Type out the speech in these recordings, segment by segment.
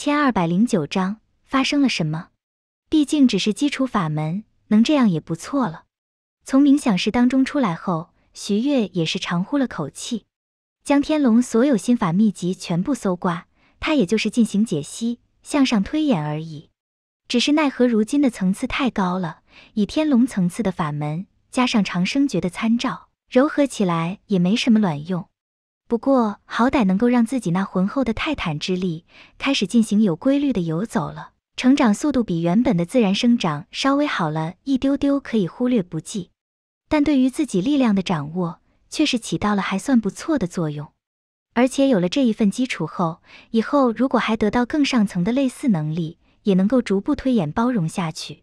千二百零九章发生了什么？毕竟只是基础法门，能这样也不错了。从冥想室当中出来后，徐月也是长呼了口气，将天龙所有心法秘籍全部搜刮，他也就是进行解析，向上推演而已。只是奈何如今的层次太高了，以天龙层次的法门，加上长生诀的参照，糅合起来也没什么卵用。不过好歹能够让自己那浑厚的泰坦之力开始进行有规律的游走了，成长速度比原本的自然生长稍微好了一丢丢，可以忽略不计。但对于自己力量的掌握，却是起到了还算不错的作用。而且有了这一份基础后，以后如果还得到更上层的类似能力，也能够逐步推演包容下去。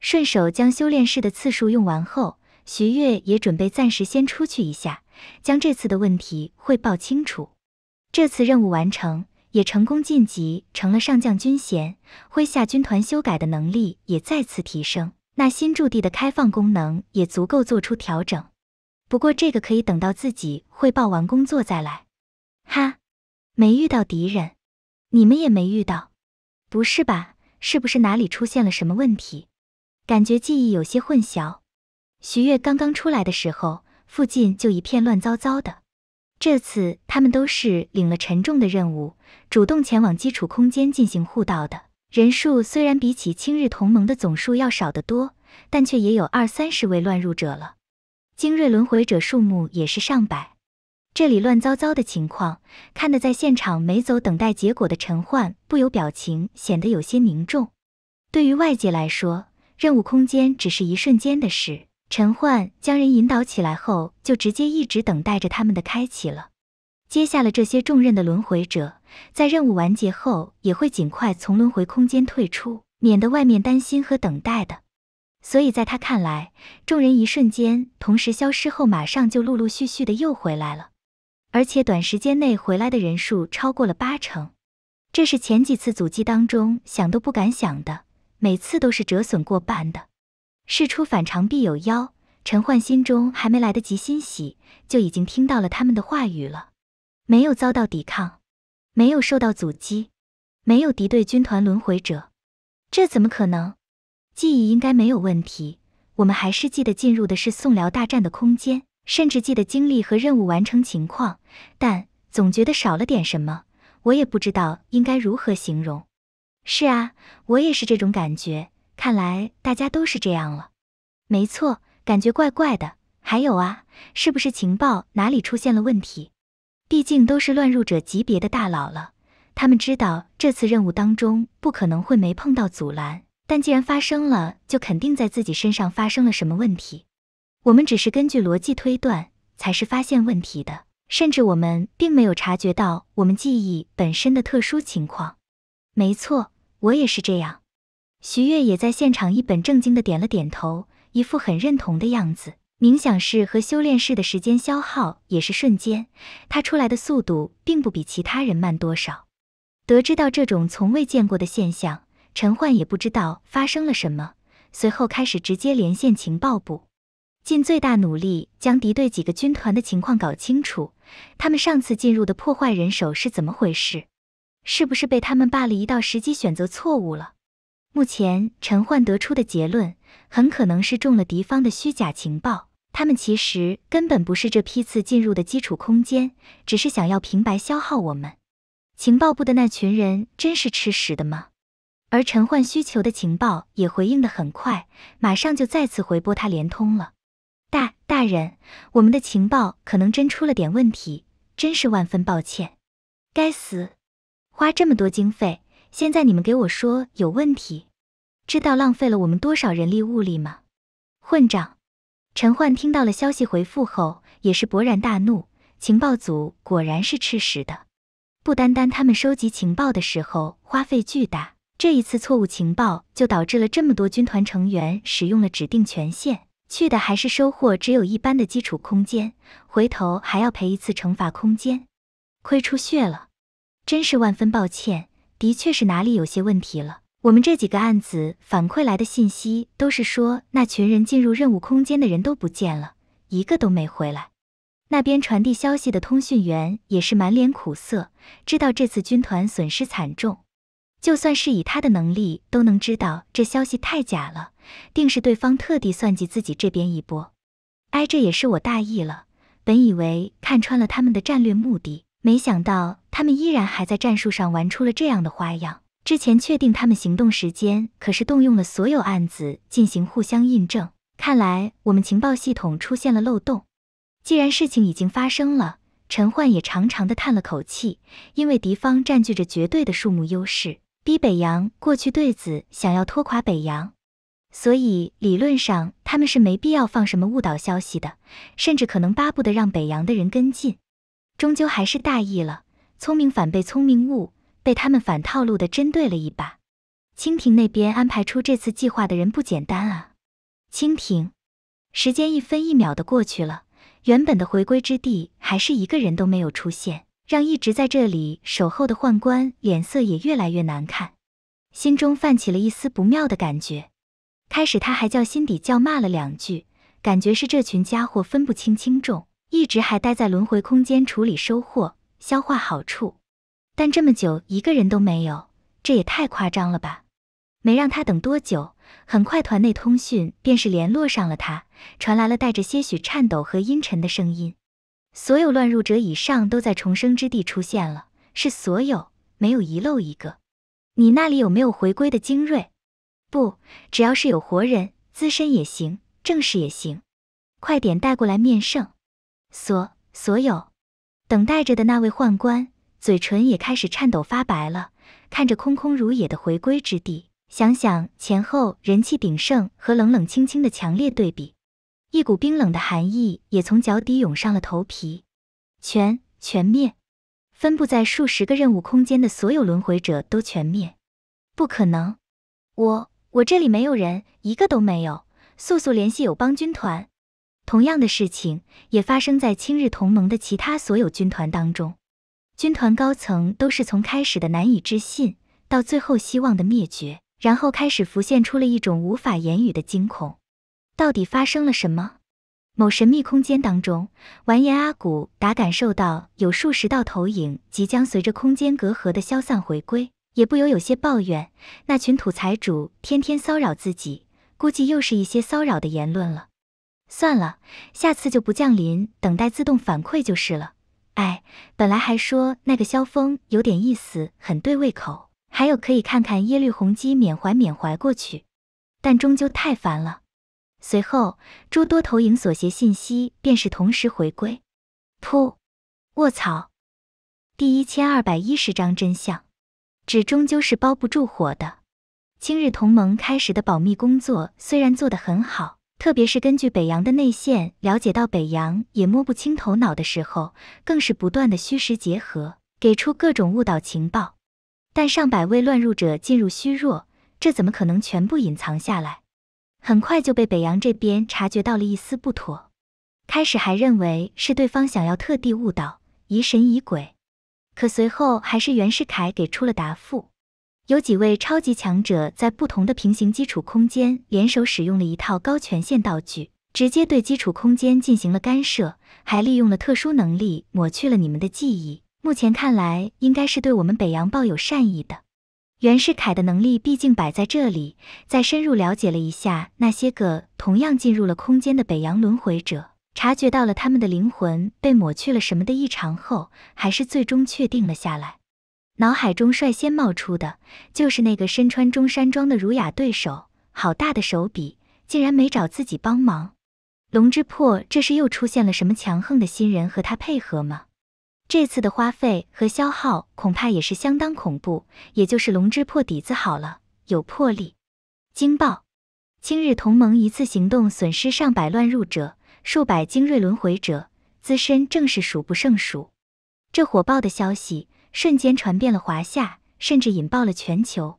顺手将修炼室的次数用完后，徐悦也准备暂时先出去一下。将这次的问题汇报清楚，这次任务完成也成功晋级成了上将军衔，麾下军团修改的能力也再次提升。那新驻地的开放功能也足够做出调整，不过这个可以等到自己汇报完工作再来。哈，没遇到敌人，你们也没遇到，不是吧？是不是哪里出现了什么问题？感觉记忆有些混淆。徐月刚刚出来的时候。附近就一片乱糟糟的。这次他们都是领了沉重的任务，主动前往基础空间进行护道的。人数虽然比起青日同盟的总数要少得多，但却也有二三十位乱入者了。精锐轮回者数目也是上百。这里乱糟糟的情况，看得在现场没走等待结果的陈焕不由表情显得有些凝重。对于外界来说，任务空间只是一瞬间的事。陈焕将人引导起来后，就直接一直等待着他们的开启了。接下了这些重任的轮回者，在任务完结后，也会尽快从轮回空间退出，免得外面担心和等待的。所以，在他看来，众人一瞬间同时消失后，马上就陆陆续续的又回来了，而且短时间内回来的人数超过了八成。这是前几次阻击当中想都不敢想的，每次都是折损过半的。事出反常必有妖。陈焕心中还没来得及欣喜，就已经听到了他们的话语了。没有遭到抵抗，没有受到阻击，没有敌对军团轮回者，这怎么可能？记忆应该没有问题，我们还是记得进入的是宋辽大战的空间，甚至记得经历和任务完成情况，但总觉得少了点什么。我也不知道应该如何形容。是啊，我也是这种感觉。看来大家都是这样了，没错，感觉怪怪的。还有啊，是不是情报哪里出现了问题？毕竟都是乱入者级别的大佬了，他们知道这次任务当中不可能会没碰到阻拦，但既然发生了，就肯定在自己身上发生了什么问题。我们只是根据逻辑推断才是发现问题的，甚至我们并没有察觉到我们记忆本身的特殊情况。没错，我也是这样。徐悦也在现场一本正经的点了点头，一副很认同的样子。冥想室和修炼室的时间消耗也是瞬间，他出来的速度并不比其他人慢多少。得知到这种从未见过的现象，陈焕也不知道发生了什么，随后开始直接连线情报部，尽最大努力将敌对几个军团的情况搞清楚。他们上次进入的破坏人手是怎么回事？是不是被他们霸了一道时机选择错误了？目前陈焕得出的结论很可能是中了敌方的虚假情报，他们其实根本不是这批次进入的基础空间，只是想要平白消耗我们。情报部的那群人真是吃屎的吗？而陈焕需求的情报也回应的很快，马上就再次回拨他连通了。大大人，我们的情报可能真出了点问题，真是万分抱歉。该死，花这么多经费，现在你们给我说有问题？知道浪费了我们多少人力物力吗？混账！陈焕听到了消息回复后，也是勃然大怒。情报组果然是吃屎的，不单单他们收集情报的时候花费巨大，这一次错误情报就导致了这么多军团成员使用了指定权限，去的还是收获只有一般的基础空间，回头还要赔一次惩罚空间，亏出血了，真是万分抱歉，的确是哪里有些问题了。我们这几个案子反馈来的信息都是说，那群人进入任务空间的人都不见了，一个都没回来。那边传递消息的通讯员也是满脸苦涩，知道这次军团损失惨重，就算是以他的能力，都能知道这消息太假了，定是对方特地算计自己这边一波。哎，这也是我大意了，本以为看穿了他们的战略目的，没想到他们依然还在战术上玩出了这样的花样。之前确定他们行动时间，可是动用了所有案子进行互相印证。看来我们情报系统出现了漏洞。既然事情已经发生了，陈焕也长长的叹了口气，因为敌方占据着绝对的数目优势，逼北洋过去对子，想要拖垮北洋，所以理论上他们是没必要放什么误导消息的，甚至可能巴不得让北洋的人跟进。终究还是大意了，聪明反被聪明误。被他们反套路的针对了一把，清廷那边安排出这次计划的人不简单啊！清廷，时间一分一秒的过去了，原本的回归之地还是一个人都没有出现，让一直在这里守候的宦官脸色也越来越难看，心中泛起了一丝不妙的感觉。开始他还叫心底叫骂了两句，感觉是这群家伙分不清轻重，一直还待在轮回空间处理收获、消化好处。但这么久一个人都没有，这也太夸张了吧！没让他等多久，很快团内通讯便是联络上了他，传来了带着些许颤抖和阴沉的声音：“所有乱入者以上都在重生之地出现了，是所有，没有遗漏一个。你那里有没有回归的精锐？不，只要是有活人，资深也行，正式也行。快点带过来面圣。所所有等待着的那位宦官。”嘴唇也开始颤抖发白了，看着空空如也的回归之地，想想前后人气鼎盛和冷冷清清的强烈对比，一股冰冷的寒意也从脚底涌上了头皮。全全灭！分布在数十个任务空间的所有轮回者都全灭！不可能！我我这里没有人，一个都没有！速速联系友邦军团！同样的事情也发生在青日同盟的其他所有军团当中。军团高层都是从开始的难以置信，到最后希望的灭绝，然后开始浮现出了一种无法言语的惊恐。到底发生了什么？某神秘空间当中，完颜阿骨打感受到有数十道投影即将随着空间隔阂的消散回归，也不由有些抱怨：那群土财主天天骚扰自己，估计又是一些骚扰的言论了。算了，下次就不降临，等待自动反馈就是了。哎，本来还说那个萧峰有点意思，很对胃口，还有可以看看耶律洪基缅怀缅怀过去，但终究太烦了。随后诸多投影所携信息便是同时回归。噗！卧槽！第一千二百一十章真相，纸终究是包不住火的。青日同盟开始的保密工作虽然做得很好。特别是根据北洋的内线了解到北洋也摸不清头脑的时候，更是不断的虚实结合，给出各种误导情报。但上百位乱入者进入虚弱，这怎么可能全部隐藏下来？很快就被北洋这边察觉到了一丝不妥，开始还认为是对方想要特地误导，疑神疑鬼。可随后还是袁世凯给出了答复。有几位超级强者在不同的平行基础空间联手使用了一套高权限道具，直接对基础空间进行了干涉，还利用了特殊能力抹去了你们的记忆。目前看来，应该是对我们北洋抱有善意的。袁世凯的能力毕竟摆在这里，在深入了解了一下那些个同样进入了空间的北洋轮回者，察觉到了他们的灵魂被抹去了什么的异常后，还是最终确定了下来。脑海中率先冒出的就是那个身穿中山装的儒雅对手，好大的手笔，竟然没找自己帮忙。龙之破这是又出现了什么强横的新人和他配合吗？这次的花费和消耗恐怕也是相当恐怖，也就是龙之破底子好了，有魄力。惊爆，青日同盟一次行动损失上百乱入者，数百精锐轮回者，资深正是数不胜数。这火爆的消息。瞬间传遍了华夏，甚至引爆了全球。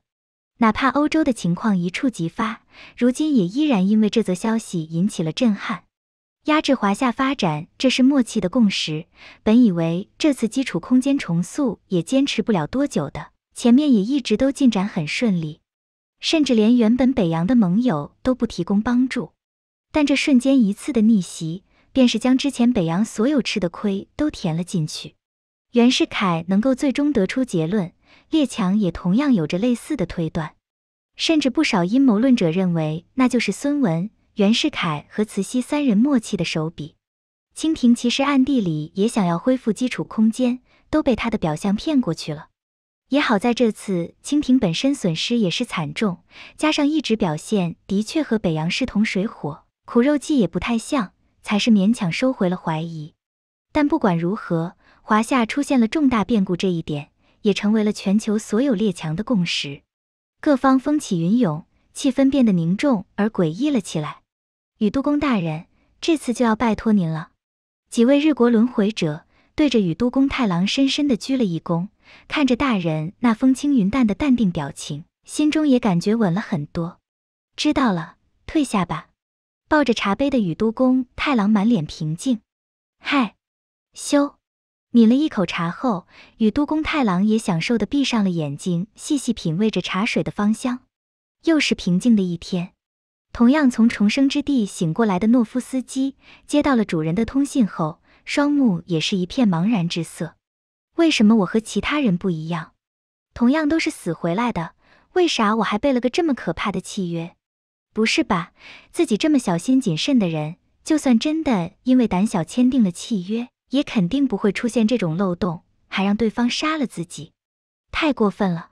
哪怕欧洲的情况一触即发，如今也依然因为这则消息引起了震撼，压制华夏发展，这是默契的共识。本以为这次基础空间重塑也坚持不了多久的，前面也一直都进展很顺利，甚至连原本北洋的盟友都不提供帮助。但这瞬间一次的逆袭，便是将之前北洋所有吃的亏都填了进去。袁世凯能够最终得出结论，列强也同样有着类似的推断，甚至不少阴谋论者认为，那就是孙文、袁世凯和慈禧三人默契的手笔。清廷其实暗地里也想要恢复基础空间，都被他的表象骗过去了。也好在这次，清廷本身损失也是惨重，加上一直表现的确和北洋势同水火，苦肉计也不太像，才是勉强收回了怀疑。但不管如何。华夏出现了重大变故，这一点也成为了全球所有列强的共识。各方风起云涌，气氛变得凝重而诡异了起来。宇都宫大人，这次就要拜托您了。几位日国轮回者对着宇都公太郎深深的鞠了一躬，看着大人那风轻云淡的淡定表情，心中也感觉稳了很多。知道了，退下吧。抱着茶杯的宇都公太郎满脸平静。嗨，修。抿了一口茶后，与都宫太郎也享受的闭上了眼睛，细细品味着茶水的芳香。又是平静的一天。同样从重生之地醒过来的诺夫斯基，接到了主人的通信后，双目也是一片茫然之色。为什么我和其他人不一样？同样都是死回来的，为啥我还背了个这么可怕的契约？不是吧？自己这么小心谨慎的人，就算真的因为胆小签订了契约。也肯定不会出现这种漏洞，还让对方杀了自己，太过分了。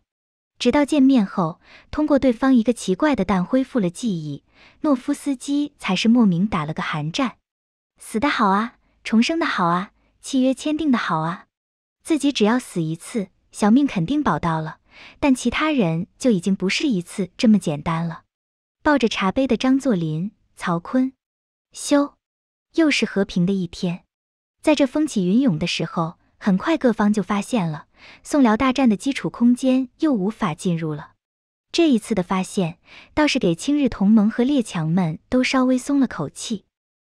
直到见面后，通过对方一个奇怪的蛋恢复了记忆，诺夫斯基才是莫名打了个寒战。死的好啊，重生的好啊，契约签订的好啊。自己只要死一次，小命肯定保到了，但其他人就已经不是一次这么简单了。抱着茶杯的张作霖、曹锟，修，又是和平的一天。在这风起云涌的时候，很快各方就发现了宋辽大战的基础空间又无法进入了。这一次的发现倒是给清日同盟和列强们都稍微松了口气。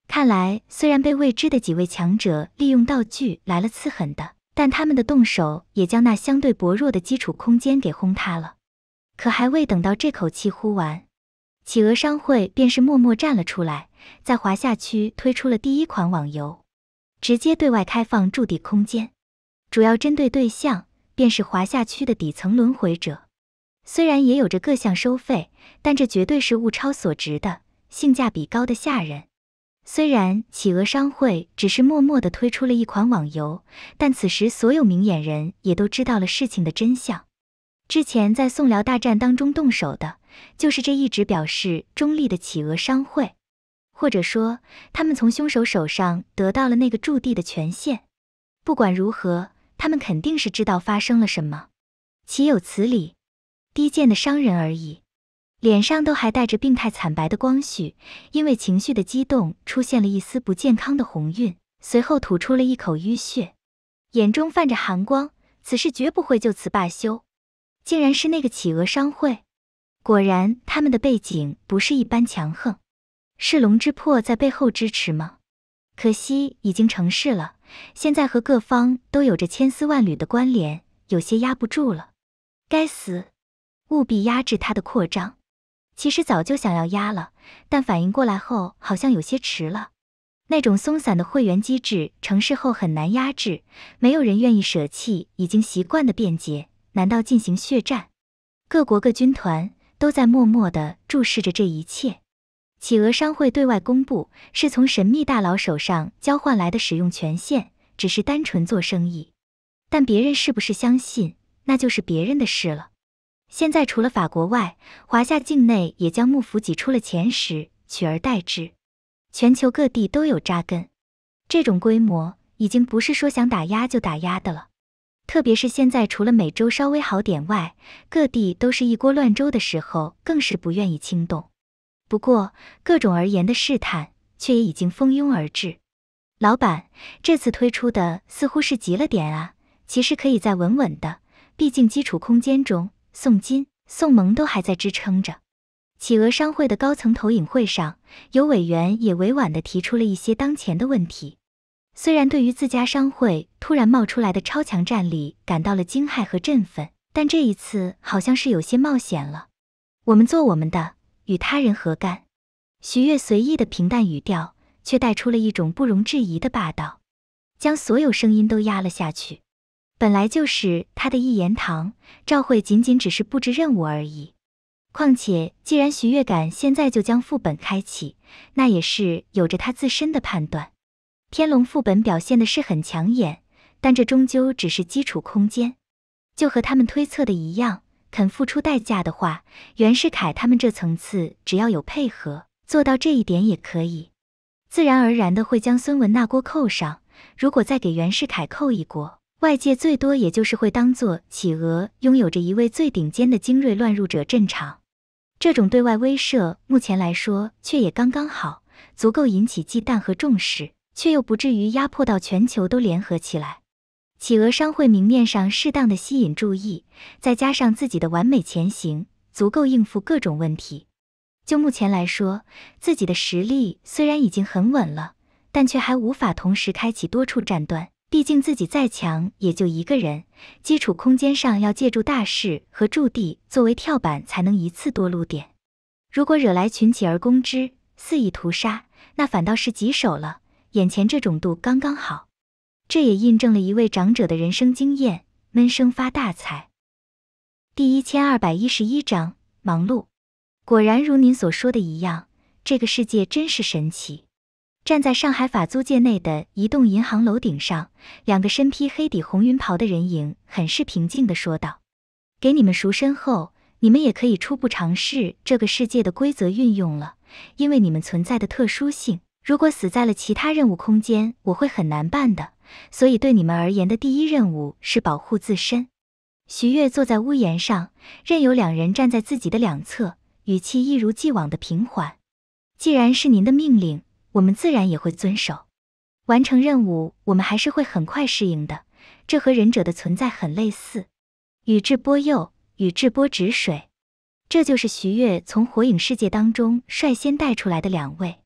看来虽然被未知的几位强者利用道具来了次狠的，但他们的动手也将那相对薄弱的基础空间给轰塌了。可还未等到这口气呼完，企鹅商会便是默默站了出来，在华夏区推出了第一款网游。直接对外开放驻地空间，主要针对对象便是华夏区的底层轮回者。虽然也有着各项收费，但这绝对是物超所值的，性价比高的吓人。虽然企鹅商会只是默默的推出了一款网游，但此时所有明眼人也都知道了事情的真相。之前在宋辽大战当中动手的，就是这一直表示中立的企鹅商会。或者说，他们从凶手手上得到了那个驻地的权限。不管如何，他们肯定是知道发生了什么。岂有此理！低贱的商人而已，脸上都还带着病态惨白的光绪，因为情绪的激动出现了一丝不健康的红晕，随后吐出了一口淤血，眼中泛着寒光。此事绝不会就此罢休。竟然是那个企鹅商会！果然，他们的背景不是一般强横。是龙之魄在背后支持吗？可惜已经成事了，现在和各方都有着千丝万缕的关联，有些压不住了。该死，务必压制他的扩张。其实早就想要压了，但反应过来后好像有些迟了。那种松散的会员机制成事后很难压制，没有人愿意舍弃已经习惯的便捷。难道进行血战？各国各军团都在默默地注视着这一切。企鹅商会对外公布是从神秘大佬手上交换来的使用权限，只是单纯做生意。但别人是不是相信，那就是别人的事了。现在除了法国外，华夏境内也将幕府挤出了前十，取而代之。全球各地都有扎根，这种规模已经不是说想打压就打压的了。特别是现在除了美洲稍微好点外，各地都是一锅乱粥的时候，更是不愿意轻动。不过，各种而言的试探却也已经蜂拥而至。老板这次推出的似乎是急了点啊，其实可以再稳稳的，毕竟基础空间中宋金、宋蒙都还在支撑着。企鹅商会的高层投影会上，有委员也委婉的提出了一些当前的问题。虽然对于自家商会突然冒出来的超强战力感到了惊骇和振奋，但这一次好像是有些冒险了。我们做我们的。与他人何干？徐悦随意的平淡语调，却带出了一种不容置疑的霸道，将所有声音都压了下去。本来就是他的一言堂，赵慧仅仅只是布置任务而已。况且，既然徐悦敢现在就将副本开启，那也是有着他自身的判断。天龙副本表现的是很抢眼，但这终究只是基础空间，就和他们推测的一样。肯付出代价的话，袁世凯他们这层次只要有配合做到这一点也可以，自然而然的会将孙文那锅扣上。如果再给袁世凯扣一锅，外界最多也就是会当做企鹅拥有着一位最顶尖的精锐乱入者镇场，这种对外威慑目前来说却也刚刚好，足够引起忌惮和重视，却又不至于压迫到全球都联合起来。企鹅商会明面上适当的吸引注意，再加上自己的完美前行，足够应付各种问题。就目前来说，自己的实力虽然已经很稳了，但却还无法同时开启多处战端。毕竟自己再强，也就一个人，基础空间上要借助大势和驻地作为跳板，才能一次多露点。如果惹来群起而攻之，肆意屠杀，那反倒是棘手了。眼前这种度刚刚好。这也印证了一位长者的人生经验：闷声发大财。第一千二百一十一章忙碌，果然如您所说的一样，这个世界真是神奇。站在上海法租界内的一栋银行楼顶上，两个身披黑底红云袍的人影很是平静的说道：“给你们赎身后，你们也可以初步尝试这个世界的规则运用了。因为你们存在的特殊性，如果死在了其他任务空间，我会很难办的。”所以，对你们而言的第一任务是保护自身。徐月坐在屋檐上，任由两人站在自己的两侧，语气一如既往的平缓。既然是您的命令，我们自然也会遵守。完成任务，我们还是会很快适应的。这和忍者的存在很类似。宇智波鼬、宇智波止水，这就是徐月从火影世界当中率先带出来的两位，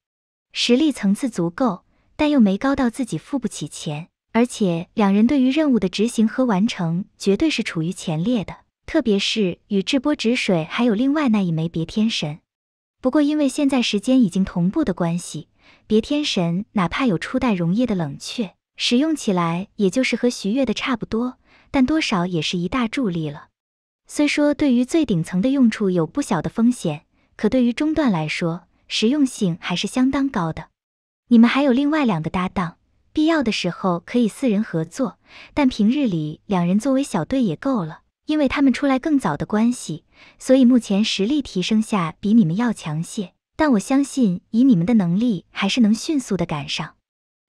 实力层次足够，但又没高到自己付不起钱。而且两人对于任务的执行和完成绝对是处于前列的，特别是宇智波止水还有另外那一枚别天神。不过因为现在时间已经同步的关系，别天神哪怕有初代溶液的冷却，使用起来也就是和徐月的差不多，但多少也是一大助力了。虽说对于最顶层的用处有不小的风险，可对于中段来说，实用性还是相当高的。你们还有另外两个搭档。必要的时候可以四人合作，但平日里两人作为小队也够了。因为他们出来更早的关系，所以目前实力提升下比你们要强些。但我相信以你们的能力，还是能迅速的赶上。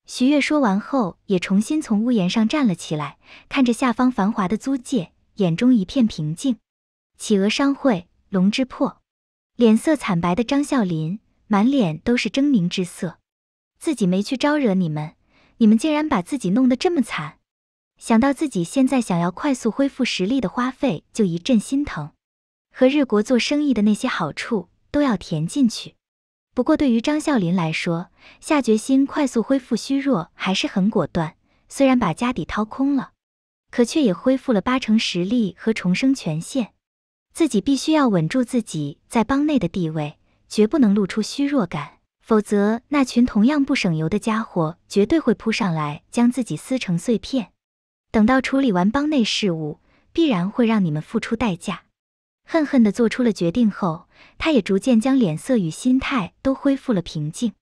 徐悦说完后，也重新从屋檐上站了起来，看着下方繁华的租界，眼中一片平静。企鹅商会，龙之破，脸色惨白的张啸林，满脸都是狰狞之色。自己没去招惹你们。你们竟然把自己弄得这么惨！想到自己现在想要快速恢复实力的花费，就一阵心疼。和日国做生意的那些好处都要填进去。不过对于张啸林来说，下决心快速恢复虚弱还是很果断。虽然把家底掏空了，可却也恢复了八成实力和重生权限。自己必须要稳住自己在帮内的地位，绝不能露出虚弱感。否则，那群同样不省油的家伙绝对会扑上来，将自己撕成碎片。等到处理完帮内事务，必然会让你们付出代价。恨恨地做出了决定后，他也逐渐将脸色与心态都恢复了平静。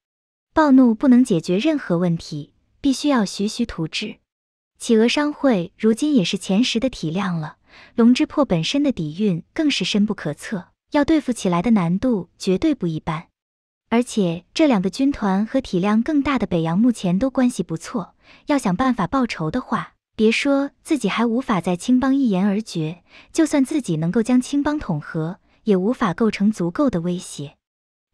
暴怒不能解决任何问题，必须要徐徐图之。企鹅商会如今也是前十的体量了，龙之破本身的底蕴更是深不可测，要对付起来的难度绝对不一般。而且这两个军团和体量更大的北洋目前都关系不错，要想办法报仇的话，别说自己还无法在青帮一言而决，就算自己能够将青帮统合，也无法构成足够的威胁。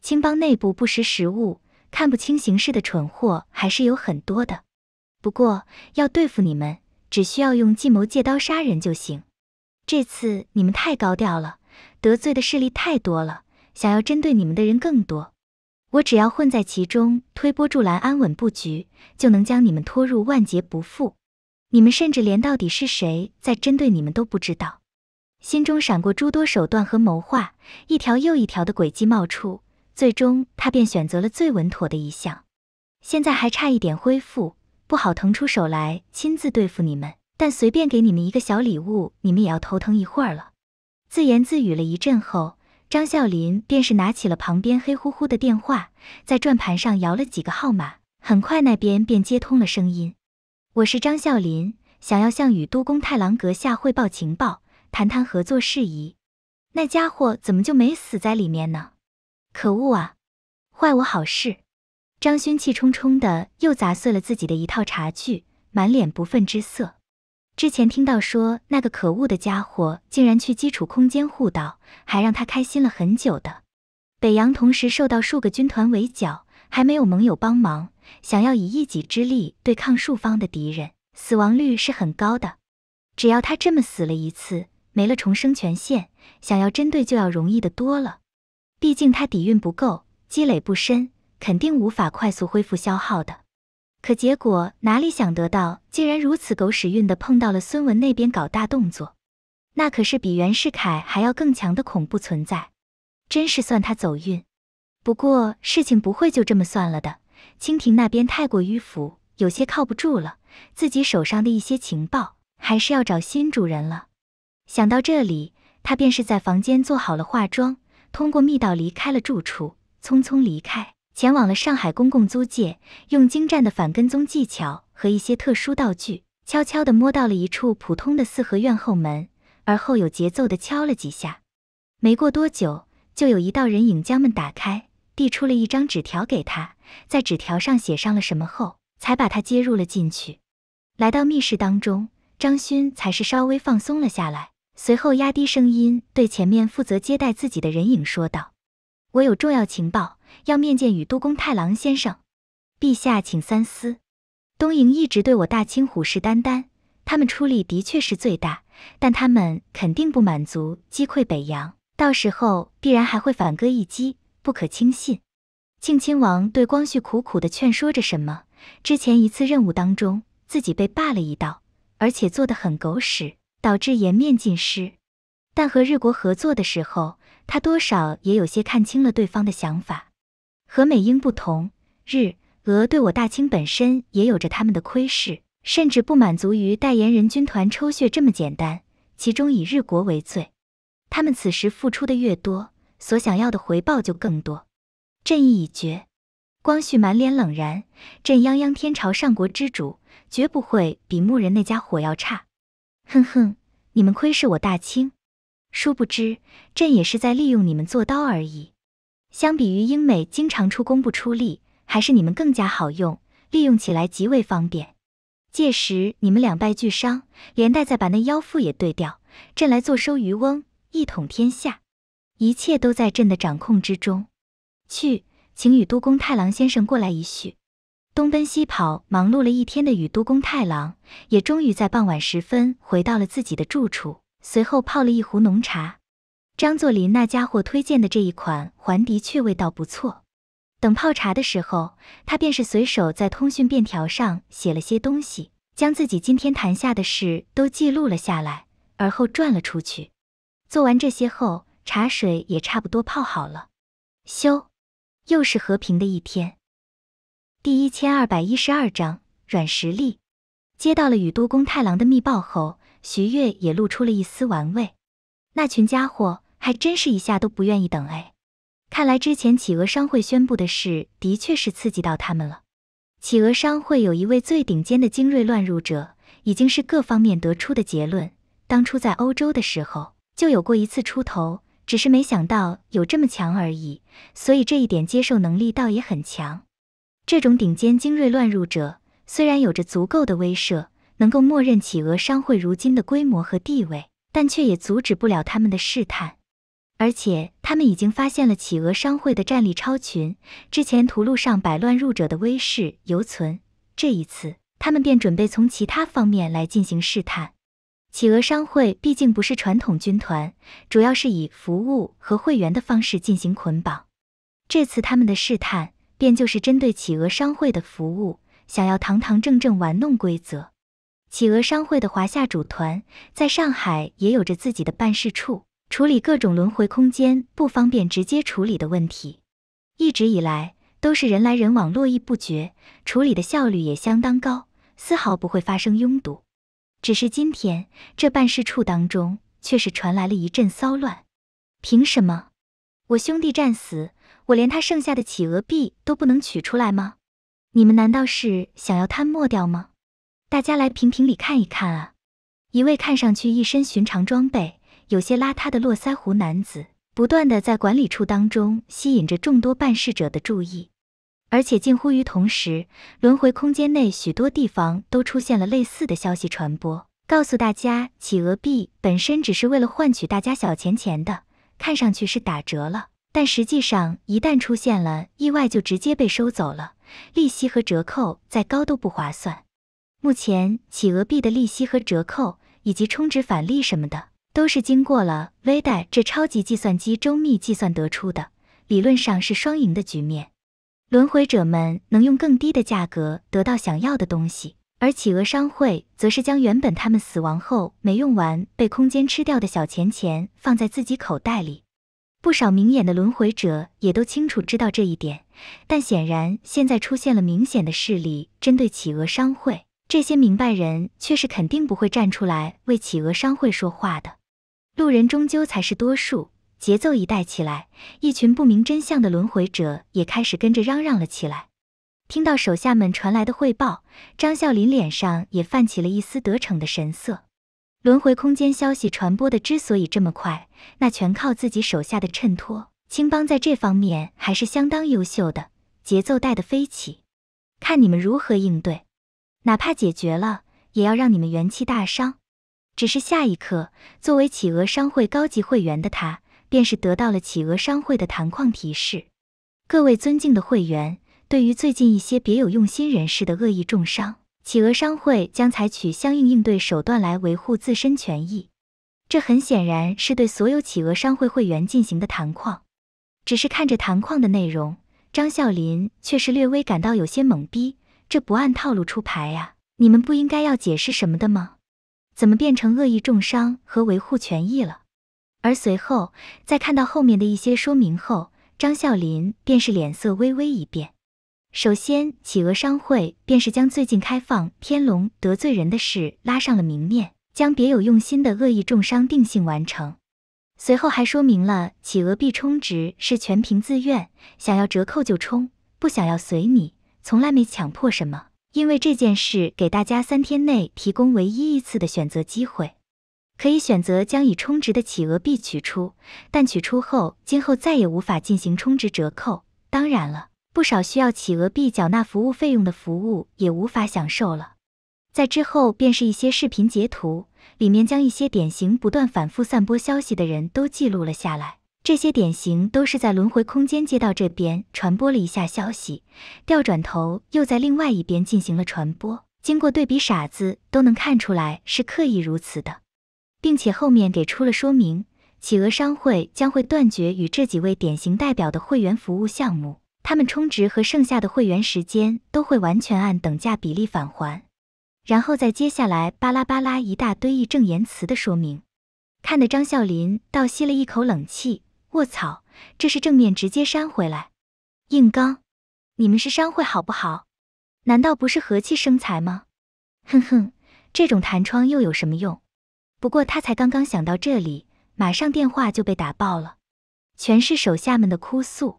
青帮内部不识时务、看不清形势的蠢货还是有很多的。不过要对付你们，只需要用计谋借刀杀人就行。这次你们太高调了，得罪的势力太多了，想要针对你们的人更多。我只要混在其中，推波助澜，安稳布局，就能将你们拖入万劫不复。你们甚至连到底是谁在针对你们都不知道。心中闪过诸多手段和谋划，一条又一条的诡计冒出。最终，他便选择了最稳妥的一项。现在还差一点恢复，不好腾出手来亲自对付你们。但随便给你们一个小礼物，你们也要头疼一会儿了。自言自语了一阵后。张孝林便是拿起了旁边黑乎乎的电话，在转盘上摇了几个号码，很快那边便接通了声音。我是张孝林，想要向宇都宫太郎阁下汇报情报，谈谈合作事宜。那家伙怎么就没死在里面呢？可恶啊！坏我好事！张勋气冲冲的又砸碎了自己的一套茶具，满脸不忿之色。之前听到说那个可恶的家伙竟然去基础空间护道，还让他开心了很久的。北洋同时受到数个军团围剿，还没有盟友帮忙，想要以一己之力对抗数方的敌人，死亡率是很高的。只要他这么死了一次，没了重生权限，想要针对就要容易的多了。毕竟他底蕴不够，积累不深，肯定无法快速恢复消耗的。可结果哪里想得到，竟然如此狗屎运的碰到了孙文那边搞大动作，那可是比袁世凯还要更强的恐怖存在，真是算他走运。不过事情不会就这么算了的，清廷那边太过迂腐，有些靠不住了，自己手上的一些情报还是要找新主人了。想到这里，他便是在房间做好了化妆，通过密道离开了住处，匆匆离开。前往了上海公共租界，用精湛的反跟踪技巧和一些特殊道具，悄悄地摸到了一处普通的四合院后门，而后有节奏地敲了几下。没过多久，就有一道人影将门打开，递出了一张纸条给他，在纸条上写上了什么后，才把他接入了进去。来到密室当中，张勋才是稍微放松了下来，随后压低声音对前面负责接待自己的人影说道。我有重要情报要面见宇都宫太郎先生，陛下请三思。东瀛一直对我大清虎视眈眈，他们出力的确是最大，但他们肯定不满足击溃北洋，到时候必然还会反戈一击，不可轻信。庆亲王对光绪苦苦的劝说着什么。之前一次任务当中，自己被霸了一道，而且做得很狗屎，导致颜面尽失。但和日国合作的时候。他多少也有些看清了对方的想法，和美英不同，日俄对我大清本身也有着他们的窥视，甚至不满足于代言人军团抽血这么简单，其中以日国为最。他们此时付出的越多，所想要的回报就更多。朕意已决。光绪满脸冷然，朕泱泱天朝上国之主，绝不会比牧人那家伙要差。哼哼，你们窥视我大清！殊不知，朕也是在利用你们做刀而已。相比于英美，经常出工不出力，还是你们更加好用，利用起来极为方便。届时你们两败俱伤，连带再把那妖妇也对调，朕来坐收渔翁，一统天下，一切都在朕的掌控之中。去，请与都宫太郎先生过来一叙。东奔西跑忙碌了一天的羽都宫太郎，也终于在傍晚时分回到了自己的住处。随后泡了一壶浓茶，张作霖那家伙推荐的这一款还的确味道不错。等泡茶的时候，他便是随手在通讯便条上写了些东西，将自己今天谈下的事都记录了下来，而后转了出去。做完这些后，茶水也差不多泡好了。修，又是和平的一天。第一千二百一十二章软实力。接到了宇都宫太郎的密报后。徐悦也露出了一丝玩味，那群家伙还真是一下都不愿意等哎，看来之前企鹅商会宣布的事的确是刺激到他们了。企鹅商会有一位最顶尖的精锐乱入者，已经是各方面得出的结论。当初在欧洲的时候就有过一次出头，只是没想到有这么强而已，所以这一点接受能力倒也很强。这种顶尖精锐乱入者虽然有着足够的威慑。能够默认企鹅商会如今的规模和地位，但却也阻止不了他们的试探。而且他们已经发现了企鹅商会的战力超群，之前屠戮上百乱入者的威势犹存。这一次，他们便准备从其他方面来进行试探。企鹅商会毕竟不是传统军团，主要是以服务和会员的方式进行捆绑。这次他们的试探，便就是针对企鹅商会的服务，想要堂堂正正玩弄规则。企鹅商会的华夏组团在上海也有着自己的办事处，处理各种轮回空间不方便直接处理的问题。一直以来都是人来人往，络绎不绝，处理的效率也相当高，丝毫不会发生拥堵。只是今天这办事处当中却是传来了一阵骚乱。凭什么？我兄弟战死，我连他剩下的企鹅币都不能取出来吗？你们难道是想要贪墨掉吗？大家来评评理看一看啊！一位看上去一身寻常装备、有些邋遢的络腮胡男子，不断的在管理处当中吸引着众多办事者的注意。而且近乎于同时，轮回空间内许多地方都出现了类似的消息传播，告诉大家：企鹅币本身只是为了换取大家小钱钱的，看上去是打折了，但实际上一旦出现了意外，就直接被收走了。利息和折扣再高都不划算。目前，企鹅币的利息和折扣，以及充值返利什么的，都是经过了微贷这超级计算机周密计算得出的，理论上是双赢的局面。轮回者们能用更低的价格得到想要的东西，而企鹅商会则是将原本他们死亡后没用完、被空间吃掉的小钱钱放在自己口袋里。不少明眼的轮回者也都清楚知道这一点，但显然现在出现了明显的势力针对企鹅商会。这些明白人却是肯定不会站出来为企鹅商会说话的，路人终究才是多数。节奏一带起来，一群不明真相的轮回者也开始跟着嚷嚷了起来。听到手下们传来的汇报，张啸林脸上也泛起了一丝得逞的神色。轮回空间消息传播的之所以这么快，那全靠自己手下的衬托。青帮在这方面还是相当优秀的，节奏带得飞起，看你们如何应对。哪怕解决了，也要让你们元气大伤。只是下一刻，作为企鹅商会高级会员的他，便是得到了企鹅商会的弹框提示：各位尊敬的会员，对于最近一些别有用心人士的恶意重伤，企鹅商会将采取相应应对手段来维护自身权益。这很显然是对所有企鹅商会会员进行的弹框。只是看着弹框的内容，张啸林却是略微感到有些懵逼。这不按套路出牌呀！你们不应该要解释什么的吗？怎么变成恶意重伤和维护权益了？而随后在看到后面的一些说明后，张孝林便是脸色微微一变。首先，企鹅商会便是将最近开放天龙得罪人的事拉上了明面，将别有用心的恶意重伤定性完成。随后还说明了企鹅币充值是全凭自愿，想要折扣就充，不想要随你。从来没强迫什么，因为这件事给大家三天内提供唯一一次的选择机会，可以选择将已充值的企鹅币取出，但取出后今后再也无法进行充值折扣。当然了，不少需要企鹅币缴纳服务费用的服务也无法享受了。在之后便是一些视频截图，里面将一些典型不断反复散播消息的人都记录了下来。这些典型都是在轮回空间街道这边传播了一下消息，调转头又在另外一边进行了传播。经过对比，傻子都能看出来是刻意如此的，并且后面给出了说明：企鹅商会将会断绝与这几位典型代表的会员服务项目，他们充值和剩下的会员时间都会完全按等价比例返还。然后在接下来巴拉巴拉一大堆义正言辞的说明，看得张啸林倒吸了一口冷气。卧槽，这是正面直接扇回来，硬刚！你们是商会好不好？难道不是和气生财吗？哼哼，这种弹窗又有什么用？不过他才刚刚想到这里，马上电话就被打爆了，全是手下们的哭诉。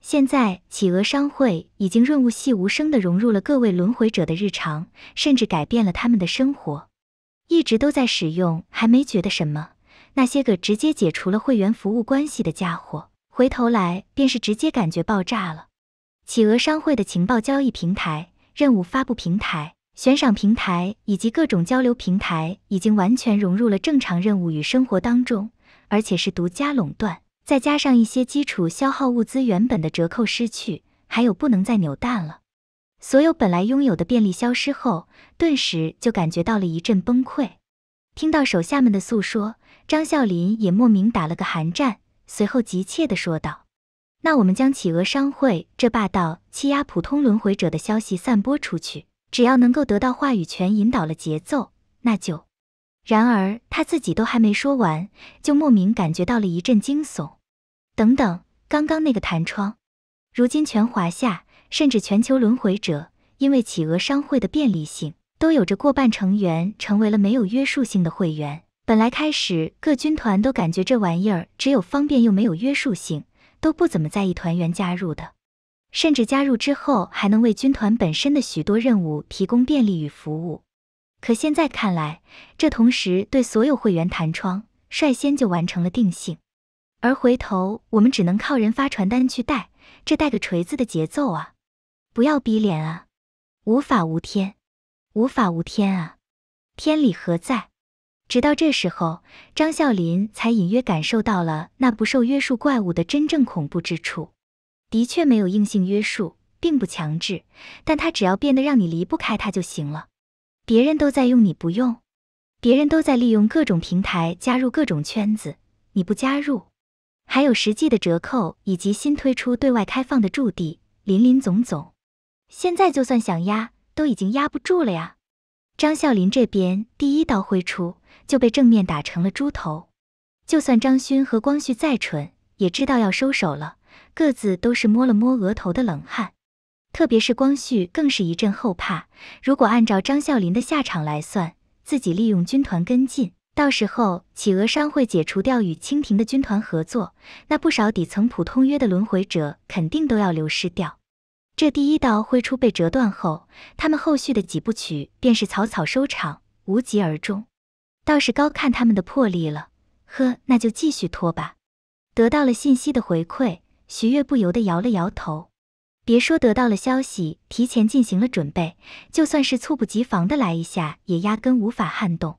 现在企鹅商会已经润物细无声的融入了各位轮回者的日常，甚至改变了他们的生活，一直都在使用，还没觉得什么。那些个直接解除了会员服务关系的家伙，回头来便是直接感觉爆炸了。企鹅商会的情报交易平台、任务发布平台、悬赏平台以及各种交流平台，已经完全融入了正常任务与生活当中，而且是独家垄断。再加上一些基础消耗物资原本的折扣失去，还有不能再扭蛋了，所有本来拥有的便利消失后，顿时就感觉到了一阵崩溃。听到手下们的诉说。张啸林也莫名打了个寒战，随后急切地说道：“那我们将企鹅商会这霸道欺压普通轮回者的消息散播出去，只要能够得到话语权，引导了节奏，那就……”然而他自己都还没说完，就莫名感觉到了一阵惊悚。等等，刚刚那个弹窗，如今全华夏甚至全球轮回者，因为企鹅商会的便利性，都有着过半成员成为了没有约束性的会员。本来开始，各军团都感觉这玩意儿只有方便又没有约束性，都不怎么在意团员加入的，甚至加入之后还能为军团本身的许多任务提供便利与服务。可现在看来，这同时对所有会员弹窗，率先就完成了定性。而回头我们只能靠人发传单去带，这带个锤子的节奏啊！不要逼脸啊！无法无天，无法无天啊！天理何在？直到这时候，张啸林才隐约感受到了那不受约束怪物的真正恐怖之处。的确没有硬性约束，并不强制，但他只要变得让你离不开他就行了。别人都在用，你不用；别人都在利用各种平台加入各种圈子，你不加入。还有实际的折扣，以及新推出对外开放的驻地，林林总总。现在就算想压，都已经压不住了呀！张啸林这边第一刀挥出。就被正面打成了猪头，就算张勋和光绪再蠢，也知道要收手了，各自都是摸了摸额头的冷汗，特别是光绪更是一阵后怕。如果按照张孝林的下场来算，自己利用军团跟进，到时候企鹅商会解除掉与清廷的军团合作，那不少底层普通约的轮回者肯定都要流失掉。这第一道挥出被折断后，他们后续的几部曲便是草草收场，无疾而终。倒是高看他们的魄力了，呵，那就继续拖吧。得到了信息的回馈，徐月不由得摇了摇头。别说得到了消息，提前进行了准备，就算是猝不及防的来一下，也压根无法撼动。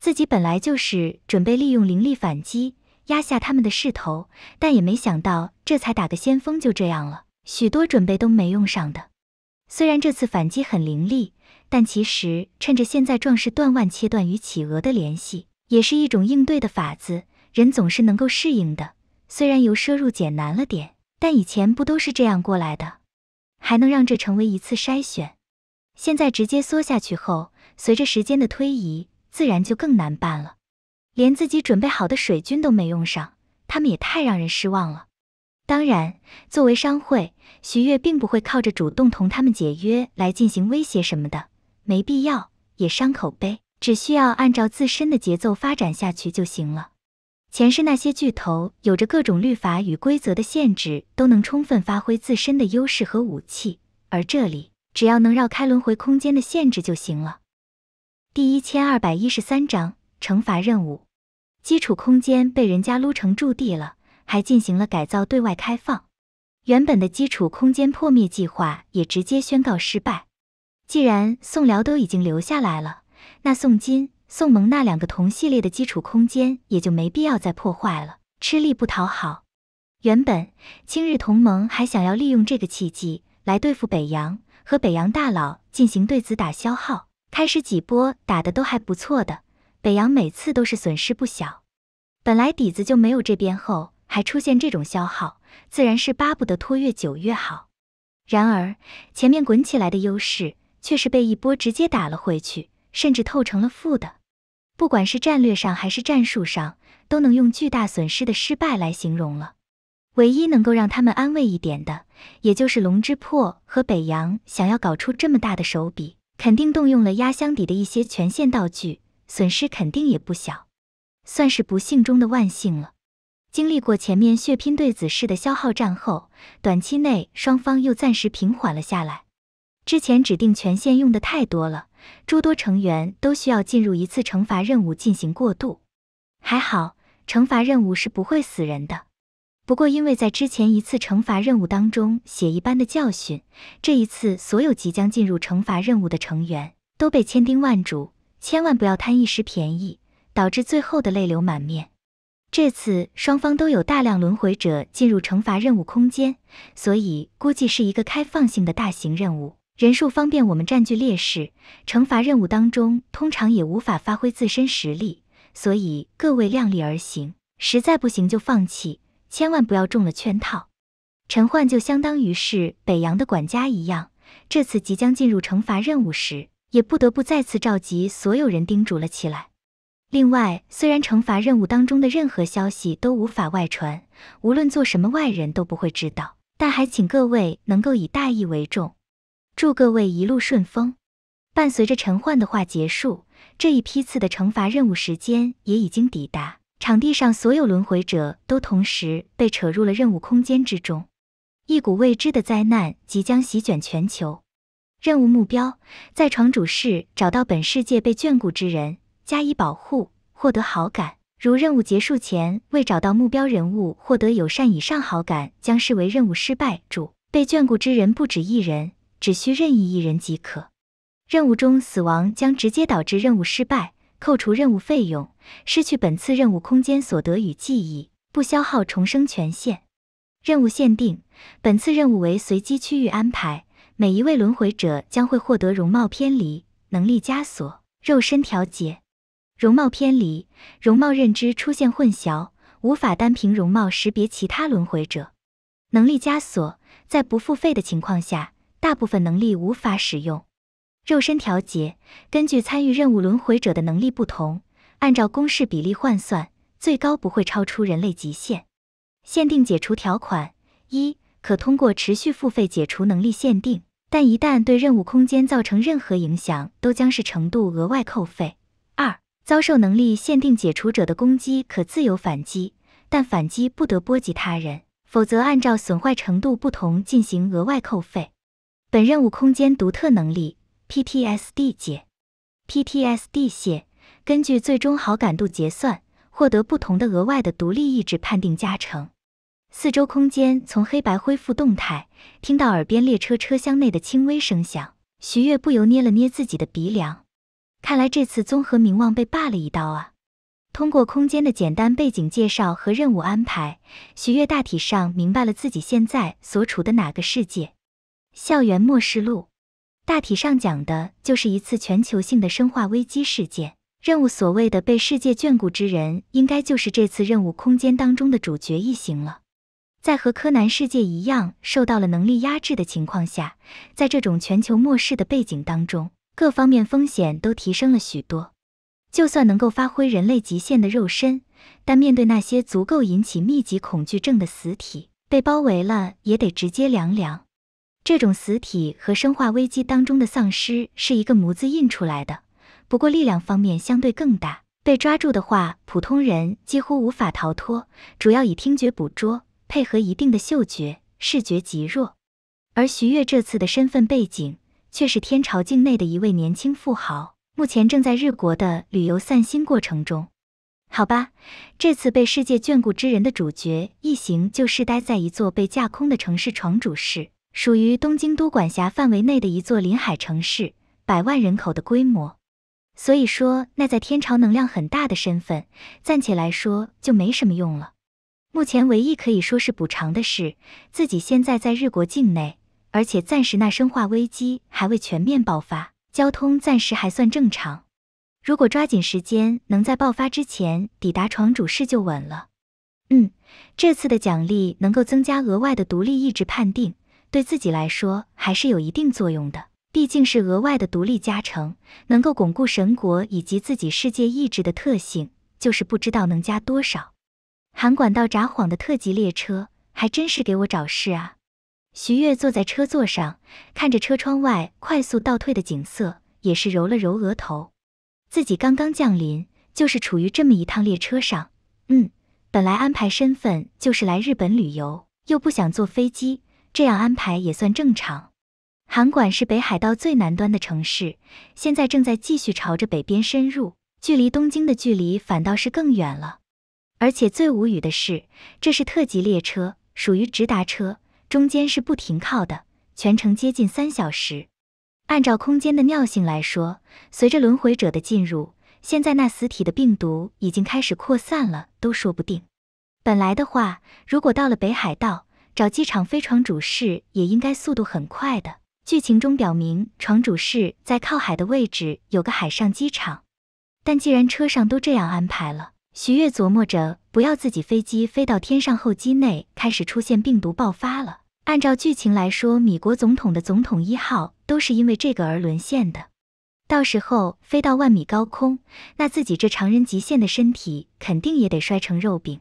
自己本来就是准备利用灵力反击，压下他们的势头，但也没想到，这才打个先锋就这样了，许多准备都没用上的。虽然这次反击很凌厉。但其实趁着现在壮士断腕，切断与企鹅的联系，也是一种应对的法子。人总是能够适应的，虽然由奢入俭难了点，但以前不都是这样过来的？还能让这成为一次筛选？现在直接缩下去后，随着时间的推移，自然就更难办了。连自己准备好的水军都没用上，他们也太让人失望了。当然，作为商会，徐悦并不会靠着主动同他们解约来进行威胁什么的。没必要，也伤口碑。只需要按照自身的节奏发展下去就行了。前世那些巨头有着各种律法与规则的限制，都能充分发挥自身的优势和武器。而这里，只要能绕开轮回空间的限制就行了。第一千二百一十三章惩罚任务，基础空间被人家撸成驻地了，还进行了改造，对外开放。原本的基础空间破灭计划也直接宣告失败。既然宋辽都已经留下来了，那宋金、宋蒙那两个同系列的基础空间也就没必要再破坏了，吃力不讨好。原本清日同盟还想要利用这个契机来对付北洋和北洋大佬进行对子打消耗，开始几波打的都还不错的，北洋每次都是损失不小。本来底子就没有这边厚，还出现这种消耗，自然是巴不得拖越久越好。然而前面滚起来的优势。却是被一波直接打了回去，甚至透成了负的。不管是战略上还是战术上，都能用巨大损失的失败来形容了。唯一能够让他们安慰一点的，也就是龙之破和北洋想要搞出这么大的手笔，肯定动用了压箱底的一些权限道具，损失肯定也不小，算是不幸中的万幸了。经历过前面血拼对子式的消耗战后，短期内双方又暂时平缓了下来。之前指定权限用的太多了，诸多成员都需要进入一次惩罚任务进行过渡。还好，惩罚任务是不会死人的。不过因为在之前一次惩罚任务当中血一般的教训，这一次所有即将进入惩罚任务的成员都被千叮万嘱，千万不要贪一时便宜，导致最后的泪流满面。这次双方都有大量轮回者进入惩罚任务空间，所以估计是一个开放性的大型任务。人数方便我们占据劣势，惩罚任务当中通常也无法发挥自身实力，所以各位量力而行，实在不行就放弃，千万不要中了圈套。陈焕就相当于是北洋的管家一样，这次即将进入惩罚任务时，也不得不再次召集所有人叮嘱了起来。另外，虽然惩罚任务当中的任何消息都无法外传，无论做什么外人都不会知道，但还请各位能够以大义为重。祝各位一路顺风。伴随着陈焕的话结束，这一批次的惩罚任务时间也已经抵达。场地上所有轮回者都同时被扯入了任务空间之中，一股未知的灾难即将席卷全球。任务目标：在床主室找到本世界被眷顾之人，加以保护，获得好感。如任务结束前未找到目标人物，获得友善以上好感，将视为任务失败。注：被眷顾之人不止一人。只需任意一人即可。任务中死亡将直接导致任务失败，扣除任务费用，失去本次任务空间所得与记忆，不消耗重生权限。任务限定：本次任务为随机区域安排，每一位轮回者将会获得容貌偏离、能力枷锁、肉身调节。容貌偏离：容貌认知出现混淆，无法单凭容貌识别其他轮回者。能力枷锁：在不付费的情况下。大部分能力无法使用，肉身调节根据参与任务轮回者的能力不同，按照公式比例换算，最高不会超出人类极限。限定解除条款一，可通过持续付费解除能力限定，但一旦对任务空间造成任何影响，都将是程度额外扣费。二，遭受能力限定解除者的攻击可自由反击，但反击不得波及他人，否则按照损坏程度不同进行额外扣费。本任务空间独特能力 PTSD 解 PTSD 解，根据最终好感度结算，获得不同的额外的独立意志判定加成。四周空间从黑白恢复动态，听到耳边列车车厢内的轻微声响，徐月不由捏了捏自己的鼻梁。看来这次综合名望被霸了一刀啊！通过空间的简单背景介绍和任务安排，徐月大体上明白了自己现在所处的哪个世界。《校园末世录》大体上讲的就是一次全球性的生化危机事件任务。所谓的被世界眷顾之人，应该就是这次任务空间当中的主角一行了。在和柯南世界一样受到了能力压制的情况下，在这种全球末世的背景当中，各方面风险都提升了许多。就算能够发挥人类极限的肉身，但面对那些足够引起密集恐惧症的死体，被包围了也得直接凉凉。这种死体和《生化危机》当中的丧尸是一个模子印出来的，不过力量方面相对更大。被抓住的话，普通人几乎无法逃脱，主要以听觉捕捉，配合一定的嗅觉，视觉极弱。而徐悦这次的身份背景却是天朝境内的一位年轻富豪，目前正在日国的旅游散心过程中。好吧，这次被世界眷顾之人的主角一行就是待在一座被架空的城市城主室。属于东京都管辖范围内的一座临海城市，百万人口的规模，所以说那在天朝能量很大的身份，暂且来说就没什么用了。目前唯一可以说是补偿的是，自己现在在日国境内，而且暂时那生化危机还未全面爆发，交通暂时还算正常。如果抓紧时间能在爆发之前抵达闯主室就稳了。嗯，这次的奖励能够增加额外的独立意志判定。对自己来说还是有一定作用的，毕竟是额外的独立加成，能够巩固神国以及自己世界意志的特性，就是不知道能加多少。韩管道札幌的特级列车还真是给我找事啊！徐悦坐在车座上，看着车窗外快速倒退的景色，也是揉了揉额头。自己刚刚降临就是处于这么一趟列车上，嗯，本来安排身份就是来日本旅游，又不想坐飞机。这样安排也算正常。函馆是北海道最南端的城市，现在正在继续朝着北边深入，距离东京的距离反倒是更远了。而且最无语的是，这是特级列车，属于直达车，中间是不停靠的，全程接近三小时。按照空间的尿性来说，随着轮回者的进入，现在那死体的病毒已经开始扩散了，都说不定。本来的话，如果到了北海道，找机场飞闯主室也应该速度很快的。剧情中表明，床主室在靠海的位置有个海上机场，但既然车上都这样安排了，徐悦琢磨着不要自己飞机飞到天上后机内开始出现病毒爆发了。按照剧情来说，米国总统的总统一号都是因为这个而沦陷的。到时候飞到万米高空，那自己这常人极限的身体肯定也得摔成肉饼。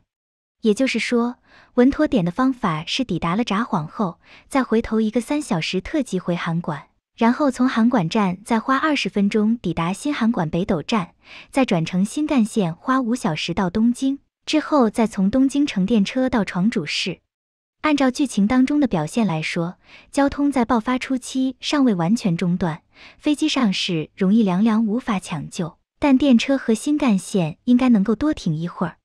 也就是说，稳妥点的方法是抵达了札幌后，再回头一个三小时特急回函馆，然后从函馆站再花二十分钟抵达新函馆北斗站，再转乘新干线花五小时到东京，之后再从东京乘电车到床主市。按照剧情当中的表现来说，交通在爆发初期尚未完全中断，飞机上是容易凉凉无法抢救，但电车和新干线应该能够多停一会儿。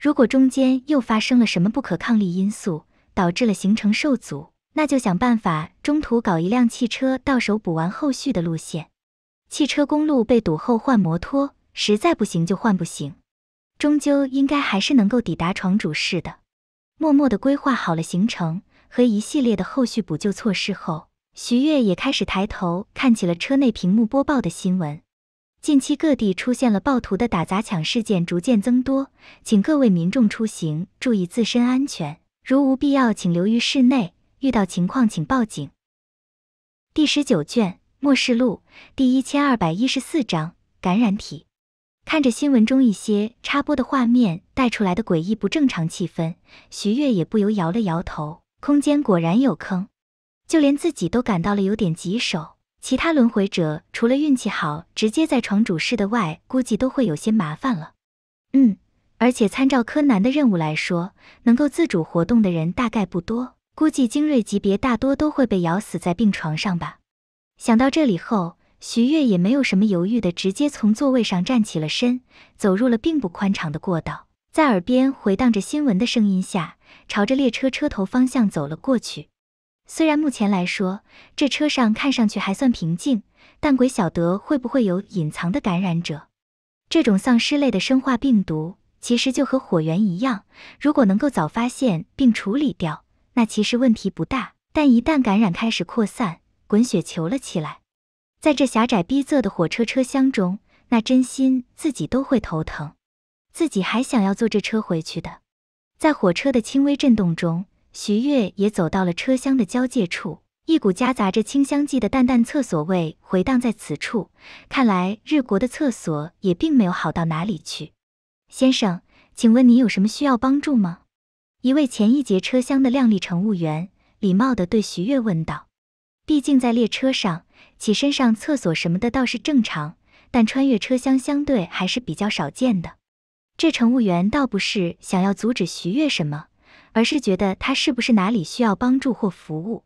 如果中间又发生了什么不可抗力因素，导致了行程受阻，那就想办法中途搞一辆汽车到手，补完后续的路线。汽车公路被堵后换摩托，实在不行就换不行，终究应该还是能够抵达床主室的。默默地规划好了行程和一系列的后续补救措施后，徐悦也开始抬头看起了车内屏幕播报的新闻。近期各地出现了暴徒的打砸抢事件，逐渐增多，请各位民众出行注意自身安全，如无必要请留于室内，遇到情况请报警。第十九卷末世录第一千二百一十四章感染体。看着新闻中一些插播的画面带出来的诡异不正常气氛，徐悦也不由摇了摇头。空间果然有坑，就连自己都感到了有点棘手。其他轮回者除了运气好直接在床主室的外，估计都会有些麻烦了。嗯，而且参照柯南的任务来说，能够自主活动的人大概不多，估计精锐级别大多都会被咬死在病床上吧。想到这里后，徐月也没有什么犹豫的，直接从座位上站起了身，走入了并不宽敞的过道，在耳边回荡着新闻的声音下，朝着列车车头方向走了过去。虽然目前来说，这车上看上去还算平静，但鬼晓得会不会有隐藏的感染者？这种丧尸类的生化病毒，其实就和火源一样，如果能够早发现并处理掉，那其实问题不大。但一旦感染开始扩散，滚雪球了起来，在这狭窄逼仄的火车车厢中，那真心自己都会头疼。自己还想要坐这车回去的，在火车的轻微震动中。徐悦也走到了车厢的交界处，一股夹杂着清香剂的淡淡厕所味回荡在此处。看来日国的厕所也并没有好到哪里去。先生，请问你有什么需要帮助吗？一位前一节车厢的靓丽乘务员礼貌地对徐悦问道。毕竟在列车上起身上厕所什么的倒是正常，但穿越车厢相对还是比较少见的。这乘务员倒不是想要阻止徐悦什么。而是觉得他是不是哪里需要帮助或服务？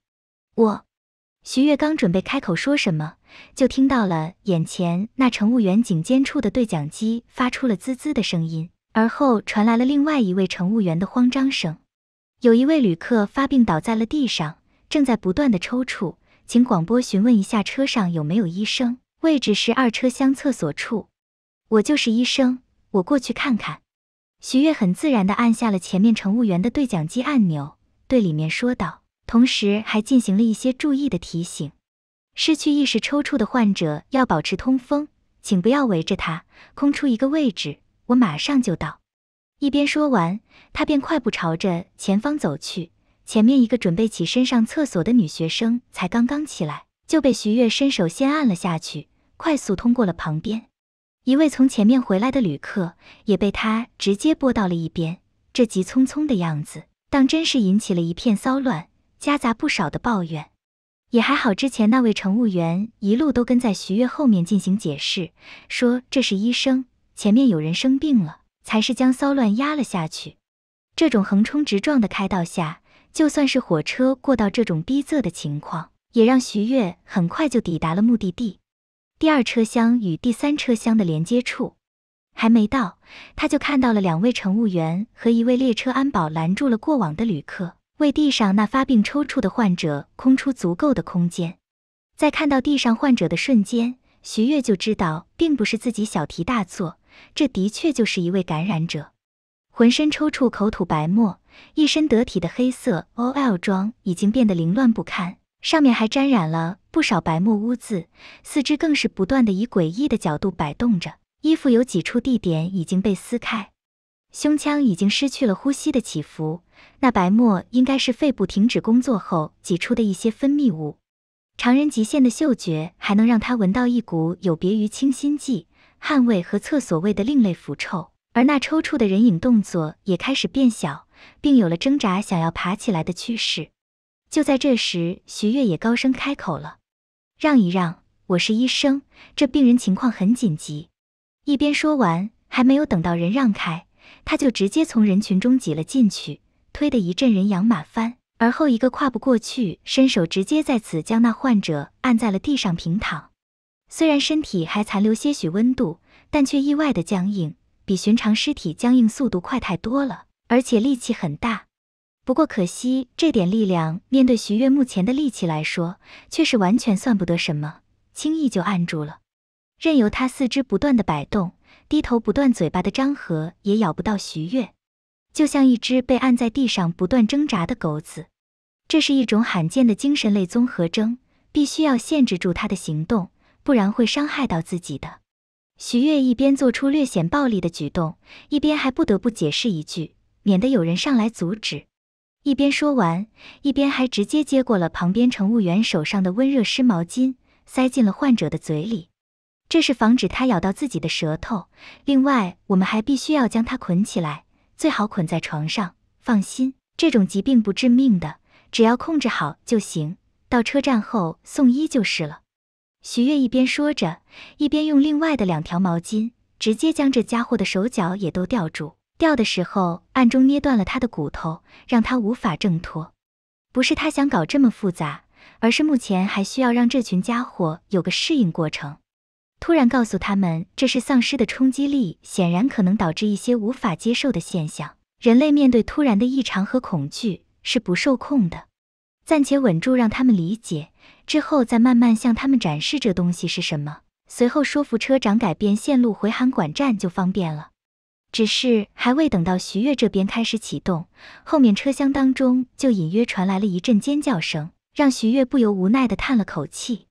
我，徐悦刚准备开口说什么，就听到了眼前那乘务员颈肩处的对讲机发出了滋滋的声音，而后传来了另外一位乘务员的慌张声。有一位旅客发病倒在了地上，正在不断的抽搐，请广播询问一下车上有没有医生，位置是二车厢厕所处。我就是医生，我过去看看。徐悦很自然地按下了前面乘务员的对讲机按钮，对里面说道，同时还进行了一些注意的提醒：失去意识抽搐的患者要保持通风，请不要围着他，空出一个位置，我马上就到。一边说完，他便快步朝着前方走去。前面一个准备起身上厕所的女学生才刚刚起来，就被徐悦伸手先按了下去，快速通过了旁边。一位从前面回来的旅客也被他直接拨到了一边，这急匆匆的样子，当真是引起了一片骚乱，夹杂不少的抱怨。也还好，之前那位乘务员一路都跟在徐悦后面进行解释，说这是医生，前面有人生病了，才是将骚乱压了下去。这种横冲直撞的开道下，就算是火车过到这种逼仄的情况，也让徐悦很快就抵达了目的地。第二车厢与第三车厢的连接处，还没到，他就看到了两位乘务员和一位列车安保拦住了过往的旅客，为地上那发病抽搐的患者空出足够的空间。在看到地上患者的瞬间，徐悦就知道并不是自己小题大做，这的确就是一位感染者，浑身抽搐，口吐白沫，一身得体的黑色 OL 装已经变得凌乱不堪。上面还沾染了不少白沫污渍，四肢更是不断的以诡异的角度摆动着。衣服有几处地点已经被撕开，胸腔已经失去了呼吸的起伏。那白沫应该是肺部停止工作后挤出的一些分泌物。常人极限的嗅觉还能让他闻到一股有别于清新剂、汗味和厕所味的另类腐臭。而那抽搐的人影动作也开始变小，并有了挣扎想要爬起来的趋势。就在这时，徐悦也高声开口了：“让一让，我是医生，这病人情况很紧急。”一边说完，还没有等到人让开，他就直接从人群中挤了进去，推得一阵人仰马翻。而后一个跨不过去，伸手直接在此将那患者按在了地上平躺。虽然身体还残留些许温度，但却意外的僵硬，比寻常尸体僵硬速度快太多了，而且力气很大。不过可惜，这点力量面对徐月目前的力气来说，却是完全算不得什么，轻易就按住了，任由他四肢不断的摆动，低头不断嘴巴的张合，也咬不到徐月，就像一只被按在地上不断挣扎的狗子。这是一种罕见的精神类综合征，必须要限制住他的行动，不然会伤害到自己的。徐月一边做出略显暴力的举动，一边还不得不解释一句，免得有人上来阻止。一边说完，一边还直接接过了旁边乘务员手上的温热湿毛巾，塞进了患者的嘴里。这是防止他咬到自己的舌头。另外，我们还必须要将他捆起来，最好捆在床上。放心，这种疾病不致命的，只要控制好就行。到车站后送医就是了。徐悦一边说着，一边用另外的两条毛巾直接将这家伙的手脚也都吊住。掉的时候，暗中捏断了他的骨头，让他无法挣脱。不是他想搞这么复杂，而是目前还需要让这群家伙有个适应过程。突然告诉他们这是丧尸的冲击力，显然可能导致一些无法接受的现象。人类面对突然的异常和恐惧是不受控的，暂且稳住，让他们理解之后再慢慢向他们展示这东西是什么。随后说服车长改变线路回函管站就方便了。只是还未等到徐悦这边开始启动，后面车厢当中就隐约传来了一阵尖叫声，让徐悦不由无奈的叹了口气。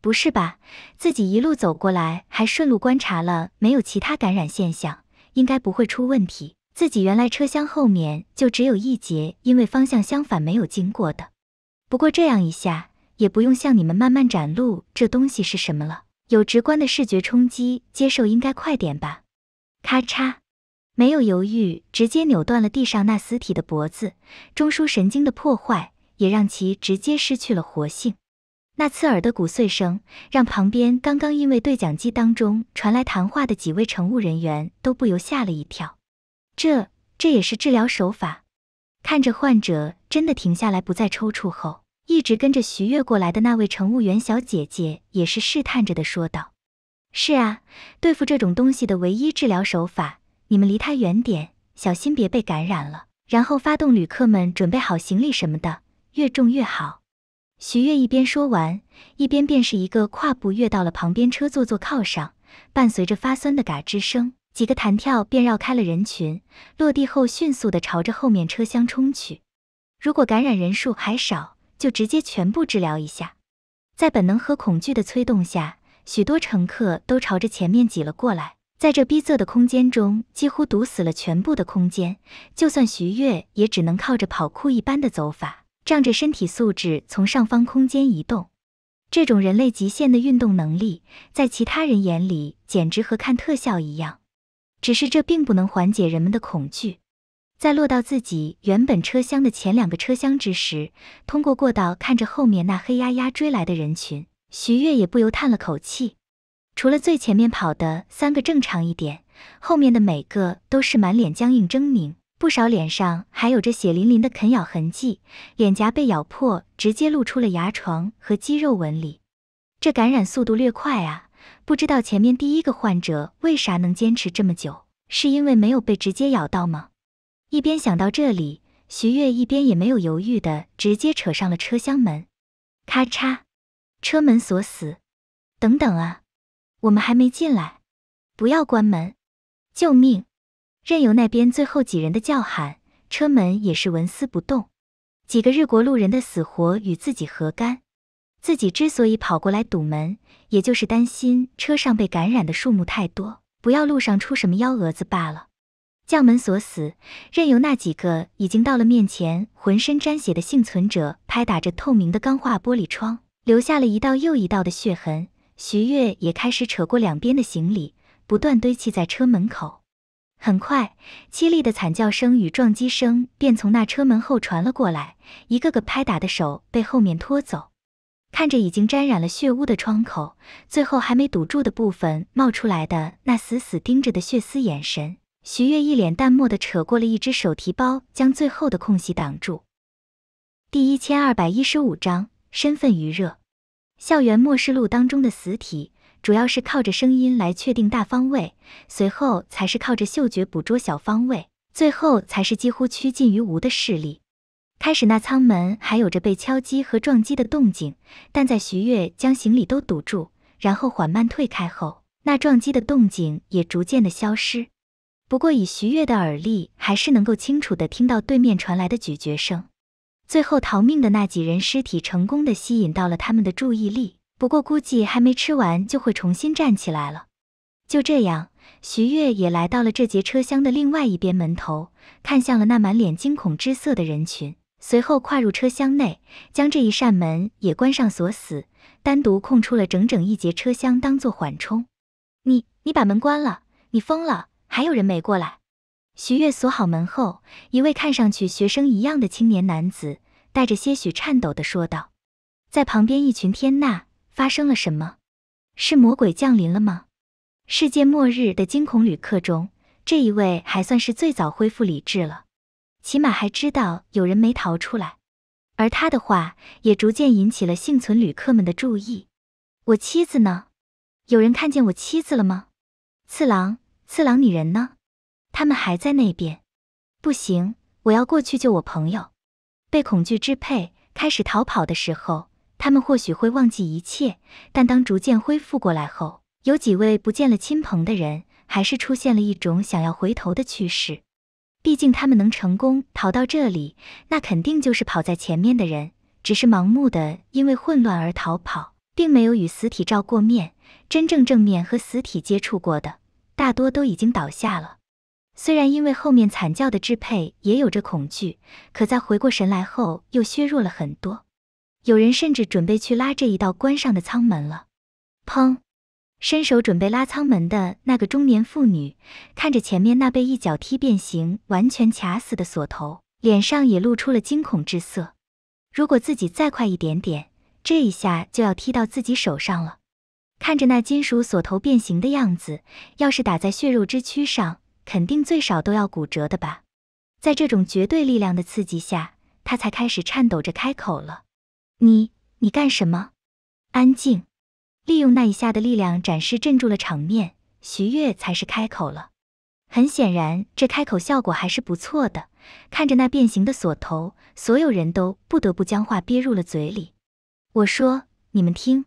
不是吧？自己一路走过来，还顺路观察了没有其他感染现象，应该不会出问题。自己原来车厢后面就只有一节，因为方向相反没有经过的。不过这样一下，也不用向你们慢慢展露这东西是什么了，有直观的视觉冲击，接受应该快点吧。咔嚓。没有犹豫，直接扭断了地上那死体的脖子。中枢神经的破坏也让其直接失去了活性。那刺耳的骨碎声让旁边刚刚因为对讲机当中传来谈话的几位乘务人员都不由吓了一跳。这，这也是治疗手法。看着患者真的停下来不再抽搐后，一直跟着徐月过来的那位乘务员小姐姐也是试探着的说道：“是啊，对付这种东西的唯一治疗手法。”你们离他远点，小心别被感染了。然后发动旅客们准备好行李什么的，越重越好。徐悦一边说完，一边便是一个跨步跃到了旁边车座座靠上，伴随着发酸的嘎吱声，几个弹跳便绕开了人群，落地后迅速的朝着后面车厢冲去。如果感染人数还少，就直接全部治疗一下。在本能和恐惧的催动下，许多乘客都朝着前面挤了过来。在这逼仄的空间中，几乎堵死了全部的空间。就算徐悦，也只能靠着跑酷一般的走法，仗着身体素质从上方空间移动。这种人类极限的运动能力，在其他人眼里，简直和看特效一样。只是这并不能缓解人们的恐惧。在落到自己原本车厢的前两个车厢之时，通过过道看着后面那黑压压追来的人群，徐悦也不由叹了口气。除了最前面跑的三个正常一点，后面的每个都是满脸僵硬狰狞，不少脸上还有着血淋淋的啃咬痕迹，脸颊被咬破，直接露出了牙床和肌肉纹理。这感染速度略快啊！不知道前面第一个患者为啥能坚持这么久，是因为没有被直接咬到吗？一边想到这里，徐月一边也没有犹豫的直接扯上了车厢门，咔嚓，车门锁死。等等啊！我们还没进来，不要关门！救命！任由那边最后几人的叫喊，车门也是纹丝不动。几个日国路人的死活与自己何干？自己之所以跑过来堵门，也就是担心车上被感染的数目太多，不要路上出什么幺蛾子罢了。将门锁死，任由那几个已经到了面前、浑身沾血的幸存者拍打着透明的钢化玻璃窗，留下了一道又一道的血痕。徐月也开始扯过两边的行李，不断堆砌在车门口。很快，凄厉的惨叫声与撞击声便从那车门后传了过来。一个个拍打的手被后面拖走，看着已经沾染了血污的窗口，最后还没堵住的部分冒出来的那死死盯着的血丝眼神，徐月一脸淡漠地扯过了一只手提包，将最后的空隙挡住。第一千二百一十五章身份余热。校园末世录当中的死体，主要是靠着声音来确定大方位，随后才是靠着嗅觉捕捉小方位，最后才是几乎趋近于无的视力。开始那舱门还有着被敲击和撞击的动静，但在徐悦将行李都堵住，然后缓慢退开后，那撞击的动静也逐渐的消失。不过以徐悦的耳力，还是能够清楚的听到对面传来的咀嚼声。最后逃命的那几人尸体，成功的吸引到了他们的注意力。不过估计还没吃完，就会重新站起来了。就这样，徐悦也来到了这节车厢的另外一边门头，看向了那满脸惊恐之色的人群，随后跨入车厢内，将这一扇门也关上锁死，单独空出了整整一节车厢当做缓冲。你你把门关了，你疯了？还有人没过来？徐悦锁好门后，一位看上去学生一样的青年男子，带着些许颤抖的说道：“在旁边一群天呐，发生了什么？是魔鬼降临了吗？世界末日的惊恐旅客中，这一位还算是最早恢复理智了，起码还知道有人没逃出来。而他的话也逐渐引起了幸存旅客们的注意。我妻子呢？有人看见我妻子了吗？次郎，次郎，你人呢？”他们还在那边，不行，我要过去救我朋友。被恐惧支配，开始逃跑的时候，他们或许会忘记一切；但当逐渐恢复过来后，有几位不见了亲朋的人，还是出现了一种想要回头的趋势。毕竟他们能成功逃到这里，那肯定就是跑在前面的人，只是盲目的因为混乱而逃跑，并没有与死体照过面。真正正面和死体接触过的，大多都已经倒下了。虽然因为后面惨叫的支配也有着恐惧，可在回过神来后又削弱了很多。有人甚至准备去拉这一道关上的舱门了。砰！伸手准备拉舱门的那个中年妇女，看着前面那被一脚踢变形、完全卡死的锁头，脸上也露出了惊恐之色。如果自己再快一点点，这一下就要踢到自己手上了。看着那金属锁头变形的样子，要是打在血肉之躯上……肯定最少都要骨折的吧，在这种绝对力量的刺激下，他才开始颤抖着开口了。你你干什么？安静！利用那一下的力量展示镇住了场面，徐悦才是开口了。很显然，这开口效果还是不错的。看着那变形的锁头，所有人都不得不将话憋入了嘴里。我说，你们听，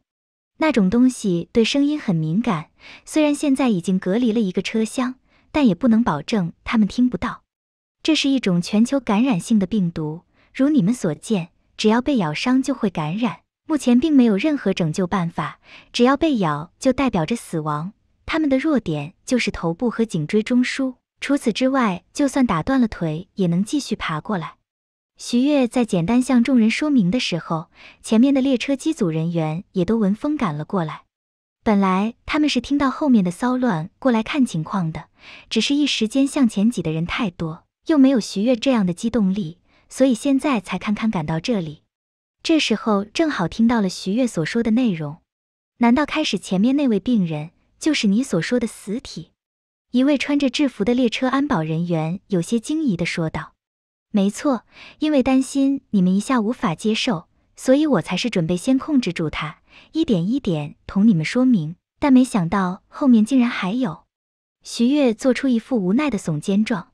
那种东西对声音很敏感。虽然现在已经隔离了一个车厢。但也不能保证他们听不到。这是一种全球感染性的病毒，如你们所见，只要被咬伤就会感染。目前并没有任何拯救办法，只要被咬就代表着死亡。他们的弱点就是头部和颈椎中枢，除此之外，就算打断了腿也能继续爬过来。徐悦在简单向众人说明的时候，前面的列车机组人员也都闻风赶了过来。本来他们是听到后面的骚乱过来看情况的，只是一时间向前挤的人太多，又没有徐悦这样的机动力，所以现在才堪堪赶到这里。这时候正好听到了徐悦所说的内容，难道开始前面那位病人就是你所说的死体？一位穿着制服的列车安保人员有些惊疑地说道：“没错，因为担心你们一下无法接受，所以我才是准备先控制住他。”一点一点同你们说明，但没想到后面竟然还有。徐悦做出一副无奈的耸肩状。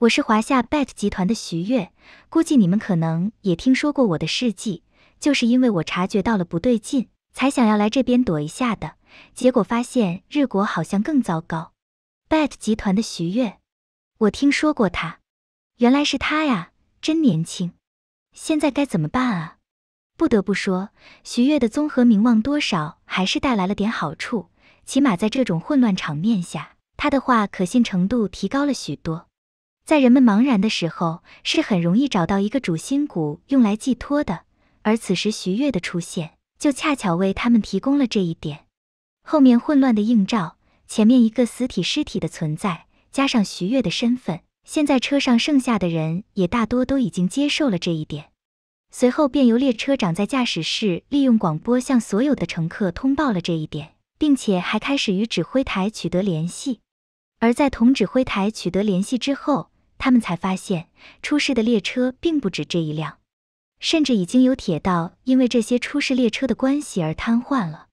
我是华夏 Bet 集团的徐悦，估计你们可能也听说过我的事迹。就是因为我察觉到了不对劲，才想要来这边躲一下的。结果发现日国好像更糟糕。Bet 集团的徐悦，我听说过他，原来是他呀，真年轻。现在该怎么办啊？不得不说，徐悦的综合名望多少还是带来了点好处，起码在这种混乱场面下，他的话可信程度提高了许多。在人们茫然的时候，是很容易找到一个主心骨用来寄托的，而此时徐悦的出现，就恰巧为他们提供了这一点。后面混乱的映照，前面一个死体尸体的存在，加上徐悦的身份，现在车上剩下的人也大多都已经接受了这一点。随后便由列车长在驾驶室利用广播向所有的乘客通报了这一点，并且还开始与指挥台取得联系。而在同指挥台取得联系之后，他们才发现出事的列车并不止这一辆，甚至已经有铁道因为这些出事列车的关系而瘫痪了。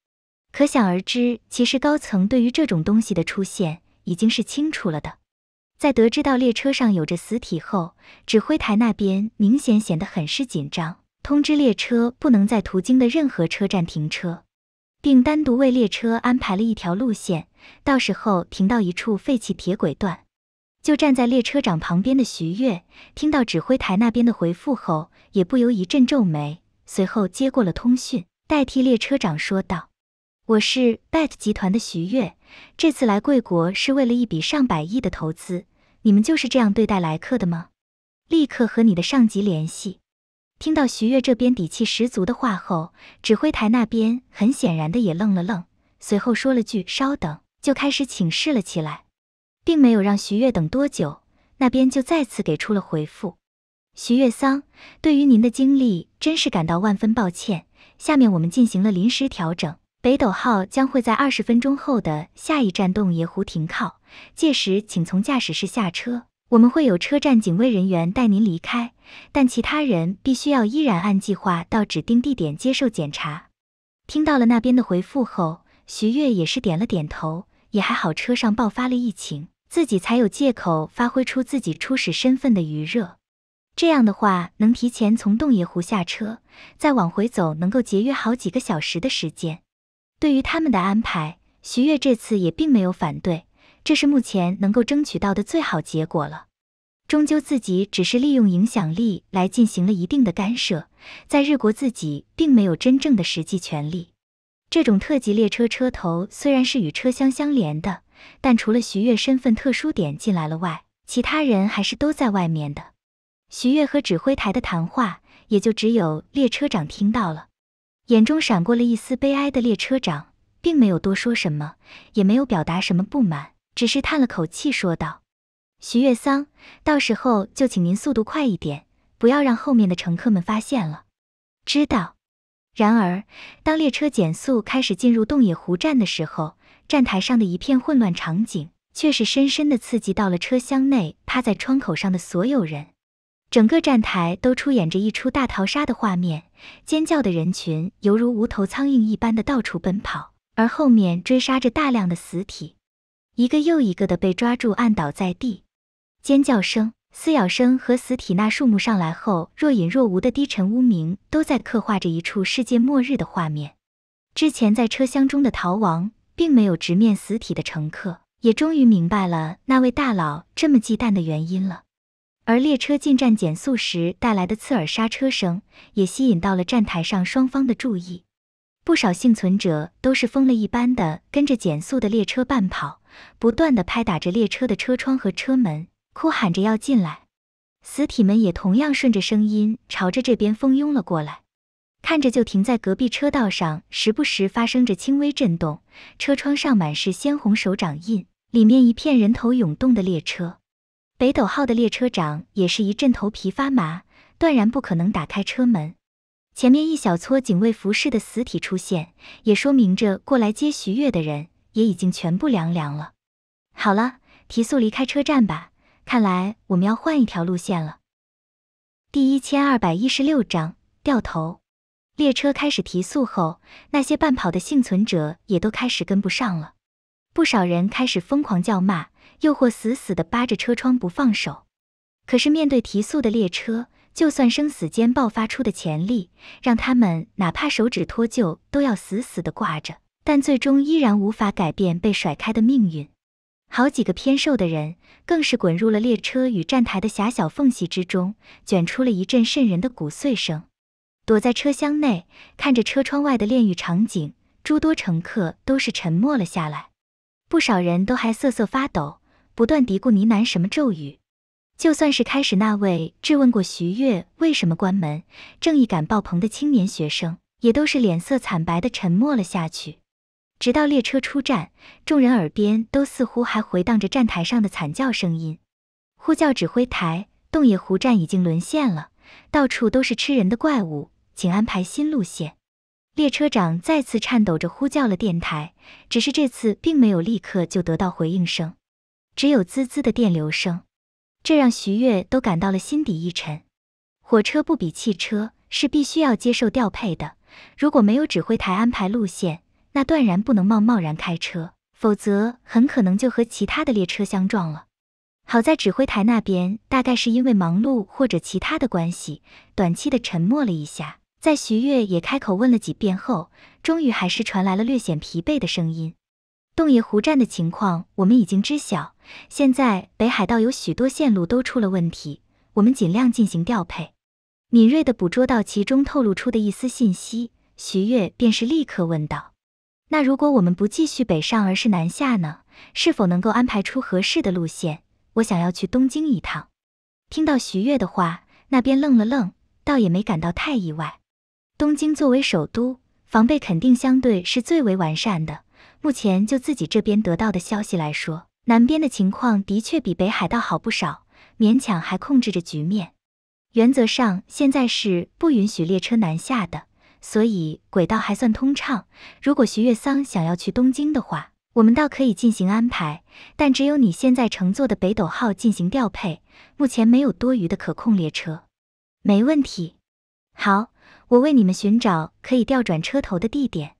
可想而知，其实高层对于这种东西的出现已经是清楚了的。在得知到列车上有着死体后，指挥台那边明显显得很是紧张，通知列车不能在途经的任何车站停车，并单独为列车安排了一条路线，到时候停到一处废弃铁轨段。就站在列车长旁边的徐悦听到指挥台那边的回复后，也不由一阵皱眉，随后接过了通讯，代替列车长说道：“我是 Bet 集团的徐悦，这次来贵国是为了一笔上百亿的投资。”你们就是这样对待来客的吗？立刻和你的上级联系。听到徐悦这边底气十足的话后，指挥台那边很显然的也愣了愣，随后说了句“稍等”，就开始请示了起来，并没有让徐悦等多久，那边就再次给出了回复。徐月桑，对于您的经历，真是感到万分抱歉。下面我们进行了临时调整。北斗号将会在二十分钟后的下一站洞爷湖停靠，届时请从驾驶室下车，我们会有车站警卫人员带您离开。但其他人必须要依然按计划到指定地点接受检查。听到了那边的回复后，徐悦也是点了点头。也还好车上爆发了疫情，自己才有借口发挥出自己初始身份的余热。这样的话，能提前从洞爷湖下车，再往回走能够节约好几个小时的时间。对于他们的安排，徐悦这次也并没有反对，这是目前能够争取到的最好结果了。终究自己只是利用影响力来进行了一定的干涉，在日国自己并没有真正的实际权利。这种特级列车车头虽然是与车厢相连的，但除了徐悦身份特殊点进来了外，其他人还是都在外面的。徐悦和指挥台的谈话，也就只有列车长听到了。眼中闪过了一丝悲哀的列车长，并没有多说什么，也没有表达什么不满，只是叹了口气说道：“徐月桑，到时候就请您速度快一点，不要让后面的乘客们发现了。”知道。然而，当列车减速开始进入洞野湖站的时候，站台上的一片混乱场景，却是深深的刺激到了车厢内趴在窗口上的所有人。整个站台都出演着一出大逃杀的画面，尖叫的人群犹如无头苍蝇一般的到处奔跑，而后面追杀着大量的死体，一个又一个的被抓住按倒在地，尖叫声、撕咬声和死体那数目上来后若隐若无的低沉呜鸣，都在刻画着一处世界末日的画面。之前在车厢中的逃亡，并没有直面死体的乘客，也终于明白了那位大佬这么忌惮的原因了。而列车进站减速时带来的刺耳刹车声，也吸引到了站台上双方的注意。不少幸存者都是疯了一般的跟着减速的列车慢跑，不断的拍打着列车的车窗和车门，哭喊着要进来。死体们也同样顺着声音朝着这边蜂拥了过来。看着就停在隔壁车道上，时不时发生着轻微震动，车窗上满是鲜红手掌印，里面一片人头涌动的列车。北斗号的列车长也是一阵头皮发麻，断然不可能打开车门。前面一小撮警卫服饰的死体出现，也说明着过来接徐悦的人也已经全部凉凉了。好了，提速离开车站吧，看来我们要换一条路线了。第一千二百一十六章掉头。列车开始提速后，那些半跑的幸存者也都开始跟不上了，不少人开始疯狂叫骂。诱惑死死地扒着车窗不放手，可是面对提速的列车，就算生死间爆发出的潜力，让他们哪怕手指脱臼都要死死地挂着，但最终依然无法改变被甩开的命运。好几个偏瘦的人更是滚入了列车与站台的狭小缝隙之中，卷出了一阵瘆人的骨碎声。躲在车厢内看着车窗外的炼狱场景，诸多乘客都是沉默了下来，不少人都还瑟瑟发抖。不断嘀咕呢喃什么咒语，就算是开始那位质问过徐悦为什么关门、正义感爆棚的青年学生，也都是脸色惨白的沉默了下去。直到列车出站，众人耳边都似乎还回荡着站台上的惨叫声音。呼叫指挥台，洞野湖站已经沦陷了，到处都是吃人的怪物，请安排新路线。列车长再次颤抖着呼叫了电台，只是这次并没有立刻就得到回应声。只有滋滋的电流声，这让徐月都感到了心底一沉。火车不比汽车，是必须要接受调配的。如果没有指挥台安排路线，那断然不能贸贸然开车，否则很可能就和其他的列车相撞了。好在指挥台那边大概是因为忙碌或者其他的关系，短期的沉默了一下。在徐月也开口问了几遍后，终于还是传来了略显疲惫的声音。洞爷湖站的情况我们已经知晓，现在北海道有许多线路都出了问题，我们尽量进行调配。敏锐地捕捉到其中透露出的一丝信息，徐悦便是立刻问道：“那如果我们不继续北上，而是南下呢？是否能够安排出合适的路线？我想要去东京一趟。”听到徐悦的话，那边愣了愣，倒也没感到太意外。东京作为首都，防备肯定相对是最为完善的。目前就自己这边得到的消息来说，南边的情况的确比北海道好不少，勉强还控制着局面。原则上现在是不允许列车南下的，所以轨道还算通畅。如果徐月桑想要去东京的话，我们倒可以进行安排，但只有你现在乘坐的北斗号进行调配，目前没有多余的可控列车。没问题。好，我为你们寻找可以调转车头的地点。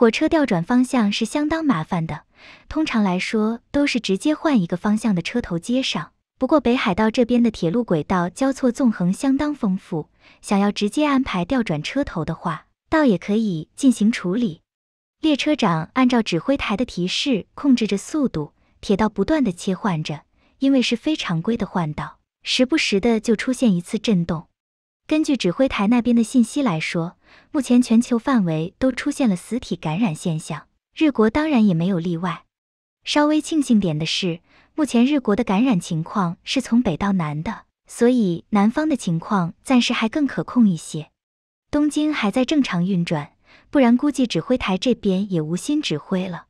火车调转方向是相当麻烦的，通常来说都是直接换一个方向的车头接上。不过北海道这边的铁路轨道交错纵横相当丰富，想要直接安排调转车头的话，倒也可以进行处理。列车长按照指挥台的提示控制着速度，铁道不断的切换着，因为是非常规的换道，时不时的就出现一次震动。根据指挥台那边的信息来说。目前全球范围都出现了死体感染现象，日国当然也没有例外。稍微庆幸点的是，目前日国的感染情况是从北到南的，所以南方的情况暂时还更可控一些。东京还在正常运转，不然估计指挥台这边也无心指挥了。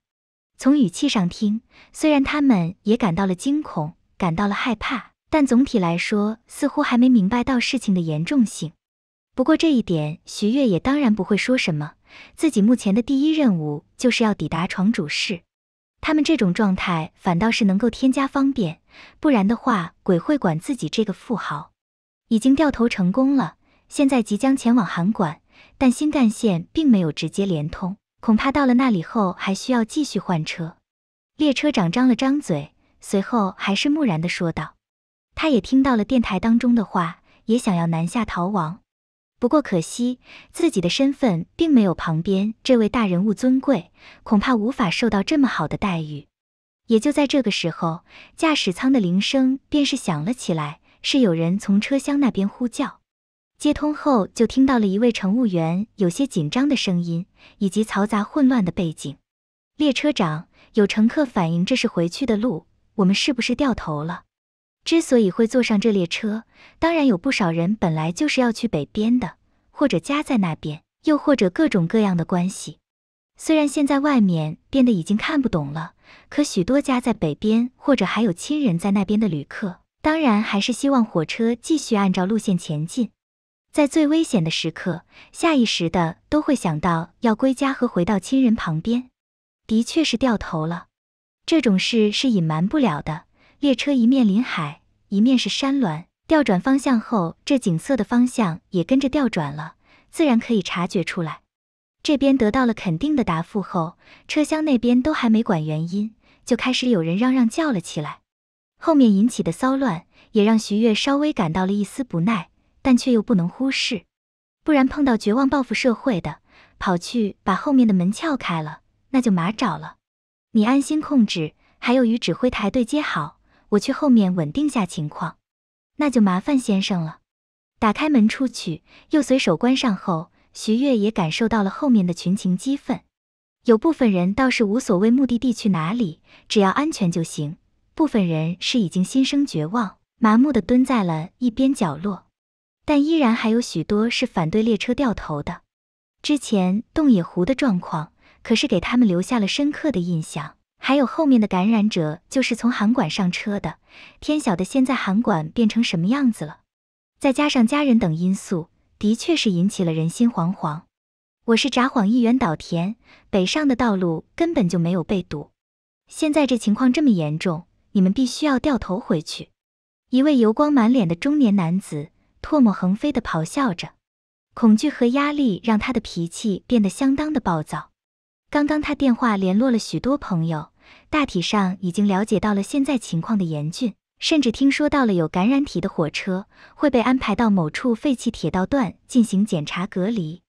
从语气上听，虽然他们也感到了惊恐，感到了害怕，但总体来说，似乎还没明白到事情的严重性。不过这一点，徐月也当然不会说什么。自己目前的第一任务就是要抵达床主室，他们这种状态反倒是能够添加方便，不然的话鬼会管自己这个富豪。已经掉头成功了，现在即将前往韩馆，但新干线并没有直接连通，恐怕到了那里后还需要继续换车。列车长张了张嘴，随后还是木然地说道：“他也听到了电台当中的话，也想要南下逃亡。”不过可惜，自己的身份并没有旁边这位大人物尊贵，恐怕无法受到这么好的待遇。也就在这个时候，驾驶舱的铃声便是响了起来，是有人从车厢那边呼叫。接通后，就听到了一位乘务员有些紧张的声音，以及嘈杂混乱的背景。列车长，有乘客反映这是回去的路，我们是不是掉头了？之所以会坐上这列车，当然有不少人本来就是要去北边的，或者家在那边，又或者各种各样的关系。虽然现在外面变得已经看不懂了，可许多家在北边，或者还有亲人在那边的旅客，当然还是希望火车继续按照路线前进。在最危险的时刻，下意识的都会想到要归家和回到亲人旁边。的确是掉头了，这种事是隐瞒不了的。列车一面临海，一面是山峦。调转方向后，这景色的方向也跟着调转了，自然可以察觉出来。这边得到了肯定的答复后，车厢那边都还没管原因，就开始有人嚷嚷叫了起来。后面引起的骚乱也让徐悦稍微感到了一丝不耐，但却又不能忽视，不然碰到绝望报复社会的，跑去把后面的门撬开了，那就麻爪了。你安心控制，还有与指挥台对接好。我去后面稳定下情况，那就麻烦先生了。打开门出去，又随手关上后，徐悦也感受到了后面的群情激愤。有部分人倒是无所谓目的地去哪里，只要安全就行；部分人是已经心生绝望，麻木的蹲在了一边角落。但依然还有许多是反对列车掉头的。之前洞野湖的状况可是给他们留下了深刻的印象。还有后面的感染者，就是从韩馆上车的。天晓得现在韩馆变成什么样子了。再加上家人等因素，的确是引起了人心惶惶。我是札幌议员岛田，北上的道路根本就没有被堵。现在这情况这么严重，你们必须要掉头回去。一位油光满脸的中年男子唾沫横飞的咆哮着，恐惧和压力让他的脾气变得相当的暴躁。刚刚他电话联络了许多朋友，大体上已经了解到了现在情况的严峻，甚至听说到了有感染体的火车会被安排到某处废弃铁道段进行检查隔离。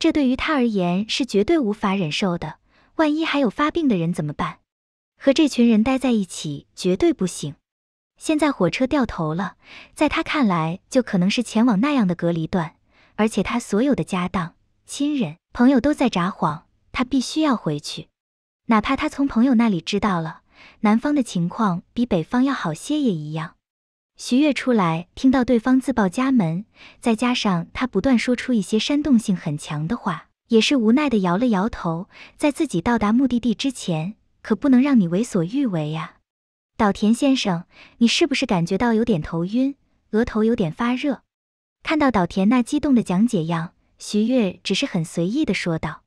这对于他而言是绝对无法忍受的，万一还有发病的人怎么办？和这群人待在一起绝对不行。现在火车掉头了，在他看来就可能是前往那样的隔离段，而且他所有的家当、亲人、朋友都在撒谎。他必须要回去，哪怕他从朋友那里知道了南方的情况比北方要好些也一样。徐悦出来听到对方自报家门，再加上他不断说出一些煽动性很强的话，也是无奈的摇了摇头。在自己到达目的地之前，可不能让你为所欲为呀，岛田先生，你是不是感觉到有点头晕，额头有点发热？看到岛田那激动的讲解样，徐悦只是很随意的说道。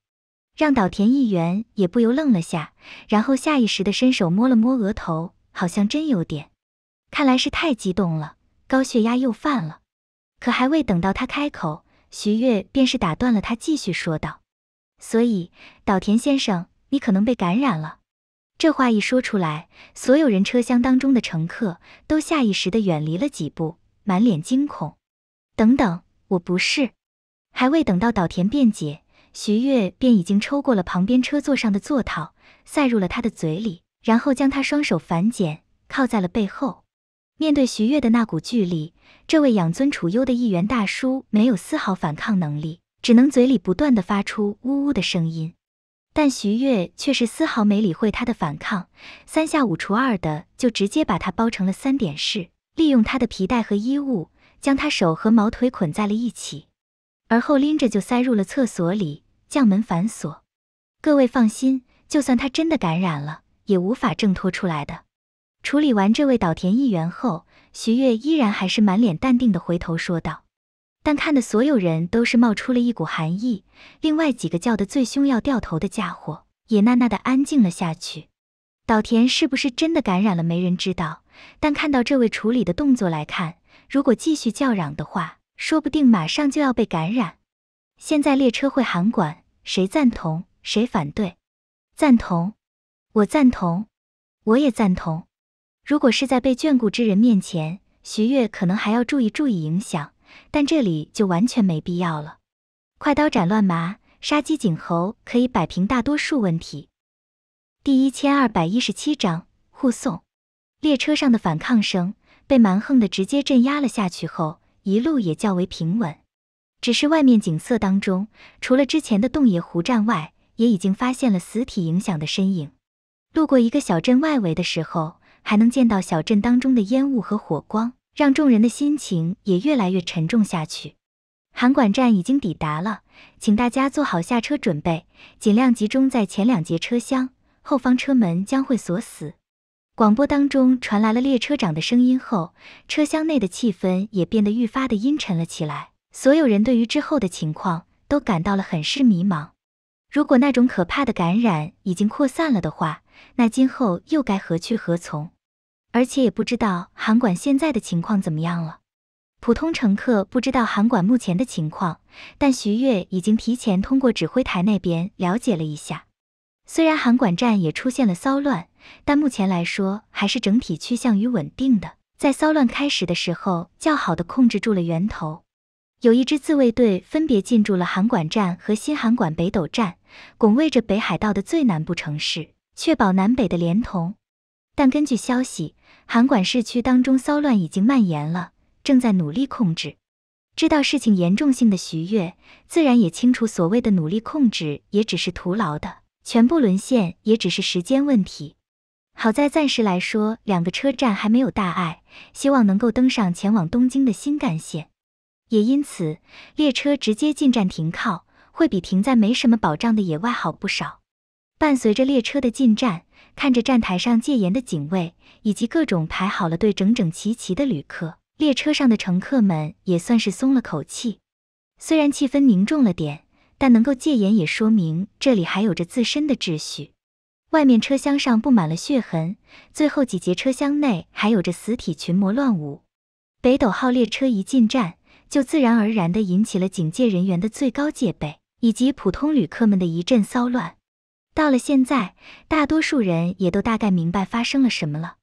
让岛田议员也不由愣了下，然后下意识地伸手摸了摸额头，好像真有点，看来是太激动了，高血压又犯了。可还未等到他开口，徐悦便是打断了他，继续说道：“所以，岛田先生，你可能被感染了。”这话一说出来，所有人车厢当中的乘客都下意识地远离了几步，满脸惊恐。“等等，我不是！”还未等到岛田辩解。徐悦便已经抽过了旁边车座上的座套，塞入了他的嘴里，然后将他双手反剪，靠在了背后。面对徐悦的那股巨力，这位养尊处优的议员大叔没有丝毫反抗能力，只能嘴里不断的发出呜呜的声音。但徐悦却是丝毫没理会他的反抗，三下五除二的就直接把他包成了三点式，利用他的皮带和衣物将他手和毛腿捆在了一起，而后拎着就塞入了厕所里。将门反锁，各位放心，就算他真的感染了，也无法挣脱出来的。处理完这位岛田议员后，徐悦依然还是满脸淡定的回头说道，但看的所有人都是冒出了一股寒意。另外几个叫的最凶要掉头的家伙也呐呐的安静了下去。岛田是不是真的感染了？没人知道。但看到这位处理的动作来看，如果继续叫嚷的话，说不定马上就要被感染。现在列车会喊馆，谁赞同谁反对？赞同，我赞同，我也赞同。如果是在被眷顾之人面前，徐悦可能还要注意注意影响，但这里就完全没必要了。快刀斩乱麻，杀鸡儆猴，可以摆平大多数问题。第一千二百一十七章护送。列车上的反抗声被蛮横的直接镇压了下去后，一路也较为平稳。只是外面景色当中，除了之前的洞野湖站外，也已经发现了死体影响的身影。路过一个小镇外围的时候，还能见到小镇当中的烟雾和火光，让众人的心情也越来越沉重下去。函馆站已经抵达了，请大家做好下车准备，尽量集中在前两节车厢，后方车门将会锁死。广播当中传来了列车长的声音后，车厢内的气氛也变得愈发的阴沉了起来。所有人对于之后的情况都感到了很是迷茫。如果那种可怕的感染已经扩散了的话，那今后又该何去何从？而且也不知道韩馆现在的情况怎么样了。普通乘客不知道韩馆目前的情况，但徐悦已经提前通过指挥台那边了解了一下。虽然韩馆站也出现了骚乱，但目前来说还是整体趋向于稳定的。在骚乱开始的时候，较好的控制住了源头。有一支自卫队分别进驻了函馆站和新函馆北斗站，拱卫着北海道的最南部城市，确保南北的连通。但根据消息，函馆市区当中骚乱已经蔓延了，正在努力控制。知道事情严重性的徐悦，自然也清楚所谓的努力控制也只是徒劳的，全部沦陷也只是时间问题。好在暂时来说，两个车站还没有大碍，希望能够登上前往东京的新干线。也因此，列车直接进站停靠，会比停在没什么保障的野外好不少。伴随着列车的进站，看着站台上戒严的警卫以及各种排好了队、整整齐齐的旅客，列车上的乘客们也算是松了口气。虽然气氛凝重了点，但能够戒严也说明这里还有着自身的秩序。外面车厢上布满了血痕，最后几节车厢内还有着死体群魔乱舞。北斗号列车一进站。就自然而然的引起了警戒人员的最高戒备，以及普通旅客们的一阵骚乱。到了现在，大多数人也都大概明白发生了什么了。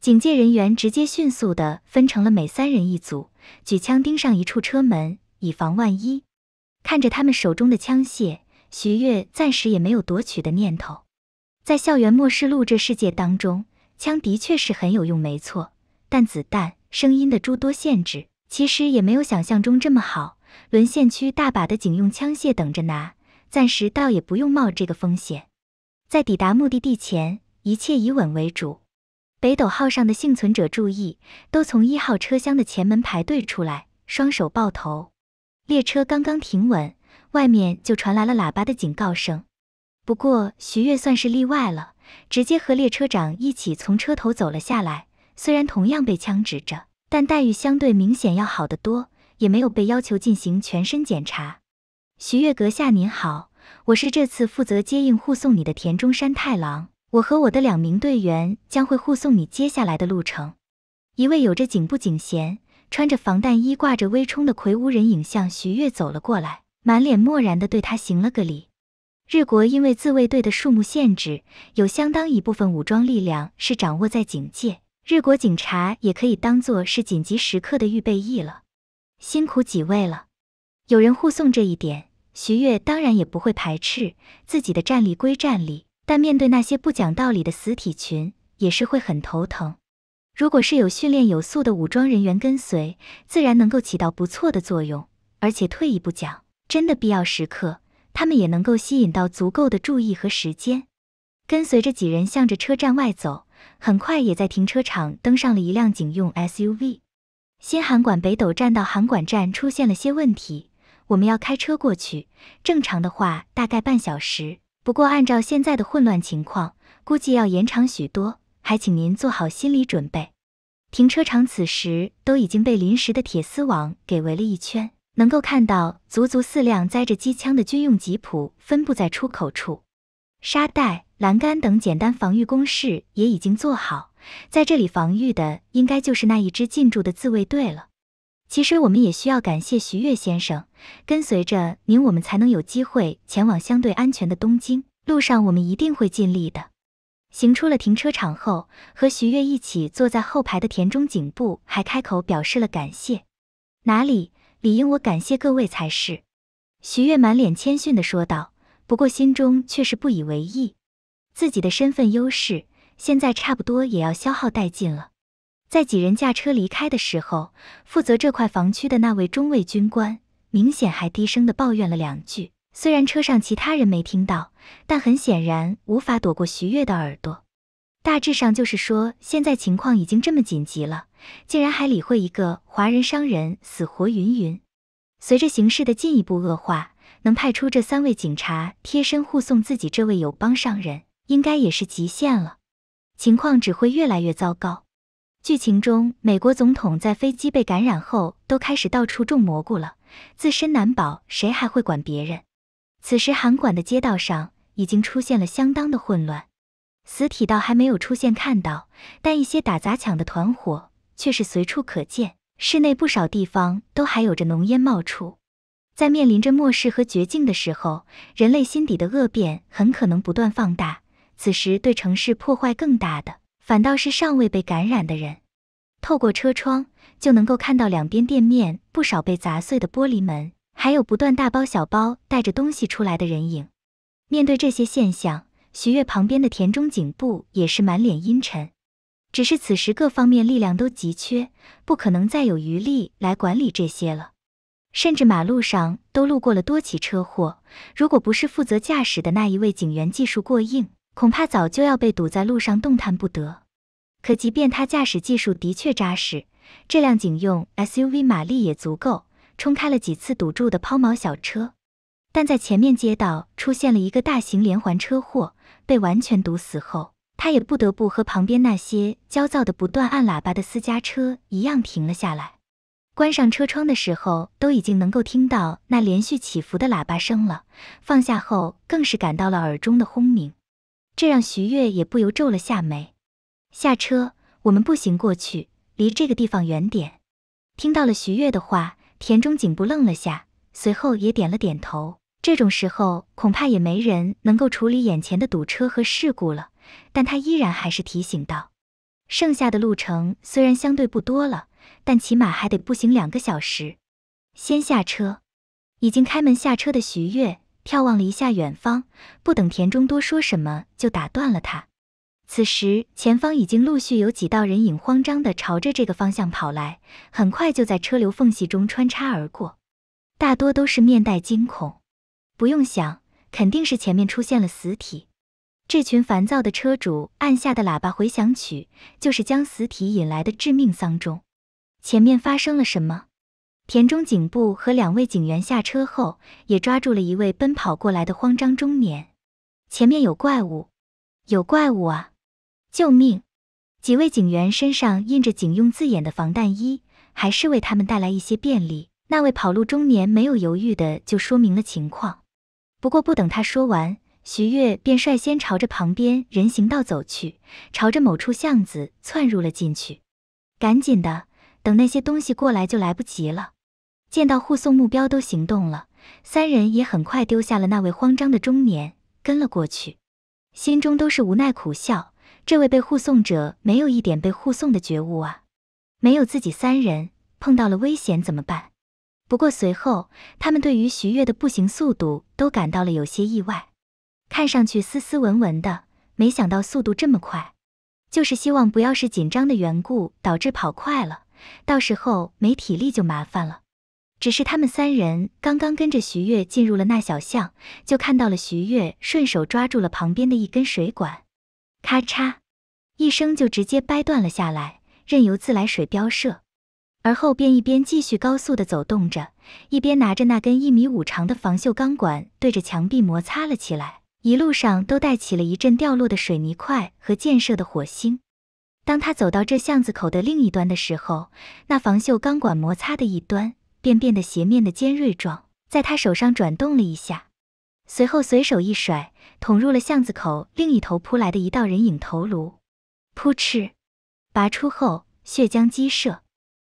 警戒人员直接迅速的分成了每三人一组，举枪盯上一处车门，以防万一。看着他们手中的枪械，徐悦暂时也没有夺取的念头。在校园末世录这世界当中，枪的确是很有用，没错，但子弹、声音的诸多限制。其实也没有想象中这么好，沦陷区大把的警用枪械等着拿，暂时倒也不用冒这个风险。在抵达目的地前，一切以稳为主。北斗号上的幸存者注意，都从一号车厢的前门排队出来，双手抱头。列车刚刚停稳，外面就传来了喇叭的警告声。不过徐悦算是例外了，直接和列车长一起从车头走了下来，虽然同样被枪指着。但待遇相对明显要好得多，也没有被要求进行全身检查。徐月阁下您好，我是这次负责接应护送你的田中山太郎，我和我的两名队员将会护送你接下来的路程。一位有着颈部警衔、穿着防弹衣、挂着微冲的魁梧人影向徐月走了过来，满脸漠然地对他行了个礼。日国因为自卫队的数目限制，有相当一部分武装力量是掌握在警界。日国警察也可以当做是紧急时刻的预备役了，辛苦几位了。有人护送这一点，徐悦当然也不会排斥自己的战力归战力，但面对那些不讲道理的死体群，也是会很头疼。如果是有训练有素的武装人员跟随，自然能够起到不错的作用。而且退一步讲，真的必要时刻，他们也能够吸引到足够的注意和时间。跟随着几人向着车站外走。很快，也在停车场登上了一辆警用 SUV。新韩馆北斗站到韩馆站出现了些问题，我们要开车过去。正常的话大概半小时，不过按照现在的混乱情况，估计要延长许多，还请您做好心理准备。停车场此时都已经被临时的铁丝网给围了一圈，能够看到足足四辆载着机枪的军用吉普分布在出口处，沙袋。栏杆等简单防御工事也已经做好，在这里防御的应该就是那一支进驻的自卫队了。其实我们也需要感谢徐悦先生，跟随着您，我们才能有机会前往相对安全的东京。路上我们一定会尽力的。行出了停车场后，和徐悦一起坐在后排的田中警部还开口表示了感谢。哪里，理应我感谢各位才是。徐悦满脸谦逊的说道，不过心中却是不以为意。自己的身份优势现在差不多也要消耗殆尽了。在几人驾车离开的时候，负责这块房区的那位中尉军官明显还低声的抱怨了两句，虽然车上其他人没听到，但很显然无法躲过徐悦的耳朵。大致上就是说，现在情况已经这么紧急了，竟然还理会一个华人商人死活云云。随着形势的进一步恶化，能派出这三位警察贴身护送自己这位友邦商人。应该也是极限了，情况只会越来越糟糕。剧情中，美国总统在飞机被感染后，都开始到处种蘑菇了，自身难保，谁还会管别人？此时，韩馆的街道上已经出现了相当的混乱，死体倒还没有出现看到，但一些打砸抢的团伙却是随处可见。室内不少地方都还有着浓烟冒出。在面临着末世和绝境的时候，人类心底的恶变很可能不断放大。此时对城市破坏更大的，反倒是尚未被感染的人。透过车窗就能够看到两边店面不少被砸碎的玻璃门，还有不断大包小包带着东西出来的人影。面对这些现象，徐悦旁边的田中警部也是满脸阴沉。只是此时各方面力量都急缺，不可能再有余力来管理这些了。甚至马路上都路过了多起车祸，如果不是负责驾驶的那一位警员技术过硬。恐怕早就要被堵在路上，动弹不得。可即便他驾驶技术的确扎实，这辆警用 SUV 马力也足够冲开了几次堵住的抛锚小车。但在前面街道出现了一个大型连环车祸，被完全堵死后，他也不得不和旁边那些焦躁的不断按喇叭的私家车一样停了下来。关上车窗的时候，都已经能够听到那连续起伏的喇叭声了；放下后，更是感到了耳中的轰鸣。这让徐月也不由皱了下眉。下车，我们步行过去，离这个地方远点。听到了徐月的话，田中景部愣了下，随后也点了点头。这种时候恐怕也没人能够处理眼前的堵车和事故了，但他依然还是提醒道：“剩下的路程虽然相对不多了，但起码还得步行两个小时。”先下车。已经开门下车的徐月眺望了一下远方，不等田中多说什么，就打断了他。此时，前方已经陆续有几道人影慌张地朝着这个方向跑来，很快就在车流缝隙中穿插而过，大多都是面带惊恐。不用想，肯定是前面出现了死体。这群烦躁的车主按下的喇叭回响曲，就是将死体引来的致命丧钟。前面发生了什么？田中警部和两位警员下车后，也抓住了一位奔跑过来的慌张中年。前面有怪物！有怪物啊！救命！几位警员身上印着警用字眼的防弹衣，还是为他们带来一些便利。那位跑路中年没有犹豫的就说明了情况。不过不等他说完，徐悦便率先朝着旁边人行道走去，朝着某处巷子窜入了进去。赶紧的，等那些东西过来就来不及了。见到护送目标都行动了，三人也很快丢下了那位慌张的中年，跟了过去，心中都是无奈苦笑。这位被护送者没有一点被护送的觉悟啊！没有自己三人，碰到了危险怎么办？不过随后他们对于徐悦的步行速度都感到了有些意外，看上去斯斯文文的，没想到速度这么快。就是希望不要是紧张的缘故导致跑快了，到时候没体力就麻烦了。只是他们三人刚刚跟着徐悦进入了那小巷，就看到了徐悦顺手抓住了旁边的一根水管，咔嚓一声就直接掰断了下来，任由自来水飙射。而后便一边继续高速的走动着，一边拿着那根一米五长的防锈钢管对着墙壁摩擦了起来，一路上都带起了一阵掉落的水泥块和溅射的火星。当他走到这巷子口的另一端的时候，那防锈钢管摩擦的一端。便变得斜面的尖锐状，在他手上转动了一下，随后随手一甩，捅入了巷子口另一头扑来的一道人影头颅。噗嗤，拔出后血浆激射。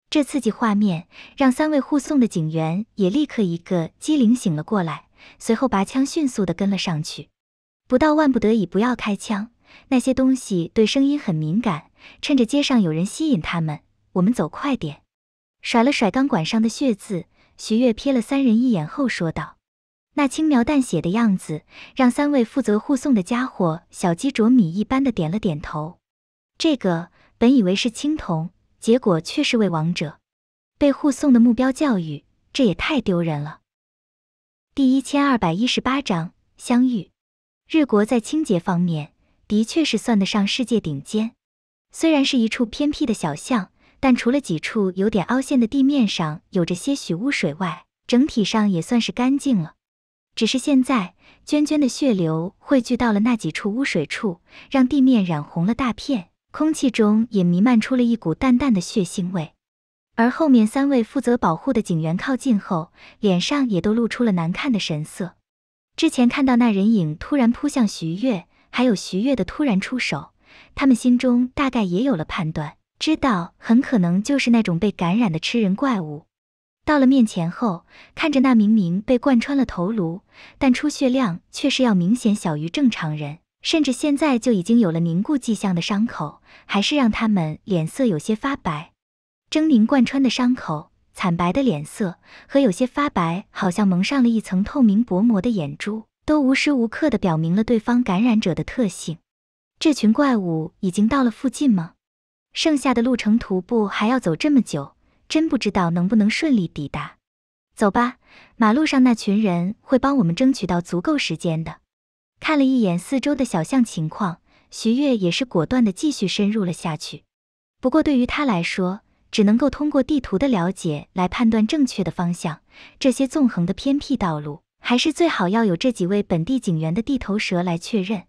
这刺激画面让三位护送的警员也立刻一个机灵醒了过来，随后拔枪迅速的跟了上去。不到万不得已不要开枪，那些东西对声音很敏感。趁着街上有人吸引他们，我们走快点。甩了甩钢管上的血渍，徐月瞥了三人一眼后说道：“那轻描淡写的样子，让三位负责护送的家伙小鸡啄米一般的点了点头。这个本以为是青铜，结果却是位王者，被护送的目标教育，这也太丢人了。”第一千二百一十八章相遇。日国在清洁方面的确是算得上世界顶尖，虽然是一处偏僻的小巷。但除了几处有点凹陷的地面上有着些许污水外，整体上也算是干净了。只是现在，娟娟的血流汇聚到了那几处污水处，让地面染红了大片，空气中也弥漫出了一股淡淡的血腥味。而后面三位负责保护的警员靠近后，脸上也都露出了难看的神色。之前看到那人影突然扑向徐悦，还有徐悦的突然出手，他们心中大概也有了判断。知道很可能就是那种被感染的吃人怪物，到了面前后，看着那明明被贯穿了头颅，但出血量却是要明显小于正常人，甚至现在就已经有了凝固迹象的伤口，还是让他们脸色有些发白。狰狞贯穿的伤口、惨白的脸色和有些发白、好像蒙上了一层透明薄膜的眼珠，都无时无刻的表明了对方感染者的特性。这群怪物已经到了附近吗？剩下的路程徒步还要走这么久，真不知道能不能顺利抵达。走吧，马路上那群人会帮我们争取到足够时间的。看了一眼四周的小巷情况，徐悦也是果断的继续深入了下去。不过对于他来说，只能够通过地图的了解来判断正确的方向。这些纵横的偏僻道路，还是最好要有这几位本地警员的地头蛇来确认。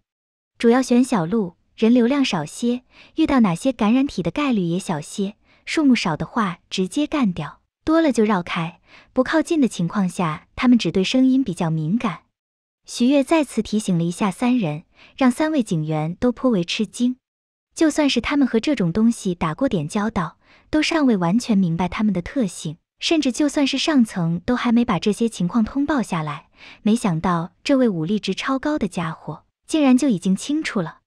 主要选小路。人流量少些，遇到哪些感染体的概率也小些。数目少的话，直接干掉；多了就绕开。不靠近的情况下，他们只对声音比较敏感。徐悦再次提醒了一下三人，让三位警员都颇为吃惊。就算是他们和这种东西打过点交道，都尚未完全明白他们的特性，甚至就算是上层都还没把这些情况通报下来。没想到这位武力值超高的家伙，竟然就已经清楚了。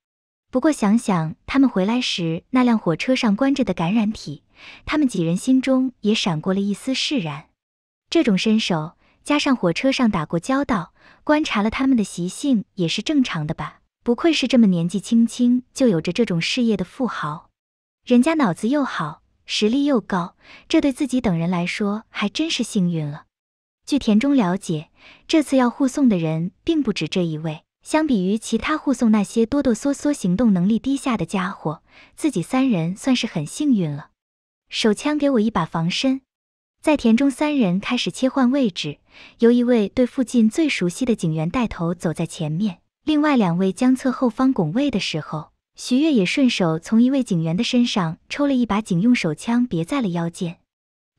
不过想想他们回来时那辆火车上关着的感染体，他们几人心中也闪过了一丝释然。这种身手，加上火车上打过交道，观察了他们的习性，也是正常的吧？不愧是这么年纪轻轻就有着这种事业的富豪，人家脑子又好，实力又高，这对自己等人来说还真是幸运了。据田中了解，这次要护送的人并不止这一位。相比于其他护送那些哆哆嗦嗦、行动能力低下的家伙，自己三人算是很幸运了。手枪给我一把防身。在田中三人开始切换位置，由一位对附近最熟悉的警员带头走在前面，另外两位将侧后方拱卫的时候，徐悦也顺手从一位警员的身上抽了一把警用手枪，别在了腰间。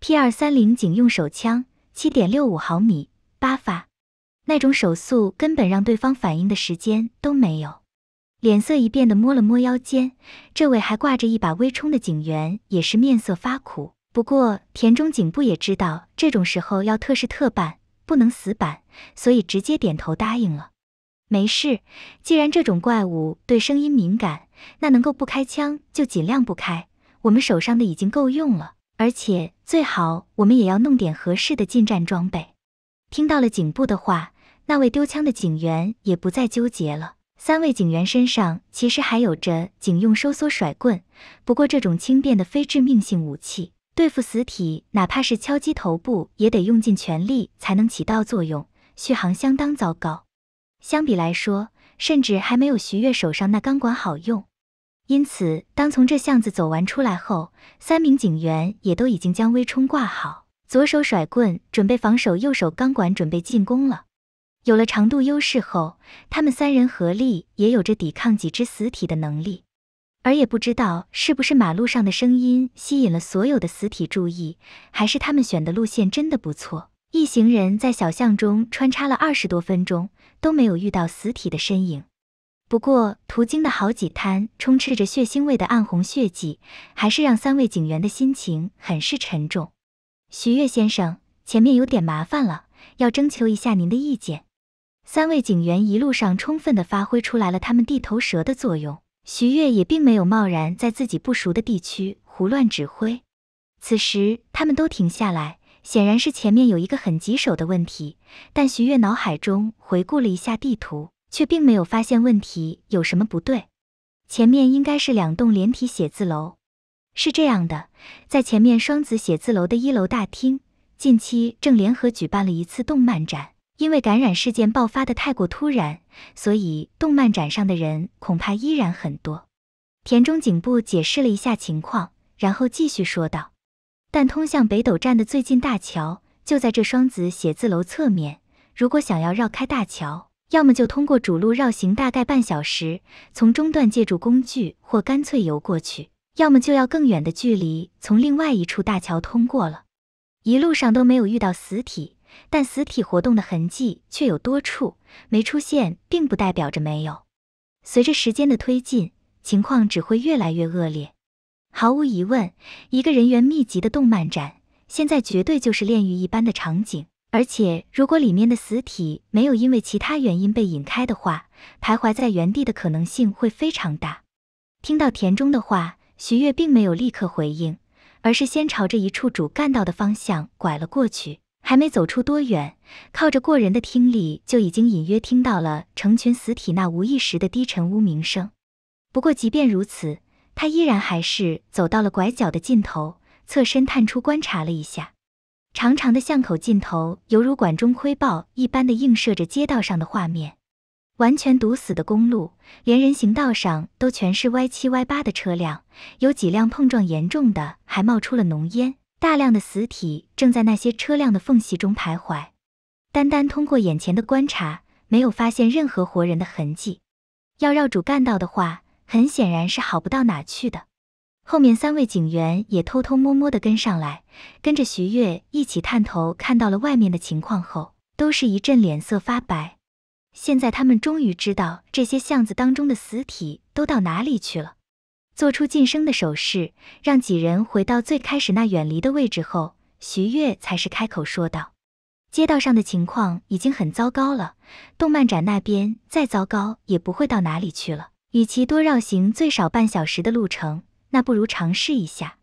P 二三零警用手枪，七点六五毫米，八发。那种手速根本让对方反应的时间都没有，脸色一变的摸了摸腰间，这位还挂着一把微冲的警员也是面色发苦。不过田中警部也知道这种时候要特事特办，不能死板，所以直接点头答应了。没事，既然这种怪物对声音敏感，那能够不开枪就尽量不开，我们手上的已经够用了，而且最好我们也要弄点合适的近战装备。听到了警部的话。那位丢枪的警员也不再纠结了。三位警员身上其实还有着警用收缩甩棍，不过这种轻便的非致命性武器对付死体，哪怕是敲击头部，也得用尽全力才能起到作用，续航相当糟糕。相比来说，甚至还没有徐悦手上那钢管好用。因此，当从这巷子走完出来后，三名警员也都已经将微冲挂好，左手甩棍准备防守，右手钢管准备进攻了。有了长度优势后，他们三人合力也有着抵抗几只死体的能力，而也不知道是不是马路上的声音吸引了所有的死体注意，还是他们选的路线真的不错。一行人在小巷中穿插了二十多分钟，都没有遇到死体的身影。不过途经的好几滩充斥着血腥味的暗红血迹，还是让三位警员的心情很是沉重。徐月先生，前面有点麻烦了，要征求一下您的意见。三位警员一路上充分地发挥出来了他们地头蛇的作用，徐悦也并没有贸然在自己不熟的地区胡乱指挥。此时，他们都停下来，显然是前面有一个很棘手的问题。但徐悦脑海中回顾了一下地图，却并没有发现问题有什么不对。前面应该是两栋连体写字楼，是这样的，在前面双子写字楼的一楼大厅，近期正联合举办了一次动漫展。因为感染事件爆发的太过突然，所以动漫展上的人恐怕依然很多。田中警部解释了一下情况，然后继续说道：“但通向北斗站的最近大桥就在这双子写字楼侧面，如果想要绕开大桥，要么就通过主路绕行大概半小时，从中段借助工具或干脆游过去；要么就要更远的距离，从另外一处大桥通过了。一路上都没有遇到死体。”但死体活动的痕迹却有多处没出现，并不代表着没有。随着时间的推进，情况只会越来越恶劣。毫无疑问，一个人员密集的动漫展，现在绝对就是炼狱一般的场景。而且，如果里面的死体没有因为其他原因被引开的话，徘徊在原地的可能性会非常大。听到田中的话，徐悦并没有立刻回应，而是先朝着一处主干道的方向拐了过去。还没走出多远，靠着过人的听力，就已经隐约听到了成群死体那无意识的低沉呜鸣声。不过即便如此，他依然还是走到了拐角的尽头，侧身探出观察了一下。长长的巷口尽头，犹如管中窥豹一般的映射着街道上的画面。完全堵死的公路，连人行道上都全是歪七歪八的车辆，有几辆碰撞严重的还冒出了浓烟。大量的死体正在那些车辆的缝隙中徘徊，单单通过眼前的观察，没有发现任何活人的痕迹。要绕主干道的话，很显然是好不到哪去的。后面三位警员也偷偷摸摸的跟上来，跟着徐悦一起探头看到了外面的情况后，都是一阵脸色发白。现在他们终于知道这些巷子当中的死体都到哪里去了。做出晋升的手势，让几人回到最开始那远离的位置后，徐月才是开口说道：“街道上的情况已经很糟糕了，动漫展那边再糟糕也不会到哪里去了。与其多绕行最少半小时的路程，那不如尝试一下。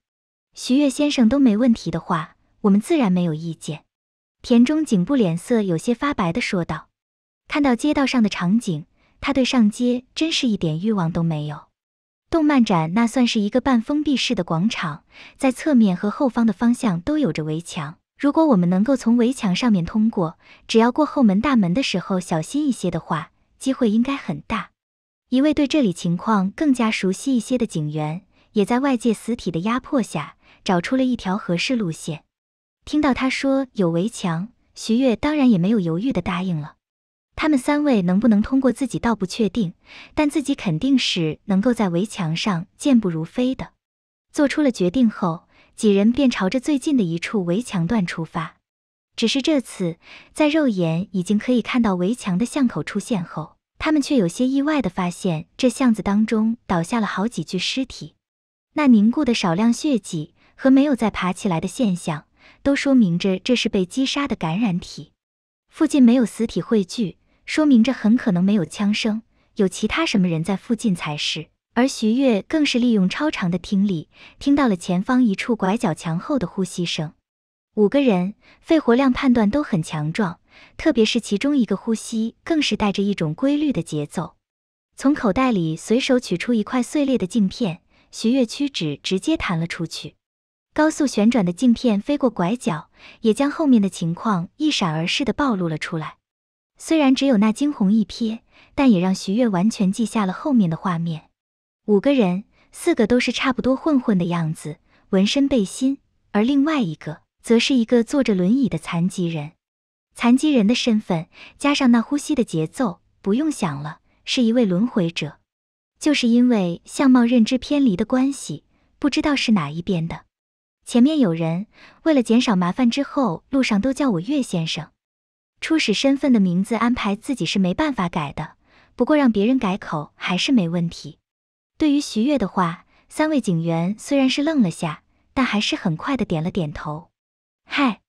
徐月先生都没问题的话，我们自然没有意见。”田中警部脸色有些发白的说道：“看到街道上的场景，他对上街真是一点欲望都没有。”动漫展那算是一个半封闭式的广场，在侧面和后方的方向都有着围墙。如果我们能够从围墙上面通过，只要过后门大门的时候小心一些的话，机会应该很大。一位对这里情况更加熟悉一些的警员，也在外界死体的压迫下，找出了一条合适路线。听到他说有围墙，徐月当然也没有犹豫的答应了。他们三位能不能通过自己倒不确定，但自己肯定是能够在围墙上健步如飞的。做出了决定后，几人便朝着最近的一处围墙段出发。只是这次，在肉眼已经可以看到围墙的巷口出现后，他们却有些意外的发现，这巷子当中倒下了好几具尸体。那凝固的少量血迹和没有再爬起来的现象，都说明着这是被击杀的感染体。附近没有死体汇聚。说明这很可能没有枪声，有其他什么人在附近才是。而徐月更是利用超长的听力，听到了前方一处拐角墙后的呼吸声。五个人肺活量判断都很强壮，特别是其中一个呼吸更是带着一种规律的节奏。从口袋里随手取出一块碎裂的镜片，徐月屈指直接弹了出去。高速旋转的镜片飞过拐角，也将后面的情况一闪而逝的暴露了出来。虽然只有那惊鸿一瞥，但也让徐悦完全记下了后面的画面。五个人，四个都是差不多混混的样子，纹身背心，而另外一个则是一个坐着轮椅的残疾人。残疾人的身份加上那呼吸的节奏，不用想了，是一位轮回者。就是因为相貌认知偏离的关系，不知道是哪一边的。前面有人，为了减少麻烦，之后路上都叫我岳先生。初始身份的名字安排自己是没办法改的，不过让别人改口还是没问题。对于徐月的话，三位警员虽然是愣了下，但还是很快的点了点头。嗨，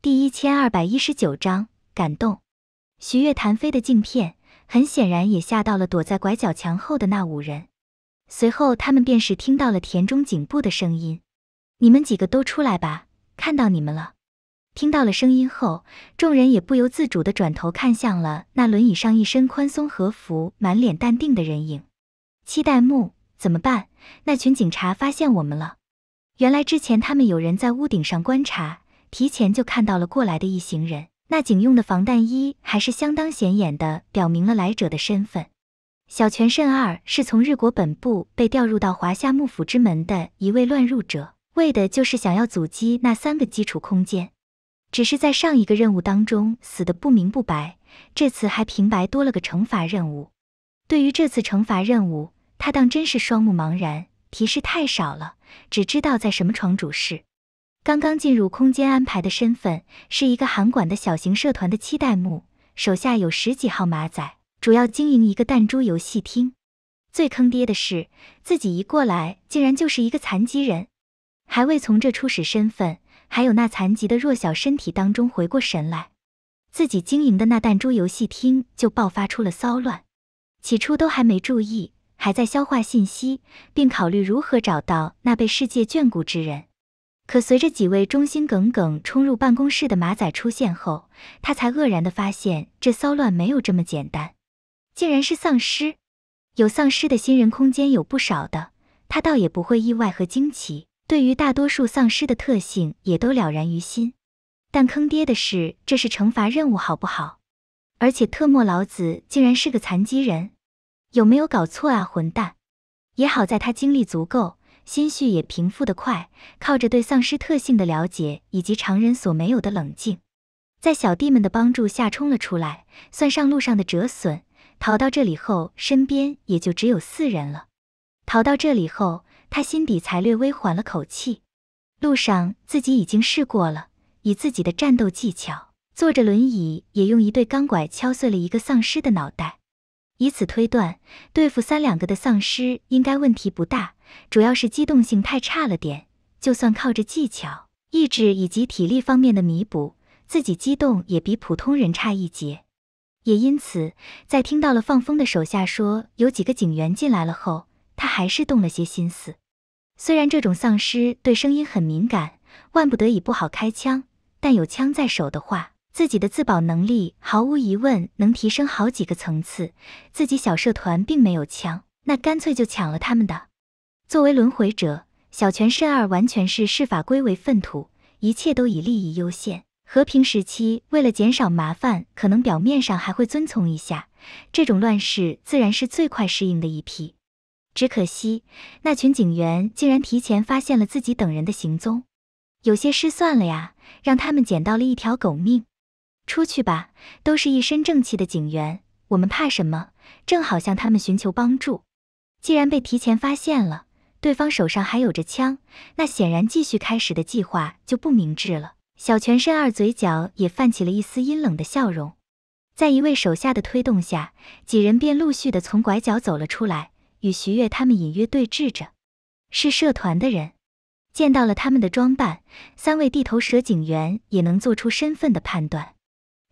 第一千二百一十九章感动。徐月弹飞的镜片，很显然也吓到了躲在拐角墙后的那五人。随后他们便是听到了田中警部的声音：“你们几个都出来吧，看到你们了。”听到了声音后，众人也不由自主地转头看向了那轮椅上一身宽松和服、满脸淡定的人影。期待木怎么办？那群警察发现我们了。原来之前他们有人在屋顶上观察，提前就看到了过来的一行人。那警用的防弹衣还是相当显眼的，表明了来者的身份。小泉慎二是从日国本部被调入到华夏幕府之门的一位乱入者，为的就是想要阻击那三个基础空间。只是在上一个任务当中死得不明不白，这次还平白多了个惩罚任务。对于这次惩罚任务，他当真是双目茫然，提示太少了，只知道在什么床主事。刚刚进入空间安排的身份是一个韩馆的小型社团的七代目，手下有十几号马仔，主要经营一个弹珠游戏厅。最坑爹的是，自己一过来竟然就是一个残疾人，还未从这初始身份。还有那残疾的弱小身体当中回过神来，自己经营的那弹珠游戏厅就爆发出了骚乱。起初都还没注意，还在消化信息，并考虑如何找到那被世界眷顾之人。可随着几位忠心耿耿冲入办公室的马仔出现后，他才愕然的发现这骚乱没有这么简单，竟然是丧尸。有丧尸的新人空间有不少的，他倒也不会意外和惊奇。对于大多数丧尸的特性也都了然于心，但坑爹的是，这是惩罚任务好不好？而且特莫老子竟然是个残疾人，有没有搞错啊，混蛋！也好在他精力足够，心绪也平复得快，靠着对丧尸特性的了解以及常人所没有的冷静，在小弟们的帮助下冲了出来。算上路上的折损，逃到这里后身边也就只有四人了。逃到这里后。他心底才略微缓了口气。路上自己已经试过了，以自己的战斗技巧，坐着轮椅也用一对钢拐敲碎了一个丧尸的脑袋。以此推断，对付三两个的丧尸应该问题不大。主要是机动性太差了点，就算靠着技巧、意志以及体力方面的弥补，自己机动也比普通人差一截。也因此，在听到了放风的手下说有几个警员进来了后，他还是动了些心思。虽然这种丧尸对声音很敏感，万不得已不好开枪，但有枪在手的话，自己的自保能力毫无疑问能提升好几个层次。自己小社团并没有枪，那干脆就抢了他们的。作为轮回者，小泉慎二完全是视法规为粪土，一切都以利益优先。和平时期为了减少麻烦，可能表面上还会遵从一下，这种乱世自然是最快适应的一批。只可惜，那群警员竟然提前发现了自己等人的行踪，有些失算了呀！让他们捡到了一条狗命。出去吧，都是一身正气的警员，我们怕什么？正好向他们寻求帮助。既然被提前发现了，对方手上还有着枪，那显然继续开始的计划就不明智了。小泉深二嘴角也泛起了一丝阴冷的笑容，在一位手下的推动下，几人便陆续的从拐角走了出来。与徐悦他们隐约对峙着，是社团的人。见到了他们的装扮，三位地头蛇警员也能做出身份的判断。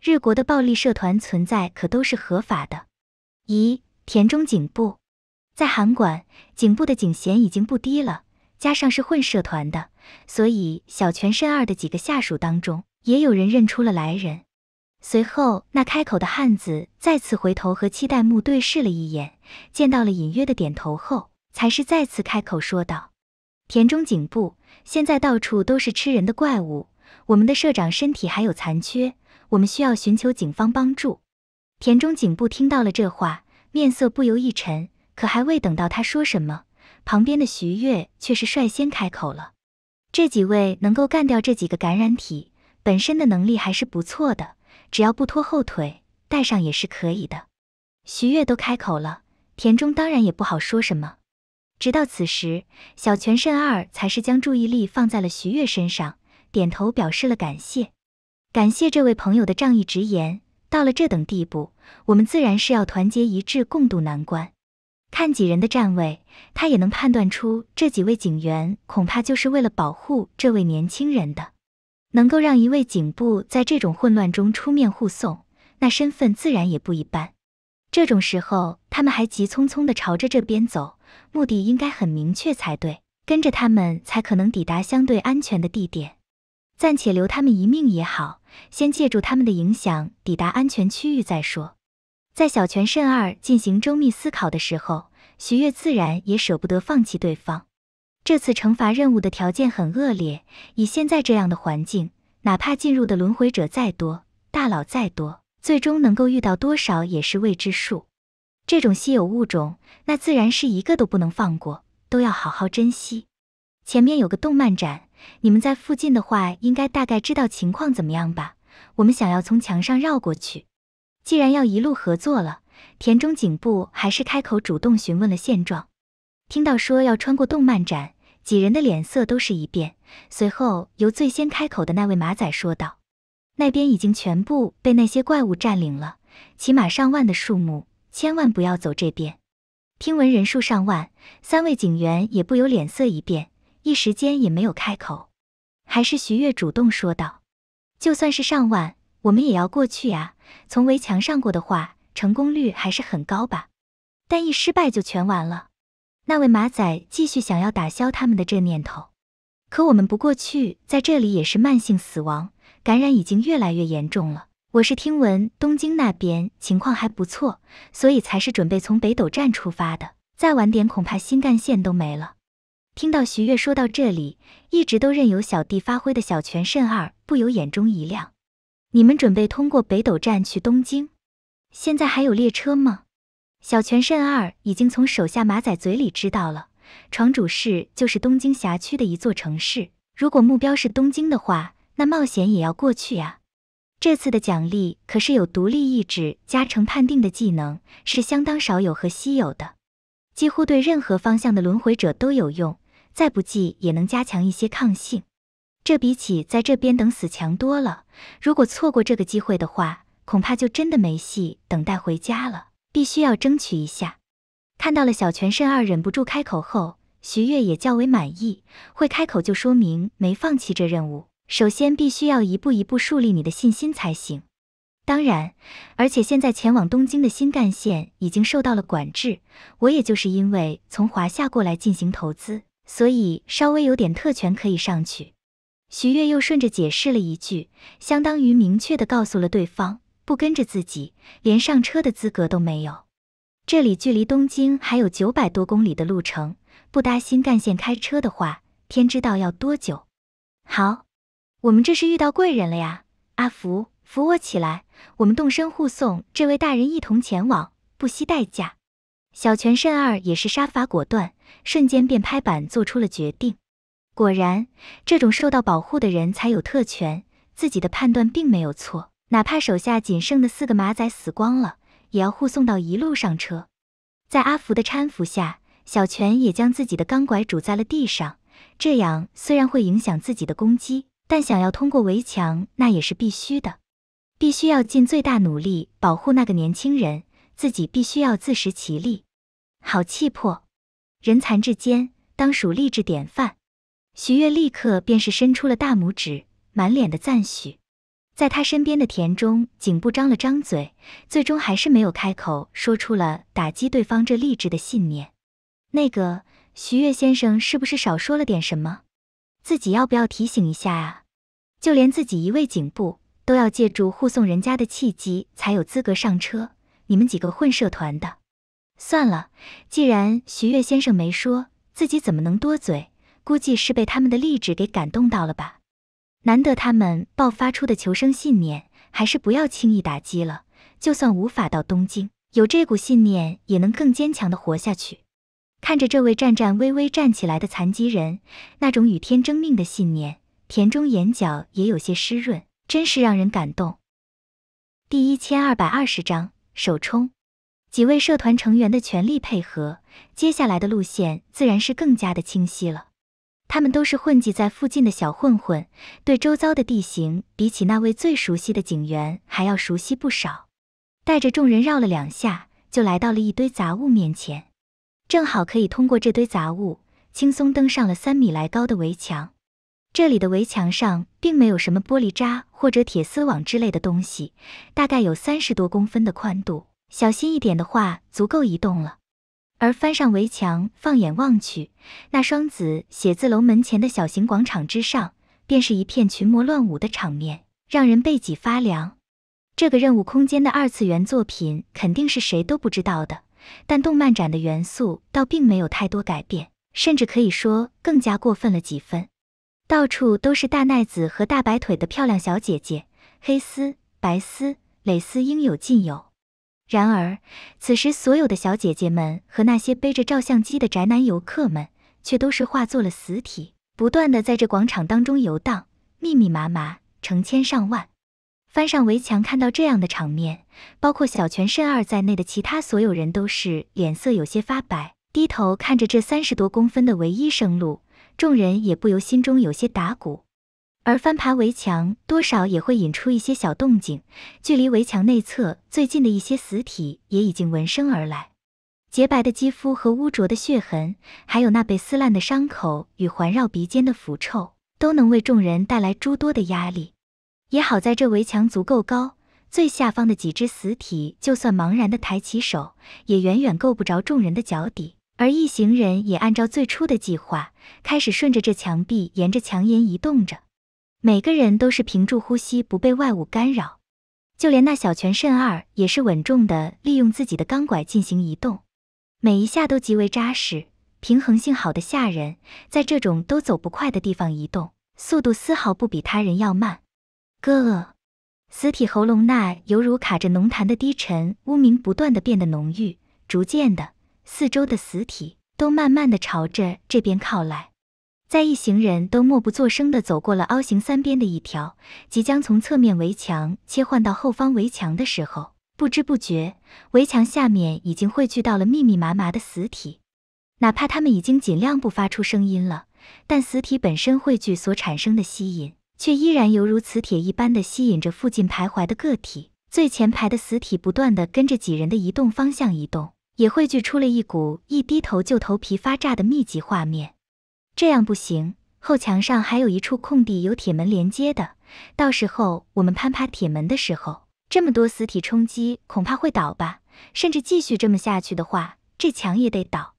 日国的暴力社团存在可都是合法的。咦，田中警部，在韩馆警部的警衔已经不低了，加上是混社团的，所以小泉慎二的几个下属当中，也有人认出了来人。随后，那开口的汉子再次回头和七代目对视了一眼，见到了隐约的点头后，才是再次开口说道：“田中警部，现在到处都是吃人的怪物，我们的社长身体还有残缺，我们需要寻求警方帮助。”田中警部听到了这话，面色不由一沉。可还未等到他说什么，旁边的徐悦却是率先开口了：“这几位能够干掉这几个感染体，本身的能力还是不错的。”只要不拖后腿，带上也是可以的。徐悦都开口了，田中当然也不好说什么。直到此时，小泉慎二才是将注意力放在了徐悦身上，点头表示了感谢，感谢这位朋友的仗义直言。到了这等地步，我们自然是要团结一致，共度难关。看几人的站位，他也能判断出这几位警员恐怕就是为了保护这位年轻人的。能够让一位警部在这种混乱中出面护送，那身份自然也不一般。这种时候，他们还急匆匆地朝着这边走，目的应该很明确才对。跟着他们，才可能抵达相对安全的地点。暂且留他们一命也好，先借助他们的影响抵达安全区域再说。在小泉慎二进行周密思考的时候，徐月自然也舍不得放弃对方。这次惩罚任务的条件很恶劣，以现在这样的环境，哪怕进入的轮回者再多，大佬再多，最终能够遇到多少也是未知数。这种稀有物种，那自然是一个都不能放过，都要好好珍惜。前面有个动漫展，你们在附近的话，应该大概知道情况怎么样吧？我们想要从墙上绕过去。既然要一路合作了，田中警部还是开口主动询问了现状。听到说要穿过动漫展。几人的脸色都是一变，随后由最先开口的那位马仔说道：“那边已经全部被那些怪物占领了，起码上万的数目，千万不要走这边。”听闻人数上万，三位警员也不由脸色一变，一时间也没有开口。还是徐悦主动说道：“就算是上万，我们也要过去啊！从围墙上过的话，成功率还是很高吧？但一失败就全完了。”那位马仔继续想要打消他们的这念头，可我们不过去，在这里也是慢性死亡，感染已经越来越严重了。我是听闻东京那边情况还不错，所以才是准备从北斗站出发的。再晚点，恐怕新干线都没了。听到徐月说到这里，一直都任由小弟发挥的小泉慎二不由眼中一亮。你们准备通过北斗站去东京？现在还有列车吗？小泉慎二已经从手下马仔嘴里知道了，床主市就是东京辖区的一座城市。如果目标是东京的话，那冒险也要过去啊。这次的奖励可是有独立意志加成判定的技能，是相当少有和稀有的，几乎对任何方向的轮回者都有用，再不济也能加强一些抗性。这比起在这边等死强多了。如果错过这个机会的话，恐怕就真的没戏，等待回家了。必须要争取一下。看到了小泉慎二忍不住开口后，徐悦也较为满意，会开口就说明没放弃这任务。首先必须要一步一步树立你的信心才行。当然，而且现在前往东京的新干线已经受到了管制，我也就是因为从华夏过来进行投资，所以稍微有点特权可以上去。徐悦又顺着解释了一句，相当于明确的告诉了对方。不跟着自己，连上车的资格都没有。这里距离东京还有九百多公里的路程，不搭新干线开车的话，天知道要多久。好，我们这是遇到贵人了呀！阿福，扶我起来，我们动身护送这位大人一同前往，不惜代价。小泉慎二也是杀伐果断，瞬间便拍板做出了决定。果然，这种受到保护的人才有特权，自己的判断并没有错。哪怕手下仅剩的四个马仔死光了，也要护送到一路上车。在阿福的搀扶下，小泉也将自己的钢拐拄在了地上。这样虽然会影响自己的攻击，但想要通过围墙，那也是必须的。必须要尽最大努力保护那个年轻人，自己必须要自食其力。好气魄，人残志坚，当属励志典范。徐悦立刻便是伸出了大拇指，满脸的赞许。在他身边的田中，颈部张了张嘴，最终还是没有开口，说出了打击对方这励志的信念。那个徐月先生是不是少说了点什么？自己要不要提醒一下啊？就连自己一位警部都要借助护送人家的契机才有资格上车，你们几个混社团的，算了，既然徐月先生没说，自己怎么能多嘴？估计是被他们的励志给感动到了吧。难得他们爆发出的求生信念，还是不要轻易打击了。就算无法到东京，有这股信念也能更坚强的活下去。看着这位颤颤巍巍站起来的残疾人，那种与天争命的信念，田中眼角也有些湿润，真是让人感动。第一千二百二十章首冲，几位社团成员的全力配合，接下来的路线自然是更加的清晰了。他们都是混迹在附近的小混混，对周遭的地形比起那位最熟悉的警员还要熟悉不少。带着众人绕了两下，就来到了一堆杂物面前，正好可以通过这堆杂物轻松登上了三米来高的围墙。这里的围墙上并没有什么玻璃渣或者铁丝网之类的东西，大概有三十多公分的宽度，小心一点的话足够移动了。而翻上围墙，放眼望去，那双子写字楼门前的小型广场之上，便是一片群魔乱舞的场面，让人背脊发凉。这个任务空间的二次元作品肯定是谁都不知道的，但动漫展的元素倒并没有太多改变，甚至可以说更加过分了几分。到处都是大奈子和大白腿的漂亮小姐姐，黑丝、白丝、蕾丝应有尽有。然而，此时所有的小姐姐们和那些背着照相机的宅男游客们，却都是化作了死体，不断的在这广场当中游荡，密密麻麻，成千上万。翻上围墙，看到这样的场面，包括小泉慎二在内的其他所有人都是脸色有些发白，低头看着这三十多公分的唯一生路，众人也不由心中有些打鼓。而翻爬围墙多少也会引出一些小动静，距离围墙内侧最近的一些死体也已经闻声而来。洁白的肌肤和污浊的血痕，还有那被撕烂的伤口与环绕鼻尖的腐臭，都能为众人带来诸多的压力。也好在这围墙足够高，最下方的几只死体就算茫然地抬起手，也远远够不着众人的脚底。而一行人也按照最初的计划，开始顺着这墙壁沿着墙沿移动着。每个人都是屏住呼吸，不被外物干扰。就连那小泉慎二也是稳重的，利用自己的钢拐进行移动，每一下都极为扎实，平衡性好的吓人。在这种都走不快的地方移动，速度丝毫不比他人要慢。哥，死体喉咙那犹如卡着浓痰的低沉污名不断的变得浓郁，逐渐的，四周的死体都慢慢的朝着这边靠来。在一行人都默不作声地走过了凹形三边的一条，即将从侧面围墙切换到后方围墙的时候，不知不觉，围墙下面已经汇聚到了密密麻麻的死体。哪怕他们已经尽量不发出声音了，但死体本身汇聚所产生的吸引，却依然犹如磁铁一般的吸引着附近徘徊的个体。最前排的死体不断的跟着几人的移动方向移动，也汇聚出了一股一低头就头皮发炸的密集画面。这样不行，后墙上还有一处空地，有铁门连接的。到时候我们攀爬铁门的时候，这么多死体冲击，恐怕会倒吧？甚至继续这么下去的话，这墙也得倒。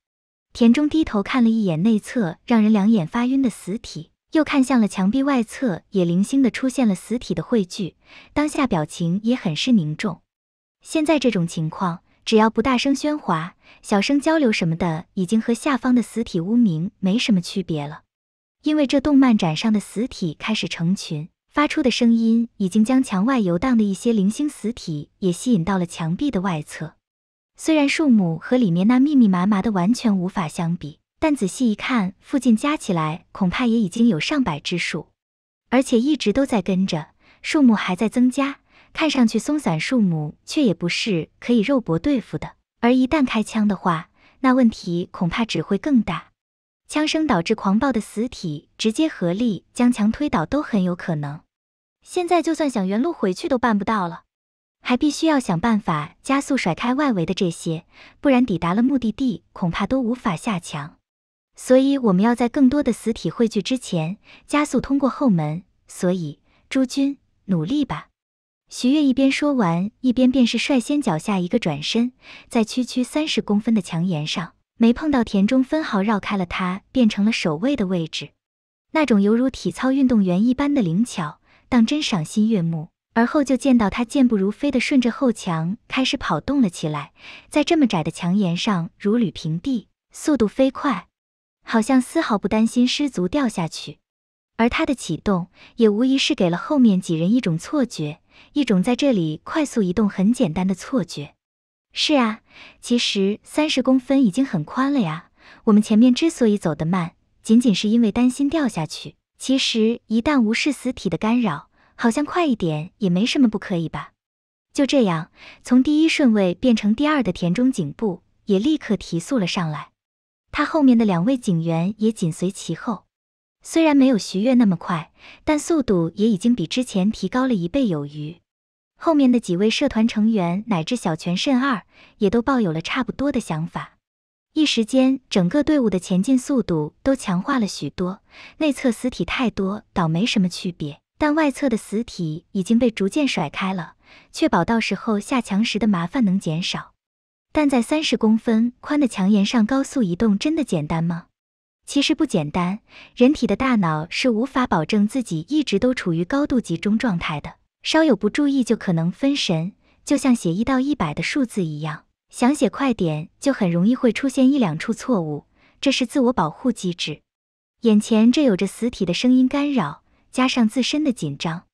田中低头看了一眼内侧让人两眼发晕的死体，又看向了墙壁外侧，也零星的出现了死体的汇聚，当下表情也很是凝重。现在这种情况。只要不大声喧哗、小声交流什么的，已经和下方的死体污名没什么区别了。因为这动漫展上的死体开始成群，发出的声音已经将墙外游荡的一些零星死体也吸引到了墙壁的外侧。虽然数目和里面那密密麻麻的完全无法相比，但仔细一看，附近加起来恐怕也已经有上百只数，而且一直都在跟着，数目还在增加。看上去松散，数目却也不是可以肉搏对付的。而一旦开枪的话，那问题恐怕只会更大。枪声导致狂暴的死体直接合力将墙推倒都很有可能。现在就算想原路回去都办不到了，还必须要想办法加速甩开外围的这些，不然抵达了目的地恐怕都无法下墙。所以我们要在更多的死体汇聚之前加速通过后门。所以诸君努力吧。徐悦一边说完，一边便是率先脚下一个转身，在区区三十公分的墙沿上没碰到田中分毫，绕开了他，变成了守卫的位置。那种犹如体操运动员一般的灵巧，当真赏心悦目。而后就见到他健步如飞的顺着后墙开始跑动了起来，在这么窄的墙沿上如履平地，速度飞快，好像丝毫不担心失足掉下去。而他的启动也无疑是给了后面几人一种错觉。一种在这里快速移动很简单的错觉。是啊，其实三十公分已经很宽了呀。我们前面之所以走得慢，仅仅是因为担心掉下去。其实一旦无视死体的干扰，好像快一点也没什么不可以吧。就这样，从第一顺位变成第二的田中警部也立刻提速了上来，他后面的两位警员也紧随其后。虽然没有徐悦那么快，但速度也已经比之前提高了一倍有余。后面的几位社团成员乃至小泉慎二也都抱有了差不多的想法。一时间，整个队伍的前进速度都强化了许多。内侧死体太多，倒没什么区别，但外侧的死体已经被逐渐甩开了，确保到时候下墙时的麻烦能减少。但在三十公分宽的墙沿上高速移动，真的简单吗？其实不简单，人体的大脑是无法保证自己一直都处于高度集中状态的，稍有不注意就可能分神，就像写一到一百的数字一样，想写快点就很容易会出现一两处错误，这是自我保护机制。眼前这有着死体的声音干扰，加上自身的紧张，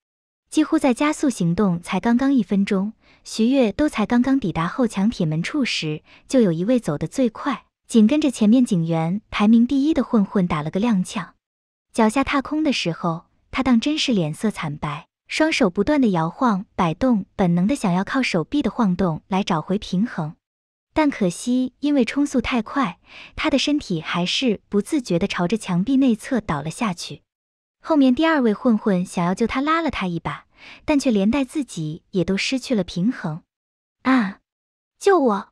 几乎在加速行动，才刚刚一分钟，徐悦都才刚刚抵达后墙铁门处时，就有一位走得最快。紧跟着前面警员排名第一的混混打了个踉跄，脚下踏空的时候，他当真是脸色惨白，双手不断的摇晃摆动，本能的想要靠手臂的晃动来找回平衡，但可惜因为冲速太快，他的身体还是不自觉的朝着墙壁内侧倒了下去。后面第二位混混想要救他拉了他一把，但却连带自己也都失去了平衡。啊！救我！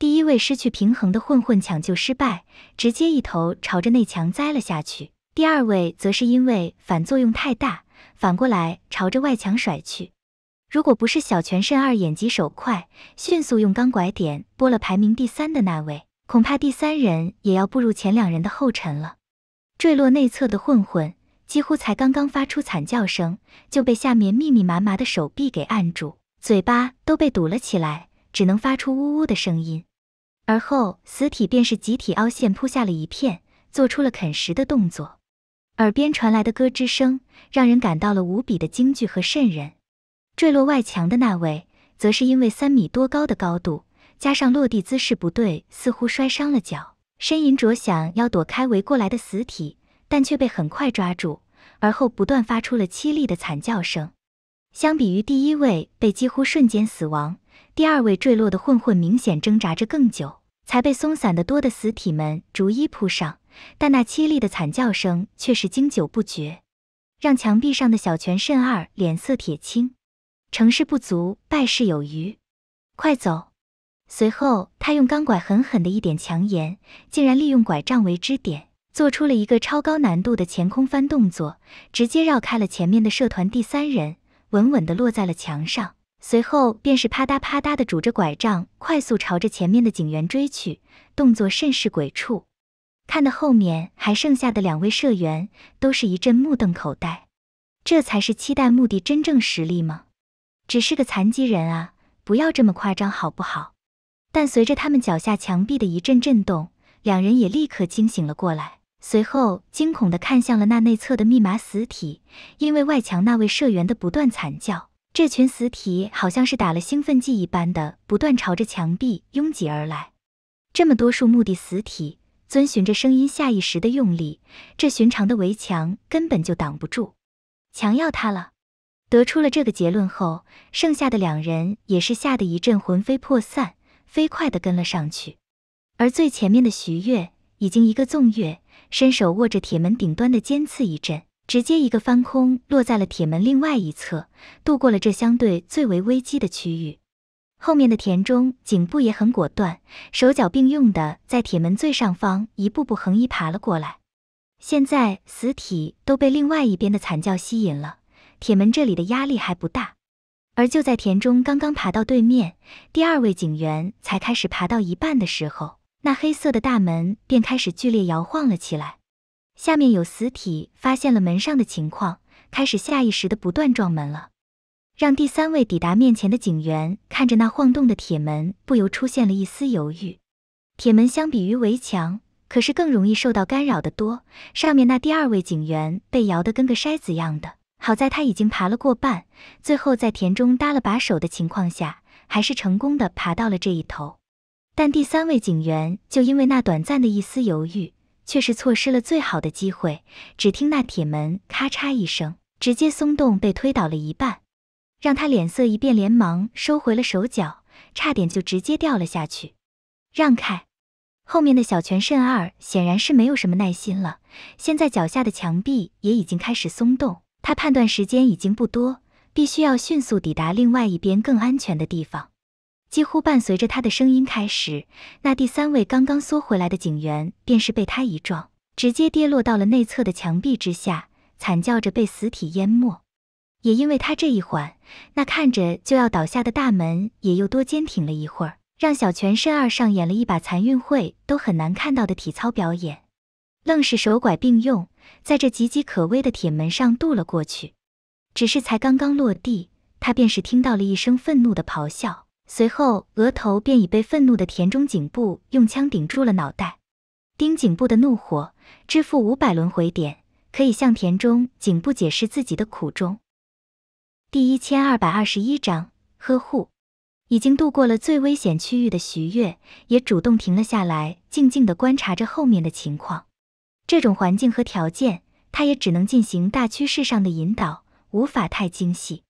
第一位失去平衡的混混抢救失败，直接一头朝着内墙栽了下去。第二位则是因为反作用太大，反过来朝着外墙甩去。如果不是小泉慎二眼疾手快，迅速用钢拐点拨了排名第三的那位，恐怕第三人也要步入前两人的后尘了。坠落内侧的混混几乎才刚刚发出惨叫声，就被下面密密麻麻的手臂给按住，嘴巴都被堵了起来，只能发出呜呜的声音。而后，死体便是集体凹陷，铺下了一片，做出了啃食的动作。耳边传来的咯吱声，让人感到了无比的惊惧和瘆人。坠落外墙的那位，则是因为三米多高的高度，加上落地姿势不对，似乎摔伤了脚，呻吟着想要躲开围过来的死体，但却被很快抓住，而后不断发出了凄厉的惨叫声。相比于第一位被几乎瞬间死亡，第二位坠落的混混明显挣扎着更久。才被松散的多的死体们逐一扑上，但那凄厉的惨叫声却是经久不绝，让墙壁上的小泉慎二脸色铁青。成事不足，败事有余。快走！随后，他用钢拐狠狠的一点墙沿，竟然利用拐杖为支点，做出了一个超高难度的前空翻动作，直接绕开了前面的社团第三人，稳稳地落在了墙上。随后便是啪嗒啪嗒的拄着拐杖，快速朝着前面的警员追去，动作甚是鬼畜，看的后面还剩下的两位社员都是一阵目瞪口呆。这才是期待目的真正实力吗？只是个残疾人啊！不要这么夸张好不好？但随着他们脚下墙壁的一阵震动，两人也立刻惊醒了过来，随后惊恐的看向了那内侧的密码死体，因为外墙那位社员的不断惨叫。这群死体好像是打了兴奋剂一般的，不断朝着墙壁拥挤而来。这么多数目的死体遵循着声音下意识的用力，这寻常的围墙根本就挡不住。墙要塌了！得出了这个结论后，剩下的两人也是吓得一阵魂飞魄散，飞快地跟了上去。而最前面的徐月已经一个纵跃，伸手握着铁门顶端的尖刺一震。直接一个翻空，落在了铁门另外一侧，度过了这相对最为危机的区域。后面的田中颈部也很果断，手脚并用的在铁门最上方一步步横移爬了过来。现在死体都被另外一边的惨叫吸引了，铁门这里的压力还不大。而就在田中刚刚爬到对面，第二位警员才开始爬到一半的时候，那黑色的大门便开始剧烈摇晃了起来。下面有死体，发现了门上的情况，开始下意识的不断撞门了，让第三位抵达面前的警员看着那晃动的铁门，不由出现了一丝犹豫。铁门相比于围墙，可是更容易受到干扰的多。上面那第二位警员被摇得跟个筛子样的，好在他已经爬了过半，最后在田中搭了把手的情况下，还是成功的爬到了这一头。但第三位警员就因为那短暂的一丝犹豫。却是错失了最好的机会。只听那铁门咔嚓一声，直接松动，被推倒了一半，让他脸色一变，连忙收回了手脚，差点就直接掉了下去。让开！后面的小泉慎二显然是没有什么耐心了，现在脚下的墙壁也已经开始松动，他判断时间已经不多，必须要迅速抵达另外一边更安全的地方。几乎伴随着他的声音开始，那第三位刚刚缩回来的警员便是被他一撞，直接跌落到了内侧的墙壁之下，惨叫着被死体淹没。也因为他这一缓，那看着就要倒下的大门也又多坚挺了一会儿，让小泉慎二上演了一把残运会都很难看到的体操表演，愣是手拐并用，在这岌岌可危的铁门上渡了过去。只是才刚刚落地，他便是听到了一声愤怒的咆哮。随后，额头便已被愤怒的田中景部用枪顶住了脑袋。丁景部的怒火支付五百轮回点，可以向田中景部解释自己的苦衷。第一千二百二十一章呵护。已经度过了最危险区域的徐月也主动停了下来，静静的观察着后面的情况。这种环境和条件，他也只能进行大趋势上的引导，无法太精细。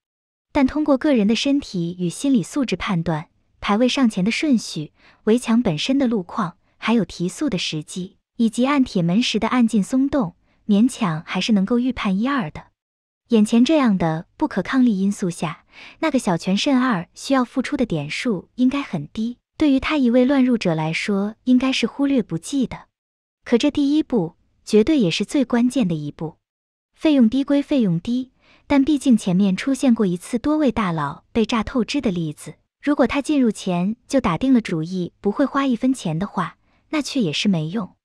但通过个人的身体与心理素质判断，排位上前的顺序、围墙本身的路况，还有提速的时机，以及按铁门时的按键松动，勉强还是能够预判一二的。眼前这样的不可抗力因素下，那个小泉慎二需要付出的点数应该很低，对于他一位乱入者来说，应该是忽略不计的。可这第一步绝对也是最关键的一步，费用低归费用低。但毕竟前面出现过一次多位大佬被炸透支的例子，如果他进入前就打定了主意不会花一分钱的话，那却也是没用。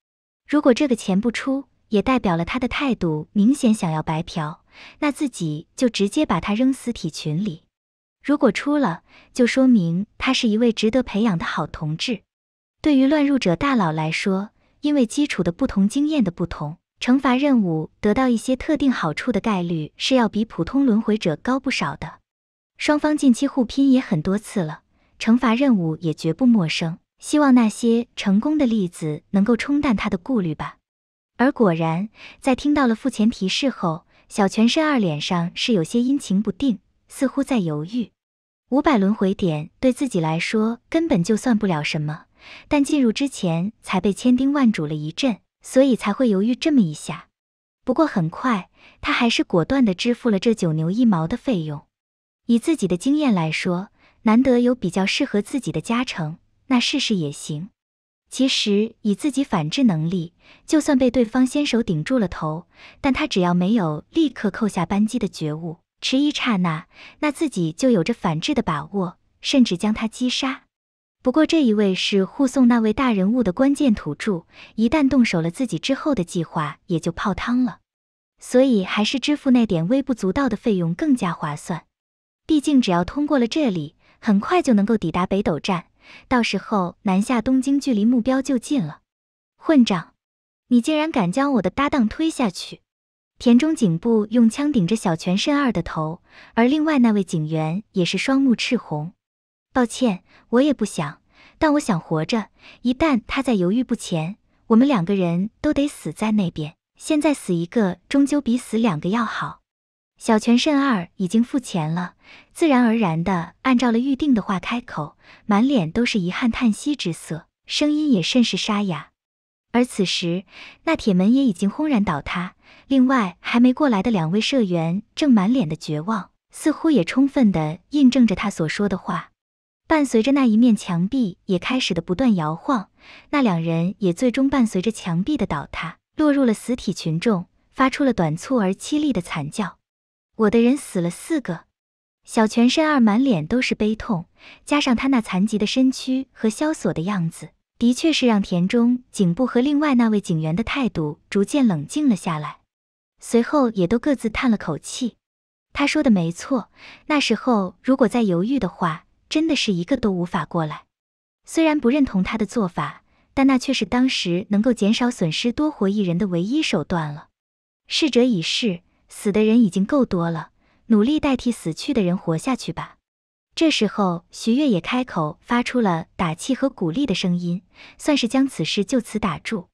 如果这个钱不出，也代表了他的态度明显想要白嫖，那自己就直接把他扔死体群里。如果出了，就说明他是一位值得培养的好同志。对于乱入者大佬来说，因为基础的不同、经验的不同。惩罚任务得到一些特定好处的概率是要比普通轮回者高不少的。双方近期互拼也很多次了，惩罚任务也绝不陌生。希望那些成功的例子能够冲淡他的顾虑吧。而果然，在听到了付钱提示后，小泉深二脸上是有些阴晴不定，似乎在犹豫。五百轮回点对自己来说根本就算不了什么，但进入之前才被千叮万嘱了一阵。所以才会犹豫这么一下，不过很快他还是果断地支付了这九牛一毛的费用。以自己的经验来说，难得有比较适合自己的加成，那试试也行。其实以自己反制能力，就算被对方先手顶住了头，但他只要没有立刻扣下扳机的觉悟，迟一刹那，那自己就有着反制的把握，甚至将他击杀。不过这一位是护送那位大人物的关键土著，一旦动手了，自己之后的计划也就泡汤了。所以还是支付那点微不足道的费用更加划算。毕竟只要通过了这里，很快就能够抵达北斗站，到时候南下东京，距离目标就近了。混账！你竟然敢将我的搭档推下去！田中警部用枪顶着小泉慎二的头，而另外那位警员也是双目赤红。抱歉，我也不想，但我想活着。一旦他在犹豫不前，我们两个人都得死在那边。现在死一个，终究比死两个要好。小泉慎二已经付钱了，自然而然的按照了预定的话开口，满脸都是遗憾叹息之色，声音也甚是沙哑。而此时，那铁门也已经轰然倒塌。另外还没过来的两位社员正满脸的绝望，似乎也充分的印证着他所说的话。伴随着那一面墙壁也开始的不断摇晃，那两人也最终伴随着墙壁的倒塌，落入了死体群众，发出了短促而凄厉的惨叫。我的人死了四个，小泉慎二满脸都是悲痛，加上他那残疾的身躯和萧索的样子，的确是让田中警部和另外那位警员的态度逐渐冷静了下来。随后也都各自叹了口气。他说的没错，那时候如果再犹豫的话。真的是一个都无法过来。虽然不认同他的做法，但那却是当时能够减少损失、多活一人的唯一手段了。逝者已逝，死的人已经够多了，努力代替死去的人活下去吧。这时候，徐悦也开口，发出了打气和鼓励的声音，算是将此事就此打住。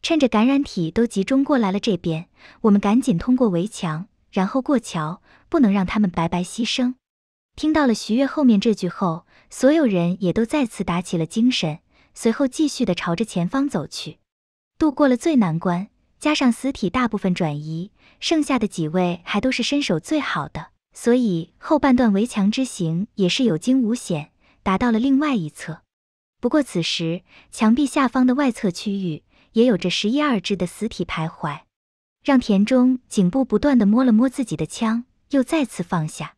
趁着感染体都集中过来了，这边我们赶紧通过围墙，然后过桥，不能让他们白白牺牲。听到了徐悦后面这句后，所有人也都再次打起了精神，随后继续的朝着前方走去。度过了最难关，加上死体大部分转移，剩下的几位还都是身手最好的，所以后半段围墙之行也是有惊无险，达到了另外一侧。不过此时墙壁下方的外侧区域也有着十一二只的死体徘徊，让田中颈部不断的摸了摸自己的枪，又再次放下。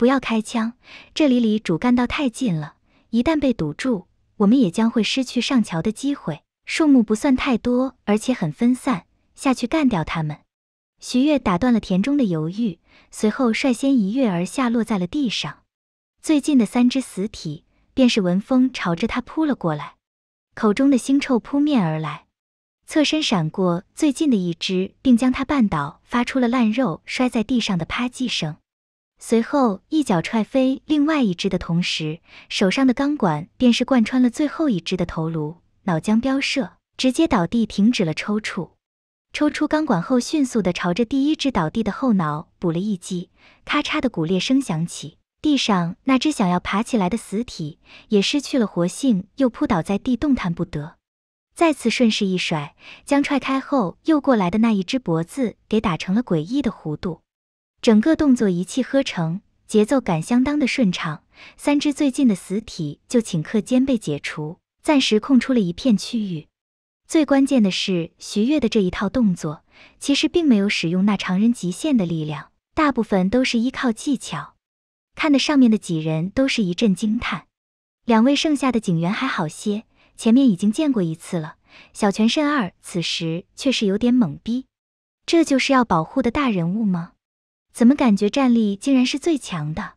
不要开枪，这里离主干道太近了，一旦被堵住，我们也将会失去上桥的机会。树木不算太多，而且很分散，下去干掉他们。徐悦打断了田中的犹豫，随后率先一跃而下，落在了地上。最近的三只死体便是闻风朝着他扑了过来，口中的腥臭扑面而来。侧身闪过最近的一只，并将它绊倒，发出了烂肉摔在地上的啪叽声。随后一脚踹飞另外一只的同时，手上的钢管便是贯穿了最后一只的头颅，脑浆飙射，直接倒地停止了抽搐。抽出钢管后，迅速的朝着第一只倒地的后脑补了一击，咔嚓的骨裂声响起，地上那只想要爬起来的死体也失去了活性，又扑倒在地动弹不得。再次顺势一甩，将踹开后又过来的那一只脖子给打成了诡异的弧度。整个动作一气呵成，节奏感相当的顺畅。三只最近的死体就顷刻间被解除，暂时空出了一片区域。最关键的是，徐悦的这一套动作其实并没有使用那常人极限的力量，大部分都是依靠技巧。看得上面的几人都是一阵惊叹。两位剩下的警员还好些，前面已经见过一次了。小泉慎二此时却是有点懵逼，这就是要保护的大人物吗？怎么感觉战力竟然是最强的？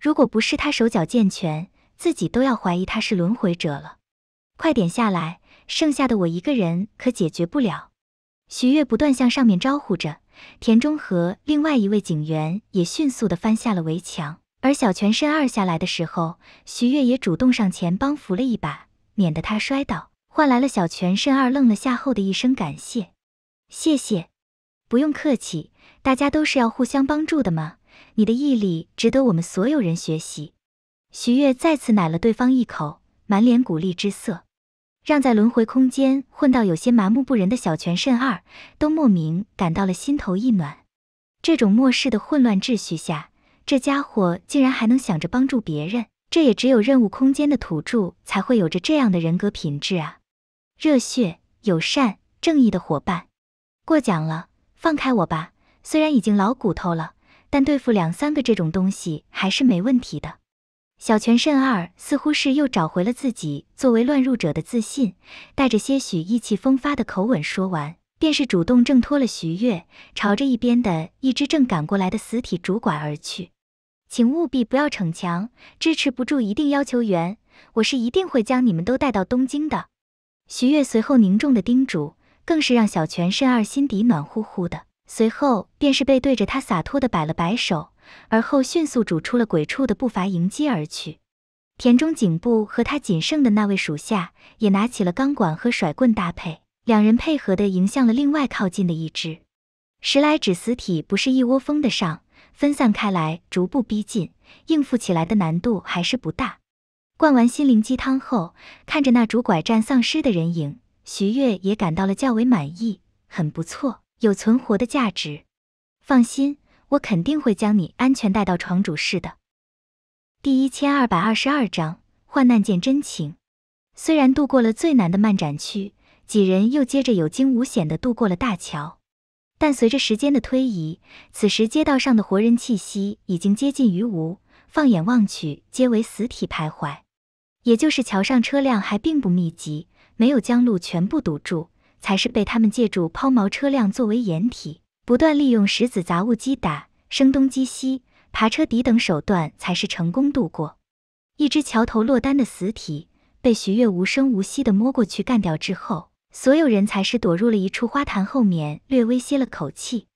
如果不是他手脚健全，自己都要怀疑他是轮回者了。快点下来，剩下的我一个人可解决不了。徐月不断向上面招呼着。田中和另外一位警员也迅速的翻下了围墙。而小泉慎二下来的时候，徐月也主动上前帮扶了一把，免得他摔倒，换来了小泉慎二愣了下后的一声感谢：“谢谢，不用客气。”大家都是要互相帮助的嘛！你的毅力值得我们所有人学习。徐悦再次奶了对方一口，满脸鼓励之色，让在轮回空间混到有些麻木不仁的小泉慎二都莫名感到了心头一暖。这种末世的混乱秩序下，这家伙竟然还能想着帮助别人，这也只有任务空间的土著才会有着这样的人格品质啊！热血、友善、正义的伙伴，过奖了，放开我吧。虽然已经老骨头了，但对付两三个这种东西还是没问题的。小泉慎二似乎是又找回了自己作为乱入者的自信，带着些许意气风发的口吻说完，便是主动挣脱了徐月，朝着一边的一只正赶过来的死体主管而去。请务必不要逞强，支持不住一定要求援，我是一定会将你们都带到东京的。徐月随后凝重的叮嘱，更是让小泉慎二心底暖乎乎的。随后便是背对着他洒脱的摆了摆手，而后迅速拄出了鬼畜的步伐迎击而去。田中警部和他仅剩的那位属下也拿起了钢管和甩棍搭配，两人配合的迎向了另外靠近的一只。十来只死体不是一窝蜂的上，分散开来逐步逼近，应付起来的难度还是不大。灌完心灵鸡汤后，看着那拄拐杖丧尸的人影，徐悦也感到了较为满意，很不错。有存活的价值，放心，我肯定会将你安全带到床主室的。第一千二百二十二章患难见真情。虽然度过了最难的漫展区，几人又接着有惊无险的度过了大桥，但随着时间的推移，此时街道上的活人气息已经接近于无，放眼望去皆为死体徘徊。也就是桥上车辆还并不密集，没有将路全部堵住。才是被他们借助抛锚车辆作为掩体，不断利用石子杂物击打、声东击西、爬车底等手段，才是成功度过。一只桥头落单的死体被徐月无声无息的摸过去干掉之后，所有人才是躲入了一处花坛后面，略微歇了口气。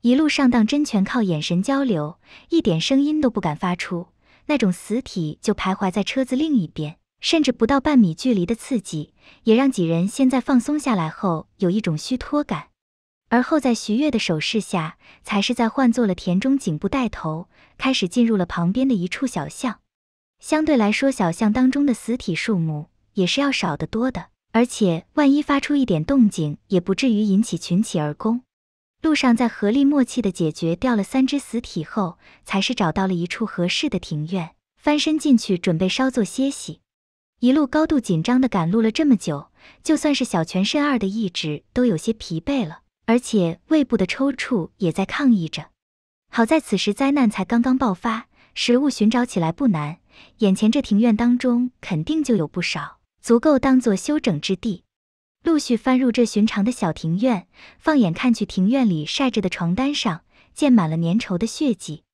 一路上当真全靠眼神交流，一点声音都不敢发出。那种死体就徘徊在车子另一边。甚至不到半米距离的刺激，也让几人现在放松下来后有一种虚脱感。而后在徐悦的手势下，才是在换做了田中警部带头，开始进入了旁边的一处小巷。相对来说，小巷当中的死体数目也是要少得多的，而且万一发出一点动静，也不至于引起群起而攻。路上在合力默契的解决掉了三只死体后，才是找到了一处合适的庭院，翻身进去准备稍作歇息。一路高度紧张的赶路了这么久，就算是小泉慎二的意志都有些疲惫了，而且胃部的抽搐也在抗议着。好在此时灾难才刚刚爆发，食物寻找起来不难，眼前这庭院当中肯定就有不少，足够当做休整之地。陆续翻入这寻常的小庭院，放眼看去，庭院里晒着的床单上溅满了粘稠的血迹，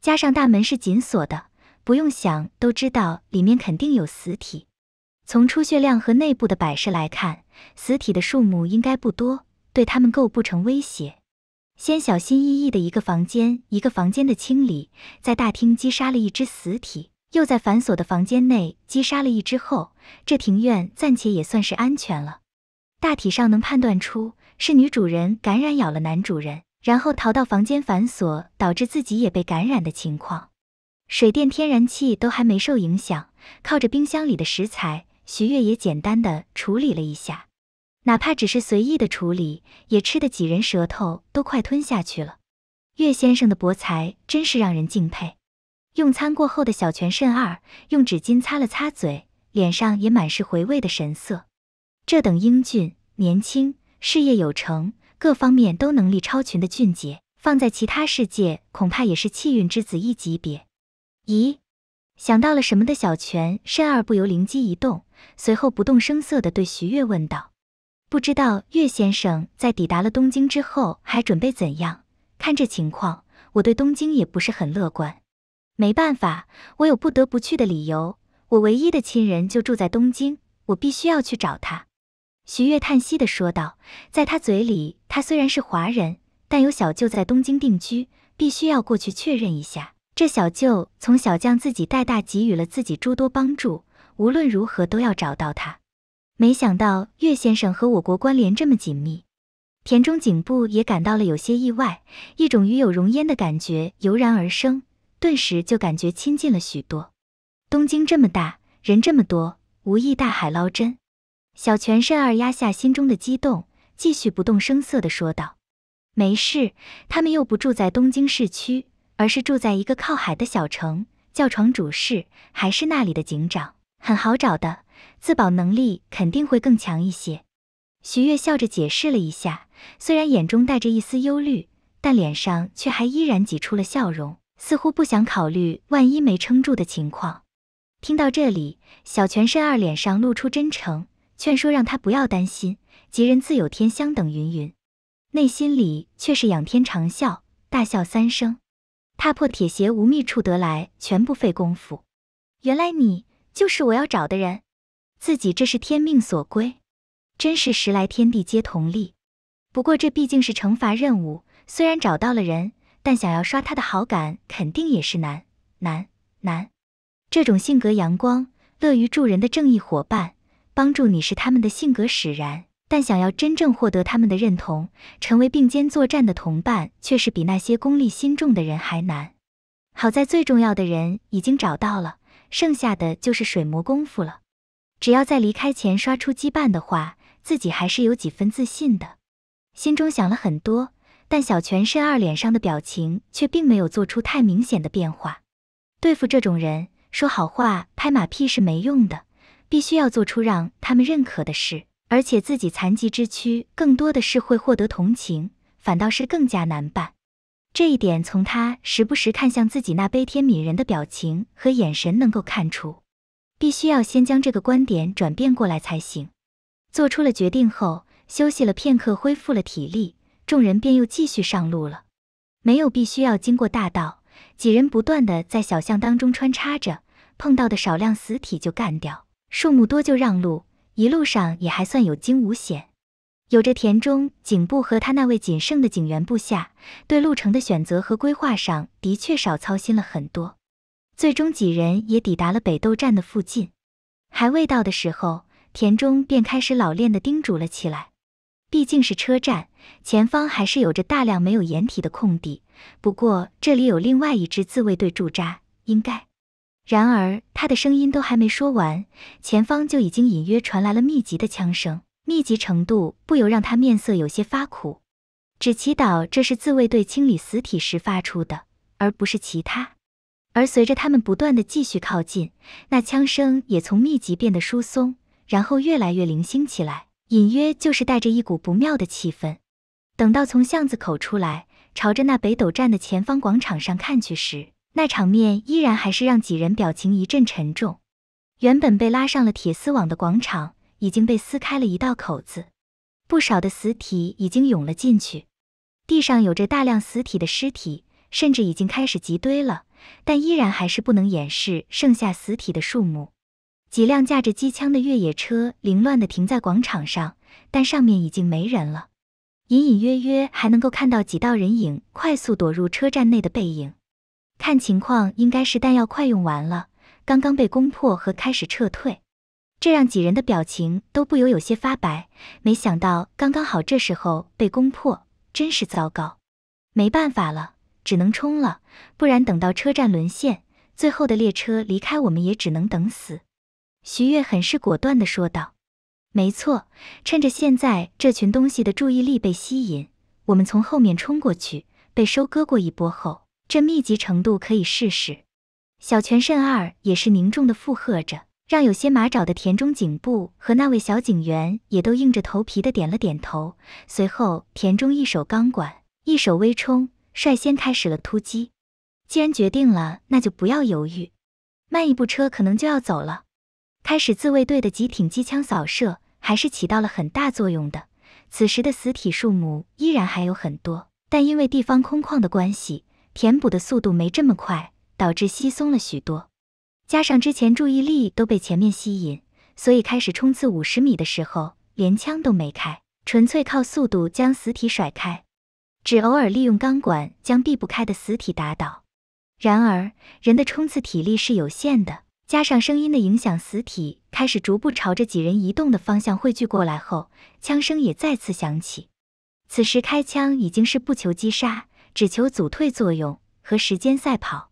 加上大门是紧锁的，不用想都知道里面肯定有死体。从出血量和内部的摆设来看，死体的数目应该不多，对他们构不成威胁。先小心翼翼的一个房间一个房间的清理，在大厅击杀了一只死体，又在反锁的房间内击杀了一只后，这庭院暂且也算是安全了。大体上能判断出是女主人感染咬了男主人，然后逃到房间反锁，导致自己也被感染的情况。水电天然气都还没受影响，靠着冰箱里的食材。徐悦也简单的处理了一下，哪怕只是随意的处理，也吃的几人舌头都快吞下去了。岳先生的博才真是让人敬佩。用餐过后的小泉慎二用纸巾擦了擦嘴，脸上也满是回味的神色。这等英俊、年轻、事业有成、各方面都能力超群的俊杰，放在其他世界恐怕也是气运之子一级别。咦，想到了什么的小泉慎二不由灵机一动。随后不动声色地对徐月问道：“不知道岳先生在抵达了东京之后还准备怎样？看这情况，我对东京也不是很乐观。没办法，我有不得不去的理由。我唯一的亲人就住在东京，我必须要去找他。”徐月叹息地说道：“在他嘴里，他虽然是华人，但有小舅在东京定居，必须要过去确认一下。这小舅从小将自己带大，给予了自己诸多帮助。”无论如何都要找到他。没想到岳先生和我国关联这么紧密，田中警部也感到了有些意外，一种与有荣焉的感觉油然而生，顿时就感觉亲近了许多。东京这么大，人这么多，无意大海捞针。小泉慎二压下心中的激动，继续不动声色地说道：“没事，他们又不住在东京市区，而是住在一个靠海的小城，叫床主市，还是那里的警长。”很好找的，自保能力肯定会更强一些。徐月笑着解释了一下，虽然眼中带着一丝忧虑，但脸上却还依然挤出了笑容，似乎不想考虑万一没撑住的情况。听到这里，小泉慎二脸上露出真诚，劝说让他不要担心，吉人自有天相等云云，内心里却是仰天长笑，大笑三声，踏破铁鞋无觅处，得来全不费功夫。原来你。就是我要找的人，自己这是天命所归，真是时来天地皆同力。不过这毕竟是惩罚任务，虽然找到了人，但想要刷他的好感肯定也是难难难。这种性格阳光、乐于助人的正义伙伴，帮助你是他们的性格使然，但想要真正获得他们的认同，成为并肩作战的同伴，却是比那些功利心重的人还难。好在最重要的人已经找到了。剩下的就是水磨功夫了，只要在离开前刷出羁绊的话，自己还是有几分自信的。心中想了很多，但小泉慎二脸上的表情却并没有做出太明显的变化。对付这种人，说好话拍马屁是没用的，必须要做出让他们认可的事。而且自己残疾之躯，更多的是会获得同情，反倒是更加难办。这一点从他时不时看向自己那悲天悯人的表情和眼神能够看出，必须要先将这个观点转变过来才行。做出了决定后，休息了片刻，恢复了体力，众人便又继续上路了。没有必须要经过大道，几人不断的在小巷当中穿插着，碰到的少量死体就干掉，数目多就让路。一路上也还算有惊无险。有着田中警部和他那位仅剩的警员部下，对路程的选择和规划上的确少操心了很多。最终几人也抵达了北斗站的附近。还未到的时候，田中便开始老练的叮嘱了起来。毕竟是车站，前方还是有着大量没有掩体的空地。不过这里有另外一支自卫队驻扎，应该……然而他的声音都还没说完，前方就已经隐约传来了密集的枪声。密集程度不由让他面色有些发苦，只祈祷这是自卫队清理死体时发出的，而不是其他。而随着他们不断的继续靠近，那枪声也从密集变得疏松，然后越来越零星起来，隐约就是带着一股不妙的气氛。等到从巷子口出来，朝着那北斗站的前方广场上看去时，那场面依然还是让几人表情一阵沉重。原本被拉上了铁丝网的广场。已经被撕开了一道口子，不少的死体已经涌了进去。地上有着大量死体的尸体，甚至已经开始积堆了，但依然还是不能掩饰剩下死体的数目。几辆架着机枪的越野车凌乱地停在广场上，但上面已经没人了。隐隐约约还能够看到几道人影快速躲入车站内的背影。看情况，应该是弹药快用完了，刚刚被攻破和开始撤退。这让几人的表情都不由有些发白。没想到刚刚好这时候被攻破，真是糟糕。没办法了，只能冲了，不然等到车站沦陷，最后的列车离开，我们也只能等死。徐悦很是果断地说道：“没错，趁着现在这群东西的注意力被吸引，我们从后面冲过去，被收割过一波后，这密集程度可以试试。”小泉慎二也是凝重地附和着。让有些马爪的田中警部和那位小警员也都硬着头皮的点了点头。随后，田中一手钢管，一手微冲，率先开始了突击。既然决定了，那就不要犹豫，慢一步车可能就要走了。开始自卫队的几挺机枪扫射，还是起到了很大作用的。此时的死体数目依然还有很多，但因为地方空旷的关系，填补的速度没这么快，导致稀松了许多。加上之前注意力都被前面吸引，所以开始冲刺五十米的时候，连枪都没开，纯粹靠速度将死体甩开，只偶尔利用钢管将避不开的死体打倒。然而，人的冲刺体力是有限的，加上声音的影响，死体开始逐步朝着几人移动的方向汇聚过来后，枪声也再次响起。此时开枪已经是不求击杀，只求阻退作用和时间赛跑。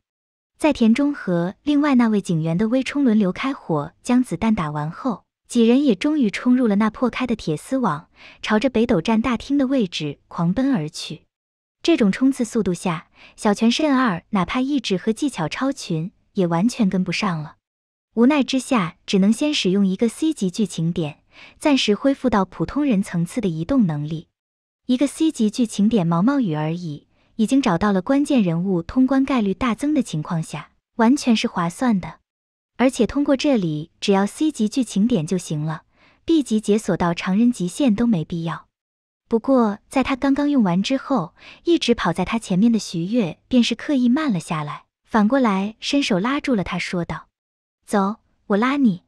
在田中和另外那位警员的微冲轮流开火，将子弹打完后，几人也终于冲入了那破开的铁丝网，朝着北斗站大厅的位置狂奔而去。这种冲刺速度下，小泉慎二哪怕意志和技巧超群，也完全跟不上了。无奈之下，只能先使用一个 C 级剧情点，暂时恢复到普通人层次的移动能力。一个 C 级剧情点，毛毛雨而已。已经找到了关键人物，通关概率大增的情况下，完全是划算的。而且通过这里，只要 C 级剧情点就行了，B 级解锁到常人极限都没必要。不过在他刚刚用完之后，一直跑在他前面的徐悦便是刻意慢了下来，反过来伸手拉住了他，说道：“走，我拉你。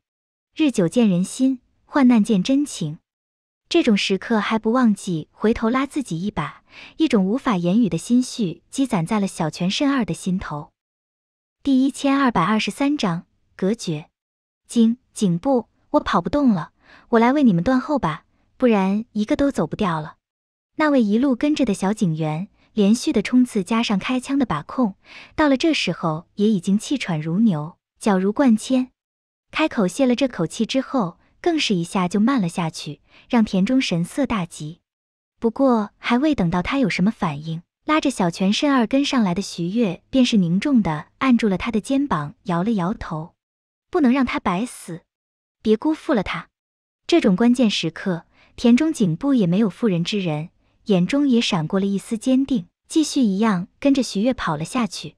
日久见人心，患难见真情。”这种时刻还不忘记回头拉自己一把，一种无法言语的心绪积攒在了小泉慎二的心头。第一千二百二十三章隔绝。颈颈部，我跑不动了，我来为你们断后吧，不然一个都走不掉了。那位一路跟着的小警员，连续的冲刺加上开枪的把控，到了这时候也已经气喘如牛，脚如贯铅，开口泄了这口气之后。更是一下就慢了下去，让田中神色大急。不过，还未等到他有什么反应，拉着小泉慎二跟上来的徐悦，便是凝重的按住了他的肩膀，摇了摇头：“不能让他白死，别辜负了他。”这种关键时刻，田中颈部也没有妇人之仁，眼中也闪过了一丝坚定，继续一样跟着徐悦跑了下去。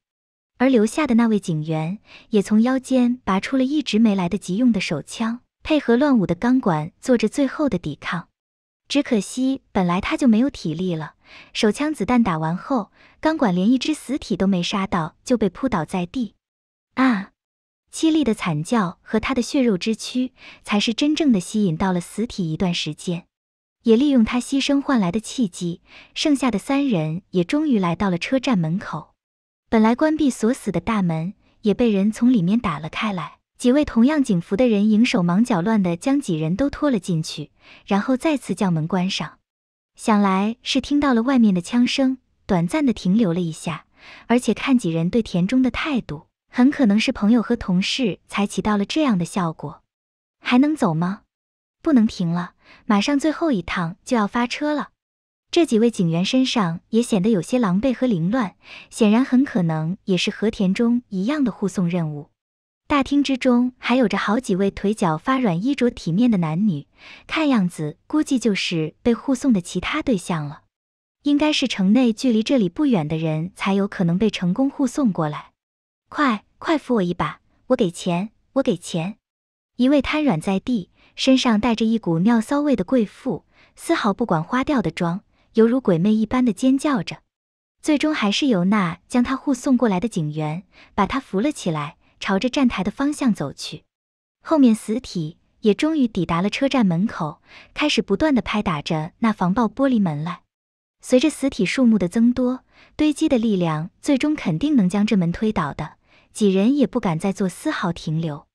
而留下的那位警员，也从腰间拔出了一直没来得及用的手枪。配合乱舞的钢管做着最后的抵抗，只可惜本来他就没有体力了，手枪子弹打完后，钢管连一只死体都没杀到就被扑倒在地。啊！凄厉的惨叫和他的血肉之躯，才是真正的吸引到了死体一段时间，也利用他牺牲换来的契机，剩下的三人也终于来到了车站门口。本来关闭锁死的大门，也被人从里面打了开来。几位同样警服的人影手忙脚乱地将几人都拖了进去，然后再次将门关上。想来是听到了外面的枪声，短暂地停留了一下。而且看几人对田中的态度，很可能是朋友和同事才起到了这样的效果。还能走吗？不能停了，马上最后一趟就要发车了。这几位警员身上也显得有些狼狈和凌乱，显然很可能也是和田中一样的护送任务。大厅之中还有着好几位腿脚发软、衣着体面的男女，看样子估计就是被护送的其他对象了。应该是城内距离这里不远的人才有可能被成功护送过来。快快扶我一把，我给钱，我给钱！一位瘫软在地、身上带着一股尿骚味的贵妇，丝毫不管花掉的妆，犹如鬼魅一般的尖叫着。最终还是由那将她护送过来的警员把她扶了起来。朝着站台的方向走去，后面死体也终于抵达了车站门口，开始不断的拍打着那防爆玻璃门来。随着死体数目的增多，堆积的力量最终肯定能将这门推倒的。几人也不敢再做丝毫停留。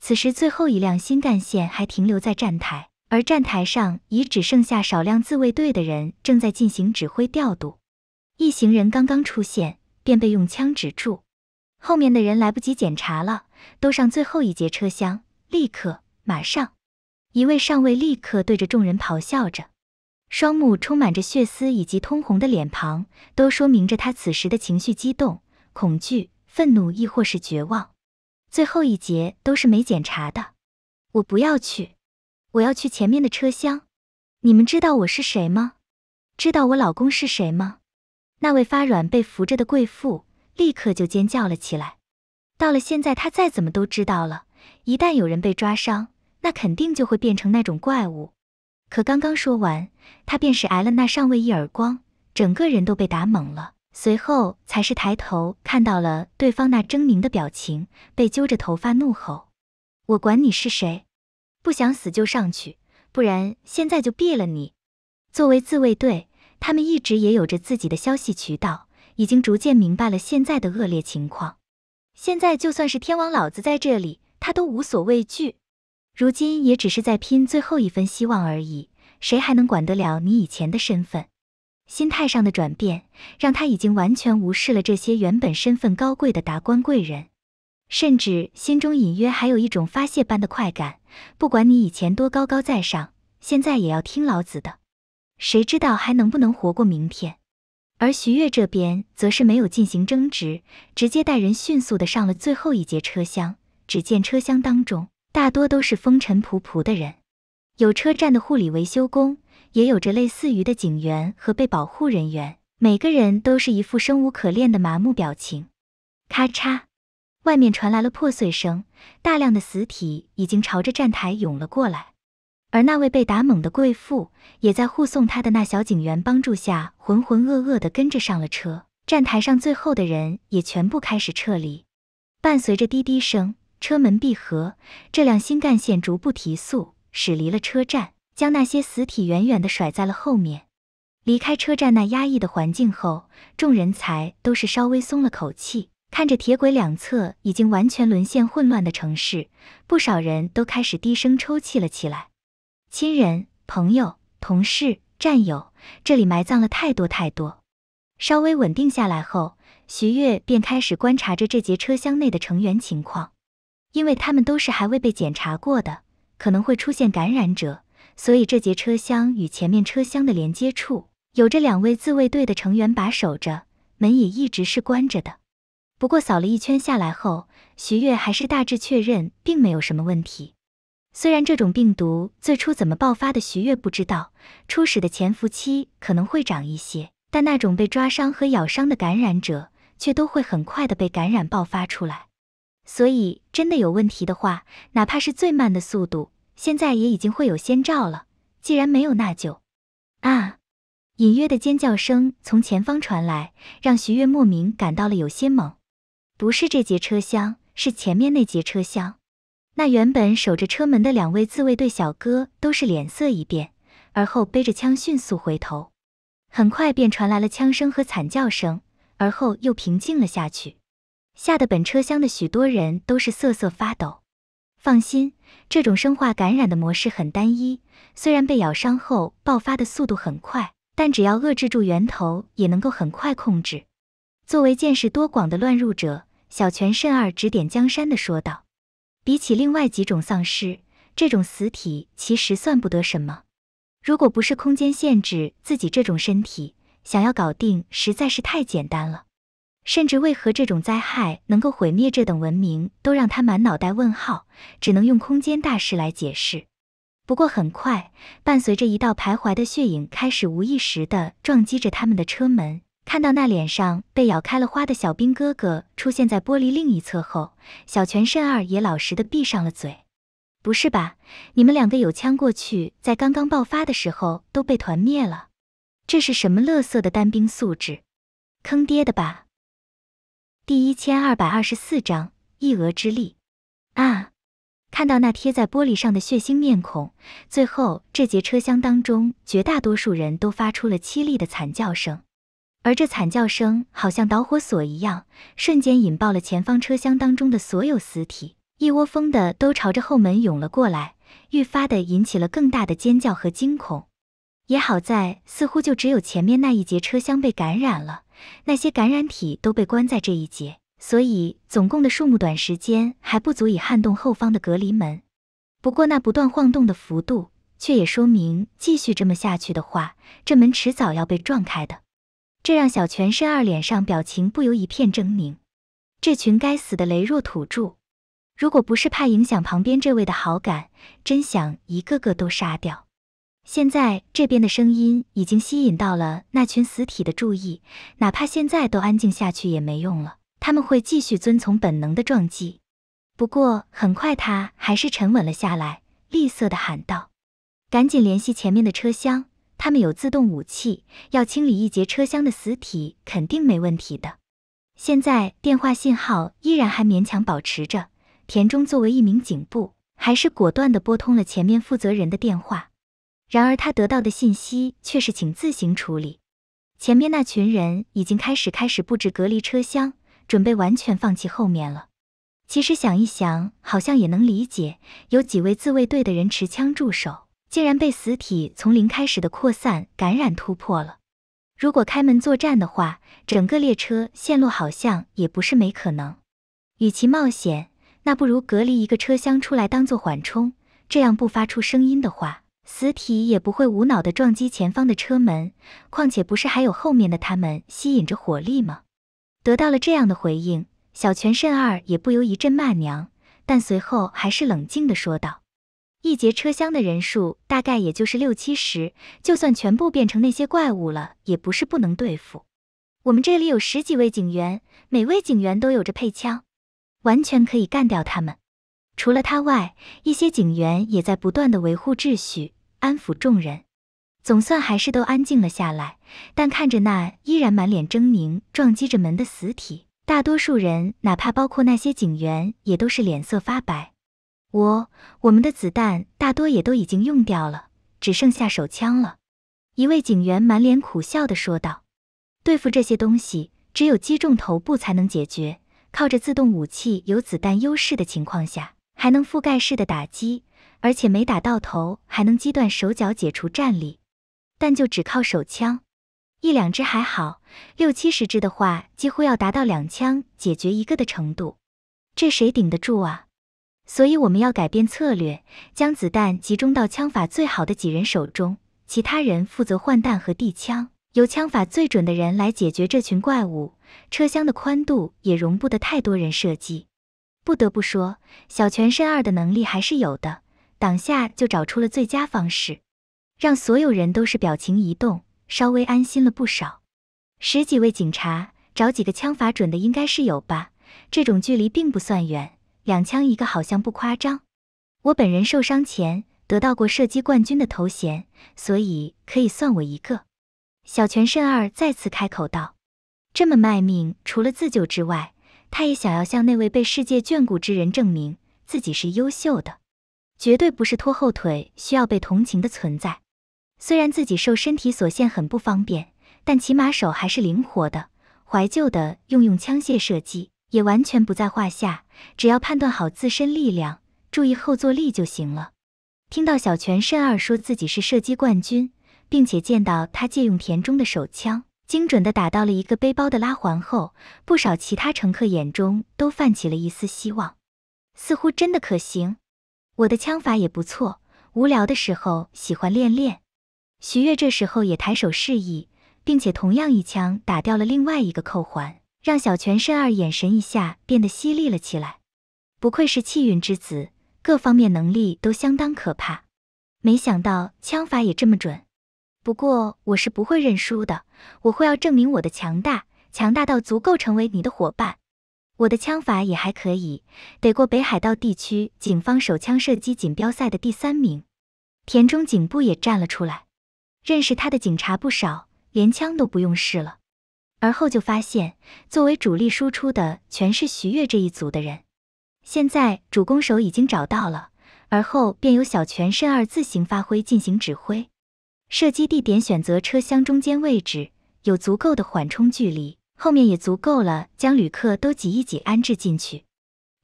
此时最后一辆新干线还停留在站台，而站台上已只剩下少量自卫队的人正在进行指挥调度。一行人刚刚出现，便被用枪指住。后面的人来不及检查了，都上最后一节车厢，立刻马上！一位上尉立刻对着众人咆哮着，双目充满着血丝以及通红的脸庞，都说明着他此时的情绪激动、恐惧、愤怒，亦或是绝望。最后一节都是没检查的，我不要去，我要去前面的车厢。你们知道我是谁吗？知道我老公是谁吗？那位发软被扶着的贵妇。立刻就尖叫了起来。到了现在，他再怎么都知道了，一旦有人被抓伤，那肯定就会变成那种怪物。可刚刚说完，他便是挨了那上尉一耳光，整个人都被打懵了。随后才是抬头看到了对方那狰狞的表情，被揪着头发怒吼：“我管你是谁，不想死就上去，不然现在就毙了你！”作为自卫队，他们一直也有着自己的消息渠道。已经逐渐明白了现在的恶劣情况，现在就算是天王老子在这里，他都无所畏惧。如今也只是在拼最后一分希望而已，谁还能管得了你以前的身份？心态上的转变，让他已经完全无视了这些原本身份高贵的达官贵人，甚至心中隐约还有一种发泄般的快感。不管你以前多高高在上，现在也要听老子的。谁知道还能不能活过明天？而徐悦这边则是没有进行争执，直接带人迅速的上了最后一节车厢。只见车厢当中大多都是风尘仆仆的人，有车站的护理维修工，也有着类似于的警员和被保护人员，每个人都是一副生无可恋的麻木表情。咔嚓，外面传来了破碎声，大量的死体已经朝着站台涌了过来。而那位被打懵的贵妇也在护送她的那小警员帮助下，浑浑噩噩地跟着上了车。站台上最后的人也全部开始撤离。伴随着滴滴声，车门闭合，这辆新干线逐步提速，驶离了车站，将那些死体远远地甩在了后面。离开车站那压抑的环境后，众人才都是稍微松了口气。看着铁轨两侧已经完全沦陷、混乱的城市，不少人都开始低声抽泣了起来。亲人、朋友、同事、战友，这里埋葬了太多太多。稍微稳定下来后，徐悦便开始观察着这节车厢内的成员情况，因为他们都是还未被检查过的，可能会出现感染者，所以这节车厢与前面车厢的连接处有着两位自卫队的成员把守着，门也一直是关着的。不过扫了一圈下来后，徐悦还是大致确认并没有什么问题。虽然这种病毒最初怎么爆发的，徐悦不知道，初始的潜伏期可能会长一些，但那种被抓伤和咬伤的感染者却都会很快的被感染爆发出来。所以真的有问题的话，哪怕是最慢的速度，现在也已经会有先兆了。既然没有，那就……啊！隐约的尖叫声从前方传来，让徐悦莫名感到了有些猛。不是这节车厢，是前面那节车厢。那原本守着车门的两位自卫队小哥都是脸色一变，而后背着枪迅速回头，很快便传来了枪声和惨叫声，而后又平静了下去，吓得本车厢的许多人都是瑟瑟发抖。放心，这种生化感染的模式很单一，虽然被咬伤后爆发的速度很快，但只要遏制住源头，也能够很快控制。作为见识多广的乱入者，小泉慎二指点江山的说道。比起另外几种丧尸，这种死体其实算不得什么。如果不是空间限制自己这种身体，想要搞定实在是太简单了。甚至为何这种灾害能够毁灭这等文明，都让他满脑袋问号，只能用空间大师来解释。不过很快，伴随着一道徘徊的血影开始无意识的撞击着他们的车门。看到那脸上被咬开了花的小兵哥哥出现在玻璃另一侧后，小泉慎二也老实的闭上了嘴。不是吧？你们两个有枪过去，在刚刚爆发的时候都被团灭了？这是什么乐色的单兵素质？坑爹的吧！第一千二百二十四章一蛾之力啊！看到那贴在玻璃上的血腥面孔，最后这节车厢当中绝大多数人都发出了凄厉的惨叫声。而这惨叫声好像导火索一样，瞬间引爆了前方车厢当中的所有死体，一窝蜂的都朝着后门涌了过来，愈发的引起了更大的尖叫和惊恐。也好在，似乎就只有前面那一节车厢被感染了，那些感染体都被关在这一节，所以总共的数目短时间还不足以撼动后方的隔离门。不过那不断晃动的幅度，却也说明继续这么下去的话，这门迟早要被撞开的。这让小泉深二脸上表情不由一片狰狞。这群该死的羸弱土著，如果不是怕影响旁边这位的好感，真想一个个都杀掉。现在这边的声音已经吸引到了那群死体的注意，哪怕现在都安静下去也没用了，他们会继续遵从本能的撞击。不过很快他还是沉稳了下来，厉色的喊道：“赶紧联系前面的车厢！”他们有自动武器，要清理一节车厢的死体肯定没问题的。现在电话信号依然还勉强保持着。田中作为一名警部，还是果断地拨通了前面负责人的电话。然而他得到的信息却是请自行处理。前面那群人已经开始开始布置隔离车厢，准备完全放弃后面了。其实想一想，好像也能理解，有几位自卫队的人持枪驻守。竟然被死体从零开始的扩散感染突破了。如果开门作战的话，整个列车陷落好像也不是没可能。与其冒险，那不如隔离一个车厢出来当做缓冲，这样不发出声音的话，死体也不会无脑的撞击前方的车门。况且不是还有后面的他们吸引着火力吗？得到了这样的回应，小泉慎二也不由一阵骂娘，但随后还是冷静的说道。一节车厢的人数大概也就是六七十，就算全部变成那些怪物了，也不是不能对付。我们这里有十几位警员，每位警员都有着配枪，完全可以干掉他们。除了他外，一些警员也在不断的维护秩序，安抚众人，总算还是都安静了下来。但看着那依然满脸狰狞、撞击着门的死体，大多数人，哪怕包括那些警员，也都是脸色发白。我我们的子弹大多也都已经用掉了，只剩下手枪了。一位警员满脸苦笑的说道：“对付这些东西，只有击中头部才能解决。靠着自动武器有子弹优势的情况下，还能覆盖式的打击，而且没打到头还能击断手脚，解除战力。但就只靠手枪，一两支还好，六七十支的话，几乎要达到两枪解决一个的程度，这谁顶得住啊？”所以我们要改变策略，将子弹集中到枪法最好的几人手中，其他人负责换弹和递枪，由枪法最准的人来解决这群怪物。车厢的宽度也容不得太多人射击。不得不说，小泉慎二的能力还是有的，当下就找出了最佳方式，让所有人都是表情移动，稍微安心了不少。十几位警察，找几个枪法准的应该是有吧？这种距离并不算远。两枪一个，好像不夸张。我本人受伤前得到过射击冠军的头衔，所以可以算我一个。小泉慎二再次开口道：“这么卖命，除了自救之外，他也想要向那位被世界眷顾之人证明自己是优秀的，绝对不是拖后腿、需要被同情的存在。虽然自己受身体所限很不方便，但起码手还是灵活的，怀旧的用用枪械射击。”也完全不在话下，只要判断好自身力量，注意后坐力就行了。听到小泉慎二说自己是射击冠军，并且见到他借用田中的手枪，精准的打到了一个背包的拉环后，不少其他乘客眼中都泛起了一丝希望，似乎真的可行。我的枪法也不错，无聊的时候喜欢练练。徐悦这时候也抬手示意，并且同样一枪打掉了另外一个扣环。让小泉慎二眼神一下变得犀利了起来，不愧是气运之子，各方面能力都相当可怕，没想到枪法也这么准。不过我是不会认输的，我会要证明我的强大，强大到足够成为你的伙伴。我的枪法也还可以，得过北海道地区警方手枪射击锦标赛的第三名。田中警部也站了出来，认识他的警察不少，连枪都不用试了。而后就发现，作为主力输出的全是徐悦这一组的人。现在主攻手已经找到了，而后便由小泉慎二自行发挥进行指挥。射击地点选择车厢中间位置，有足够的缓冲距离，后面也足够了，将旅客都挤一挤安置进去。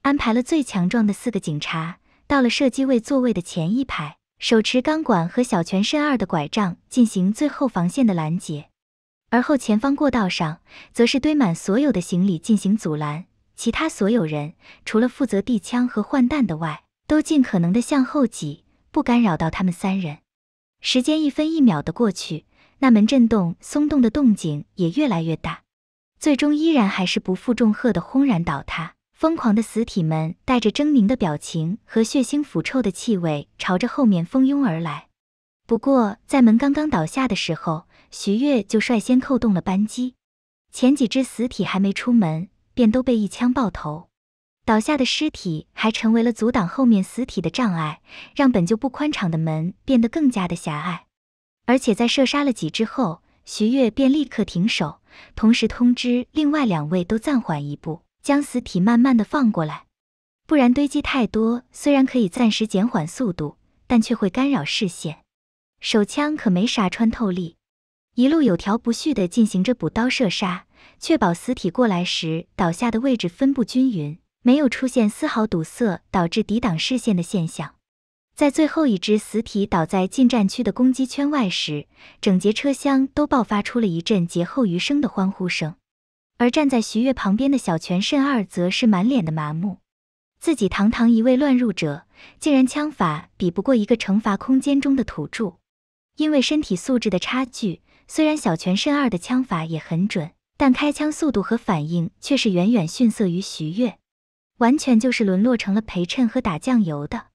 安排了最强壮的四个警察到了射击位座位的前一排，手持钢管和小泉慎二的拐杖进行最后防线的拦截。而后，前方过道上则是堆满所有的行李进行阻拦，其他所有人除了负责递枪和换弹的外，都尽可能的向后挤，不干扰到他们三人。时间一分一秒的过去，那门震动松动的动静也越来越大，最终依然还是不负众荷的轰然倒塌。疯狂的死体们带着狰狞的表情和血腥腐臭的气味，朝着后面蜂拥而来。不过，在门刚刚倒下的时候。徐悦就率先扣动了扳机，前几只死体还没出门，便都被一枪爆头。倒下的尸体还成为了阻挡后面死体的障碍，让本就不宽敞的门变得更加的狭隘。而且在射杀了几只后，徐悦便立刻停手，同时通知另外两位都暂缓一步，将死体慢慢的放过来，不然堆积太多，虽然可以暂时减缓速度，但却会干扰视线。手枪可没啥穿透力。一路有条不紊地进行着补刀射杀，确保死体过来时倒下的位置分布均匀，没有出现丝毫堵塞导致抵挡视线的现象。在最后一只死体倒在近战区的攻击圈外时，整节车厢都爆发出了一阵劫后余生的欢呼声。而站在徐月旁边的小泉慎二则是满脸的麻木，自己堂堂一位乱入者，竟然枪法比不过一个惩罚空间中的土著，因为身体素质的差距。虽然小泉慎二的枪法也很准，但开枪速度和反应却是远远逊色于徐悦，完全就是沦落成了陪衬和打酱油的。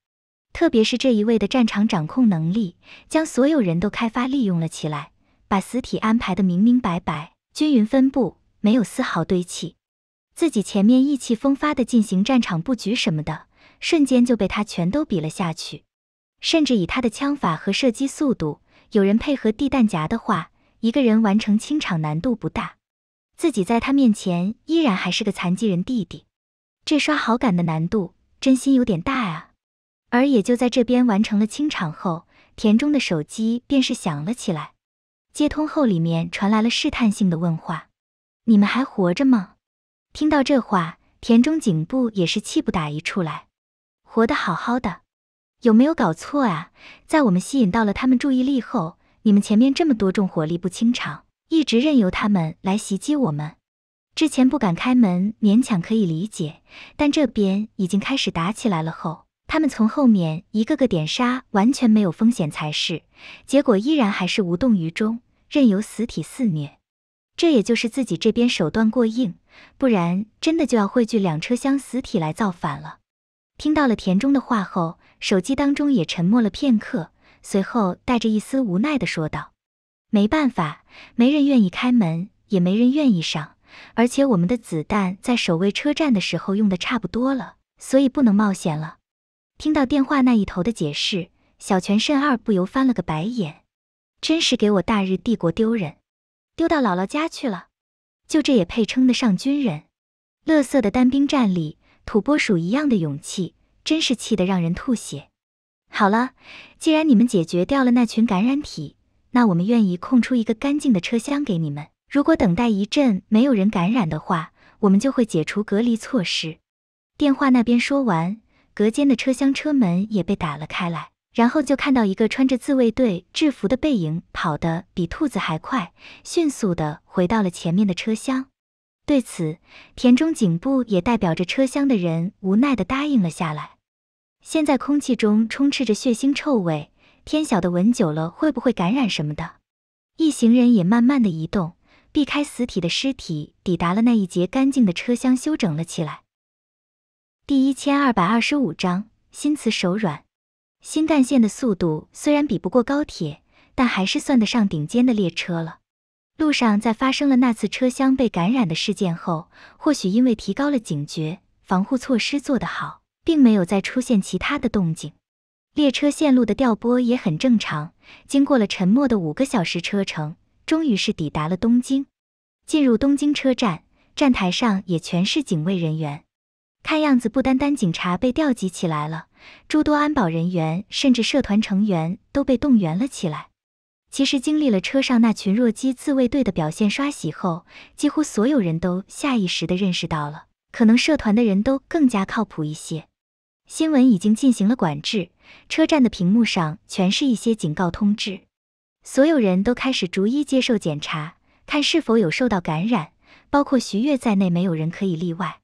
特别是这一位的战场掌控能力，将所有人都开发利用了起来，把死体安排的明明白白，均匀分布，没有丝毫堆砌。自己前面意气风发的进行战场布局什么的，瞬间就被他全都比了下去。甚至以他的枪法和射击速度，有人配合地弹夹的话，一个人完成清场难度不大，自己在他面前依然还是个残疾人弟弟，这刷好感的难度真心有点大啊。而也就在这边完成了清场后，田中的手机便是响了起来，接通后里面传来了试探性的问话：“你们还活着吗？”听到这话，田中警部也是气不打一处来，活得好好的，有没有搞错啊？在我们吸引到了他们注意力后。你们前面这么多重火力不清场，一直任由他们来袭击我们。之前不敢开门，勉强可以理解，但这边已经开始打起来了后，他们从后面一个个点杀，完全没有风险才是。结果依然还是无动于衷，任由死体肆虐。这也就是自己这边手段过硬，不然真的就要汇聚两车厢死体来造反了。听到了田中的话后，手机当中也沉默了片刻。随后，带着一丝无奈地说道：“没办法，没人愿意开门，也没人愿意上，而且我们的子弹在守卫车站的时候用的差不多了，所以不能冒险了。”听到电话那一头的解释，小泉慎二不由翻了个白眼：“真是给我大日帝国丢人，丢到姥姥家去了！就这也配称得上军人？乐色的单兵战里，土拨鼠一样的勇气，真是气得让人吐血。”好了，既然你们解决掉了那群感染体，那我们愿意空出一个干净的车厢给你们。如果等待一阵没有人感染的话，我们就会解除隔离措施。电话那边说完，隔间的车厢车门也被打了开来，然后就看到一个穿着自卫队制服的背影跑得比兔子还快，迅速的回到了前面的车厢。对此，田中警部也代表着车厢的人无奈的答应了下来。现在空气中充斥着血腥臭味，天晓的闻久了会不会感染什么的？一行人也慢慢的移动，避开死体的尸体，抵达了那一节干净的车厢，休整了起来。第一千二百二十五章心慈手软。新干线的速度虽然比不过高铁，但还是算得上顶尖的列车了。路上在发生了那次车厢被感染的事件后，或许因为提高了警觉，防护措施做得好。并没有再出现其他的动静，列车线路的调拨也很正常。经过了沉默的五个小时车程，终于是抵达了东京。进入东京车站，站台上也全是警卫人员。看样子，不单单警察被调集起来了，诸多安保人员甚至社团成员都被动员了起来。其实，经历了车上那群弱鸡自卫队的表现刷洗后，几乎所有人都下意识的认识到了，可能社团的人都更加靠谱一些。新闻已经进行了管制，车站的屏幕上全是一些警告通知。所有人都开始逐一接受检查，看是否有受到感染，包括徐悦在内，没有人可以例外。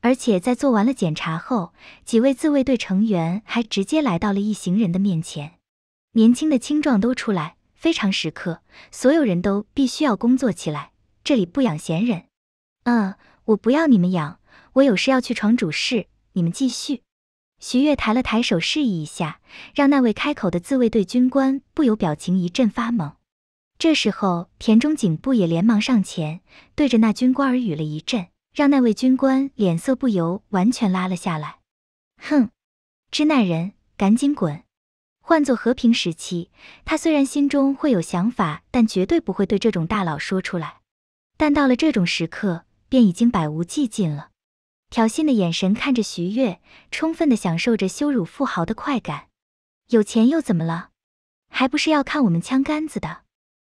而且在做完了检查后，几位自卫队成员还直接来到了一行人的面前。年轻的青壮都出来，非常时刻，所有人都必须要工作起来，这里不养闲人。嗯，我不要你们养，我有事要去闯主事，你们继续。徐悦抬了抬手，示意一下，让那位开口的自卫队军官不由表情一阵发懵。这时候，田中警部也连忙上前，对着那军官耳语了一阵，让那位军官脸色不由完全拉了下来。哼，支那人，赶紧滚！换做和平时期，他虽然心中会有想法，但绝对不会对这种大佬说出来。但到了这种时刻，便已经百无禁忌了。挑衅的眼神看着徐悦，充分的享受着羞辱富豪的快感。有钱又怎么了？还不是要看我们枪杆子的！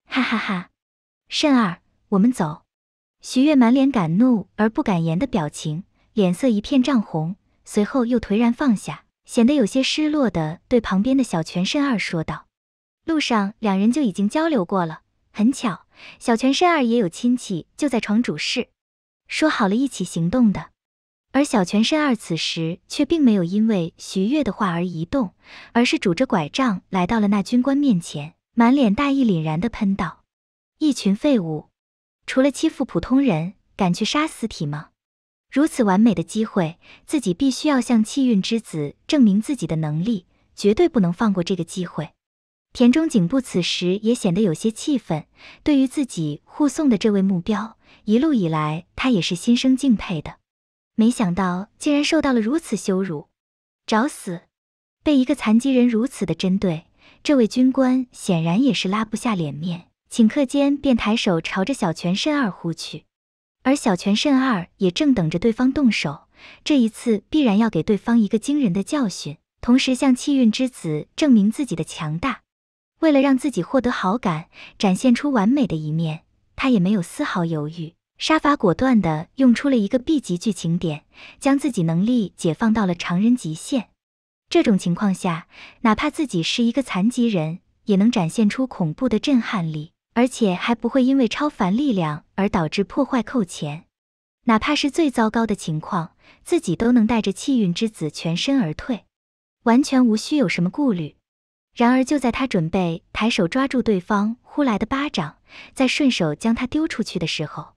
哈哈哈！慎儿，我们走。徐悦满脸敢怒而不敢言的表情，脸色一片涨红，随后又颓然放下，显得有些失落的对旁边的小泉慎二说道：“路上两人就已经交流过了，很巧，小泉慎二也有亲戚就在床主事，说好了一起行动的。”而小泉慎二此时却并没有因为徐悦的话而移动，而是拄着拐杖来到了那军官面前，满脸大义凛然地喷道：“一群废物，除了欺负普通人，敢去杀死体吗？如此完美的机会，自己必须要向气运之子证明自己的能力，绝对不能放过这个机会。”田中警部此时也显得有些气愤，对于自己护送的这位目标，一路以来他也是心生敬佩的。没想到竟然受到了如此羞辱，找死！被一个残疾人如此的针对，这位军官显然也是拉不下脸面，顷刻间便抬手朝着小泉慎二呼去。而小泉慎二也正等着对方动手，这一次必然要给对方一个惊人的教训，同时向气运之子证明自己的强大。为了让自己获得好感，展现出完美的一面，他也没有丝毫犹豫。杀伐果断地用出了一个 B 级剧情点，将自己能力解放到了常人极限。这种情况下，哪怕自己是一个残疾人，也能展现出恐怖的震撼力，而且还不会因为超凡力量而导致破坏扣钱。哪怕是最糟糕的情况，自己都能带着气运之子全身而退，完全无需有什么顾虑。然而，就在他准备抬手抓住对方呼来的巴掌，再顺手将他丢出去的时候，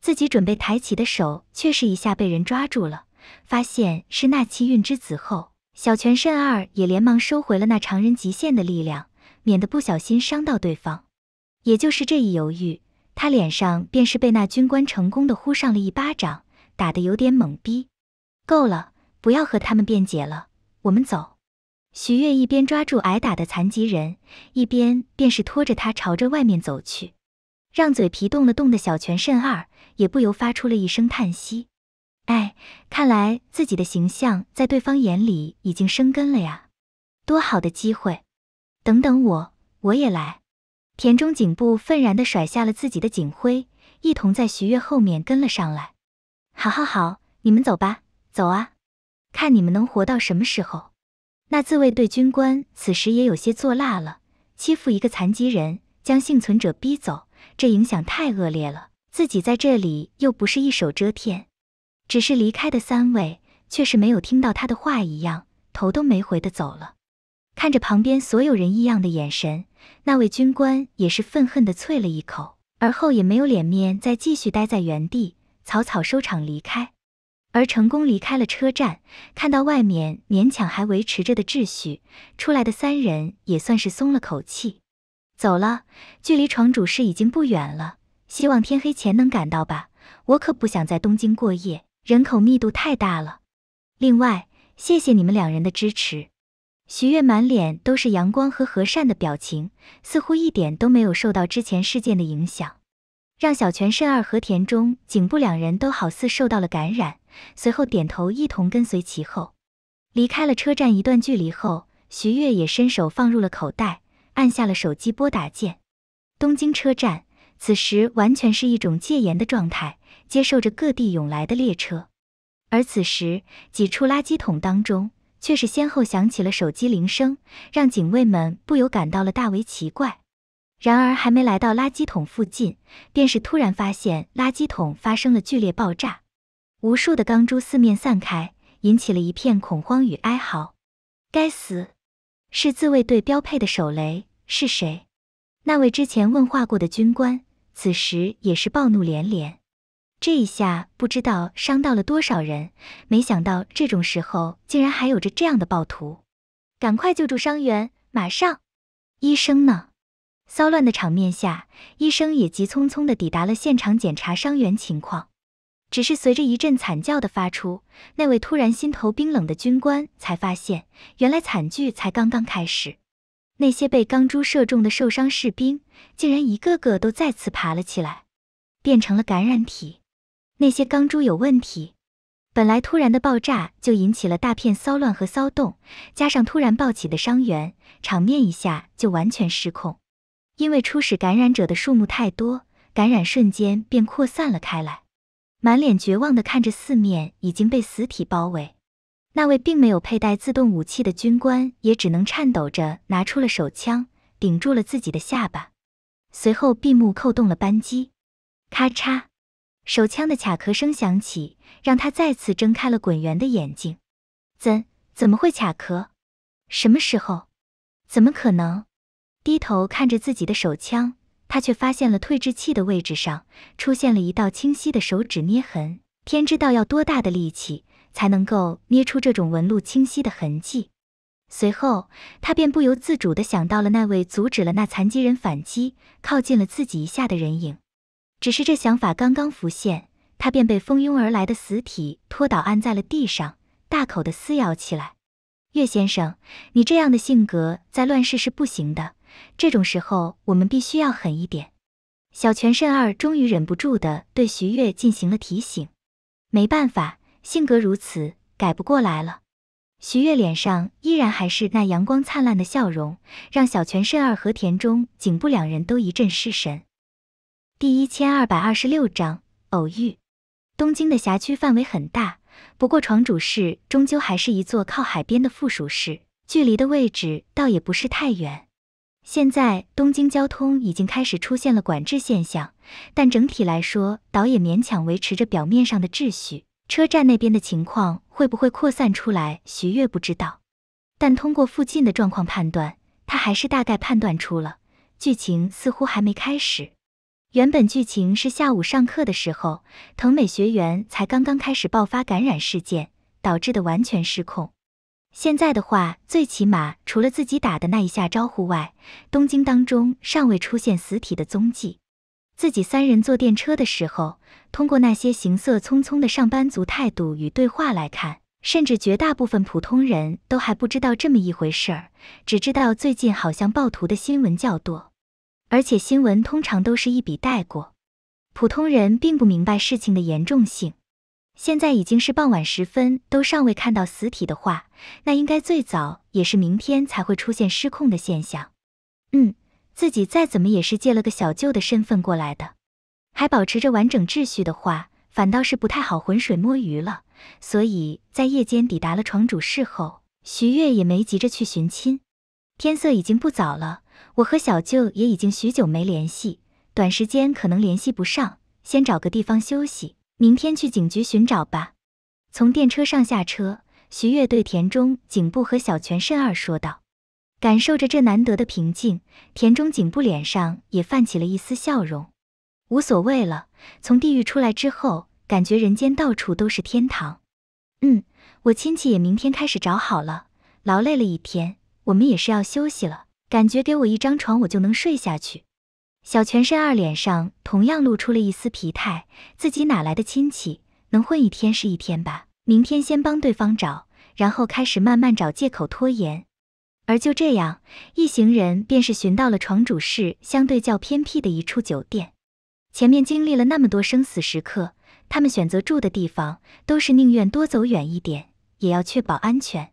自己准备抬起的手，却是一下被人抓住了。发现是那气运之子后，小泉慎二也连忙收回了那常人极限的力量，免得不小心伤到对方。也就是这一犹豫，他脸上便是被那军官成功的呼上了一巴掌，打得有点懵逼。够了，不要和他们辩解了，我们走。徐月一边抓住挨打的残疾人，一边便是拖着他朝着外面走去，让嘴皮动了动的小泉慎二。也不由发出了一声叹息，哎，看来自己的形象在对方眼里已经生根了呀，多好的机会！等等我，我也来！田中警部愤然地甩下了自己的警徽，一同在徐悦后面跟了上来。好好好，你们走吧，走啊，看你们能活到什么时候！那自卫队军官此时也有些作辣了，欺负一个残疾人，将幸存者逼走，这影响太恶劣了。自己在这里又不是一手遮天，只是离开的三位却是没有听到他的话一样，头都没回的走了。看着旁边所有人异样的眼神，那位军官也是愤恨的啐了一口，而后也没有脸面再继续待在原地，草草收场离开。而成功离开了车站，看到外面勉强还维持着的秩序，出来的三人也算是松了口气，走了。距离床主室已经不远了。希望天黑前能赶到吧，我可不想在东京过夜，人口密度太大了。另外，谢谢你们两人的支持。徐月满脸都是阳光和和善的表情，似乎一点都没有受到之前事件的影响，让小泉慎二和田中景部两人都好似受到了感染。随后点头，一同跟随其后，离开了车站一段距离后，徐月也伸手放入了口袋，按下了手机拨打键。东京车站。此时完全是一种戒严的状态，接受着各地涌来的列车。而此时几处垃圾桶当中，却是先后响起了手机铃声，让警卫们不由感到了大为奇怪。然而还没来到垃圾桶附近，便是突然发现垃圾桶发生了剧烈爆炸，无数的钢珠四面散开，引起了一片恐慌与哀嚎。该死，是自卫队标配的手雷？是谁？那位之前问话过的军官？此时也是暴怒连连，这一下不知道伤到了多少人。没想到这种时候竟然还有着这样的暴徒，赶快救助伤员！马上！医生呢？骚乱的场面下，医生也急匆匆的抵达了现场，检查伤员情况。只是随着一阵惨叫的发出，那位突然心头冰冷的军官才发现，原来惨剧才刚刚开始。那些被钢珠射中的受伤士兵，竟然一个个都再次爬了起来，变成了感染体。那些钢珠有问题。本来突然的爆炸就引起了大片骚乱和骚动，加上突然暴起的伤员，场面一下就完全失控。因为初始感染者的数目太多，感染瞬间便扩散了开来。满脸绝望地看着四面已经被死体包围。那位并没有佩戴自动武器的军官，也只能颤抖着拿出了手枪，顶住了自己的下巴，随后闭目扣动了扳机，咔嚓，手枪的卡壳声响起，让他再次睁开了滚圆的眼睛。怎怎么会卡壳？什么时候？怎么可能？低头看着自己的手枪，他却发现了退置器的位置上出现了一道清晰的手指捏痕。天知道要多大的力气才能够捏出这种纹路清晰的痕迹。随后，他便不由自主的想到了那位阻止了那残疾人反击、靠近了自己一下的人影。只是这想法刚刚浮现，他便被蜂拥而来的死体拖倒，按在了地上，大口的撕咬起来。岳先生，你这样的性格在乱世是不行的。这种时候，我们必须要狠一点。小泉慎二终于忍不住的对徐岳进行了提醒。没办法，性格如此，改不过来了。徐悦脸上依然还是那阳光灿烂的笑容，让小泉慎二和田中景部两人都一阵失神。第一千二百二十六章偶遇。东京的辖区范围很大，不过床主市终究还是一座靠海边的附属市，距离的位置倒也不是太远。现在东京交通已经开始出现了管制现象，但整体来说，岛也勉强维持着表面上的秩序。车站那边的情况会不会扩散出来？徐月不知道，但通过附近的状况判断，他还是大概判断出了剧情似乎还没开始。原本剧情是下午上课的时候，藤美学员才刚刚开始爆发感染事件，导致的完全失控。现在的话，最起码除了自己打的那一下招呼外，东京当中尚未出现死体的踪迹。自己三人坐电车的时候，通过那些行色匆匆的上班族态度与对话来看，甚至绝大部分普通人都还不知道这么一回事儿，只知道最近好像暴徒的新闻较多，而且新闻通常都是一笔带过，普通人并不明白事情的严重性。现在已经是傍晚时分，都尚未看到死体的话，那应该最早也是明天才会出现失控的现象。嗯，自己再怎么也是借了个小舅的身份过来的，还保持着完整秩序的话，反倒是不太好浑水摸鱼了。所以在夜间抵达了床主室后，徐悦也没急着去寻亲。天色已经不早了，我和小舅也已经许久没联系，短时间可能联系不上，先找个地方休息。明天去警局寻找吧。从电车上下车，徐悦对田中警部和小泉慎二说道。感受着这难得的平静，田中警部脸上也泛起了一丝笑容。无所谓了，从地狱出来之后，感觉人间到处都是天堂。嗯，我亲戚也明天开始找好了。劳累了一天，我们也是要休息了。感觉给我一张床，我就能睡下去。小泉深二脸上同样露出了一丝疲态，自己哪来的亲戚？能混一天是一天吧，明天先帮对方找，然后开始慢慢找借口拖延。而就这样，一行人便是寻到了床主室相对较偏僻的一处酒店。前面经历了那么多生死时刻，他们选择住的地方都是宁愿多走远一点，也要确保安全，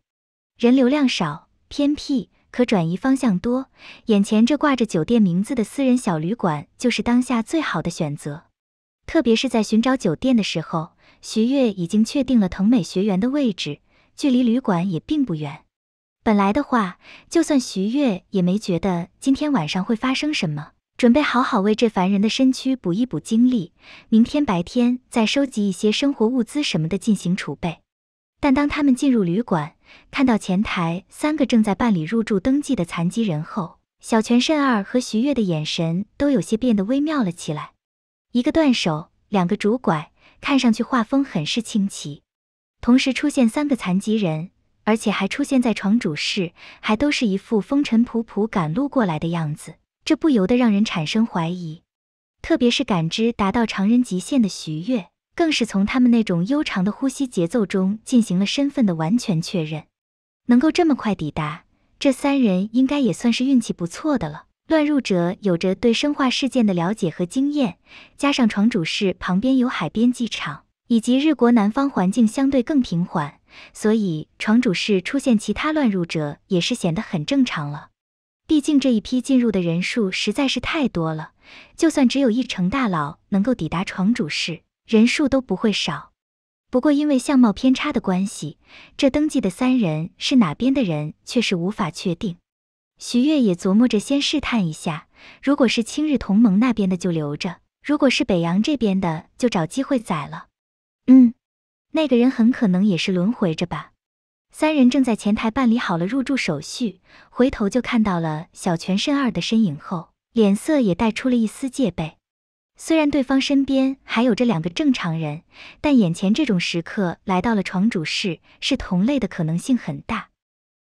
人流量少、偏僻。可转移方向多，眼前这挂着酒店名字的私人小旅馆就是当下最好的选择。特别是在寻找酒店的时候，徐悦已经确定了藤美学园的位置，距离旅馆也并不远。本来的话，就算徐悦也没觉得今天晚上会发生什么，准备好好为这烦人的身躯补一补精力，明天白天再收集一些生活物资什么的进行储备。但当他们进入旅馆，看到前台三个正在办理入住登记的残疾人后，小泉慎二和徐悦的眼神都有些变得微妙了起来。一个断手，两个拄拐，看上去画风很是清奇。同时出现三个残疾人，而且还出现在床主室，还都是一副风尘仆仆赶路过来的样子，这不由得让人产生怀疑。特别是感知达到常人极限的徐悦。更是从他们那种悠长的呼吸节奏中进行了身份的完全确认。能够这么快抵达，这三人应该也算是运气不错的了。乱入者有着对生化事件的了解和经验，加上床主室旁边有海边机场，以及日国南方环境相对更平缓，所以床主室出现其他乱入者也是显得很正常了。毕竟这一批进入的人数实在是太多了，就算只有一成大佬能够抵达床主室。人数都不会少，不过因为相貌偏差的关系，这登记的三人是哪边的人却是无法确定。徐月也琢磨着先试探一下，如果是清日同盟那边的就留着，如果是北洋这边的就找机会宰了。嗯，那个人很可能也是轮回着吧。三人正在前台办理好了入住手续，回头就看到了小泉慎二的身影后，脸色也带出了一丝戒备。虽然对方身边还有这两个正常人，但眼前这种时刻来到了床主室，是同类的可能性很大。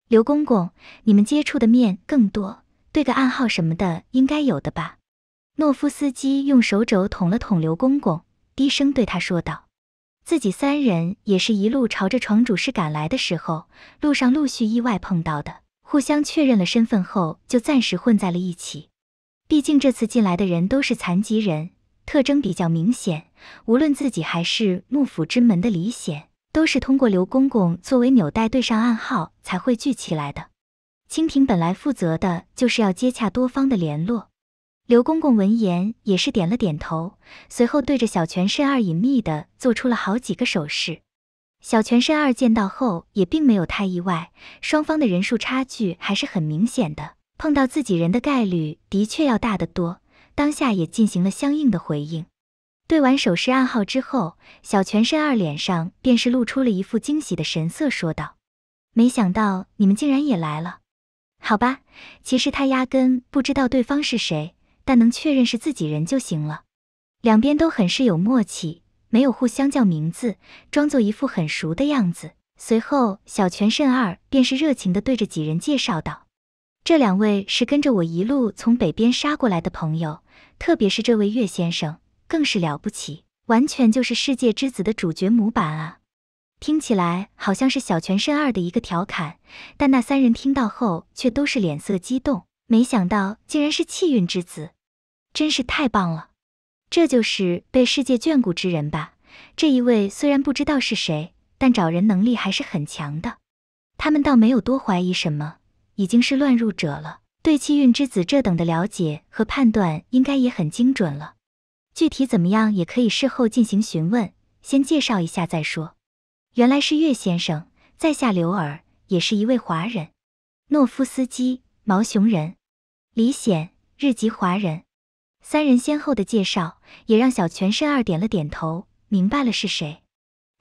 刘公公，你们接触的面更多，对个暗号什么的应该有的吧？诺夫斯基用手肘捅了捅刘公公，低声对他说道：“自己三人也是一路朝着床主室赶来的时候，路上陆续意外碰到的，互相确认了身份后，就暂时混在了一起。毕竟这次进来的人都是残疾人。”特征比较明显，无论自己还是幕府之门的李显，都是通过刘公公作为纽带对上暗号才汇聚起来的。清廷本来负责的就是要接洽多方的联络。刘公公闻言也是点了点头，随后对着小泉甚二隐秘的做出了好几个手势。小泉甚二见到后也并没有太意外，双方的人数差距还是很明显的，碰到自己人的概率的确要大得多。当下也进行了相应的回应，对完手势暗号之后，小泉慎二脸上便是露出了一副惊喜的神色，说道：“没想到你们竟然也来了，好吧。”其实他压根不知道对方是谁，但能确认是自己人就行了。两边都很是有默契，没有互相叫名字，装作一副很熟的样子。随后，小泉慎二便是热情的对着几人介绍道。这两位是跟着我一路从北边杀过来的朋友，特别是这位岳先生，更是了不起，完全就是世界之子的主角模板啊！听起来好像是小泉慎二的一个调侃，但那三人听到后却都是脸色激动，没想到竟然是气运之子，真是太棒了！这就是被世界眷顾之人吧？这一位虽然不知道是谁，但找人能力还是很强的。他们倒没有多怀疑什么。已经是乱入者了，对气运之子这等的了解和判断应该也很精准了。具体怎么样也可以事后进行询问，先介绍一下再说。原来是岳先生，在下刘尔，也是一位华人。诺夫斯基，毛熊人。李显，日籍华人。三人先后的介绍，也让小泉慎二点了点头，明白了是谁。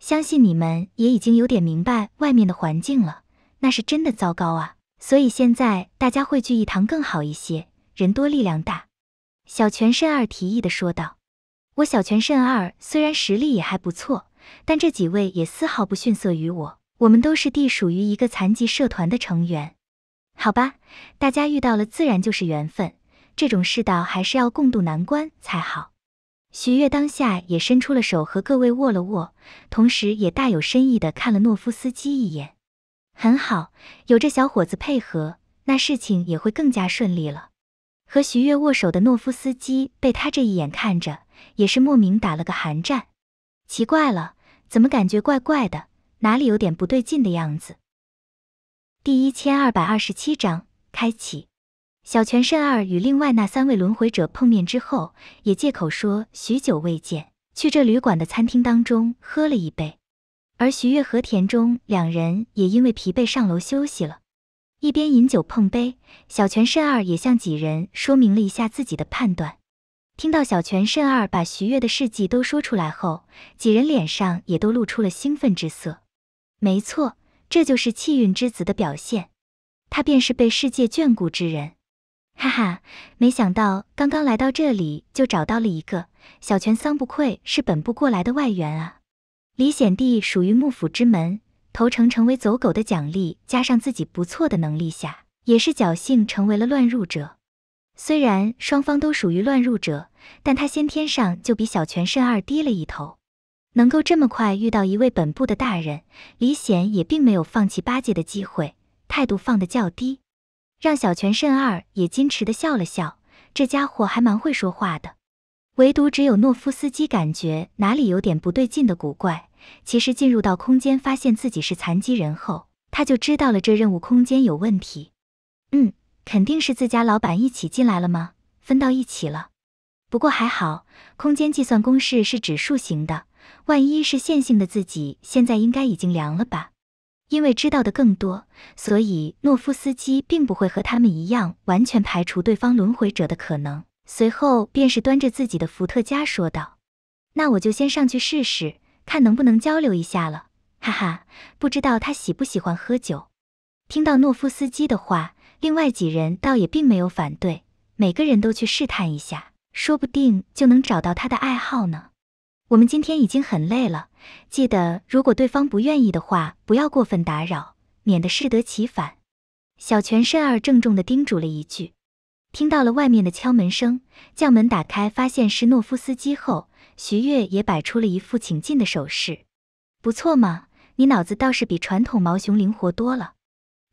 相信你们也已经有点明白外面的环境了，那是真的糟糕啊。所以现在大家汇聚一堂更好一些，人多力量大。小泉慎二提议的说道：“我小泉慎二虽然实力也还不错，但这几位也丝毫不逊色于我。我们都是隶属于一个残疾社团的成员，好吧？大家遇到了自然就是缘分，这种世道还是要共度难关才好。”许月当下也伸出了手和各位握了握，同时也大有深意的看了诺夫斯基一眼。很好，有这小伙子配合，那事情也会更加顺利了。和徐悦握手的诺夫斯基被他这一眼看着，也是莫名打了个寒战。奇怪了，怎么感觉怪怪的？哪里有点不对劲的样子？第一千二百二十七章开启。小泉慎二与另外那三位轮回者碰面之后，也借口说许久未见，去这旅馆的餐厅当中喝了一杯。而徐月和田中两人也因为疲惫上楼休息了，一边饮酒碰杯，小泉慎二也向几人说明了一下自己的判断。听到小泉慎二把徐月的事迹都说出来后，几人脸上也都露出了兴奋之色。没错，这就是气运之子的表现，他便是被世界眷顾之人。哈哈，没想到刚刚来到这里就找到了一个小泉桑，不愧是本部过来的外援啊。李显帝属于幕府之门，投诚成为走狗的奖励，加上自己不错的能力下，也是侥幸成为了乱入者。虽然双方都属于乱入者，但他先天上就比小泉慎二低了一头。能够这么快遇到一位本部的大人，李显也并没有放弃八戒的机会，态度放得较低，让小泉慎二也矜持地笑了笑。这家伙还蛮会说话的。唯独只有诺夫斯基感觉哪里有点不对劲的古怪。其实进入到空间，发现自己是残疾人后，他就知道了这任务空间有问题。嗯，肯定是自家老板一起进来了吗？分到一起了。不过还好，空间计算公式是指数型的，万一是线性的，自己现在应该已经凉了吧？因为知道的更多，所以诺夫斯基并不会和他们一样完全排除对方轮回者的可能。随后便是端着自己的伏特加说道：“那我就先上去试试，看能不能交流一下了。哈哈，不知道他喜不喜欢喝酒。”听到诺夫斯基的话，另外几人倒也并没有反对，每个人都去试探一下，说不定就能找到他的爱好呢。我们今天已经很累了，记得如果对方不愿意的话，不要过分打扰，免得适得其反。小泉慎二郑重地叮嘱了一句。听到了外面的敲门声，将门打开，发现是诺夫斯基后，徐悦也摆出了一副请进的手势。不错嘛，你脑子倒是比传统毛熊灵活多了。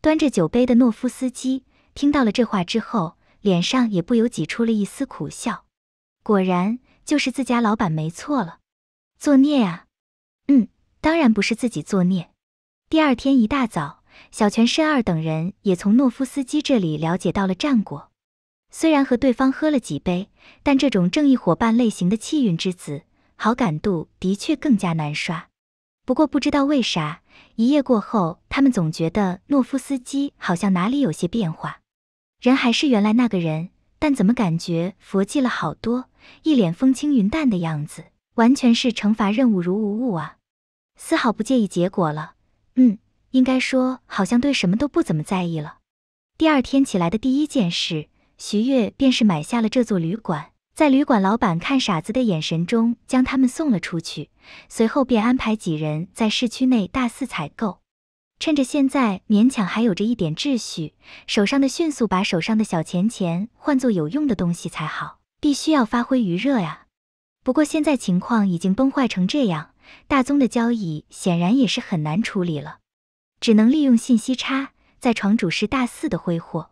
端着酒杯的诺夫斯基听到了这话之后，脸上也不由挤出了一丝苦笑。果然就是自家老板没错了，作孽啊！嗯，当然不是自己作孽。第二天一大早，小泉慎二等人也从诺夫斯基这里了解到了战果。虽然和对方喝了几杯，但这种正义伙伴类型的气运之子，好感度的确更加难刷。不过不知道为啥，一夜过后，他们总觉得诺夫斯基好像哪里有些变化。人还是原来那个人，但怎么感觉佛系了好多，一脸风轻云淡的样子，完全是惩罚任务如无物啊，丝毫不介意结果了。嗯，应该说好像对什么都不怎么在意了。第二天起来的第一件事。徐悦便是买下了这座旅馆，在旅馆老板看傻子的眼神中，将他们送了出去。随后便安排几人在市区内大肆采购，趁着现在勉强还有着一点秩序，手上的迅速把手上的小钱钱换作有用的东西才好，必须要发挥余热呀。不过现在情况已经崩坏成这样，大宗的交易显然也是很难处理了，只能利用信息差，在床主室大肆的挥霍。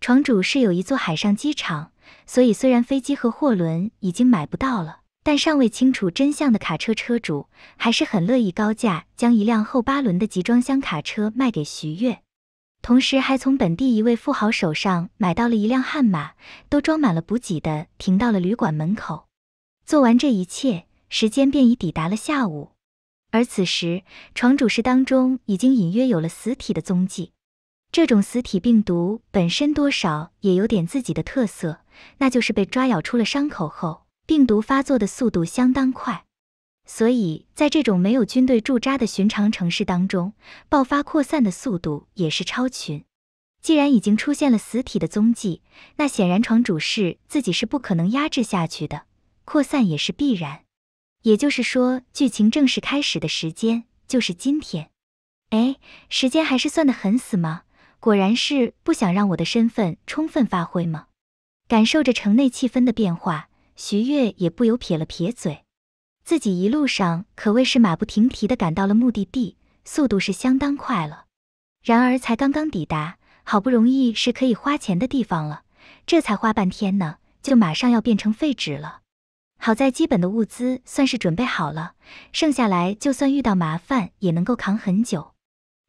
床主是有一座海上机场，所以虽然飞机和货轮已经买不到了，但尚未清楚真相的卡车车主还是很乐意高价将一辆后八轮的集装箱卡车卖给徐悦，同时还从本地一位富豪手上买到了一辆悍马，都装满了补给的停到了旅馆门口。做完这一切，时间便已抵达了下午，而此时床主室当中已经隐约有了死体的踪迹。这种死体病毒本身多少也有点自己的特色，那就是被抓咬出了伤口后，病毒发作的速度相当快，所以在这种没有军队驻扎的寻常城市当中，爆发扩散的速度也是超群。既然已经出现了死体的踪迹，那显然闯主事自己是不可能压制下去的，扩散也是必然。也就是说，剧情正式开始的时间就是今天。哎，时间还是算得很死吗？果然是不想让我的身份充分发挥吗？感受着城内气氛的变化，徐悦也不由撇了撇嘴。自己一路上可谓是马不停蹄的赶到了目的地，速度是相当快了。然而才刚刚抵达，好不容易是可以花钱的地方了，这才花半天呢，就马上要变成废纸了。好在基本的物资算是准备好了，剩下来就算遇到麻烦也能够扛很久。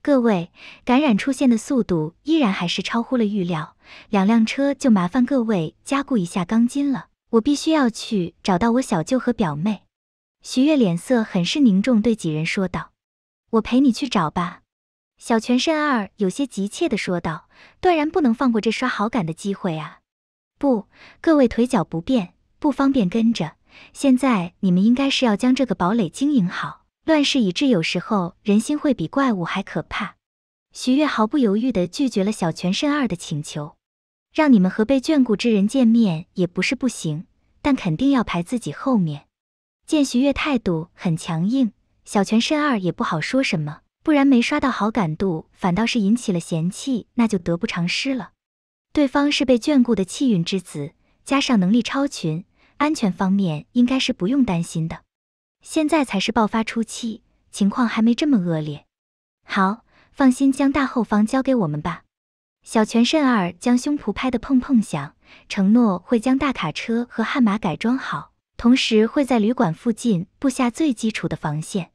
各位，感染出现的速度依然还是超乎了预料。两辆车就麻烦各位加固一下钢筋了。我必须要去找到我小舅和表妹。徐月脸色很是凝重，对几人说道：“我陪你去找吧。”小泉慎二有些急切的说道：“断然不能放过这刷好感的机会啊！”不，各位腿脚不便，不方便跟着。现在你们应该是要将这个堡垒经营好。乱世已至，有时候人心会比怪物还可怕。徐悦毫不犹豫地拒绝了小泉慎二的请求，让你们和被眷顾之人见面也不是不行，但肯定要排自己后面。见徐悦态度很强硬，小泉慎二也不好说什么，不然没刷到好感度，反倒是引起了嫌弃，那就得不偿失了。对方是被眷顾的气运之子，加上能力超群，安全方面应该是不用担心的。现在才是爆发初期，情况还没这么恶劣。好，放心，将大后方交给我们吧。小泉慎二将胸脯拍得砰砰响，承诺会将大卡车和悍马改装好，同时会在旅馆附近布下最基础的防线。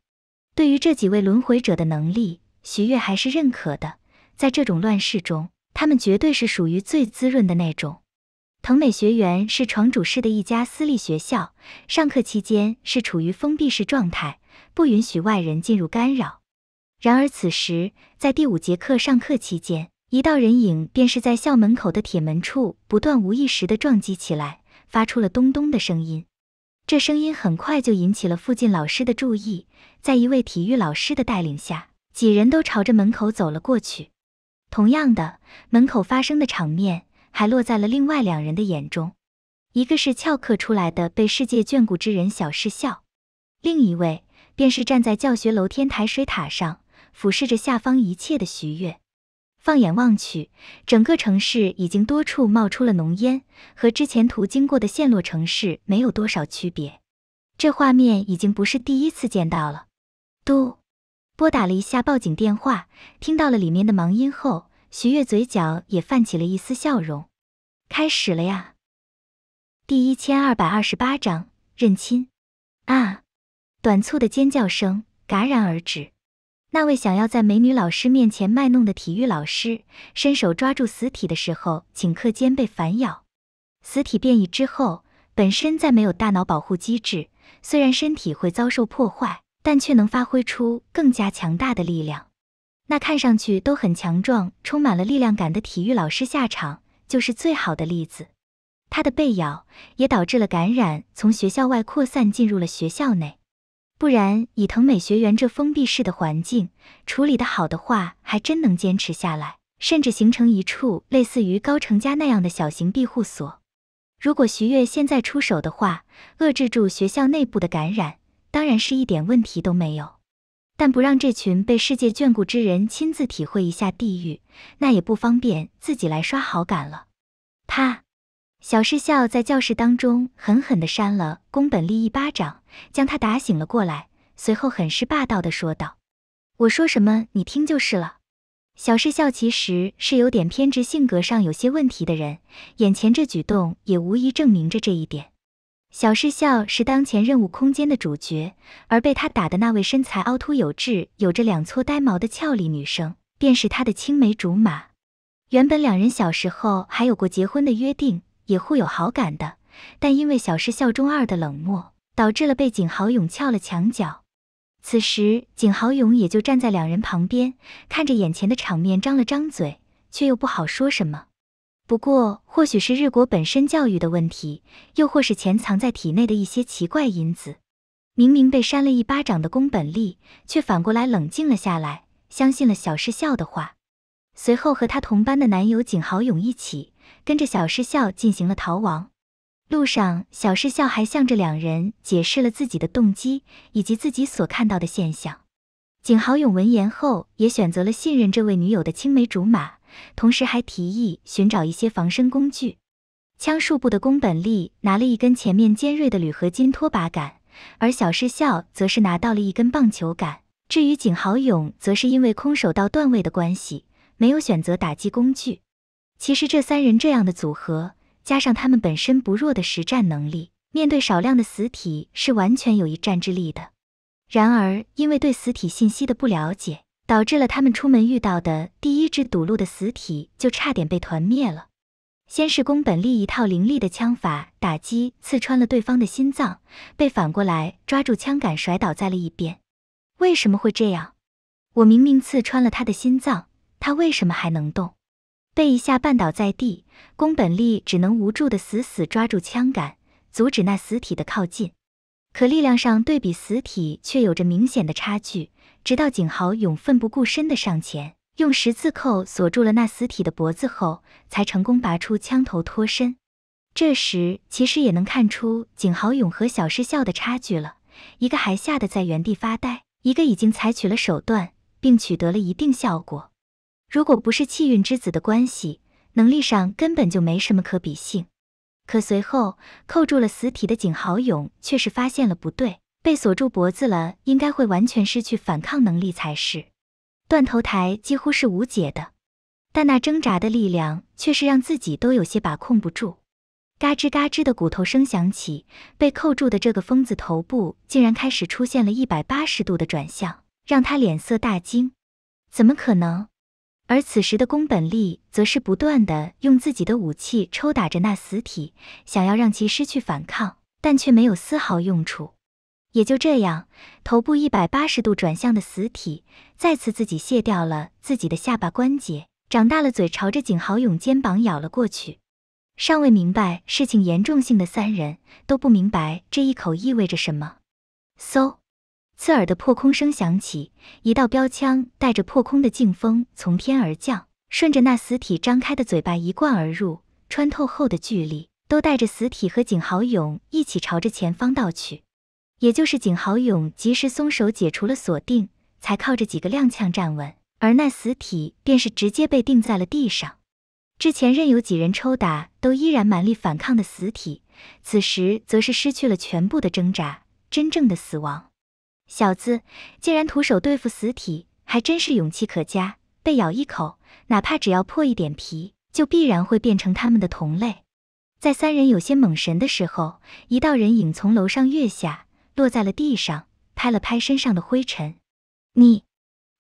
对于这几位轮回者的能力，徐月还是认可的。在这种乱世中，他们绝对是属于最滋润的那种。藤美学园是床主市的一家私立学校，上课期间是处于封闭式状态，不允许外人进入干扰。然而，此时在第五节课上课期间，一道人影便是在校门口的铁门处不断无意识的撞击起来，发出了咚咚的声音。这声音很快就引起了附近老师的注意，在一位体育老师的带领下，几人都朝着门口走了过去。同样的，门口发生的场面。还落在了另外两人的眼中，一个是翘课出来的被世界眷顾之人小失笑，另一位便是站在教学楼天台水塔上俯视着下方一切的徐悦。放眼望去，整个城市已经多处冒出了浓烟，和之前途经过的陷落城市没有多少区别。这画面已经不是第一次见到了。嘟，拨打了一下报警电话，听到了里面的忙音后。徐悦嘴角也泛起了一丝笑容，开始了呀。第一千二百二十八章认亲啊！短促的尖叫声戛然而止。那位想要在美女老师面前卖弄的体育老师，伸手抓住死体的时候，顷刻间被反咬。死体变异之后，本身再没有大脑保护机制，虽然身体会遭受破坏，但却能发挥出更加强大的力量。那看上去都很强壮，充满了力量感的体育老师下场就是最好的例子。他的被咬也导致了感染从学校外扩散进入了学校内。不然，以藤美学园这封闭式的环境处理得好的话，还真能坚持下来，甚至形成一处类似于高成家那样的小型庇护所。如果徐悦现在出手的话，遏制住学校内部的感染，当然是一点问题都没有。但不让这群被世界眷顾之人亲自体会一下地狱，那也不方便自己来刷好感了。啪！小市笑在教室当中狠狠地扇了宫本利一巴掌，将他打醒了过来，随后很是霸道地说道：“我说什么你听就是了。”小市笑其实是有点偏执、性格上有些问题的人，眼前这举动也无疑证明着这一点。小视孝是当前任务空间的主角，而被他打的那位身材凹凸有致、有着两撮呆毛的俏丽女生，便是他的青梅竹马。原本两人小时候还有过结婚的约定，也互有好感的，但因为小视孝中二的冷漠，导致了被景豪勇撬了墙角。此时，景豪勇也就站在两人旁边，看着眼前的场面，张了张嘴，却又不好说什么。不过，或许是日国本身教育的问题，又或是潜藏在体内的一些奇怪因子，明明被扇了一巴掌的宫本利，却反过来冷静了下来，相信了小市孝的话。随后，和他同班的男友井豪勇一起，跟着小市孝进行了逃亡。路上，小市孝还向着两人解释了自己的动机以及自己所看到的现象。景豪勇闻言后，也选择了信任这位女友的青梅竹马。同时还提议寻找一些防身工具。枪术部的宫本利拿了一根前面尖锐的铝合金拖把杆，而小市孝则是拿到了一根棒球杆。至于井豪勇，则是因为空手道段位的关系，没有选择打击工具。其实这三人这样的组合，加上他们本身不弱的实战能力，面对少量的死体是完全有一战之力的。然而，因为对死体信息的不了解。导致了他们出门遇到的第一只堵路的死体就差点被团灭了。先是宫本利一套凌厉的枪法打击，刺穿了对方的心脏，被反过来抓住枪杆甩倒在了一边。为什么会这样？我明明刺穿了他的心脏，他为什么还能动？被一下绊倒在地，宫本利只能无助的死死抓住枪杆，阻止那死体的靠近。可力量上对比死体却有着明显的差距。直到景豪勇奋不顾身的上前，用十字扣锁住了那死体的脖子后，才成功拔出枪头脱身。这时其实也能看出景豪勇和小师笑的差距了，一个还吓得在原地发呆，一个已经采取了手段并取得了一定效果。如果不是气运之子的关系，能力上根本就没什么可比性。可随后扣住了死体的景豪勇却是发现了不对。被锁住脖子了，应该会完全失去反抗能力才是。断头台几乎是无解的，但那挣扎的力量却是让自己都有些把控不住。嘎吱嘎吱的骨头声响起，被扣住的这个疯子头部竟然开始出现了一百八十度的转向，让他脸色大惊。怎么可能？而此时的宫本利则是不断的用自己的武器抽打着那死体，想要让其失去反抗，但却没有丝毫用处。也就这样，头部一百八十度转向的死体再次自己卸掉了自己的下巴关节，长大了嘴，朝着景豪勇肩膀咬了过去。尚未明白事情严重性的三人，都不明白这一口意味着什么。嗖，刺耳的破空声响起，一道标枪带着破空的劲风从天而降，顺着那死体张开的嘴巴一贯而入，穿透后的巨力都带着死体和景豪勇一起朝着前方倒去。也就是景豪勇及时松手解除了锁定，才靠着几个踉跄站稳。而那死体便是直接被钉在了地上。之前任由几人抽打，都依然蛮力反抗的死体，此时则是失去了全部的挣扎，真正的死亡。小子，竟然徒手对付死体，还真是勇气可嘉。被咬一口，哪怕只要破一点皮，就必然会变成他们的同类。在三人有些猛神的时候，一道人影从楼上跃下。落在了地上，拍了拍身上的灰尘。你，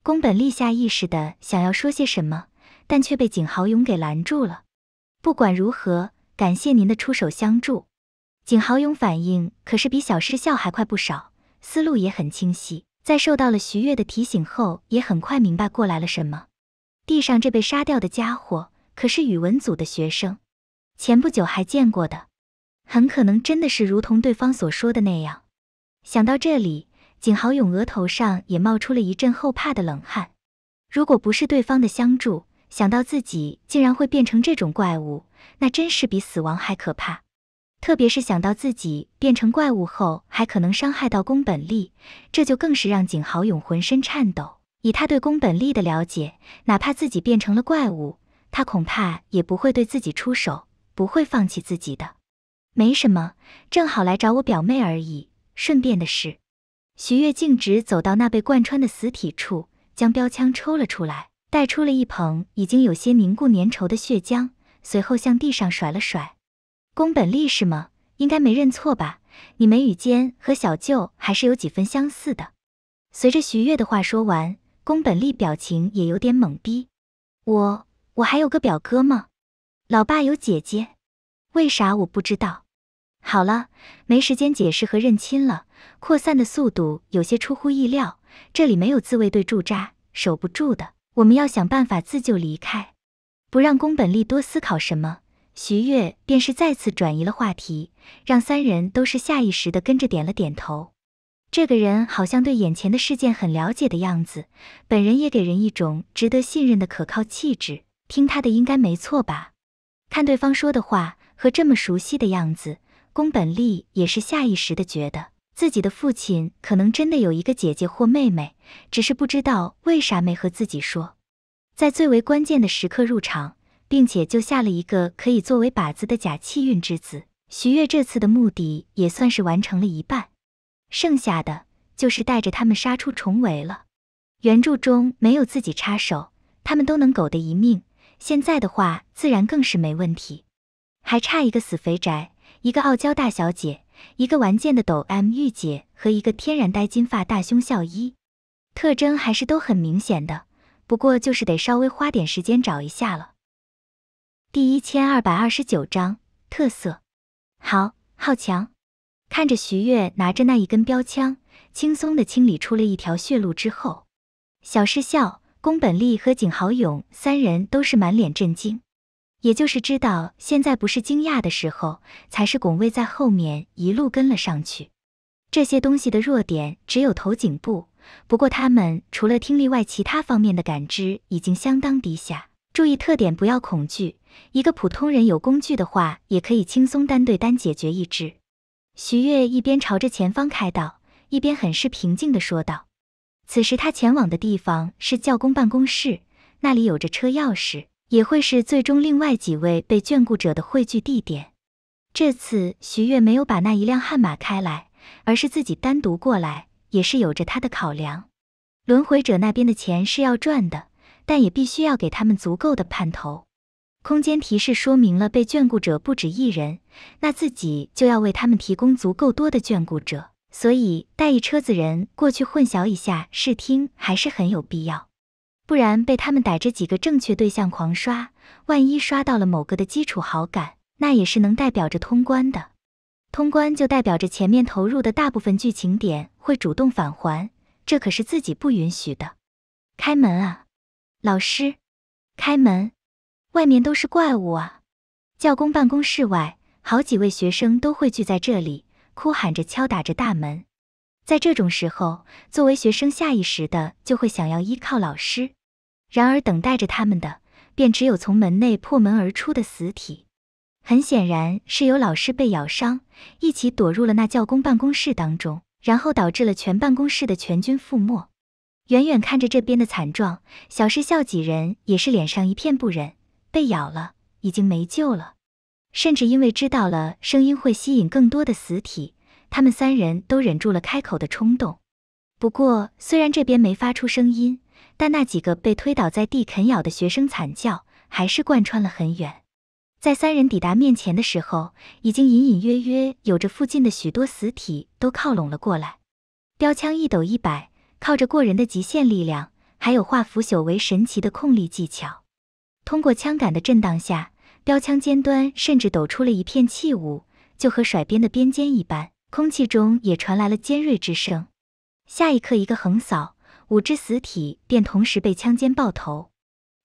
宫本立下意识的想要说些什么，但却被景豪勇给拦住了。不管如何，感谢您的出手相助。景豪勇反应可是比小师笑还快不少，思路也很清晰。在受到了徐悦的提醒后，也很快明白过来了什么。地上这被杀掉的家伙可是语文组的学生，前不久还见过的，很可能真的是如同对方所说的那样。想到这里，景豪勇额头上也冒出了一阵后怕的冷汗。如果不是对方的相助，想到自己竟然会变成这种怪物，那真是比死亡还可怕。特别是想到自己变成怪物后还可能伤害到宫本利，这就更是让景豪勇浑身颤抖。以他对宫本利的了解，哪怕自己变成了怪物，他恐怕也不会对自己出手，不会放弃自己的。没什么，正好来找我表妹而已。顺便的是，徐月径直走到那被贯穿的死体处，将标枪抽了出来，带出了一捧已经有些凝固粘稠的血浆，随后向地上甩了甩。宫本立是吗？应该没认错吧？你眉宇间和小舅还是有几分相似的。随着徐月的话说完，宫本立表情也有点懵逼。我……我还有个表哥吗？老爸有姐姐，为啥我不知道？好了，没时间解释和认亲了。扩散的速度有些出乎意料，这里没有自卫队驻扎，守不住的。我们要想办法自救离开，不让宫本利多思考什么。徐悦便是再次转移了话题，让三人都是下意识的跟着点了点头。这个人好像对眼前的事件很了解的样子，本人也给人一种值得信任的可靠气质，听他的应该没错吧？看对方说的话和这么熟悉的样子。宫本利也是下意识的觉得自己的父亲可能真的有一个姐姐或妹妹，只是不知道为啥没和自己说。在最为关键的时刻入场，并且就下了一个可以作为靶子的假气运之子。徐月这次的目的也算是完成了一半，剩下的就是带着他们杀出重围了。原著中没有自己插手，他们都能苟得一命，现在的话自然更是没问题。还差一个死肥宅。一个傲娇大小姐，一个玩剑的抖 M 御姐和一个天然呆金发大胸校医，特征还是都很明显的，不过就是得稍微花点时间找一下了。第一千二百二十九章特色。好，好强！看着徐月拿着那一根标枪，轻松的清理出了一条血路之后，小市笑。宫本利和景豪勇三人都是满脸震惊。也就是知道现在不是惊讶的时候，才是拱卫在后面一路跟了上去。这些东西的弱点只有头颈部，不过他们除了听力外，其他方面的感知已经相当低下。注意特点，不要恐惧。一个普通人有工具的话，也可以轻松单对单解决一只。徐悦一边朝着前方开道，一边很是平静地说道。此时他前往的地方是教工办公室，那里有着车钥匙。也会是最终另外几位被眷顾者的汇聚地点。这次徐悦没有把那一辆悍马开来，而是自己单独过来，也是有着他的考量。轮回者那边的钱是要赚的，但也必须要给他们足够的盼头。空间提示说明了被眷顾者不止一人，那自己就要为他们提供足够多的眷顾者，所以带一车子人过去混淆一下视听还是很有必要。不然被他们逮着几个正确对象狂刷，万一刷到了某个的基础好感，那也是能代表着通关的。通关就代表着前面投入的大部分剧情点会主动返还，这可是自己不允许的。开门啊，老师！开门！外面都是怪物啊！教工办公室外，好几位学生都汇聚在这里，哭喊着敲打着大门。在这种时候，作为学生，下意识的就会想要依靠老师，然而等待着他们的，便只有从门内破门而出的死体。很显然，是有老师被咬伤，一起躲入了那教工办公室当中，然后导致了全办公室的全军覆没。远远看着这边的惨状，小师笑几人也是脸上一片不忍。被咬了，已经没救了，甚至因为知道了声音会吸引更多的死体。他们三人都忍住了开口的冲动，不过虽然这边没发出声音，但那几个被推倒在地啃咬的学生惨叫还是贯穿了很远。在三人抵达面前的时候，已经隐隐约约有着附近的许多死体都靠拢了过来。标枪一抖一摆，靠着过人的极限力量，还有化腐朽为神奇的控力技巧，通过枪杆的震荡下，标枪尖端甚至抖出了一片气雾，就和甩鞭的鞭尖一般。空气中也传来了尖锐之声，下一刻，一个横扫，五只死体便同时被枪尖爆头。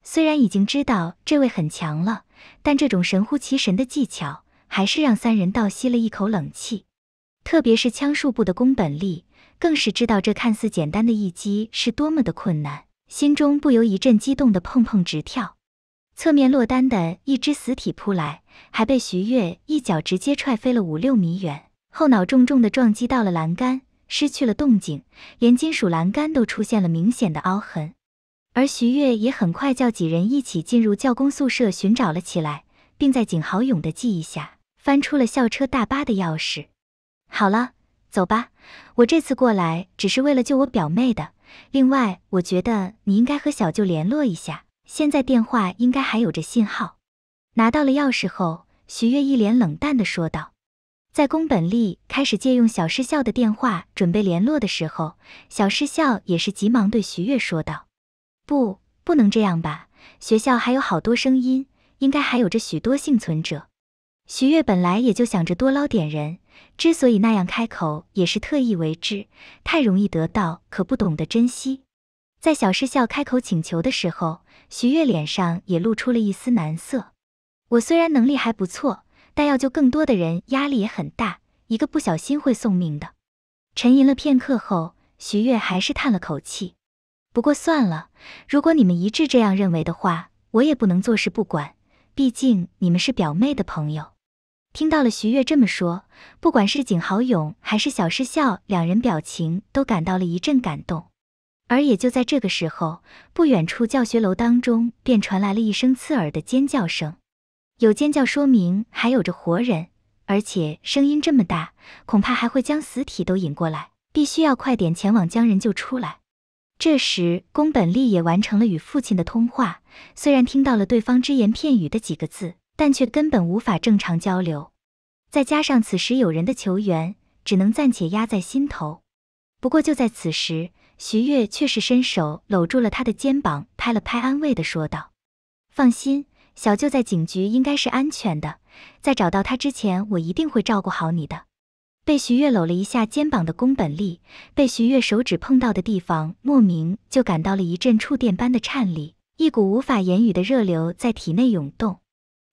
虽然已经知道这位很强了，但这种神乎其神的技巧，还是让三人倒吸了一口冷气。特别是枪术部的宫本利，更是知道这看似简单的一击是多么的困难，心中不由一阵激动的砰砰直跳。侧面落单的一只死体扑来，还被徐悦一脚直接踹飞了五六米远。后脑重重的撞击到了栏杆，失去了动静，连金属栏杆都出现了明显的凹痕。而徐悦也很快叫几人一起进入教工宿舍寻找了起来，并在景豪勇的记忆下翻出了校车大巴的钥匙。好了，走吧，我这次过来只是为了救我表妹的。另外，我觉得你应该和小舅联络一下，现在电话应该还有着信号。拿到了钥匙后，徐悦一脸冷淡的说道。在宫本利开始借用小失校的电话准备联络的时候，小失校也是急忙对徐月说道：“不，不能这样吧，学校还有好多声音，应该还有着许多幸存者。”徐月本来也就想着多捞点人，之所以那样开口也是特意为之，太容易得到可不懂得珍惜。在小失校开口请求的时候，徐月脸上也露出了一丝难色：“我虽然能力还不错。”但要救更多的人，压力也很大，一个不小心会送命的。沉吟了片刻后，徐悦还是叹了口气。不过算了，如果你们一致这样认为的话，我也不能坐视不管。毕竟你们是表妹的朋友。听到了徐悦这么说，不管是景豪勇还是小师笑，两人表情都感到了一阵感动。而也就在这个时候，不远处教学楼当中便传来了一声刺耳的尖叫声。有尖叫，说明还有着活人，而且声音这么大，恐怕还会将死体都引过来，必须要快点前往将人救出来。这时，宫本利也完成了与父亲的通话，虽然听到了对方只言片语的几个字，但却根本无法正常交流。再加上此时有人的求援，只能暂且压在心头。不过就在此时，徐月却是伸手搂住了他的肩膀，拍了拍，安慰的说道：“放心。”小舅在警局应该是安全的，在找到他之前，我一定会照顾好你的。被徐悦搂了一下肩膀的宫本利，被徐悦手指碰到的地方，莫名就感到了一阵触电般的颤栗，一股无法言语的热流在体内涌动。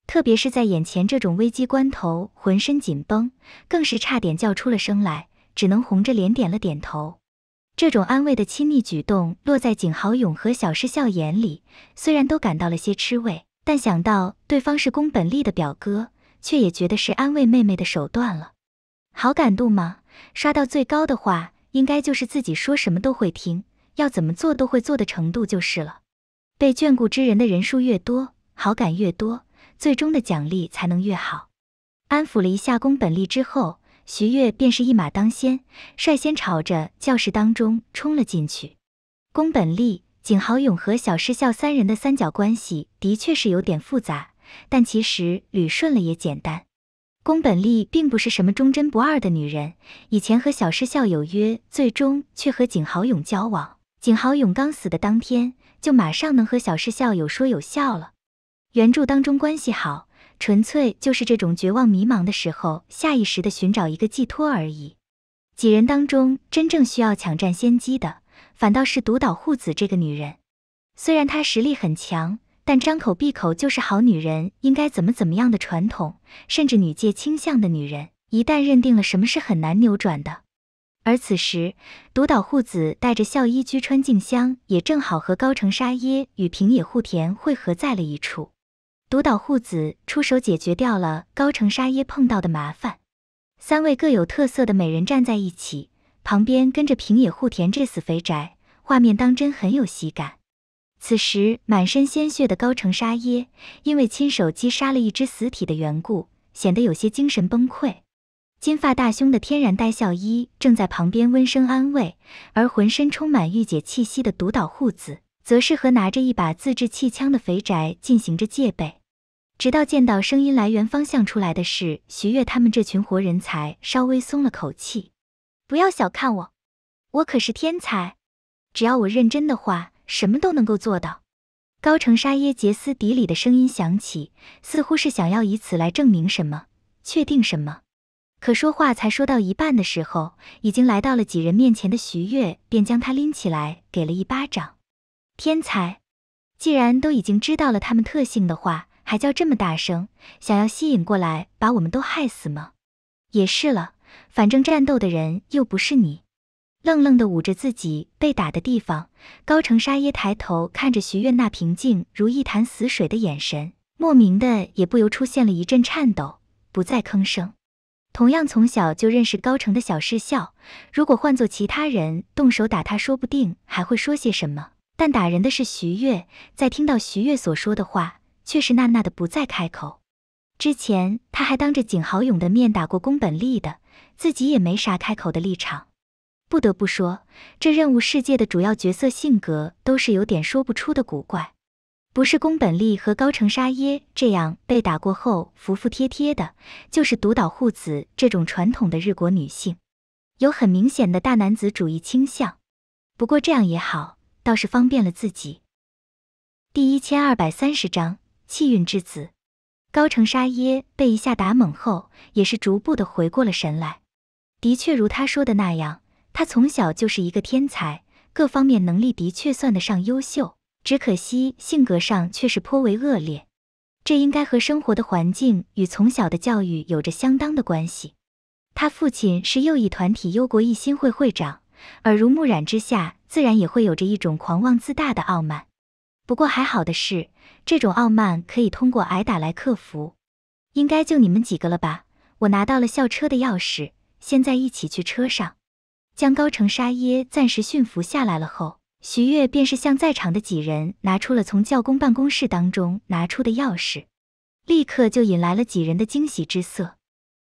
特别是在眼前这种危机关头，浑身紧绷，更是差点叫出了声来，只能红着脸点了点头。这种安慰的亲密举动落在景豪勇和小师笑眼里，虽然都感到了些吃味。但想到对方是宫本利的表哥，却也觉得是安慰妹妹的手段了。好感度嘛，刷到最高的话，应该就是自己说什么都会听，要怎么做都会做的程度就是了。被眷顾之人的人数越多，好感越多，最终的奖励才能越好。安抚了一下宫本利之后，徐月便是一马当先，率先朝着教室当中冲了进去。宫本利。景豪勇和小师笑三人的三角关系的确是有点复杂，但其实捋顺了也简单。宫本丽并不是什么忠贞不二的女人，以前和小师笑有约，最终却和景豪勇交往。景豪勇刚死的当天，就马上能和小师笑有说有笑了。原著当中关系好，纯粹就是这种绝望迷茫的时候，下意识的寻找一个寄托而已。几人当中真正需要抢占先机的。反倒是独岛户子这个女人，虽然她实力很强，但张口闭口就是好女人应该怎么怎么样的传统，甚至女界倾向的女人，一旦认定了什么是很难扭转的。而此时，独岛户子带着孝衣居川静香，也正好和高城沙耶与平野户田汇合在了一处。独岛户子出手解决掉了高城沙耶碰到的麻烦，三位各有特色的美人站在一起。旁边跟着平野户田这死肥宅，画面当真很有喜感。此时满身鲜血的高城沙耶，因为亲手击杀了一只死体的缘故，显得有些精神崩溃。金发大胸的天然呆笑衣正在旁边温声安慰，而浑身充满御姐气息的独岛护子，则是和拿着一把自制气枪的肥宅进行着戒备。直到见到声音来源方向出来的是徐悦他们这群活人，才稍微松了口气。不要小看我，我可是天才，只要我认真的话，什么都能够做到。高城沙耶歇斯底里的声音响起，似乎是想要以此来证明什么，确定什么。可说话才说到一半的时候，已经来到了几人面前的徐月便将他拎起来，给了一巴掌。天才，既然都已经知道了他们特性的话，还叫这么大声，想要吸引过来，把我们都害死吗？也是了。反正战斗的人又不是你，愣愣的捂着自己被打的地方。高城沙耶抬头看着徐悦那平静如一潭死水的眼神，莫名的也不由出现了一阵颤抖，不再吭声。同样从小就认识高城的小世孝，如果换做其他人动手打他，说不定还会说些什么。但打人的是徐悦，在听到徐悦所说的话，却是娜娜的不再开口。之前他还当着景豪勇的面打过宫本利的。自己也没啥开口的立场，不得不说，这任务世界的主要角色性格都是有点说不出的古怪，不是宫本利和高城沙耶这样被打过后服服帖帖的，就是独岛户子这种传统的日国女性，有很明显的大男子主义倾向。不过这样也好，倒是方便了自己。第一千二百三十章气运之子，高城沙耶被一下打懵后，也是逐步的回过了神来。的确如他说的那样，他从小就是一个天才，各方面能力的确算得上优秀。只可惜性格上却是颇为恶劣，这应该和生活的环境与从小的教育有着相当的关系。他父亲是右翼团体忧国一心会会长，耳濡目染之下，自然也会有着一种狂妄自大的傲慢。不过还好的是，这种傲慢可以通过挨打来克服。应该就你们几个了吧？我拿到了校车的钥匙。现在一起去车上，将高城沙耶暂时驯服下来了后，徐悦便是向在场的几人拿出了从教工办公室当中拿出的钥匙，立刻就引来了几人的惊喜之色。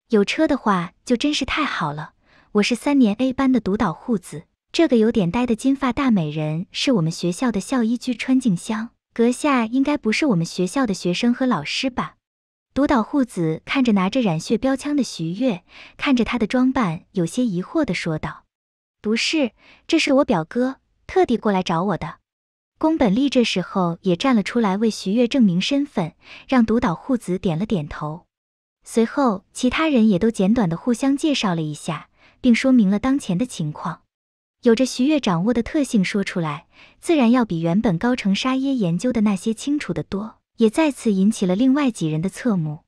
有车的话就真是太好了。我是三年 A 班的独岛护子，这个有点呆的金发大美人是我们学校的校医居川静香。阁下应该不是我们学校的学生和老师吧？独岛护子看着拿着染血标枪的徐月，看着他的装扮，有些疑惑地说道：“不是，这是我表哥特地过来找我的。”宫本利这时候也站了出来，为徐月证明身份，让独岛护子点了点头。随后，其他人也都简短地互相介绍了一下，并说明了当前的情况，有着徐月掌握的特性说出来，自然要比原本高城沙耶研究的那些清楚得多。也再次引起了另外几人的侧目。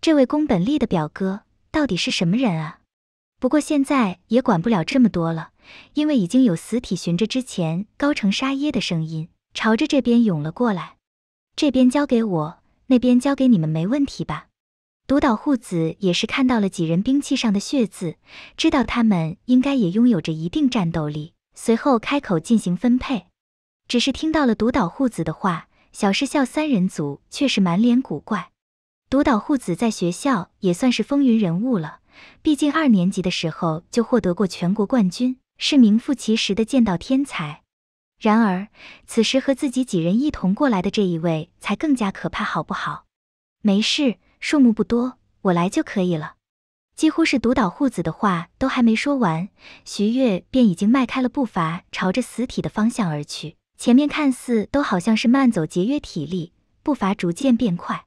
这位宫本利的表哥到底是什么人啊？不过现在也管不了这么多了，因为已经有死体循着之前高城沙耶的声音，朝着这边涌了过来。这边交给我，那边交给你们，没问题吧？独岛护子也是看到了几人兵器上的血渍，知道他们应该也拥有着一定战斗力，随后开口进行分配。只是听到了独岛护子的话。小师校三人组却是满脸古怪。独岛护子在学校也算是风云人物了，毕竟二年级的时候就获得过全国冠军，是名副其实的剑道天才。然而，此时和自己几人一同过来的这一位才更加可怕，好不好？没事，数目不多，我来就可以了。几乎是独岛护子的话都还没说完，徐月便已经迈开了步伐，朝着死体的方向而去。前面看似都好像是慢走节约体力，步伐逐渐变快。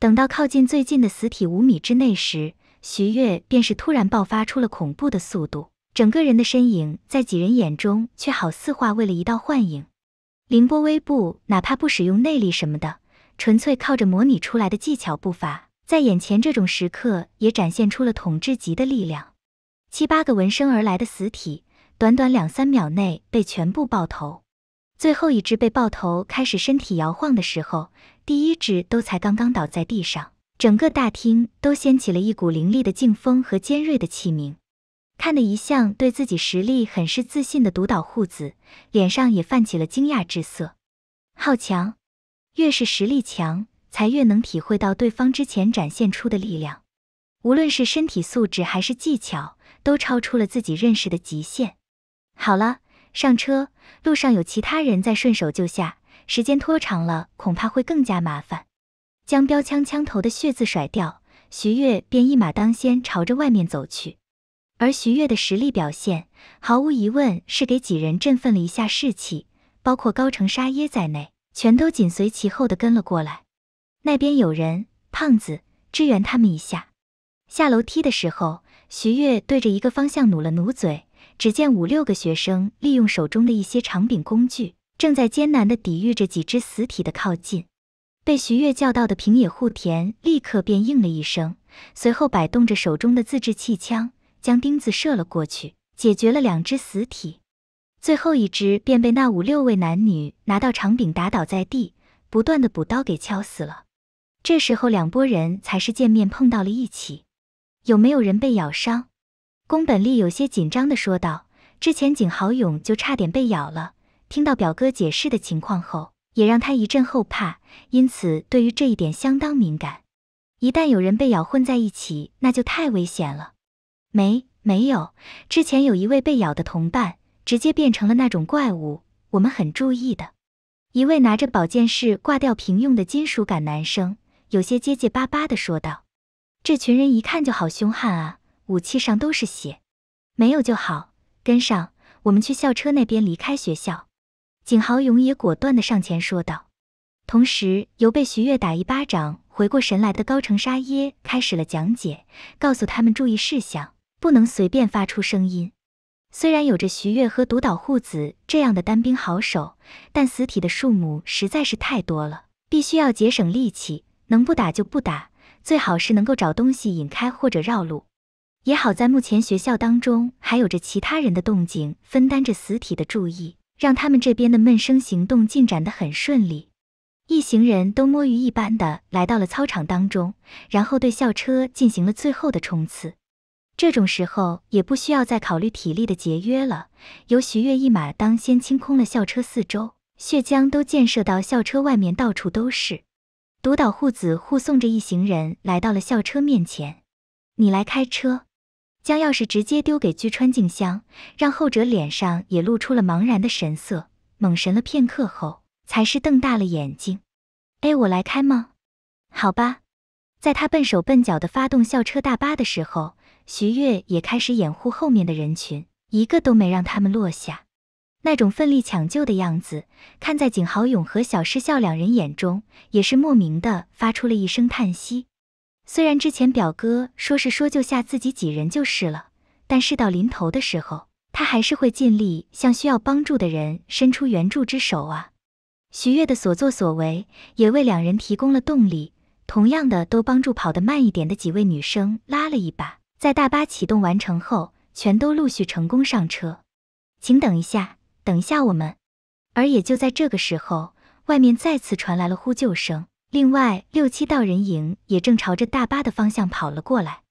等到靠近最近的死体五米之内时，徐悦便是突然爆发出了恐怖的速度，整个人的身影在几人眼中却好似化为了一道幻影。凌波微步，哪怕不使用内力什么的，纯粹靠着模拟出来的技巧步伐，在眼前这种时刻也展现出了统治级的力量。七八个闻声而来的死体，短短两三秒内被全部爆头。最后一只被爆头，开始身体摇晃的时候，第一只都才刚刚倒在地上，整个大厅都掀起了一股凌厉的劲风和尖锐的器鸣。看得一向对自己实力很是自信的独岛护子，脸上也泛起了惊讶之色。好强，越是实力强，才越能体会到对方之前展现出的力量。无论是身体素质还是技巧，都超出了自己认识的极限。好了。上车，路上有其他人在顺手救下，时间拖长了，恐怕会更加麻烦。将标枪枪头的血渍甩掉，徐月便一马当先朝着外面走去。而徐月的实力表现，毫无疑问是给几人振奋了一下士气，包括高城沙耶在内，全都紧随其后的跟了过来。那边有人，胖子，支援他们一下。下楼梯的时候，徐月对着一个方向努了努嘴。只见五六个学生利用手中的一些长柄工具，正在艰难地抵御着几只死体的靠近。被徐悦叫到的平野户田立刻便应了一声，随后摆动着手中的自制气枪，将钉子射了过去，解决了两只死体。最后一只便被那五六位男女拿到长柄打倒在地，不断的补刀给敲死了。这时候两拨人才是见面碰到了一起，有没有人被咬伤？宫本利有些紧张地说道：“之前景豪勇就差点被咬了。听到表哥解释的情况后，也让他一阵后怕，因此对于这一点相当敏感。一旦有人被咬混在一起，那就太危险了。”“没没有，之前有一位被咬的同伴直接变成了那种怪物，我们很注意的。”一位拿着宝剑室挂吊瓶用的金属杆男生有些结结巴巴地说道：“这群人一看就好凶悍啊。”武器上都是血，没有就好。跟上，我们去校车那边离开学校。景豪勇也果断的上前说道。同时，由被徐悦打一巴掌回过神来的高城沙耶开始了讲解，告诉他们注意事项，不能随便发出声音。虽然有着徐悦和独岛护子这样的单兵好手，但死体的数目实在是太多了，必须要节省力气，能不打就不打，最好是能够找东西引开或者绕路。也好在目前学校当中还有着其他人的动静，分担着死体的注意，让他们这边的闷声行动进展的很顺利。一行人都摸鱼一般的来到了操场当中，然后对校车进行了最后的冲刺。这种时候也不需要再考虑体力的节约了，由徐悦一马当先清空了校车四周，血浆都溅射到校车外面，到处都是。独岛护子护送着一行人来到了校车面前，你来开车。将钥匙直接丢给居川静香，让后者脸上也露出了茫然的神色。猛神了片刻后，才是瞪大了眼睛：“哎，我来开吗？好吧。”在他笨手笨脚的发动校车大巴的时候，徐悦也开始掩护后面的人群，一个都没让他们落下。那种奋力抢救的样子，看在景豪勇和小师笑两人眼中，也是莫名的发出了一声叹息。虽然之前表哥说是说救下自己几人就是了，但事到临头的时候，他还是会尽力向需要帮助的人伸出援助之手啊。徐悦的所作所为也为两人提供了动力，同样的都帮助跑得慢一点的几位女生拉了一把。在大巴启动完成后，全都陆续成功上车。请等一下，等一下我们。而也就在这个时候，外面再次传来了呼救声。另外六七道人影也正朝着大巴的方向跑了过来，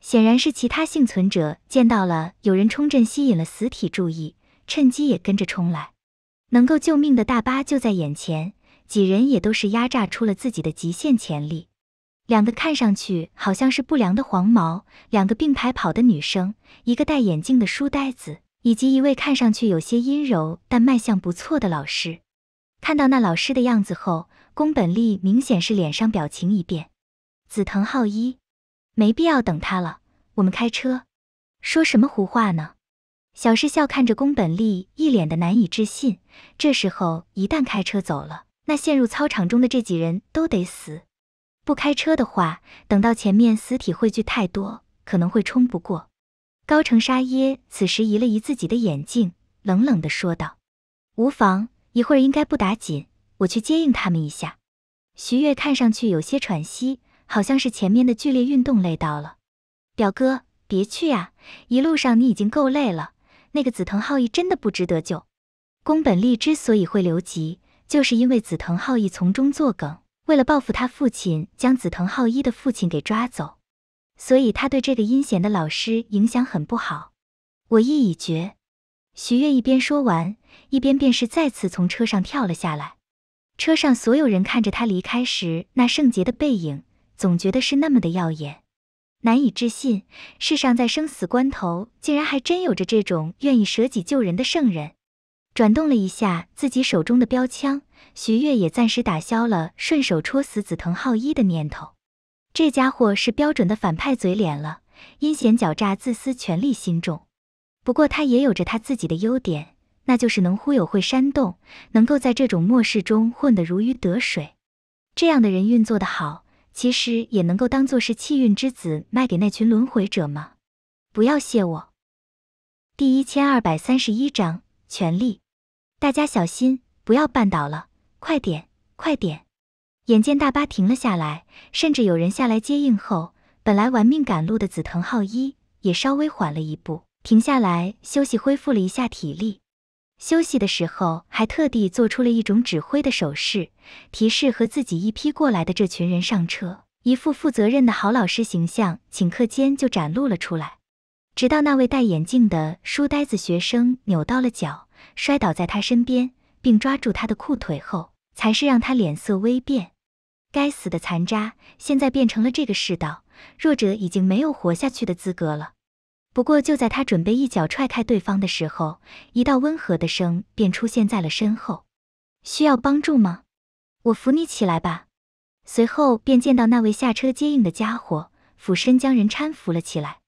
显然是其他幸存者见到了有人冲阵，吸引了死体注意，趁机也跟着冲来。能够救命的大巴就在眼前，几人也都是压榨出了自己的极限潜力。两个看上去好像是不良的黄毛，两个并排跑的女生，一个戴眼镜的书呆子，以及一位看上去有些阴柔但卖相不错的老师。看到那老师的样子后。宫本利明显是脸上表情一变，紫藤浩一，没必要等他了，我们开车，说什么胡话呢？小智笑看着宫本利一脸的难以置信，这时候一旦开车走了，那陷入操场中的这几人都得死。不开车的话，等到前面死体汇聚太多，可能会冲不过。高城沙耶此时移了移自己的眼镜，冷冷的说道：“无妨，一会儿应该不打紧。”我去接应他们一下，徐悦看上去有些喘息，好像是前面的剧烈运动累到了。表哥，别去呀，一路上你已经够累了。那个紫藤浩一真的不值得救。宫本利之所以会留级，就是因为紫藤浩一从中作梗，为了报复他父亲，将紫藤浩一的父亲给抓走，所以他对这个阴险的老师影响很不好。我意已决。徐悦一边说完，一边便是再次从车上跳了下来。车上所有人看着他离开时那圣洁的背影，总觉得是那么的耀眼，难以置信。世上在生死关头，竟然还真有着这种愿意舍己救人的圣人。转动了一下自己手中的标枪，徐月也暂时打消了顺手戳死紫藤浩一的念头。这家伙是标准的反派嘴脸了，阴险狡诈、自私、权力心重。不过他也有着他自己的优点。那就是能忽悠会煽动，能够在这种末世中混得如鱼得水，这样的人运作的好，其实也能够当做是气运之子卖给那群轮回者吗？不要谢我。第一千二百三十一章权力。大家小心，不要绊倒了，快点，快点！眼见大巴停了下来，甚至有人下来接应后，本来玩命赶路的紫藤浩一也稍微缓了一步，停下来休息，恢复了一下体力。休息的时候，还特地做出了一种指挥的手势，提示和自己一批过来的这群人上车，一副负责任的好老师形象，顷刻间就展露了出来。直到那位戴眼镜的书呆子学生扭到了脚，摔倒在他身边，并抓住他的裤腿后，才是让他脸色微变。该死的残渣，现在变成了这个世道，弱者已经没有活下去的资格了。不过就在他准备一脚踹开对方的时候，一道温和的声便出现在了身后：“需要帮助吗？我扶你起来吧。”随后便见到那位下车接应的家伙俯身将人搀扶了起来。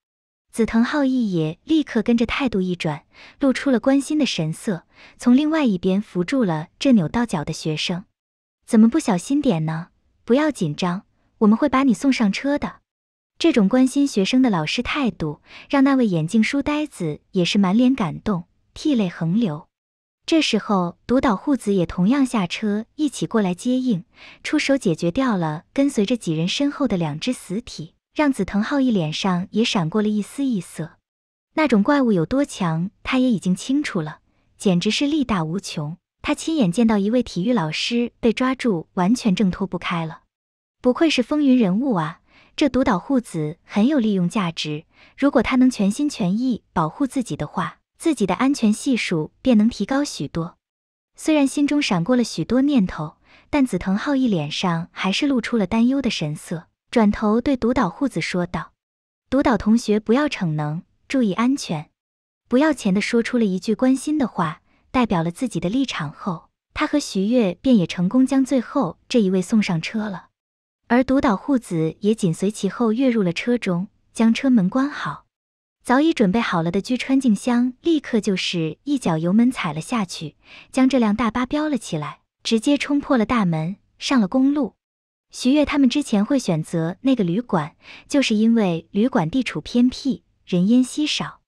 紫藤浩一也立刻跟着态度一转，露出了关心的神色，从另外一边扶住了这扭到脚的学生：“怎么不小心点呢？不要紧张，我们会把你送上车的。”这种关心学生的老师态度，让那位眼镜书呆子也是满脸感动，涕泪横流。这时候，独岛护子也同样下车，一起过来接应，出手解决掉了跟随着几人身后的两只死体，让紫藤浩一脸上也闪过了一丝异色。那种怪物有多强，他也已经清楚了，简直是力大无穷。他亲眼见到一位体育老师被抓住，完全挣脱不开了。不愧是风云人物啊！这独岛户子很有利用价值，如果他能全心全意保护自己的话，自己的安全系数便能提高许多。虽然心中闪过了许多念头，但紫藤浩一脸上还是露出了担忧的神色，转头对独岛户子说道：“独岛同学，不要逞能，注意安全。”不要钱的说出了一句关心的话，代表了自己的立场后，他和徐悦便也成功将最后这一位送上车了。而独岛户子也紧随其后跃入了车中，将车门关好。早已准备好了的居川静香立刻就是一脚油门踩了下去，将这辆大巴飙了起来，直接冲破了大门，上了公路。徐悦他们之前会选择那个旅馆，就是因为旅馆地处偏僻，人烟稀少。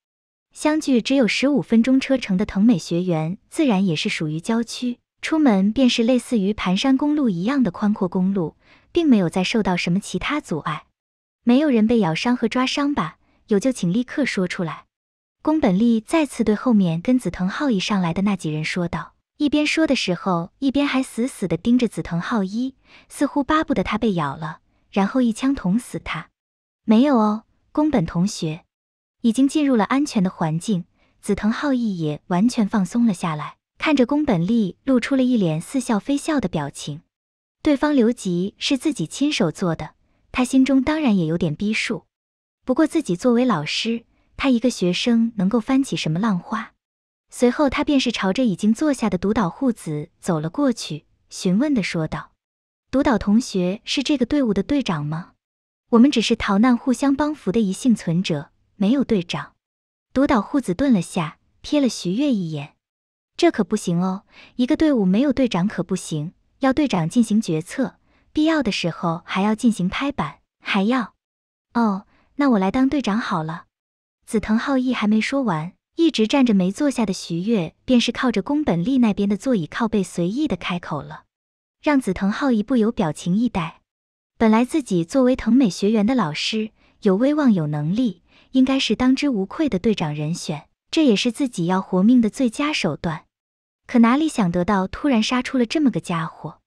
相距只有十五分钟车程的藤美学园自然也是属于郊区，出门便是类似于盘山公路一样的宽阔公路。并没有再受到什么其他阻碍，没有人被咬伤和抓伤吧？有就请立刻说出来。宫本利再次对后面跟紫藤浩一上来的那几人说道，一边说的时候，一边还死死地盯着紫藤浩一，似乎巴不得他被咬了，然后一枪捅死他。没有哦，宫本同学已经进入了安全的环境，紫藤浩一也完全放松了下来，看着宫本利，露出了一脸似笑非笑的表情。对方留级是自己亲手做的，他心中当然也有点逼数。不过自己作为老师，他一个学生能够翻起什么浪花？随后他便是朝着已经坐下的独岛护子走了过去，询问的说道：“独岛同学是这个队伍的队长吗？我们只是逃难互相帮扶的一幸存者，没有队长。”独岛护子顿了下，瞥了徐悦一眼：“这可不行哦，一个队伍没有队长可不行。”要队长进行决策，必要的时候还要进行拍板，还要。哦，那我来当队长好了。紫藤浩一还没说完，一直站着没坐下的徐悦便是靠着宫本利那边的座椅靠背随意的开口了，让紫藤浩一不由表情一呆。本来自己作为藤美学园的老师，有威望，有能力，应该是当之无愧的队长人选，这也是自己要活命的最佳手段。可哪里想得到，突然杀出了这么个家伙！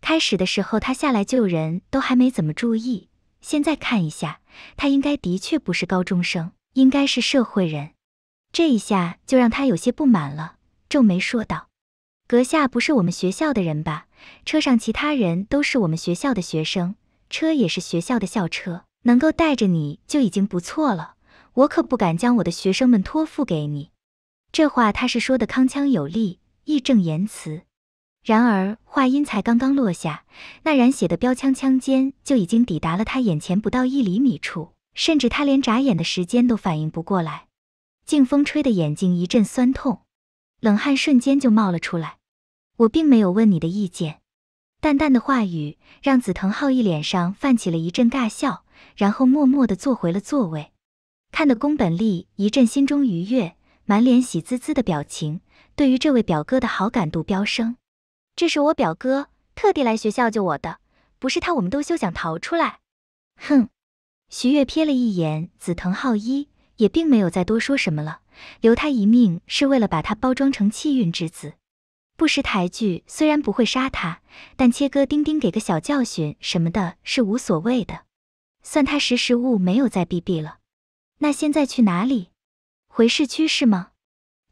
开始的时候他下来救人都还没怎么注意，现在看一下，他应该的确不是高中生，应该是社会人。这一下就让他有些不满了，皱眉说道：“阁下不是我们学校的人吧？车上其他人都是我们学校的学生，车也是学校的校车，能够带着你就已经不错了。我可不敢将我的学生们托付给你。”这话他是说的铿锵有力。义正言辞，然而话音才刚刚落下，那染血的标枪枪尖就已经抵达了他眼前不到一厘米处，甚至他连眨眼的时间都反应不过来。劲风吹的眼睛一阵酸痛，冷汗瞬间就冒了出来。我并没有问你的意见，淡淡的话语让紫藤浩一脸上泛起了一阵尬笑，然后默默的坐回了座位。看的宫本利一阵心中愉悦，满脸喜滋滋的表情。对于这位表哥的好感度飙升，这是我表哥特地来学校救我的，不是他我们都休想逃出来。哼，徐悦瞥了一眼紫藤浩一，也并没有再多说什么了。留他一命是为了把他包装成气运之子，不识抬举，虽然不会杀他，但切割钉钉给个小教训什么的是无所谓的，算他识时务，没有再避避了。那现在去哪里？回市区是吗？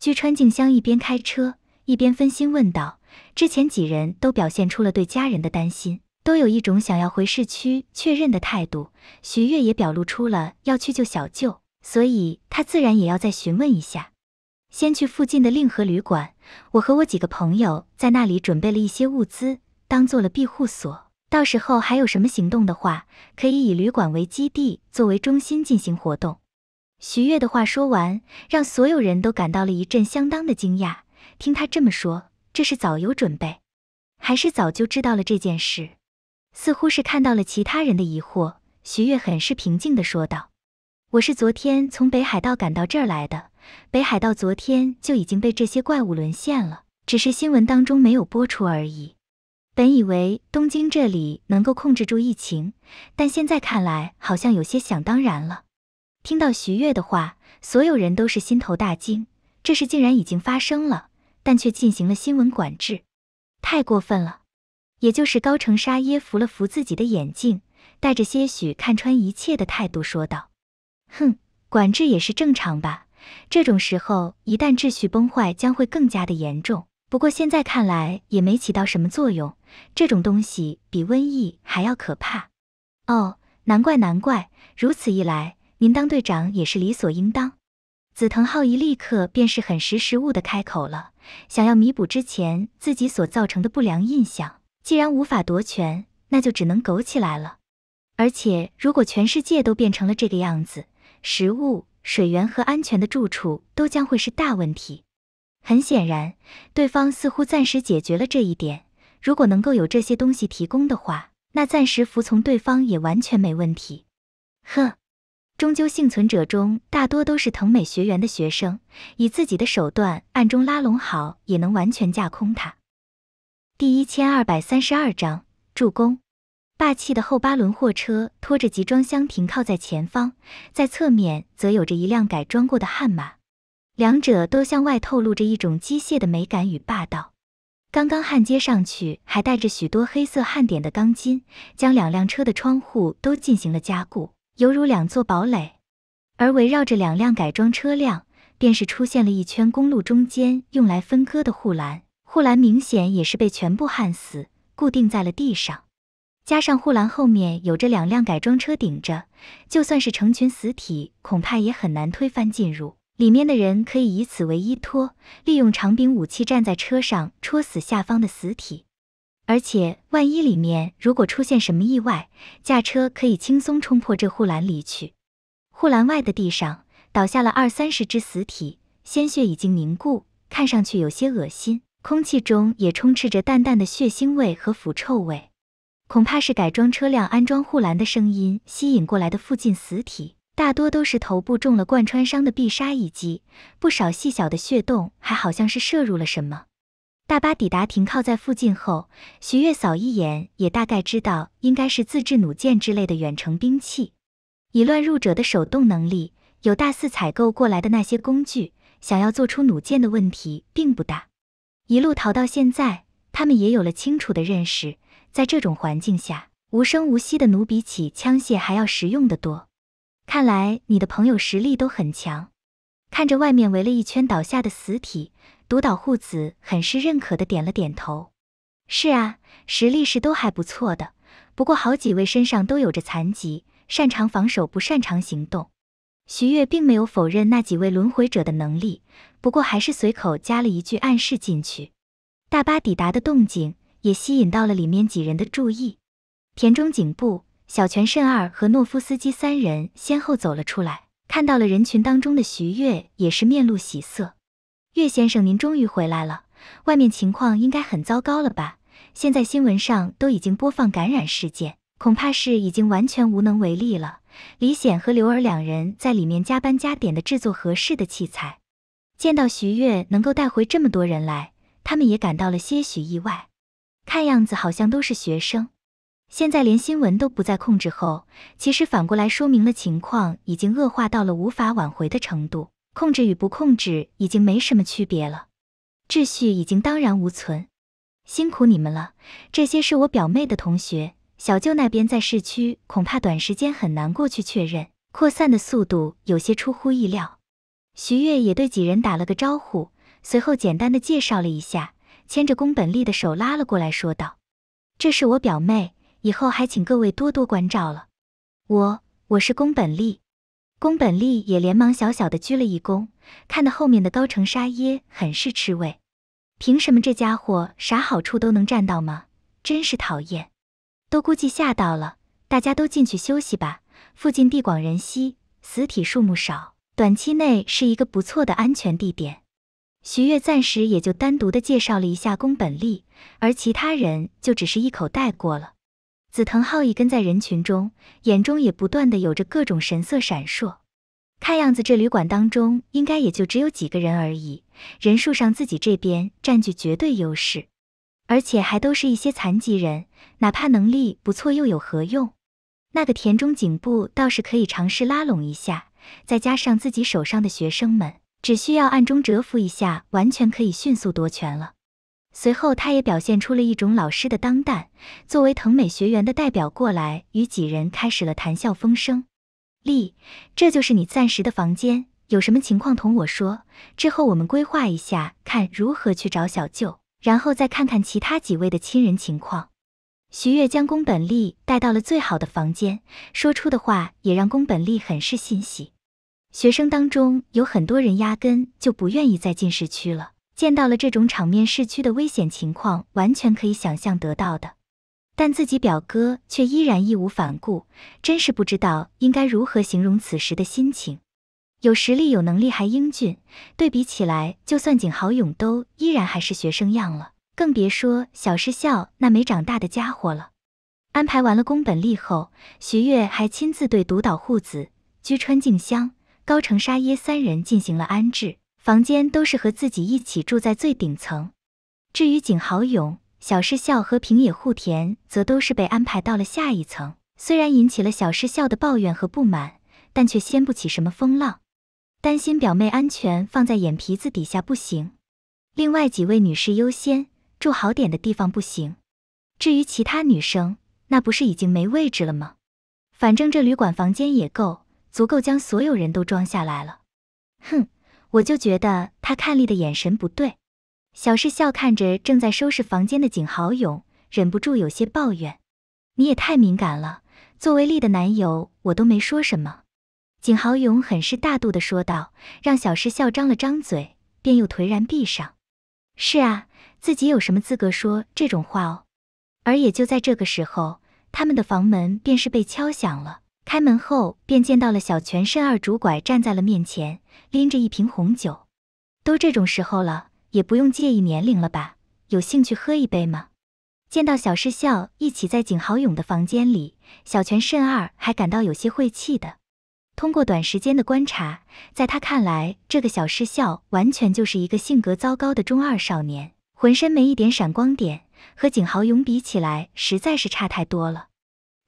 居川静香一边开车一边分心问道：“之前几人都表现出了对家人的担心，都有一种想要回市区确认的态度。徐悦也表露出了要去救小舅，所以他自然也要再询问一下。先去附近的令和旅馆，我和我几个朋友在那里准备了一些物资，当做了庇护所。到时候还有什么行动的话，可以以旅馆为基地作为中心进行活动。”徐悦的话说完，让所有人都感到了一阵相当的惊讶。听他这么说，这是早有准备，还是早就知道了这件事？似乎是看到了其他人的疑惑，徐悦很是平静地说道：“我是昨天从北海道赶到这儿来的。北海道昨天就已经被这些怪物沦陷了，只是新闻当中没有播出而已。本以为东京这里能够控制住疫情，但现在看来，好像有些想当然了。”听到徐悦的话，所有人都是心头大惊。这事竟然已经发生了，但却进行了新闻管制，太过分了。也就是高城沙耶扶了扶自己的眼镜，带着些许看穿一切的态度说道：“哼，管制也是正常吧。这种时候一旦秩序崩坏，将会更加的严重。不过现在看来也没起到什么作用。这种东西比瘟疫还要可怕。哦，难怪，难怪，如此一来。”您当队长也是理所应当。紫藤浩一立刻便是很识时务的开口了，想要弥补之前自己所造成的不良印象。既然无法夺权，那就只能苟起来了。而且如果全世界都变成了这个样子，食物、水源和安全的住处都将会是大问题。很显然，对方似乎暂时解决了这一点。如果能够有这些东西提供的话，那暂时服从对方也完全没问题。呵。终究，幸存者中大多都是藤美学园的学生。以自己的手段暗中拉拢好，也能完全架空他。第一千二百三十二章助攻。霸气的后八轮货车拖着集装箱停靠在前方，在侧面则有着一辆改装过的悍马，两者都向外透露着一种机械的美感与霸道。刚刚焊接上去还带着许多黑色焊点的钢筋，将两辆车的窗户都进行了加固。犹如两座堡垒，而围绕着两辆改装车辆，便是出现了一圈公路中间用来分割的护栏。护栏明显也是被全部焊死，固定在了地上。加上护栏后面有着两辆改装车顶着，就算是成群死体，恐怕也很难推翻进入。里面的人可以以此为依托，利用长柄武器站在车上戳死下方的死体。而且，万一里面如果出现什么意外，驾车可以轻松冲破这护栏离去。护栏外的地上倒下了二三十只死体，鲜血已经凝固，看上去有些恶心。空气中也充斥着淡淡的血腥味和腐臭味，恐怕是改装车辆安装护栏的声音吸引过来的。附近死体大多都是头部中了贯穿伤的必杀一击，不少细小的血洞还好像是摄入了什么。大巴抵达，停靠在附近后，徐月扫一眼，也大概知道应该是自制弩箭之类的远程兵器。以乱入者的手动能力，有大肆采购过来的那些工具，想要做出弩箭的问题并不大。一路逃到现在，他们也有了清楚的认识，在这种环境下，无声无息的弩比起枪械还要实用的多。看来你的朋友实力都很强。看着外面围了一圈倒下的死体。独岛户子很是认可的点了点头。是啊，实力是都还不错的，不过好几位身上都有着残疾，擅长防守，不擅长行动。徐悦并没有否认那几位轮回者的能力，不过还是随口加了一句暗示进去。大巴抵达的动静也吸引到了里面几人的注意。田中景部、小泉慎二和诺夫斯基三人先后走了出来，看到了人群当中的徐悦，也是面露喜色。岳先生，您终于回来了。外面情况应该很糟糕了吧？现在新闻上都已经播放感染事件，恐怕是已经完全无能为力了。李显和刘儿两人在里面加班加点的制作合适的器材。见到徐月能够带回这么多人来，他们也感到了些许意外。看样子好像都是学生。现在连新闻都不再控制后，其实反过来说明了情况已经恶化到了无法挽回的程度。控制与不控制已经没什么区别了，秩序已经荡然无存，辛苦你们了。这些是我表妹的同学，小舅那边在市区，恐怕短时间很难过去确认。扩散的速度有些出乎意料。徐悦也对几人打了个招呼，随后简单的介绍了一下，牵着宫本利的手拉了过来，说道：“这是我表妹，以后还请各位多多关照了。”我，我是宫本利。宫本利也连忙小小的鞠了一躬，看得后面的高城沙耶很是吃味。凭什么这家伙啥好处都能占到吗？真是讨厌！都估计吓到了，大家都进去休息吧。附近地广人稀，死体数目少，短期内是一个不错的安全地点。徐月暂时也就单独的介绍了一下宫本利，而其他人就只是一口带过了。紫藤浩一跟在人群中，眼中也不断的有着各种神色闪烁。看样子这旅馆当中应该也就只有几个人而已，人数上自己这边占据绝对优势，而且还都是一些残疾人，哪怕能力不错又有何用？那个田中景部倒是可以尝试拉拢一下，再加上自己手上的学生们，只需要暗中折服一下，完全可以迅速夺权了。随后，他也表现出了一种老师的当担，作为藤美学员的代表过来，与几人开始了谈笑风生。丽，这就是你暂时的房间，有什么情况同我说，之后我们规划一下，看如何去找小舅，然后再看看其他几位的亲人情况。徐月将宫本丽带到了最好的房间，说出的话也让宫本丽很是欣喜。学生当中有很多人压根就不愿意再进市区了。见到了这种场面，市区的危险情况完全可以想象得到的，但自己表哥却依然义无反顾，真是不知道应该如何形容此时的心情。有实力、有能力，还英俊，对比起来，就算景豪勇都依然还是学生样了，更别说小师校那没长大的家伙了。安排完了宫本利后，徐月还亲自对独岛户子、居川静香、高城沙耶三人进行了安置。房间都是和自己一起住在最顶层。至于井豪勇、小师孝和平野户田，则都是被安排到了下一层。虽然引起了小师孝的抱怨和不满，但却掀不起什么风浪。担心表妹安全放在眼皮子底下不行。另外几位女士优先住好点的地方不行。至于其他女生，那不是已经没位置了吗？反正这旅馆房间也够，足够将所有人都装下来了。哼。我就觉得他看丽的眼神不对，小事笑看着正在收拾房间的景豪勇，忍不住有些抱怨：“你也太敏感了，作为丽的男友，我都没说什么。”景豪勇很是大度的说道，让小事笑张了张嘴，便又颓然闭上。是啊，自己有什么资格说这种话哦？而也就在这个时候，他们的房门便是被敲响了。开门后便见到了小泉慎二拄拐站在了面前，拎着一瓶红酒。都这种时候了，也不用介意年龄了吧？有兴趣喝一杯吗？见到小世孝一起在景豪勇的房间里，小泉慎二还感到有些晦气的。通过短时间的观察，在他看来，这个小世孝完全就是一个性格糟糕的中二少年，浑身没一点闪光点，和景豪勇比起来，实在是差太多了。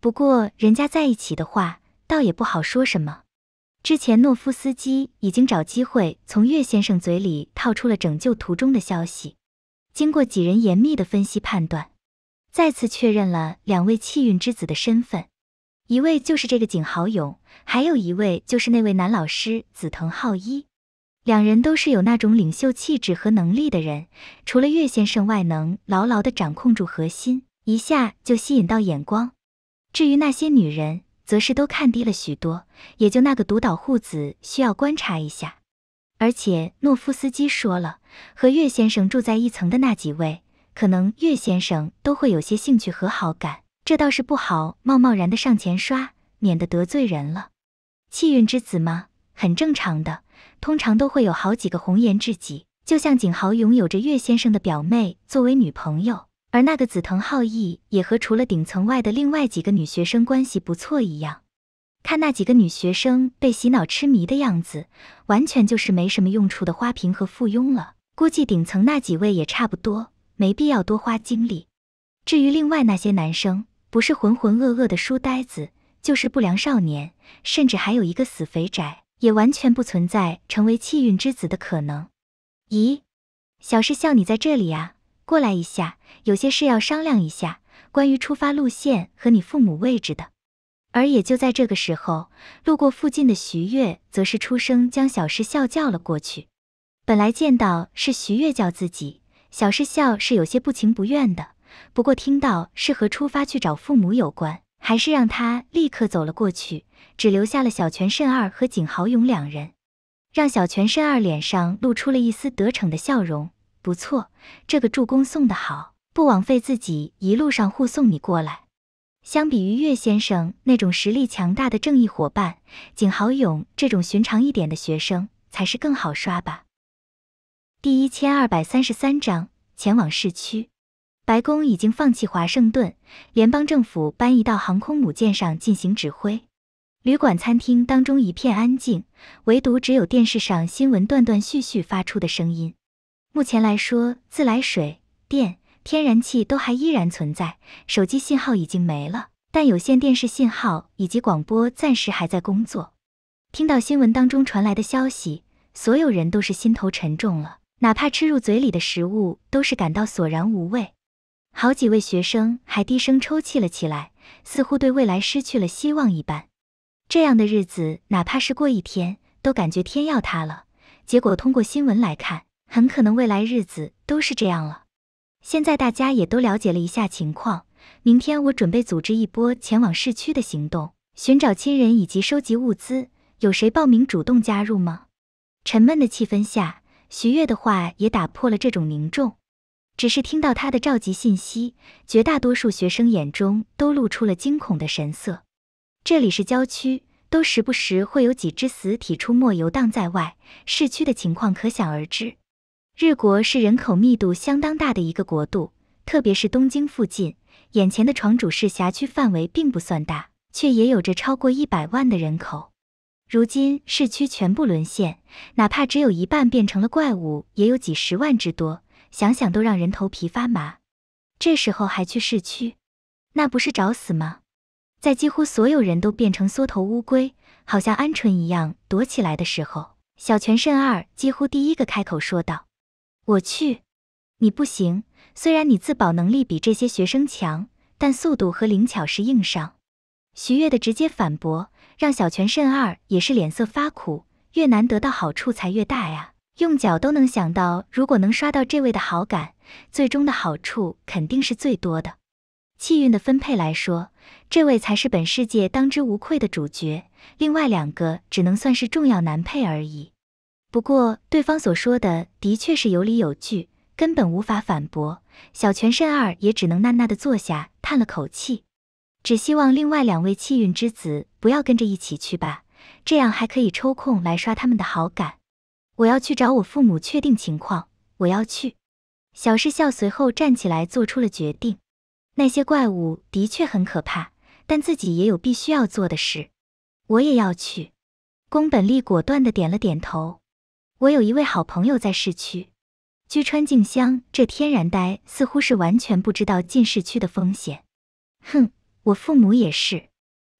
不过人家在一起的话，倒也不好说什么。之前诺夫斯基已经找机会从岳先生嘴里套出了拯救途中的消息，经过几人严密的分析判断，再次确认了两位气运之子的身份。一位就是这个景豪勇，还有一位就是那位男老师紫藤浩一。两人都是有那种领袖气质和能力的人，除了岳先生外，能牢牢的掌控住核心，一下就吸引到眼光。至于那些女人，则是都看低了许多，也就那个独岛户子需要观察一下。而且诺夫斯基说了，和岳先生住在一层的那几位，可能岳先生都会有些兴趣和好感，这倒是不好贸贸然的上前刷，免得得罪人了。气运之子嘛，很正常的，通常都会有好几个红颜知己，就像景豪勇有着岳先生的表妹作为女朋友。而那个紫藤浩一也和除了顶层外的另外几个女学生关系不错一样，看那几个女学生被洗脑痴迷的样子，完全就是没什么用处的花瓶和附庸了。估计顶层那几位也差不多，没必要多花精力。至于另外那些男生，不是浑浑噩噩的书呆子，就是不良少年，甚至还有一个死肥宅，也完全不存在成为气运之子的可能。咦，小诗笑，你在这里呀？过来一下，有些事要商量一下，关于出发路线和你父母位置的。而也就在这个时候，路过附近的徐月则是出声将小石笑叫了过去。本来见到是徐月叫自己，小石笑是有些不情不愿的，不过听到是和出发去找父母有关，还是让他立刻走了过去，只留下了小泉慎二和景豪勇两人，让小泉慎二脸上露出了一丝得逞的笑容。不错，这个助攻送的好，不枉费自己一路上护送你过来。相比于岳先生那种实力强大的正义伙伴，景豪勇这种寻常一点的学生才是更好刷吧。第一千二百三十三章：前往市区。白宫已经放弃华盛顿，联邦政府搬移到航空母舰上进行指挥。旅馆餐厅当中一片安静，唯独只有电视上新闻断断续续发出的声音。目前来说，自来水、电、天然气都还依然存在，手机信号已经没了，但有线电视信号以及广播暂时还在工作。听到新闻当中传来的消息，所有人都是心头沉重了，哪怕吃入嘴里的食物都是感到索然无味。好几位学生还低声抽泣了起来，似乎对未来失去了希望一般。这样的日子，哪怕是过一天，都感觉天要塌了。结果通过新闻来看。很可能未来日子都是这样了。现在大家也都了解了一下情况，明天我准备组织一波前往市区的行动，寻找亲人以及收集物资。有谁报名主动加入吗？沉闷的气氛下，徐悦的话也打破了这种凝重。只是听到他的召集信息，绝大多数学生眼中都露出了惊恐的神色。这里是郊区，都时不时会有几只死体出没游荡在外，市区的情况可想而知。日国是人口密度相当大的一个国度，特别是东京附近。眼前的床主市辖区范围并不算大，却也有着超过一百万的人口。如今市区全部沦陷，哪怕只有一半变成了怪物，也有几十万之多，想想都让人头皮发麻。这时候还去市区，那不是找死吗？在几乎所有人都变成缩头乌龟，好像鹌鹑一样躲起来的时候，小泉慎二几乎第一个开口说道。我去，你不行。虽然你自保能力比这些学生强，但速度和灵巧是硬伤。徐悦的直接反驳让小泉慎二也是脸色发苦。越难得到好处才越大呀，用脚都能想到。如果能刷到这位的好感，最终的好处肯定是最多的。气运的分配来说，这位才是本世界当之无愧的主角，另外两个只能算是重要男配而已。不过，对方所说的的确是有理有据，根本无法反驳。小泉慎二也只能纳纳的坐下，叹了口气，只希望另外两位气运之子不要跟着一起去吧，这样还可以抽空来刷他们的好感。我要去找我父母确定情况，我要去。小石孝随后站起来做出了决定。那些怪物的确很可怕，但自己也有必须要做的事。我也要去。宫本利果断的点了点头。我有一位好朋友在市区，居川静香这天然呆似乎是完全不知道进市区的风险，哼，我父母也是。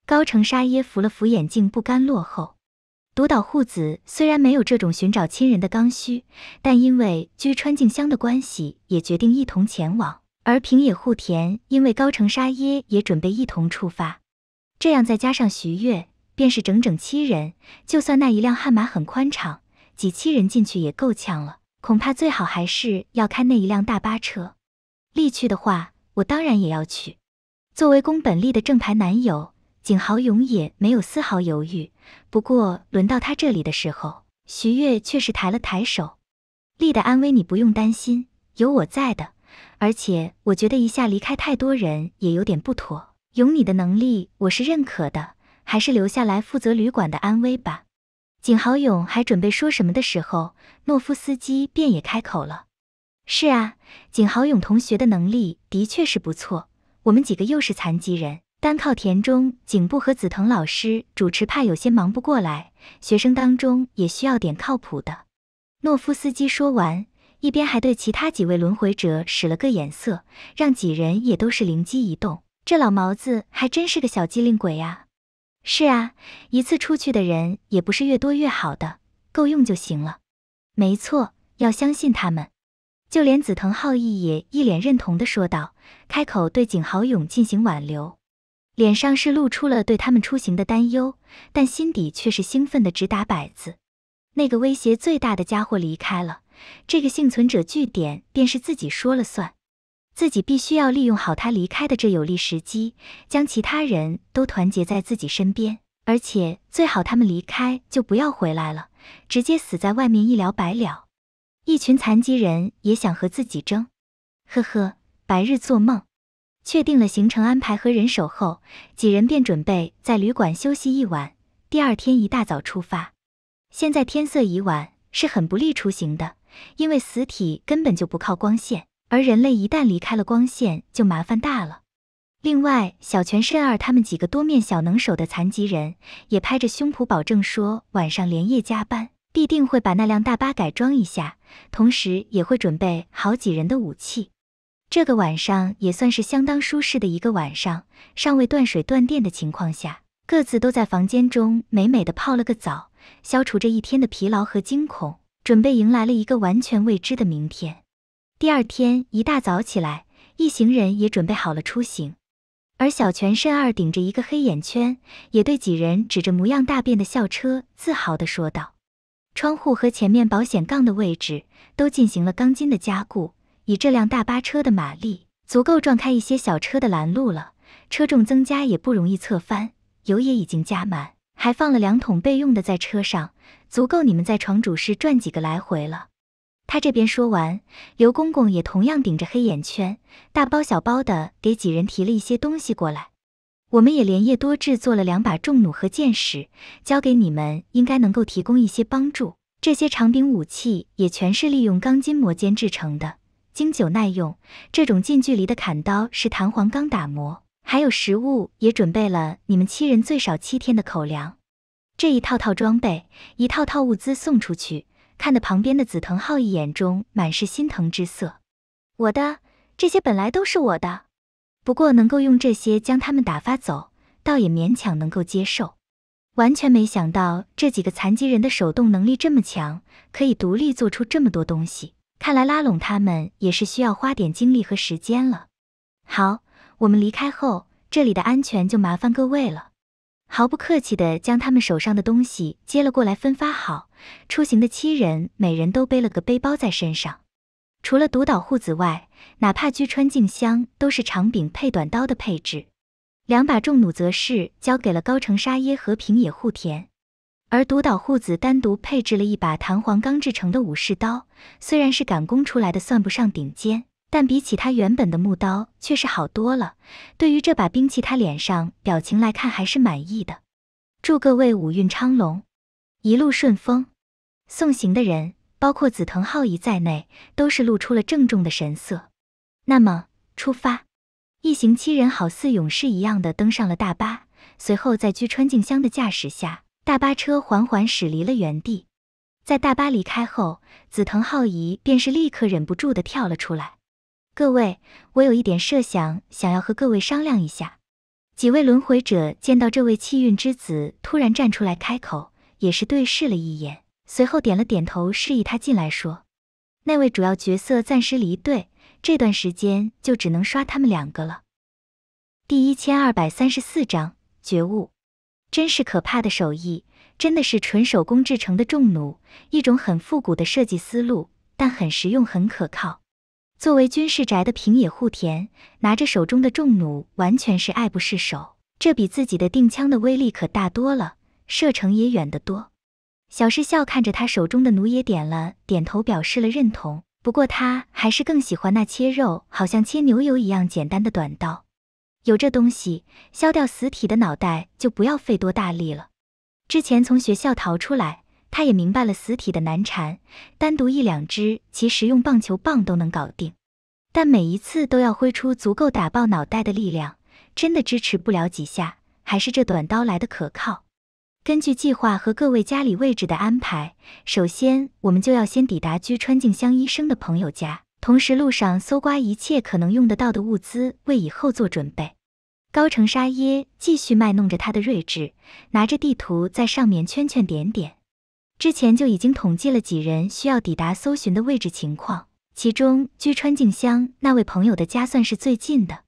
高城沙耶扶了扶眼镜，不甘落后。独岛户子虽然没有这种寻找亲人的刚需，但因为居川静香的关系，也决定一同前往。而平野户田因为高城沙耶也准备一同出发，这样再加上徐悦，便是整整七人。就算那一辆悍马很宽敞。几七人进去也够呛了，恐怕最好还是要开那一辆大巴车。力去的话，我当然也要去。作为宫本利的正牌男友，景豪勇也没有丝毫犹豫。不过轮到他这里的时候，徐悦却是抬了抬手：“丽的安危你不用担心，有我在的。而且我觉得一下离开太多人也有点不妥。勇你的能力我是认可的，还是留下来负责旅馆的安危吧。”景豪勇还准备说什么的时候，诺夫斯基便也开口了：“是啊，景豪勇同学的能力的确是不错。我们几个又是残疾人，单靠田中、景部和紫藤老师主持，怕有些忙不过来。学生当中也需要点靠谱的。”诺夫斯基说完，一边还对其他几位轮回者使了个眼色，让几人也都是灵机一动：“这老毛子还真是个小机灵鬼呀！”是啊，一次出去的人也不是越多越好的，够用就行了。没错，要相信他们。就连紫藤浩一也一脸认同的说道，开口对景豪勇进行挽留，脸上是露出了对他们出行的担忧，但心底却是兴奋的直打摆子。那个威胁最大的家伙离开了，这个幸存者据点便是自己说了算。自己必须要利用好他离开的这有利时机，将其他人都团结在自己身边，而且最好他们离开就不要回来了，直接死在外面一了百了。一群残疾人也想和自己争，呵呵，白日做梦。确定了行程安排和人手后，几人便准备在旅馆休息一晚，第二天一大早出发。现在天色已晚，是很不利出行的，因为死体根本就不靠光线。而人类一旦离开了光线，就麻烦大了。另外，小泉慎二他们几个多面小能手的残疾人，也拍着胸脯保证说，晚上连夜加班，必定会把那辆大巴改装一下，同时也会准备好几人的武器。这个晚上也算是相当舒适的一个晚上。尚未断水断电的情况下，各自都在房间中美美的泡了个澡，消除这一天的疲劳和惊恐，准备迎来了一个完全未知的明天。第二天一大早起来，一行人也准备好了出行。而小泉慎二顶着一个黑眼圈，也对几人指着模样大变的校车自豪的说道：“窗户和前面保险杠的位置都进行了钢筋的加固，以这辆大巴车的马力，足够撞开一些小车的拦路了。车重增加也不容易侧翻，油也已经加满，还放了两桶备用的在车上，足够你们在床主室转几个来回了。”他这边说完，刘公公也同样顶着黑眼圈，大包小包的给几人提了一些东西过来。我们也连夜多制作了两把重弩和箭矢，交给你们，应该能够提供一些帮助。这些长柄武器也全是利用钢筋磨尖制成的，经久耐用。这种近距离的砍刀是弹簧钢打磨，还有食物也准备了，你们七人最少七天的口粮。这一套套装备，一套套物资送出去。看的旁边的紫藤浩一眼中满是心疼之色，我的这些本来都是我的，不过能够用这些将他们打发走，倒也勉强能够接受。完全没想到这几个残疾人的手动能力这么强，可以独立做出这么多东西，看来拉拢他们也是需要花点精力和时间了。好，我们离开后，这里的安全就麻烦各位了。毫不客气地将他们手上的东西接了过来，分发好。出行的七人每人都背了个背包在身上，除了独岛护子外，哪怕居川静香都是长柄配短刀的配置。两把重弩则是交给了高城沙耶和平野护田，而独岛护子单独配置了一把弹簧钢制成的武士刀，虽然是赶工出来的，算不上顶尖。但比起他原本的木刀，却是好多了。对于这把兵器，他脸上表情来看还是满意的。祝各位五运昌隆，一路顺风。送行的人，包括紫藤浩一在内，都是露出了郑重的神色。那么出发，一行七人好似勇士一样的登上了大巴。随后，在居川静香的驾驶下，大巴车缓缓驶离了原地。在大巴离开后，紫藤浩一便是立刻忍不住的跳了出来。各位，我有一点设想，想要和各位商量一下。几位轮回者见到这位气运之子突然站出来开口，也是对视了一眼，随后点了点头，示意他进来说。那位主要角色暂时离队，这段时间就只能刷他们两个了。第一千二百三十四章觉悟，真是可怕的手艺，真的是纯手工制成的重弩，一种很复古的设计思路，但很实用，很可靠。作为军事宅的平野户田，拿着手中的重弩，完全是爱不释手。这比自己的定枪的威力可大多了，射程也远得多。小石笑看着他手中的弩，也点了点头，表示了认同。不过他还是更喜欢那切肉，好像切牛油一样简单的短刀。有这东西，削掉死体的脑袋就不要费多大力了。之前从学校逃出来。他也明白了死体的难缠，单独一两只其实用棒球棒都能搞定，但每一次都要挥出足够打爆脑袋的力量，真的支持不了几下，还是这短刀来的可靠。根据计划和各位家里位置的安排，首先我们就要先抵达居川静香医生的朋友家，同时路上搜刮一切可能用得到的物资，为以后做准备。高城沙耶继续卖弄着他的睿智，拿着地图在上面圈圈点点。之前就已经统计了几人需要抵达搜寻的位置情况，其中居川静香那位朋友的家算是最近的。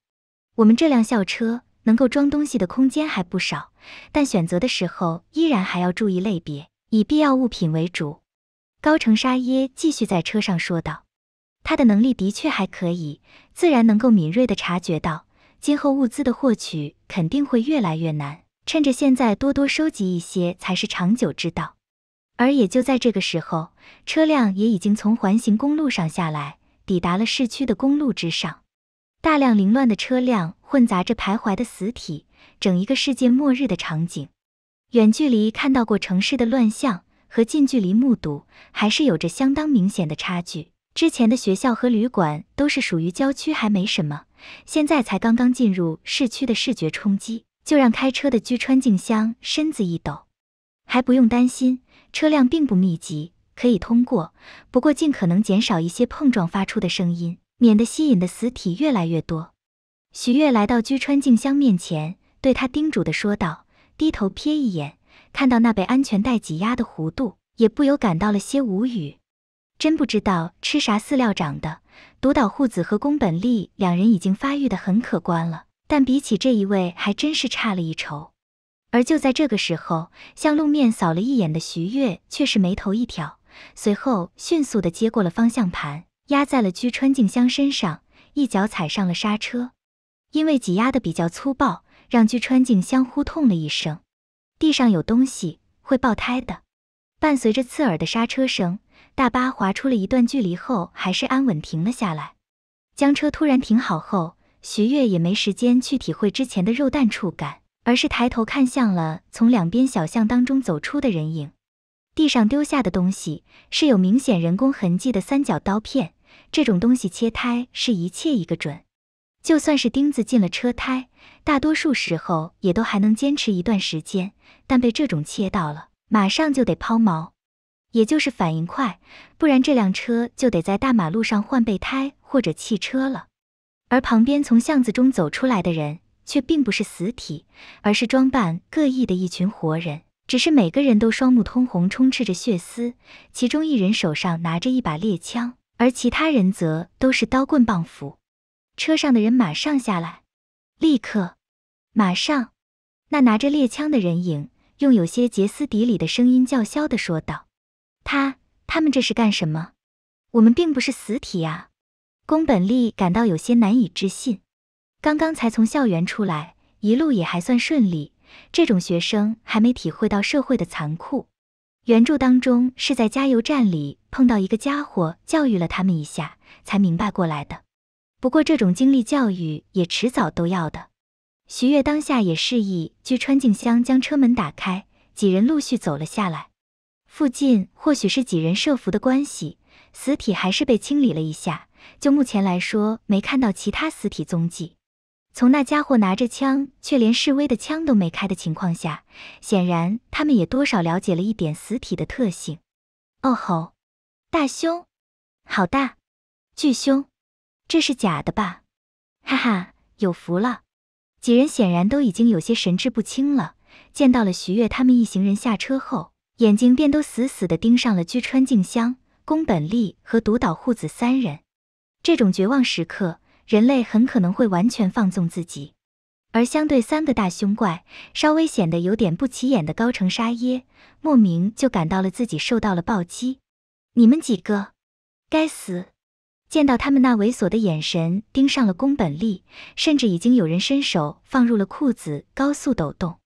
我们这辆校车能够装东西的空间还不少，但选择的时候依然还要注意类别，以必要物品为主。高城沙耶继续在车上说道：“他的能力的确还可以，自然能够敏锐的察觉到，今后物资的获取肯定会越来越难，趁着现在多多收集一些才是长久之道。”而也就在这个时候，车辆也已经从环形公路上下来，抵达了市区的公路之上。大量凌乱的车辆混杂着徘徊的死体，整一个世界末日的场景。远距离看到过城市的乱象，和近距离目睹还是有着相当明显的差距。之前的学校和旅馆都是属于郊区，还没什么，现在才刚刚进入市区的视觉冲击，就让开车的居川静香身子一抖。还不用担心。车辆并不密集，可以通过。不过尽可能减少一些碰撞发出的声音，免得吸引的死体越来越多。许月来到居川静香面前，对她叮嘱的说道。低头瞥一眼，看到那被安全带挤压的弧度，也不由感到了些无语。真不知道吃啥饲料长的。独岛户子和宫本丽两人已经发育的很可观了，但比起这一位还真是差了一筹。而就在这个时候，向路面扫了一眼的徐悦却是眉头一挑，随后迅速的接过了方向盘，压在了居川静香身上，一脚踩上了刹车。因为挤压的比较粗暴，让居川静香呼痛了一声。地上有东西会爆胎的，伴随着刺耳的刹车声，大巴滑出了一段距离后，还是安稳停了下来。将车突然停好后，徐悦也没时间去体会之前的肉弹触感。而是抬头看向了从两边小巷当中走出的人影，地上丢下的东西是有明显人工痕迹的三角刀片，这种东西切胎是一切一个准，就算是钉子进了车胎，大多数时候也都还能坚持一段时间，但被这种切到了，马上就得抛锚，也就是反应快，不然这辆车就得在大马路上换备胎或者弃车了。而旁边从巷子中走出来的人。却并不是死体，而是装扮各异的一群活人。只是每个人都双目通红，充斥着血丝。其中一人手上拿着一把猎枪，而其他人则都是刀棍棒斧。车上的人马上下来，立刻，马上！那拿着猎枪的人影用有些歇斯底里的声音叫嚣地说道：“他他们这是干什么？我们并不是死体啊！”宫本利感到有些难以置信。刚刚才从校园出来，一路也还算顺利。这种学生还没体会到社会的残酷。原著当中是在加油站里碰到一个家伙，教育了他们一下，才明白过来的。不过这种经历教育也迟早都要的。徐悦当下也示意据川静香将车门打开，几人陆续走了下来。附近或许是几人设伏的关系，死体还是被清理了一下。就目前来说，没看到其他死体踪迹。从那家伙拿着枪却连示威的枪都没开的情况下，显然他们也多少了解了一点死体的特性。哦吼，大胸，好大，巨胸，这是假的吧？哈哈，有福了。几人显然都已经有些神志不清了。见到了徐悦他们一行人下车后，眼睛便都死死地盯上了居川静香、宫本利和独岛护子三人。这种绝望时刻。人类很可能会完全放纵自己，而相对三个大凶怪稍微显得有点不起眼的高城沙耶，莫名就感到了自己受到了暴击。你们几个，该死！见到他们那猥琐的眼神，盯上了宫本利，甚至已经有人伸手放入了裤子，高速抖动。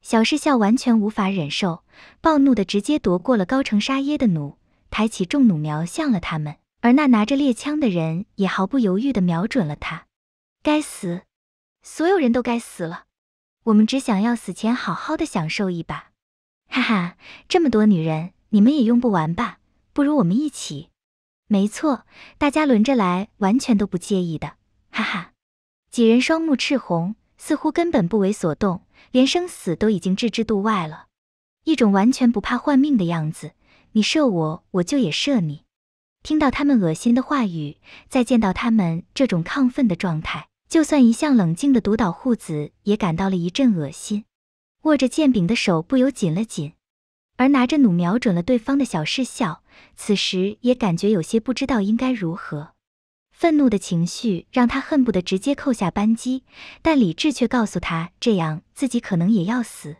小市笑完全无法忍受，暴怒的直接夺过了高城沙耶的弩，抬起重弩瞄向了他们。而那拿着猎枪的人也毫不犹豫地瞄准了他。该死，所有人都该死了。我们只想要死前好好的享受一把。哈哈，这么多女人，你们也用不完吧？不如我们一起。没错，大家轮着来，完全都不介意的。哈哈。几人双目赤红，似乎根本不为所动，连生死都已经置之度外了，一种完全不怕换命的样子。你射我，我就也射你。听到他们恶心的话语，再见到他们这种亢奋的状态，就算一向冷静的独岛护子也感到了一阵恶心，握着剑柄的手不由紧了紧，而拿着弩瞄准了对方的小市笑，此时也感觉有些不知道应该如何，愤怒的情绪让他恨不得直接扣下扳机，但理智却告诉他这样自己可能也要死。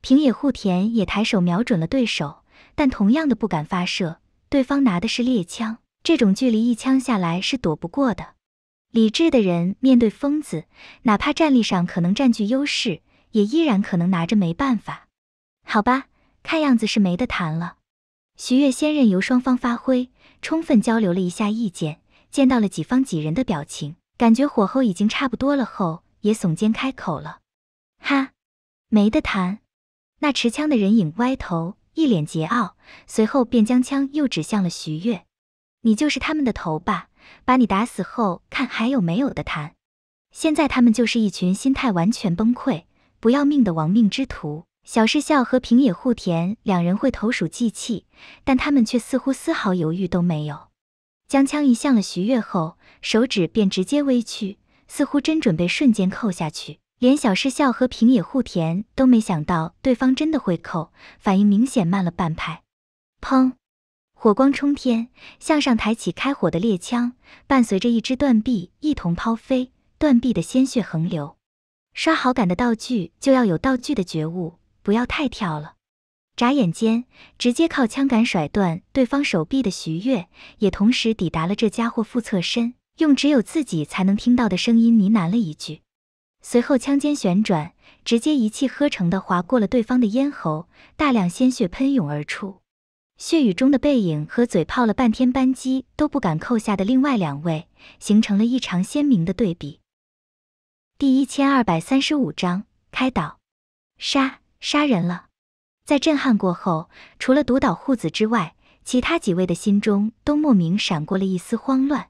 平野户田也抬手瞄准了对手，但同样的不敢发射。对方拿的是猎枪，这种距离一枪下来是躲不过的。理智的人面对疯子，哪怕战力上可能占据优势，也依然可能拿着没办法。好吧，看样子是没得谈了。徐月先任由双方发挥，充分交流了一下意见，见到了几方几人的表情，感觉火候已经差不多了后，也耸肩开口了：“哈，没得谈。”那持枪的人影歪头。一脸桀骜，随后便将枪又指向了徐悦：“你就是他们的头吧？把你打死后，看还有没有的谈。现在他们就是一群心态完全崩溃、不要命的亡命之徒。”小市孝和平野户田两人会投鼠忌器，但他们却似乎丝毫犹豫都没有，将枪移向了徐悦后，手指便直接微曲，似乎真准备瞬间扣下去。连小市孝和平野户田都没想到对方真的会扣，反应明显慢了半拍。砰！火光冲天，向上抬起开火的猎枪，伴随着一只断臂一同抛飞，断臂的鲜血横流。刷好感的道具就要有道具的觉悟，不要太跳了。眨眼间，直接靠枪杆甩断对方手臂的徐月，也同时抵达了这家伙腹侧身，用只有自己才能听到的声音呢喃了一句。随后枪尖旋转，直接一气呵成地划过了对方的咽喉，大量鲜血喷涌而出。血雨中的背影和嘴炮了半天扳机都不敢扣下的另外两位，形成了异常鲜明的对比。第一千二百三十五章开导。杀，杀人了。在震撼过后，除了独岛户子之外，其他几位的心中都莫名闪过了一丝慌乱。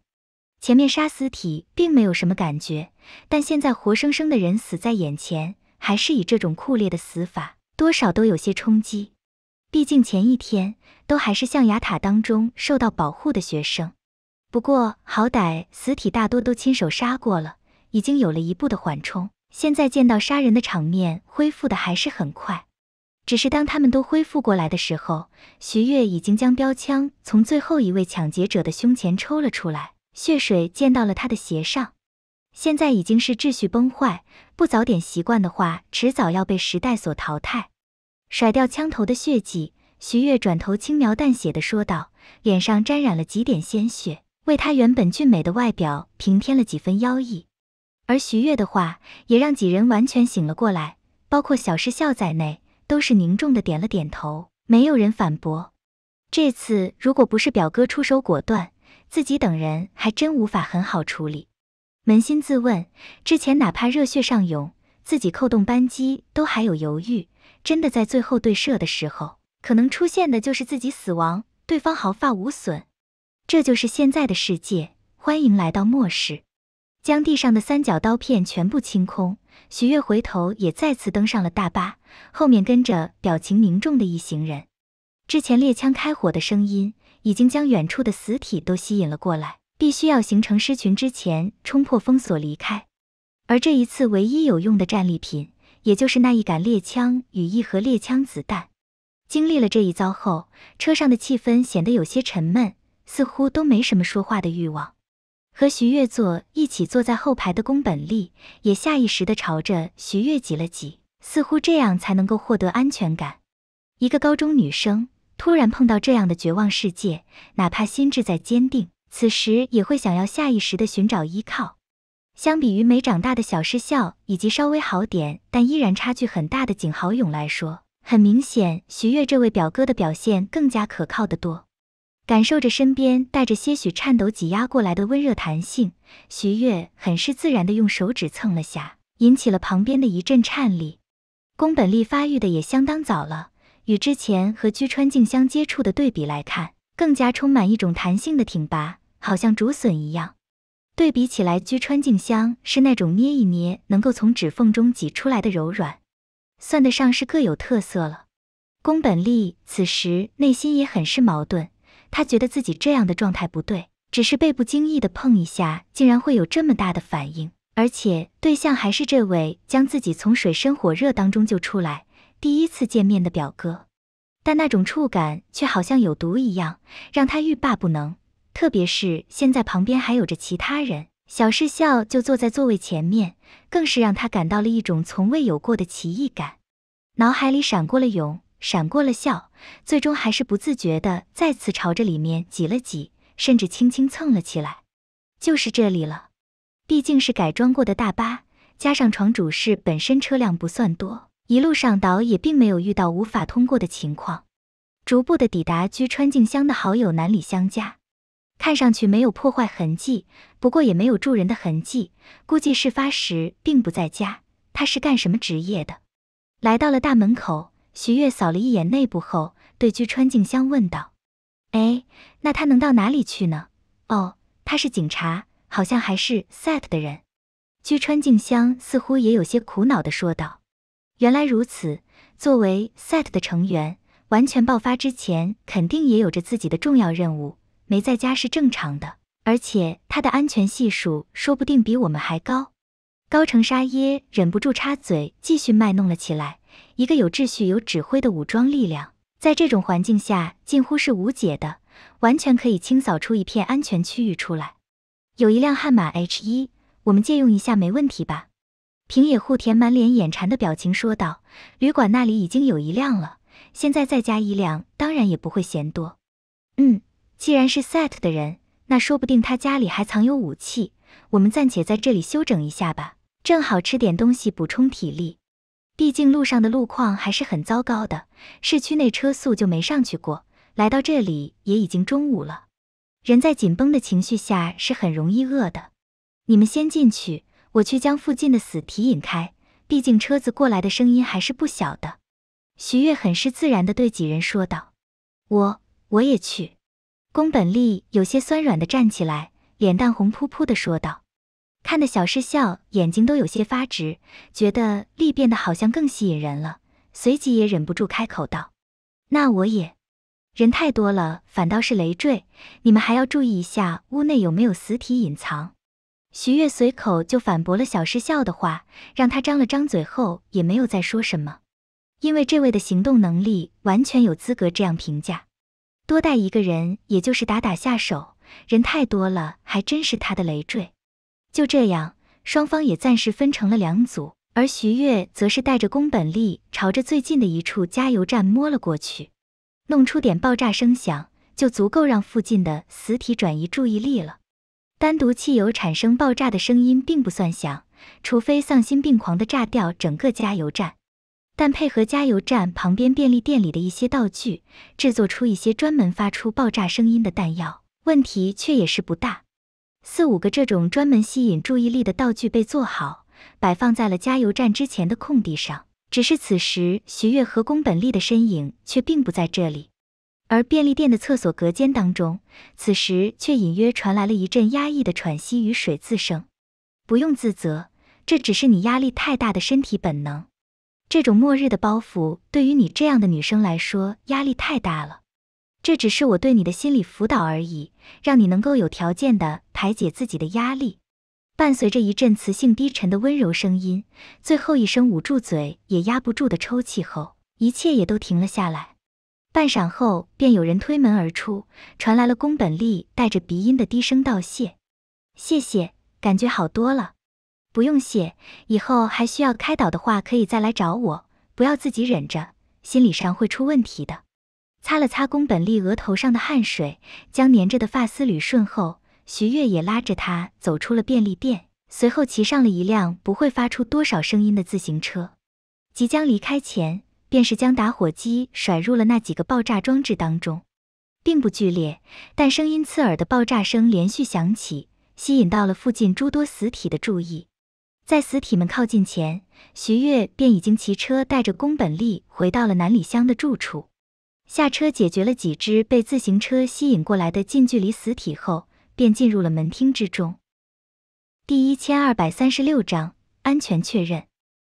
前面杀死体并没有什么感觉，但现在活生生的人死在眼前，还是以这种酷烈的死法，多少都有些冲击。毕竟前一天都还是象牙塔当中受到保护的学生，不过好歹死体大多都亲手杀过了，已经有了一步的缓冲。现在见到杀人的场面，恢复的还是很快。只是当他们都恢复过来的时候，徐悦已经将标枪从最后一位抢劫者的胸前抽了出来。血水溅到了他的鞋上，现在已经是秩序崩坏，不早点习惯的话，迟早要被时代所淘汰。甩掉枪头的血迹，徐悦转头轻描淡写的说道，脸上沾染了几点鲜血，为他原本俊美的外表平添了几分妖异。而徐悦的话也让几人完全醒了过来，包括小师笑在内，都是凝重的点了点头，没有人反驳。这次如果不是表哥出手果断。自己等人还真无法很好处理。扪心自问，之前哪怕热血上涌，自己扣动扳机都还有犹豫。真的在最后对射的时候，可能出现的就是自己死亡，对方毫发无损。这就是现在的世界，欢迎来到末世。将地上的三角刀片全部清空，许月回头也再次登上了大巴，后面跟着表情凝重的一行人。之前猎枪开火的声音。已经将远处的死体都吸引了过来，必须要形成狮群之前冲破封锁离开。而这一次唯一有用的战利品，也就是那一杆猎枪与一盒猎枪子弹。经历了这一遭后，车上的气氛显得有些沉闷，似乎都没什么说话的欲望。和徐月坐一起坐在后排的宫本利也下意识的朝着徐月挤了挤，似乎这样才能够获得安全感。一个高中女生。突然碰到这样的绝望世界，哪怕心智再坚定，此时也会想要下意识的寻找依靠。相比于没长大的小市笑以及稍微好点但依然差距很大的景豪勇来说，很明显徐悦这位表哥的表现更加可靠得多。感受着身边带着些许颤抖挤压过来的温热弹性，徐悦很是自然的用手指蹭了下，引起了旁边的一阵颤栗。宫本力发育的也相当早了。与之前和居川静香接触的对比来看，更加充满一种弹性的挺拔，好像竹笋一样。对比起来，居川静香是那种捏一捏能够从指缝中挤出来的柔软，算得上是各有特色了。宫本利此时内心也很是矛盾，他觉得自己这样的状态不对，只是被不经意的碰一下，竟然会有这么大的反应，而且对象还是这位将自己从水深火热当中救出来。第一次见面的表哥，但那种触感却好像有毒一样，让他欲罢不能。特别是现在旁边还有着其他人，小世笑就坐在座位前面，更是让他感到了一种从未有过的奇异感。脑海里闪过了勇，闪过了笑，最终还是不自觉的再次朝着里面挤了挤，甚至轻轻蹭了起来。就是这里了，毕竟是改装过的大巴，加上床主室本身车辆不算多。一路上岛也并没有遇到无法通过的情况，逐步的抵达居川静香的好友南里香家。看上去没有破坏痕迹，不过也没有住人的痕迹，估计事发时并不在家。他是干什么职业的？来到了大门口，徐月扫了一眼内部后，对居川静香问道：“哎，那他能到哪里去呢？”“哦，他是警察，好像还是 SET 的人。”居川静香似乎也有些苦恼的说道。原来如此，作为 SET 的成员，完全爆发之前肯定也有着自己的重要任务，没在家是正常的。而且他的安全系数说不定比我们还高。高城沙耶忍不住插嘴，继续卖弄了起来。一个有秩序、有指挥的武装力量，在这种环境下近乎是无解的，完全可以清扫出一片安全区域出来。有一辆悍马 H 一，我们借用一下没问题吧？平野户田满脸眼馋的表情说道：“旅馆那里已经有一辆了，现在再加一辆，当然也不会嫌多。嗯，既然是 SET 的人，那说不定他家里还藏有武器。我们暂且在这里休整一下吧，正好吃点东西补充体力。毕竟路上的路况还是很糟糕的，市区内车速就没上去过，来到这里也已经中午了，人在紧绷的情绪下是很容易饿的。你们先进去。”我去将附近的死体引开，毕竟车子过来的声音还是不小的。徐月很是自然的对几人说道：“我我也去。”宫本利有些酸软的站起来，脸蛋红扑扑的说道：“看的小师笑眼睛都有些发直，觉得利变得好像更吸引人了。”随即也忍不住开口道：“那我也。”人太多了反倒是累赘，你们还要注意一下屋内有没有死体隐藏。徐悦随口就反驳了小师笑的话，让他张了张嘴后也没有再说什么，因为这位的行动能力完全有资格这样评价。多带一个人也就是打打下手，人太多了还真是他的累赘。就这样，双方也暂时分成了两组，而徐悦则是带着宫本利朝着最近的一处加油站摸了过去，弄出点爆炸声响就足够让附近的死体转移注意力了。单独汽油产生爆炸的声音并不算响，除非丧心病狂的炸掉整个加油站。但配合加油站旁边便利店里的一些道具，制作出一些专门发出爆炸声音的弹药，问题却也是不大。四五个这种专门吸引注意力的道具被做好，摆放在了加油站之前的空地上。只是此时，徐月和宫本利的身影却并不在这里。而便利店的厕所隔间当中，此时却隐约传来了一阵压抑的喘息与水渍声。不用自责，这只是你压力太大的身体本能。这种末日的包袱对于你这样的女生来说压力太大了。这只是我对你的心理辅导而已，让你能够有条件的排解自己的压力。伴随着一阵磁性低沉的温柔声音，最后一声捂住嘴也压不住的抽泣后，一切也都停了下来。半晌后，便有人推门而出，传来了宫本利带着鼻音的低声道谢：“谢谢，感觉好多了。”“不用谢，以后还需要开导的话，可以再来找我，不要自己忍着，心理上会出问题的。”擦了擦宫本利额头上的汗水，将粘着的发丝捋顺后，徐月也拉着他走出了便利店，随后骑上了一辆不会发出多少声音的自行车。即将离开前。便是将打火机甩入了那几个爆炸装置当中，并不剧烈，但声音刺耳的爆炸声连续响起，吸引到了附近诸多死体的注意。在死体们靠近前，徐悦便已经骑车带着宫本利回到了南里乡的住处，下车解决了几只被自行车吸引过来的近距离死体后，便进入了门厅之中。第一千二百三十六章安全确认。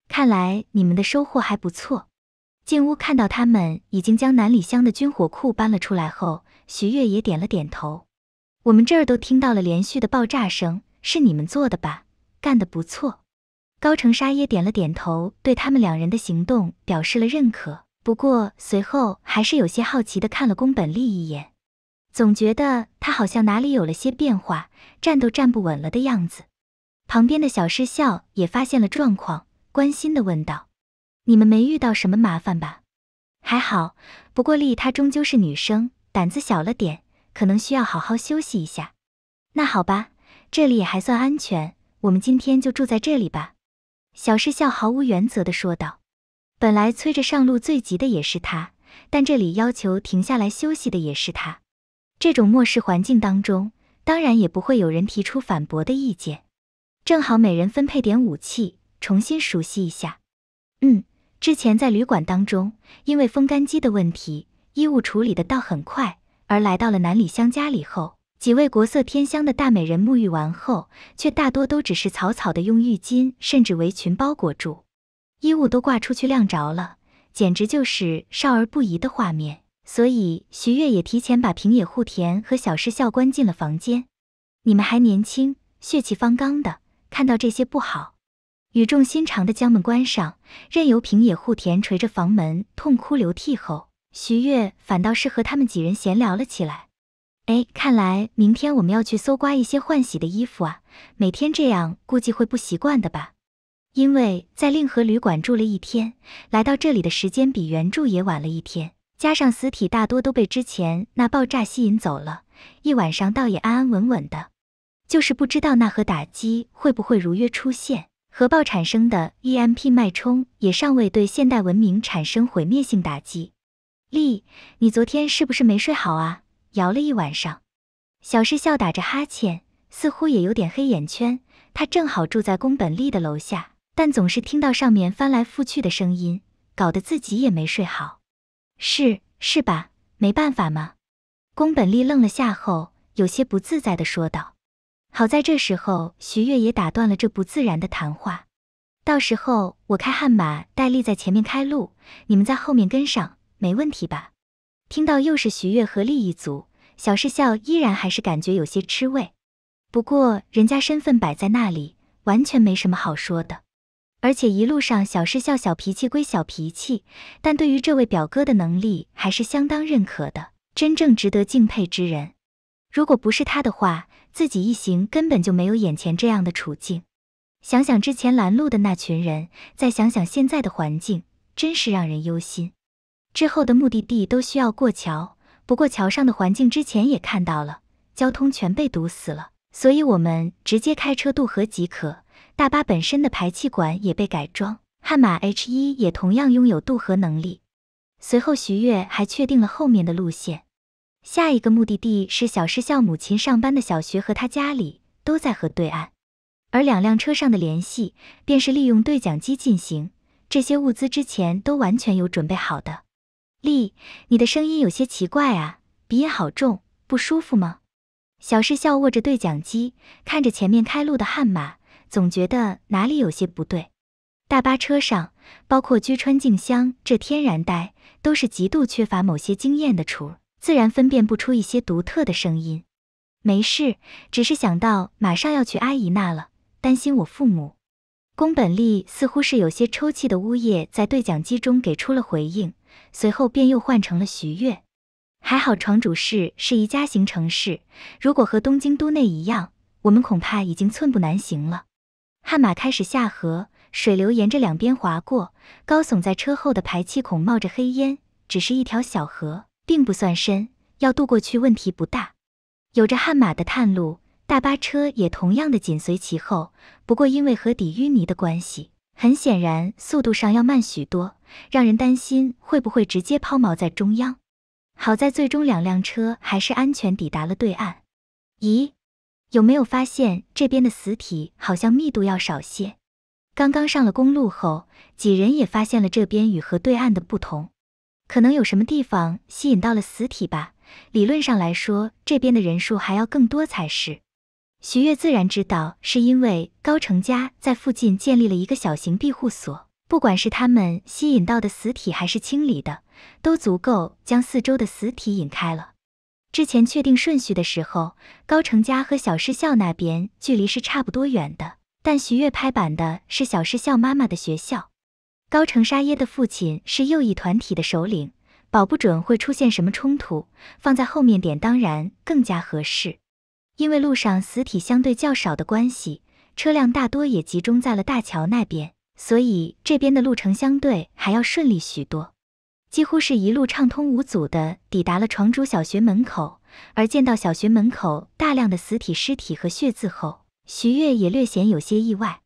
看来你们的收获还不错。进屋看到他们已经将南里乡的军火库搬了出来后，徐月也点了点头。我们这儿都听到了连续的爆炸声，是你们做的吧？干得不错。高城沙耶点了点头，对他们两人的行动表示了认可。不过随后还是有些好奇地看了宫本利一眼，总觉得他好像哪里有了些变化，站都站不稳了的样子。旁边的小师笑也发现了状况，关心地问道。你们没遇到什么麻烦吧？还好，不过丽她终究是女生，胆子小了点，可能需要好好休息一下。那好吧，这里也还算安全，我们今天就住在这里吧。小师笑毫无原则的说道。本来催着上路最急的也是他，但这里要求停下来休息的也是他。这种末世环境当中，当然也不会有人提出反驳的意见。正好每人分配点武器，重新熟悉一下。嗯。之前在旅馆当中，因为风干机的问题，衣物处理的倒很快。而来到了南里香家里后，几位国色天香的大美人沐浴完后，却大多都只是草草的用浴巾甚至围裙包裹住，衣物都挂出去晾着了，简直就是少儿不宜的画面。所以徐悦也提前把平野户田和小市孝关进了房间。你们还年轻，血气方刚的，看到这些不好。语重心长地将门关上，任由平野户田捶着房门痛哭流涕后，徐悦反倒是和他们几人闲聊了起来。哎，看来明天我们要去搜刮一些换洗的衣服啊！每天这样估计会不习惯的吧？因为在令和旅馆住了一天，来到这里的时间比原著也晚了一天，加上死体大多都被之前那爆炸吸引走了，一晚上倒也安安稳稳的，就是不知道那核打击会不会如约出现。核爆产生的 EMP 脉冲也尚未对现代文明产生毁灭性打击。丽，你昨天是不是没睡好啊？摇了一晚上。小诗笑打着哈欠，似乎也有点黑眼圈。他正好住在宫本丽的楼下，但总是听到上面翻来覆去的声音，搞得自己也没睡好。是是吧？没办法吗？宫本丽愣了下后，有些不自在地说道。好在这时候，徐月也打断了这不自然的谈话。到时候我开悍马，戴笠在前面开路，你们在后面跟上，没问题吧？听到又是徐月和立一组，小世笑依然还是感觉有些吃味。不过人家身份摆在那里，完全没什么好说的。而且一路上，小世笑小脾气归小脾气，但对于这位表哥的能力还是相当认可的。真正值得敬佩之人，如果不是他的话。自己一行根本就没有眼前这样的处境，想想之前拦路的那群人，再想想现在的环境，真是让人忧心。之后的目的地都需要过桥，不过桥上的环境之前也看到了，交通全被堵死了，所以我们直接开车渡河即可。大巴本身的排气管也被改装，悍马 H 一也同样拥有渡河能力。随后，徐悦还确定了后面的路线。下一个目的地是小市校母亲上班的小学和他家里都在河对岸，而两辆车上的联系便是利用对讲机进行。这些物资之前都完全有准备好的。丽，你的声音有些奇怪啊，鼻音好重，不舒服吗？小市校握着对讲机，看着前面开路的悍马，总觉得哪里有些不对。大巴车上，包括居川静香这天然呆，都是极度缺乏某些经验的雏。自然分辨不出一些独特的声音，没事，只是想到马上要去阿姨那了，担心我父母。宫本利似乎是有些抽泣的呜咽，在对讲机中给出了回应，随后便又换成了徐悦。还好，床主市是一家型城市，如果和东京都内一样，我们恐怕已经寸步难行了。悍马开始下河，水流沿着两边划过，高耸在车后的排气孔冒着黑烟，只是一条小河。并不算深，要渡过去问题不大。有着悍马的探路大巴车也同样的紧随其后，不过因为河底淤泥的关系，很显然速度上要慢许多，让人担心会不会直接抛锚在中央。好在最终两辆车还是安全抵达了对岸。咦，有没有发现这边的死体好像密度要少些？刚刚上了公路后，几人也发现了这边与河对岸的不同。可能有什么地方吸引到了死体吧？理论上来说，这边的人数还要更多才是。徐月自然知道，是因为高成家在附近建立了一个小型庇护所，不管是他们吸引到的死体还是清理的，都足够将四周的死体引开了。之前确定顺序的时候，高成家和小师校那边距离是差不多远的，但徐月拍板的是小师校妈妈的学校。高城沙耶的父亲是右翼团体的首领，保不准会出现什么冲突。放在后面点当然更加合适，因为路上死体相对较少的关系，车辆大多也集中在了大桥那边，所以这边的路程相对还要顺利许多，几乎是一路畅通无阻的抵达了床主小学门口。而见到小学门口大量的死体、尸体和血渍后，徐月也略显有些意外，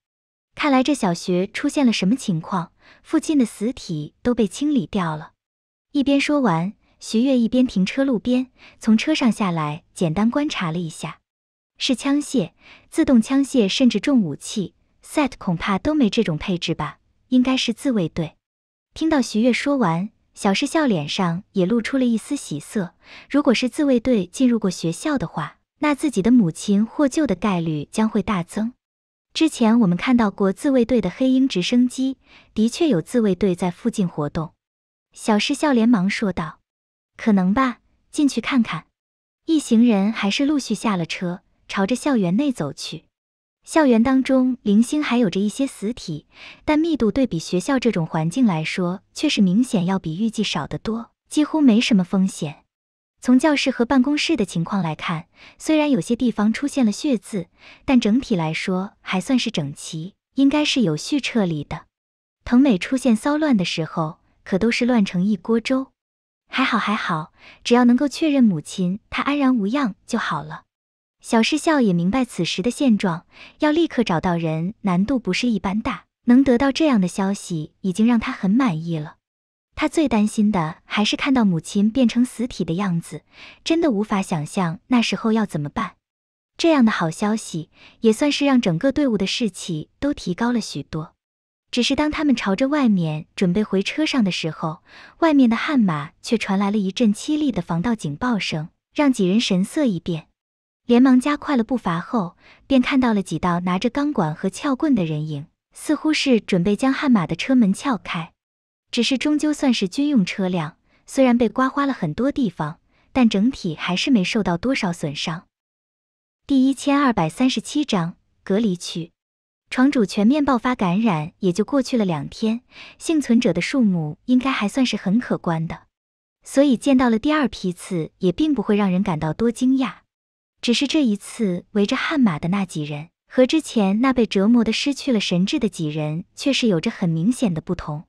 看来这小学出现了什么情况。附近的死体都被清理掉了。一边说完，徐月一边停车路边，从车上下来，简单观察了一下。是枪械，自动枪械甚至重武器，SET 恐怕都没这种配置吧？应该是自卫队。听到徐月说完，小师笑脸上也露出了一丝喜色。如果是自卫队进入过学校的话，那自己的母亲获救的概率将会大增。之前我们看到过自卫队的黑鹰直升机，的确有自卫队在附近活动。小师笑连忙说道：“可能吧，进去看看。”一行人还是陆续下了车，朝着校园内走去。校园当中零星还有着一些死体，但密度对比学校这种环境来说，却是明显要比预计少得多，几乎没什么风险。从教室和办公室的情况来看，虽然有些地方出现了血渍，但整体来说还算是整齐，应该是有序撤离的。藤美出现骚乱的时候，可都是乱成一锅粥。还好，还好，只要能够确认母亲她安然无恙就好了。小世孝也明白此时的现状，要立刻找到人难度不是一般大，能得到这样的消息已经让他很满意了。他最担心的还是看到母亲变成死体的样子，真的无法想象那时候要怎么办。这样的好消息也算是让整个队伍的士气都提高了许多。只是当他们朝着外面准备回车上的时候，外面的悍马却传来了一阵凄厉的防盗警报声，让几人神色一变，连忙加快了步伐。后便看到了几道拿着钢管和撬棍的人影，似乎是准备将悍马的车门撬开。只是终究算是军用车辆，虽然被刮花了很多地方，但整体还是没受到多少损伤。第一千二百三十七章隔离区，床主全面爆发感染，也就过去了两天，幸存者的数目应该还算是很可观的，所以见到了第二批次也并不会让人感到多惊讶。只是这一次围着悍马的那几人，和之前那被折磨的失去了神智的几人，却是有着很明显的不同。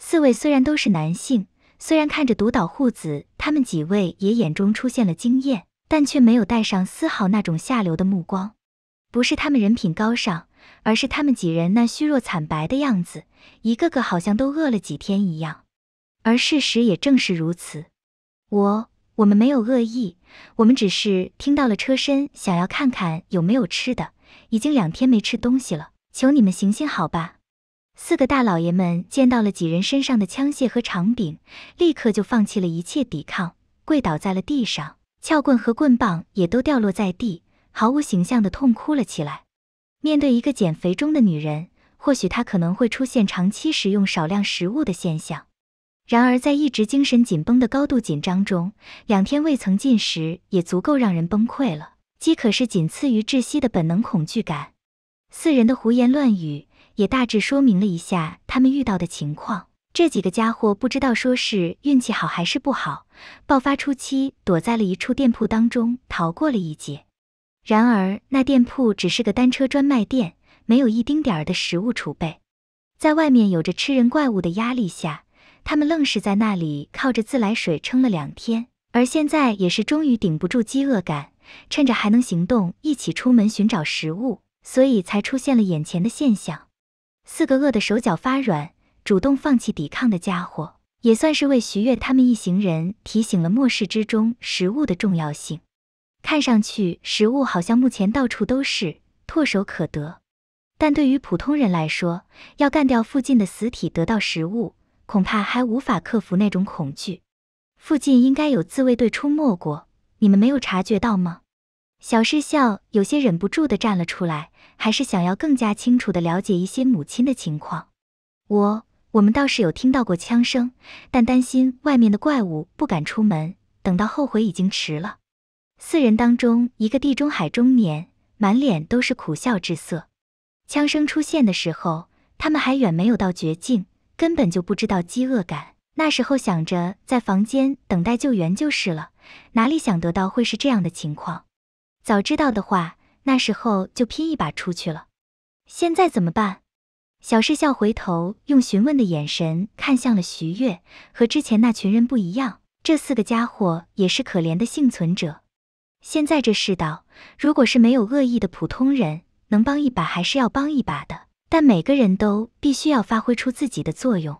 四位虽然都是男性，虽然看着独岛户子，他们几位也眼中出现了惊艳，但却没有带上丝毫那种下流的目光。不是他们人品高尚，而是他们几人那虚弱惨白的样子，一个个好像都饿了几天一样。而事实也正是如此。我，我们没有恶意，我们只是听到了车身，想要看看有没有吃的，已经两天没吃东西了，求你们行行好吧。四个大老爷们见到了几人身上的枪械和长柄，立刻就放弃了一切抵抗，跪倒在了地上。撬棍和棍棒也都掉落在地，毫无形象的痛哭了起来。面对一个减肥中的女人，或许她可能会出现长期食用少量食物的现象。然而，在一直精神紧绷的高度紧张中，两天未曾进食也足够让人崩溃了。饥渴是仅次于窒息的本能恐惧感。四人的胡言乱语。也大致说明了一下他们遇到的情况。这几个家伙不知道说是运气好还是不好，爆发初期躲在了一处店铺当中逃过了一劫。然而那店铺只是个单车专卖店，没有一丁点儿的食物储备。在外面有着吃人怪物的压力下，他们愣是在那里靠着自来水撑了两天。而现在也是终于顶不住饥饿感，趁着还能行动，一起出门寻找食物，所以才出现了眼前的现象。四个饿得手脚发软、主动放弃抵抗的家伙，也算是为徐悦他们一行人提醒了末世之中食物的重要性。看上去食物好像目前到处都是，唾手可得。但对于普通人来说，要干掉附近的死体得到食物，恐怕还无法克服那种恐惧。附近应该有自卫队出没过，你们没有察觉到吗？小师笑有些忍不住地站了出来。还是想要更加清楚的了解一些母亲的情况。我我们倒是有听到过枪声，但担心外面的怪物不敢出门，等到后悔已经迟了。四人当中，一个地中海中年满脸都是苦笑之色。枪声出现的时候，他们还远没有到绝境，根本就不知道饥饿感。那时候想着在房间等待救援就是了，哪里想得到会是这样的情况？早知道的话。那时候就拼一把出去了，现在怎么办？小师笑回头，用询问的眼神看向了徐月。和之前那群人不一样，这四个家伙也是可怜的幸存者。现在这世道，如果是没有恶意的普通人，能帮一把还是要帮一把的。但每个人都必须要发挥出自己的作用。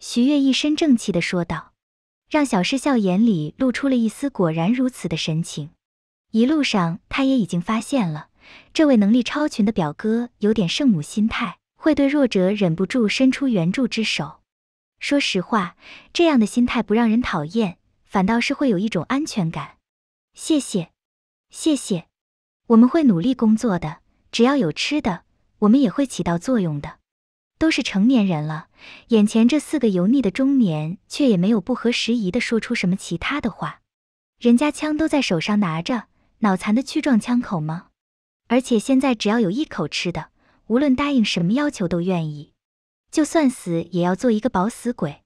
徐月一身正气的说道，让小师笑眼里露出了一丝果然如此的神情。一路上，他也已经发现了，这位能力超群的表哥有点圣母心态，会对弱者忍不住伸出援助之手。说实话，这样的心态不让人讨厌，反倒是会有一种安全感。谢谢，谢谢，我们会努力工作的。只要有吃的，我们也会起到作用的。都是成年人了，眼前这四个油腻的中年却也没有不合时宜的说出什么其他的话。人家枪都在手上拿着。脑残的去撞枪口吗？而且现在只要有一口吃的，无论答应什么要求都愿意，就算死也要做一个饱死鬼。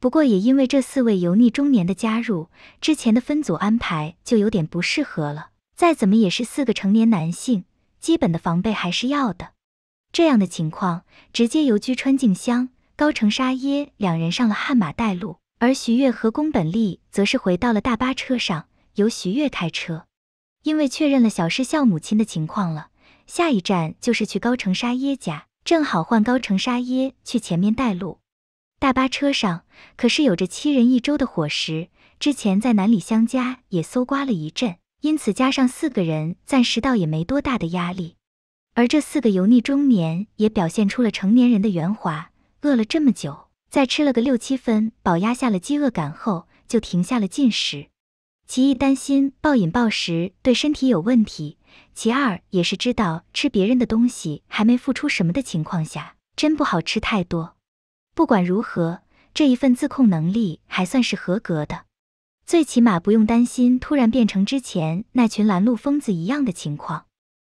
不过也因为这四位油腻中年的加入，之前的分组安排就有点不适合了。再怎么也是四个成年男性，基本的防备还是要的。这样的情况，直接由居川静香、高城沙耶两人上了悍马带路，而徐月和宫本利则是回到了大巴车上，由徐月开车。因为确认了小师孝母亲的情况了，下一站就是去高城沙耶家，正好换高城沙耶去前面带路。大巴车上可是有着七人一周的伙食，之前在南里香家也搜刮了一阵，因此加上四个人，暂时倒也没多大的压力。而这四个油腻中年也表现出了成年人的圆滑，饿了这么久，在吃了个六七分饱，压下了饥饿感后，就停下了进食。其一担心暴饮暴食对身体有问题，其二也是知道吃别人的东西还没付出什么的情况下，真不好吃太多。不管如何，这一份自控能力还算是合格的，最起码不用担心突然变成之前那群拦路疯子一样的情况。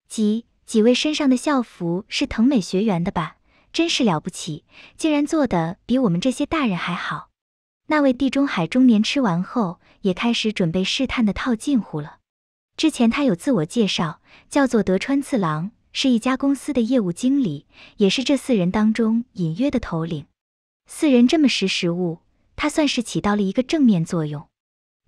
几几位身上的校服是藤美学员的吧？真是了不起，竟然做的比我们这些大人还好。那位地中海中年吃完后，也开始准备试探的套近乎了。之前他有自我介绍，叫做德川次郎，是一家公司的业务经理，也是这四人当中隐约的头领。四人这么识时务，他算是起到了一个正面作用。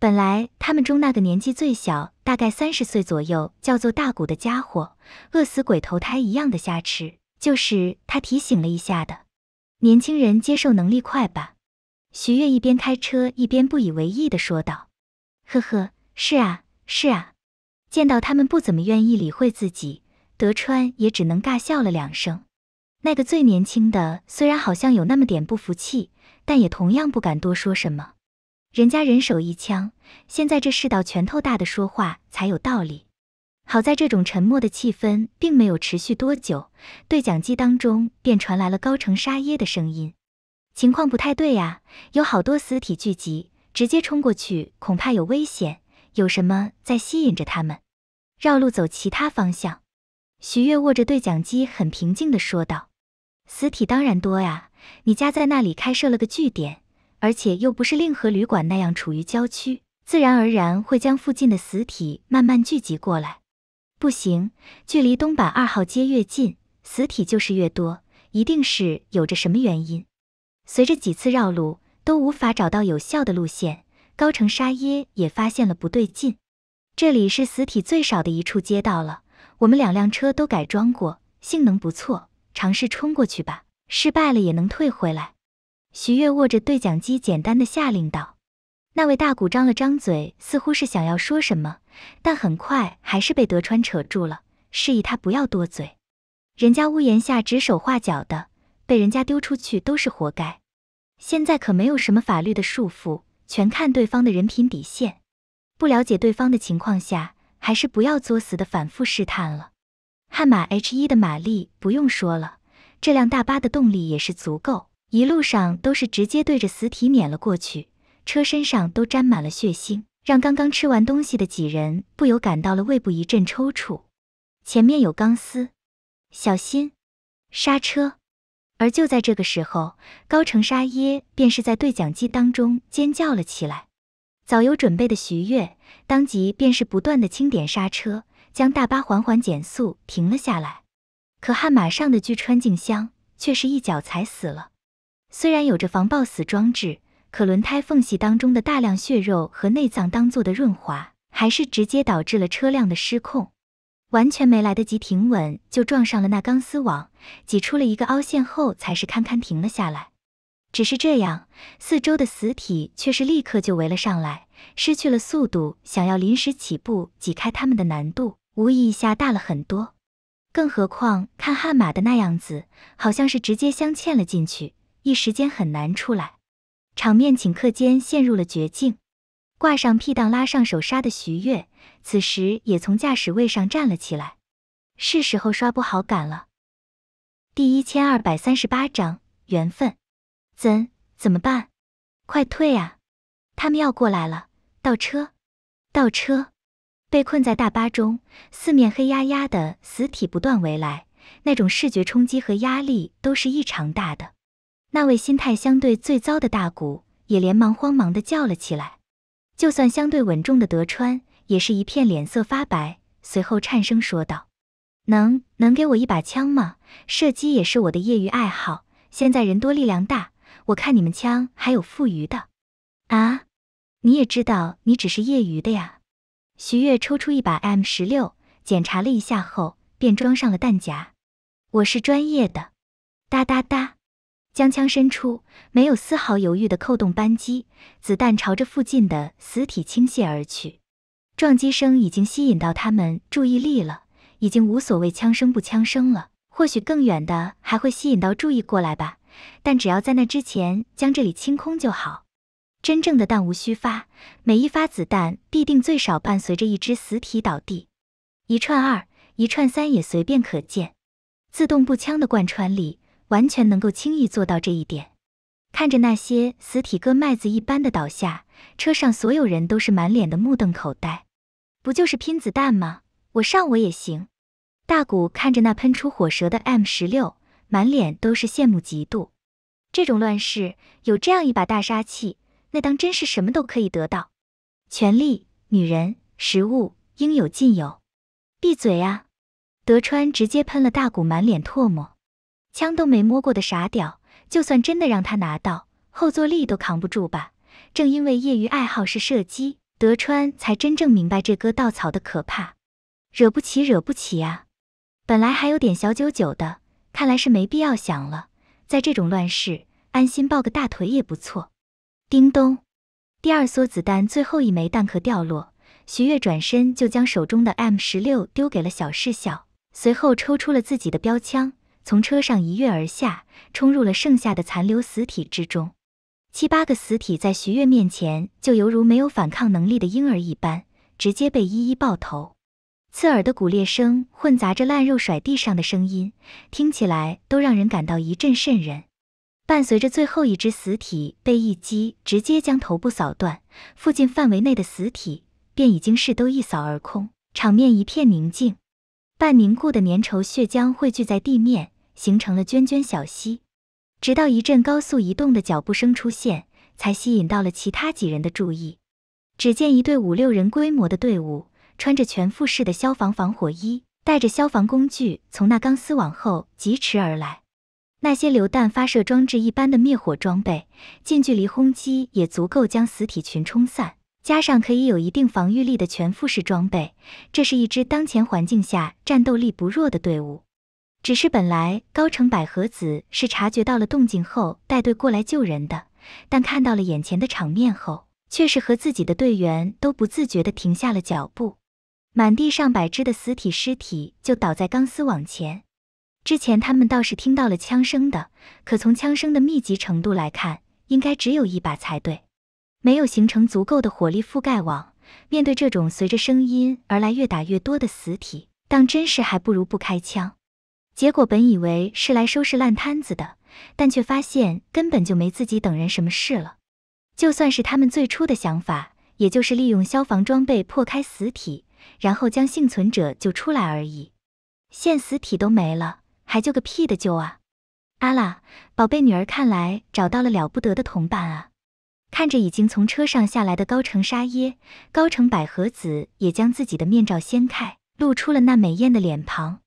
本来他们中那个年纪最小，大概三十岁左右，叫做大谷的家伙，饿死鬼投胎一样的瞎吃，就是他提醒了一下的。年轻人接受能力快吧。徐悦一边开车一边不以为意地说道：“呵呵，是啊，是啊。”见到他们不怎么愿意理会自己，德川也只能尬笑了两声。那个最年轻的虽然好像有那么点不服气，但也同样不敢多说什么。人家人手一枪，现在这世道拳头大的说话才有道理。好在这种沉默的气氛并没有持续多久，对讲机当中便传来了高城沙耶的声音。情况不太对呀，有好多死体聚集，直接冲过去恐怕有危险。有什么在吸引着他们？绕路走其他方向。徐月握着对讲机，很平静的说道：“死体当然多呀，你家在那里开设了个据点，而且又不是令和旅馆那样处于郊区，自然而然会将附近的死体慢慢聚集过来。不行，距离东板二号街越近，死体就是越多，一定是有着什么原因。”随着几次绕路都无法找到有效的路线，高城沙耶也发现了不对劲。这里是死体最少的一处街道了，我们两辆车都改装过，性能不错，尝试冲过去吧，失败了也能退回来。徐月握着对讲机，简单的下令道：“那位大鼓张了张嘴，似乎是想要说什么，但很快还是被德川扯住了，示意他不要多嘴，人家屋檐下指手画脚的。”被人家丢出去都是活该，现在可没有什么法律的束缚，全看对方的人品底线。不了解对方的情况下，还是不要作死的反复试探了。悍马 H 一的马力不用说了，这辆大巴的动力也是足够，一路上都是直接对着死体碾了过去，车身上都沾满了血腥，让刚刚吃完东西的几人不由感到了胃部一阵抽搐。前面有钢丝，小心刹车。而就在这个时候，高城沙耶便是在对讲机当中尖叫了起来。早有准备的徐悦，当即便是不断的轻点刹车，将大巴缓缓减速停了下来。可悍马上的巨川静香却是一脚踩死了。虽然有着防爆死装置，可轮胎缝隙当中的大量血肉和内脏当做的润滑，还是直接导致了车辆的失控。完全没来得及停稳，就撞上了那钢丝网，挤出了一个凹陷后，才是堪堪停了下来。只是这样，四周的死体却是立刻就围了上来，失去了速度，想要临时起步挤开他们的难度，无疑一下大了很多。更何况看悍马的那样子，好像是直接镶嵌了进去，一时间很难出来，场面顷刻间陷入了绝境。挂上 P 档、拉上手刹的徐悦，此时也从驾驶位上站了起来。是时候刷波好感了。第一千二百三十八章缘分，怎怎么办？快退啊！他们要过来了！倒车，倒车！被困在大巴中，四面黑压压的死体不断围来，那种视觉冲击和压力都是异常大的。那位心态相对最糟的大古也连忙慌忙的叫了起来。就算相对稳重的德川也是一片脸色发白，随后颤声说道：“能，能给我一把枪吗？射击也是我的业余爱好。现在人多力量大，我看你们枪还有富余的。”啊！你也知道你只是业余的呀。徐月抽出一把 M 十六，检查了一下后便装上了弹夹。我是专业的。哒哒哒。将枪伸出，没有丝毫犹豫地扣动扳机，子弹朝着附近的死体倾泻而去。撞击声已经吸引到他们注意力了，已经无所谓枪声不枪声了。或许更远的还会吸引到注意过来吧，但只要在那之前将这里清空就好。真正的弹无虚发，每一发子弹必定最少伴随着一只死体倒地。一串二，一串三也随便可见。自动步枪的贯穿力。完全能够轻易做到这一点。看着那些死体割麦子一般的倒下，车上所有人都是满脸的目瞪口呆。不就是拼子弹吗？我上我也行。大谷看着那喷出火舌的 M 十六，满脸都是羡慕嫉妒。这种乱世，有这样一把大杀器，那当真是什么都可以得到：权力、女人、食物，应有尽有。闭嘴啊！德川直接喷了大谷满脸唾沫。枪都没摸过的傻屌，就算真的让他拿到，后坐力都扛不住吧？正因为业余爱好是射击，德川才真正明白这割稻草的可怕，惹不起，惹不起啊！本来还有点小九九的，看来是没必要想了。在这种乱世，安心抱个大腿也不错。叮咚，第二梭子弹，最后一枚弹壳掉落，徐月转身就将手中的 M 十六丢给了小世小，随后抽出了自己的标枪。从车上一跃而下，冲入了剩下的残留死体之中。七八个死体在徐悦面前，就犹如没有反抗能力的婴儿一般，直接被一一爆头。刺耳的骨裂声混杂着烂肉甩地上的声音，听起来都让人感到一阵瘆人。伴随着最后一只死体被一击直接将头部扫断，附近范围内的死体便已经是都一扫而空，场面一片宁静。半凝固的粘稠血浆汇聚在地面。形成了涓涓小溪，直到一阵高速移动的脚步声出现，才吸引到了其他几人的注意。只见一队五六人规模的队伍，穿着全覆式的消防防火衣，带着消防工具从那钢丝网后疾驰而来。那些榴弹发射装置一般的灭火装备，近距离轰击也足够将死体群冲散，加上可以有一定防御力的全覆式装备，这是一支当前环境下战斗力不弱的队伍。只是本来高城百合子是察觉到了动静后带队过来救人的，但看到了眼前的场面后，却是和自己的队员都不自觉地停下了脚步。满地上百只的死体尸体就倒在钢丝网前。之前他们倒是听到了枪声的，可从枪声的密集程度来看，应该只有一把才对，没有形成足够的火力覆盖网。面对这种随着声音而来越打越多的死体，当真是还不如不开枪。结果本以为是来收拾烂摊子的，但却发现根本就没自己等人什么事了。就算是他们最初的想法，也就是利用消防装备破开死体，然后将幸存者救出来而已。现死体都没了，还救个屁的救啊！阿拉，宝贝女儿，看来找到了了不得的同伴啊！看着已经从车上下来的高城沙耶，高城百合子也将自己的面罩掀开，露出了那美艳的脸庞。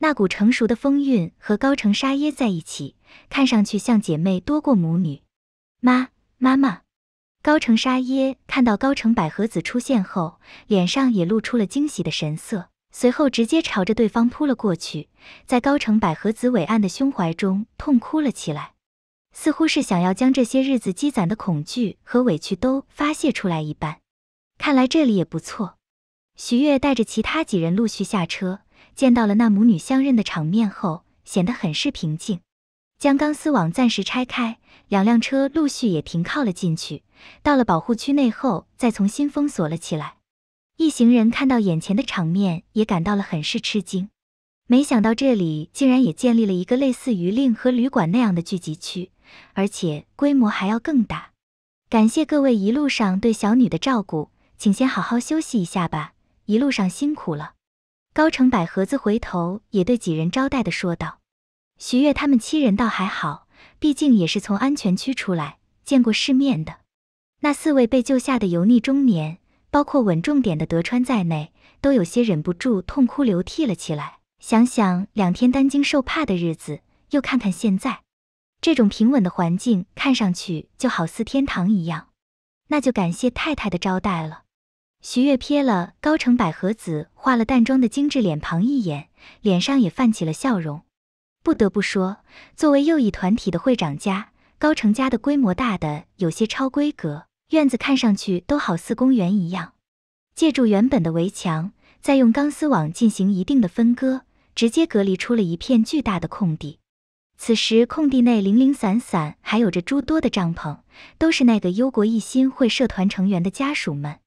那股成熟的风韵和高城沙耶在一起，看上去像姐妹多过母女。妈，妈妈！高城沙耶看到高城百合子出现后，脸上也露出了惊喜的神色，随后直接朝着对方扑了过去，在高城百合子伟岸的胸怀中痛哭了起来，似乎是想要将这些日子积攒的恐惧和委屈都发泄出来一般。看来这里也不错。徐悦带着其他几人陆续下车。见到了那母女相认的场面后，显得很是平静，将钢丝网暂时拆开，两辆车陆续也停靠了进去。到了保护区内后，再重新封锁了起来。一行人看到眼前的场面，也感到了很是吃惊。没想到这里竟然也建立了一个类似于令和旅馆那样的聚集区，而且规模还要更大。感谢各位一路上对小女的照顾，请先好好休息一下吧，一路上辛苦了。高城百合子回头也对几人招待的说道：“徐月他们七人倒还好，毕竟也是从安全区出来见过世面的。那四位被救下的油腻中年，包括稳重点的德川在内，都有些忍不住痛哭流涕了起来。想想两天担惊受怕的日子，又看看现在这种平稳的环境，看上去就好似天堂一样。那就感谢太太的招待了。”徐月瞥了高城百合子化了淡妆的精致脸庞一眼，脸上也泛起了笑容。不得不说，作为右翼团体的会长家，高城家的规模大的有些超规格，院子看上去都好似公园一样。借助原本的围墙，再用钢丝网进行一定的分割，直接隔离出了一片巨大的空地。此时，空地内零零散散还有着诸多的帐篷，都是那个忧国一心会社团成员的家属们。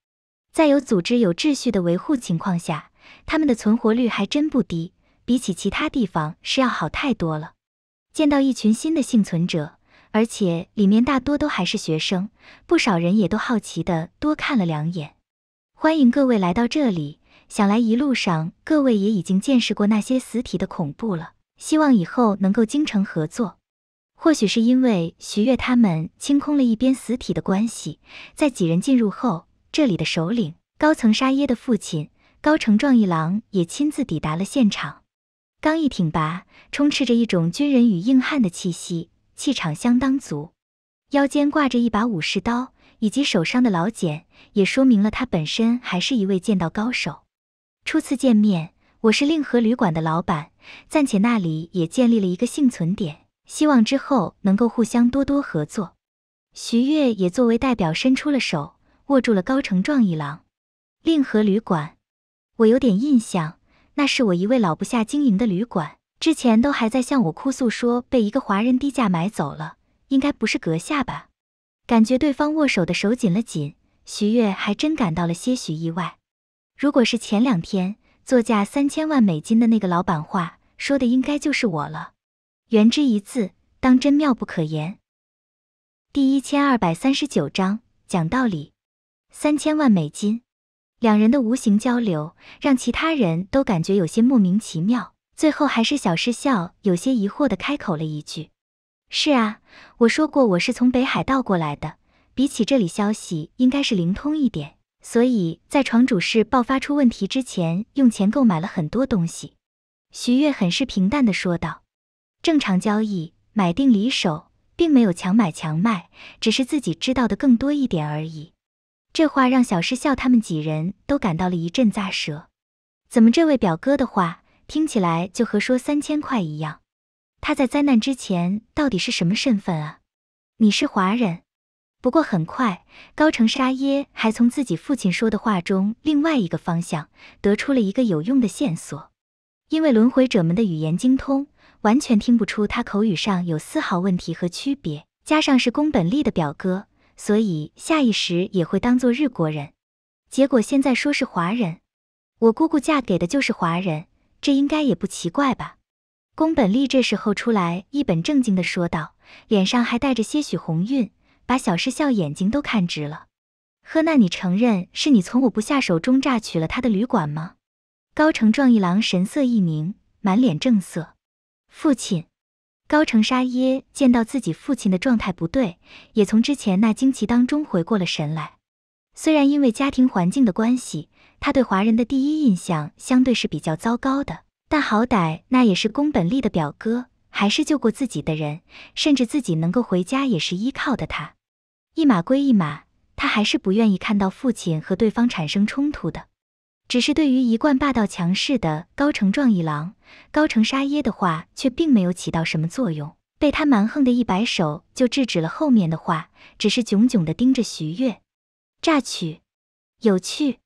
在有组织、有秩序的维护情况下，他们的存活率还真不低，比起其他地方是要好太多了。见到一群新的幸存者，而且里面大多都还是学生，不少人也都好奇的多看了两眼。欢迎各位来到这里，想来一路上各位也已经见识过那些死体的恐怖了。希望以后能够精诚合作。或许是因为徐悦他们清空了一边死体的关系，在几人进入后。这里的首领高层沙耶的父亲高城壮一郎也亲自抵达了现场，刚毅挺拔，充斥着一种军人与硬汉的气息，气场相当足。腰间挂着一把武士刀，以及手上的老茧，也说明了他本身还是一位剑道高手。初次见面，我是令和旅馆的老板，暂且那里也建立了一个幸存点，希望之后能够互相多多合作。徐悦也作为代表伸出了手。握住了高城壮一郎，令和旅馆，我有点印象，那是我一位老部下经营的旅馆，之前都还在向我哭诉说被一个华人低价买走了，应该不是阁下吧？感觉对方握手的手紧了紧，徐悦还真感到了些许意外。如果是前两天作价三千万美金的那个老板，话说的应该就是我了。缘之一字，当真妙不可言。第一千二百三十九章讲道理。三千万美金，两人的无形交流让其他人都感觉有些莫名其妙。最后还是小市笑，有些疑惑的开口了一句：“是啊，我说过我是从北海道过来的，比起这里消息应该是灵通一点，所以在床主室爆发出问题之前，用钱购买了很多东西。”徐悦很是平淡的说道：“正常交易，买定离手，并没有强买强卖，只是自己知道的更多一点而已。”这话让小师笑他们几人都感到了一阵咂舌，怎么这位表哥的话听起来就和说三千块一样？他在灾难之前到底是什么身份啊？你是华人。不过很快，高城沙耶还从自己父亲说的话中另外一个方向得出了一个有用的线索，因为轮回者们的语言精通，完全听不出他口语上有丝毫问题和区别，加上是宫本利的表哥。所以下意识也会当做日国人，结果现在说是华人，我姑姑嫁给的就是华人，这应该也不奇怪吧？宫本利这时候出来，一本正经地说道，脸上还带着些许红晕，把小师笑眼睛都看直了。呵，那你承认是你从我不下手中榨取了他的旅馆吗？高城壮一郎神色一凝，满脸正色，父亲。高城沙耶见到自己父亲的状态不对，也从之前那惊奇当中回过了神来。虽然因为家庭环境的关系，他对华人的第一印象相对是比较糟糕的，但好歹那也是宫本利的表哥，还是救过自己的人，甚至自己能够回家也是依靠的他。一码归一码，他还是不愿意看到父亲和对方产生冲突的。只是对于一贯霸道强势的高城壮一郎，高城沙耶的话却并没有起到什么作用，被他蛮横的一摆手就制止了。后面的话只是炯炯地盯着徐悦，诈取，有趣。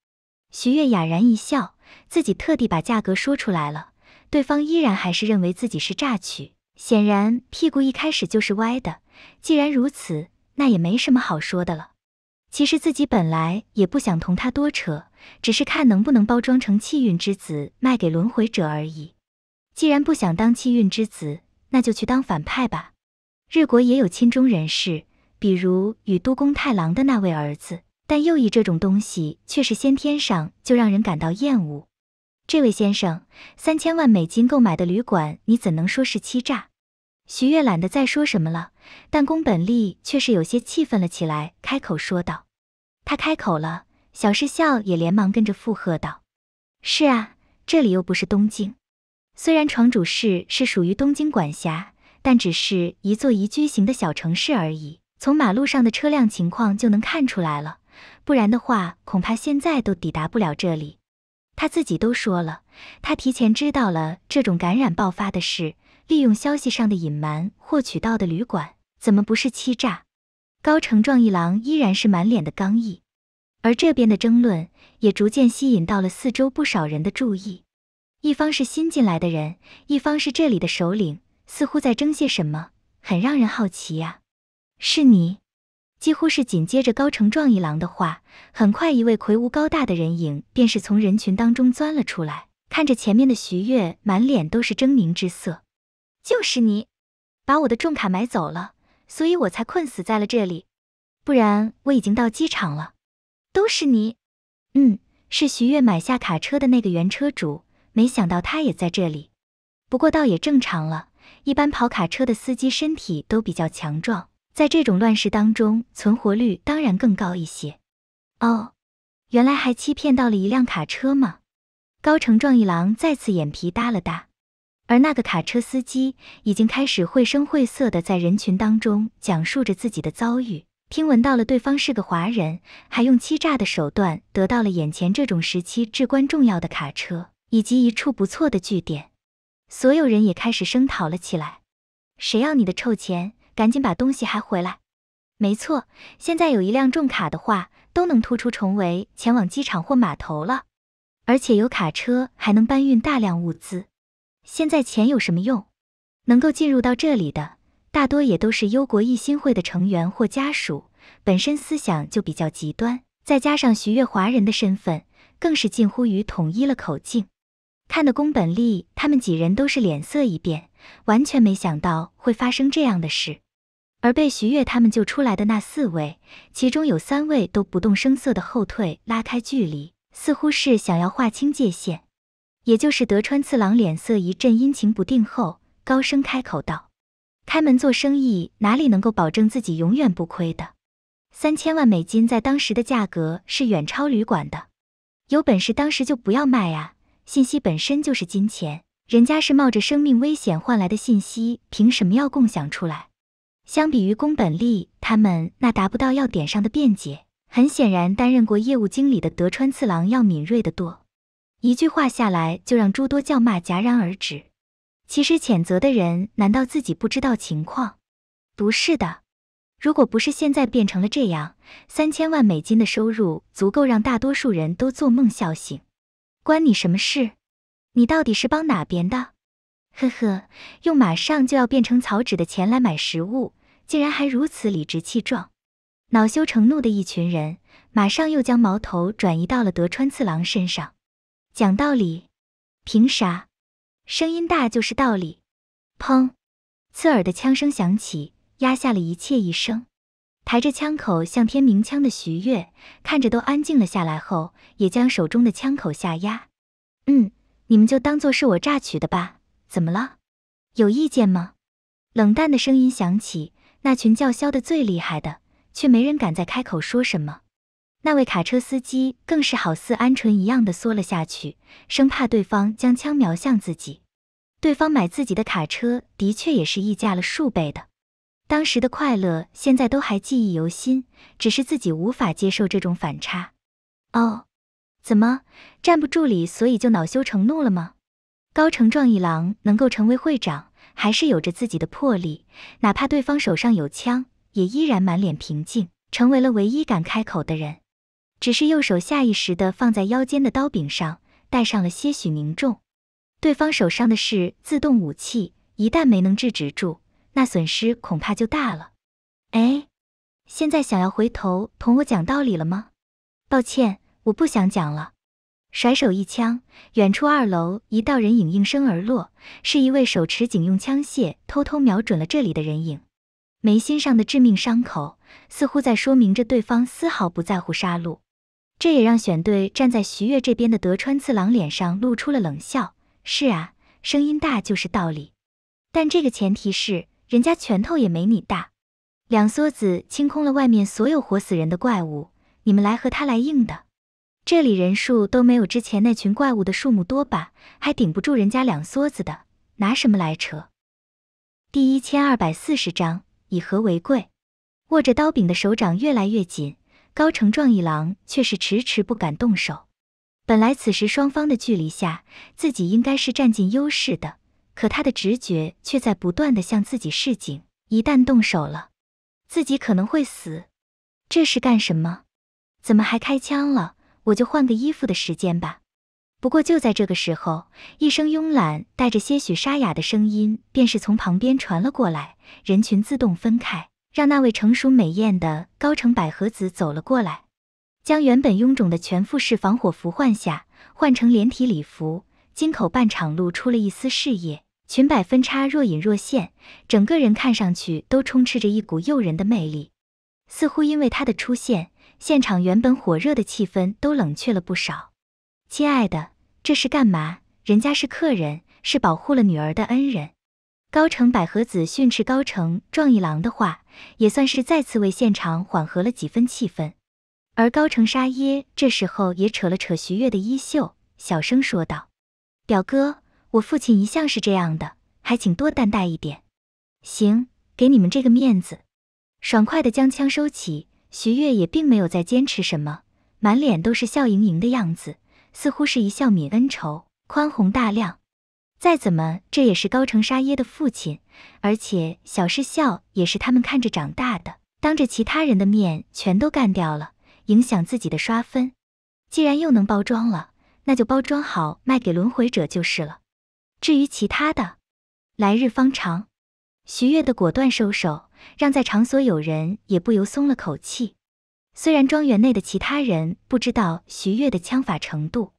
徐悦哑然一笑，自己特地把价格说出来了，对方依然还是认为自己是诈取。显然屁股一开始就是歪的，既然如此，那也没什么好说的了。其实自己本来也不想同他多扯。只是看能不能包装成气运之子卖给轮回者而已。既然不想当气运之子，那就去当反派吧。日国也有亲中人士，比如与都宫太郎的那位儿子。但右翼这种东西却是先天上就让人感到厌恶。这位先生，三千万美金购买的旅馆，你怎能说是欺诈？徐月懒得再说什么了，但宫本利却是有些气愤了起来，开口说道：“他开口了。”小市笑也连忙跟着附和道：“是啊，这里又不是东京。虽然床主市是属于东京管辖，但只是一座宜居型的小城市而已。从马路上的车辆情况就能看出来了。不然的话，恐怕现在都抵达不了这里。他自己都说了，他提前知道了这种感染爆发的事，利用消息上的隐瞒获取到的旅馆，怎么不是欺诈？”高城壮一郎依然是满脸的刚毅。而这边的争论也逐渐吸引到了四周不少人的注意，一方是新进来的人，一方是这里的首领，似乎在争些什么，很让人好奇呀。是你，几乎是紧接着高城壮一郎的话，很快一位魁梧高大的人影便是从人群当中钻了出来，看着前面的徐月，满脸都是狰狞之色。就是你，把我的重卡买走了，所以我才困死在了这里，不然我已经到机场了。都是你，嗯，是徐悦买下卡车的那个原车主，没想到他也在这里，不过倒也正常了，一般跑卡车的司机身体都比较强壮，在这种乱世当中，存活率当然更高一些。哦，原来还欺骗到了一辆卡车吗？高城壮一郎再次眼皮耷了耷，而那个卡车司机已经开始绘声绘色的在人群当中讲述着自己的遭遇。听闻到了对方是个华人，还用欺诈的手段得到了眼前这种时期至关重要的卡车以及一处不错的据点，所有人也开始声讨了起来。谁要你的臭钱？赶紧把东西还回来！没错，现在有一辆重卡的话，都能突出重围前往机场或码头了。而且有卡车还能搬运大量物资。现在钱有什么用？能够进入到这里的。大多也都是忧国一心会的成员或家属，本身思想就比较极端，再加上徐月华人的身份，更是近乎于统一了口径。看的宫本利他们几人都是脸色一变，完全没想到会发生这样的事。而被徐月他们救出来的那四位，其中有三位都不动声色的后退拉开距离，似乎是想要划清界限。也就是德川次郎脸色一阵阴晴不定后，高声开口道。开门做生意，哪里能够保证自己永远不亏的？三千万美金在当时的价格是远超旅馆的，有本事当时就不要卖啊！信息本身就是金钱，人家是冒着生命危险换来的信息，凭什么要共享出来？相比于宫本利他们那达不到要点上的辩解，很显然担任过业务经理的德川次郎要敏锐得多。一句话下来，就让诸多叫骂戛然而止。其实谴责的人难道自己不知道情况？不是的，如果不是现在变成了这样，三千万美金的收入足够让大多数人都做梦笑醒。关你什么事？你到底是帮哪边的？呵呵，用马上就要变成草纸的钱来买食物，竟然还如此理直气壮。恼羞成怒的一群人，马上又将矛头转移到了德川次郎身上。讲道理，凭啥？声音大就是道理。砰，刺耳的枪声响起，压下了一切。一声，抬着枪口向天鸣枪的徐悦看着都安静了下来后，也将手中的枪口下压。嗯，你们就当做是我榨取的吧。怎么了？有意见吗？冷淡的声音响起，那群叫嚣的最厉害的，却没人敢再开口说什么。那位卡车司机更是好似鹌鹑一样的缩了下去，生怕对方将枪瞄向自己。对方买自己的卡车的确也是溢价了数倍的，当时的快乐现在都还记忆犹新，只是自己无法接受这种反差。哦，怎么站不住理，所以就恼羞成怒了吗？高成壮一郎能够成为会长，还是有着自己的魄力，哪怕对方手上有枪，也依然满脸平静，成为了唯一敢开口的人。只是右手下意识地放在腰间的刀柄上，带上了些许凝重。对方手上的是自动武器，一旦没能制止住，那损失恐怕就大了。哎，现在想要回头同我讲道理了吗？抱歉，我不想讲了。甩手一枪，远处二楼一道人影应声而落，是一位手持警用枪械偷偷瞄准了这里的人影。眉心上的致命伤口，似乎在说明着对方丝毫不在乎杀戮。这也让选队站在徐悦这边的德川次郎脸上露出了冷笑。是啊，声音大就是道理，但这个前提是人家拳头也没你大。两梭子清空了外面所有活死人的怪物，你们来和他来硬的，这里人数都没有之前那群怪物的数目多吧？还顶不住人家两梭子的，拿什么来扯？第一千二百四十章以和为贵。握着刀柄的手掌越来越紧。高城壮一郎却是迟迟不敢动手。本来此时双方的距离下，自己应该是占尽优势的，可他的直觉却在不断的向自己示警：一旦动手了，自己可能会死。这是干什么？怎么还开枪了？我就换个衣服的时间吧。不过就在这个时候，一声慵懒带着些许沙哑的声音便是从旁边传了过来，人群自动分开。让那位成熟美艳的高城百合子走了过来，将原本臃肿的全副式防火服换下，换成连体礼服，金口半敞露出了一丝事业，裙摆分叉若隐若现，整个人看上去都充斥着一股诱人的魅力。似乎因为她的出现，现场原本火热的气氛都冷却了不少。亲爱的，这是干嘛？人家是客人，是保护了女儿的恩人。高城百合子训斥高城壮一郎的话，也算是再次为现场缓和了几分气氛。而高城沙耶这时候也扯了扯徐悦的衣袖，小声说道：“表哥，我父亲一向是这样的，还请多担待一点。”行，给你们这个面子，爽快的将枪收起。徐悦也并没有再坚持什么，满脸都是笑盈盈的样子，似乎是一笑泯恩仇，宽宏大量。再怎么，这也是高城沙耶的父亲，而且小市孝也是他们看着长大的。当着其他人的面全都干掉了，影响自己的刷分。既然又能包装了，那就包装好卖给轮回者就是了。至于其他的，来日方长。徐月的果断收手，让在场所有人也不由松了口气。虽然庄园内的其他人不知道徐月的枪法程度，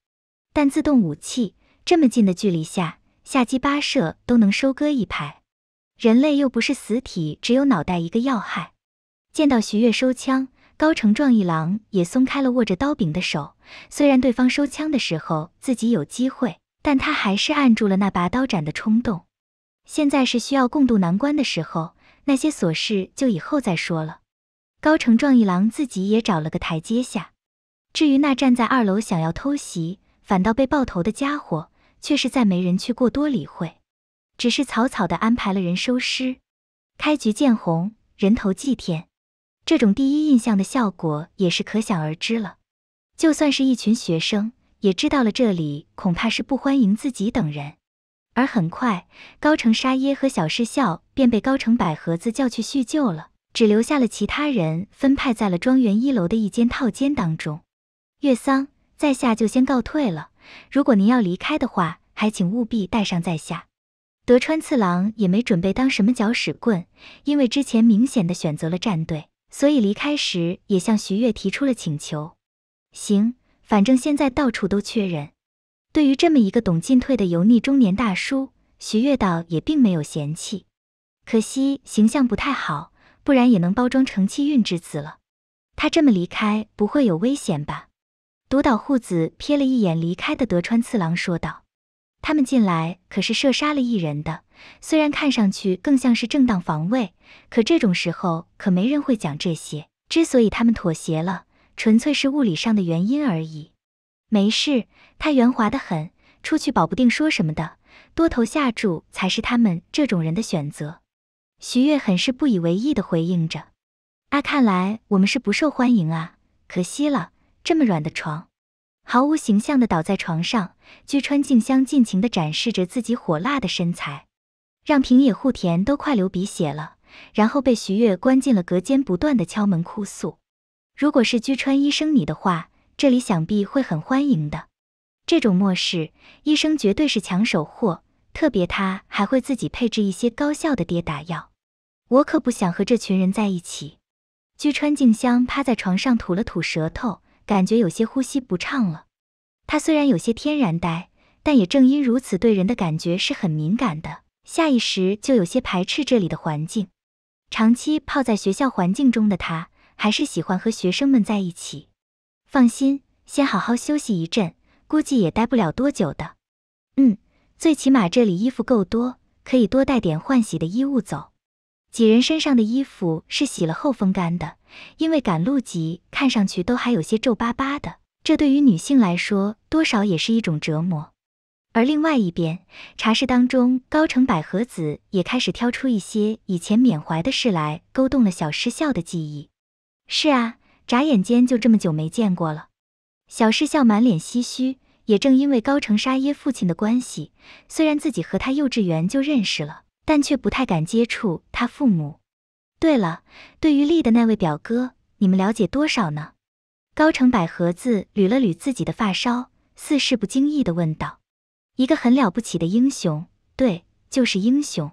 但自动武器这么近的距离下。下机八射都能收割一排，人类又不是死体，只有脑袋一个要害。见到徐月收枪，高城壮一郎也松开了握着刀柄的手。虽然对方收枪的时候自己有机会，但他还是按住了那拔刀斩的冲动。现在是需要共度难关的时候，那些琐事就以后再说了。高城壮一郎自己也找了个台阶下。至于那站在二楼想要偷袭，反倒被爆头的家伙。却是再没人去过多理会，只是草草的安排了人收尸，开局见红，人头祭天，这种第一印象的效果也是可想而知了。就算是一群学生，也知道了这里恐怕是不欢迎自己等人。而很快，高城沙耶和小市孝便被高城百合子叫去叙旧了，只留下了其他人分派在了庄园一楼的一间套间当中。月桑，在下就先告退了。如果您要离开的话，还请务必带上在下。德川次郎也没准备当什么搅屎棍，因为之前明显的选择了站队，所以离开时也向徐悦提出了请求。行，反正现在到处都缺人。对于这么一个懂进退的油腻中年大叔，徐悦倒也并没有嫌弃。可惜形象不太好，不然也能包装成气运之子了。他这么离开不会有危险吧？独岛户子瞥了一眼离开的德川次郎，说道：“他们进来可是射杀了一人的，虽然看上去更像是正当防卫，可这种时候可没人会讲这些。之所以他们妥协了，纯粹是物理上的原因而已。没事，他圆滑的很，出去保不定说什么的。多头下注才是他们这种人的选择。”徐悦很是不以为意的回应着：“啊，看来我们是不受欢迎啊，可惜了。”这么软的床，毫无形象的倒在床上，居川静香尽情的展示着自己火辣的身材，让平野户田都快流鼻血了。然后被徐悦关进了隔间，不断的敲门哭诉：“如果是居川医生你的话，这里想必会很欢迎的。这种末世，医生绝对是抢手货，特别他还会自己配置一些高效的跌打药。我可不想和这群人在一起。”居川静香趴在床上吐了吐舌头。感觉有些呼吸不畅了。他虽然有些天然呆，但也正因如此，对人的感觉是很敏感的，下意识就有些排斥这里的环境。长期泡在学校环境中的他，还是喜欢和学生们在一起。放心，先好好休息一阵，估计也待不了多久的。嗯，最起码这里衣服够多，可以多带点换洗的衣物走。几人身上的衣服是洗了后风干的。因为赶路急，看上去都还有些皱巴巴的，这对于女性来说，多少也是一种折磨。而另外一边，茶室当中，高城百合子也开始挑出一些以前缅怀的事来，勾动了小失笑的记忆。是啊，眨眼间就这么久没见过了。小失笑满脸唏嘘。也正因为高城沙耶父亲的关系，虽然自己和他幼稚园就认识了，但却不太敢接触他父母。对了，对于丽的那位表哥，你们了解多少呢？高城百合子捋了捋自己的发梢，似是不经意的问道：“一个很了不起的英雄，对，就是英雄。”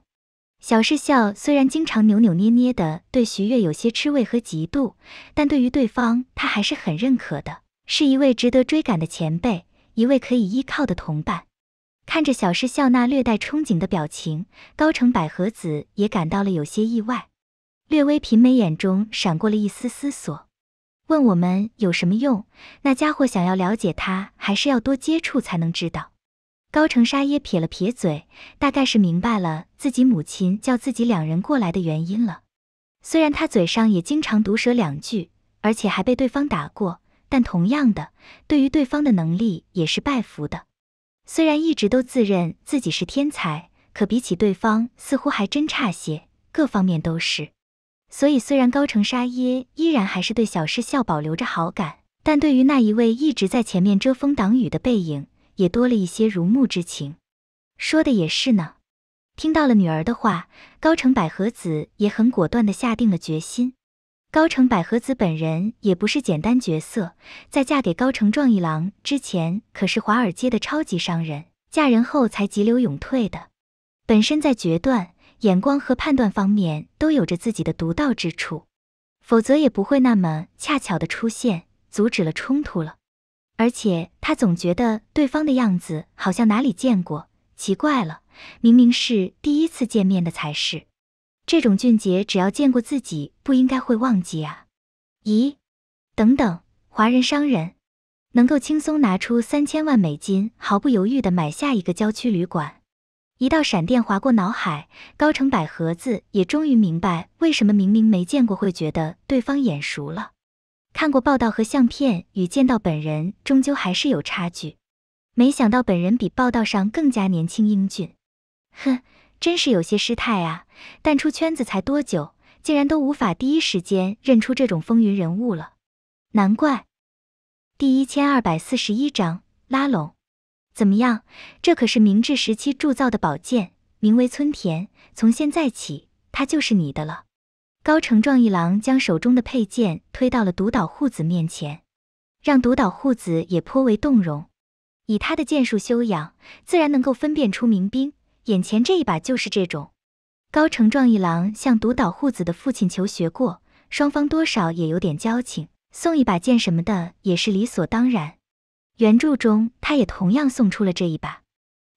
小世孝虽然经常扭扭捏捏的，对徐月有些吃味和嫉妒，但对于对方，他还是很认可的，是一位值得追赶的前辈，一位可以依靠的同伴。看着小世孝那略带憧憬的表情，高城百合子也感到了有些意外。略微颦眉，眼中闪过了一丝思索，问我们有什么用？那家伙想要了解他，还是要多接触才能知道。高城沙耶撇了撇嘴，大概是明白了自己母亲叫自己两人过来的原因了。虽然他嘴上也经常毒舌两句，而且还被对方打过，但同样的，对于对方的能力也是拜服的。虽然一直都自认自己是天才，可比起对方，似乎还真差些，各方面都是。所以，虽然高城沙耶依然还是对小市笑保留着好感，但对于那一位一直在前面遮风挡雨的背影，也多了一些如沐之情。说的也是呢。听到了女儿的话，高城百合子也很果断地下定了决心。高城百合子本人也不是简单角色，在嫁给高城壮一郎之前可是华尔街的超级商人，嫁人后才急流勇退的。本身在决断。眼光和判断方面都有着自己的独到之处，否则也不会那么恰巧的出现，阻止了冲突了。而且他总觉得对方的样子好像哪里见过，奇怪了，明明是第一次见面的才是。这种俊杰，只要见过自己，不应该会忘记啊？咦？等等，华人商人能够轻松拿出三千万美金，毫不犹豫的买下一个郊区旅馆？一道闪电划过脑海，高城百合子也终于明白为什么明明没见过会觉得对方眼熟了。看过报道和相片与见到本人终究还是有差距。没想到本人比报道上更加年轻英俊，哼，真是有些失态啊！但出圈子才多久，竟然都无法第一时间认出这种风云人物了，难怪。第一千二百四十一章拉拢。怎么样？这可是明治时期铸造的宝剑，名为村田。从现在起，它就是你的了。高城壮一郎将手中的佩剑推到了独岛护子面前，让独岛护子也颇为动容。以他的剑术修养，自然能够分辨出民兵。眼前这一把就是这种。高城壮一郎向独岛护子的父亲求学过，双方多少也有点交情，送一把剑什么的也是理所当然。原著中，他也同样送出了这一把。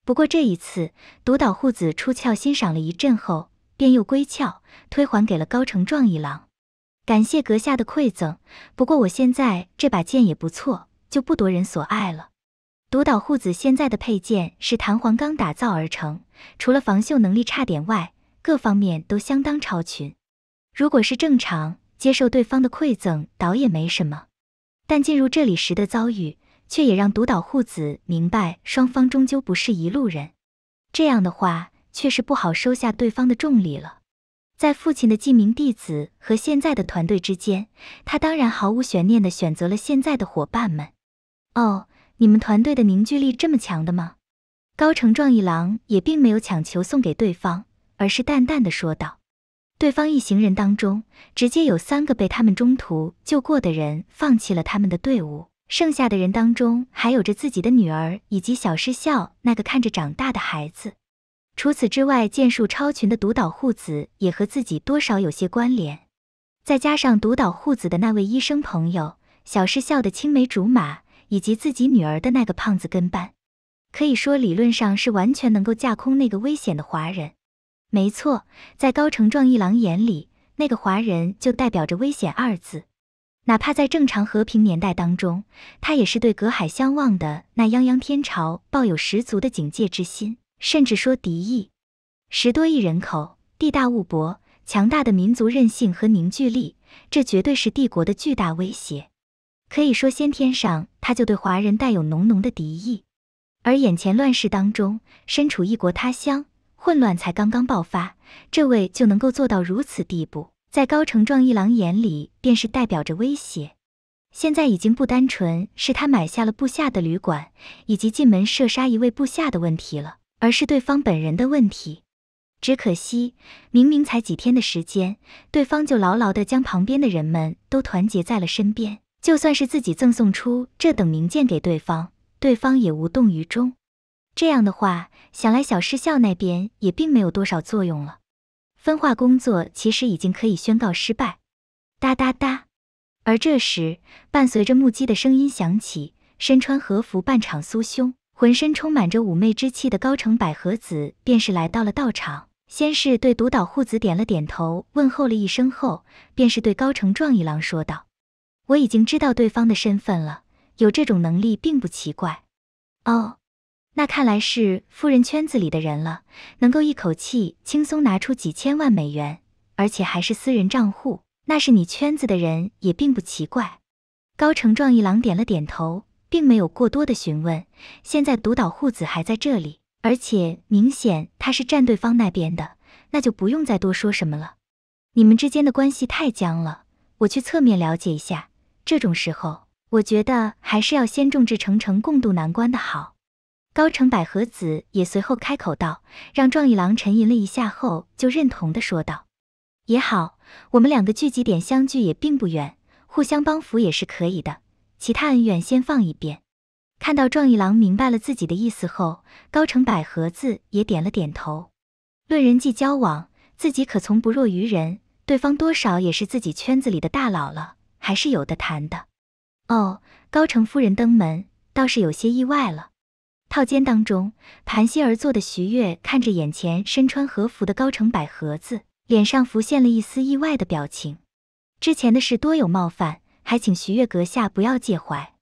不过这一次，独岛户子出鞘欣赏了一阵后，便又归鞘，退还给了高城壮一郎。感谢阁下的馈赠，不过我现在这把剑也不错，就不夺人所爱了。独岛户子现在的佩剑是弹簧钢打造而成，除了防锈能力差点外，各方面都相当超群。如果是正常接受对方的馈赠，倒也没什么。但进入这里时的遭遇。却也让独岛户子明白，双方终究不是一路人。这样的话，确实不好收下对方的重礼了。在父亲的记名弟子和现在的团队之间，他当然毫无悬念地选择了现在的伙伴们。哦，你们团队的凝聚力这么强的吗？高城壮一郎也并没有强求送给对方，而是淡淡的说道：“对方一行人当中，直接有三个被他们中途救过的人，放弃了他们的队伍。”剩下的人当中，还有着自己的女儿，以及小师校那个看着长大的孩子。除此之外，剑术超群的独岛护子也和自己多少有些关联。再加上独岛护子的那位医生朋友，小师校的青梅竹马，以及自己女儿的那个胖子跟班，可以说理论上是完全能够架空那个危险的华人。没错，在高城壮一郎眼里，那个华人就代表着危险二字。哪怕在正常和平年代当中，他也是对隔海相望的那泱泱天朝抱有十足的警戒之心，甚至说敌意。十多亿人口，地大物博，强大的民族韧性和凝聚力，这绝对是帝国的巨大威胁。可以说，先天上他就对华人带有浓浓的敌意。而眼前乱世当中，身处异国他乡，混乱才刚刚爆发，这位就能够做到如此地步。在高城壮一郎眼里，便是代表着威胁。现在已经不单纯是他买下了部下的旅馆，以及进门射杀一位部下的问题了，而是对方本人的问题。只可惜，明明才几天的时间，对方就牢牢地将旁边的人们都团结在了身边。就算是自己赠送出这等名剑给对方，对方也无动于衷。这样的话，想来小师校那边也并没有多少作用了。分化工作其实已经可以宣告失败。哒哒哒，而这时，伴随着木屐的声音响起，身穿和服、半场酥胸、浑身充满着妩媚之气的高城百合子便是来到了道场。先是对独岛护子点了点头，问候了一声后，便是对高城壮一郎说道：“我已经知道对方的身份了，有这种能力并不奇怪。”哦。那看来是富人圈子里的人了，能够一口气轻松拿出几千万美元，而且还是私人账户，那是你圈子的人也并不奇怪。高成壮一郎点了点头，并没有过多的询问。现在独岛户子还在这里，而且明显他是站对方那边的，那就不用再多说什么了。你们之间的关系太僵了，我去侧面了解一下。这种时候，我觉得还是要先众志成城，共度难关的好。高城百合子也随后开口道，让壮一郎沉吟了一下后，就认同的说道：“也好，我们两个聚集点相距也并不远，互相帮扶也是可以的。其他恩怨先放一边。”看到壮一郎明白了自己的意思后，高城百合子也点了点头。论人际交往，自己可从不弱于人，对方多少也是自己圈子里的大佬了，还是有的谈的。哦，高城夫人登门，倒是有些意外了。套间当中，盘膝而坐的徐悦看着眼前身穿和服的高城百合子，脸上浮现了一丝意外的表情。之前的事多有冒犯，还请徐悦阁下不要介怀。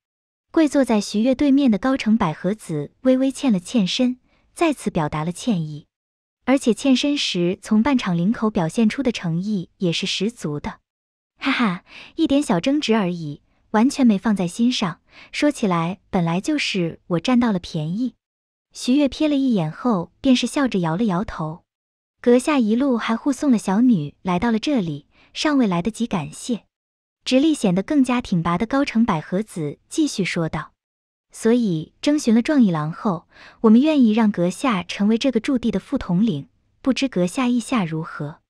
跪坐在徐悦对面的高城百合子微微欠了欠身，再次表达了歉意，而且欠身时从半场领口表现出的诚意也是十足的。哈哈，一点小争执而已。完全没放在心上。说起来，本来就是我占到了便宜。徐悦瞥了一眼后，便是笑着摇了摇头。阁下一路还护送了小女来到了这里，尚未来得及感谢。直立显得更加挺拔的高城百合子继续说道：“所以征询了壮一郎后，我们愿意让阁下成为这个驻地的副统领，不知阁下意下如何？”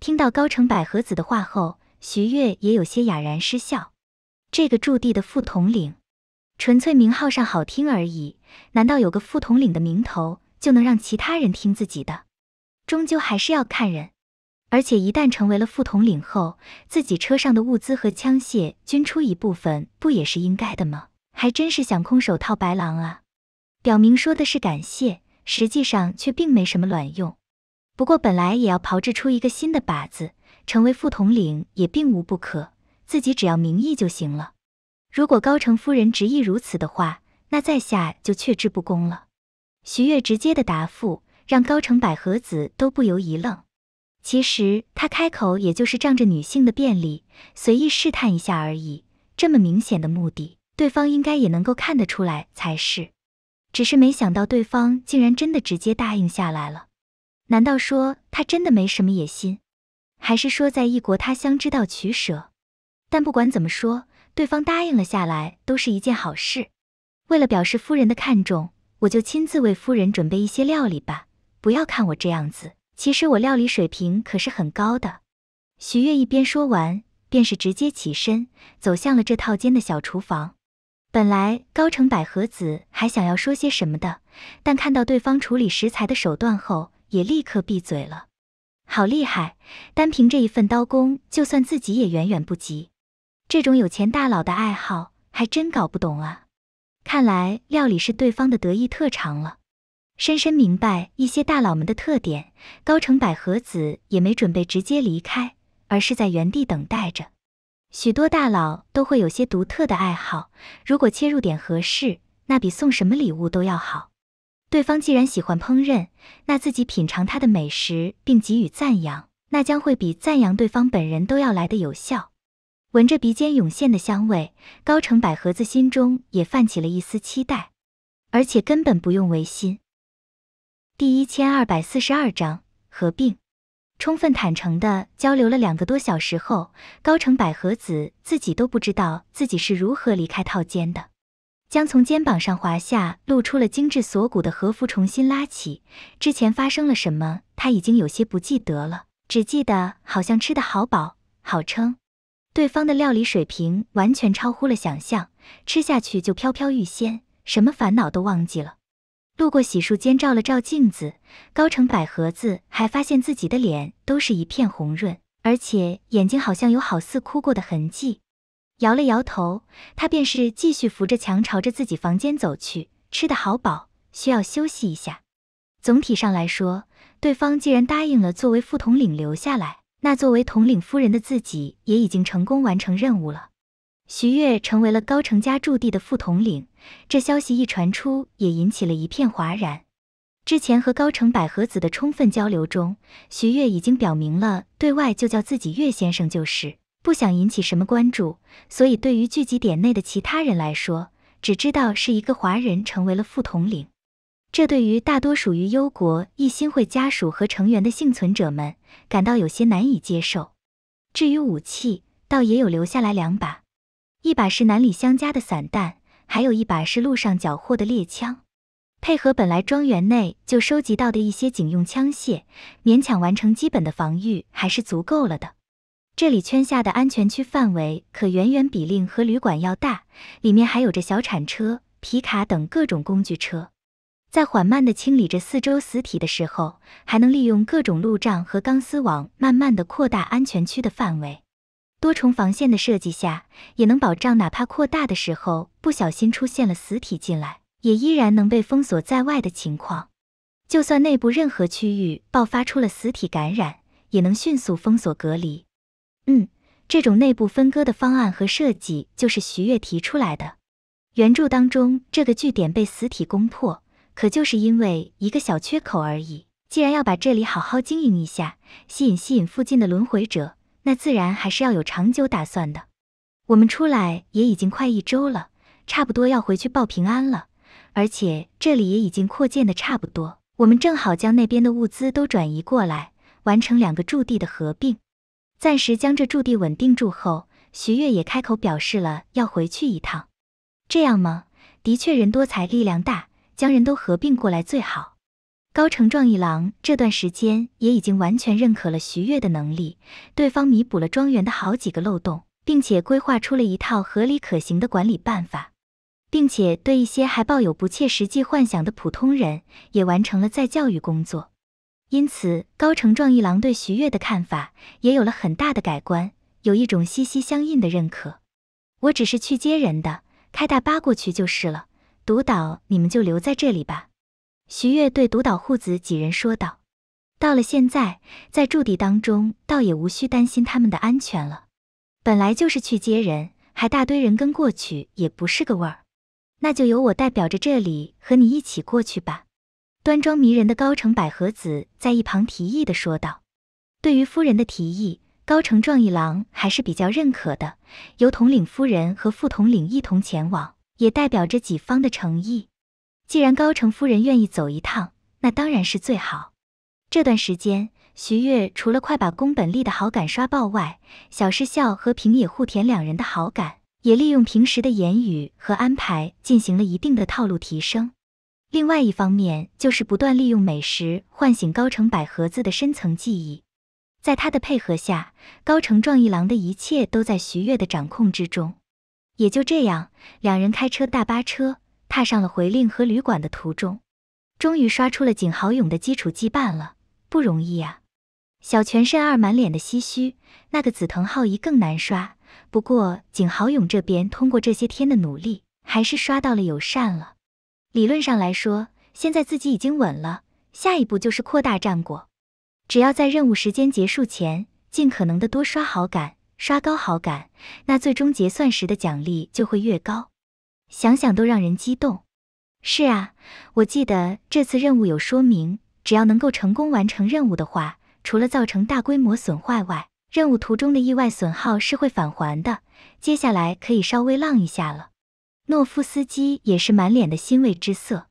听到高城百合子的话后，徐悦也有些哑然失笑。这个驻地的副统领，纯粹名号上好听而已。难道有个副统领的名头就能让其他人听自己的？终究还是要看人。而且一旦成为了副统领后，自己车上的物资和枪械均出一部分，不也是应该的吗？还真是想空手套白狼啊！表明说的是感谢，实际上却并没什么卵用。不过本来也要炮制出一个新的靶子，成为副统领也并无不可。自己只要名义就行了，如果高城夫人执意如此的话，那在下就却之不恭了。徐悦直接的答复让高城百合子都不由一愣。其实他开口也就是仗着女性的便利，随意试探一下而已。这么明显的目的，对方应该也能够看得出来才是。只是没想到对方竟然真的直接答应下来了。难道说他真的没什么野心，还是说在异国他乡知道取舍？但不管怎么说，对方答应了下来，都是一件好事。为了表示夫人的看重，我就亲自为夫人准备一些料理吧。不要看我这样子，其实我料理水平可是很高的。徐月一边说完，便是直接起身走向了这套间的小厨房。本来高城百合子还想要说些什么的，但看到对方处理食材的手段后，也立刻闭嘴了。好厉害！单凭这一份刀工，就算自己也远远不及。这种有钱大佬的爱好还真搞不懂啊！看来料理是对方的得意特长了。深深明白一些大佬们的特点，高城百合子也没准备直接离开，而是在原地等待着。许多大佬都会有些独特的爱好，如果切入点合适，那比送什么礼物都要好。对方既然喜欢烹饪，那自己品尝他的美食并给予赞扬，那将会比赞扬对方本人都要来的有效。闻着鼻尖涌现的香味，高城百合子心中也泛起了一丝期待，而且根本不用违心。第一千二百四十二章合并。充分坦诚的交流了两个多小时后，高城百合子自己都不知道自己是如何离开套间的，将从肩膀上滑下露出了精致锁骨的和服重新拉起。之前发生了什么，他已经有些不记得了，只记得好像吃的好饱，好撑。对方的料理水平完全超乎了想象，吃下去就飘飘欲仙，什么烦恼都忘记了。路过洗漱间照了照镜子，高城百合子还发现自己的脸都是一片红润，而且眼睛好像有好似哭过的痕迹。摇了摇头，他便是继续扶着墙朝着自己房间走去。吃的好饱，需要休息一下。总体上来说，对方既然答应了作为副统领留下来。那作为统领夫人的自己也已经成功完成任务了，徐悦成为了高城家驻地的副统领。这消息一传出，也引起了一片哗然。之前和高城百合子的充分交流中，徐悦已经表明了对外就叫自己岳先生，就是不想引起什么关注。所以对于聚集点内的其他人来说，只知道是一个华人成为了副统领。这对于大多属于幽国一星会家属和成员的幸存者们感到有些难以接受。至于武器，倒也有留下来两把，一把是南里相家的散弹，还有一把是路上缴获的猎枪。配合本来庄园内就收集到的一些警用枪械，勉强完成基本的防御还是足够了的。这里圈下的安全区范围可远远比令和旅馆要大，里面还有着小铲车、皮卡等各种工具车。在缓慢地清理着四周死体的时候，还能利用各种路障和钢丝网，慢慢地扩大安全区的范围。多重防线的设计下，也能保障哪怕扩大的时候不小心出现了死体进来，也依然能被封锁在外的情况。就算内部任何区域爆发出了死体感染，也能迅速封锁隔离。嗯，这种内部分割的方案和设计，就是徐悦提出来的。原著当中，这个据点被死体攻破。可就是因为一个小缺口而已。既然要把这里好好经营一下，吸引吸引附近的轮回者，那自然还是要有长久打算的。我们出来也已经快一周了，差不多要回去报平安了。而且这里也已经扩建的差不多，我们正好将那边的物资都转移过来，完成两个驻地的合并。暂时将这驻地稳定住后，徐悦也开口表示了要回去一趟。这样吗？的确，人多才力量大。将人都合并过来最好。高城壮一郎这段时间也已经完全认可了徐越的能力，对方弥补了庄园的好几个漏洞，并且规划出了一套合理可行的管理办法，并且对一些还抱有不切实际幻想的普通人也完成了再教育工作。因此，高城壮一郎对徐越的看法也有了很大的改观，有一种息息相应的认可。我只是去接人的，开大巴过去就是了。独岛，你们就留在这里吧。”徐悦对独岛户子几人说道，“到了现在，在驻地当中，倒也无需担心他们的安全了。本来就是去接人，还大堆人跟过去也不是个味儿。那就由我代表着这里和你一起过去吧。”端庄迷人的高城百合子在一旁提议的说道。对于夫人的提议，高城壮一郎还是比较认可的，由统领夫人和副统领一同前往。也代表着己方的诚意。既然高城夫人愿意走一趟，那当然是最好。这段时间，徐悦除了快把宫本利的好感刷爆外，小石孝和平野户田两人的好感，也利用平时的言语和安排进行了一定的套路提升。另外一方面，就是不断利用美食唤醒高城百合子的深层记忆，在他的配合下，高城壮一郎的一切都在徐悦的掌控之中。也就这样，两人开车大巴车踏上了回令和旅馆的途中，终于刷出了景豪勇的基础羁绊了，不容易呀！小泉慎二满脸的唏嘘。那个紫藤浩一更难刷，不过景豪勇这边通过这些天的努力，还是刷到了友善了。理论上来说，现在自己已经稳了，下一步就是扩大战果，只要在任务时间结束前，尽可能的多刷好感。刷高好感，那最终结算时的奖励就会越高，想想都让人激动。是啊，我记得这次任务有说明，只要能够成功完成任务的话，除了造成大规模损坏外，任务途中的意外损耗是会返还的。接下来可以稍微浪一下了。诺夫斯基也是满脸的欣慰之色。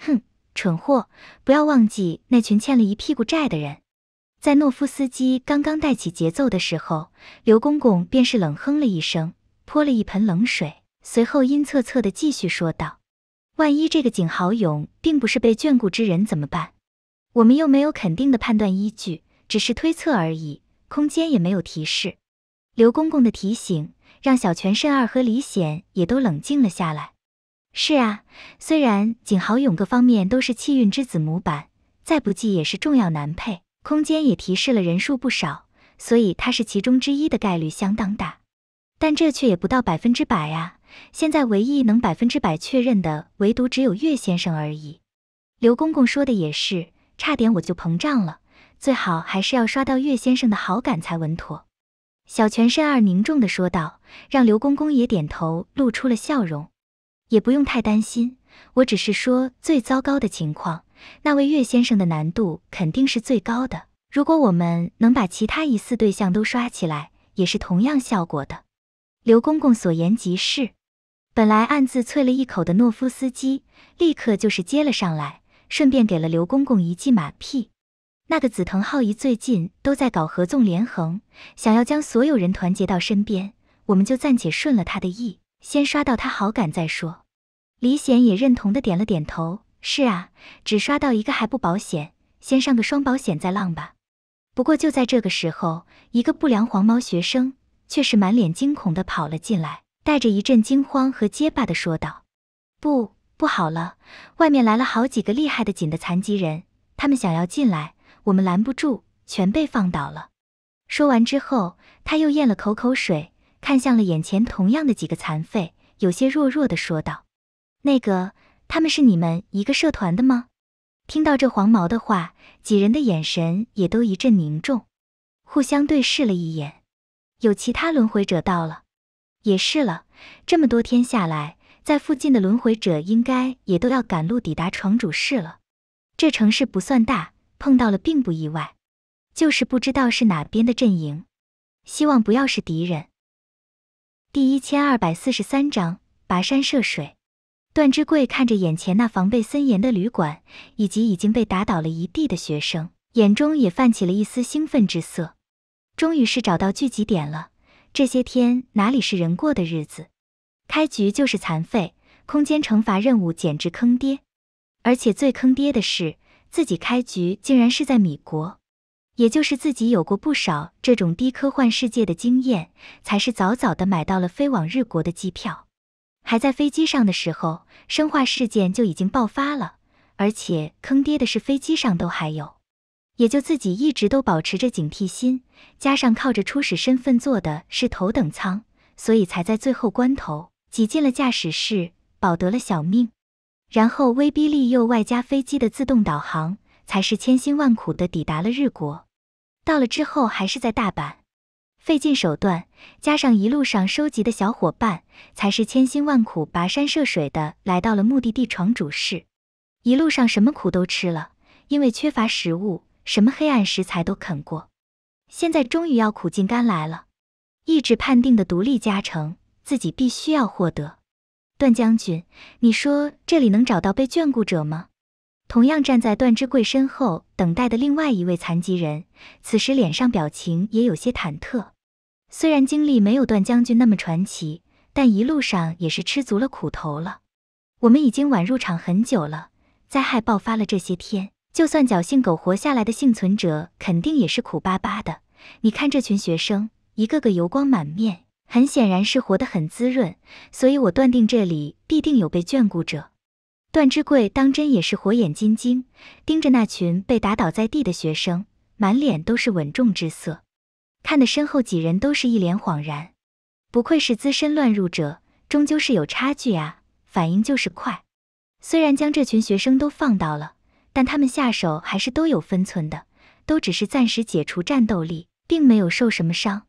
哼，蠢货，不要忘记那群欠了一屁股债的人。在诺夫斯基刚刚带起节奏的时候，刘公公便是冷哼了一声，泼了一盆冷水，随后阴恻恻的继续说道：“万一这个景豪勇并不是被眷顾之人怎么办？我们又没有肯定的判断依据，只是推测而已，空间也没有提示。”刘公公的提醒让小泉慎二和李显也都冷静了下来。是啊，虽然景豪勇各方面都是气运之子模板，再不济也是重要男配。空间也提示了人数不少，所以他是其中之一的概率相当大，但这却也不到百分之百啊。现在唯一能百分之百确认的，唯独只有岳先生而已。刘公公说的也是，差点我就膨胀了。最好还是要刷到岳先生的好感才稳妥。小泉慎二凝重地说道，让刘公公也点头，露出了笑容。也不用太担心，我只是说最糟糕的情况。那位岳先生的难度肯定是最高的。如果我们能把其他疑似对象都刷起来，也是同样效果的。刘公公所言极是。本来暗自啐了一口的诺夫斯基，立刻就是接了上来，顺便给了刘公公一记马屁。那个紫藤浩一最近都在搞合纵连横，想要将所有人团结到身边，我们就暂且顺了他的意，先刷到他好感再说。李显也认同的点了点头。是啊，只刷到一个还不保险，先上个双保险再浪吧。不过就在这个时候，一个不良黄毛学生却是满脸惊恐的跑了进来，带着一阵惊慌和结巴的说道：“不，不好了，外面来了好几个厉害的紧的残疾人，他们想要进来，我们拦不住，全被放倒了。”说完之后，他又咽了口口水，看向了眼前同样的几个残废，有些弱弱的说道：“那个。”他们是你们一个社团的吗？听到这黄毛的话，几人的眼神也都一阵凝重，互相对视了一眼。有其他轮回者到了，也是了。这么多天下来，在附近的轮回者应该也都要赶路抵达床主室了。这城市不算大，碰到了并不意外，就是不知道是哪边的阵营，希望不要是敌人。第一千二百四十三章：跋山涉水。段之贵看着眼前那防备森严的旅馆，以及已经被打倒了一地的学生，眼中也泛起了一丝兴奋之色。终于是找到聚集点了。这些天哪里是人过的日子？开局就是残废，空间惩罚任务简直坑爹。而且最坑爹的是，自己开局竟然是在米国，也就是自己有过不少这种低科幻世界的经验，才是早早的买到了飞往日国的机票。还在飞机上的时候，生化事件就已经爆发了，而且坑爹的是飞机上都还有，也就自己一直都保持着警惕心，加上靠着初始身份坐的是头等舱，所以才在最后关头挤进了驾驶室，保得了小命，然后威逼利诱外加飞机的自动导航，才是千辛万苦的抵达了日国，到了之后还是在大阪。费尽手段，加上一路上收集的小伙伴，才是千辛万苦跋山涉水的来到了目的地床主室。一路上什么苦都吃了，因为缺乏食物，什么黑暗食材都啃过。现在终于要苦尽甘来了，意志判定的独立加成，自己必须要获得。段将军，你说这里能找到被眷顾者吗？同样站在段之贵身后等待的另外一位残疾人，此时脸上表情也有些忐忑。虽然经历没有段将军那么传奇，但一路上也是吃足了苦头了。我们已经晚入场很久了，灾害爆发了，这些天就算侥幸苟活下来的幸存者，肯定也是苦巴巴的。你看这群学生，一个个油光满面，很显然是活得很滋润。所以我断定这里必定有被眷顾者。段之贵当真也是火眼金睛，盯着那群被打倒在地的学生，满脸都是稳重之色。看得身后几人都是一脸恍然，不愧是资深乱入者，终究是有差距啊！反应就是快。虽然将这群学生都放倒了，但他们下手还是都有分寸的，都只是暂时解除战斗力，并没有受什么伤。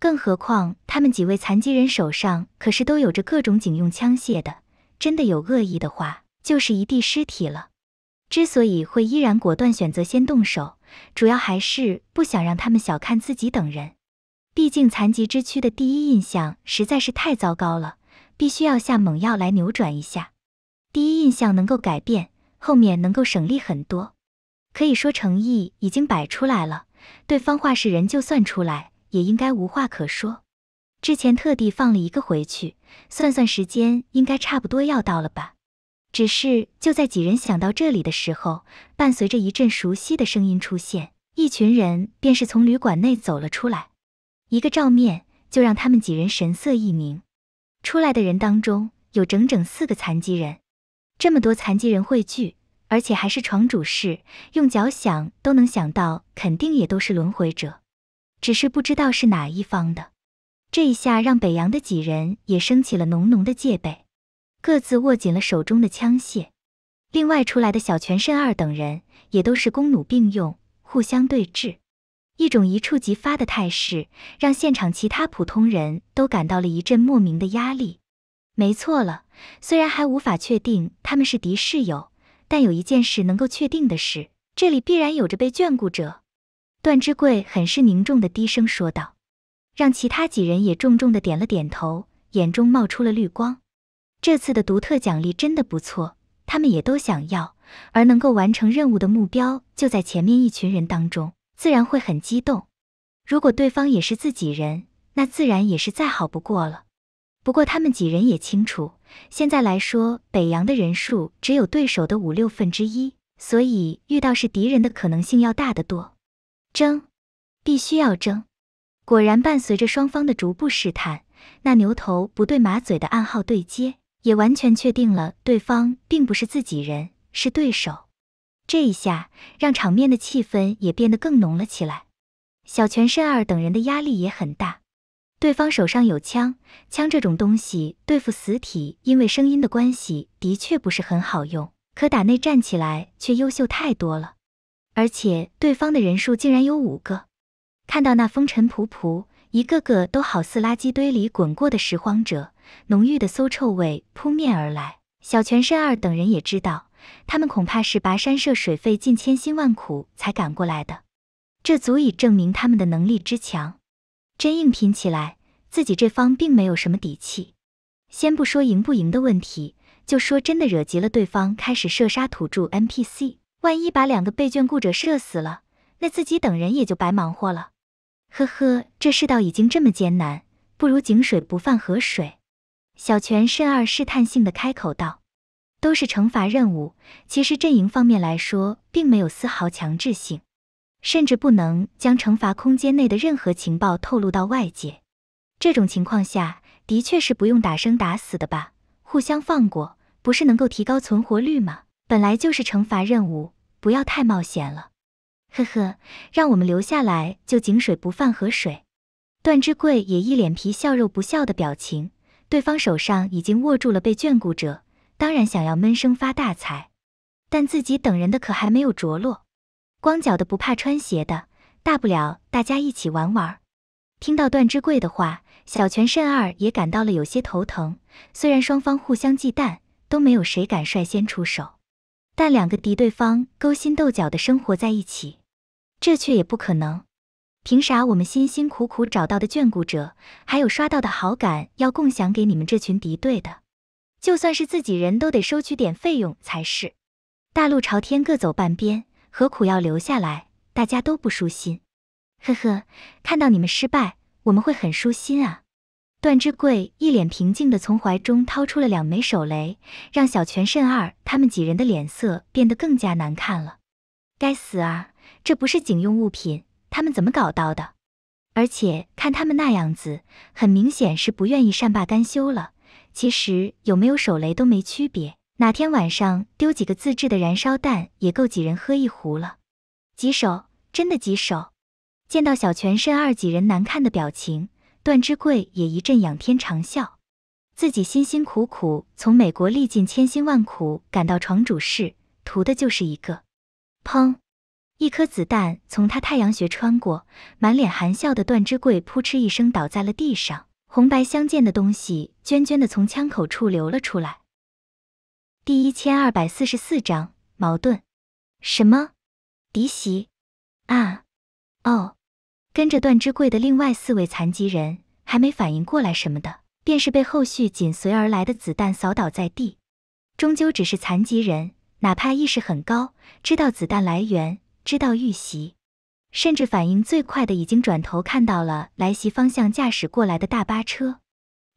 更何况他们几位残疾人手上可是都有着各种警用枪械的，真的有恶意的话，就是一地尸体了。之所以会依然果断选择先动手。主要还是不想让他们小看自己等人，毕竟残疾之躯的第一印象实在是太糟糕了，必须要下猛药来扭转一下。第一印象能够改变，后面能够省力很多。可以说诚意已经摆出来了，对方话是人就算出来，也应该无话可说。之前特地放了一个回去，算算时间，应该差不多要到了吧。只是就在几人想到这里的时候，伴随着一阵熟悉的声音出现，一群人便是从旅馆内走了出来。一个照面就让他们几人神色一凝。出来的人当中有整整四个残疾人，这么多残疾人汇聚，而且还是床主室，用脚想都能想到，肯定也都是轮回者。只是不知道是哪一方的，这一下让北洋的几人也升起了浓浓的戒备。各自握紧了手中的枪械，另外出来的小泉慎二等人也都是弓弩并用，互相对峙，一种一触即发的态势，让现场其他普通人都感到了一阵莫名的压力。没错了，虽然还无法确定他们是敌是友，但有一件事能够确定的是，这里必然有着被眷顾者。段之贵很是凝重的低声说道，让其他几人也重重的点了点头，眼中冒出了绿光。这次的独特奖励真的不错，他们也都想要，而能够完成任务的目标就在前面一群人当中，自然会很激动。如果对方也是自己人，那自然也是再好不过了。不过他们几人也清楚，现在来说北洋的人数只有对手的五六分之一，所以遇到是敌人的可能性要大得多。争，必须要争。果然，伴随着双方的逐步试探，那牛头不对马嘴的暗号对接。也完全确定了对方并不是自己人，是对手。这一下让场面的气氛也变得更浓了起来。小泉慎二等人的压力也很大。对方手上有枪，枪这种东西对付死体，因为声音的关系，的确不是很好用。可打内战起来却优秀太多了。而且对方的人数竟然有五个。看到那风尘仆仆。一个个都好似垃圾堆里滚过的拾荒者，浓郁的馊臭味扑面而来。小泉慎二等人也知道，他们恐怕是跋山涉水费尽千辛万苦才赶过来的，这足以证明他们的能力之强。真硬拼起来，自己这方并没有什么底气。先不说赢不赢的问题，就说真的惹急了对方开始射杀土著 NPC，万一把两个被眷顾者射死了，那自己等人也就白忙活了。呵呵，这世道已经这么艰难，不如井水不犯河水。小泉慎二试探性地开口道：“都是惩罚任务，其实阵营方面来说，并没有丝毫强制性，甚至不能将惩罚空间内的任何情报透露到外界。这种情况下，的确是不用打生打死的吧？互相放过，不是能够提高存活率吗？本来就是惩罚任务，不要太冒险了。”呵呵，让我们留下来就井水不犯河水。段之贵也一脸皮笑肉不笑的表情。对方手上已经握住了被眷顾者，当然想要闷声发大财，但自己等人的可还没有着落。光脚的不怕穿鞋的，大不了大家一起玩玩。听到段之贵的话，小泉慎二也感到了有些头疼。虽然双方互相忌惮，都没有谁敢率先出手。但两个敌对方勾心斗角的生活在一起，这却也不可能。凭啥我们辛辛苦苦找到的眷顾者，还有刷到的好感要共享给你们这群敌对的？就算是自己人都得收取点费用才是。大路朝天各走半边，何苦要留下来？大家都不舒心。呵呵，看到你们失败，我们会很舒心啊。段之贵一脸平静地从怀中掏出了两枚手雷，让小泉慎二他们几人的脸色变得更加难看了。该死啊，这不是警用物品，他们怎么搞到的？而且看他们那样子，很明显是不愿意善罢甘休了。其实有没有手雷都没区别，哪天晚上丢几个自制的燃烧弹也够几人喝一壶了。棘手，真的棘手。见到小泉慎二几人难看的表情。段之贵也一阵仰天长啸，自己辛辛苦苦从美国历尽千辛万苦赶到床主室，图的就是一个。砰！一颗子弹从他太阳穴穿过，满脸含笑的段之贵扑哧一声倒在了地上，红白相间的东西涓涓地从枪口处流了出来。第一千二百四十四章矛盾。什么？敌袭？啊？哦。跟着段之贵的另外四位残疾人还没反应过来什么的，便是被后续紧随而来的子弹扫倒在地。终究只是残疾人，哪怕意识很高，知道子弹来源，知道遇袭，甚至反应最快的已经转头看到了来袭方向驾驶过来的大巴车，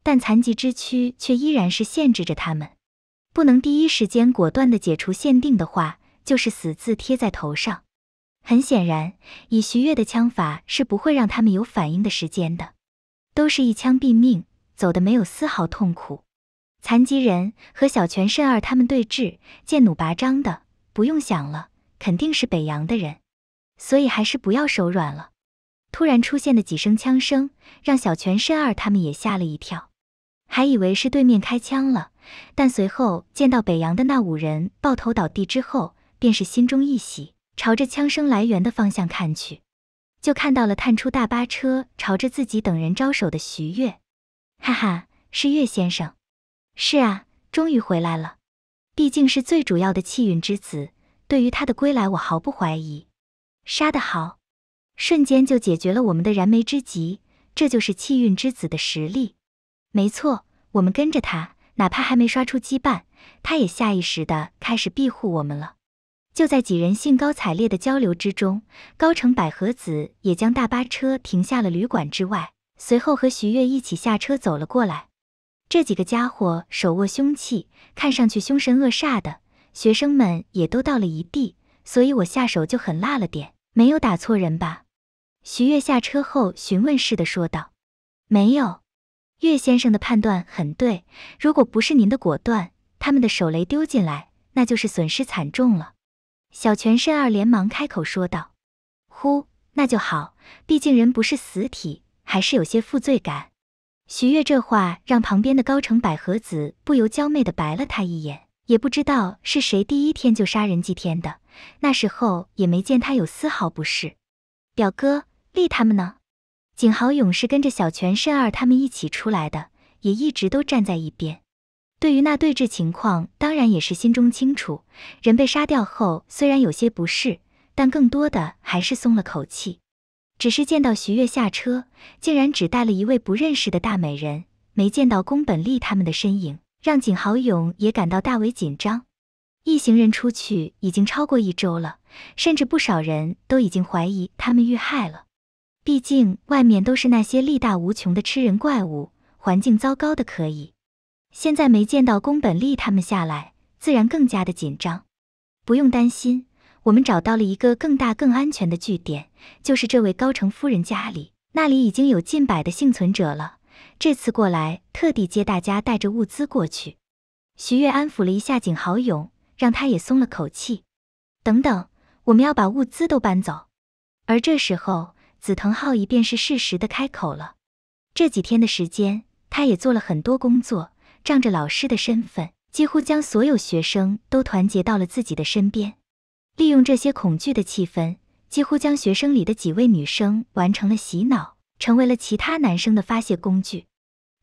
但残疾之躯却依然是限制着他们，不能第一时间果断的解除限定的话，就是死字贴在头上。很显然，以徐悦的枪法是不会让他们有反应的时间的，都是一枪毙命，走的没有丝毫痛苦。残疾人和小泉慎二他们对峙，剑弩拔张的，不用想了，肯定是北洋的人，所以还是不要手软了。突然出现的几声枪声，让小泉慎二他们也吓了一跳，还以为是对面开枪了，但随后见到北洋的那五人抱头倒地之后，便是心中一喜。朝着枪声来源的方向看去，就看到了探出大巴车，朝着自己等人招手的徐悦。哈哈，是岳先生。是啊，终于回来了。毕竟是最主要的气运之子，对于他的归来，我毫不怀疑。杀得好，瞬间就解决了我们的燃眉之急。这就是气运之子的实力。没错，我们跟着他，哪怕还没刷出羁绊，他也下意识的开始庇护我们了。就在几人兴高采烈的交流之中，高城百合子也将大巴车停下了旅馆之外，随后和徐悦一起下车走了过来。这几个家伙手握凶器，看上去凶神恶煞的，学生们也都到了一地，所以我下手就很辣了点，没有打错人吧？徐悦下车后询问似的说道：“没有，岳先生的判断很对，如果不是您的果断，他们的手雷丢进来，那就是损失惨重了。”小泉慎二连忙开口说道：“呼，那就好，毕竟人不是死体，还是有些负罪感。”徐悦这话让旁边的高城百合子不由娇媚的白了他一眼。也不知道是谁第一天就杀人祭天的，那时候也没见他有丝毫不适。表哥，丽他们呢？景豪勇是跟着小泉慎二他们一起出来的，也一直都站在一边。对于那对峙情况，当然也是心中清楚。人被杀掉后，虽然有些不适，但更多的还是松了口气。只是见到徐悦下车，竟然只带了一位不认识的大美人，没见到宫本利他们的身影，让景豪勇也感到大为紧张。一行人出去已经超过一周了，甚至不少人都已经怀疑他们遇害了。毕竟外面都是那些力大无穷的吃人怪物，环境糟糕的可以。现在没见到宫本利他们下来，自然更加的紧张。不用担心，我们找到了一个更大、更安全的据点，就是这位高城夫人家里。那里已经有近百的幸存者了。这次过来，特地接大家带着物资过去。徐悦安抚了一下景豪勇，让他也松了口气。等等，我们要把物资都搬走。而这时候，紫藤浩一便是适时的开口了。这几天的时间，他也做了很多工作。仗着老师的身份，几乎将所有学生都团结到了自己的身边，利用这些恐惧的气氛，几乎将学生里的几位女生完成了洗脑，成为了其他男生的发泄工具。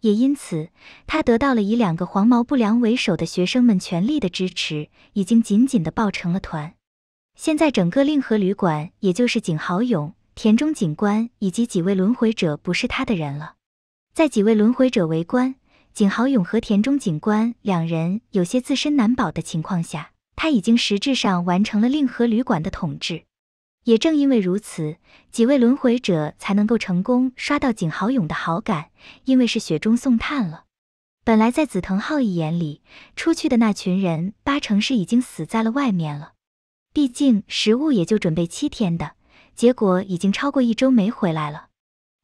也因此，他得到了以两个黄毛不良为首的学生们全力的支持，已经紧紧的抱成了团。现在整个令和旅馆，也就是景豪勇、田中警官以及几位轮回者，不是他的人了。在几位轮回者围观。景豪勇和田中警官两人有些自身难保的情况下，他已经实质上完成了令和旅馆的统治。也正因为如此，几位轮回者才能够成功刷到景豪勇的好感，因为是雪中送炭了。本来在子藤浩一眼里，出去的那群人八成是已经死在了外面了。毕竟食物也就准备七天的，结果已经超过一周没回来了。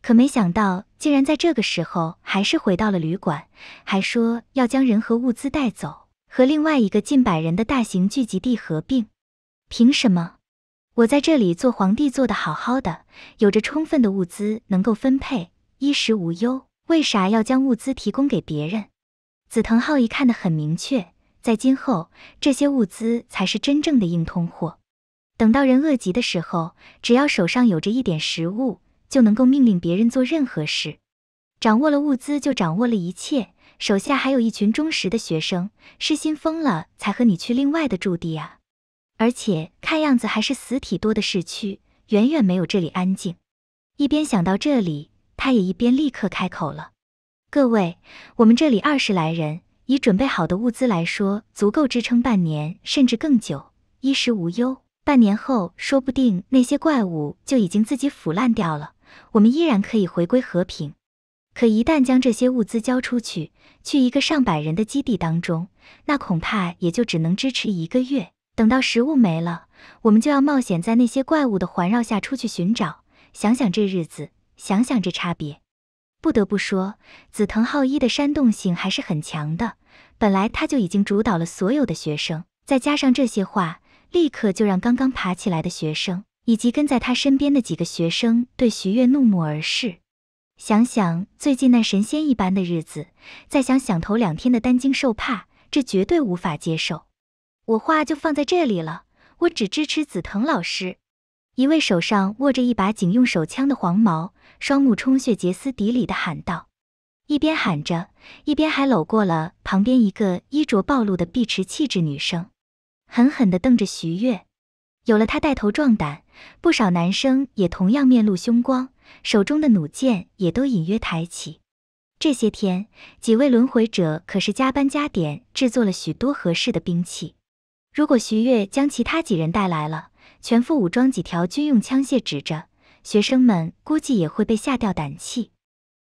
可没想到，竟然在这个时候还是回到了旅馆，还说要将人和物资带走，和另外一个近百人的大型聚集地合并。凭什么？我在这里做皇帝做得好好的，有着充分的物资能够分配，衣食无忧，为啥要将物资提供给别人？紫藤浩一看得很明确，在今后这些物资才是真正的硬通货。等到人饿极的时候，只要手上有着一点食物。就能够命令别人做任何事，掌握了物资就掌握了一切，手下还有一群忠实的学生，失心疯了才和你去另外的驻地啊！而且看样子还是死体多的市区，远远没有这里安静。一边想到这里，他也一边立刻开口了：“各位，我们这里二十来人，以准备好的物资来说，足够支撑半年甚至更久，衣食无忧。半年后，说不定那些怪物就已经自己腐烂掉了。”我们依然可以回归和平，可一旦将这些物资交出去，去一个上百人的基地当中，那恐怕也就只能支持一个月。等到食物没了，我们就要冒险在那些怪物的环绕下出去寻找。想想这日子，想想这差别，不得不说，紫藤浩一的煽动性还是很强的。本来他就已经主导了所有的学生，再加上这些话，立刻就让刚刚爬起来的学生。以及跟在他身边的几个学生对徐悦怒目而视。想想最近那神仙一般的日子，再想想头两天的担惊受怕，这绝对无法接受。我话就放在这里了，我只支持紫藤老师。一位手上握着一把警用手枪的黄毛，双目充血、歇斯底里的喊道，一边喊着，一边还搂过了旁边一个衣着暴露的碧池气质女生，狠狠地瞪着徐悦。有了他带头壮胆，不少男生也同样面露凶光，手中的弩箭也都隐约抬起。这些天，几位轮回者可是加班加点制作了许多合适的兵器。如果徐悦将其他几人带来了，全副武装，几条军用枪械指着学生们，估计也会被吓掉胆气。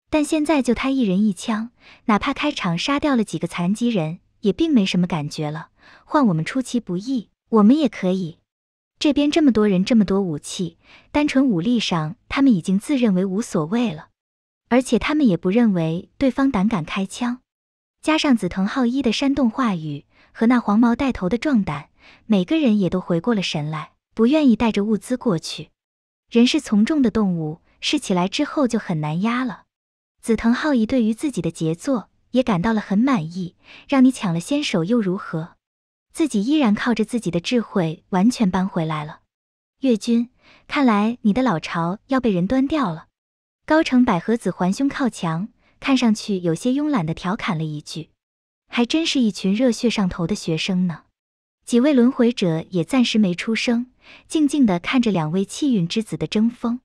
但现在就他一人一枪，哪怕开场杀掉了几个残疾人，也并没什么感觉了。换我们出其不意，我们也可以。这边这么多人，这么多武器，单纯武力上，他们已经自认为无所谓了，而且他们也不认为对方胆敢开枪。加上紫藤浩一的煽动话语和那黄毛带头的壮胆，每个人也都回过了神来，不愿意带着物资过去。人是从众的动物，试起来之后就很难压了。紫藤浩一对于自己的杰作也感到了很满意，让你抢了先手又如何？自己依然靠着自己的智慧完全搬回来了。越君，看来你的老巢要被人端掉了。高城百合子环胸靠墙，看上去有些慵懒的调侃了一句：“还真是一群热血上头的学生呢。”几位轮回者也暂时没出声，静静地看着两位气运之子的争锋。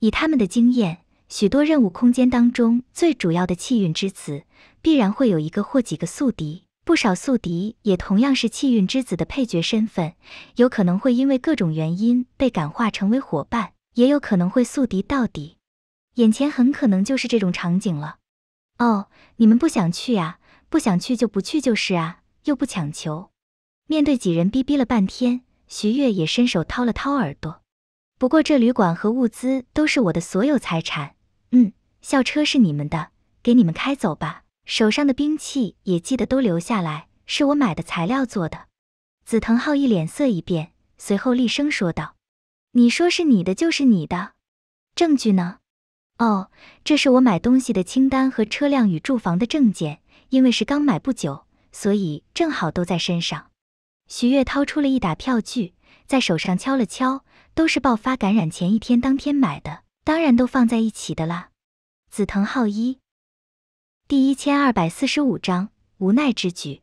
以他们的经验，许多任务空间当中最主要的气运之子，必然会有一个或几个宿敌。不少宿敌也同样是气运之子的配角身份，有可能会因为各种原因被感化成为伙伴，也有可能会宿敌到底。眼前很可能就是这种场景了。哦，你们不想去啊？不想去就不去就是啊，又不强求。面对几人逼逼了半天，徐悦也伸手掏了掏耳朵。不过这旅馆和物资都是我的所有财产，嗯，校车是你们的，给你们开走吧。手上的兵器也记得都留下来，是我买的材料做的。紫藤浩一脸色一变，随后厉声说道：“你说是你的就是你的，证据呢？”“哦，这是我买东西的清单和车辆与住房的证件，因为是刚买不久，所以正好都在身上。”徐月掏出了一打票据，在手上敲了敲，都是爆发感染前一天当天买的，当然都放在一起的啦。紫藤浩一。第一千二百四十五章无奈之举。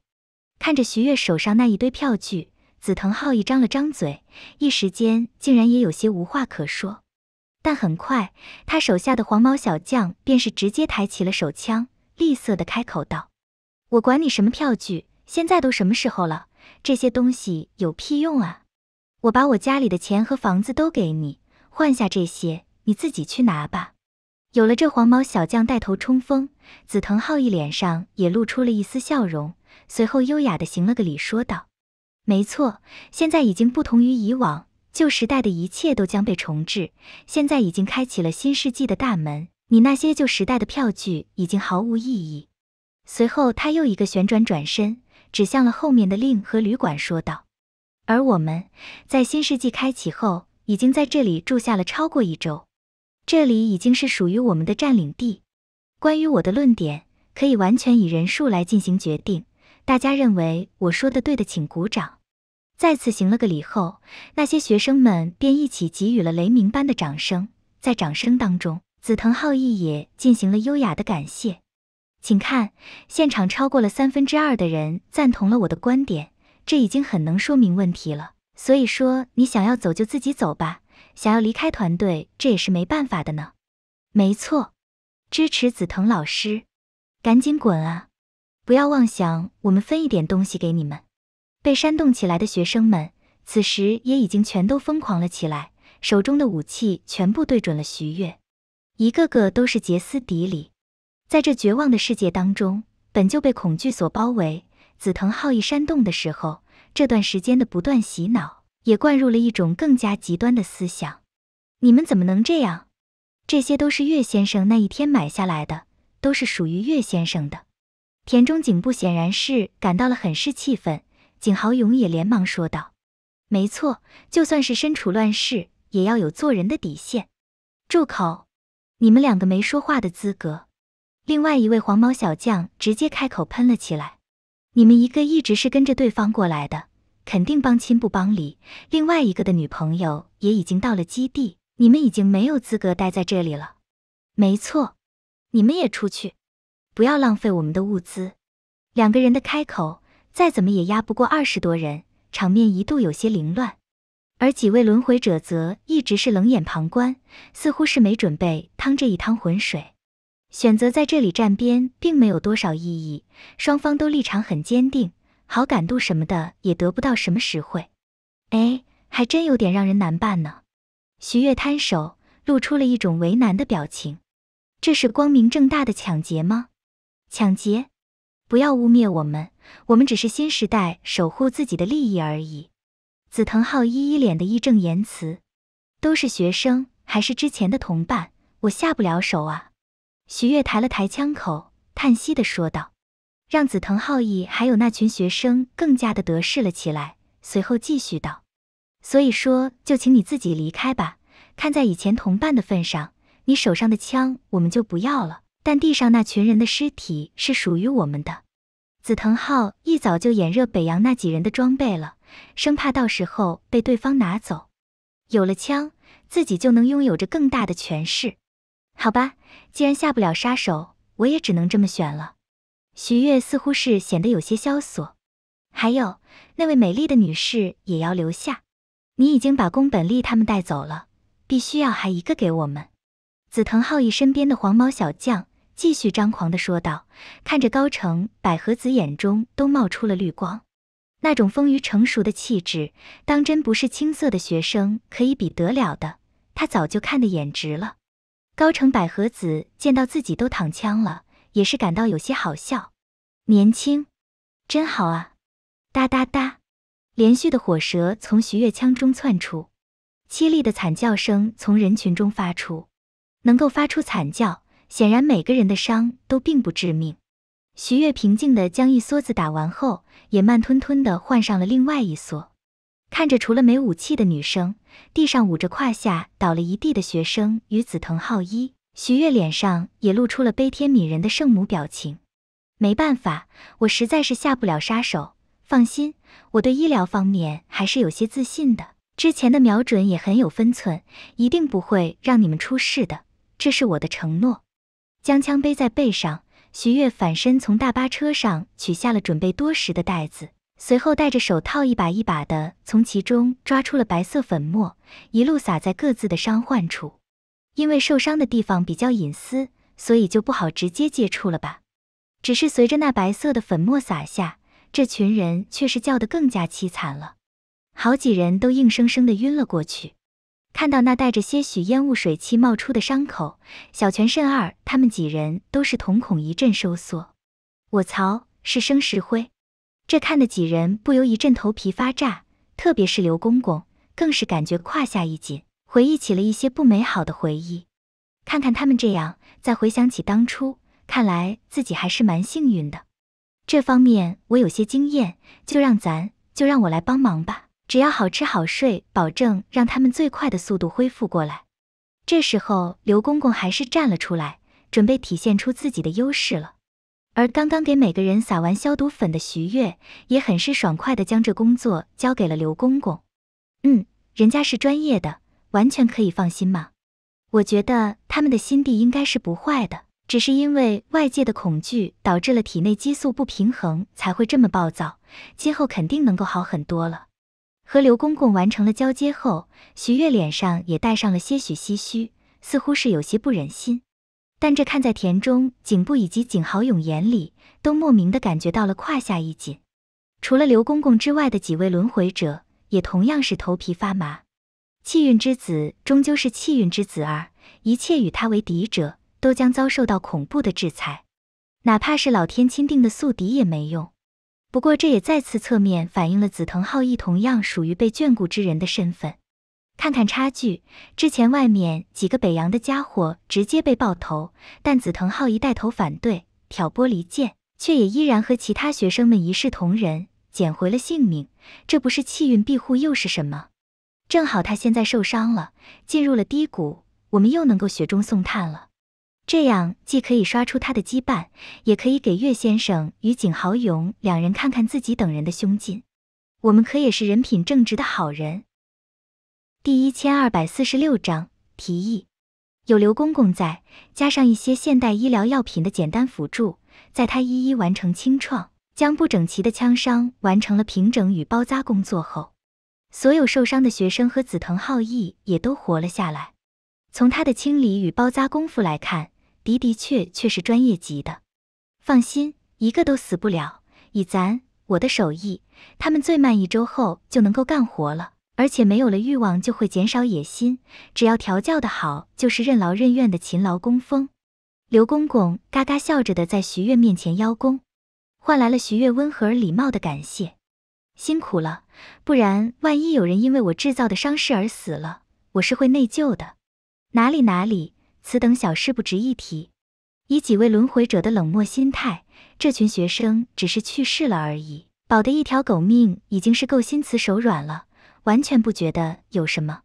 看着徐悦手上那一堆票据，紫藤浩一张了张嘴，一时间竟然也有些无话可说。但很快，他手下的黄毛小将便是直接抬起了手枪，厉色的开口道：“我管你什么票据，现在都什么时候了，这些东西有屁用啊！我把我家里的钱和房子都给你，换下这些，你自己去拿吧。”有了这黄毛小将带头冲锋，紫藤浩一脸上也露出了一丝笑容，随后优雅地行了个礼，说道：“没错，现在已经不同于以往，旧时代的一切都将被重置，现在已经开启了新世纪的大门，你那些旧时代的票据已经毫无意义。”随后他又一个旋转转身，指向了后面的令和旅馆，说道：“而我们在新世纪开启后，已经在这里住下了超过一周。”这里已经是属于我们的占领地。关于我的论点，可以完全以人数来进行决定。大家认为我说的对的，请鼓掌。再次行了个礼后，那些学生们便一起给予了雷鸣般的掌声。在掌声当中，紫藤浩一也进行了优雅的感谢。请看，现场超过了三分之二的人赞同了我的观点，这已经很能说明问题了。所以说，你想要走就自己走吧。想要离开团队，这也是没办法的呢。没错，支持紫藤老师，赶紧滚啊！不要妄想我们分一点东西给你们。被煽动起来的学生们，此时也已经全都疯狂了起来，手中的武器全部对准了徐悦，一个个都是歇斯底里。在这绝望的世界当中，本就被恐惧所包围，紫藤浩一煽动的时候，这段时间的不断洗脑。也灌入了一种更加极端的思想，你们怎么能这样？这些都是岳先生那一天买下来的，都是属于岳先生的。田中警部显然是感到了很是气愤，景豪勇也连忙说道：“没错，就算是身处乱世，也要有做人的底线。”住口！你们两个没说话的资格。另外一位黄毛小将直接开口喷了起来：“你们一个一直是跟着对方过来的。”肯定帮亲不帮理，另外一个的女朋友也已经到了基地，你们已经没有资格待在这里了。没错，你们也出去，不要浪费我们的物资。两个人的开口，再怎么也压不过二十多人，场面一度有些凌乱。而几位轮回者则一直是冷眼旁观，似乎是没准备趟这一趟浑水，选择在这里站边并没有多少意义。双方都立场很坚定。好感度什么的也得不到什么实惠，哎，还真有点让人难办呢。徐月摊手，露出了一种为难的表情。这是光明正大的抢劫吗？抢劫？不要污蔑我们，我们只是新时代守护自己的利益而已。紫藤浩一一脸的义正言辞。都是学生，还是之前的同伴，我下不了手啊。徐月抬了抬枪口，叹息的说道。让紫藤浩义还有那群学生更加的得势了起来。随后继续道：“所以说，就请你自己离开吧。看在以前同伴的份上，你手上的枪我们就不要了。但地上那群人的尸体是属于我们的。”紫藤浩一早就眼热北洋那几人的装备了，生怕到时候被对方拿走。有了枪，自己就能拥有着更大的权势。好吧，既然下不了杀手，我也只能这么选了。徐月似乎是显得有些萧索，还有那位美丽的女士也要留下。你已经把宫本丽他们带走了，必须要还一个给我们。紫藤浩一身边的黄毛小将继续张狂的说道。看着高城百合子眼中都冒出了绿光，那种丰腴成熟的气质，当真不是青涩的学生可以比得了的。他早就看得眼直了。高城百合子见到自己都躺枪了。也是感到有些好笑，年轻，真好啊！哒哒哒，连续的火舌从徐月腔中窜出，凄厉的惨叫声从人群中发出。能够发出惨叫，显然每个人的伤都并不致命。徐月平静的将一梭子打完后，也慢吞吞的换上了另外一梭。看着除了没武器的女生，地上捂着胯下倒了一地的学生与紫藤浩一。徐悦脸上也露出了悲天悯人的圣母表情。没办法，我实在是下不了杀手。放心，我对医疗方面还是有些自信的，之前的瞄准也很有分寸，一定不会让你们出事的，这是我的承诺。将枪背在背上，徐月反身从大巴车上取下了准备多时的袋子，随后戴着手套一把一把的从其中抓出了白色粉末，一路撒在各自的伤患处。因为受伤的地方比较隐私，所以就不好直接接触了吧。只是随着那白色的粉末洒下，这群人却是叫得更加凄惨了，好几人都硬生生的晕了过去。看到那带着些许烟雾水汽冒出的伤口，小泉慎二他们几人都是瞳孔一阵收缩。我槽，是生石灰！这看的几人不由一阵头皮发炸，特别是刘公公，更是感觉胯下一紧。回忆起了一些不美好的回忆，看看他们这样，再回想起当初，看来自己还是蛮幸运的。这方面我有些经验，就让咱，就让我来帮忙吧。只要好吃好睡，保证让他们最快的速度恢复过来。这时候，刘公公还是站了出来，准备体现出自己的优势了。而刚刚给每个人撒完消毒粉的徐悦，也很是爽快的将这工作交给了刘公公。嗯，人家是专业的。完全可以放心嘛，我觉得他们的心地应该是不坏的，只是因为外界的恐惧导致了体内激素不平衡，才会这么暴躁。今后肯定能够好很多了。和刘公公完成了交接后，徐月脸上也带上了些许唏嘘，似乎是有些不忍心。但这看在田中景部以及景豪勇眼里，都莫名的感觉到了胯下一紧。除了刘公公之外的几位轮回者，也同样是头皮发麻。气运之子终究是气运之子，儿，一切与他为敌者都将遭受到恐怖的制裁，哪怕是老天钦定的宿敌也没用。不过，这也再次侧面反映了紫藤浩一同样属于被眷顾之人的身份。看看差距，之前外面几个北洋的家伙直接被爆头，但紫藤浩一带头反对、挑拨离间，却也依然和其他学生们一视同仁，捡回了性命。这不是气运庇护又是什么？正好他现在受伤了，进入了低谷，我们又能够雪中送炭了。这样既可以刷出他的羁绊，也可以给岳先生与景豪勇两人看看自己等人的胸襟。我们可也是人品正直的好人。第一千二百四十六章提议，有刘公公在，加上一些现代医疗药品的简单辅助，在他一一完成清创，将不整齐的枪伤完成了平整与包扎工作后。所有受伤的学生和紫藤浩义也都活了下来。从他的清理与包扎功夫来看，的的确确是专业级的。放心，一个都死不了。以咱我的手艺，他们最慢一周后就能够干活了。而且没有了欲望，就会减少野心。只要调教得好，就是任劳任怨的勤劳工蜂。刘公公嘎嘎笑着的在徐悦面前邀功，换来了徐悦温和而礼貌的感谢。辛苦了，不然万一有人因为我制造的伤势而死了，我是会内疚的。哪里哪里，此等小事不值一提。以几位轮回者的冷漠心态，这群学生只是去世了而已，保得一条狗命已经是够心慈手软了，完全不觉得有什么。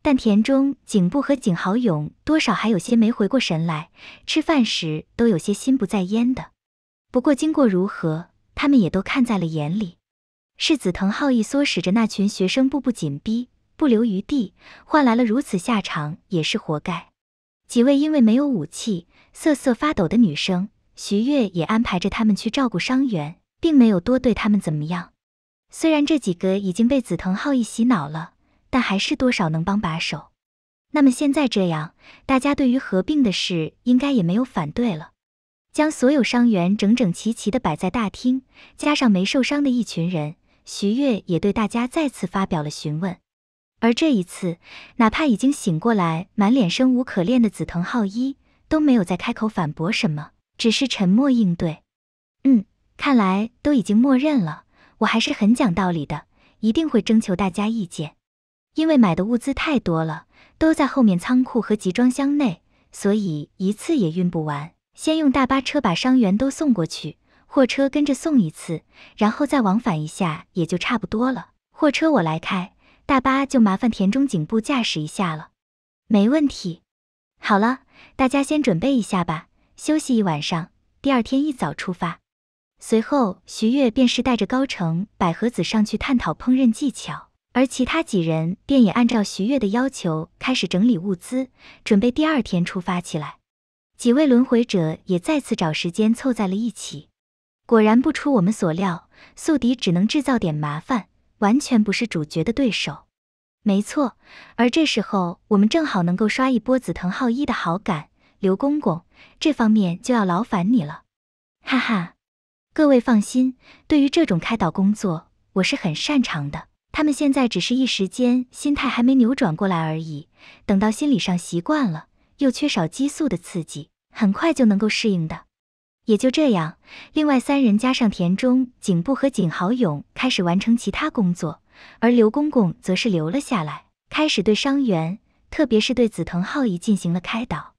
但田中景部和景豪勇多少还有些没回过神来，吃饭时都有些心不在焉的。不过经过如何，他们也都看在了眼里。是紫藤浩一唆使着那群学生步步紧逼，不留余地，换来了如此下场，也是活该。几位因为没有武器，瑟瑟发抖的女生，徐悦也安排着他们去照顾伤员，并没有多对他们怎么样。虽然这几个已经被紫藤浩一洗脑了，但还是多少能帮把手。那么现在这样，大家对于合并的事应该也没有反对了。将所有伤员整整齐齐的摆在大厅，加上没受伤的一群人。徐悦也对大家再次发表了询问，而这一次，哪怕已经醒过来、满脸生无可恋的紫藤浩一都没有再开口反驳什么，只是沉默应对。嗯，看来都已经默认了。我还是很讲道理的，一定会征求大家意见。因为买的物资太多了，都在后面仓库和集装箱内，所以一次也运不完。先用大巴车把伤员都送过去。货车跟着送一次，然后再往返一下，也就差不多了。货车我来开，大巴就麻烦田中警部驾驶一下了，没问题。好了，大家先准备一下吧，休息一晚上，第二天一早出发。随后，徐悦便是带着高城百合子上去探讨烹饪技巧，而其他几人便也按照徐悦的要求开始整理物资，准备第二天出发起来。几位轮回者也再次找时间凑在了一起。果然不出我们所料，宿敌只能制造点麻烦，完全不是主角的对手。没错，而这时候我们正好能够刷一波紫藤浩一的好感。刘公公，这方面就要劳烦你了。哈哈，各位放心，对于这种开导工作，我是很擅长的。他们现在只是一时间心态还没扭转过来而已，等到心理上习惯了，又缺少激素的刺激，很快就能够适应的。也就这样，另外三人加上田中、景部和景豪勇开始完成其他工作，而刘公公则是留了下来，开始对伤员，特别是对紫藤浩一进行了开导。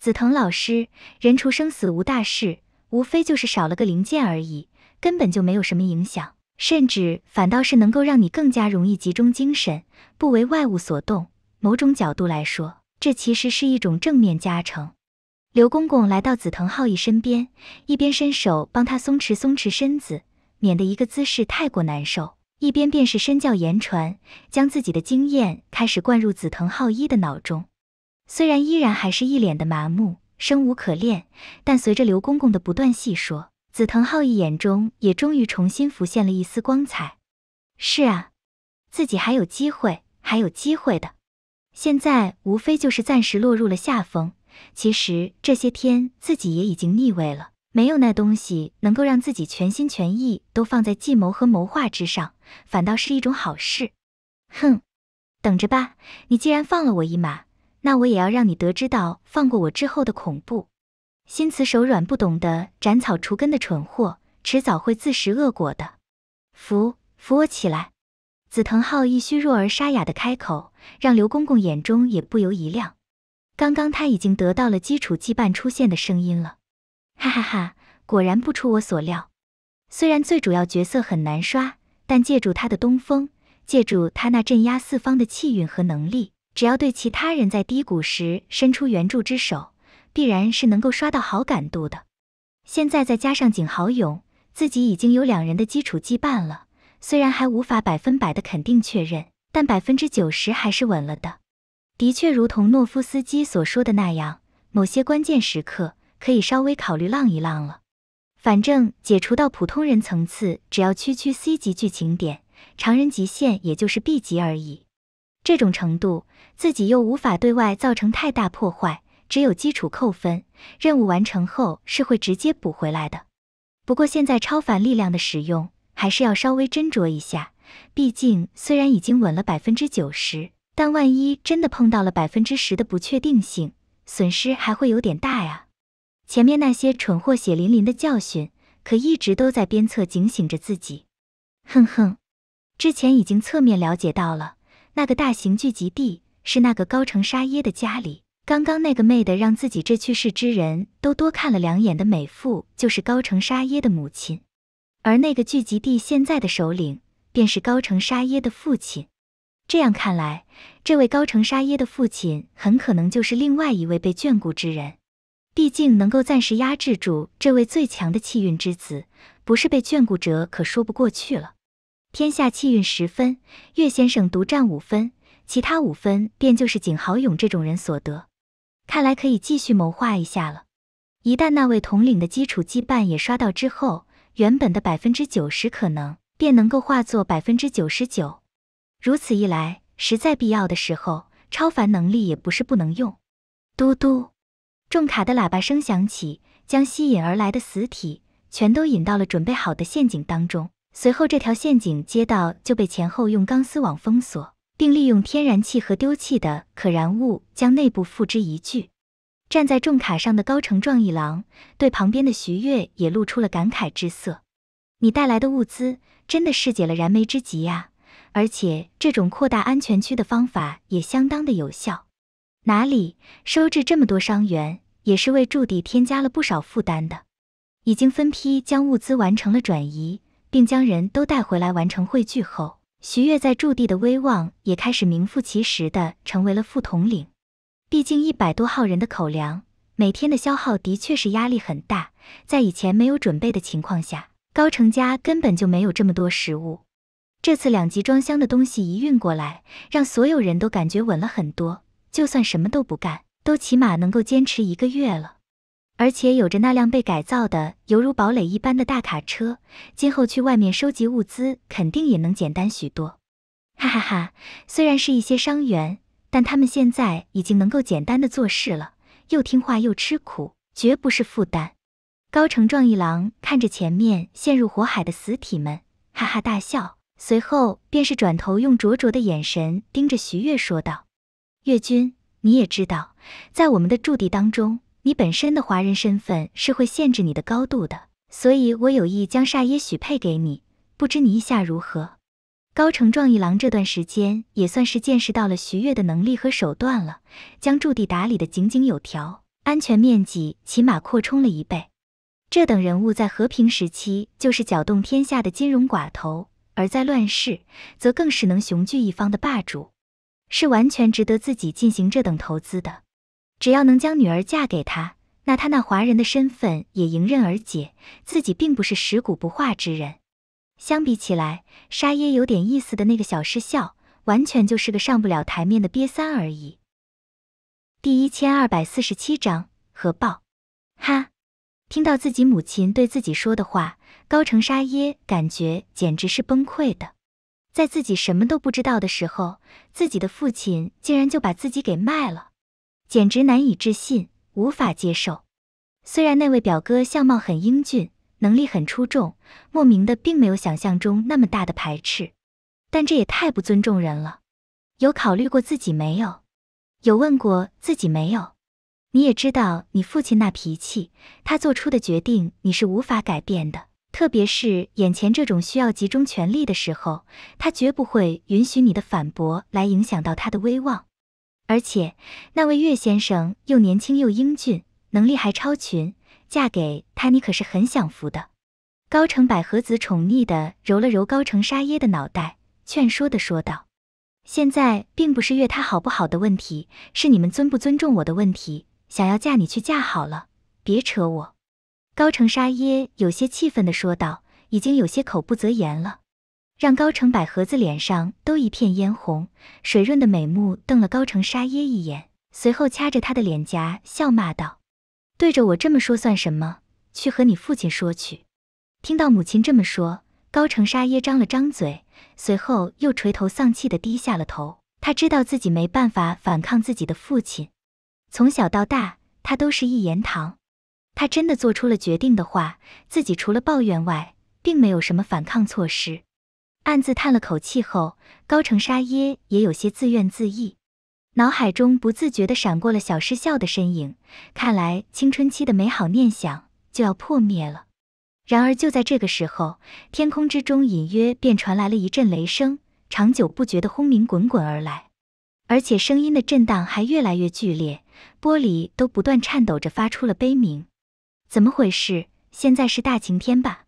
紫藤老师，人除生死无大事，无非就是少了个零件而已，根本就没有什么影响，甚至反倒是能够让你更加容易集中精神，不为外物所动。某种角度来说，这其实是一种正面加成。刘公公来到紫藤浩一身边，一边伸手帮他松弛松弛身子，免得一个姿势太过难受；一边便是身教言传，将自己的经验开始灌入紫藤浩一的脑中。虽然依然还是一脸的麻木，生无可恋，但随着刘公公的不断细说，紫藤浩一眼中也终于重新浮现了一丝光彩。是啊，自己还有机会，还有机会的。现在无非就是暂时落入了下风。其实这些天自己也已经腻味了，没有那东西能够让自己全心全意都放在计谋和谋划之上，反倒是一种好事。哼，等着吧，你既然放了我一马，那我也要让你得知到放过我之后的恐怖。心慈手软、不懂得斩草除根的蠢货，迟早会自食恶果的。扶，扶我起来。紫藤浩一虚弱而沙哑的开口，让刘公公眼中也不由一亮。刚刚他已经得到了基础羁绊出现的声音了，哈哈哈！果然不出我所料。虽然最主要角色很难刷，但借助他的东风，借助他那镇压四方的气运和能力，只要对其他人在低谷时伸出援助之手，必然是能够刷到好感度的。现在再加上景豪勇，自己已经有两人的基础羁绊了。虽然还无法百分百的肯定确认，但百分之九十还是稳了的。的确，如同诺夫斯基所说的那样，某些关键时刻可以稍微考虑浪一浪了。反正解除到普通人层次，只要区区 C 级剧情点，常人极限也就是 B 级而已。这种程度，自己又无法对外造成太大破坏，只有基础扣分。任务完成后是会直接补回来的。不过现在超凡力量的使用，还是要稍微斟酌一下。毕竟虽然已经稳了百分之九十。但万一真的碰到了百分之十的不确定性，损失还会有点大呀。前面那些蠢货血淋淋的教训，可一直都在鞭策警醒着自己。哼哼，之前已经侧面了解到了，那个大型聚集地是那个高城沙耶的家里。刚刚那个妹的让自己这去世之人都多看了两眼的美妇，就是高城沙耶的母亲。而那个聚集地现在的首领，便是高城沙耶的父亲。这样看来，这位高城沙耶的父亲很可能就是另外一位被眷顾之人。毕竟能够暂时压制住这位最强的气运之子，不是被眷顾者可说不过去了。天下气运十分，岳先生独占五分，其他五分便就是景豪勇这种人所得。看来可以继续谋划一下了。一旦那位统领的基础羁绊也刷到之后，原本的百分之九十可能便能够化作百分之九十九。如此一来，实在必要的时候，超凡能力也不是不能用。嘟嘟，重卡的喇叭声响起，将吸引而来的死体全都引到了准备好的陷阱当中。随后，这条陷阱街道就被前后用钢丝网封锁，并利用天然气和丢弃的可燃物将内部付之一炬。站在重卡上的高城壮一郎对旁边的徐悦也露出了感慨之色：“你带来的物资真的是解了燃眉之急呀！”而且这种扩大安全区的方法也相当的有效。哪里收治这么多伤员，也是为驻地添加了不少负担的。已经分批将物资完成了转移，并将人都带回来完成汇聚后，徐悦在驻地的威望也开始名副其实的成为了副统领。毕竟一百多号人的口粮，每天的消耗的确是压力很大。在以前没有准备的情况下，高成家根本就没有这么多食物。这次两集装箱的东西一运过来，让所有人都感觉稳了很多。就算什么都不干，都起码能够坚持一个月了。而且有着那辆被改造的犹如堡垒一般的大卡车，今后去外面收集物资肯定也能简单许多。哈哈哈！虽然是一些伤员，但他们现在已经能够简单的做事了，又听话又吃苦，绝不是负担。高城壮一郎看着前面陷入火海的死体们，哈哈大笑。随后便是转头用灼灼的眼神盯着徐月说道：“越君，你也知道，在我们的驻地当中，你本身的华人身份是会限制你的高度的。所以，我有意将煞耶许配给你，不知你意下如何？”高城壮一郎这段时间也算是见识到了徐越的能力和手段了，将驻地打理得井井有条，安全面积起码扩充了一倍。这等人物在和平时期就是搅动天下的金融寡头。而在乱世，则更是能雄踞一方的霸主，是完全值得自己进行这等投资的。只要能将女儿嫁给他，那他那华人的身份也迎刃而解。自己并不是食古不化之人。相比起来，沙耶有点意思的那个小失笑，完全就是个上不了台面的瘪三而已。第一千二百四十七章核爆。哈，听到自己母亲对自己说的话。高城沙耶感觉简直是崩溃的，在自己什么都不知道的时候，自己的父亲竟然就把自己给卖了，简直难以置信，无法接受。虽然那位表哥相貌很英俊，能力很出众，莫名的并没有想象中那么大的排斥，但这也太不尊重人了。有考虑过自己没有？有问过自己没有？你也知道你父亲那脾气，他做出的决定你是无法改变的。特别是眼前这种需要集中全力的时候，他绝不会允许你的反驳来影响到他的威望。而且，那位岳先生又年轻又英俊，能力还超群，嫁给他你可是很享福的。高城百合子宠溺地揉了揉高城沙耶的脑袋，劝说地说道：“现在并不是岳他好不好的问题，是你们尊不尊重我的问题。想要嫁你去嫁好了，别扯我。”高城沙耶有些气愤地说道，已经有些口不择言了，让高城百合子脸上都一片嫣红，水润的美目瞪了高城沙耶一眼，随后掐着他的脸颊笑骂道：“对着我这么说算什么？去和你父亲说去。”听到母亲这么说，高城沙耶张了张嘴，随后又垂头丧气地低下了头。他知道自己没办法反抗自己的父亲，从小到大，他都是一言堂。他真的做出了决定的话，自己除了抱怨外，并没有什么反抗措施。暗自叹了口气后，高城沙耶也有些自怨自艾，脑海中不自觉地闪过了小失笑的身影。看来青春期的美好念想就要破灭了。然而就在这个时候，天空之中隐约便传来了一阵雷声，长久不绝的轰鸣滚滚而来，而且声音的震荡还越来越剧烈，玻璃都不断颤抖着发出了悲鸣。怎么回事？现在是大晴天吧？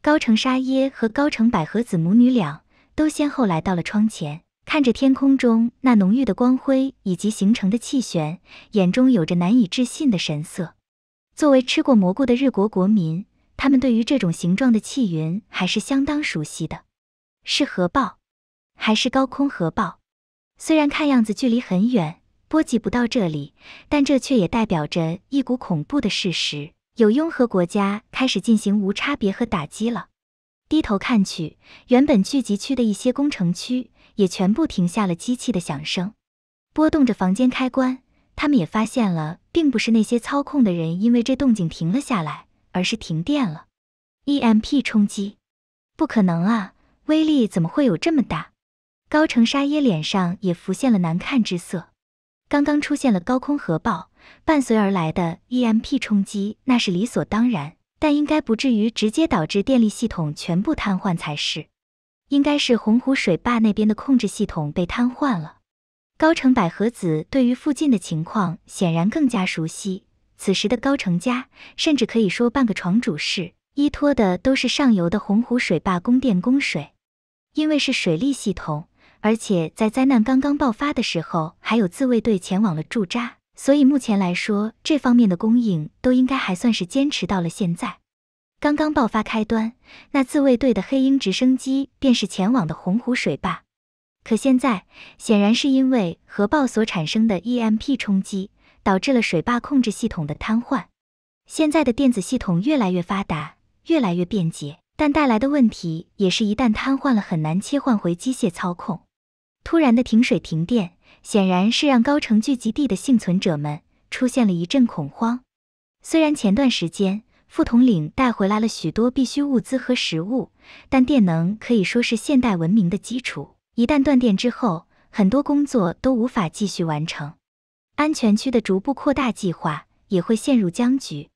高城沙耶和高城百合子母女俩都先后来到了窗前，看着天空中那浓郁的光辉以及形成的气旋，眼中有着难以置信的神色。作为吃过蘑菇的日国国民，他们对于这种形状的气云还是相当熟悉的。是核爆，还是高空核爆？虽然看样子距离很远，波及不到这里，但这却也代表着一股恐怖的事实。有拥核国家开始进行无差别和打击了。低头看去，原本聚集区的一些工程区也全部停下了机器的响声。拨动着房间开关，他们也发现了，并不是那些操控的人因为这动静停了下来，而是停电了。EMP 冲击，不可能啊！威力怎么会有这么大？高城沙耶脸上也浮现了难看之色。刚刚出现了高空核爆。伴随而来的 EMP 冲击那是理所当然，但应该不至于直接导致电力系统全部瘫痪才是。应该是洪湖水坝那边的控制系统被瘫痪了。高城百合子对于附近的情况显然更加熟悉。此时的高城家甚至可以说半个床主事，依托的都是上游的洪湖水坝供电供水。因为是水利系统，而且在灾难刚刚爆发的时候，还有自卫队前往了驻扎。所以目前来说，这方面的供应都应该还算是坚持到了现在。刚刚爆发开端，那自卫队的黑鹰直升机便是前往的洪湖水坝。可现在显然是因为核爆所产生的 EMP 冲击，导致了水坝控制系统的瘫痪。现在的电子系统越来越发达，越来越便捷，但带来的问题也是一旦瘫痪了，很难切换回机械操控。突然的停水停电。显然是让高城聚集地的幸存者们出现了一阵恐慌。虽然前段时间副统领带回来了许多必需物资和食物，但电能可以说是现代文明的基础。一旦断电之后，很多工作都无法继续完成，安全区的逐步扩大计划也会陷入僵局。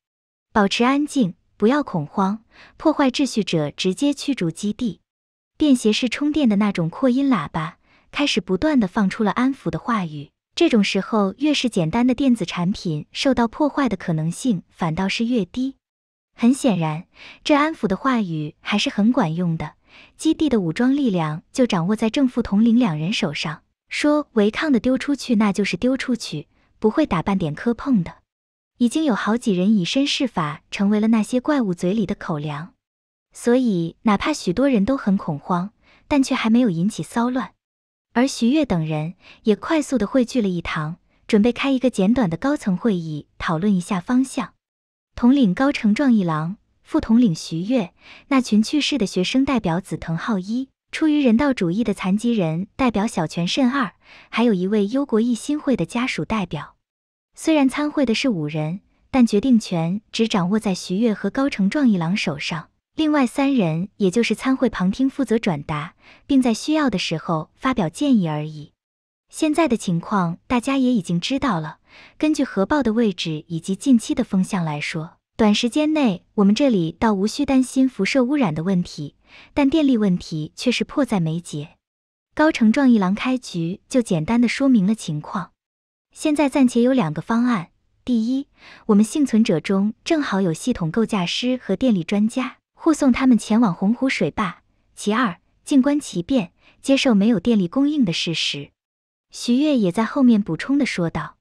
保持安静，不要恐慌，破坏秩序者直接驱逐基地。便携式充电的那种扩音喇叭。开始不断的放出了安抚的话语，这种时候越是简单的电子产品受到破坏的可能性反倒是越低。很显然，这安抚的话语还是很管用的。基地的武装力量就掌握在正副统领两人手上，说违抗的丢出去，那就是丢出去，不会打半点磕碰的。已经有好几人以身试法，成为了那些怪物嘴里的口粮，所以哪怕许多人都很恐慌，但却还没有引起骚乱。而徐悦等人也快速的汇聚了一堂，准备开一个简短的高层会议，讨论一下方向。统领高成壮一郎，副统领徐悦，那群去世的学生代表紫藤浩一，出于人道主义的残疾人代表小泉慎二，还有一位忧国一心会的家属代表。虽然参会的是五人，但决定权只掌握在徐悦和高成壮一郎手上。另外三人，也就是参会旁听，负责转达，并在需要的时候发表建议而已。现在的情况大家也已经知道了。根据核爆的位置以及近期的风向来说，短时间内我们这里倒无需担心辐射污染的问题，但电力问题却是迫在眉睫。高城壮一郎开局就简单的说明了情况。现在暂且有两个方案。第一，我们幸存者中正好有系统构架师和电力专家。护送他们前往洪湖水坝。其二，静观其变，接受没有电力供应的事实。徐悦也在后面补充的说道：“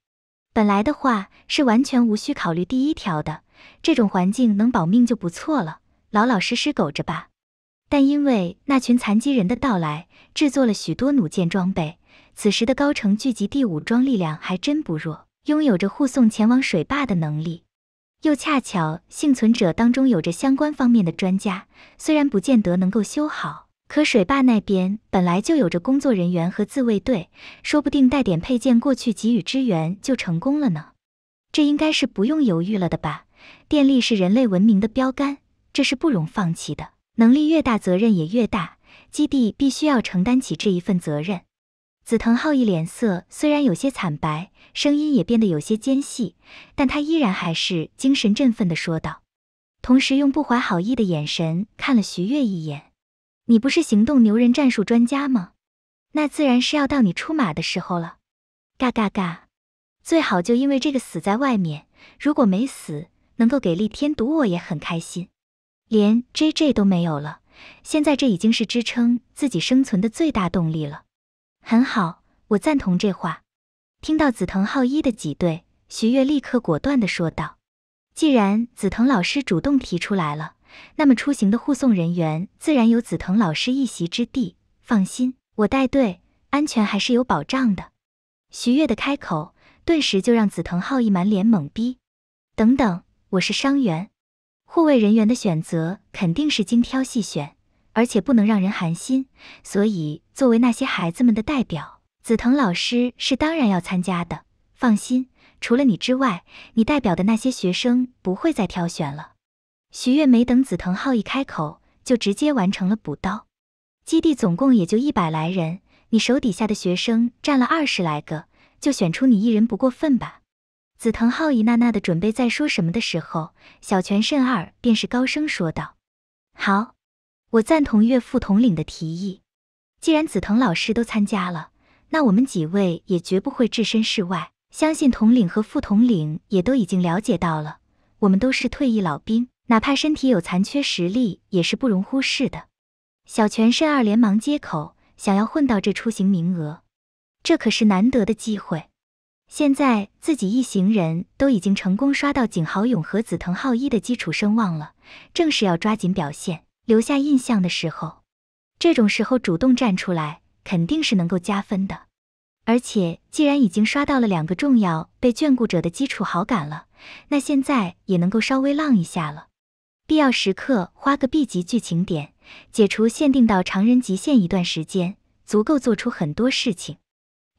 本来的话是完全无需考虑第一条的，这种环境能保命就不错了，老老实实苟着吧。但因为那群残疾人的到来，制作了许多弩箭装备。此时的高城聚集地武装力量还真不弱，拥有着护送前往水坝的能力。”又恰巧幸存者当中有着相关方面的专家，虽然不见得能够修好，可水坝那边本来就有着工作人员和自卫队，说不定带点配件过去给予支援就成功了呢。这应该是不用犹豫了的吧？电力是人类文明的标杆，这是不容放弃的。能力越大，责任也越大，基地必须要承担起这一份责任。紫藤浩一脸色虽然有些惨白，声音也变得有些尖细，但他依然还是精神振奋地说道，同时用不怀好意的眼神看了徐悦一眼：“你不是行动牛人战术专家吗？那自然是要到你出马的时候了。嘎嘎嘎，最好就因为这个死在外面。如果没死，能够给力添堵，我也很开心。连 J J 都没有了，现在这已经是支撑自己生存的最大动力了。”很好，我赞同这话。听到紫藤浩一的挤兑，徐月立刻果断的说道：“既然紫藤老师主动提出来了，那么出行的护送人员自然有紫藤老师一席之地。放心，我带队，安全还是有保障的。”徐月的开口，顿时就让紫藤浩一满脸懵逼。等等，我是伤员，护卫人员的选择肯定是精挑细选。而且不能让人寒心，所以作为那些孩子们的代表，紫藤老师是当然要参加的。放心，除了你之外，你代表的那些学生不会再挑选了。徐悦没等紫藤浩一开口，就直接完成了补刀。基地总共也就一百来人，你手底下的学生占了二十来个，就选出你一人，不过分吧？紫藤浩一娜娜的准备再说什么的时候，小泉慎二便是高声说道：“好。”我赞同岳副统领的提议，既然紫藤老师都参加了，那我们几位也绝不会置身事外。相信统领和副统领也都已经了解到了，我们都是退役老兵，哪怕身体有残缺，实力也是不容忽视的。小泉慎二连忙接口，想要混到这出行名额，这可是难得的机会。现在自己一行人都已经成功刷到景豪勇和紫藤浩一的基础声望了，正是要抓紧表现。留下印象的时候，这种时候主动站出来肯定是能够加分的。而且，既然已经刷到了两个重要被眷顾者的基础好感了，那现在也能够稍微浪一下了。必要时刻花个 B 级剧情点，解除限定到常人极限一段时间，足够做出很多事情。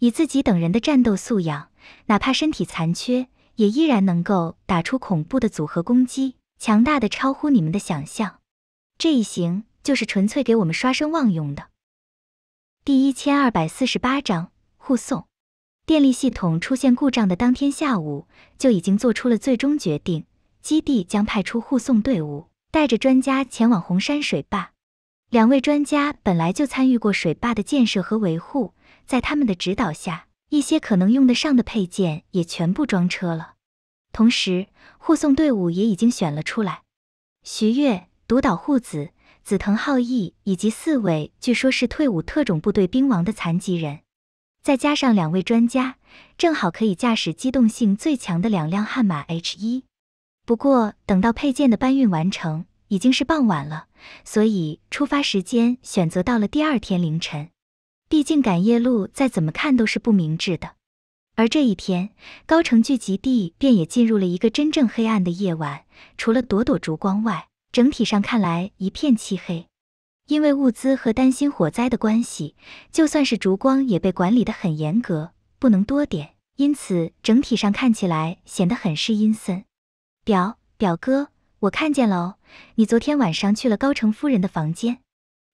以自己等人的战斗素养，哪怕身体残缺，也依然能够打出恐怖的组合攻击，强大的超乎你们的想象。这一行就是纯粹给我们刷声望用的。第一千二百四十八章护送。电力系统出现故障的当天下午，就已经做出了最终决定：基地将派出护送队伍，带着专家前往红山水坝。两位专家本来就参与过水坝的建设和维护，在他们的指导下，一些可能用得上的配件也全部装车了。同时，护送队伍也已经选了出来。徐悦。独岛户子、紫藤浩义以及四位据说是退伍特种部队兵王的残疾人，再加上两位专家，正好可以驾驶机动性最强的两辆悍马 H 一。不过，等到配件的搬运完成，已经是傍晚了，所以出发时间选择到了第二天凌晨。毕竟赶夜路，再怎么看都是不明智的。而这一天，高城聚集地便也进入了一个真正黑暗的夜晚，除了朵朵烛光外。整体上看来一片漆黑，因为物资和担心火灾的关系，就算是烛光也被管理的很严格，不能多点，因此整体上看起来显得很是阴森。表表哥，我看见了哦，你昨天晚上去了高城夫人的房间。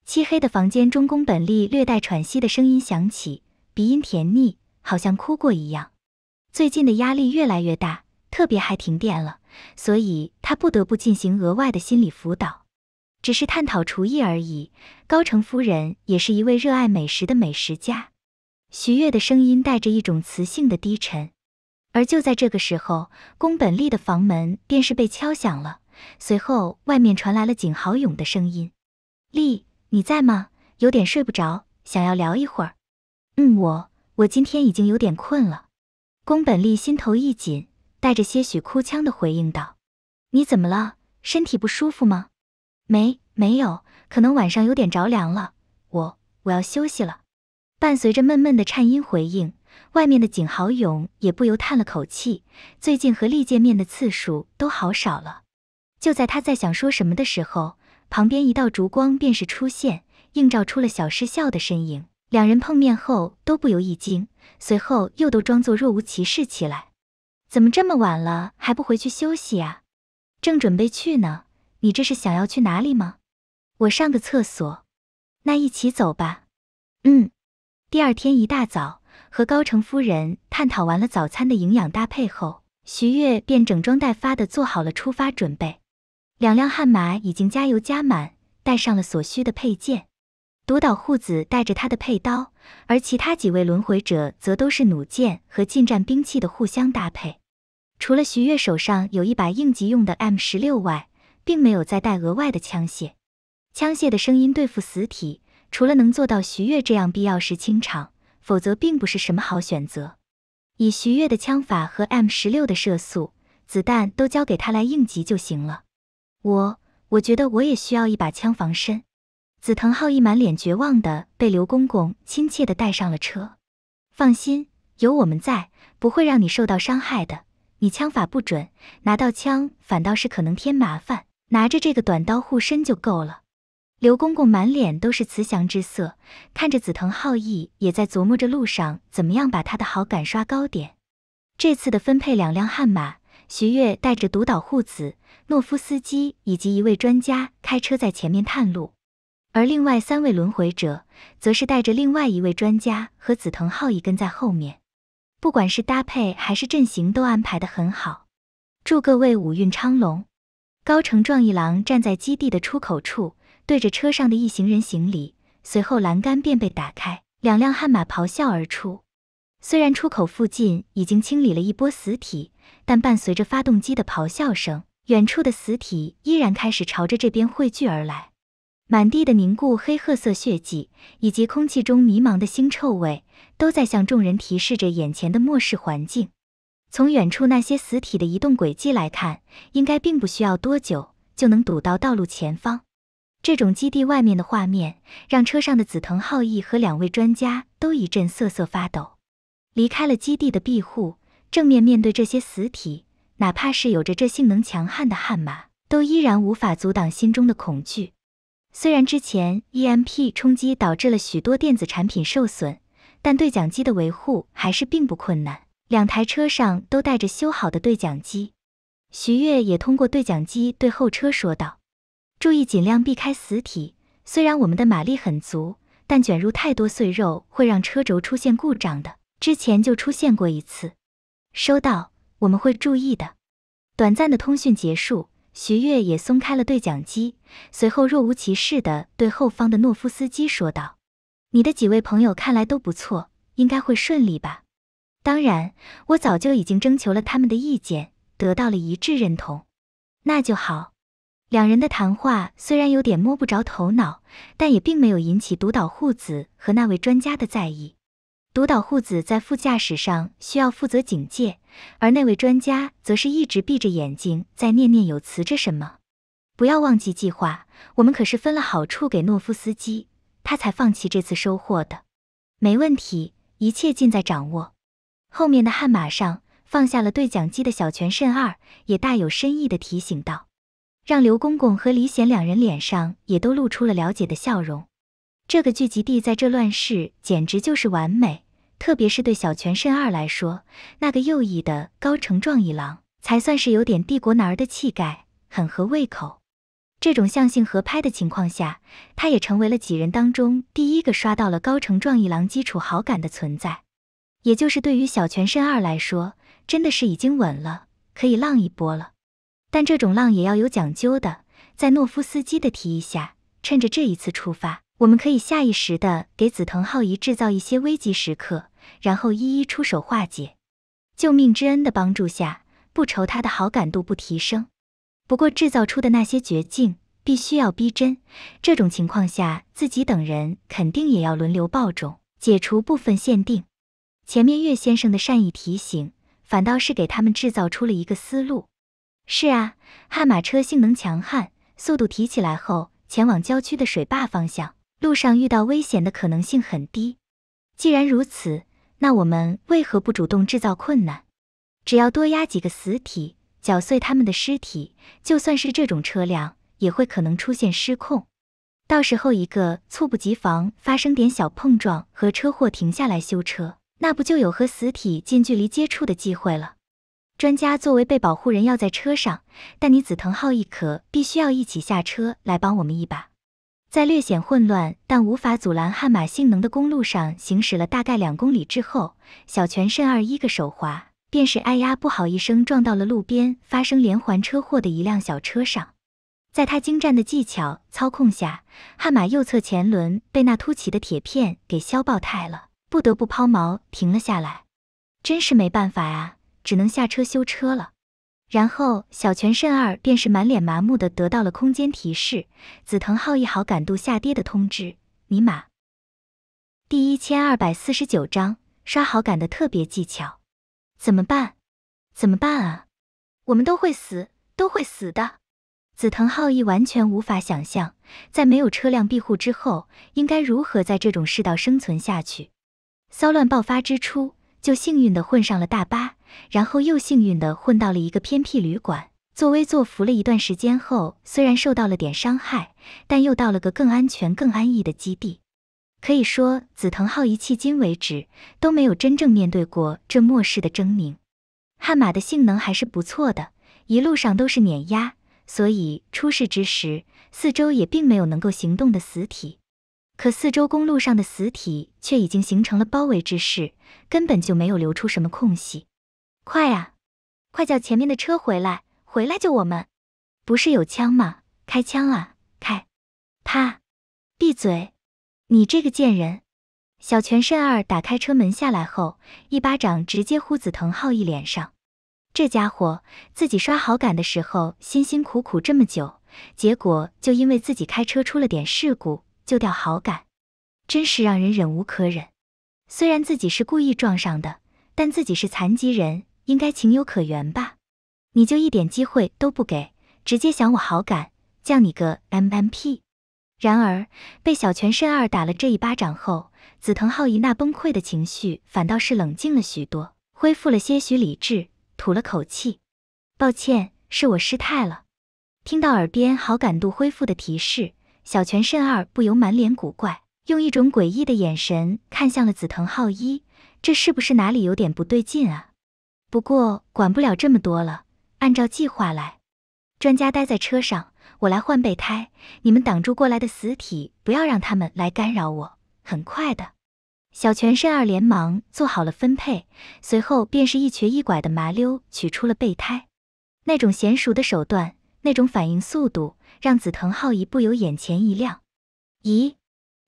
漆黑的房间中，宫本利略带喘息的声音响起，鼻音甜腻，好像哭过一样。最近的压力越来越大，特别还停电了。所以，他不得不进行额外的心理辅导，只是探讨厨艺而已。高城夫人也是一位热爱美食的美食家。徐悦的声音带着一种磁性的低沉。而就在这个时候，宫本利的房门便是被敲响了，随后外面传来了景豪勇的声音：“丽，你在吗？有点睡不着，想要聊一会儿。”“嗯，我，我今天已经有点困了。”宫本利心头一紧。带着些许哭腔的回应道：“你怎么了？身体不舒服吗？没，没有，可能晚上有点着凉了。我，我要休息了。”伴随着闷闷的颤音回应，外面的景豪勇也不由叹了口气。最近和丽见面的次数都好少了。就在他在想说什么的时候，旁边一道烛光便是出现，映照出了小师笑的身影。两人碰面后都不由一惊，随后又都装作若无其事起来。怎么这么晚了还不回去休息啊？正准备去呢，你这是想要去哪里吗？我上个厕所，那一起走吧。嗯。第二天一大早，和高成夫人探讨完了早餐的营养搭配后，徐悦便整装待发的做好了出发准备。两辆悍马已经加油加满，带上了所需的配件。独岛户子带着他的佩刀，而其他几位轮回者则都是弩箭和近战兵器的互相搭配。除了徐悦手上有一把应急用的 M 十六外，并没有再带额外的枪械。枪械的声音对付死体，除了能做到徐悦这样必要时清场，否则并不是什么好选择。以徐悦的枪法和 M 十六的射速，子弹都交给他来应急就行了。我，我觉得我也需要一把枪防身。紫藤浩一满脸绝望的被刘公公亲切的带上了车。放心，有我们在，不会让你受到伤害的。你枪法不准，拿到枪反倒是可能添麻烦。拿着这个短刀护身就够了。刘公公满脸都是慈祥之色，看着紫藤浩一，也在琢磨着路上怎么样把他的好感刷高点。这次的分配，两辆悍马，徐悦带着独岛护子、诺夫斯基以及一位专家开车在前面探路，而另外三位轮回者则是带着另外一位专家和紫藤浩一跟在后面。不管是搭配还是阵型都安排的很好，祝各位五运昌隆。高城壮一郎站在基地的出口处，对着车上的一行人行礼，随后栏杆便被打开，两辆悍马咆哮而出。虽然出口附近已经清理了一波死体，但伴随着发动机的咆哮声，远处的死体依然开始朝着这边汇聚而来。满地的凝固黑褐色血迹，以及空气中迷茫的腥臭味，都在向众人提示着眼前的末世环境。从远处那些死体的移动轨迹来看，应该并不需要多久就能堵到道路前方。这种基地外面的画面，让车上的紫藤浩义和两位专家都一阵瑟瑟发抖。离开了基地的庇护，正面面对这些死体，哪怕是有着这性能强悍的悍马，都依然无法阻挡心中的恐惧。虽然之前 EMP 冲击导致了许多电子产品受损，但对讲机的维护还是并不困难。两台车上都带着修好的对讲机，徐悦也通过对讲机对后车说道：“注意尽量避开死体。虽然我们的马力很足，但卷入太多碎肉会让车轴出现故障的。之前就出现过一次。”“收到，我们会注意的。”短暂的通讯结束，徐悦也松开了对讲机。随后若无其事的对后方的诺夫斯基说道：“你的几位朋友看来都不错，应该会顺利吧？当然，我早就已经征求了他们的意见，得到了一致认同。那就好。”两人的谈话虽然有点摸不着头脑，但也并没有引起独岛护子和那位专家的在意。独岛护子在副驾驶上需要负责警戒，而那位专家则是一直闭着眼睛在念念有词着什么。不要忘记计划，我们可是分了好处给诺夫斯基，他才放弃这次收获的。没问题，一切尽在掌握。后面的悍马上放下了对讲机的小泉慎二也大有深意的提醒道，让刘公公和李显两人脸上也都露出了了解的笑容。这个聚集地在这乱世简直就是完美，特别是对小泉慎二来说，那个右翼的高城壮一郎才算是有点帝国男儿的气概，很合胃口。这种象性合拍的情况下，他也成为了几人当中第一个刷到了高城壮一郎基础好感的存在。也就是对于小泉慎二来说，真的是已经稳了，可以浪一波了。但这种浪也要有讲究的。在诺夫斯基的提议下，趁着这一次出发，我们可以下意识的给紫藤浩一制造一些危急时刻，然后一一出手化解。救命之恩的帮助下，不愁他的好感度不提升。不过制造出的那些绝境必须要逼真，这种情况下自己等人肯定也要轮流爆种，解除部分限定。前面岳先生的善意提醒，反倒是给他们制造出了一个思路。是啊，悍马车性能强悍，速度提起来后前往郊区的水坝方向，路上遇到危险的可能性很低。既然如此，那我们为何不主动制造困难？只要多压几个死体。搅碎他们的尸体，就算是这种车辆，也会可能出现失控。到时候一个猝不及防发生点小碰撞和车祸，停下来修车，那不就有和死体近距离接触的机会了？专家作为被保护人要在车上，但你紫藤浩一可必须要一起下车来帮我们一把。在略显混乱但无法阻拦悍马性能的公路上行驶了大概两公里之后，小泉慎二一个手滑。便是哎呀不好一声撞到了路边发生连环车祸的一辆小车上，在他精湛的技巧操控下，悍马右侧前轮被那凸起的铁片给削爆胎了，不得不抛锚停了下来。真是没办法呀，只能下车修车了。然后小泉慎二便是满脸麻木的得到了空间提示，紫藤浩一好感度下跌的通知。尼玛！第一千二百四十九章刷好感的特别技巧。怎么办？怎么办啊！我们都会死，都会死的。紫藤浩一完全无法想象，在没有车辆庇护之后，应该如何在这种世道生存下去。骚乱爆发之初，就幸运的混上了大巴，然后又幸运的混到了一个偏僻旅馆，作威作福了一段时间后，虽然受到了点伤害，但又到了个更安全、更安逸的基地。可以说，紫藤浩一迄今为止都没有真正面对过这末世的狰狞。悍马的性能还是不错的，一路上都是碾压，所以出事之时，四周也并没有能够行动的死体。可四周公路上的死体却已经形成了包围之势，根本就没有留出什么空隙。快呀！快叫前面的车回来，回来救我们！不是有枪吗？开枪啊！开！啪！闭嘴！你这个贱人！小泉慎二打开车门下来后，一巴掌直接呼子藤浩一脸上。这家伙自己刷好感的时候辛辛苦苦这么久，结果就因为自己开车出了点事故就掉好感，真是让人忍无可忍。虽然自己是故意撞上的，但自己是残疾人，应该情有可原吧？你就一点机会都不给，直接想我好感，降你个 MMP！然而，被小泉慎二打了这一巴掌后，紫藤浩一那崩溃的情绪反倒是冷静了许多，恢复了些许理智，吐了口气：“抱歉，是我失态了。”听到耳边好感度恢复的提示，小泉慎二不由满脸古怪，用一种诡异的眼神看向了紫藤浩一：“这是不是哪里有点不对劲啊？”不过管不了这么多了，按照计划来，专家待在车上。我来换备胎，你们挡住过来的死体，不要让他们来干扰我。很快的，小泉慎二连忙做好了分配，随后便是一瘸一拐的麻溜取出了备胎。那种娴熟的手段，那种反应速度，让紫藤浩一不由眼前一亮。咦，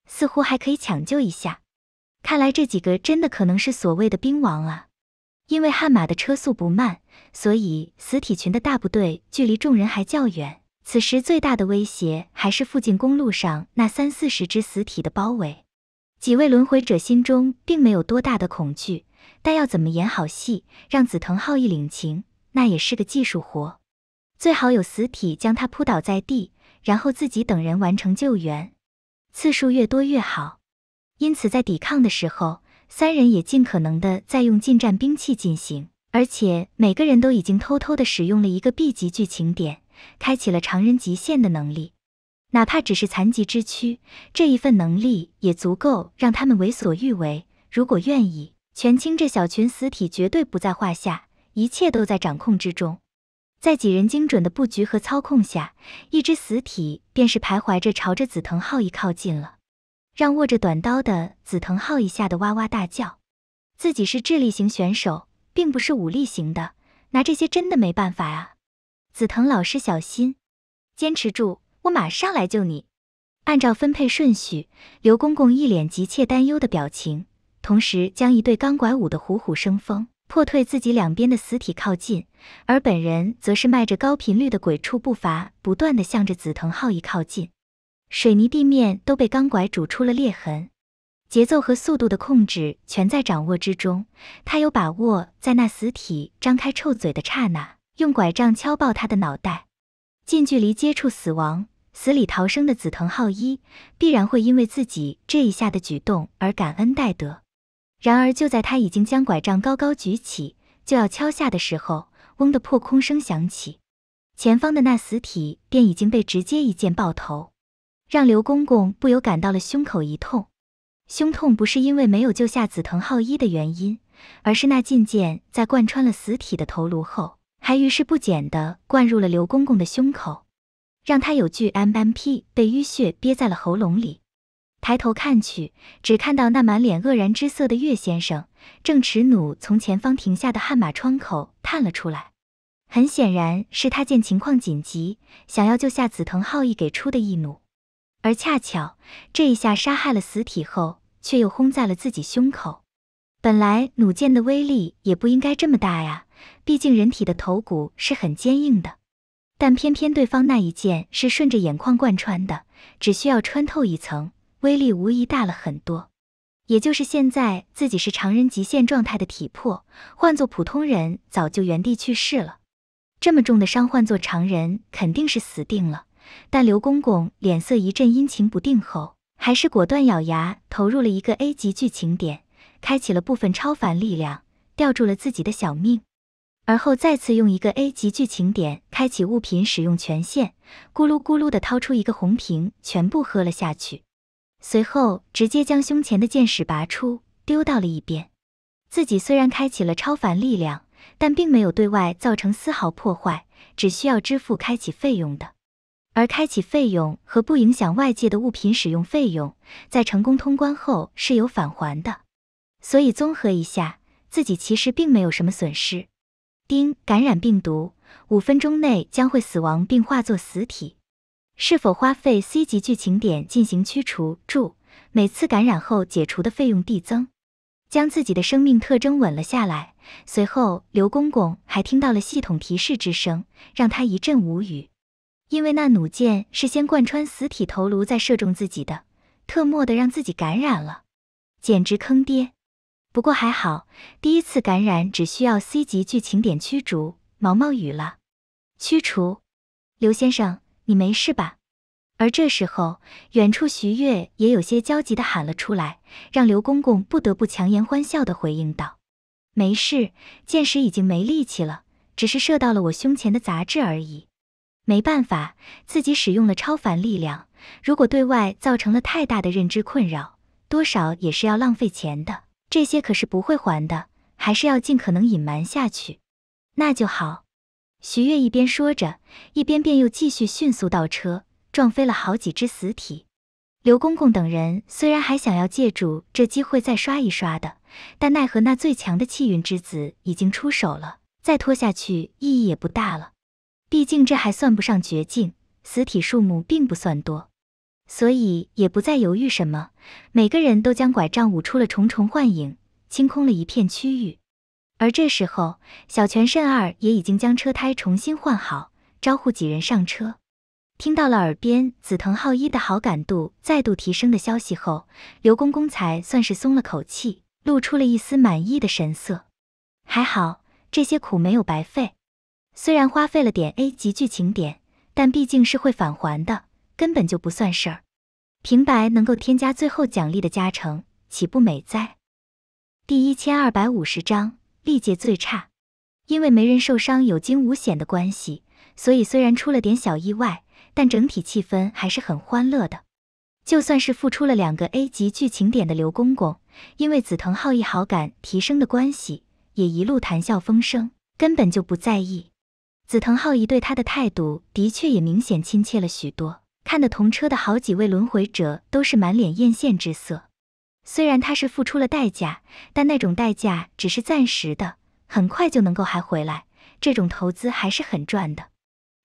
似乎还可以抢救一下。看来这几个真的可能是所谓的兵王啊。因为悍马的车速不慢，所以死体群的大部队距离众人还较远。此时最大的威胁还是附近公路上那三四十只死体的包围。几位轮回者心中并没有多大的恐惧，但要怎么演好戏，让紫藤浩一领情，那也是个技术活。最好有死体将他扑倒在地，然后自己等人完成救援，次数越多越好。因此，在抵抗的时候，三人也尽可能的在用近战兵器进行，而且每个人都已经偷偷的使用了一个 B 级剧情点。开启了常人极限的能力，哪怕只是残疾之躯，这一份能力也足够让他们为所欲为。如果愿意，全清这小群死体绝对不在话下，一切都在掌控之中。在几人精准的布局和操控下，一只死体便是徘徊着朝着紫藤浩一靠近了，让握着短刀的紫藤浩一吓得哇哇大叫。自己是智力型选手，并不是武力型的，拿这些真的没办法啊。紫藤老师，小心！坚持住，我马上来救你。按照分配顺序，刘公公一脸急切担忧的表情，同时将一对钢拐舞的虎虎生风，破退自己两边的死体靠近，而本人则是迈着高频率的鬼畜步伐，不断的向着紫藤浩一靠近。水泥地面都被钢拐煮出了裂痕，节奏和速度的控制全在掌握之中，他有把握在那死体张开臭嘴的刹那。用拐杖敲爆他的脑袋，近距离接触死亡、死里逃生的紫藤浩一必然会因为自己这一下的举动而感恩戴德。然而，就在他已经将拐杖高高举起就要敲下的时候，嗡的破空声响起，前方的那死体便已经被直接一剑爆头，让刘公公不由感到了胸口一痛。胸痛不是因为没有救下紫藤浩一的原因，而是那劲剑在贯穿了死体的头颅后。还于是不减地灌入了刘公公的胸口，让他有句 M M P 被淤血憋在了喉咙里。抬头看去，只看到那满脸愕然之色的岳先生，正持弩从前方停下的悍马窗口探了出来。很显然，是他见情况紧急，想要救下紫藤浩一给出的义弩，而恰巧这一下杀害了死体后，却又轰在了自己胸口。本来弩箭的威力也不应该这么大呀。毕竟人体的头骨是很坚硬的，但偏偏对方那一剑是顺着眼眶贯穿的，只需要穿透一层，威力无疑大了很多。也就是现在自己是常人极限状态的体魄，换做普通人早就原地去世了。这么重的伤，换做常人肯定是死定了。但刘公公脸色一阵阴晴不定后，还是果断咬牙投入了一个 A 级剧情点，开启了部分超凡力量，吊住了自己的小命。而后再次用一个 A 级剧情点开启物品使用权限，咕噜咕噜的掏出一个红瓶，全部喝了下去。随后直接将胸前的剑矢拔出，丢到了一边。自己虽然开启了超凡力量，但并没有对外造成丝毫破坏，只需要支付开启费用的。而开启费用和不影响外界的物品使用费用，在成功通关后是有返还的。所以综合一下，自己其实并没有什么损失。丁感染病毒，五分钟内将会死亡并化作死体。是否花费 C 级剧情点进行驱除？注：每次感染后解除的费用递增。将自己的生命特征稳了下来。随后，刘公公还听到了系统提示之声，让他一阵无语。因为那弩箭是先贯穿死体头颅，再射中自己的，特么的让自己感染了，简直坑爹！不过还好，第一次感染只需要 C 级剧情点驱逐毛毛雨了。驱除，刘先生，你没事吧？而这时候，远处徐悦也有些焦急地喊了出来，让刘公公不得不强颜欢笑地回应道：“没事，箭矢已经没力气了，只是射到了我胸前的杂质而已。没办法，自己使用了超凡力量，如果对外造成了太大的认知困扰，多少也是要浪费钱的。”这些可是不会还的，还是要尽可能隐瞒下去。那就好。徐悦一边说着，一边便又继续迅速倒车，撞飞了好几只死体。刘公公等人虽然还想要借助这机会再刷一刷的，但奈何那最强的气运之子已经出手了，再拖下去意义也不大了。毕竟这还算不上绝境，死体数目并不算多。所以也不再犹豫什么，每个人都将拐杖舞出了重重幻影，清空了一片区域。而这时候，小泉慎二也已经将车胎重新换好，招呼几人上车。听到了耳边紫藤浩一的好感度再度提升的消息后，刘公公才算是松了口气，露出了一丝满意的神色。还好这些苦没有白费，虽然花费了点 A 级剧情点，但毕竟是会返还的。根本就不算事儿，平白能够添加最后奖励的加成，岂不美哉？第一千二百五十章历届最差，因为没人受伤有惊无险的关系，所以虽然出了点小意外，但整体气氛还是很欢乐的。就算是付出了两个 A 级剧情点的刘公公，因为紫藤浩一好感提升的关系，也一路谈笑风生，根本就不在意。紫藤浩一对他的态度的确也明显亲切了许多。看的同车的好几位轮回者都是满脸艳羡之色，虽然他是付出了代价，但那种代价只是暂时的，很快就能够还回来。这种投资还是很赚的，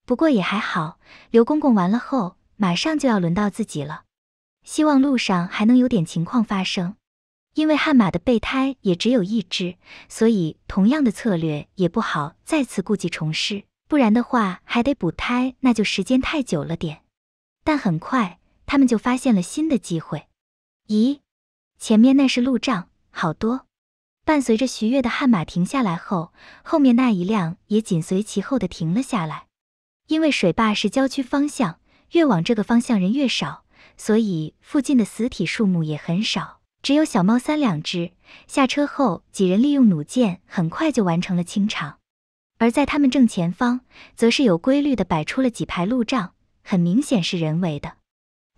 不过也还好，刘公公完了后，马上就要轮到自己了，希望路上还能有点情况发生，因为悍马的备胎也只有一只，所以同样的策略也不好再次故技重施，不然的话还得补胎，那就时间太久了点。但很快，他们就发现了新的机会。咦，前面那是路障，好多。伴随着徐悦的悍马停下来后，后面那一辆也紧随其后的停了下来。因为水坝是郊区方向，越往这个方向人越少，所以附近的死体数目也很少，只有小猫三两只。下车后，几人利用弩箭很快就完成了清场。而在他们正前方，则是有规律的摆出了几排路障。很明显是人为的，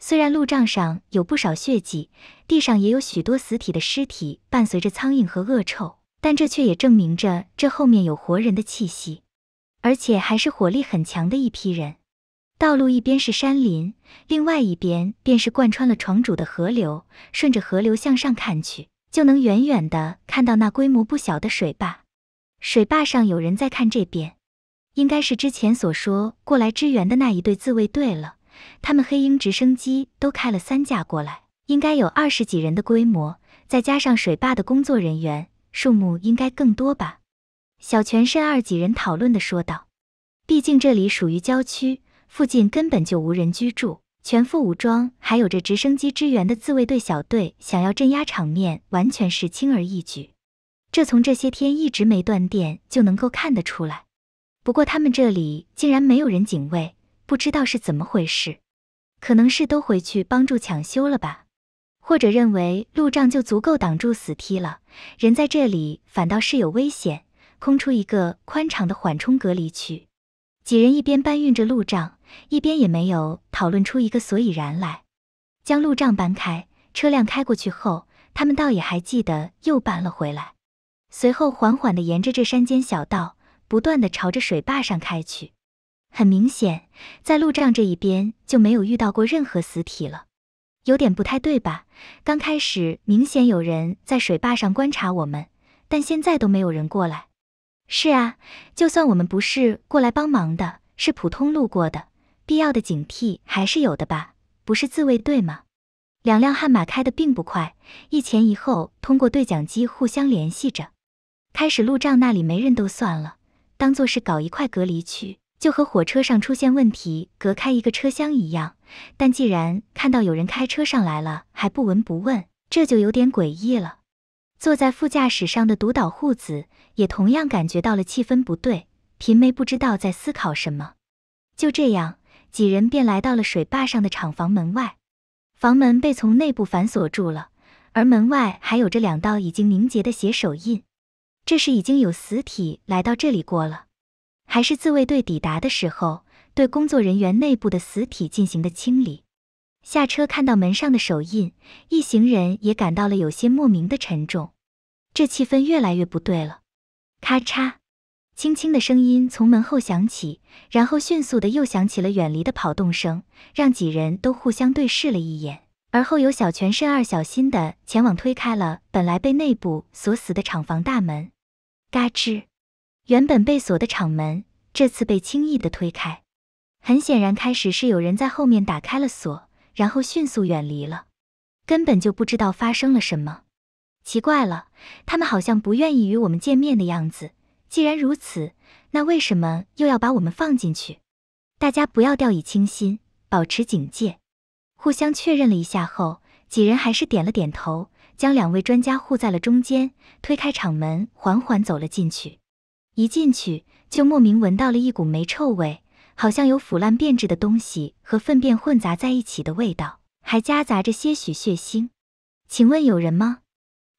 虽然路障上有不少血迹，地上也有许多死体的尸体，伴随着苍蝇和恶臭，但这却也证明着这后面有活人的气息，而且还是火力很强的一批人。道路一边是山林，另外一边便是贯穿了床主的河流。顺着河流向上看去，就能远远的看到那规模不小的水坝。水坝上有人在看这边。应该是之前所说过来支援的那一队自卫队了，他们黑鹰直升机都开了三架过来，应该有二十几人的规模，再加上水坝的工作人员，数目应该更多吧？小泉慎二几人讨论地说道。毕竟这里属于郊区，附近根本就无人居住，全副武装还有着直升机支援的自卫队小队，想要镇压场面完全是轻而易举，这从这些天一直没断电就能够看得出来。不过他们这里竟然没有人警卫，不知道是怎么回事，可能是都回去帮助抢修了吧，或者认为路障就足够挡住死梯了，人在这里反倒是有危险，空出一个宽敞的缓冲隔离区。几人一边搬运着路障，一边也没有讨论出一个所以然来。将路障搬开，车辆开过去后，他们倒也还记得又搬了回来，随后缓缓地沿着这山间小道。不断的朝着水坝上开去，很明显，在路障这一边就没有遇到过任何死体了，有点不太对吧？刚开始明显有人在水坝上观察我们，但现在都没有人过来。是啊，就算我们不是过来帮忙的，是普通路过的，必要的警惕还是有的吧？不是自卫队吗？两辆悍马开的并不快，一前一后通过对讲机互相联系着。开始路障那里没人都算了。当做是搞一块隔离区，就和火车上出现问题隔开一个车厢一样。但既然看到有人开车上来了，还不闻不问，这就有点诡异了。坐在副驾驶上的独岛护子也同样感觉到了气氛不对，平梅不知道在思考什么。就这样，几人便来到了水坝上的厂房门外。房门被从内部反锁住了，而门外还有着两道已经凝结的血手印。这是已经有死体来到这里过了，还是自卫队抵达的时候对工作人员内部的死体进行的清理？下车看到门上的手印，一行人也感到了有些莫名的沉重。这气氛越来越不对了。咔嚓，轻轻的声音从门后响起，然后迅速的又响起了远离的跑动声，让几人都互相对视了一眼。而后由小泉慎二小心的前往推开了本来被内部锁死的厂房大门。嘎吱，原本被锁的厂门这次被轻易的推开。很显然，开始是有人在后面打开了锁，然后迅速远离了，根本就不知道发生了什么。奇怪了，他们好像不愿意与我们见面的样子。既然如此，那为什么又要把我们放进去？大家不要掉以轻心，保持警戒。互相确认了一下后，几人还是点了点头。将两位专家护在了中间，推开厂门，缓缓走了进去。一进去就莫名闻到了一股霉臭味，好像有腐烂变质的东西和粪便混杂在一起的味道，还夹杂着些许血腥。请问有人吗？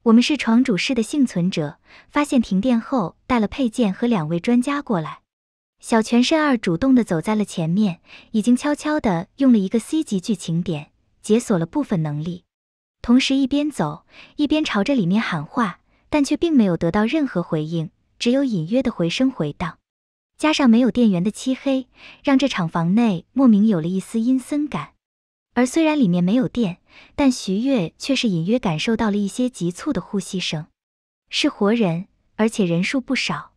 我们是床主室的幸存者，发现停电后带了配件和两位专家过来。小泉慎二主动的走在了前面，已经悄悄的用了一个 C 级剧情点解锁了部分能力。同时一边走一边朝着里面喊话，但却并没有得到任何回应，只有隐约的回声回荡。加上没有电源的漆黑，让这厂房内莫名有了一丝阴森感。而虽然里面没有电，但徐悦却是隐约感受到了一些急促的呼吸声，是活人，而且人数不少。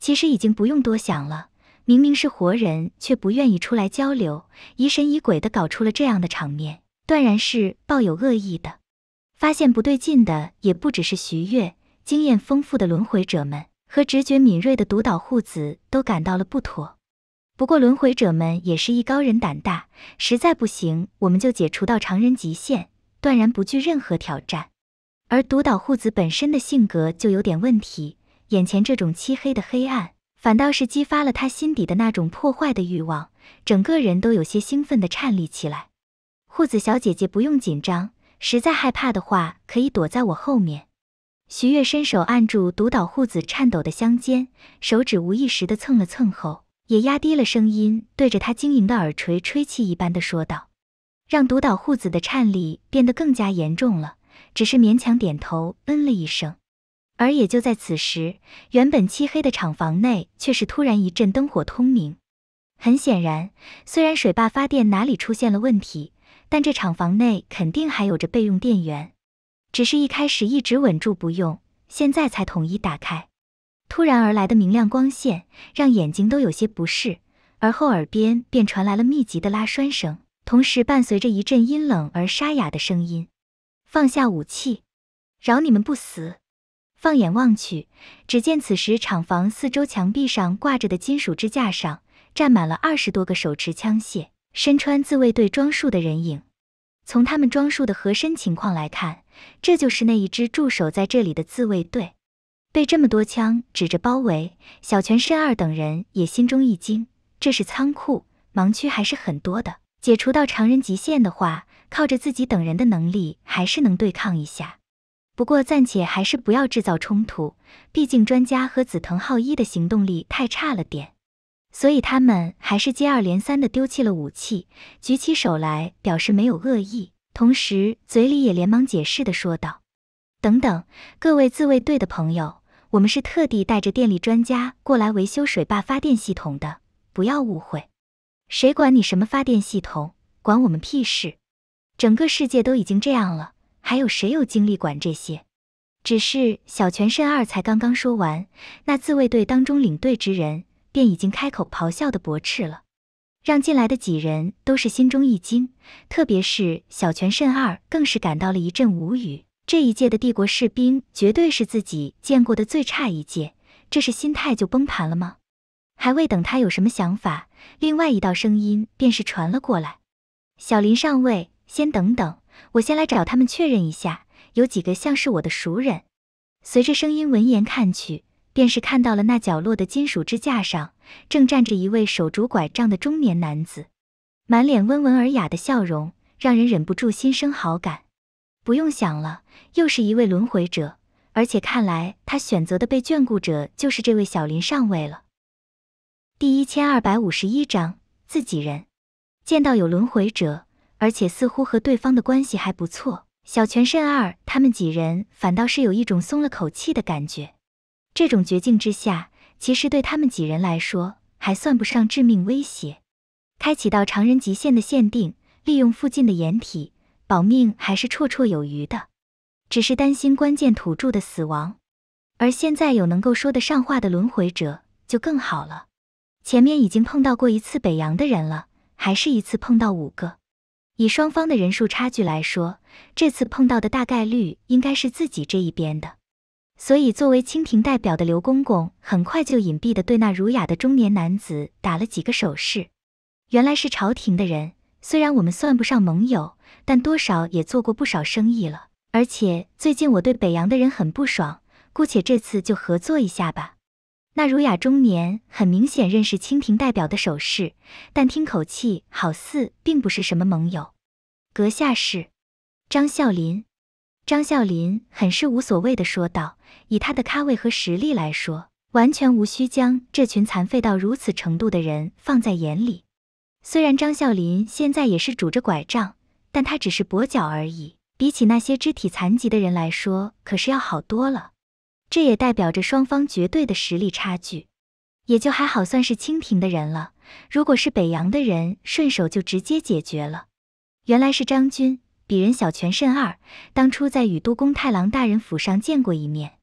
其实已经不用多想了，明明是活人，却不愿意出来交流，疑神疑鬼的搞出了这样的场面，断然是抱有恶意的。发现不对劲的也不只是徐悦，经验丰富的轮回者们和直觉敏锐的独岛护子都感到了不妥。不过轮回者们也是一高人胆大，实在不行我们就解除到常人极限，断然不惧任何挑战。而独岛护子本身的性格就有点问题，眼前这种漆黑的黑暗，反倒是激发了他心底的那种破坏的欲望，整个人都有些兴奋地颤栗起来。护子小姐姐不用紧张。实在害怕的话，可以躲在我后面。徐悦伸手按住独岛护子颤抖的香肩，手指无意识地蹭了蹭后，也压低了声音，对着他晶莹的耳垂吹气一般的说道，让独岛护子的颤栗变得更加严重了。只是勉强点头，嗯了一声。而也就在此时，原本漆黑的厂房内却是突然一阵灯火通明。很显然，虽然水坝发电哪里出现了问题。但这厂房内肯定还有着备用电源，只是一开始一直稳住不用，现在才统一打开。突然而来的明亮光线让眼睛都有些不适，而后耳边便传来了密集的拉栓声，同时伴随着一阵阴冷而沙哑的声音：“放下武器，饶你们不死。”放眼望去，只见此时厂房四周墙壁上挂着的金属支架上站满了二十多个手持枪械。身穿自卫队装束的人影，从他们装束的合身情况来看，这就是那一支驻守在这里的自卫队。被这么多枪指着包围，小泉慎二等人也心中一惊。这是仓库，盲区还是很多的。解除到常人极限的话，靠着自己等人的能力还是能对抗一下。不过暂且还是不要制造冲突，毕竟专家和紫藤浩一的行动力太差了点。所以他们还是接二连三地丢弃了武器，举起手来表示没有恶意，同时嘴里也连忙解释地说道：“等等，各位自卫队的朋友，我们是特地带着电力专家过来维修水坝发电系统的，不要误会。谁管你什么发电系统，管我们屁事！整个世界都已经这样了，还有谁有精力管这些？”只是小泉慎二才刚刚说完，那自卫队当中领队之人。便已经开口咆哮的驳斥了，让进来的几人都是心中一惊，特别是小泉慎二更是感到了一阵无语。这一届的帝国士兵绝对是自己见过的最差一届，这是心态就崩盘了吗？还未等他有什么想法，另外一道声音便是传了过来：“小林上尉，先等等，我先来找他们确认一下，有几个像是我的熟人。”随着声音闻言看去。便是看到了那角落的金属支架上，正站着一位手拄拐杖的中年男子，满脸温文尔雅的笑容，让人忍不住心生好感。不用想了，又是一位轮回者，而且看来他选择的被眷顾者就是这位小林上尉了。第一千二百五十一章自己人，见到有轮回者，而且似乎和对方的关系还不错，小泉慎二他们几人反倒是有一种松了口气的感觉。这种绝境之下，其实对他们几人来说还算不上致命威胁。开启到常人极限的限定，利用附近的掩体保命还是绰绰有余的。只是担心关键土著的死亡，而现在有能够说得上话的轮回者就更好了。前面已经碰到过一次北洋的人了，还是一次碰到五个。以双方的人数差距来说，这次碰到的大概率应该是自己这一边的。所以，作为清廷代表的刘公公很快就隐蔽地对那儒雅的中年男子打了几个手势。原来是朝廷的人，虽然我们算不上盟友，但多少也做过不少生意了。而且最近我对北洋的人很不爽，姑且这次就合作一下吧。那儒雅中年很明显认识清廷代表的手势，但听口气，好似并不是什么盟友。阁下是张孝林。张啸林很是无所谓的说道：“以他的咖位和实力来说，完全无需将这群残废到如此程度的人放在眼里。虽然张啸林现在也是拄着拐杖，但他只是跛脚而已，比起那些肢体残疾的人来说，可是要好多了。这也代表着双方绝对的实力差距，也就还好算是清廷的人了。如果是北洋的人，顺手就直接解决了。原来是张军。”鄙人小泉慎二，当初在与都宫太郎大人府上见过一面。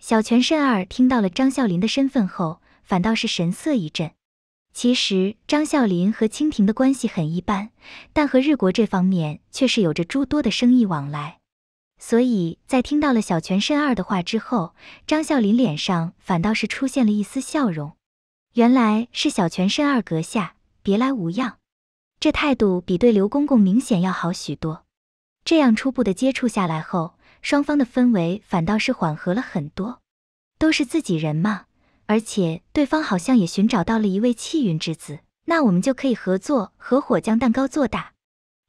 小泉慎二听到了张孝林的身份后，反倒是神色一振。其实张孝林和清廷的关系很一般，但和日国这方面却是有着诸多的生意往来。所以在听到了小泉慎二的话之后，张孝林脸上反倒是出现了一丝笑容。原来是小泉慎二阁下，别来无恙。这态度比对刘公公明显要好许多。这样初步的接触下来后，双方的氛围反倒是缓和了很多，都是自己人嘛。而且对方好像也寻找到了一位气运之子，那我们就可以合作合伙将蛋糕做大。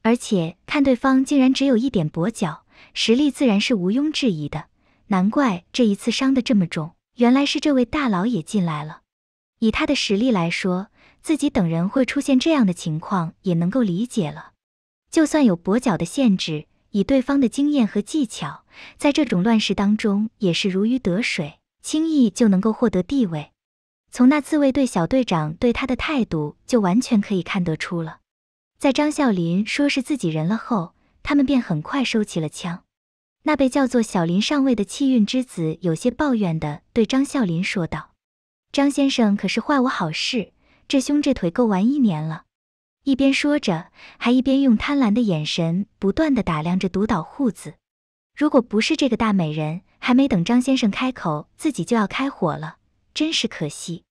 而且看对方竟然只有一点跛脚，实力自然是毋庸置疑的。难怪这一次伤得这么重，原来是这位大佬也进来了。以他的实力来说，自己等人会出现这样的情况也能够理解了。就算有跛脚的限制，以对方的经验和技巧，在这种乱世当中也是如鱼得水，轻易就能够获得地位。从那自卫队小队长对他的态度就完全可以看得出了。在张啸林说是自己人了后，他们便很快收起了枪。那被叫做小林上尉的气运之子有些抱怨地对张啸林说道：“张先生可是坏我好事，这胸这腿够玩一年了。”一边说着，还一边用贪婪的眼神不断的打量着独岛护子。如果不是这个大美人，还没等张先生开口，自己就要开火了，真是可惜。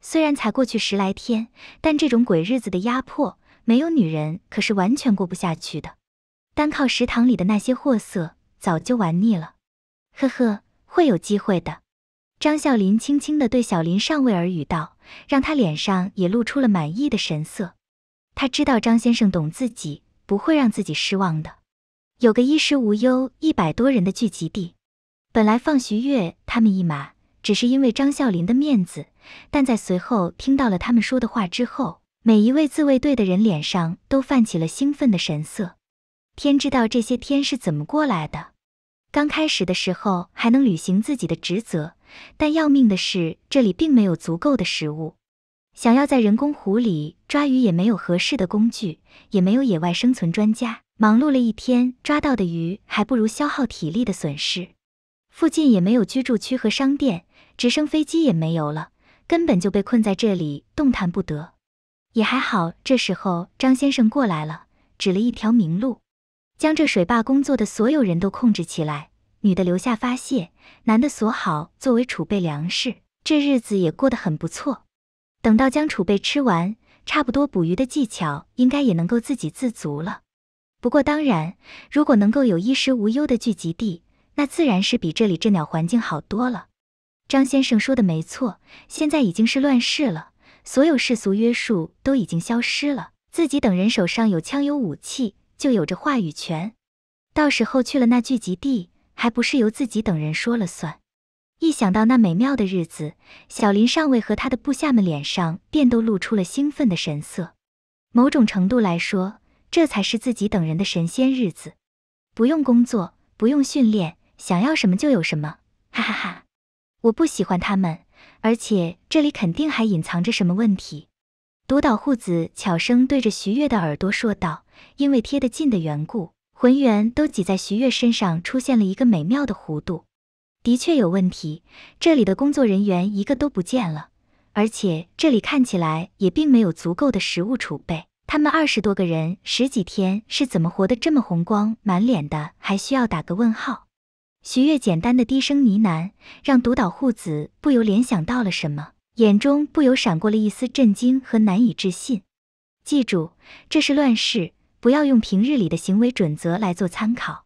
虽然才过去十来天，但这种鬼日子的压迫，没有女人可是完全过不下去的。单靠食堂里的那些货色，早就玩腻了。呵呵，会有机会的。张孝林轻轻的对小林上尉耳语道，让他脸上也露出了满意的神色。他知道张先生懂自己，不会让自己失望的。有个衣食无忧一百多人的聚集地，本来放徐悦他们一马，只是因为张孝林的面子，但在随后听到了他们说的话之后，每一位自卫队的人脸上都泛起了兴奋的神色。天知道这些天是怎么过来的。刚开始的时候还能履行自己的职责，但要命的是这里并没有足够的食物。想要在人工湖里抓鱼也没有合适的工具，也没有野外生存专家。忙碌了一天，抓到的鱼还不如消耗体力的损失。附近也没有居住区和商店，直升飞机也没有了，根本就被困在这里动弹不得。也还好，这时候张先生过来了，指了一条明路，将这水坝工作的所有人都控制起来，女的留下发泄，男的锁好作为储备粮食。这日子也过得很不错。等到将储备吃完，差不多捕鱼的技巧应该也能够自给自足了。不过当然，如果能够有衣食无忧的聚集地，那自然是比这里这鸟环境好多了。张先生说的没错，现在已经是乱世了，所有世俗约束都已经消失了，自己等人手上有枪有武器，就有着话语权。到时候去了那聚集地，还不是由自己等人说了算？一想到那美妙的日子，小林上尉和他的部下们脸上便都露出了兴奋的神色。某种程度来说，这才是自己等人的神仙日子，不用工作，不用训练，想要什么就有什么。哈哈哈！我不喜欢他们，而且这里肯定还隐藏着什么问题。独岛护子悄声对着徐月的耳朵说道，因为贴得近的缘故，浑圆都挤在徐月身上，出现了一个美妙的弧度。的确有问题，这里的工作人员一个都不见了，而且这里看起来也并没有足够的食物储备。他们二十多个人，十几天是怎么活得这么红光满脸的？还需要打个问号。徐悦简单的低声呢喃，让独岛护子不由联想到了什么，眼中不由闪过了一丝震惊和难以置信。记住，这是乱世，不要用平日里的行为准则来做参考。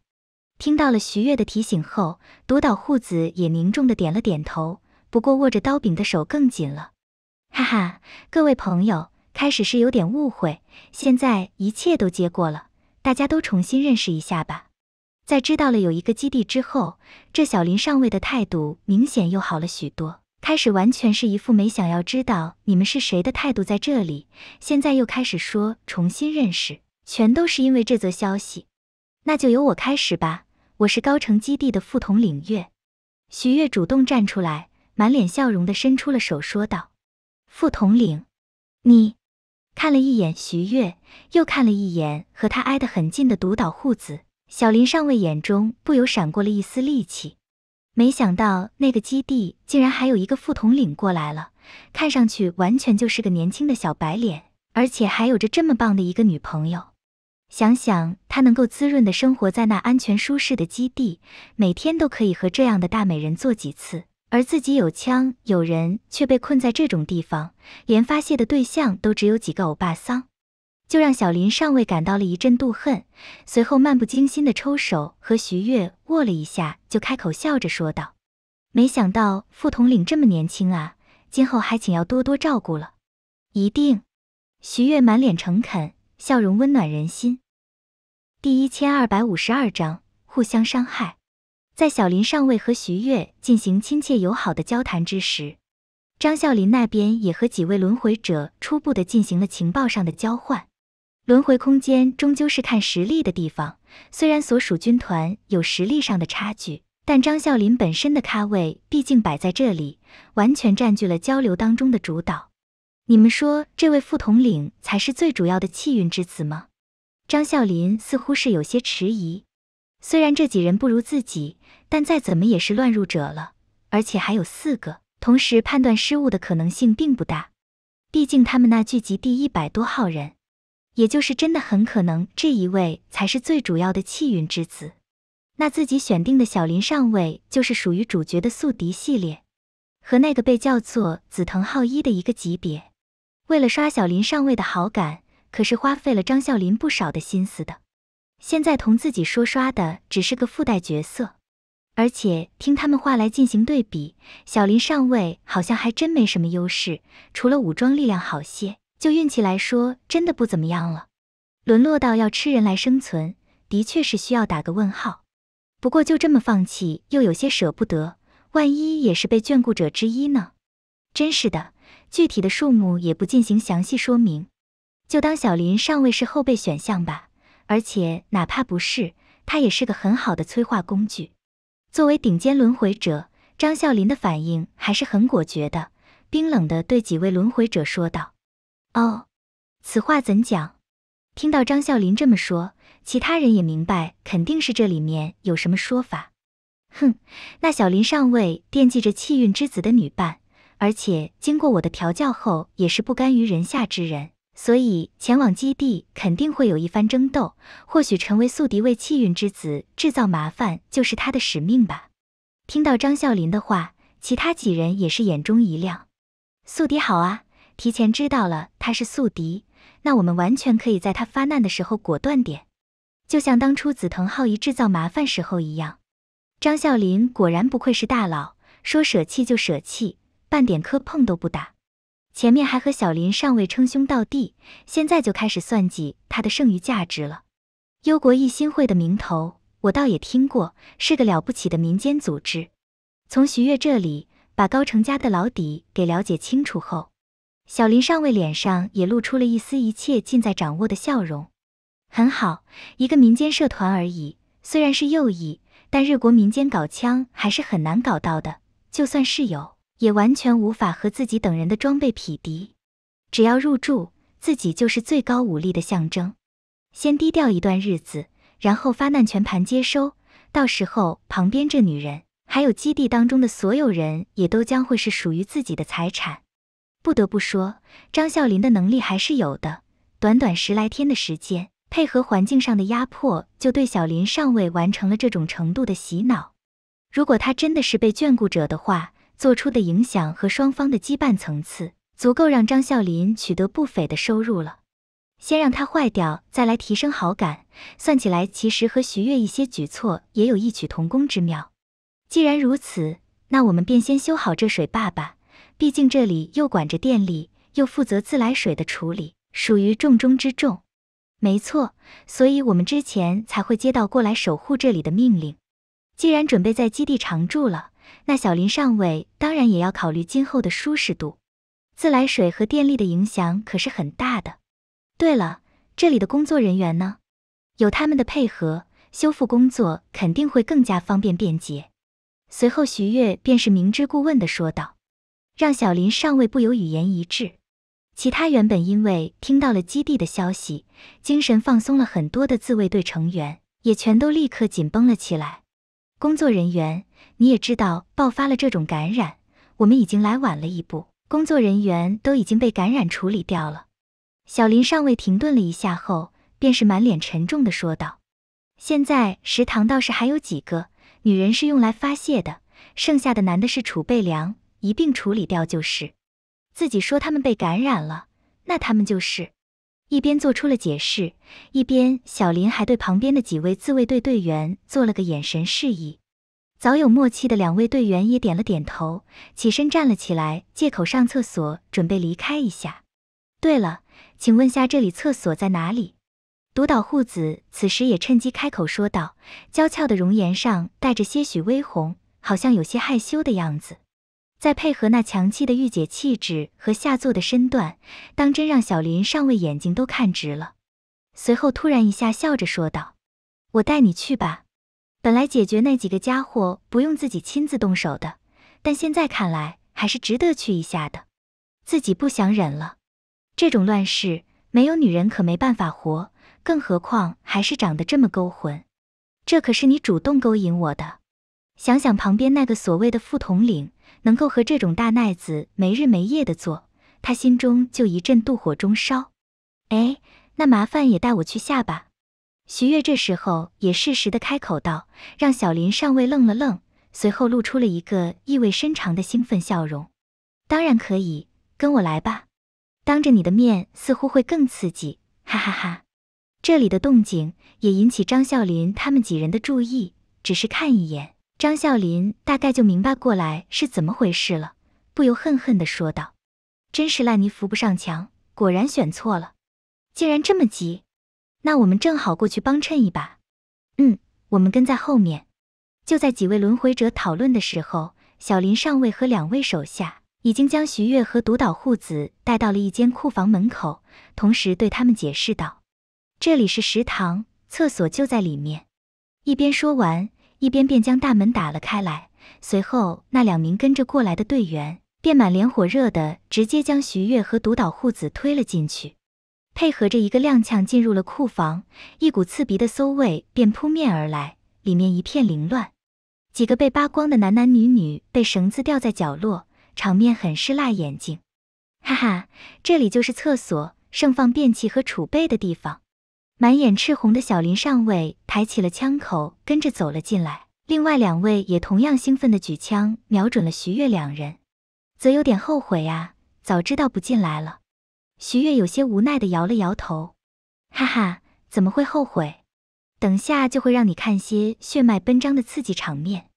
听到了徐悦的提醒后，独岛户子也凝重的点了点头，不过握着刀柄的手更紧了。哈哈，各位朋友，开始是有点误会，现在一切都接过了，大家都重新认识一下吧。在知道了有一个基地之后，这小林上尉的态度明显又好了许多，开始完全是一副没想要知道你们是谁的态度在这里，现在又开始说重新认识，全都是因为这则消息。那就由我开始吧。我是高城基地的副统领月，徐月主动站出来，满脸笑容的伸出了手，说道：“副统领，你。”看了一眼徐月，又看了一眼和他挨得很近的独岛户子小林上尉眼中不由闪过了一丝戾气。没想到那个基地竟然还有一个副统领过来了，看上去完全就是个年轻的小白脸，而且还有着这么棒的一个女朋友。想想他能够滋润的生活在那安全舒适的基地，每天都可以和这样的大美人做几次，而自己有枪有人，却被困在这种地方，连发泄的对象都只有几个欧巴桑，就让小林上尉感到了一阵妒恨。随后漫不经心的抽手和徐月握了一下，就开口笑着说道：“没想到副统领这么年轻啊，今后还请要多多照顾了。”“一定。”徐月满脸诚恳，笑容温暖人心。第一千二百五十二章互相伤害。在小林上尉和徐悦进行亲切友好的交谈之时，张孝林那边也和几位轮回者初步的进行了情报上的交换。轮回空间终究是看实力的地方，虽然所属军团有实力上的差距，但张孝林本身的咖位毕竟摆在这里，完全占据了交流当中的主导。你们说，这位副统领才是最主要的气运之子吗？张孝林似乎是有些迟疑，虽然这几人不如自己，但再怎么也是乱入者了，而且还有四个，同时判断失误的可能性并不大。毕竟他们那聚集地一百多号人，也就是真的很可能这一位才是最主要的气运之子。那自己选定的小林上尉就是属于主角的宿敌系列，和那个被叫做紫藤浩一的一个级别。为了刷小林上尉的好感。可是花费了张啸林不少的心思的，现在同自己说刷的只是个附带角色，而且听他们话来进行对比，小林上位好像还真没什么优势，除了武装力量好些，就运气来说真的不怎么样了。沦落到要吃人来生存，的确是需要打个问号。不过就这么放弃又有些舍不得，万一也是被眷顾者之一呢？真是的，具体的数目也不进行详细说明。就当小林上尉是后备选项吧，而且哪怕不是，他也是个很好的催化工具。作为顶尖轮回者，张啸林的反应还是很果决的，冰冷的对几位轮回者说道：“哦，此话怎讲？”听到张啸林这么说，其他人也明白肯定是这里面有什么说法。哼，那小林上尉惦记着气运之子的女伴，而且经过我的调教后，也是不甘于人下之人。所以前往基地肯定会有一番争斗，或许成为宿敌为气运之子制造麻烦就是他的使命吧。听到张啸林的话，其他几人也是眼中一亮。宿敌好啊，提前知道了他是宿敌，那我们完全可以在他发难的时候果断点，就像当初紫藤浩一制造麻烦时候一样。张啸林果然不愧是大佬，说舍弃就舍弃，半点磕碰都不打。前面还和小林上尉称兄道弟，现在就开始算计他的剩余价值了。忧国一心会的名头，我倒也听过，是个了不起的民间组织。从徐悦这里把高成家的老底给了解清楚后，小林上尉脸上也露出了一丝一切尽在掌握的笑容。很好，一个民间社团而已，虽然是右翼，但日国民间搞枪还是很难搞到的，就算是有。也完全无法和自己等人的装备匹敌，只要入住，自己就是最高武力的象征。先低调一段日子，然后发难，全盘接收。到时候，旁边这女人，还有基地当中的所有人，也都将会是属于自己的财产。不得不说，张孝林的能力还是有的。短短十来天的时间，配合环境上的压迫，就对小林尚未完成了这种程度的洗脑。如果他真的是被眷顾者的话。做出的影响和双方的羁绊层次，足够让张啸林取得不菲的收入了。先让他坏掉，再来提升好感，算起来其实和徐悦一些举措也有异曲同工之妙。既然如此，那我们便先修好这水坝吧。毕竟这里又管着电力，又负责自来水的处理，属于重中之重。没错，所以我们之前才会接到过来守护这里的命令。既然准备在基地常住了。那小林上尉当然也要考虑今后的舒适度，自来水和电力的影响可是很大的。对了，这里的工作人员呢？有他们的配合，修复工作肯定会更加方便便捷。随后，徐悦便是明知故问地说道，让小林上尉不由语言一滞。其他原本因为听到了基地的消息，精神放松了很多的自卫队成员，也全都立刻紧绷了起来。工作人员。你也知道爆发了这种感染，我们已经来晚了一步，工作人员都已经被感染处理掉了。小林尚未停顿了一下后，便是满脸沉重的说道：“现在食堂倒是还有几个女人是用来发泄的，剩下的男的是储备粮，一并处理掉就是。自己说他们被感染了，那他们就是。”一边做出了解释，一边小林还对旁边的几位自卫队队员做了个眼神示意。早有默契的两位队员也点了点头，起身站了起来，借口上厕所，准备离开一下。对了，请问下这里厕所在哪里？独岛护子此时也趁机开口说道，娇俏的容颜上带着些许微红，好像有些害羞的样子。再配合那强气的御姐气质和下作的身段，当真让小林上尉眼睛都看直了。随后突然一下笑着说道：“我带你去吧。”本来解决那几个家伙不用自己亲自动手的，但现在看来还是值得去一下的。自己不想忍了，这种乱世没有女人可没办法活，更何况还是长得这么勾魂。这可是你主动勾引我的。想想旁边那个所谓的副统领，能够和这种大奈子没日没夜的做，他心中就一阵妒火中烧。哎，那麻烦也带我去下吧。徐悦这时候也适时的开口道，让小林上尉愣了愣，随后露出了一个意味深长的兴奋笑容。当然可以，跟我来吧，当着你的面似乎会更刺激，哈哈哈。这里的动静也引起张笑林他们几人的注意，只是看一眼，张笑林大概就明白过来是怎么回事了，不由恨恨的说道：“真是烂泥扶不上墙，果然选错了，竟然这么急。”那我们正好过去帮衬一把，嗯，我们跟在后面。就在几位轮回者讨论的时候，小林上尉和两位手下已经将徐月和独岛户子带到了一间库房门口，同时对他们解释道：“这里是食堂，厕所就在里面。”一边说完，一边便将大门打了开来。随后，那两名跟着过来的队员便满脸火热的直接将徐月和独岛户子推了进去。配合着一个踉跄进入了库房，一股刺鼻的馊味便扑面而来。里面一片凌乱，几个被扒光的男男女女被绳子吊在角落，场面很是辣眼睛。哈哈，这里就是厕所，盛放便器和储备的地方。满眼赤红的小林上尉抬起了枪口，跟着走了进来。另外两位也同样兴奋地举枪瞄准了徐悦两人，则有点后悔呀，早知道不进来了。徐月有些无奈的摇了摇头，哈哈，怎么会后悔？等下就会让你看些血脉奔张的刺激场面。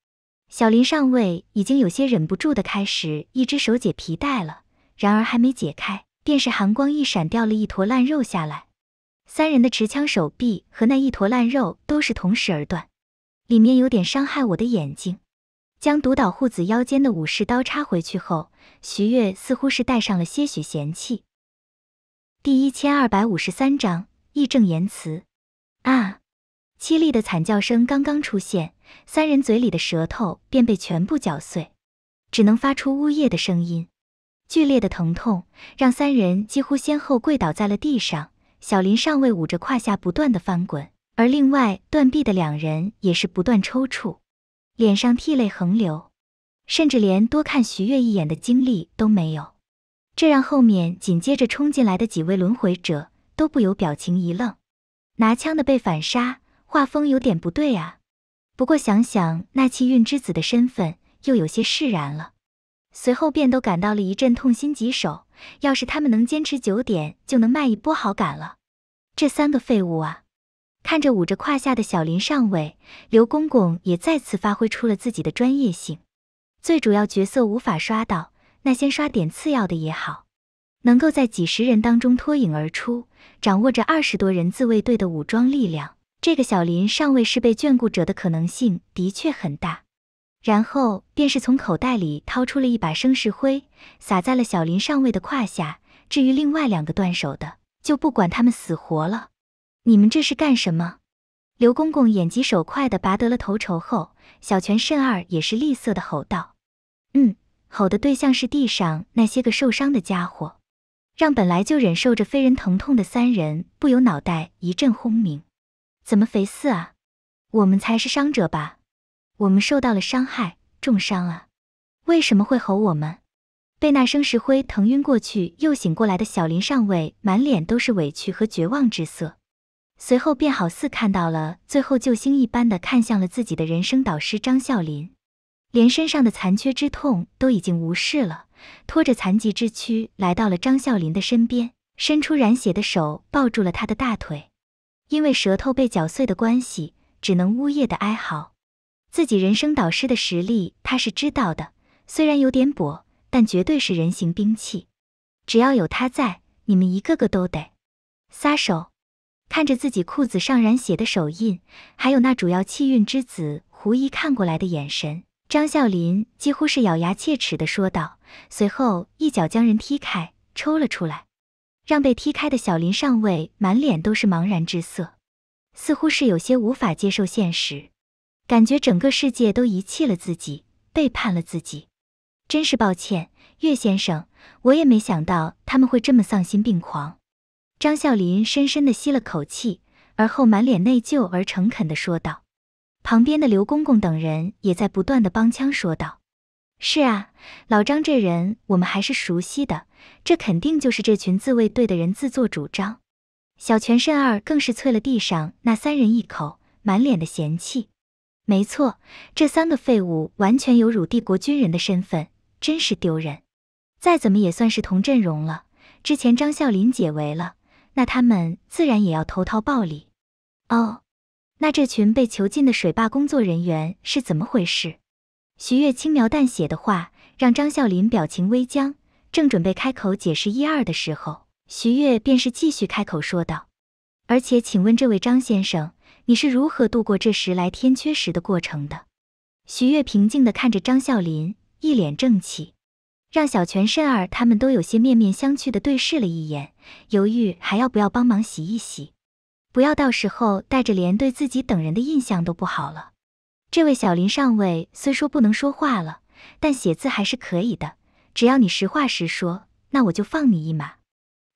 小林上尉已经有些忍不住的开始一只手解皮带了，然而还没解开，便是寒光一闪，掉了一坨烂肉下来。三人的持枪手臂和那一坨烂肉都是同时而断，里面有点伤害我的眼睛。将独岛护子腰间的武士刀插回去后，徐月似乎是带上了些许嫌弃。第一千二百五十三章义正言辞。啊！凄厉的惨叫声刚刚出现，三人嘴里的舌头便被全部绞碎，只能发出呜咽的声音。剧烈的疼痛让三人几乎先后跪倒在了地上。小林尚未捂着胯下不断的翻滚，而另外断臂的两人也是不断抽搐，脸上涕泪横流，甚至连多看徐悦一眼的精力都没有。这让后面紧接着冲进来的几位轮回者都不由表情一愣，拿枪的被反杀，画风有点不对啊。不过想想那气运之子的身份，又有些释然了。随后便都感到了一阵痛心疾首，要是他们能坚持九点，就能卖一波好感了。这三个废物啊！看着捂着胯下的小林上尉，刘公公也再次发挥出了自己的专业性，最主要角色无法刷到。那先刷点次要的也好，能够在几十人当中脱颖而出，掌握着二十多人自卫队的武装力量，这个小林上尉是被眷顾者的可能性的确很大。然后便是从口袋里掏出了一把生石灰，撒在了小林上尉的胯下。至于另外两个断手的，就不管他们死活了。你们这是干什么？刘公公眼疾手快的拔得了头筹后，小泉慎二也是厉色的吼道：“嗯。”吼的对象是地上那些个受伤的家伙，让本来就忍受着非人疼痛的三人不由脑袋一阵轰鸣。怎么肥四啊？我们才是伤者吧？我们受到了伤害，重伤啊？为什么会吼我们？被那声石灰疼晕过去又醒过来的小林上尉满脸都是委屈和绝望之色，随后便好似看到了最后救星一般的看向了自己的人生导师张孝林。连身上的残缺之痛都已经无视了，拖着残疾之躯来到了张啸林的身边，伸出染血的手抱住了他的大腿。因为舌头被搅碎的关系，只能呜咽的哀嚎。自己人生导师的实力他是知道的，虽然有点跛，但绝对是人形兵器。只要有他在，你们一个个都得撒手。看着自己裤子上染血的手印，还有那主要气运之子狐疑看过来的眼神。张啸林几乎是咬牙切齿地说道，随后一脚将人踢开，抽了出来，让被踢开的小林上尉满脸都是茫然之色，似乎是有些无法接受现实，感觉整个世界都遗弃了自己，背叛了自己。真是抱歉，岳先生，我也没想到他们会这么丧心病狂。张啸林深深地吸了口气，而后满脸内疚而诚恳地说道。旁边的刘公公等人也在不断的帮腔说道：“是啊，老张这人我们还是熟悉的，这肯定就是这群自卫队的人自作主张。”小泉慎二更是啐了地上那三人一口，满脸的嫌弃。没错，这三个废物完全有辱帝国军人的身份，真是丢人。再怎么也算是同阵容了，之前张孝林解围了，那他们自然也要投桃报李。哦。那这群被囚禁的水坝工作人员是怎么回事？徐月轻描淡写的话，让张啸林表情微僵，正准备开口解释一二的时候，徐月便是继续开口说道：“而且，请问这位张先生，你是如何度过这时来天缺时的过程的？”徐月平静的看着张啸林，一脸正气，让小泉慎二他们都有些面面相觑的对视了一眼，犹豫还要不要帮忙洗一洗。不要到时候带着连对自己等人的印象都不好了。这位小林上尉虽说不能说话了，但写字还是可以的。只要你实话实说，那我就放你一马。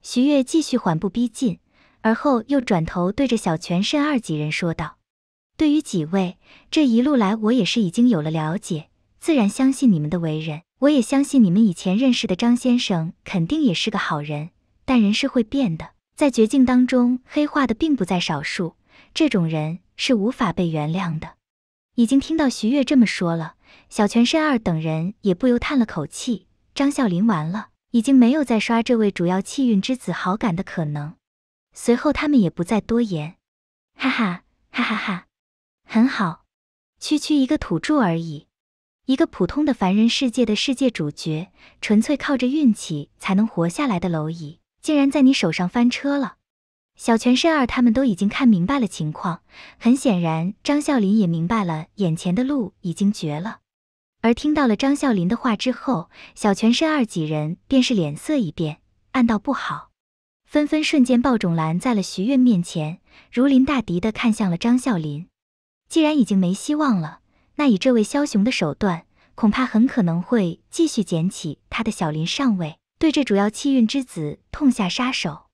徐悦继续缓步逼近，而后又转头对着小泉慎二几人说道：“对于几位，这一路来我也是已经有了了解，自然相信你们的为人。我也相信你们以前认识的张先生肯定也是个好人，但人是会变的。”在绝境当中，黑化的并不在少数，这种人是无法被原谅的。已经听到徐悦这么说了，小泉慎二等人也不由叹了口气。张孝林完了，已经没有再刷这位主要气运之子好感的可能。随后他们也不再多言。哈哈哈哈哈，很好，区区一个土著而已，一个普通的凡人世界的世界主角，纯粹靠着运气才能活下来的蝼蚁。竟然在你手上翻车了！小泉慎二他们都已经看明白了情况，很显然张啸林也明白了眼前的路已经绝了。而听到了张啸林的话之后，小泉慎二几人便是脸色一变，暗道不好，纷纷瞬间抱种拦在了徐悦面前，如临大敌的看向了张啸林。既然已经没希望了，那以这位枭雄的手段，恐怕很可能会继续捡起他的小林上位。对这主要气运之子痛下杀手。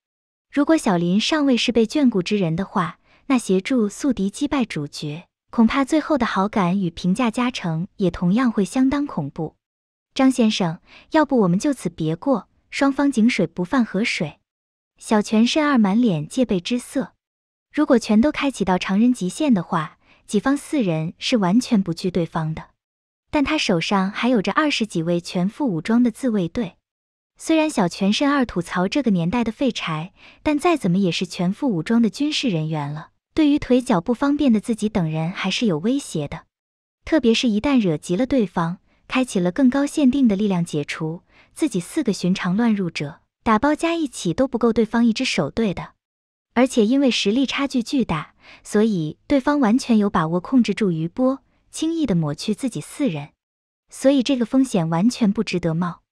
如果小林尚未是被眷顾之人的话，那协助宿敌击败主角，恐怕最后的好感与评价加成也同样会相当恐怖。张先生，要不我们就此别过，双方井水不犯河水。小泉慎二满脸戒备之色。如果全都开启到常人极限的话，己方四人是完全不惧对方的。但他手上还有着二十几位全副武装的自卫队。虽然小泉慎二吐槽这个年代的废柴，但再怎么也是全副武装的军事人员了。对于腿脚不方便的自己等人，还是有威胁的。特别是，一旦惹急了对方，开启了更高限定的力量解除，自己四个寻常乱入者打包加一起都不够对方一只手对的。而且，因为实力差距巨大，所以对方完全有把握控制住余波，轻易的抹去自己四人。所以，这个风险完全不值得冒。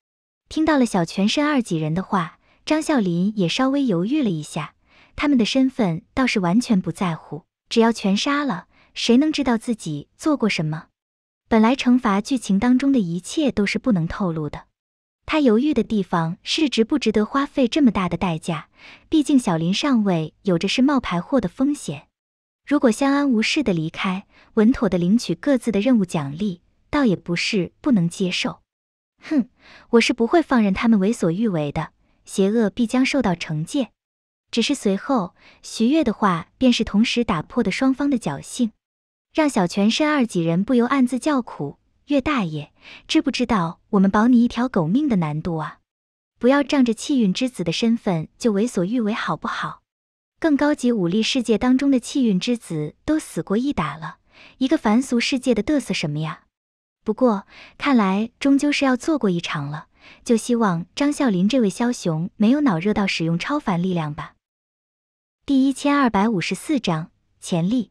听到了小泉慎二几人的话，张孝林也稍微犹豫了一下。他们的身份倒是完全不在乎，只要全杀了，谁能知道自己做过什么？本来惩罚剧情当中的一切都是不能透露的。他犹豫的地方是值不值得花费这么大的代价？毕竟小林上尉有着是冒牌货的风险。如果相安无事的离开，稳妥的领取各自的任务奖励，倒也不是不能接受。哼，我是不会放任他们为所欲为的，邪恶必将受到惩戒。只是随后，徐越的话便是同时打破的双方的侥幸，让小泉深二几人不由暗自叫苦。岳大爷，知不知道我们保你一条狗命的难度啊？不要仗着气运之子的身份就为所欲为，好不好？更高级武力世界当中的气运之子都死过一打了，一个凡俗世界的嘚瑟什么呀？不过，看来终究是要做过一场了。就希望张啸林这位枭雄没有脑热到使用超凡力量吧。第一千二百五十四章潜力。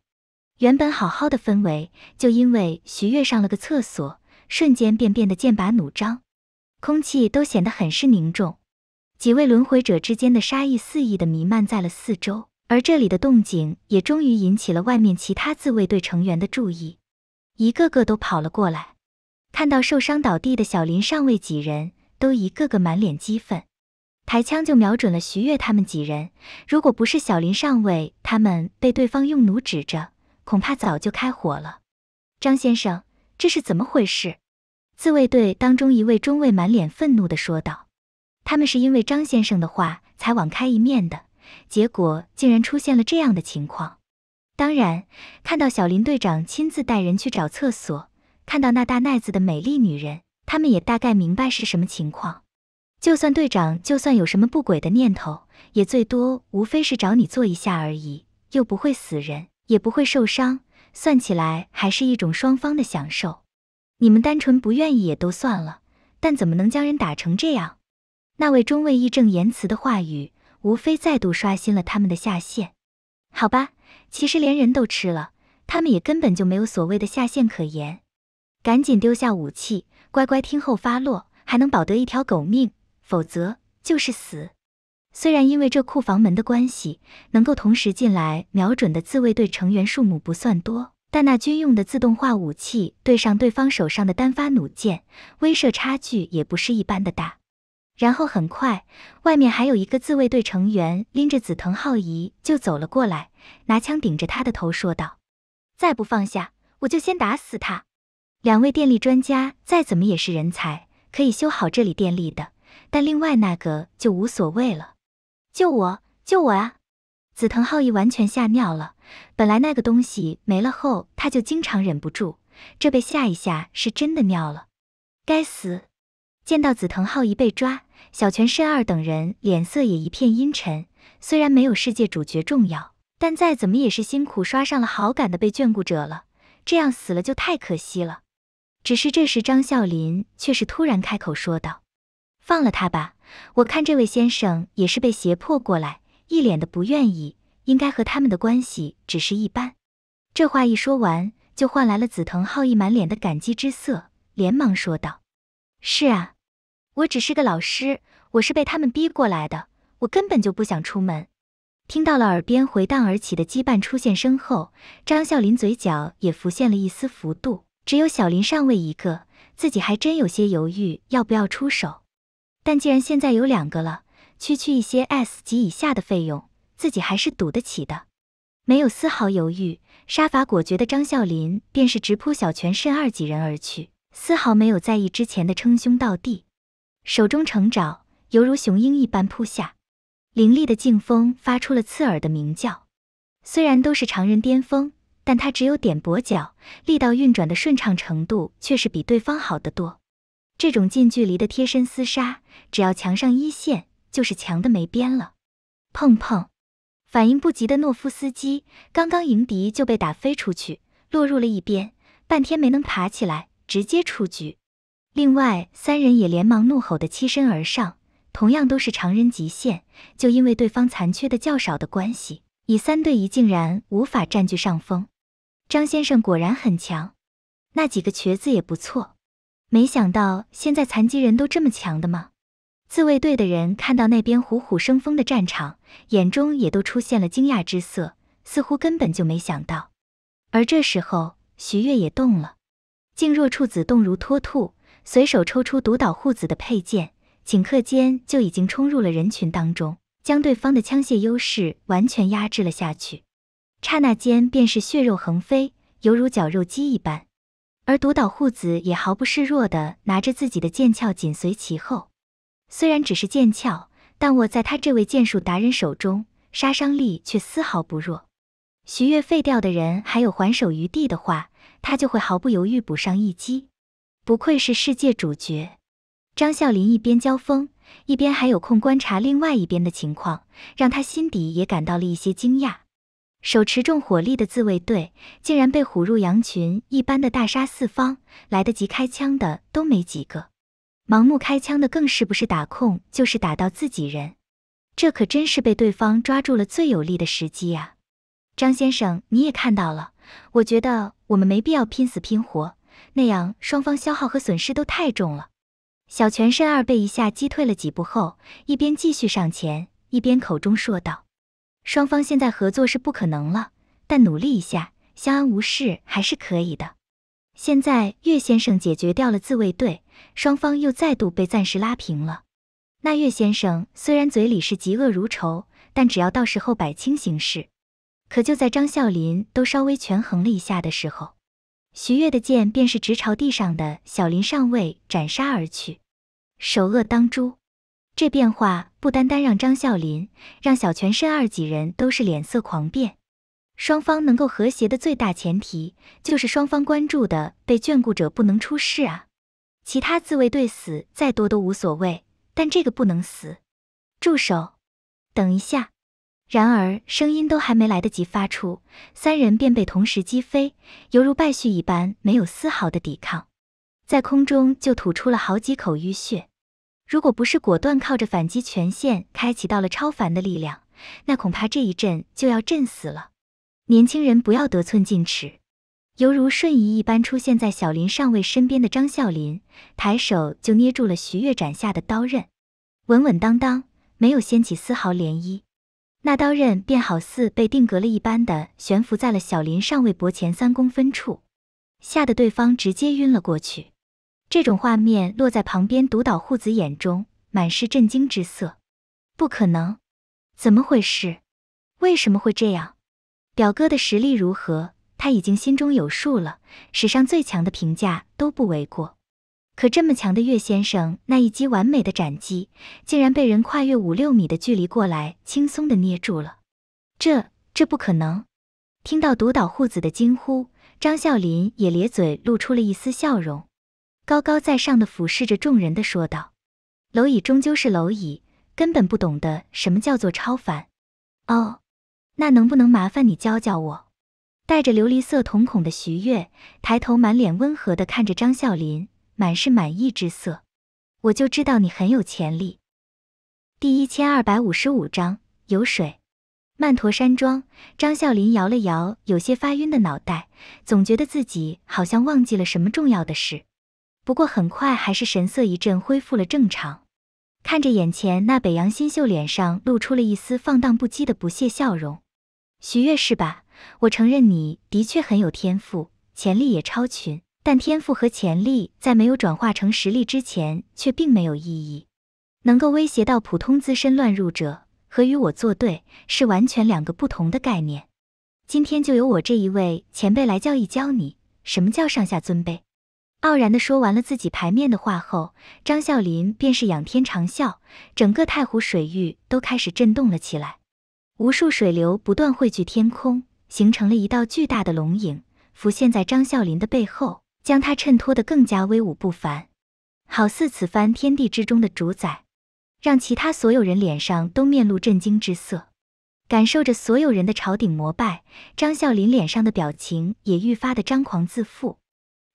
原本好好的氛围，就因为徐悦上了个厕所，瞬间便变得剑拔弩张，空气都显得很是凝重。几位轮回者之间的杀意肆意的弥漫在了四周，而这里的动静也终于引起了外面其他自卫队成员的注意，一个个都跑了过来。看到受伤倒地的小林上尉，几人都一个个满脸激愤，抬枪就瞄准了徐悦他们几人。如果不是小林上尉他们被对方用弩指着，恐怕早就开火了。张先生，这是怎么回事？自卫队当中一位中尉满脸愤怒的说道：“他们是因为张先生的话才网开一面的，结果竟然出现了这样的情况。”当然，看到小林队长亲自带人去找厕所。看到那大奈子的美丽女人，他们也大概明白是什么情况。就算队长，就算有什么不轨的念头，也最多无非是找你做一下而已，又不会死人，也不会受伤，算起来还是一种双方的享受。你们单纯不愿意也都算了，但怎么能将人打成这样？那位中尉义正言辞的话语，无非再度刷新了他们的下限。好吧，其实连人都吃了，他们也根本就没有所谓的下限可言。赶紧丢下武器，乖乖听候发落，还能保得一条狗命；否则就是死。虽然因为这库房门的关系，能够同时进来瞄准的自卫队成员数目不算多，但那军用的自动化武器对上对方手上的单发弩箭，威慑差距也不是一般的大。然后很快，外面还有一个自卫队成员拎着紫藤浩仪就走了过来，拿枪顶着他的头说道：“再不放下，我就先打死他。”两位电力专家再怎么也是人才，可以修好这里电力的，但另外那个就无所谓了。救我！救我啊！紫藤浩一完全吓尿了。本来那个东西没了后，他就经常忍不住，这被吓一吓，是真的尿了。该死！见到紫藤浩一被抓，小泉慎二等人脸色也一片阴沉。虽然没有世界主角重要，但再怎么也是辛苦刷上了好感的被眷顾者了，这样死了就太可惜了。只是这时，张啸林却是突然开口说道：“放了他吧，我看这位先生也是被胁迫过来，一脸的不愿意，应该和他们的关系只是一般。”这话一说完，就换来了紫藤浩一满脸的感激之色，连忙说道：“是啊，我只是个老师，我是被他们逼过来的，我根本就不想出门。”听到了耳边回荡而起的羁绊出现声后，张啸林嘴角也浮现了一丝幅度。只有小林上尉一个，自己还真有些犹豫要不要出手。但既然现在有两个了，区区一些 S 级以下的费用，自己还是赌得起的。没有丝毫犹豫，杀伐果决的张啸林便是直扑小泉慎二几人而去，丝毫没有在意之前的称兄道弟。手中成爪，犹如雄鹰一般扑下，凌厉的劲风发出了刺耳的鸣叫。虽然都是常人巅峰。但他只有点跛脚，力道运转的顺畅程度却是比对方好得多。这种近距离的贴身厮杀，只要强上一线，就是强的没边了。碰碰，反应不及的诺夫斯基刚刚迎敌就被打飞出去，落入了一边，半天没能爬起来，直接出局。另外三人也连忙怒吼的栖身而上，同样都是常人极限，就因为对方残缺的较少的关系，以三对一竟然无法占据上风。张先生果然很强，那几个瘸子也不错。没想到现在残疾人都这么强的吗？自卫队的人看到那边虎虎生风的战场，眼中也都出现了惊讶之色，似乎根本就没想到。而这时候，徐悦也动了，静若处子，动如脱兔，随手抽出独岛护子的佩剑，顷刻间就已经冲入了人群当中，将对方的枪械优势完全压制了下去。刹那间便是血肉横飞，犹如绞肉机一般。而独岛户子也毫不示弱的拿着自己的剑鞘紧随其后，虽然只是剑鞘，但握在他这位剑术达人手中，杀伤力却丝毫不弱。徐悦废掉的人还有还手余地的话，他就会毫不犹豫补上一击。不愧是世界主角，张啸林一边交锋，一边还有空观察另外一边的情况，让他心底也感到了一些惊讶。手持重火力的自卫队，竟然被虎入羊群一般的大杀四方，来得及开枪的都没几个，盲目开枪的更是不是打空就是打到自己人，这可真是被对方抓住了最有利的时机呀！张先生，你也看到了，我觉得我们没必要拼死拼活，那样双方消耗和损失都太重了。小泉身二被一下击退了几步后，一边继续上前，一边口中说道。双方现在合作是不可能了，但努力一下，相安无事还是可以的。现在岳先生解决掉了自卫队，双方又再度被暂时拉平了。那岳先生虽然嘴里是嫉恶如仇，但只要到时候摆清形势。可就在张啸林都稍微权衡了一下的时候，徐岳的剑便是直朝地上的小林上尉斩杀而去，首恶当诛。这变化不单单让张啸林，让小泉慎二几人都是脸色狂变。双方能够和谐的最大前提，就是双方关注的被眷顾者不能出事啊。其他自卫队死再多都无所谓，但这个不能死。住手，等一下！然而声音都还没来得及发出，三人便被同时击飞，犹如败絮一般，没有丝毫的抵抗，在空中就吐出了好几口淤血。如果不是果断靠着反击权限开启到了超凡的力量，那恐怕这一阵就要震死了。年轻人不要得寸进尺，犹如瞬移一般出现在小林上尉身边的张啸林，抬手就捏住了徐悦斩下的刀刃，稳稳当当，没有掀起丝毫涟漪，那刀刃便好似被定格了一般的悬浮在了小林上尉脖前三公分处，吓得对方直接晕了过去。这种画面落在旁边独岛户子眼中，满是震惊之色。不可能，怎么回事？为什么会这样？表哥的实力如何？他已经心中有数了，史上最强的评价都不为过。可这么强的岳先生那一击完美的斩击，竟然被人跨越五六米的距离过来，轻松的捏住了。这这不可能！听到独岛户子的惊呼，张啸林也咧嘴露出了一丝笑容。高高在上的俯视着众人，的说道：“蝼蚁终究是蝼蚁，根本不懂得什么叫做超凡。”哦，那能不能麻烦你教教我？带着琉璃色瞳孔的徐月抬头，满脸温和的看着张啸林，满是满意之色。我就知道你很有潜力。第一千二百五十五章有水。曼陀山庄，张啸林摇了摇有些发晕的脑袋，总觉得自己好像忘记了什么重要的事。不过很快还是神色一振，恢复了正常，看着眼前那北洋新秀，脸上露出了一丝放荡不羁的不屑笑容。许越是吧？我承认你的确很有天赋，潜力也超群，但天赋和潜力在没有转化成实力之前，却并没有意义。能够威胁到普通资深乱入者和与我作对，是完全两个不同的概念。今天就由我这一位前辈来教一教你，什么叫上下尊卑。傲然地说完了自己排面的话后，张啸林便是仰天长啸，整个太湖水域都开始震动了起来，无数水流不断汇聚天空，形成了一道巨大的龙影，浮现在张啸林的背后，将他衬托得更加威武不凡，好似此番天地之中的主宰，让其他所有人脸上都面露震惊之色。感受着所有人的朝顶膜拜，张啸林脸上的表情也愈发的张狂自负。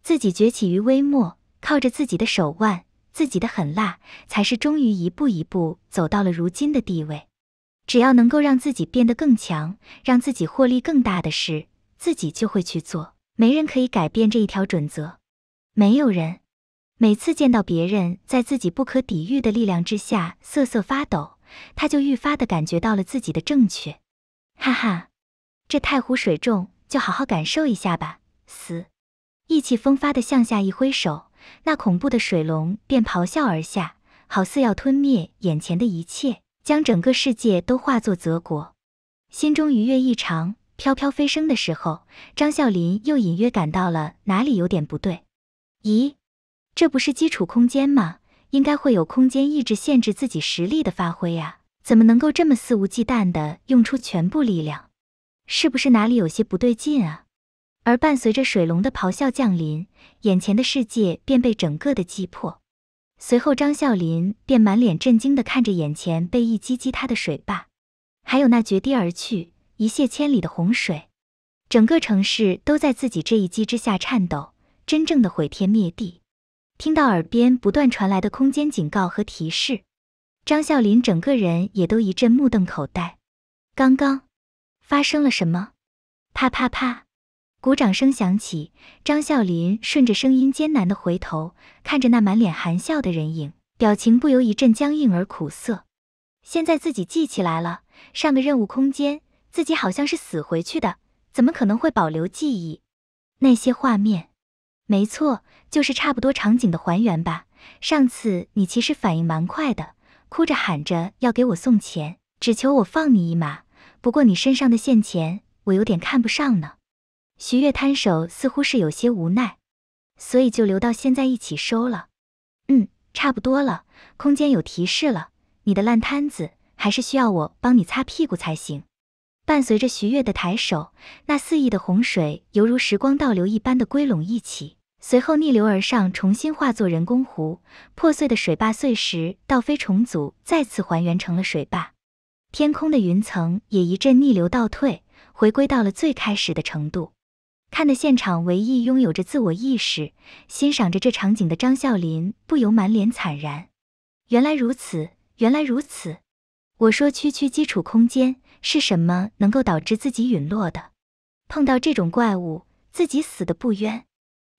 自己崛起于微末，靠着自己的手腕、自己的狠辣，才是终于一步一步走到了如今的地位。只要能够让自己变得更强，让自己获利更大的事，自己就会去做。没人可以改变这一条准则，没有人。每次见到别人在自己不可抵御的力量之下瑟瑟发抖，他就愈发的感觉到了自己的正确。哈哈，这太湖水重，就好好感受一下吧。死。意气风发地向下一挥手，那恐怖的水龙便咆哮而下，好似要吞灭眼前的一切，将整个世界都化作泽国。心中愉悦异常，飘飘飞升的时候，张啸林又隐约感到了哪里有点不对。咦，这不是基础空间吗？应该会有空间意志限制自己实力的发挥呀，怎么能够这么肆无忌惮地用出全部力量？是不是哪里有些不对劲啊？而伴随着水龙的咆哮降临，眼前的世界便被整个的击破。随后，张啸林便满脸震惊地看着眼前被一击击塌的水坝，还有那决堤而去、一泻千里的洪水。整个城市都在自己这一击之下颤抖，真正的毁天灭地。听到耳边不断传来的空间警告和提示，张啸林整个人也都一阵目瞪口呆。刚刚发生了什么？啪啪啪！鼓掌声响起，张啸林顺着声音艰难的回头，看着那满脸含笑的人影，表情不由一阵僵硬而苦涩。现在自己记起来了，上个任务空间自己好像是死回去的，怎么可能会保留记忆？那些画面，没错，就是差不多场景的还原吧。上次你其实反应蛮快的，哭着喊着要给我送钱，只求我放你一马。不过你身上的现钱，我有点看不上呢。徐月摊手，似乎是有些无奈，所以就留到现在一起收了。嗯，差不多了，空间有提示了。你的烂摊子还是需要我帮你擦屁股才行。伴随着徐月的抬手，那肆意的洪水犹如时光倒流一般的归拢一起，随后逆流而上，重新化作人工湖。破碎的水坝碎石倒飞重组，再次还原成了水坝。天空的云层也一阵逆流倒退，回归到了最开始的程度。看的现场唯一拥有着自我意识，欣赏着这场景的张啸林不由满脸惨然。原来如此，原来如此。我说，区区基础空间是什么能够导致自己陨落的？碰到这种怪物，自己死的不冤，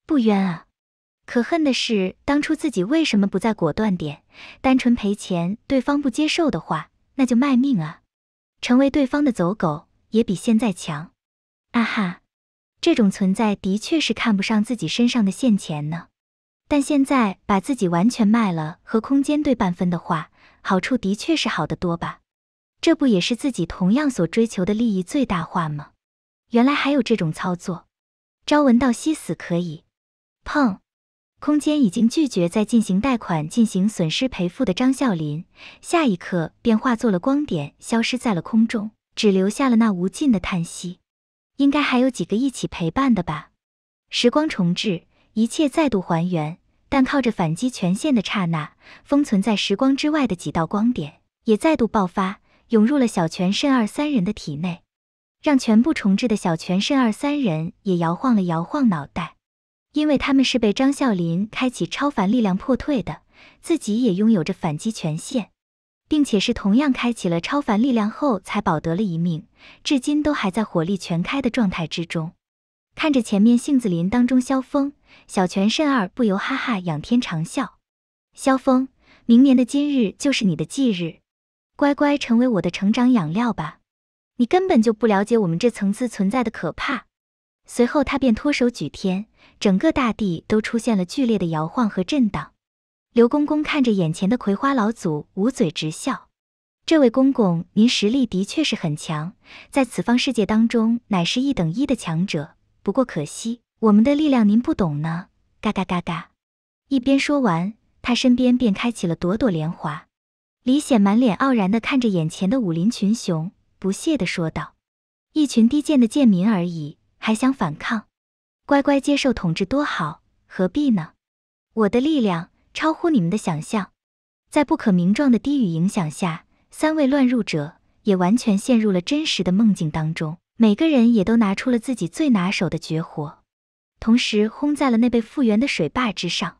不冤啊！可恨的是，当初自己为什么不再果断点？单纯赔钱，对方不接受的话，那就卖命啊！成为对方的走狗也比现在强。啊哈！这种存在的确是看不上自己身上的现钱呢，但现在把自己完全卖了和空间对半分的话，好处的确是好得多吧？这不也是自己同样所追求的利益最大化吗？原来还有这种操作，朝闻道夕死可以。砰！空间已经拒绝再进行贷款、进行损失赔付的张啸林，下一刻便化作了光点，消失在了空中，只留下了那无尽的叹息。应该还有几个一起陪伴的吧？时光重置，一切再度还原，但靠着反击权限的刹那，封存在时光之外的几道光点也再度爆发，涌入了小泉慎二三人的体内，让全部重置的小泉慎二三人也摇晃了摇晃脑袋，因为他们是被张啸林开启超凡力量破退的，自己也拥有着反击权限。并且是同样开启了超凡力量后才保得了一命，至今都还在火力全开的状态之中。看着前面杏子林当中，萧峰、小泉慎二不由哈哈仰天长笑。萧峰，明年的今日就是你的忌日，乖乖成为我的成长养料吧！你根本就不了解我们这层次存在的可怕。随后他便脱手举天，整个大地都出现了剧烈的摇晃和震荡。刘公公看着眼前的葵花老祖，捂嘴直笑。这位公公，您实力的确是很强，在此方世界当中乃是一等一的强者。不过可惜，我们的力量您不懂呢。嘎嘎嘎嘎！一边说完，他身边便开启了朵朵莲花。李显满脸傲然的看着眼前的武林群雄，不屑的说道：“一群低贱的贱民而已，还想反抗？乖乖接受统治多好，何必呢？我的力量。”超乎你们的想象，在不可名状的低语影响下，三位乱入者也完全陷入了真实的梦境当中。每个人也都拿出了自己最拿手的绝活，同时轰在了那被复原的水坝之上。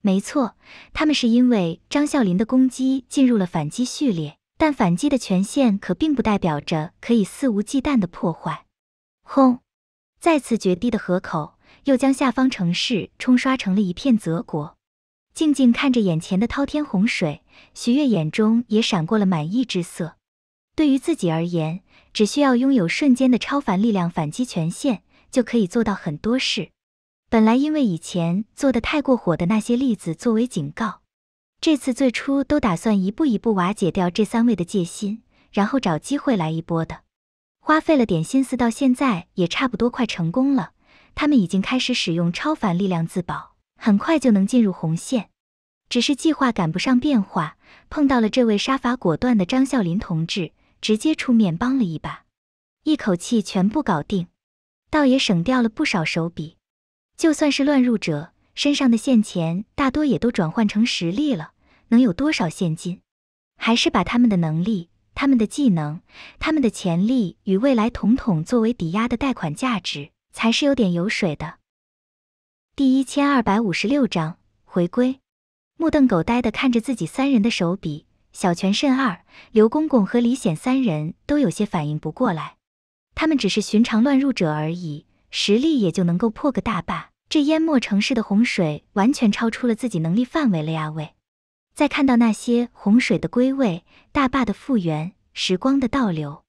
没错，他们是因为张啸林的攻击进入了反击序列，但反击的权限可并不代表着可以肆无忌惮的破坏。轰！再次决堤的河口又将下方城市冲刷成了一片泽国。静静看着眼前的滔天洪水，徐月眼中也闪过了满意之色。对于自己而言，只需要拥有瞬间的超凡力量反击权限，就可以做到很多事。本来因为以前做的太过火的那些例子作为警告，这次最初都打算一步一步瓦解掉这三位的戒心，然后找机会来一波的。花费了点心思，到现在也差不多快成功了。他们已经开始使用超凡力量自保。很快就能进入红线，只是计划赶不上变化，碰到了这位杀伐果断的张啸林同志，直接出面帮了一把，一口气全部搞定，倒也省掉了不少手笔。就算是乱入者，身上的现钱大多也都转换成实力了，能有多少现金？还是把他们的能力、他们的技能、他们的潜力与未来统统作为抵押的贷款价值，才是有点油水的。第一千二百五十六章回归，目瞪狗呆的看着自己三人的手笔，小泉慎二、刘公公和李显三人都有些反应不过来。他们只是寻常乱入者而已，实力也就能够破个大坝。这淹没城市的洪水完全超出了自己能力范围了呀！喂，再看到那些洪水的归位、大坝的复原、时光的倒流，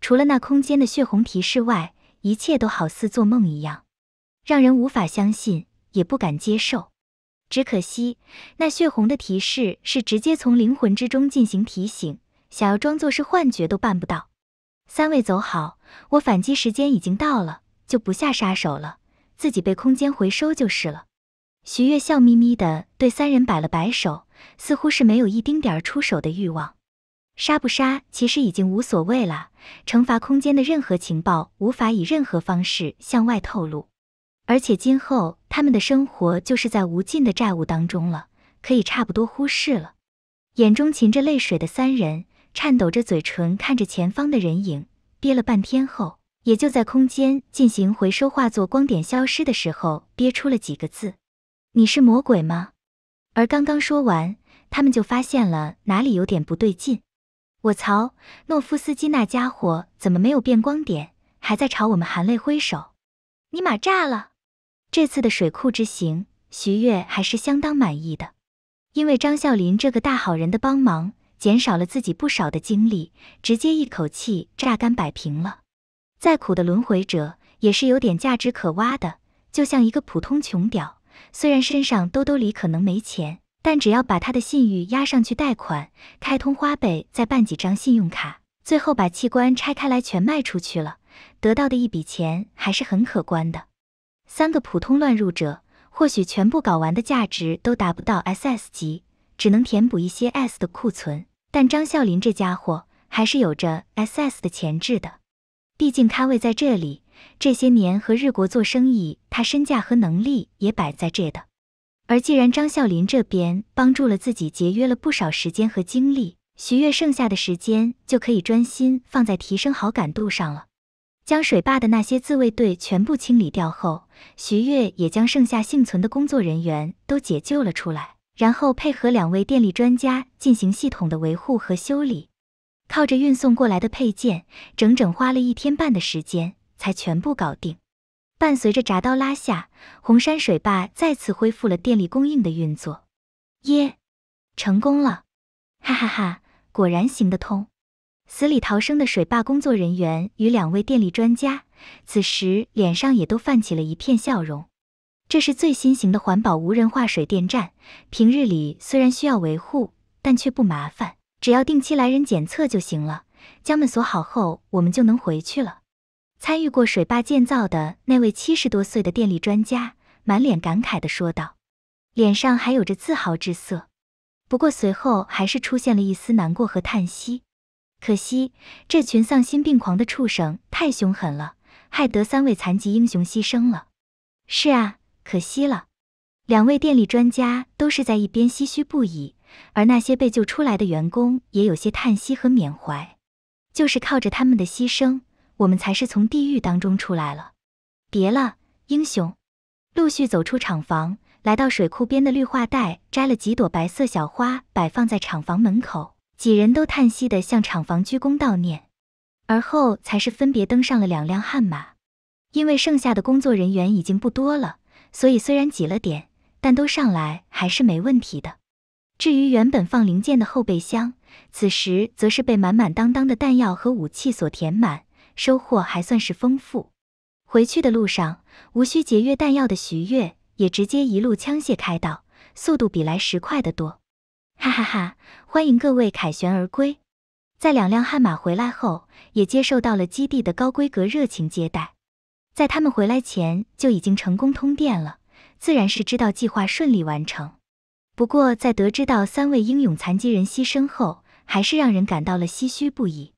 除了那空间的血红提示外，一切都好似做梦一样。让人无法相信，也不敢接受。只可惜，那血红的提示是直接从灵魂之中进行提醒，想要装作是幻觉都办不到。三位走好，我反击时间已经到了，就不下杀手了，自己被空间回收就是了。徐月笑眯眯的对三人摆了摆手，似乎是没有一丁点儿出手的欲望。杀不杀，其实已经无所谓了。惩罚空间的任何情报，无法以任何方式向外透露。而且今后他们的生活就是在无尽的债务当中了，可以差不多忽视了。眼中噙着泪水的三人，颤抖着嘴唇看着前方的人影，憋了半天后，也就在空间进行回收化作光点消失的时候，憋出了几个字：“你是魔鬼吗？”而刚刚说完，他们就发现了哪里有点不对劲。我操，诺夫斯基那家伙怎么没有变光点，还在朝我们含泪挥手？尼玛炸了！这次的水库之行，徐悦还是相当满意的，因为张孝林这个大好人的帮忙，减少了自己不少的精力，直接一口气榨干摆平了。再苦的轮回者，也是有点价值可挖的。就像一个普通穷屌，虽然身上兜兜里可能没钱，但只要把他的信誉压上去，贷款、开通花呗、再办几张信用卡，最后把器官拆开来全卖出去了，得到的一笔钱还是很可观的。三个普通乱入者，或许全部搞完的价值都达不到 S S 级，只能填补一些 S 的库存。但张啸林这家伙还是有着 S S 的潜质的，毕竟咖位在这里，这些年和日国做生意，他身价和能力也摆在这的。而既然张啸林这边帮助了自己，节约了不少时间和精力，徐悦剩下的时间就可以专心放在提升好感度上了。将水坝的那些自卫队全部清理掉后，徐悦也将剩下幸存的工作人员都解救了出来，然后配合两位电力专家进行系统的维护和修理。靠着运送过来的配件，整整花了一天半的时间才全部搞定。伴随着闸刀拉下，红山水坝再次恢复了电力供应的运作。耶，成功了！哈哈哈，果然行得通。死里逃生的水坝工作人员与两位电力专家，此时脸上也都泛起了一片笑容。这是最新型的环保无人化水电站，平日里虽然需要维护，但却不麻烦，只要定期来人检测就行了。将门锁好后，我们就能回去了。参与过水坝建造的那位七十多岁的电力专家满脸感慨地说道，脸上还有着自豪之色，不过随后还是出现了一丝难过和叹息。可惜，这群丧心病狂的畜生太凶狠了，害得三位残疾英雄牺牲了。是啊，可惜了。两位电力专家都是在一边唏嘘不已，而那些被救出来的员工也有些叹息和缅怀。就是靠着他们的牺牲，我们才是从地狱当中出来了。别了，英雄！陆续走出厂房，来到水库边的绿化带，摘了几朵白色小花，摆放在厂房门口。几人都叹息地向厂房鞠躬悼念，而后才是分别登上了两辆悍马。因为剩下的工作人员已经不多了，所以虽然挤了点，但都上来还是没问题的。至于原本放零件的后备箱，此时则是被满满当当的弹药和武器所填满，收获还算是丰富。回去的路上，无需节约弹药的徐悦也直接一路枪械开道，速度比来时快得多。哈哈哈！欢迎各位凯旋而归，在两辆悍马回来后，也接受到了基地的高规格热情接待。在他们回来前就已经成功通电了，自然是知道计划顺利完成。不过在得知到三位英勇残疾人牺牲后，还是让人感到了唏嘘不已。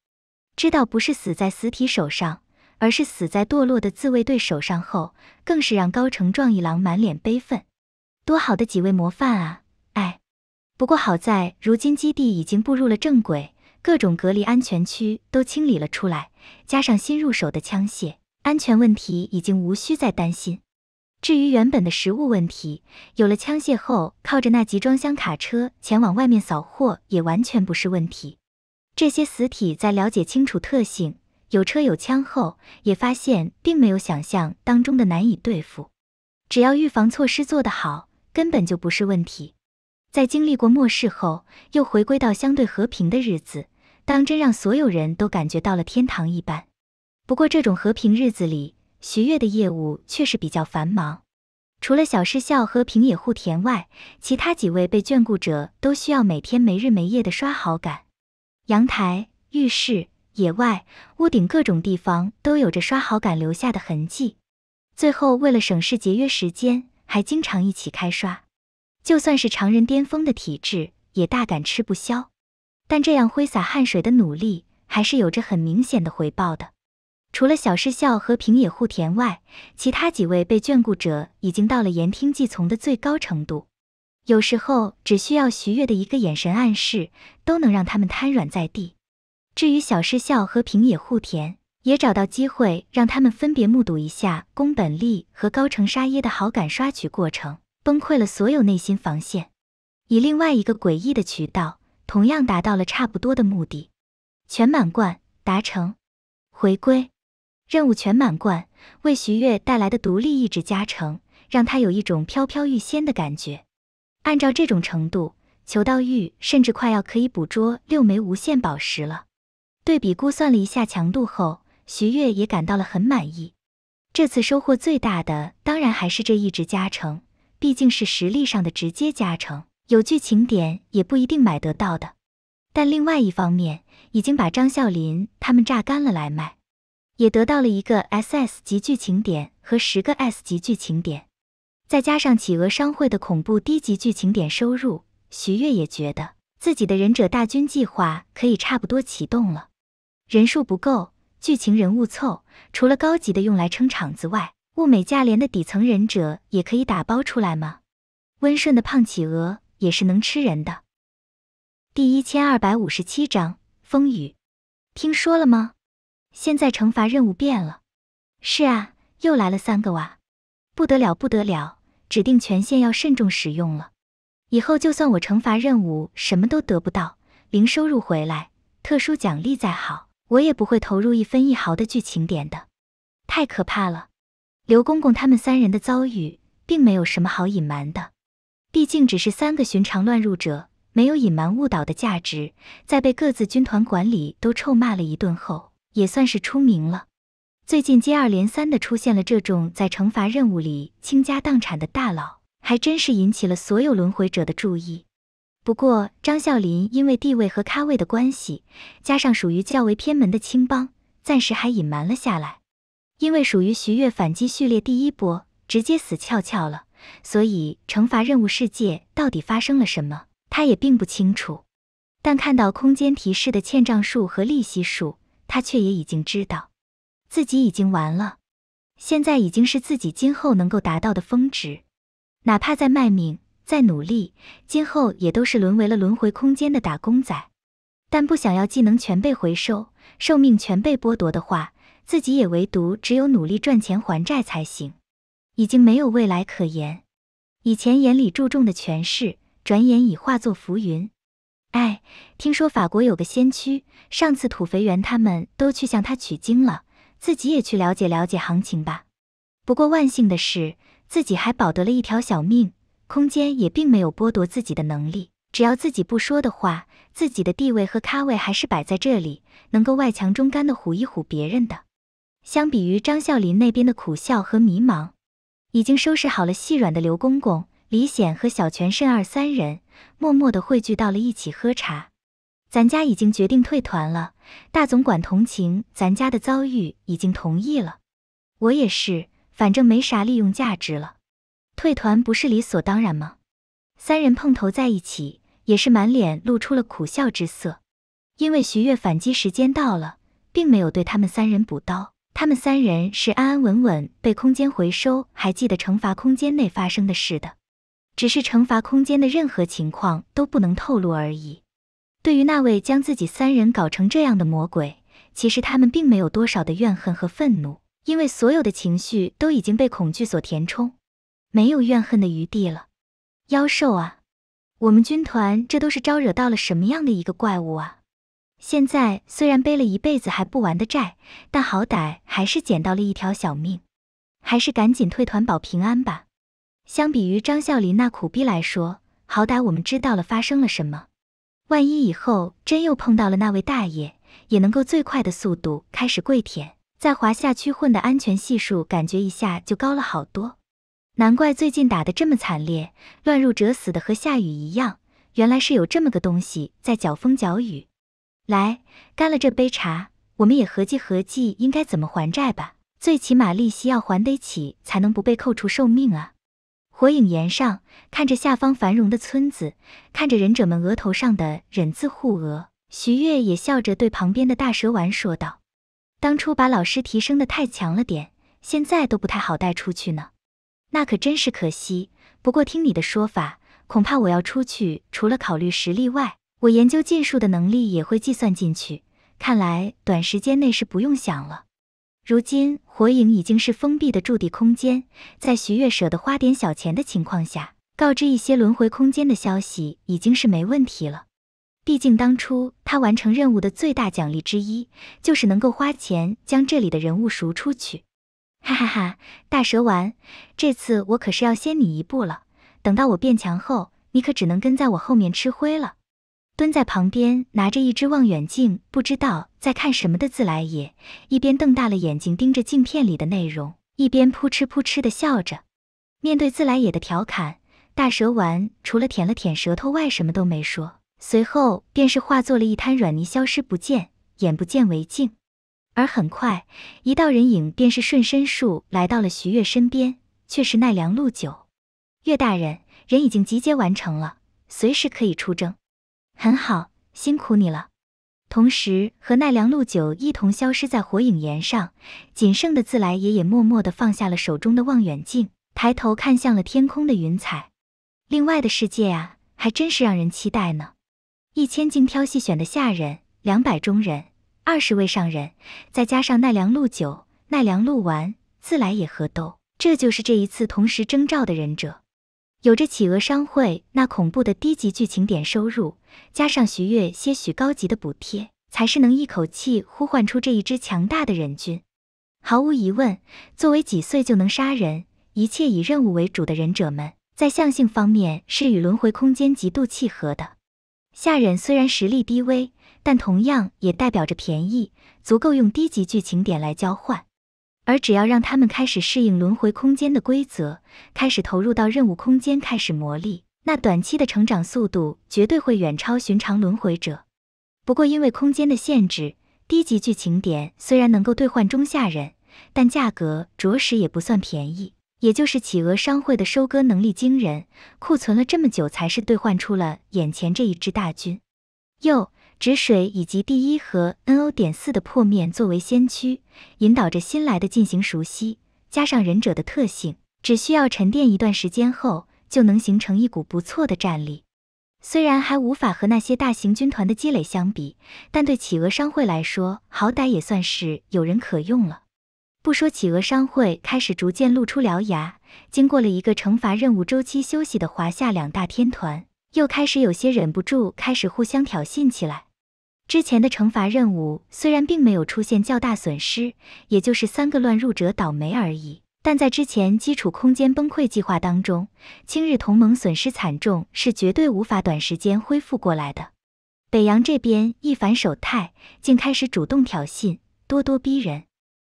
知道不是死在死体手上，而是死在堕落的自卫队手上后，更是让高城壮一郎满脸悲愤。多好的几位模范啊！不过好在，如今基地已经步入了正轨，各种隔离安全区都清理了出来，加上新入手的枪械，安全问题已经无需再担心。至于原本的食物问题，有了枪械后，靠着那集装箱卡车前往外面扫货，也完全不是问题。这些死体在了解清楚特性，有车有枪后，也发现并没有想象当中的难以对付，只要预防措施做得好，根本就不是问题。在经历过末世后，又回归到相对和平的日子，当真让所有人都感觉到了天堂一般。不过，这种和平日子里，徐悦的业务确实比较繁忙。除了小市校和平野户田外，其他几位被眷顾者都需要每天没日没夜的刷好感。阳台、浴室、野外、屋顶各种地方都有着刷好感留下的痕迹。最后，为了省事节约时间，还经常一起开刷。就算是常人巅峰的体质，也大感吃不消。但这样挥洒汗水的努力，还是有着很明显的回报的。除了小师笑和平野户田外，其他几位被眷顾者已经到了言听计从的最高程度。有时候只需要徐悦的一个眼神暗示，都能让他们瘫软在地。至于小师笑和平野户田，也找到机会让他们分别目睹一下宫本利和高城沙耶的好感刷取过程。崩溃了所有内心防线，以另外一个诡异的渠道，同样达到了差不多的目的。全满贯达成，回归任务全满贯为徐悦带来的独立意志加成，让他有一种飘飘欲仙的感觉。按照这种程度，求道玉甚至快要可以捕捉六枚无限宝石了。对比估算了一下强度后，徐悦也感到了很满意。这次收获最大的，当然还是这意志加成。毕竟是实力上的直接加成，有剧情点也不一定买得到的。但另外一方面，已经把张啸林他们榨干了来卖，也得到了一个 S S 级剧情点和十个 S 级剧情点，再加上企鹅商会的恐怖低级剧情点收入，徐悦也觉得自己的忍者大军计划可以差不多启动了。人数不够，剧情人物凑，除了高级的用来撑场子外。物美价廉的底层忍者也可以打包出来吗？温顺的胖企鹅也是能吃人的。第一千二百五十七章风雨。听说了吗？现在惩罚任务变了。是啊，又来了三个娃，不得了不得了！指定权限要慎重使用了。以后就算我惩罚任务什么都得不到，零收入回来，特殊奖励再好，我也不会投入一分一毫的剧情点的。太可怕了！刘公公他们三人的遭遇，并没有什么好隐瞒的，毕竟只是三个寻常乱入者，没有隐瞒误导的价值。在被各自军团管理都臭骂了一顿后，也算是出名了。最近接二连三的出现了这种在惩罚任务里倾家荡产的大佬，还真是引起了所有轮回者的注意。不过张啸林因为地位和咖位的关系，加上属于较为偏门的青帮，暂时还隐瞒了下来。因为属于徐悦反击序列第一波，直接死翘翘了，所以惩罚任务世界到底发生了什么，他也并不清楚。但看到空间提示的欠账数和利息数，他却也已经知道，自己已经完了。现在已经是自己今后能够达到的峰值，哪怕再卖命、再努力，今后也都是沦为了轮回空间的打工仔。但不想要技能全被回收、寿命全被剥夺的话。自己也唯独只有努力赚钱还债才行，已经没有未来可言。以前眼里注重的权势，转眼已化作浮云。哎，听说法国有个先驱，上次土肥圆他们都去向他取经了，自己也去了解了解行情吧。不过万幸的是，自己还保得了一条小命，空间也并没有剥夺自己的能力。只要自己不说的话，自己的地位和咖位还是摆在这里，能够外强中干的唬一唬别人的。相比于张孝林那边的苦笑和迷茫，已经收拾好了细软的刘公公、李显和小泉慎二三人，默默地汇聚到了一起喝茶。咱家已经决定退团了，大总管同情咱家的遭遇，已经同意了。我也是，反正没啥利用价值了，退团不是理所当然吗？三人碰头在一起，也是满脸露出了苦笑之色，因为徐悦反击时间到了，并没有对他们三人补刀。他们三人是安安稳稳被空间回收，还记得惩罚空间内发生的事的，只是惩罚空间的任何情况都不能透露而已。对于那位将自己三人搞成这样的魔鬼，其实他们并没有多少的怨恨和愤怒，因为所有的情绪都已经被恐惧所填充，没有怨恨的余地了。妖兽啊，我们军团这都是招惹到了什么样的一个怪物啊！现在虽然背了一辈子还不完的债，但好歹还是捡到了一条小命，还是赶紧退团保平安吧。相比于张孝林那苦逼来说，好歹我们知道了发生了什么。万一以后真又碰到了那位大爷，也能够最快的速度开始跪舔。在华夏区混的安全系数感觉一下就高了好多，难怪最近打得这么惨烈，乱入者死的和下雨一样。原来是有这么个东西在搅风搅雨。来，干了这杯茶，我们也合计合计应该怎么还债吧。最起码利息要还得起，才能不被扣除寿命啊！火影岩上看着下方繁荣的村子，看着忍者们额头上的忍字护额，徐月也笑着对旁边的大蛇丸说道：“当初把老师提升的太强了点，现在都不太好带出去呢。那可真是可惜。不过听你的说法，恐怕我要出去，除了考虑实力外……”我研究禁术的能力也会计算进去，看来短时间内是不用想了。如今火影已经是封闭的驻地空间，在徐月舍得花点小钱的情况下，告知一些轮回空间的消息已经是没问题了。毕竟当初他完成任务的最大奖励之一，就是能够花钱将这里的人物赎出去。哈哈哈，大蛇丸，这次我可是要先你一步了。等到我变强后，你可只能跟在我后面吃灰了。蹲在旁边拿着一只望远镜，不知道在看什么的自来也，一边瞪大了眼睛盯着镜片里的内容，一边扑哧扑哧的笑着。面对自来也的调侃，大蛇丸除了舔了舔舌头外，什么都没说。随后便是化作了一滩软泥，消失不见，眼不见为净。而很快，一道人影便是顺身术来到了徐月身边，却是奈良鹿久。岳大人，人已经集结完成了，随时可以出征。很好，辛苦你了。同时，和奈良鹿九一同消失在火影岩上，仅剩的自来也也默默地放下了手中的望远镜，抬头看向了天空的云彩。另外的世界啊，还真是让人期待呢。一千精挑细选的下人，两百中人，二十位上人，再加上奈良鹿九、奈良鹿丸、自来也和斗，这就是这一次同时征召的忍者。有着企鹅商会那恐怖的低级剧情点收入，加上徐悦些许高级的补贴，才是能一口气呼唤出这一支强大的忍军。毫无疑问，作为几岁就能杀人、一切以任务为主的忍者们，在向性方面是与轮回空间极度契合的。下忍虽然实力低微，但同样也代表着便宜，足够用低级剧情点来交换。而只要让他们开始适应轮回空间的规则，开始投入到任务空间，开始磨砺，那短期的成长速度绝对会远超寻常轮回者。不过因为空间的限制，低级剧情点虽然能够兑换中下人，但价格着实也不算便宜。也就是企鹅商会的收割能力惊人，库存了这么久才是兑换出了眼前这一支大军。哟。止水以及第一和 N O 点四的破灭作为先驱，引导着新来的进行熟悉，加上忍者的特性，只需要沉淀一段时间后，就能形成一股不错的战力。虽然还无法和那些大型军团的积累相比，但对企鹅商会来说，好歹也算是有人可用了。不说企鹅商会开始逐渐露出獠牙，经过了一个惩罚任务周期休息的华夏两大天团，又开始有些忍不住，开始互相挑衅起来。之前的惩罚任务虽然并没有出现较大损失，也就是三个乱入者倒霉而已，但在之前基础空间崩溃计划当中，清日同盟损失惨重，是绝对无法短时间恢复过来的。北洋这边一反手态，竟开始主动挑衅，咄咄逼人。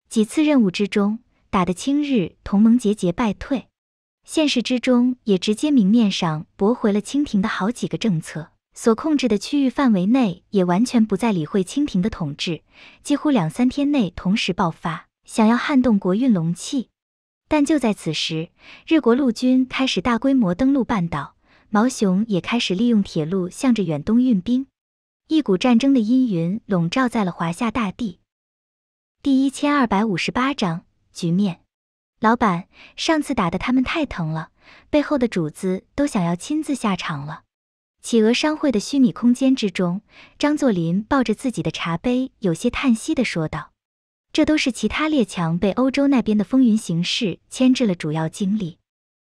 几次任务之中，打得清日同盟节节败退，现实之中也直接明面上驳回了清廷的好几个政策。所控制的区域范围内也完全不再理会清廷的统治，几乎两三天内同时爆发，想要撼动国运龙气。但就在此时，日国陆军开始大规模登陆半岛，毛熊也开始利用铁路向着远东运兵，一股战争的阴云笼罩在了华夏大地。第一千二百五十八章局面。老板，上次打的他们太疼了，背后的主子都想要亲自下场了。企鹅商会的虚拟空间之中，张作霖抱着自己的茶杯，有些叹息地说道：“这都是其他列强被欧洲那边的风云形势牵制了主要精力，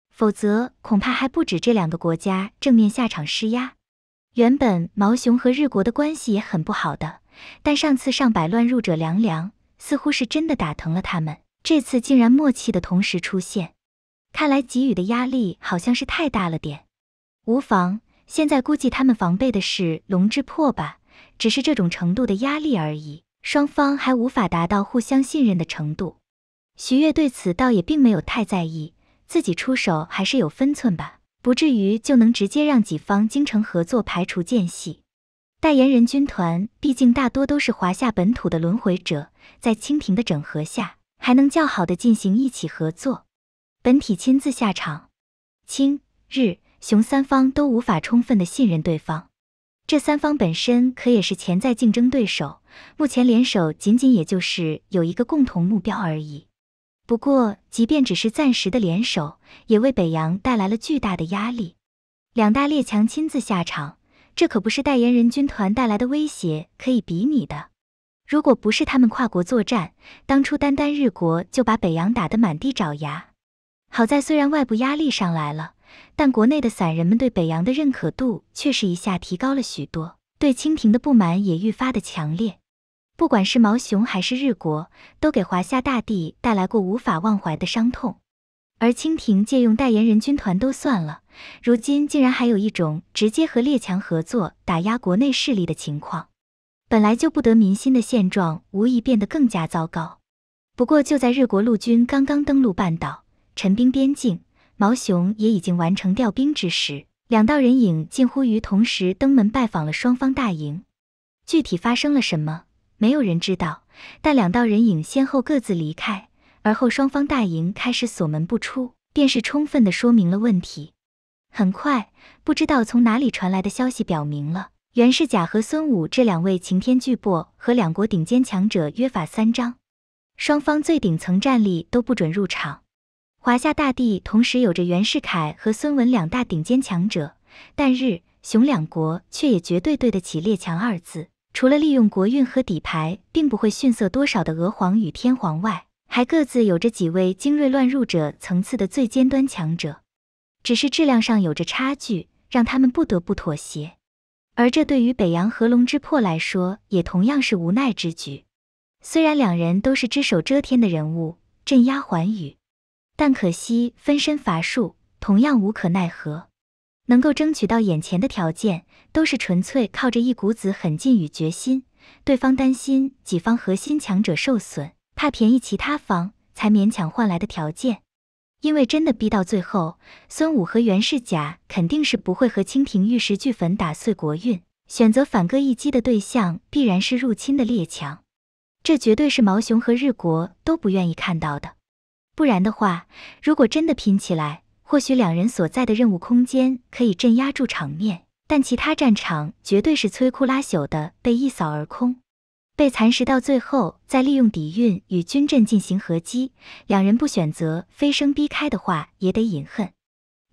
否则恐怕还不止这两个国家正面下场施压。原本毛熊和日国的关系也很不好的，但上次上百乱入者凉凉，似乎是真的打疼了他们。这次竟然默契的同时出现，看来给予的压力好像是太大了点。无妨。”现在估计他们防备的是龙之魄吧，只是这种程度的压力而已，双方还无法达到互相信任的程度。徐悦对此倒也并没有太在意，自己出手还是有分寸吧，不至于就能直接让己方精诚合作，排除间隙。代言人军团毕竟大多都是华夏本土的轮回者，在清廷的整合下，还能较好的进行一起合作。本体亲自下场，清日。熊三方都无法充分的信任对方，这三方本身可也是潜在竞争对手，目前联手仅仅也就是有一个共同目标而已。不过，即便只是暂时的联手，也为北洋带来了巨大的压力。两大列强亲自下场，这可不是代言人军团带来的威胁可以比拟的。如果不是他们跨国作战，当初单单日国就把北洋打得满地找牙。好在虽然外部压力上来了。但国内的散人们对北洋的认可度却是一下提高了许多，对清廷的不满也愈发的强烈。不管是毛熊还是日国，都给华夏大地带来过无法忘怀的伤痛。而清廷借用代言人军团都算了，如今竟然还有一种直接和列强合作打压国内势力的情况，本来就不得民心的现状，无疑变得更加糟糕。不过就在日国陆军刚刚登陆半岛，陈兵边境。毛雄也已经完成调兵之时，两道人影近乎于同时登门拜访了双方大营。具体发生了什么，没有人知道。但两道人影先后各自离开，而后双方大营开始锁门不出，便是充分的说明了问题。很快，不知道从哪里传来的消息表明了，袁世甲和孙武这两位擎天巨擘和两国顶尖强者约法三章，双方最顶层战力都不准入场。华夏大地同时有着袁世凯和孙文两大顶尖强者，但日、熊两国却也绝对对得起“列强”二字。除了利用国运和底牌，并不会逊色多少的俄皇与天皇外，还各自有着几位精锐乱入者层次的最尖端强者。只是质量上有着差距，让他们不得不妥协。而这对于北洋和龙之魄来说，也同样是无奈之举。虽然两人都是只手遮天的人物，镇压寰宇。但可惜分身乏术，同样无可奈何。能够争取到眼前的条件，都是纯粹靠着一股子狠劲与决心。对方担心己方核心强者受损，怕便宜其他方，才勉强换来的条件。因为真的逼到最后，孙武和袁世甲肯定是不会和清廷玉石俱焚、打碎国运，选择反戈一击的对象必然是入侵的列强。这绝对是毛熊和日国都不愿意看到的。不然的话，如果真的拼起来，或许两人所在的任务空间可以镇压住场面，但其他战场绝对是摧枯拉朽的被一扫而空，被蚕食到最后，再利用底蕴与军阵进行合击，两人不选择飞升逼开的话，也得饮恨。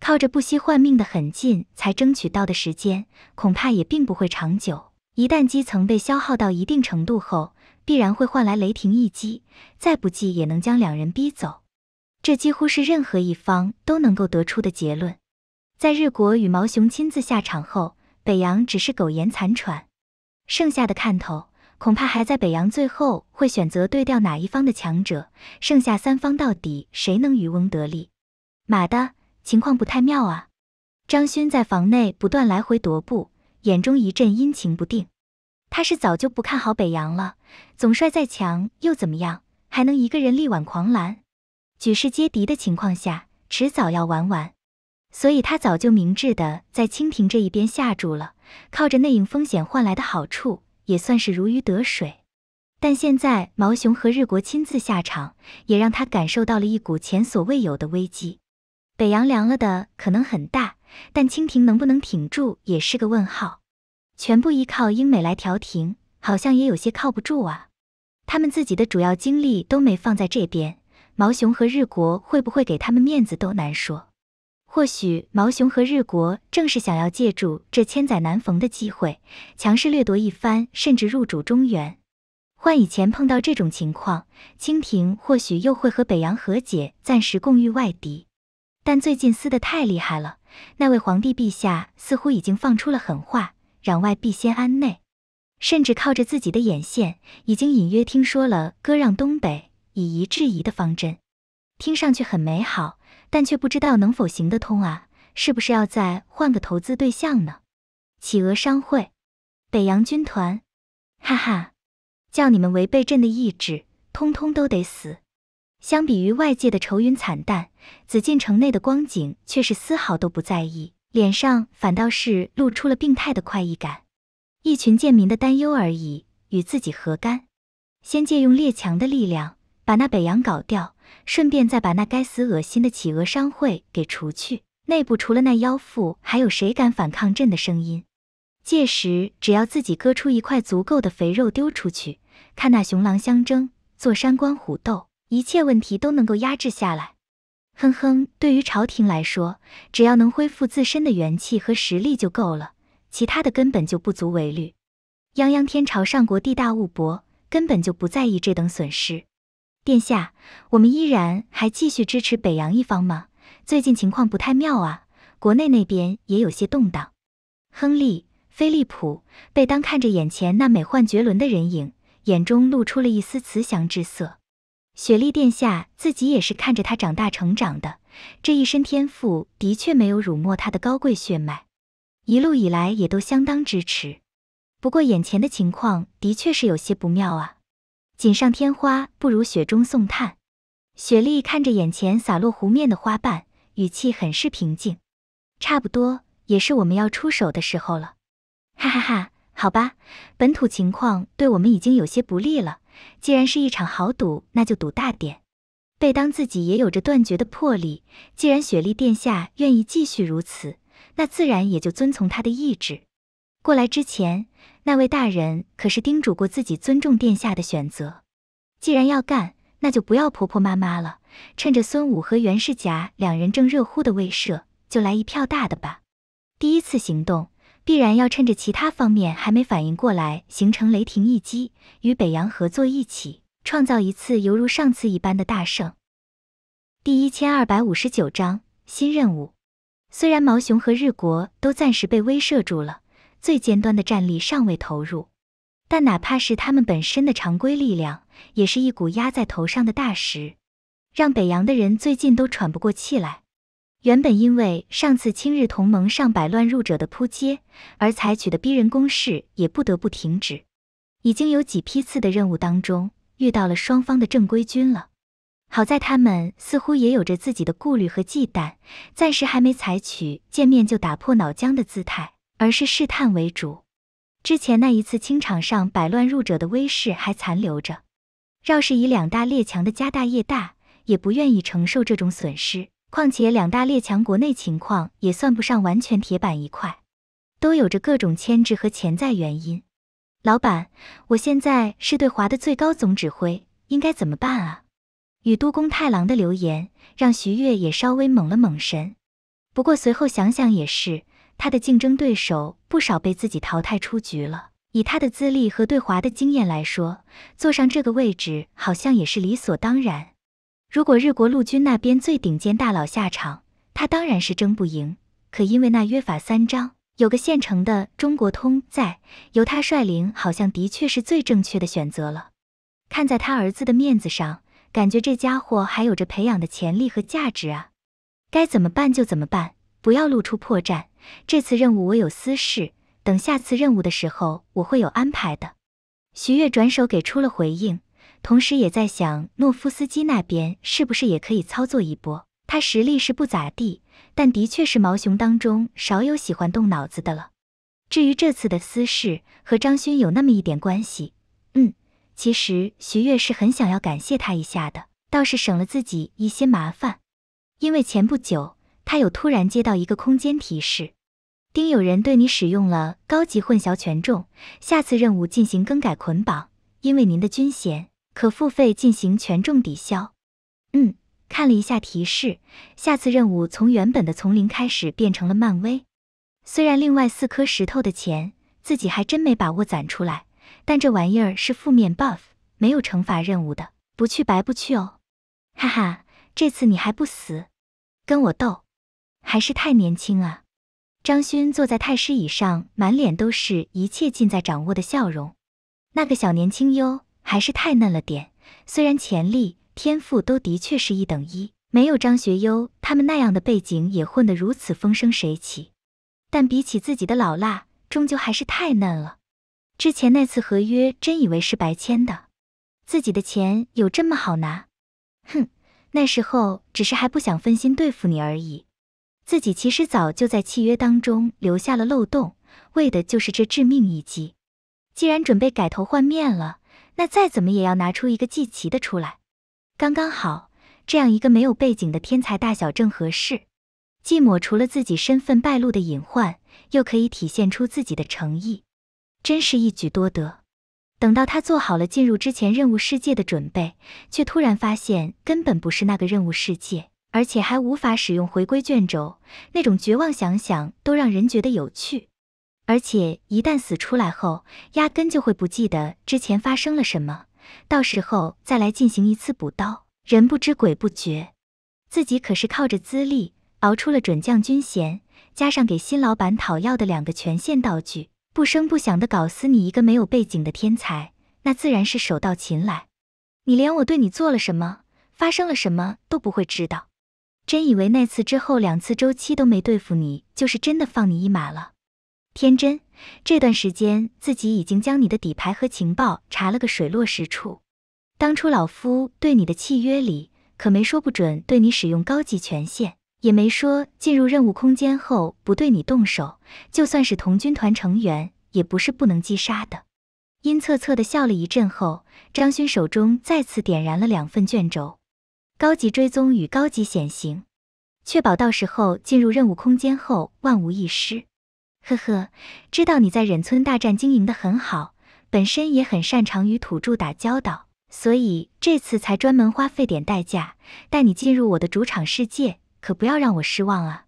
靠着不惜换命的狠劲才争取到的时间，恐怕也并不会长久。一旦基层被消耗到一定程度后，必然会换来雷霆一击，再不济也能将两人逼走。这几乎是任何一方都能够得出的结论。在日国与毛熊亲自下场后，北洋只是苟延残喘，剩下的看头恐怕还在北洋最后会选择对调哪一方的强者，剩下三方到底谁能渔翁得利？马的，情况不太妙啊！张勋在房内不断来回踱步，眼中一阵阴晴不定。他是早就不看好北洋了，总帅再强又怎么样，还能一个人力挽狂澜？举世皆敌的情况下，迟早要完完，所以他早就明智的在清廷这一边下注了，靠着内应风险换来的好处，也算是如鱼得水。但现在毛熊和日国亲自下场，也让他感受到了一股前所未有的危机。北洋凉了的可能很大，但清廷能不能挺住也是个问号。全部依靠英美来调停，好像也有些靠不住啊。他们自己的主要精力都没放在这边。毛熊和日国会不会给他们面子都难说，或许毛熊和日国正是想要借助这千载难逢的机会，强势掠夺一番，甚至入主中原。换以前碰到这种情况，清廷或许又会和北洋和解，暂时共御外敌。但最近撕得太厉害了，那位皇帝陛下似乎已经放出了狠话，攘外必先安内，甚至靠着自己的眼线，已经隐约听说了割让东北。以夷制夷的方针，听上去很美好，但却不知道能否行得通啊！是不是要再换个投资对象呢？企鹅商会、北洋军团，哈哈，叫你们违背朕的意志，通通都得死！相比于外界的愁云惨淡，紫禁城内的光景却是丝毫都不在意，脸上反倒是露出了病态的快意感。一群贱民的担忧而已，与自己何干？先借用列强的力量。把那北洋搞掉，顺便再把那该死恶心的企鹅商会给除去。内部除了那妖妇，还有谁敢反抗朕的声音？届时只要自己割出一块足够的肥肉丢出去，看那雄狼相争，坐山观虎斗，一切问题都能够压制下来。哼哼，对于朝廷来说，只要能恢复自身的元气和实力就够了，其他的根本就不足为虑。泱泱天朝上国，地大物博，根本就不在意这等损失。殿下，我们依然还继续支持北洋一方吗？最近情况不太妙啊，国内那边也有些动荡。亨利、菲利普、贝当看着眼前那美幻绝伦的人影，眼中露出了一丝慈祥之色。雪莉殿下自己也是看着他长大成长的，这一身天赋的确没有辱没他的高贵血脉，一路以来也都相当支持。不过眼前的情况的确是有些不妙啊。锦上添花不如雪中送炭。雪莉看着眼前洒落湖面的花瓣，语气很是平静：“差不多也是我们要出手的时候了。”“哈哈哈，好吧，本土情况对我们已经有些不利了。既然是一场豪赌，那就赌大点。”贝当自己也有着断绝的魄力，既然雪莉殿下愿意继续如此，那自然也就遵从她的意志。过来之前。那位大人可是叮嘱过自己尊重殿下的选择，既然要干，那就不要婆婆妈妈了。趁着孙武和袁世甲两人正热乎的威慑，就来一票大的吧。第一次行动，必然要趁着其他方面还没反应过来，形成雷霆一击，与北洋合作一起，创造一次犹如上次一般的大胜。第一千二百五十九章新任务。虽然毛熊和日国都暂时被威慑住了。最尖端的战力尚未投入，但哪怕是他们本身的常规力量，也是一股压在头上的大石，让北洋的人最近都喘不过气来。原本因为上次清日同盟上百乱入者的扑街而采取的逼人攻势，也不得不停止。已经有几批次的任务当中遇到了双方的正规军了，好在他们似乎也有着自己的顾虑和忌惮，暂时还没采取见面就打破脑浆的姿态。而是试探为主，之前那一次清场上百乱入者的威势还残留着，饶是以两大列强的家大业大，也不愿意承受这种损失。况且两大列强国内情况也算不上完全铁板一块，都有着各种牵制和潜在原因。老板，我现在是对华的最高总指挥，应该怎么办啊？宇都宫太郎的留言让徐悦也稍微猛了猛神，不过随后想想也是。他的竞争对手不少被自己淘汰出局了。以他的资历和对华的经验来说，坐上这个位置好像也是理所当然。如果日国陆军那边最顶尖大佬下场，他当然是争不赢。可因为那约法三章，有个现成的中国通在，由他率领好像的确是最正确的选择了。看在他儿子的面子上，感觉这家伙还有着培养的潜力和价值啊。该怎么办就怎么办，不要露出破绽。这次任务我有私事，等下次任务的时候我会有安排的。徐悦转手给出了回应，同时也在想诺夫斯基那边是不是也可以操作一波。他实力是不咋地，但的确是毛熊当中少有喜欢动脑子的了。至于这次的私事和张勋有那么一点关系，嗯，其实徐悦是很想要感谢他一下的，倒是省了自己一些麻烦，因为前不久。他有突然接到一个空间提示，丁有人对你使用了高级混淆权重，下次任务进行更改捆绑，因为您的军衔可付费进行权重抵消。嗯，看了一下提示，下次任务从原本的丛林开始变成了漫威。虽然另外四颗石头的钱自己还真没把握攒出来，但这玩意儿是负面 buff，没有惩罚任务的，不去白不去哦。哈哈，这次你还不死，跟我斗！还是太年轻啊！张勋坐在太师椅上，满脸都是一切尽在掌握的笑容。那个小年轻哟，还是太嫩了点，虽然潜力天赋都的确是一等一，没有张学优他们那样的背景也混得如此风生水起，但比起自己的老辣，终究还是太嫩了。之前那次合约，真以为是白签的，自己的钱有这么好拿？哼，那时候只是还不想分心对付你而已。自己其实早就在契约当中留下了漏洞，为的就是这致命一击。既然准备改头换面了，那再怎么也要拿出一个祭旗的出来。刚刚好，这样一个没有背景的天才大小正合适。既抹除了自己身份败露的隐患，又可以体现出自己的诚意，真是一举多得。等到他做好了进入之前任务世界的准备，却突然发现根本不是那个任务世界。而且还无法使用回归卷轴，那种绝望想想都让人觉得有趣。而且一旦死出来后，压根就会不记得之前发生了什么，到时候再来进行一次补刀，人不知鬼不觉。自己可是靠着资历熬出了准将军衔，加上给新老板讨要的两个权限道具，不声不响的搞死你一个没有背景的天才，那自然是手到擒来。你连我对你做了什么，发生了什么都不会知道。真以为那次之后两次周期都没对付你，就是真的放你一马了？天真！这段时间自己已经将你的底牌和情报查了个水落石出。当初老夫对你的契约里，可没说不准对你使用高级权限，也没说进入任务空间后不对你动手。就算是同军团成员，也不是不能击杀的。阴恻恻的笑了一阵后，张勋手中再次点燃了两份卷轴。高级追踪与高级显形，确保到时候进入任务空间后万无一失。呵呵，知道你在忍村大战经营的很好，本身也很擅长与土著打交道，所以这次才专门花费点代价带你进入我的主场世界，可不要让我失望啊！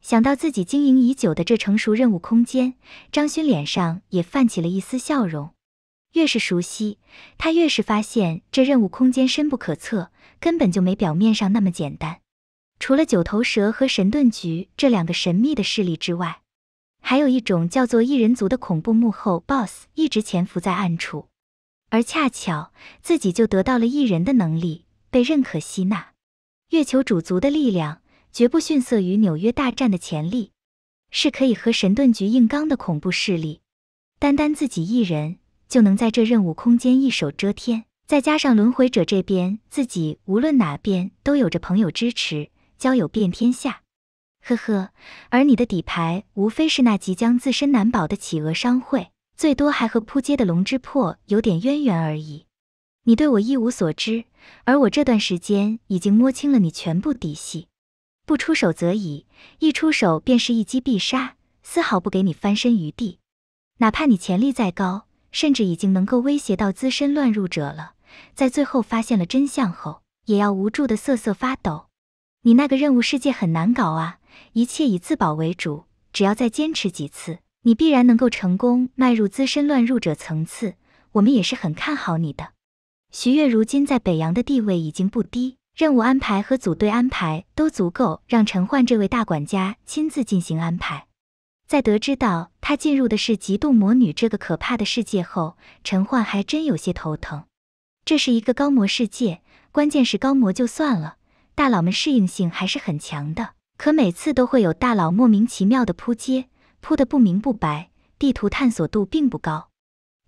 想到自己经营已久的这成熟任务空间，张勋脸上也泛起了一丝笑容。越是熟悉，他越是发现这任务空间深不可测。根本就没表面上那么简单。除了九头蛇和神盾局这两个神秘的势力之外，还有一种叫做异人族的恐怖幕后 boss 一直潜伏在暗处。而恰巧自己就得到了异人的能力，被认可吸纳。月球主族的力量绝不逊色于纽约大战的潜力，是可以和神盾局硬刚的恐怖势力。单单自己一人就能在这任务空间一手遮天。再加上轮回者这边，自己无论哪边都有着朋友支持，交友遍天下。呵呵，而你的底牌无非是那即将自身难保的企鹅商会，最多还和扑街的龙之魄有点渊源而已。你对我一无所知，而我这段时间已经摸清了你全部底细。不出手则已，一出手便是一击必杀，丝毫不给你翻身余地。哪怕你潜力再高，甚至已经能够威胁到资深乱入者了。在最后发现了真相后，也要无助的瑟瑟发抖。你那个任务世界很难搞啊，一切以自保为主。只要再坚持几次，你必然能够成功迈入资深乱入者层次。我们也是很看好你的。徐悦如今在北洋的地位已经不低，任务安排和组队安排都足够让陈焕这位大管家亲自进行安排。在得知到他进入的是极度魔女这个可怕的世界后，陈焕还真有些头疼。这是一个高模世界，关键是高模就算了，大佬们适应性还是很强的，可每次都会有大佬莫名其妙的扑街，扑得不明不白。地图探索度并不高，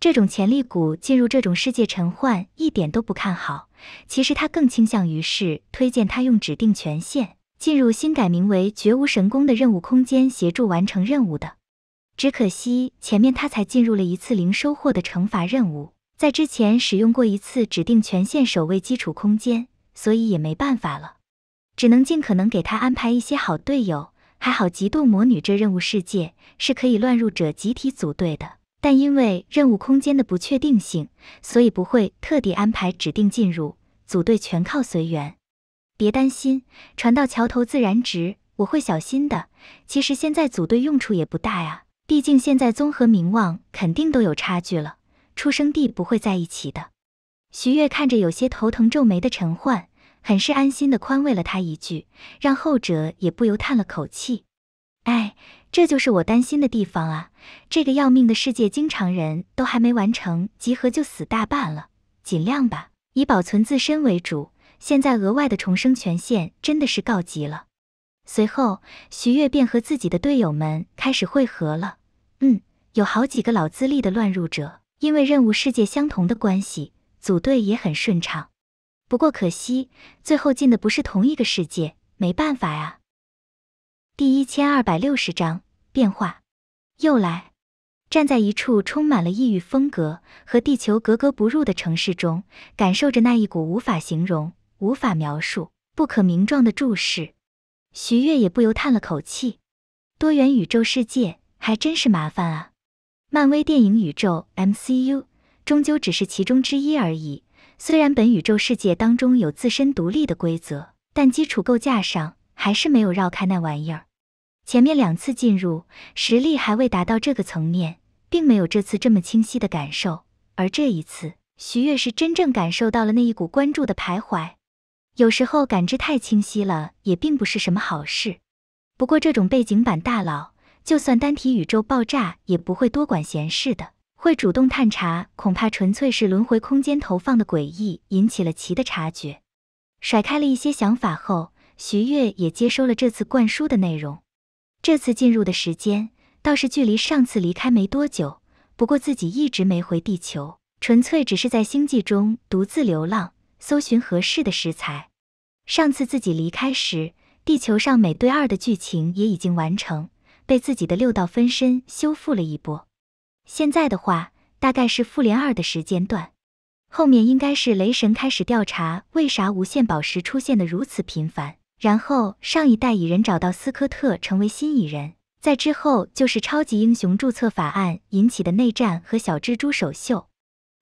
这种潜力股进入这种世界，陈焕一点都不看好。其实他更倾向于是推荐他用指定权限进入新改名为“绝无神功”的任务空间，协助完成任务的。只可惜前面他才进入了一次零收获的惩罚任务。在之前使用过一次指定权限守卫基础空间，所以也没办法了，只能尽可能给他安排一些好队友。还好《极度魔女》这任务世界是可以乱入者集体组队的，但因为任务空间的不确定性，所以不会特地安排指定进入组队，全靠随缘。别担心，船到桥头自然直，我会小心的。其实现在组队用处也不大呀，毕竟现在综合名望肯定都有差距了。出生地不会在一起的。徐悦看着有些头疼皱眉的陈焕，很是安心的宽慰了他一句，让后者也不由叹了口气：“哎，这就是我担心的地方啊！这个要命的世界，经常人都还没完成集合就死大半了。尽量吧，以保存自身为主。现在额外的重生权限真的是告急了。”随后，徐悦便和自己的队友们开始汇合了。嗯，有好几个老资历的乱入者。因为任务世界相同的关系，组队也很顺畅。不过可惜，最后进的不是同一个世界，没办法呀。第一千二百六十章变化又来，站在一处充满了异域风格和地球格格不入的城市中，感受着那一股无法形容、无法描述、不可名状的注视，徐月也不由叹了口气：多元宇宙世界还真是麻烦啊。漫威电影宇宙 MCU 终究只是其中之一而已。虽然本宇宙世界当中有自身独立的规则，但基础构架上还是没有绕开那玩意儿。前面两次进入，实力还未达到这个层面，并没有这次这么清晰的感受。而这一次，徐悦是真正感受到了那一股关注的徘徊。有时候感知太清晰了，也并不是什么好事。不过这种背景板大佬。就算单体宇宙爆炸也不会多管闲事的，会主动探查，恐怕纯粹是轮回空间投放的诡异引起了其的察觉。甩开了一些想法后，徐悦也接收了这次灌输的内容。这次进入的时间倒是距离上次离开没多久，不过自己一直没回地球，纯粹只是在星际中独自流浪，搜寻合适的食材。上次自己离开时，地球上美队二的剧情也已经完成。被自己的六道分身修复了一波，现在的话大概是复联二的时间段，后面应该是雷神开始调查为啥无限宝石出现的如此频繁，然后上一代蚁人找到斯科特成为新蚁人，在之后就是超级英雄注册法案引起的内战和小蜘蛛首秀，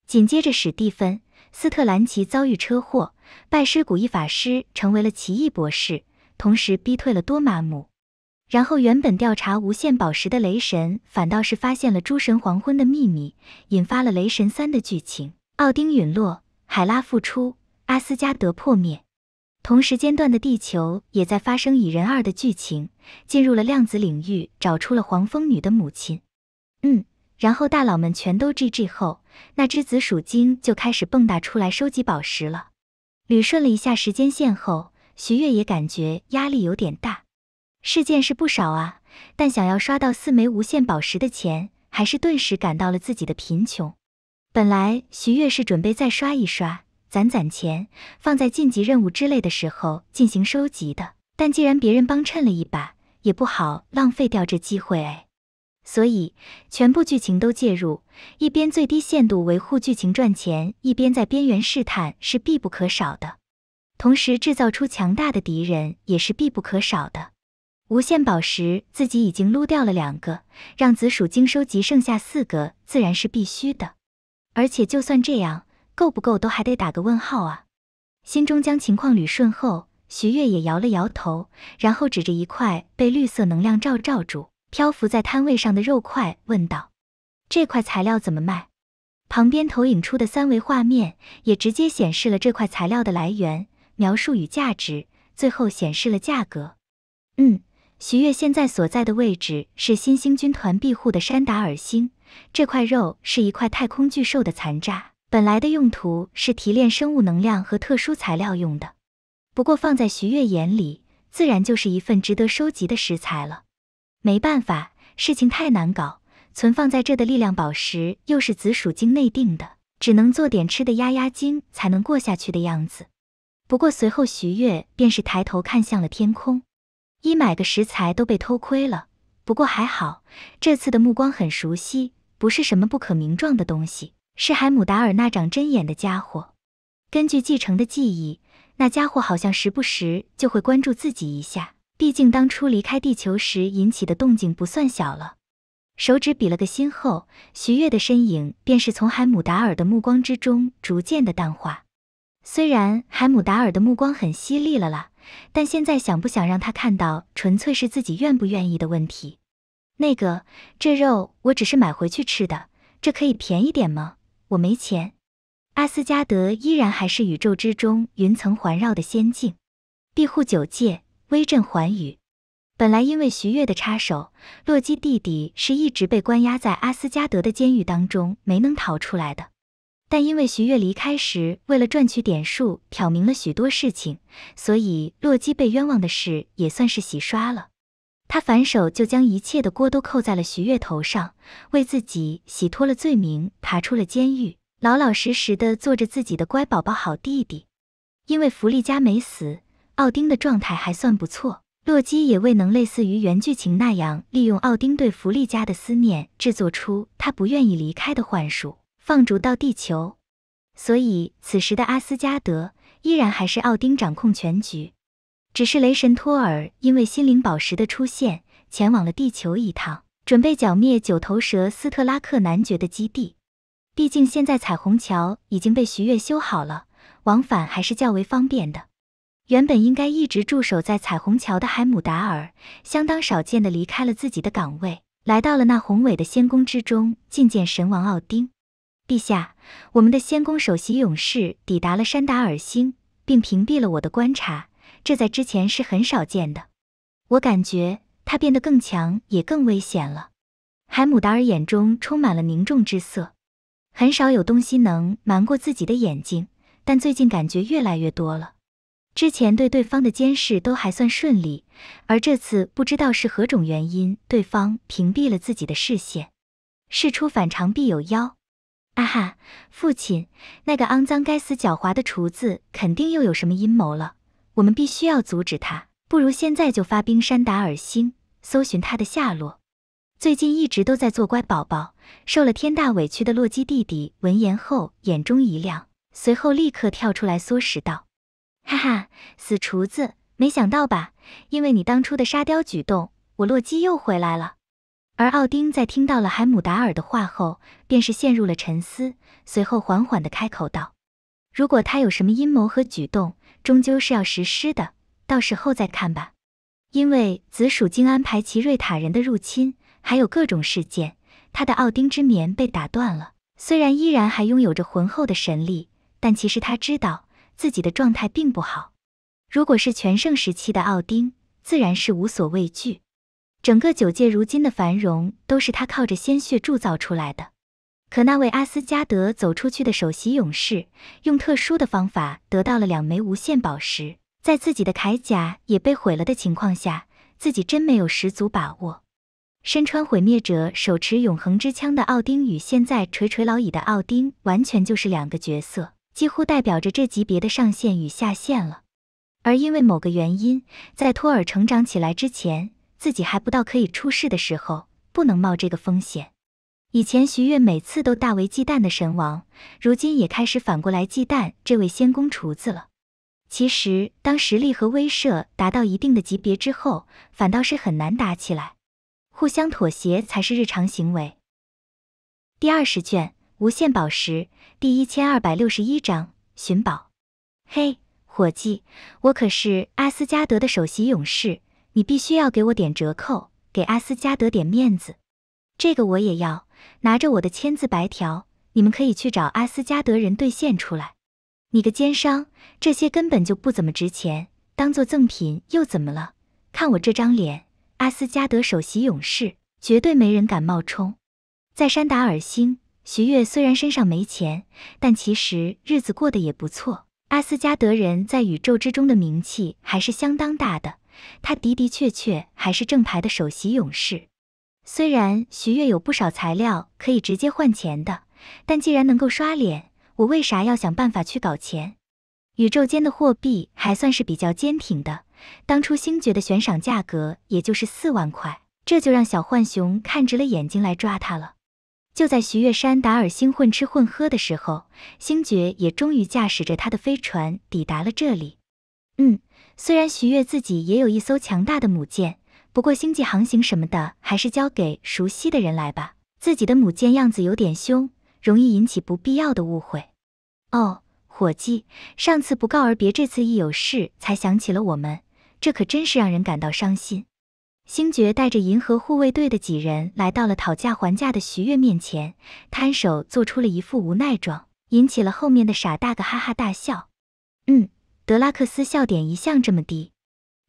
紧接着史蒂芬·斯特兰奇遭遇车祸，拜师古一法师成为了奇异博士，同时逼退了多玛姆。然后，原本调查无限宝石的雷神，反倒是发现了诸神黄昏的秘密，引发了《雷神三》的剧情。奥丁陨落，海拉复出，阿斯加德破灭。同时间段的地球也在发生《蚁人二》的剧情，进入了量子领域，找出了黄蜂女的母亲。嗯，然后大佬们全都 G G 后，那只紫薯精就开始蹦跶出来收集宝石了。捋顺了一下时间线后，徐悦也感觉压力有点大。事件是不少啊，但想要刷到四枚无限宝石的钱，还是顿时感到了自己的贫穷。本来徐悦是准备再刷一刷，攒攒钱，放在晋级任务之类的时候进行收集的。但既然别人帮衬了一把，也不好浪费掉这机会哎。所以，全部剧情都介入，一边最低限度维护剧情赚钱，一边在边缘试探是必不可少的。同时，制造出强大的敌人也是必不可少的。无限宝石自己已经撸掉了两个，让紫薯精收集剩下四个自然是必须的。而且就算这样，够不够都还得打个问号啊！心中将情况捋顺后，徐月也摇了摇头，然后指着一块被绿色能量罩罩住、漂浮在摊位上的肉块问道：“这块材料怎么卖？”旁边投影出的三维画面也直接显示了这块材料的来源、描述与价值，最后显示了价格。嗯。徐悦现在所在的位置是新兴军团庇护的山达尔星，这块肉是一块太空巨兽的残渣，本来的用途是提炼生物能量和特殊材料用的，不过放在徐悦眼里，自然就是一份值得收集的食材了。没办法，事情太难搞，存放在这的力量宝石又是紫薯精内定的，只能做点吃的压压惊，才能过下去的样子。不过随后，徐悦便是抬头看向了天空。一买个食材都被偷窥了，不过还好，这次的目光很熟悉，不是什么不可名状的东西，是海姆达尔那长针眼的家伙。根据继承的记忆，那家伙好像时不时就会关注自己一下，毕竟当初离开地球时引起的动静不算小了。手指比了个心后，徐悦的身影便是从海姆达尔的目光之中逐渐的淡化。虽然海姆达尔的目光很犀利了啦。但现在想不想让他看到，纯粹是自己愿不愿意的问题。那个，这肉我只是买回去吃的，这可以便宜点吗？我没钱。阿斯加德依然还是宇宙之中云层环绕的仙境，庇护九界，威震寰宇。本来因为徐月的插手，洛基弟弟是一直被关押在阿斯加德的监狱当中，没能逃出来的。但因为徐月离开时为了赚取点数挑明了许多事情，所以洛基被冤枉的事也算是洗刷了。他反手就将一切的锅都扣在了徐月头上，为自己洗脱了罪名，爬出了监狱，老老实实的做着自己的乖宝宝、好弟弟。因为弗丽嘉没死，奥丁的状态还算不错，洛基也未能类似于原剧情那样利用奥丁对弗丽嘉的思念，制作出他不愿意离开的幻术。放逐到地球，所以此时的阿斯加德依然还是奥丁掌控全局，只是雷神托尔因为心灵宝石的出现，前往了地球一趟，准备剿灭九头蛇斯特拉克男爵的基地。毕竟现在彩虹桥已经被徐月修好了，往返还是较为方便的。原本应该一直驻守在彩虹桥的海姆达尔，相当少见的离开了自己的岗位，来到了那宏伟的仙宫之中觐见神王奥丁。陛下，我们的仙宫首席勇士抵达了山达尔星，并屏蔽了我的观察，这在之前是很少见的。我感觉他变得更强，也更危险了。海姆达尔眼中充满了凝重之色。很少有东西能瞒过自己的眼睛，但最近感觉越来越多了。之前对对方的监视都还算顺利，而这次不知道是何种原因，对方屏蔽了自己的视线。事出反常必有妖。啊哈，父亲，那个肮脏、该死、狡猾的厨子肯定又有什么阴谋了，我们必须要阻止他。不如现在就发兵山达尔星，搜寻他的下落。最近一直都在做乖宝宝，受了天大委屈的洛基弟弟闻言后，眼中一亮，随后立刻跳出来唆使道：“哈哈，死厨子，没想到吧？因为你当初的沙雕举动，我洛基又回来了。”而奥丁在听到了海姆达尔的话后，便是陷入了沉思，随后缓缓地开口道：“如果他有什么阴谋和举动，终究是要实施的，到时候再看吧。因为紫薯精安排奇瑞塔人的入侵，还有各种事件，他的奥丁之眠被打断了。虽然依然还拥有着浑厚的神力，但其实他知道自己的状态并不好。如果是全盛时期的奥丁，自然是无所畏惧。”整个九界如今的繁荣都是他靠着鲜血铸造出来的。可那位阿斯加德走出去的首席勇士，用特殊的方法得到了两枚无限宝石，在自己的铠甲也被毁了的情况下，自己真没有十足把握。身穿毁灭者、手持永恒之枪的奥丁，与现在垂垂老矣的奥丁，完全就是两个角色，几乎代表着这级别的上限与下限了。而因为某个原因，在托尔成长起来之前。自己还不到可以出事的时候，不能冒这个风险。以前徐悦每次都大为忌惮的神王，如今也开始反过来忌惮这位仙宫厨子了。其实，当实力和威慑达到一定的级别之后，反倒是很难打起来，互相妥协才是日常行为。第二十卷无限宝石第一千二百六十一章寻宝。嘿，伙计，我可是阿斯加德的首席勇士。你必须要给我点折扣，给阿斯加德点面子。这个我也要拿着我的签字白条，你们可以去找阿斯加德人兑现出来。你个奸商，这些根本就不怎么值钱，当做赠品又怎么了？看我这张脸，阿斯加德首席勇士，绝对没人敢冒充。在山达尔星，徐悦虽然身上没钱，但其实日子过得也不错。阿斯加德人在宇宙之中的名气还是相当大的。他的的确确还是正牌的首席勇士，虽然徐月有不少材料可以直接换钱的，但既然能够刷脸，我为啥要想办法去搞钱？宇宙间的货币还算是比较坚挺的，当初星爵的悬赏价格也就是四万块，这就让小浣熊看直了眼睛来抓他了。就在徐月山达尔星混吃混喝的时候，星爵也终于驾驶着他的飞船抵达了这里。嗯。虽然徐悦自己也有一艘强大的母舰，不过星际航行什么的还是交给熟悉的人来吧。自己的母舰样子有点凶，容易引起不必要的误会。哦，伙计，上次不告而别，这次一有事才想起了我们，这可真是让人感到伤心。星爵带着银河护卫队的几人来到了讨价还价的徐悦面前，摊手做出了一副无奈状，引起了后面的傻大个哈哈大笑。嗯。德拉克斯笑点一向这么低，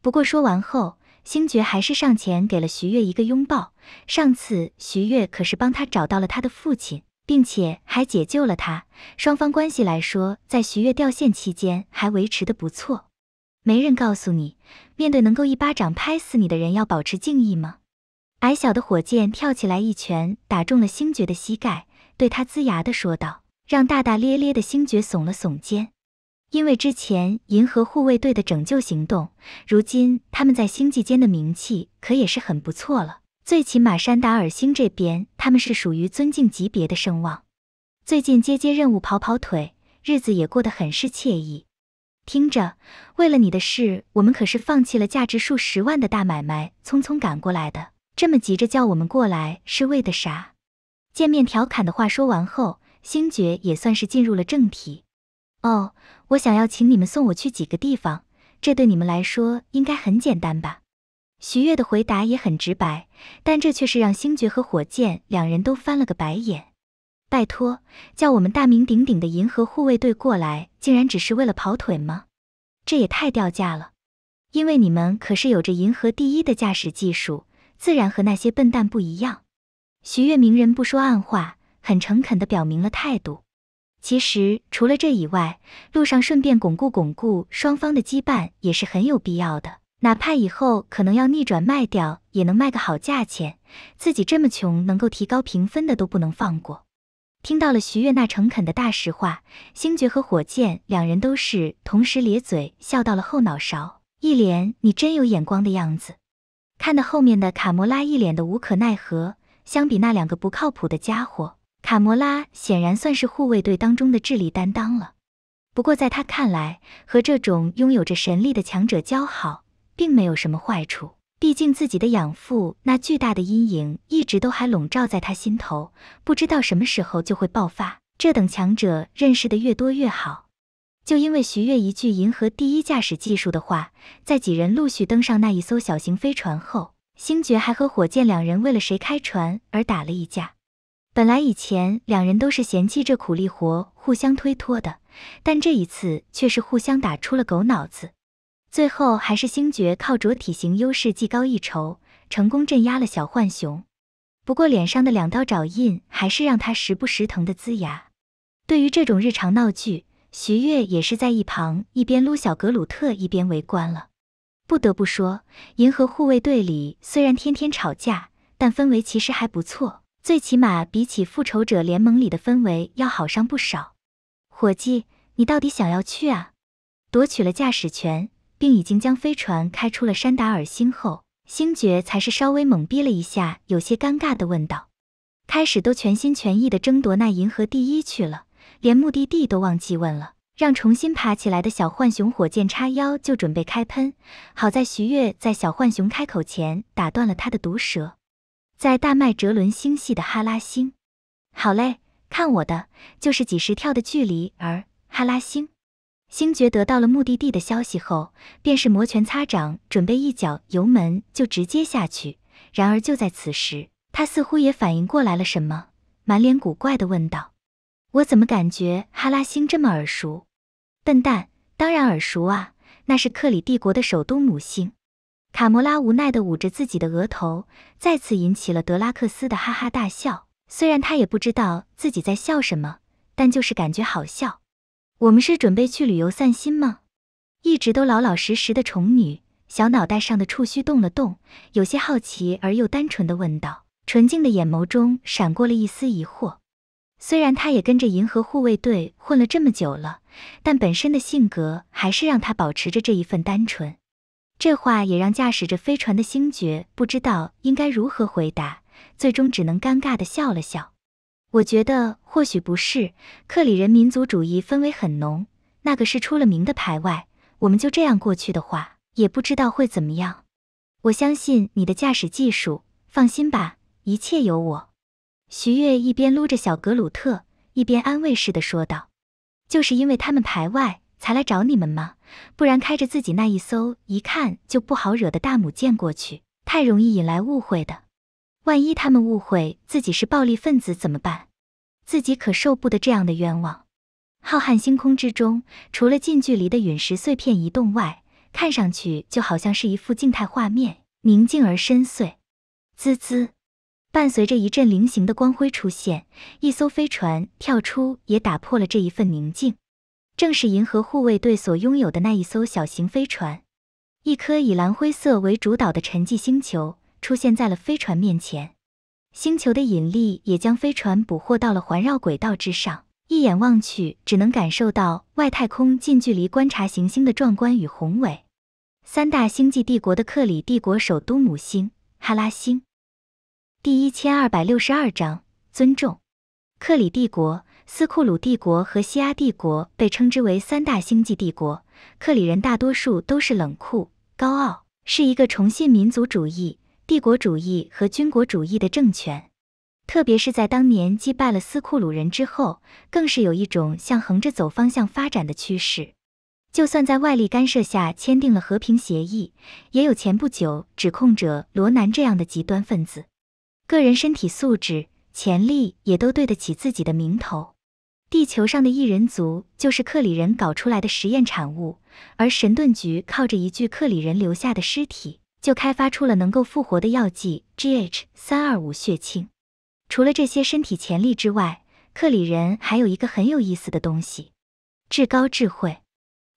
不过说完后，星爵还是上前给了徐悦一个拥抱。上次徐悦可是帮他找到了他的父亲，并且还解救了他。双方关系来说，在徐悦掉线期间还维持的不错。没人告诉你，面对能够一巴掌拍死你的人，要保持敬意吗？矮小的火箭跳起来一拳打中了星爵的膝盖，对他龇牙的说道，让大大咧咧的星爵耸了耸肩。因为之前银河护卫队的拯救行动，如今他们在星际间的名气可也是很不错了。最起码山达尔星这边，他们是属于尊敬级别的声望。最近接接任务，跑跑腿，日子也过得很是惬意。听着，为了你的事，我们可是放弃了价值数十万的大买卖，匆匆赶过来的。这么急着叫我们过来，是为的啥？见面调侃的话说完后，星爵也算是进入了正题。哦，我想要请你们送我去几个地方，这对你们来说应该很简单吧？徐月的回答也很直白，但这却是让星爵和火箭两人都翻了个白眼。拜托，叫我们大名鼎鼎的银河护卫队过来，竟然只是为了跑腿吗？这也太掉价了！因为你们可是有着银河第一的驾驶技术，自然和那些笨蛋不一样。徐月明人不说暗话，很诚恳地表明了态度。其实除了这以外，路上顺便巩固巩固双方的羁绊也是很有必要的。哪怕以后可能要逆转卖掉，也能卖个好价钱。自己这么穷，能够提高评分的都不能放过。听到了徐悦那诚恳的大实话，星爵和火箭两人都是同时咧嘴笑到了后脑勺，一脸“你真有眼光”的样子。看到后面的卡摩拉一脸的无可奈何，相比那两个不靠谱的家伙。卡摩拉显然算是护卫队当中的智力担当了，不过在他看来，和这种拥有着神力的强者交好，并没有什么坏处。毕竟自己的养父那巨大的阴影一直都还笼罩在他心头，不知道什么时候就会爆发。这等强者认识的越多越好。就因为徐悦一句“银河第一驾驶技术”的话，在几人陆续登上那一艘小型飞船后，星爵还和火箭两人为了谁开船而打了一架。本来以前两人都是嫌弃这苦力活，互相推脱的，但这一次却是互相打出了狗脑子，最后还是星爵靠着体型优势技高一筹，成功镇压了小浣熊。不过脸上的两道爪印还是让他时不时疼的龇牙。对于这种日常闹剧，徐悦也是在一旁一边撸小格鲁特一边围观了。不得不说，银河护卫队里虽然天天吵架，但氛围其实还不错。最起码比起《复仇者联盟》里的氛围要好上不少。伙计，你到底想要去啊？夺取了驾驶权，并已经将飞船开出了山达尔星后，星爵才是稍微懵逼了一下，有些尴尬的问道：“开始都全心全意的争夺那银河第一去了，连目的地都忘记问了。”让重新爬起来的小浣熊火箭叉腰就准备开喷，好在徐悦在小浣熊开口前打断了他的毒舌。在大麦哲伦星系的哈拉星，好嘞，看我的，就是几十跳的距离。而哈拉星星爵得到了目的地的消息后，便是摩拳擦掌，准备一脚油门就直接下去。然而就在此时，他似乎也反应过来了什么，满脸古怪的问道：“我怎么感觉哈拉星这么耳熟？”“笨蛋，当然耳熟啊，那是克里帝国的首都母星。”卡摩拉无奈地捂着自己的额头，再次引起了德拉克斯的哈哈大笑。虽然他也不知道自己在笑什么，但就是感觉好笑。我们是准备去旅游散心吗？一直都老老实实的虫女小脑袋上的触须动了动，有些好奇而又单纯的问道，纯净的眼眸中闪过了一丝疑惑。虽然她也跟着银河护卫队混了这么久了，但本身的性格还是让她保持着这一份单纯。这话也让驾驶着飞船的星爵不知道应该如何回答，最终只能尴尬的笑了笑。我觉得或许不是，克里人民族主义氛围很浓，那个是出了名的排外。我们就这样过去的话，也不知道会怎么样。我相信你的驾驶技术，放心吧，一切有我。徐悦一边撸着小格鲁特，一边安慰似的说道：“就是因为他们排外，才来找你们吗？”不然开着自己那一艘一看就不好惹的大母舰过去，太容易引来误会的。万一他们误会自己是暴力分子怎么办？自己可受不得这样的冤枉。浩瀚星空之中，除了近距离的陨石碎片移动外，看上去就好像是一幅静态画面，宁静而深邃。滋滋，伴随着一阵菱形的光辉出现，一艘飞船跳出，也打破了这一份宁静。正是银河护卫队所拥有的那一艘小型飞船，一颗以蓝灰色为主导的沉寂星球出现在了飞船面前，星球的引力也将飞船捕获到了环绕轨道之上。一眼望去，只能感受到外太空近距离观察行星的壮观与宏伟。三大星际帝国的克里帝国首都母星哈拉星。第一千二百六十二章尊重克里帝国。斯库鲁帝国和西阿帝国被称之为三大星际帝国。克里人大多数都是冷酷高傲，是一个崇信民族主义、帝国主义和军国主义的政权。特别是在当年击败了斯库鲁人之后，更是有一种向横着走方向发展的趋势。就算在外力干涉下签订了和平协议，也有前不久指控者罗南这样的极端分子。个人身体素质、潜力也都对得起自己的名头。地球上的异人族就是克里人搞出来的实验产物，而神盾局靠着一具克里人留下的尸体，就开发出了能够复活的药剂 G H 三二五血清。除了这些身体潜力之外，克里人还有一个很有意思的东西——至高智慧，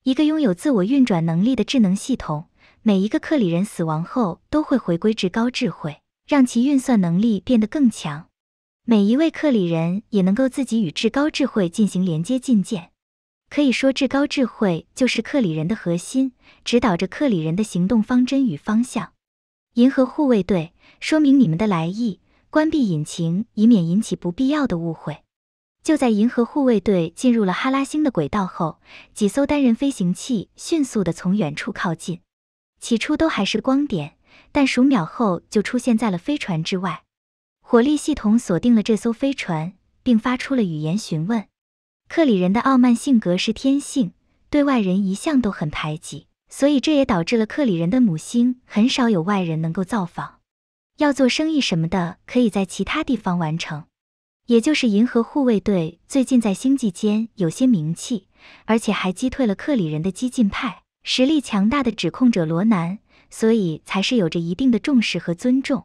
一个拥有自我运转能力的智能系统。每一个克里人死亡后都会回归至高智慧，让其运算能力变得更强。每一位克里人也能够自己与至高智慧进行连接进谏，可以说至高智慧就是克里人的核心，指导着克里人的行动方针与方向。银河护卫队，说明你们的来意，关闭引擎，以免引起不必要的误会。就在银河护卫队进入了哈拉星的轨道后，几艘单人飞行器迅速的从远处靠近，起初都还是光点，但数秒后就出现在了飞船之外。火力系统锁定了这艘飞船，并发出了语言询问。克里人的傲慢性格是天性，对外人一向都很排挤，所以这也导致了克里人的母星很少有外人能够造访。要做生意什么的，可以在其他地方完成。也就是银河护卫队最近在星际间有些名气，而且还击退了克里人的激进派，实力强大的指控者罗南，所以才是有着一定的重视和尊重。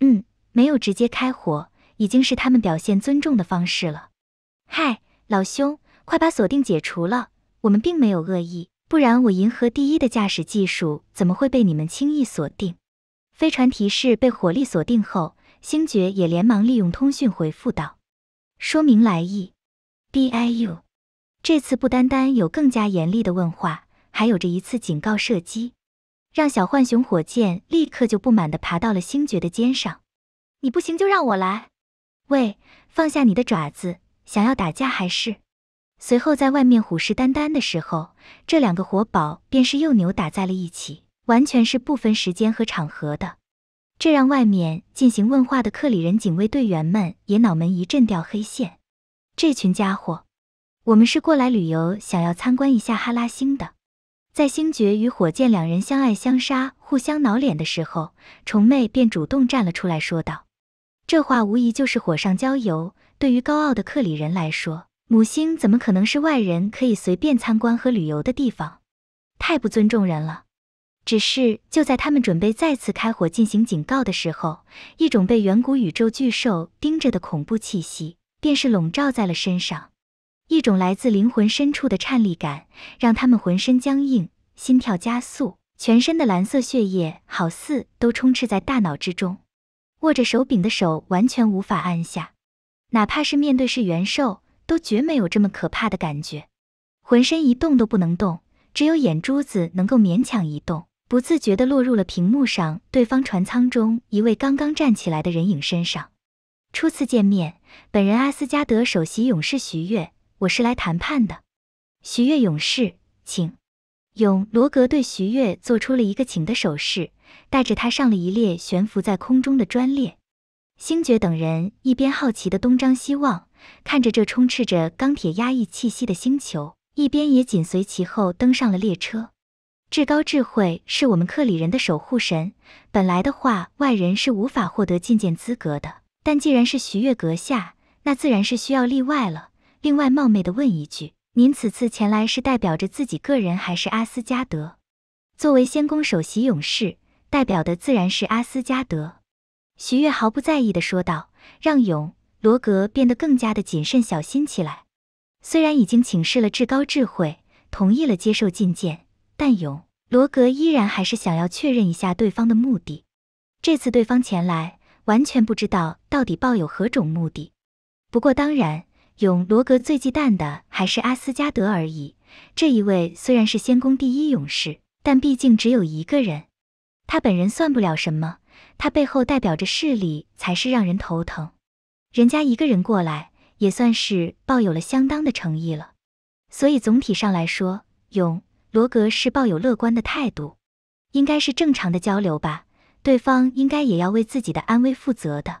嗯。没有直接开火，已经是他们表现尊重的方式了。嗨，老兄，快把锁定解除了，我们并没有恶意，不然我银河第一的驾驶技术怎么会被你们轻易锁定？飞船提示被火力锁定后，星爵也连忙利用通讯回复道：“说明来意。” B I U，这次不单单有更加严厉的问话，还有着一次警告射击，让小浣熊火箭立刻就不满地爬到了星爵的肩上。你不行就让我来，喂，放下你的爪子，想要打架还是？随后在外面虎视眈眈的时候，这两个活宝便是又扭打在了一起，完全是不分时间和场合的，这让外面进行问话的克里人警卫队员们也脑门一阵掉黑线。这群家伙，我们是过来旅游，想要参观一下哈拉星的。在星爵与火箭两人相爱相杀、互相挠脸的时候，虫妹便主动站了出来说道。这话无疑就是火上浇油。对于高傲的克里人来说，母星怎么可能是外人可以随便参观和旅游的地方？太不尊重人了。只是就在他们准备再次开火进行警告的时候，一种被远古宇宙巨兽盯着的恐怖气息，便是笼罩在了身上。一种来自灵魂深处的颤栗感，让他们浑身僵硬，心跳加速，全身的蓝色血液好似都充斥在大脑之中。握着手柄的手完全无法按下，哪怕是面对是元兽，都绝没有这么可怕的感觉。浑身一动都不能动，只有眼珠子能够勉强移动，不自觉地落入了屏幕上对方船舱中一位刚刚站起来的人影身上。初次见面，本人阿斯加德首席勇士徐月，我是来谈判的。徐月勇士，请。勇罗格对徐悦做出了一个请的手势，带着他上了一列悬浮在空中的专列。星爵等人一边好奇地东张西望，看着这充斥着钢铁压抑气息的星球，一边也紧随其后登上了列车。至高智慧是我们克里人的守护神，本来的话，外人是无法获得觐见资格的。但既然是徐悦阁下，那自然是需要例外了。另外，冒昧的问一句。您此次前来是代表着自己个人，还是阿斯加德？作为仙宫首席勇士，代表的自然是阿斯加德。徐越毫不在意的说道，让勇罗格变得更加的谨慎小心起来。虽然已经请示了至高智慧，同意了接受觐见，但勇罗格依然还是想要确认一下对方的目的。这次对方前来，完全不知道到底抱有何种目的。不过当然。勇罗格最忌惮的还是阿斯加德而已。这一位虽然是仙宫第一勇士，但毕竟只有一个人，他本人算不了什么。他背后代表着势力，才是让人头疼。人家一个人过来，也算是抱有了相当的诚意了。所以总体上来说，勇罗格是抱有乐观的态度，应该是正常的交流吧。对方应该也要为自己的安危负责的。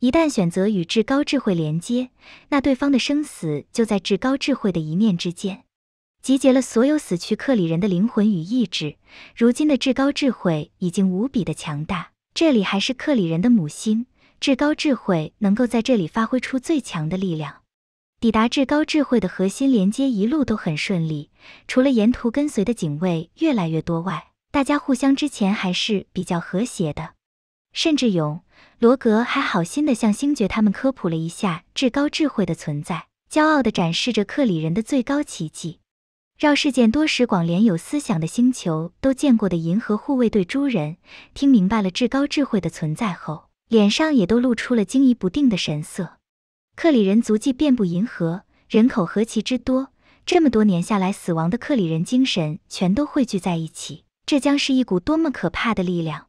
一旦选择与至高智慧连接，那对方的生死就在至高智慧的一念之间。集结了所有死去克里人的灵魂与意志，如今的至高智慧已经无比的强大。这里还是克里人的母星，至高智慧能够在这里发挥出最强的力量。抵达至高智慧的核心连接，一路都很顺利，除了沿途跟随的警卫越来越多外，大家互相之前还是比较和谐的。甚至勇。罗格还好心地向星爵他们科普了一下至高智慧的存在，骄傲地展示着克里人的最高奇迹。绕世见多时，广、连有思想的星球都见过的银河护卫队诸人，听明白了至高智慧的存在后，脸上也都露出了惊疑不定的神色。克里人足迹遍布银河，人口何其之多，这么多年下来，死亡的克里人精神全都汇聚在一起，这将是一股多么可怕的力量！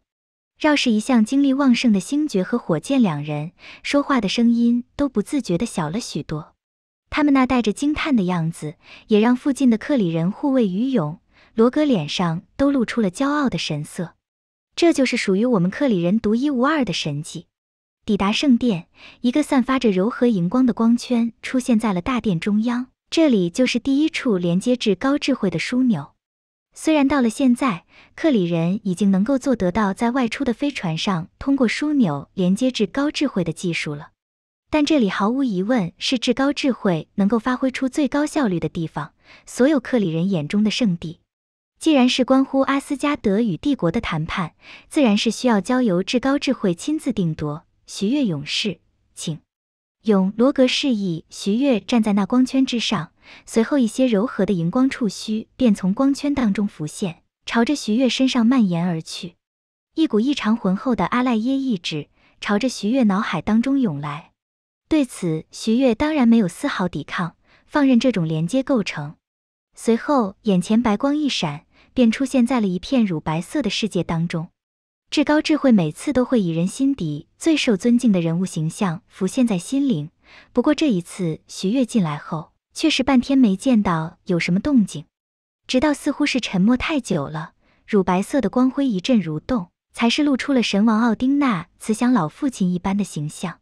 绕是一向精力旺盛的星爵和火箭两人，说话的声音都不自觉地小了许多。他们那带着惊叹的样子，也让附近的克里人护卫鱼勇罗格脸上都露出了骄傲的神色。这就是属于我们克里人独一无二的神迹。抵达圣殿，一个散发着柔和荧光的光圈出现在了大殿中央，这里就是第一处连接至高智慧的枢纽。虽然到了现在，克里人已经能够做得到在外出的飞船上通过枢纽连接至高智慧的技术了，但这里毫无疑问是至高智慧能够发挥出最高效率的地方，所有克里人眼中的圣地。既然是关乎阿斯加德与帝国的谈判，自然是需要交由至高智慧亲自定夺。徐月勇士，请。勇罗格示意徐月站在那光圈之上，随后一些柔和的荧光触须便从光圈当中浮现，朝着徐月身上蔓延而去。一股异常浑厚的阿赖耶意志朝着徐月脑海当中涌来，对此徐月当然没有丝毫抵抗，放任这种连接构成。随后眼前白光一闪，便出现在了一片乳白色的世界当中。至高智慧每次都会以人心底最受尊敬的人物形象浮现在心灵，不过这一次徐月进来后，却是半天没见到有什么动静，直到似乎是沉默太久了，乳白色的光辉一阵蠕动，才是露出了神王奥丁那慈祥老父亲一般的形象。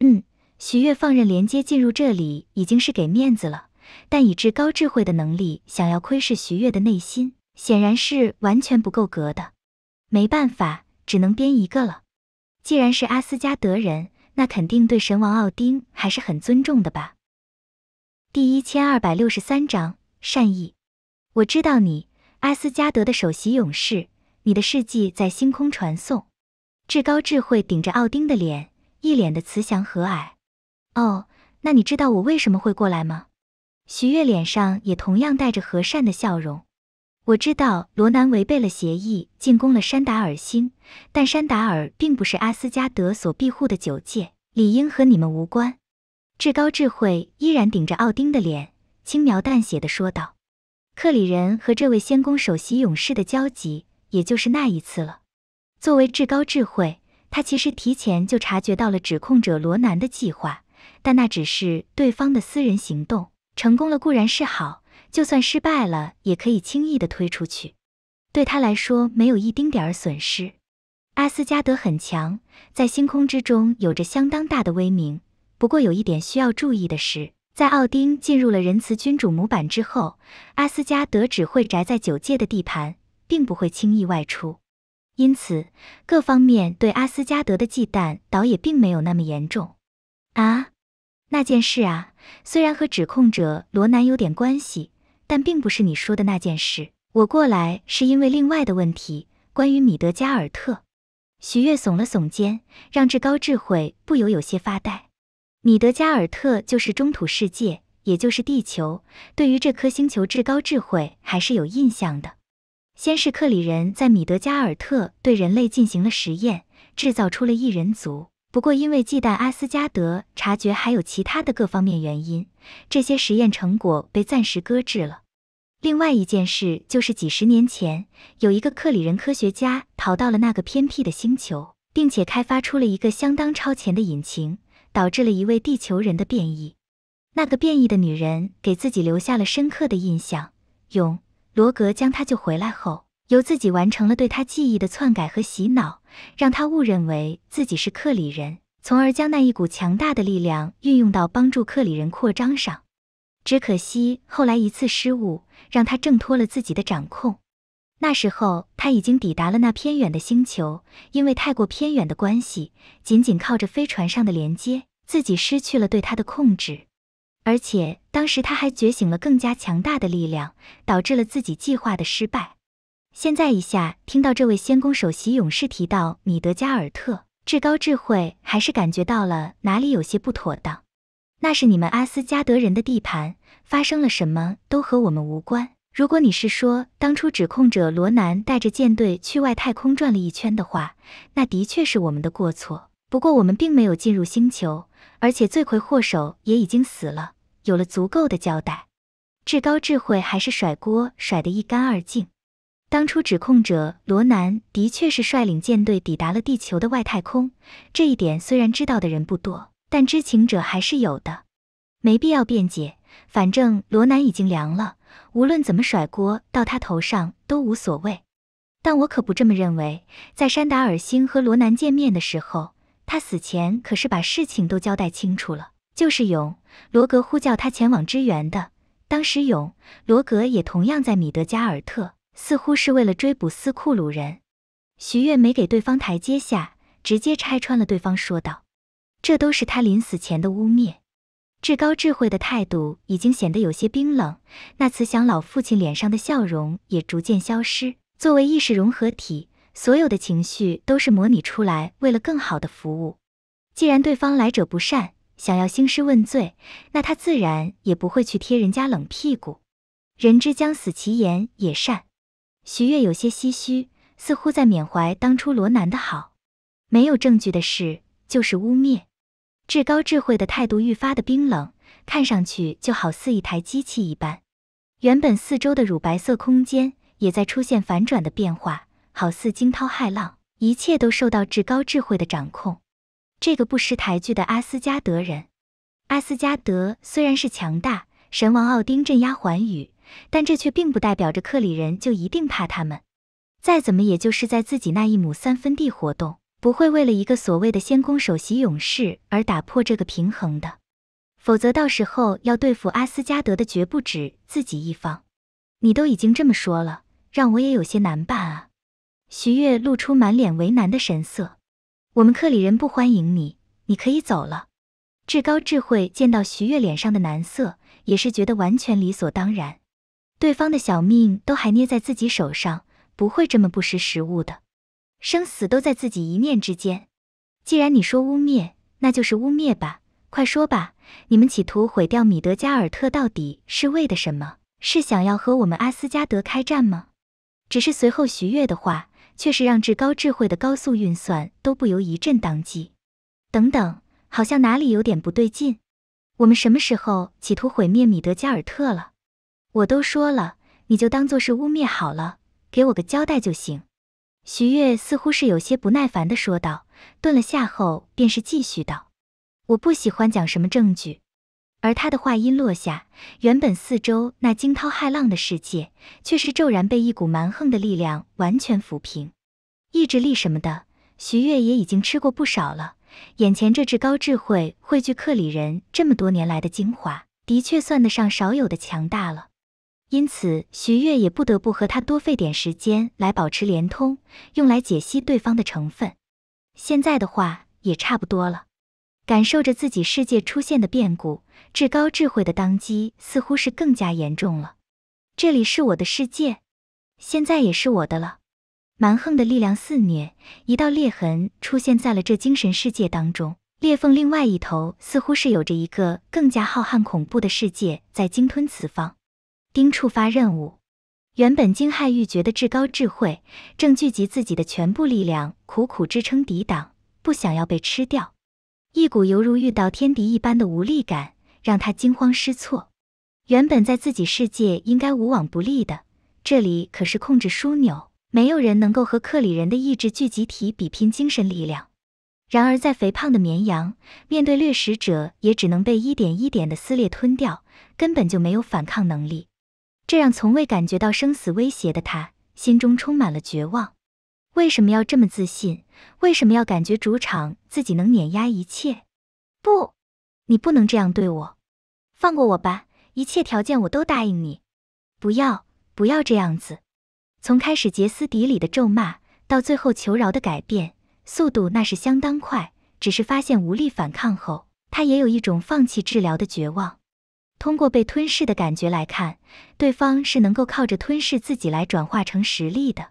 嗯，徐月放任连接进入这里已经是给面子了，但以至高智慧的能力想要窥视徐月的内心，显然是完全不够格的。没办法，只能编一个了。既然是阿斯加德人，那肯定对神王奥丁还是很尊重的吧？第一千二百六十三章善意。我知道你，阿斯加德的首席勇士，你的事迹在星空传颂。至高智慧顶着奥丁的脸，一脸的慈祥和蔼。哦，那你知道我为什么会过来吗？徐月脸上也同样带着和善的笑容。我知道罗南违背了协议，进攻了山达尔星，但山达尔并不是阿斯加德所庇护的九界，理应和你们无关。至高智慧依然顶着奥丁的脸，轻描淡写的说道：“克里人和这位仙宫首席勇士的交集，也就是那一次了。”作为至高智慧，他其实提前就察觉到了指控者罗南的计划，但那只是对方的私人行动，成功了固然是好。就算失败了，也可以轻易的推出去，对他来说没有一丁点儿损失。阿斯加德很强，在星空之中有着相当大的威名。不过有一点需要注意的是，在奥丁进入了仁慈君主模板之后，阿斯加德只会宅在九界的地盘，并不会轻易外出。因此，各方面对阿斯加德的忌惮倒也并没有那么严重。啊，那件事啊，虽然和指控者罗南有点关系。但并不是你说的那件事，我过来是因为另外的问题，关于米德加尔特。许月耸了耸肩，让至高智慧不由有些发呆。米德加尔特就是中土世界，也就是地球。对于这颗星球，至高智慧还是有印象的。先是克里人在米德加尔特对人类进行了实验，制造出了异人族。不过，因为忌惮阿斯加德察觉，还有其他的各方面原因，这些实验成果被暂时搁置了。另外一件事就是，几十年前有一个克里人科学家逃到了那个偏僻的星球，并且开发出了一个相当超前的引擎，导致了一位地球人的变异。那个变异的女人给自己留下了深刻的印象。勇罗格将她救回来后，由自己完成了对她记忆的篡改和洗脑。让他误认为自己是克里人，从而将那一股强大的力量运用到帮助克里人扩张上。只可惜后来一次失误，让他挣脱了自己的掌控。那时候他已经抵达了那偏远的星球，因为太过偏远的关系，仅仅靠着飞船上的连接，自己失去了对他的控制。而且当时他还觉醒了更加强大的力量，导致了自己计划的失败。现在一下听到这位仙宫首席勇士提到米德加尔特，至高智慧还是感觉到了哪里有些不妥当。那是你们阿斯加德人的地盘，发生了什么都和我们无关。如果你是说当初指控者罗南带着舰队去外太空转了一圈的话，那的确是我们的过错。不过我们并没有进入星球，而且罪魁祸首也已经死了，有了足够的交代。至高智慧还是甩锅甩得一干二净。当初指控者罗南的确是率领舰队抵达了地球的外太空，这一点虽然知道的人不多，但知情者还是有的。没必要辩解，反正罗南已经凉了，无论怎么甩锅到他头上都无所谓。但我可不这么认为，在山达尔星和罗南见面的时候，他死前可是把事情都交代清楚了，就是勇罗格呼叫他前往支援的。当时勇罗格也同样在米德加尔特。似乎是为了追捕斯库鲁人，徐月没给对方台阶下，直接拆穿了对方说道：“这都是他临死前的污蔑。”至高智慧的态度已经显得有些冰冷，那慈祥老父亲脸上的笑容也逐渐消失。作为意识融合体，所有的情绪都是模拟出来，为了更好的服务。既然对方来者不善，想要兴师问罪，那他自然也不会去贴人家冷屁股。人之将死，其言也善。徐悦有些唏嘘，似乎在缅怀当初罗南的好。没有证据的事就是污蔑。至高智慧的态度愈发的冰冷，看上去就好似一台机器一般。原本四周的乳白色空间也在出现反转的变化，好似惊涛骇浪，一切都受到至高智慧的掌控。这个不识抬举的阿斯加德人。阿斯加德虽然是强大，神王奥丁镇压寰宇。但这却并不代表着克里人就一定怕他们，再怎么也就是在自己那一亩三分地活动，不会为了一个所谓的仙宫首席勇士而打破这个平衡的，否则到时候要对付阿斯加德的绝不止自己一方。你都已经这么说了，让我也有些难办啊。徐月露出满脸为难的神色，我们克里人不欢迎你，你可以走了。至高智慧见到徐月脸上的难色，也是觉得完全理所当然。对方的小命都还捏在自己手上，不会这么不识时务的。生死都在自己一念之间。既然你说污蔑，那就是污蔑吧。快说吧，你们企图毁掉米德加尔特，到底是为的什么？是想要和我们阿斯加德开战吗？只是随后徐悦的话，却是让至高智慧的高速运算都不由一阵当机。等等，好像哪里有点不对劲。我们什么时候企图毁灭米德加尔特了？我都说了，你就当做是污蔑好了，给我个交代就行。”徐月似乎是有些不耐烦地说道，顿了下后，便是继续道：“我不喜欢讲什么证据。”而他的话音落下，原本四周那惊涛骇浪的世界，却是骤然被一股蛮横的力量完全抚平。意志力什么的，徐月也已经吃过不少了。眼前这只高智慧汇聚克里人这么多年来的精华，的确算得上少有的强大了。因此，徐悦也不得不和他多费点时间来保持连通，用来解析对方的成分。现在的话也差不多了。感受着自己世界出现的变故，至高智慧的当机似乎是更加严重了。这里是我的世界，现在也是我的了。蛮横的力量肆虐，一道裂痕出现在了这精神世界当中。裂缝另外一头似乎是有着一个更加浩瀚恐怖的世界在鲸吞此方。丁触发任务，原本惊骇欲绝的至高智慧正聚集自己的全部力量，苦苦支撑抵挡，不想要被吃掉。一股犹如遇到天敌一般的无力感，让他惊慌失措。原本在自己世界应该无往不利的，这里可是控制枢纽，没有人能够和克里人的意志聚集体比拼精神力量。然而在肥胖的绵羊面对掠食者，也只能被一点一点的撕裂吞掉，根本就没有反抗能力。这让从未感觉到生死威胁的他心中充满了绝望。为什么要这么自信？为什么要感觉主场自己能碾压一切？不，你不能这样对我，放过我吧，一切条件我都答应你。不要，不要这样子。从开始歇斯底里的咒骂，到最后求饶的改变，速度那是相当快。只是发现无力反抗后，他也有一种放弃治疗的绝望。通过被吞噬的感觉来看，对方是能够靠着吞噬自己来转化成实力的。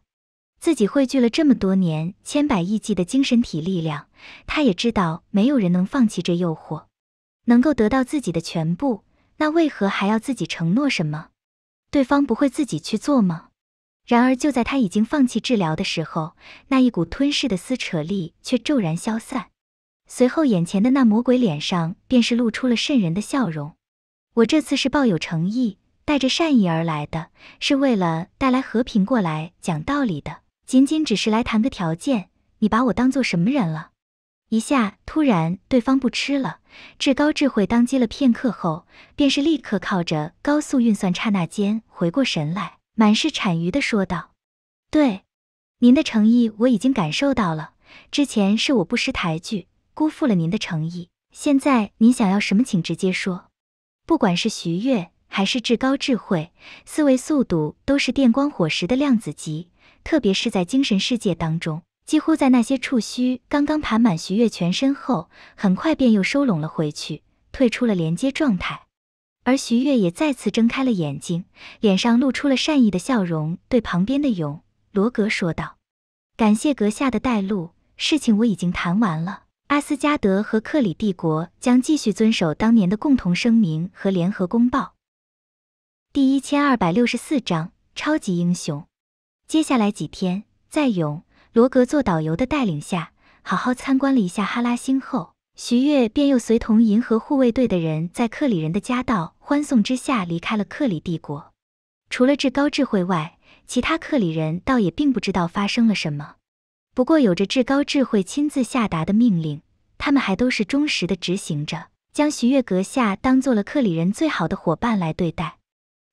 自己汇聚了这么多年千百亿计的精神体力量，他也知道没有人能放弃这诱惑，能够得到自己的全部，那为何还要自己承诺什么？对方不会自己去做吗？然而就在他已经放弃治疗的时候，那一股吞噬的撕扯力却骤然消散，随后眼前的那魔鬼脸上便是露出了渗人的笑容。我这次是抱有诚意，带着善意而来的，是为了带来和平过来讲道理的，仅仅只是来谈个条件。你把我当做什么人了？一下突然对方不吃了，至高智慧当机了片刻后，便是立刻靠着高速运算，刹那间回过神来，满是谄谀的说道：“对，您的诚意我已经感受到了。之前是我不识抬举，辜负了您的诚意。现在您想要什么，请直接说。”不管是徐悦还是至高智慧，思维速度都是电光火石的量子级，特别是在精神世界当中，几乎在那些触须刚刚爬满徐悦全身后，很快便又收拢了回去，退出了连接状态。而徐悦也再次睁开了眼睛，脸上露出了善意的笑容，对旁边的勇罗格说道：“感谢阁下的带路，事情我已经谈完了。”阿斯加德和克里帝国将继续遵守当年的共同声明和联合公报。第一千二百六十四章超级英雄。接下来几天，在勇罗格做导游的带领下，好好参观了一下哈拉星后，徐悦便又随同银河护卫队的人，在克里人的家道欢送之下离开了克里帝国。除了至高智慧外，其他克里人倒也并不知道发生了什么。不过，有着至高智慧亲自下达的命令，他们还都是忠实的执行着，将徐月阁下当做了克里人最好的伙伴来对待，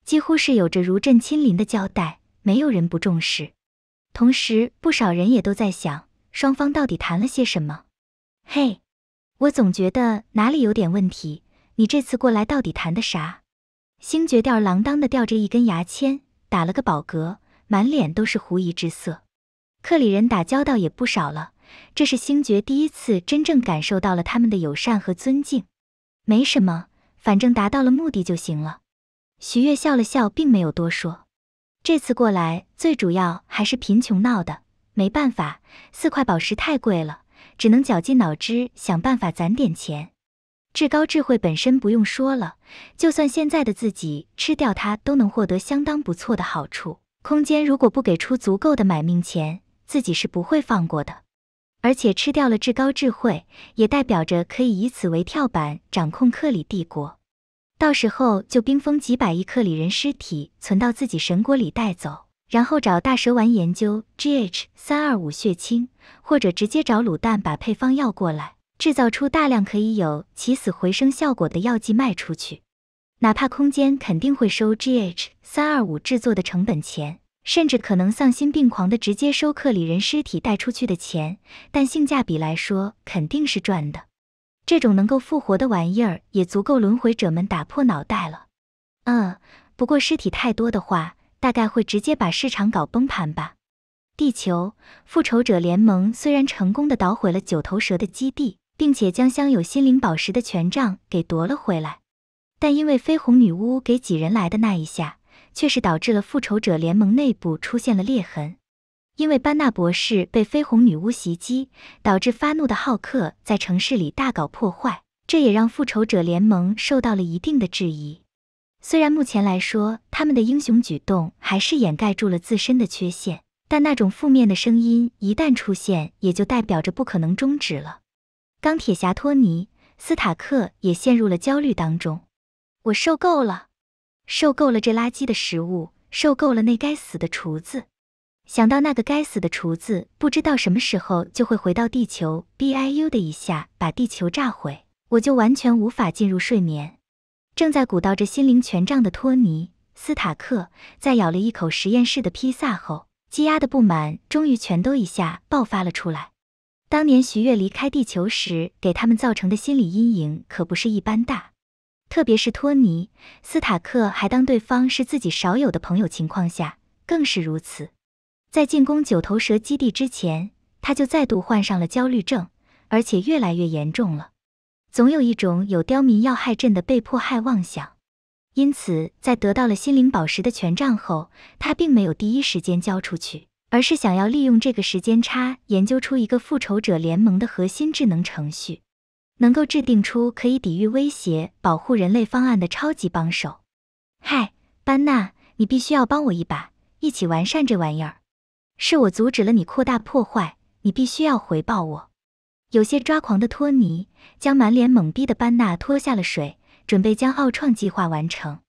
几乎是有着如朕亲临的交代，没有人不重视。同时，不少人也都在想，双方到底谈了些什么？嘿，我总觉得哪里有点问题。你这次过来到底谈的啥？星爵吊儿郎当的吊着一根牙签，打了个饱嗝，满脸都是狐疑之色。克里人打交道也不少了，这是星爵第一次真正感受到了他们的友善和尊敬。没什么，反正达到了目的就行了。徐月笑了笑，并没有多说。这次过来最主要还是贫穷闹的，没办法，四块宝石太贵了，只能绞尽脑汁想办法攒点钱。至高智慧本身不用说了，就算现在的自己吃掉它，都能获得相当不错的好处。空间如果不给出足够的买命钱。自己是不会放过的，而且吃掉了至高智慧，也代表着可以以此为跳板掌控克里帝国，到时候就冰封几百亿克里人尸体存到自己神国里带走，然后找大蛇丸研究 G H 三二五血清，或者直接找卤蛋把配方要过来，制造出大量可以有起死回生效果的药剂卖出去，哪怕空间肯定会收 G H 三二五制作的成本钱。甚至可能丧心病狂的直接收克里人尸体带出去的钱，但性价比来说肯定是赚的。这种能够复活的玩意儿也足够轮回者们打破脑袋了。嗯，不过尸体太多的话，大概会直接把市场搞崩盘吧。地球复仇者联盟虽然成功的捣毁了九头蛇的基地，并且将镶有心灵宝石的权杖给夺了回来，但因为绯红女巫给几人来的那一下。却是导致了复仇者联盟内部出现了裂痕，因为班纳博士被绯红女巫袭击，导致发怒的浩克在城市里大搞破坏，这也让复仇者联盟受到了一定的质疑。虽然目前来说，他们的英雄举动还是掩盖住了自身的缺陷，但那种负面的声音一旦出现，也就代表着不可能终止了。钢铁侠托尼·斯塔克也陷入了焦虑当中，我受够了。受够了这垃圾的食物，受够了那该死的厨子。想到那个该死的厨子，不知道什么时候就会回到地球，b i u 的一下把地球炸毁，我就完全无法进入睡眠。正在鼓捣着心灵权杖的托尼·斯塔克，在咬了一口实验室的披萨后，积压的不满终于全都一下爆发了出来。当年徐月离开地球时，给他们造成的心理阴影可不是一般大。特别是托尼斯塔克还当对方是自己少有的朋友情况下，更是如此。在进攻九头蛇基地之前，他就再度患上了焦虑症，而且越来越严重了。总有一种有刁民要害朕的被迫害妄想。因此，在得到了心灵宝石的权杖后，他并没有第一时间交出去，而是想要利用这个时间差研究出一个复仇者联盟的核心智能程序。能够制定出可以抵御威胁、保护人类方案的超级帮手。嗨，班纳，你必须要帮我一把，一起完善这玩意儿。是我阻止了你扩大破坏，你必须要回报我。有些抓狂的托尼将满脸懵逼的班纳拖下了水，准备将奥创计划完成。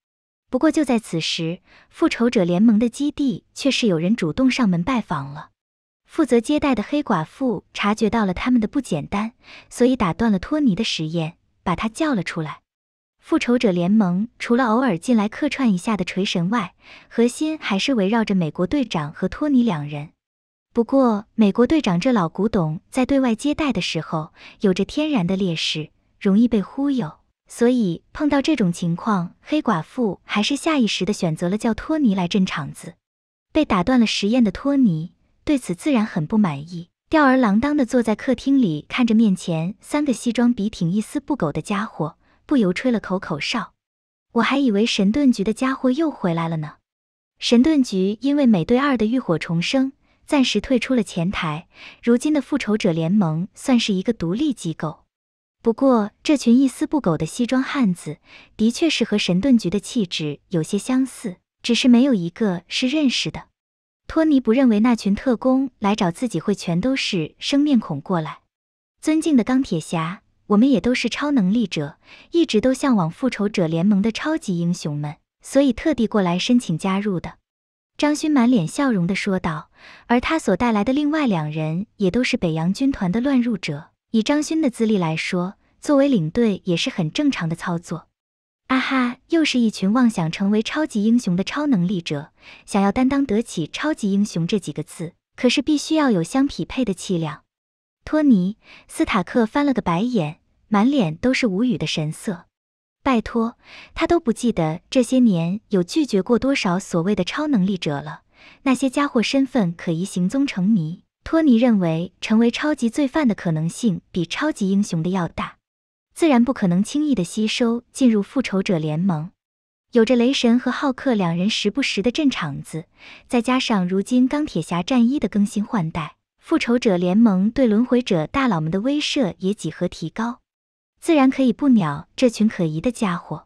不过就在此时，复仇者联盟的基地却是有人主动上门拜访了。负责接待的黑寡妇察觉到了他们的不简单，所以打断了托尼的实验，把他叫了出来。复仇者联盟除了偶尔进来客串一下的锤神外，核心还是围绕着美国队长和托尼两人。不过，美国队长这老古董在对外接待的时候有着天然的劣势，容易被忽悠，所以碰到这种情况，黑寡妇还是下意识的选择了叫托尼来镇场子。被打断了实验的托尼。对此自然很不满意，吊儿郎当的坐在客厅里，看着面前三个西装笔挺、一丝不苟的家伙，不由吹了口口哨。我还以为神盾局的家伙又回来了呢。神盾局因为《美队二》的浴火重生，暂时退出了前台。如今的复仇者联盟算是一个独立机构。不过，这群一丝不苟的西装汉子，的确是和神盾局的气质有些相似，只是没有一个是认识的。托尼不认为那群特工来找自己会全都是生面孔过来。尊敬的钢铁侠，我们也都是超能力者，一直都向往复仇者联盟的超级英雄们，所以特地过来申请加入的。张勋满脸笑容地说道，而他所带来的另外两人也都是北洋军团的乱入者。以张勋的资历来说，作为领队也是很正常的操作。啊哈！又是一群妄想成为超级英雄的超能力者，想要担当得起“超级英雄”这几个字，可是必须要有相匹配的气量。托尼·斯塔克翻了个白眼，满脸都是无语的神色。拜托，他都不记得这些年有拒绝过多少所谓的超能力者了。那些家伙身份可疑，行踪成谜。托尼认为，成为超级罪犯的可能性比超级英雄的要大。自然不可能轻易的吸收进入复仇者联盟，有着雷神和浩克两人时不时的镇场子，再加上如今钢铁侠战衣的更新换代，复仇者联盟对轮回者大佬们的威慑也几何提高，自然可以不鸟这群可疑的家伙。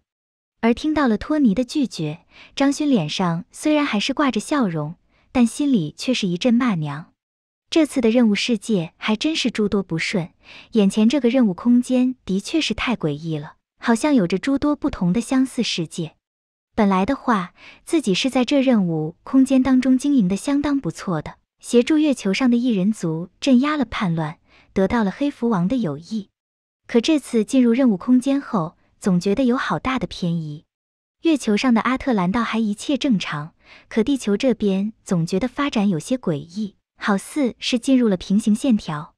而听到了托尼的拒绝，张勋脸上虽然还是挂着笑容，但心里却是一阵骂娘。这次的任务世界还真是诸多不顺，眼前这个任务空间的确是太诡异了，好像有着诸多不同的相似世界。本来的话，自己是在这任务空间当中经营的相当不错的，协助月球上的异人族镇压了叛乱，得到了黑蝠王的友谊。可这次进入任务空间后，总觉得有好大的偏移。月球上的阿特兰道还一切正常，可地球这边总觉得发展有些诡异。好似是进入了平行线条，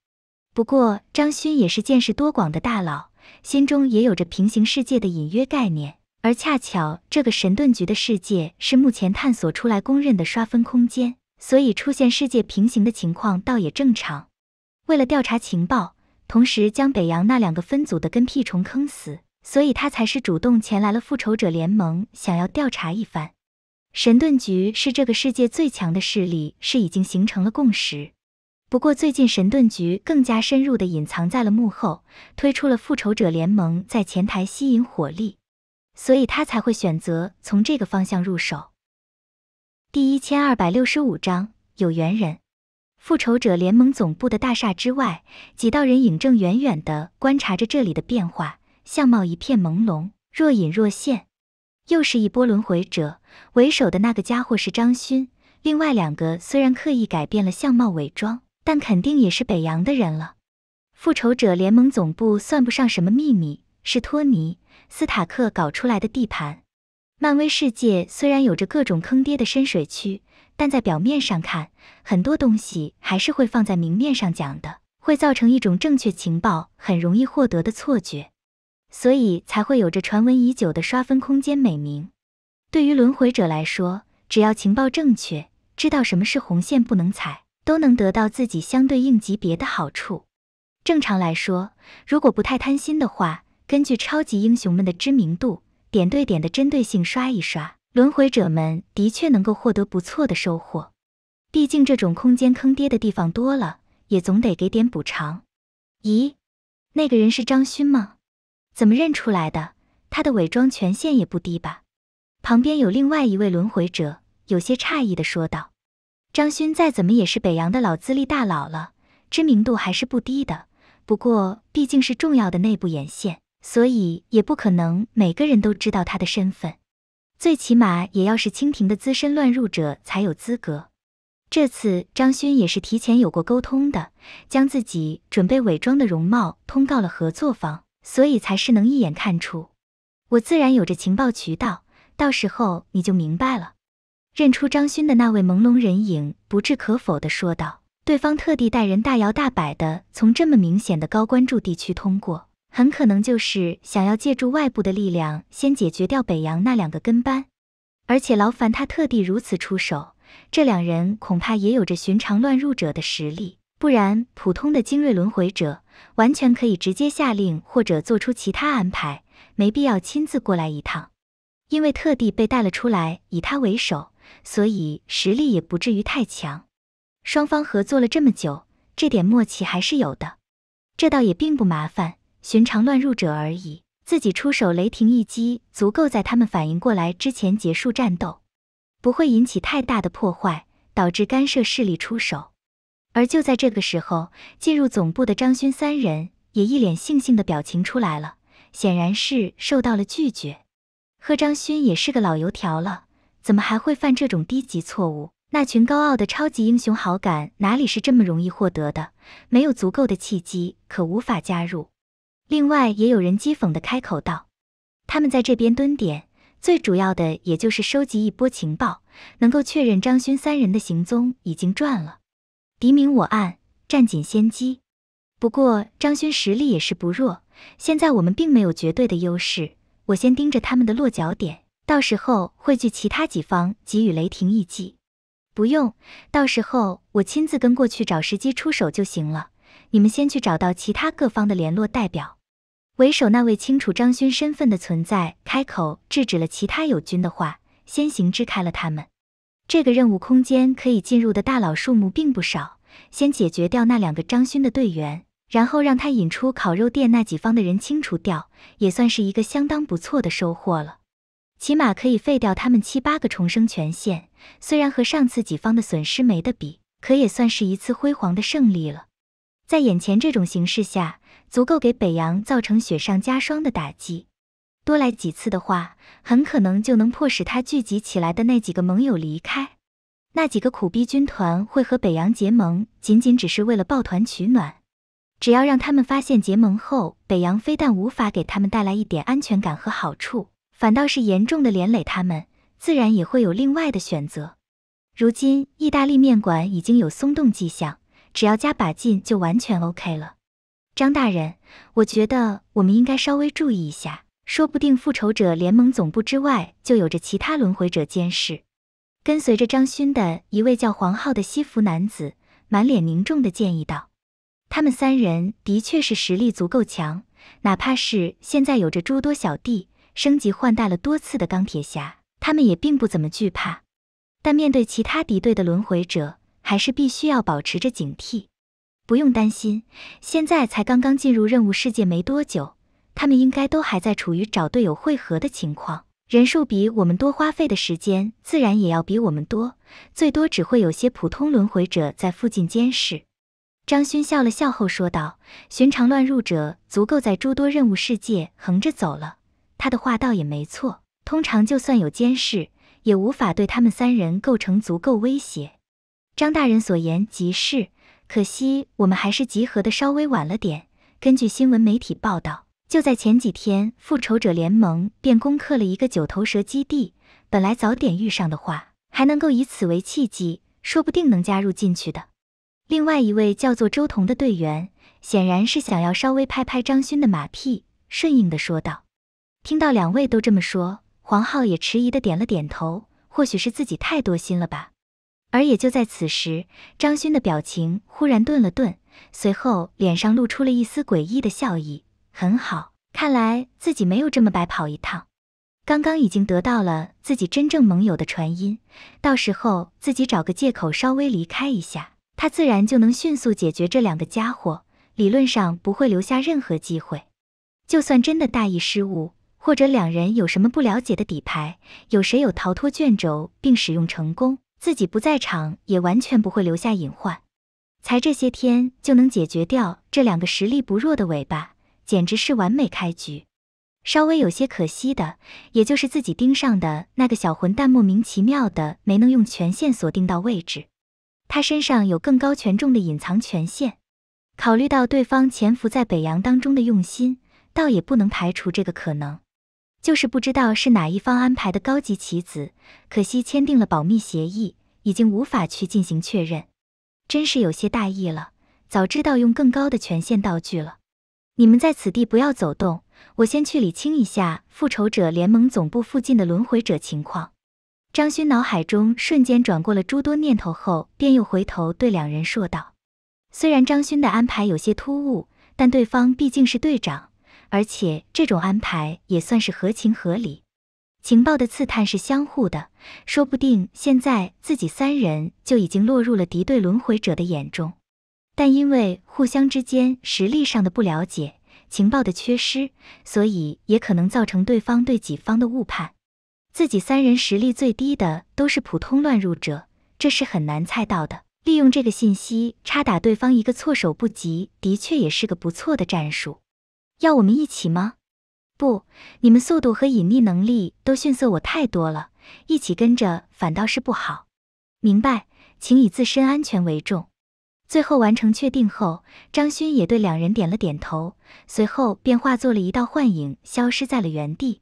不过张勋也是见识多广的大佬，心中也有着平行世界的隐约概念。而恰巧这个神盾局的世界是目前探索出来公认的刷分空间，所以出现世界平行的情况倒也正常。为了调查情报，同时将北洋那两个分组的跟屁虫坑死，所以他才是主动前来了复仇者联盟，想要调查一番。神盾局是这个世界最强的势力，是已经形成了共识。不过最近神盾局更加深入的隐藏在了幕后，推出了复仇者联盟在前台吸引火力，所以他才会选择从这个方向入手。第一千二百六十五章有缘人。复仇者联盟总部的大厦之外，几道人影正远远的观察着这里的变化，相貌一片朦胧，若隐若现。又是一波轮回者，为首的那个家伙是张勋，另外两个虽然刻意改变了相貌伪装，但肯定也是北洋的人了。复仇者联盟总部算不上什么秘密，是托尼斯塔克搞出来的地盘。漫威世界虽然有着各种坑爹的深水区，但在表面上看，很多东西还是会放在明面上讲的，会造成一种正确情报很容易获得的错觉。所以才会有着传闻已久的刷分空间美名。对于轮回者来说，只要情报正确，知道什么是红线不能踩，都能得到自己相对应级别的好处。正常来说，如果不太贪心的话，根据超级英雄们的知名度，点对点的针对性刷一刷，轮回者们的确能够获得不错的收获。毕竟这种空间坑爹的地方多了，也总得给点补偿。咦，那个人是张勋吗？怎么认出来的？他的伪装权限也不低吧？旁边有另外一位轮回者，有些诧异的说道：“张勋再怎么也是北洋的老资历大佬了，知名度还是不低的。不过毕竟是重要的内部眼线，所以也不可能每个人都知道他的身份。最起码也要是清廷的资深乱入者才有资格。这次张勋也是提前有过沟通的，将自己准备伪装的容貌通告了合作方。”所以才是能一眼看出，我自然有着情报渠道，到时候你就明白了。认出张勋的那位朦胧人影不置可否地说道：“对方特地带人大摇大摆地从这么明显的高关注地区通过，很可能就是想要借助外部的力量先解决掉北洋那两个跟班。而且劳烦他特地如此出手，这两人恐怕也有着寻常乱入者的实力，不然普通的精锐轮回者。”完全可以直接下令或者做出其他安排，没必要亲自过来一趟。因为特地被带了出来，以他为首，所以实力也不至于太强。双方合作了这么久，这点默契还是有的。这倒也并不麻烦，寻常乱入者而已。自己出手雷霆一击，足够在他们反应过来之前结束战斗，不会引起太大的破坏，导致干涉势力出手。而就在这个时候，进入总部的张勋三人也一脸悻悻的表情出来了，显然是受到了拒绝。贺张勋也是个老油条了，怎么还会犯这种低级错误？那群高傲的超级英雄好感哪里是这么容易获得的？没有足够的契机，可无法加入。另外，也有人讥讽的开口道：“他们在这边蹲点，最主要的也就是收集一波情报，能够确认张勋三人的行踪，已经赚了。”敌明我暗，占尽先机。不过张勋实力也是不弱，现在我们并没有绝对的优势。我先盯着他们的落脚点，到时候汇聚其他几方给予雷霆一击。不用，到时候我亲自跟过去找时机出手就行了。你们先去找到其他各方的联络代表。为首那位清楚张勋身份的存在，开口制止了其他友军的话，先行支开了他们。这个任务空间可以进入的大佬数目并不少，先解决掉那两个张勋的队员，然后让他引出烤肉店那几方的人清除掉，也算是一个相当不错的收获了。起码可以废掉他们七八个重生权限，虽然和上次己方的损失没得比，可也算是一次辉煌的胜利了。在眼前这种形势下，足够给北洋造成雪上加霜的打击。多来几次的话，很可能就能迫使他聚集起来的那几个盟友离开。那几个苦逼军团会和北洋结盟，仅仅只是为了抱团取暖。只要让他们发现结盟后，北洋非但无法给他们带来一点安全感和好处，反倒是严重的连累他们，自然也会有另外的选择。如今意大利面馆已经有松动迹象，只要加把劲就完全 OK 了。张大人，我觉得我们应该稍微注意一下。说不定复仇者联盟总部之外就有着其他轮回者监视。跟随着张勋的一位叫黄浩的西服男子，满脸凝重的建议道：“他们三人的确是实力足够强，哪怕是现在有着诸多小弟，升级换代了多次的钢铁侠，他们也并不怎么惧怕。但面对其他敌对的轮回者，还是必须要保持着警惕。不用担心，现在才刚刚进入任务世界没多久。”他们应该都还在处于找队友会合的情况，人数比我们多，花费的时间自然也要比我们多，最多只会有些普通轮回者在附近监视。张勋笑了笑后说道：“寻常乱入者足够在诸多任务世界横着走了。”他的话倒也没错，通常就算有监视，也无法对他们三人构成足够威胁。张大人所言极是，可惜我们还是集合的稍微晚了点。根据新闻媒体报道。就在前几天，复仇者联盟便攻克了一个九头蛇基地。本来早点遇上的话，还能够以此为契机，说不定能加入进去的。另外一位叫做周彤的队员，显然是想要稍微拍拍张勋的马屁，顺应的说道。听到两位都这么说，黄浩也迟疑的点了点头。或许是自己太多心了吧。而也就在此时，张勋的表情忽然顿了顿，随后脸上露出了一丝诡异的笑意。很好，看来自己没有这么白跑一趟。刚刚已经得到了自己真正盟友的传音，到时候自己找个借口稍微离开一下，他自然就能迅速解决这两个家伙，理论上不会留下任何机会。就算真的大意失误，或者两人有什么不了解的底牌，有谁有逃脱卷轴并使用成功，自己不在场也完全不会留下隐患。才这些天就能解决掉这两个实力不弱的尾巴。简直是完美开局，稍微有些可惜的，也就是自己盯上的那个小混蛋莫名其妙的没能用权限锁定到位置。他身上有更高权重的隐藏权限，考虑到对方潜伏在北洋当中的用心，倒也不能排除这个可能。就是不知道是哪一方安排的高级棋子，可惜签订了保密协议，已经无法去进行确认。真是有些大意了，早知道用更高的权限道具了。你们在此地不要走动，我先去理清一下复仇者联盟总部附近的轮回者情况。张勋脑海中瞬间转过了诸多念头后，便又回头对两人说道：“虽然张勋的安排有些突兀，但对方毕竟是队长，而且这种安排也算是合情合理。情报的刺探是相互的，说不定现在自己三人就已经落入了敌对轮回者的眼中。”但因为互相之间实力上的不了解、情报的缺失，所以也可能造成对方对己方的误判。自己三人实力最低的都是普通乱入者，这是很难猜到的。利用这个信息插打对方一个措手不及，的确也是个不错的战术。要我们一起吗？不，你们速度和隐匿能力都逊色我太多了，一起跟着反倒是不好。明白，请以自身安全为重。最后完成确定后，张勋也对两人点了点头，随后便化作了一道幻影，消失在了原地。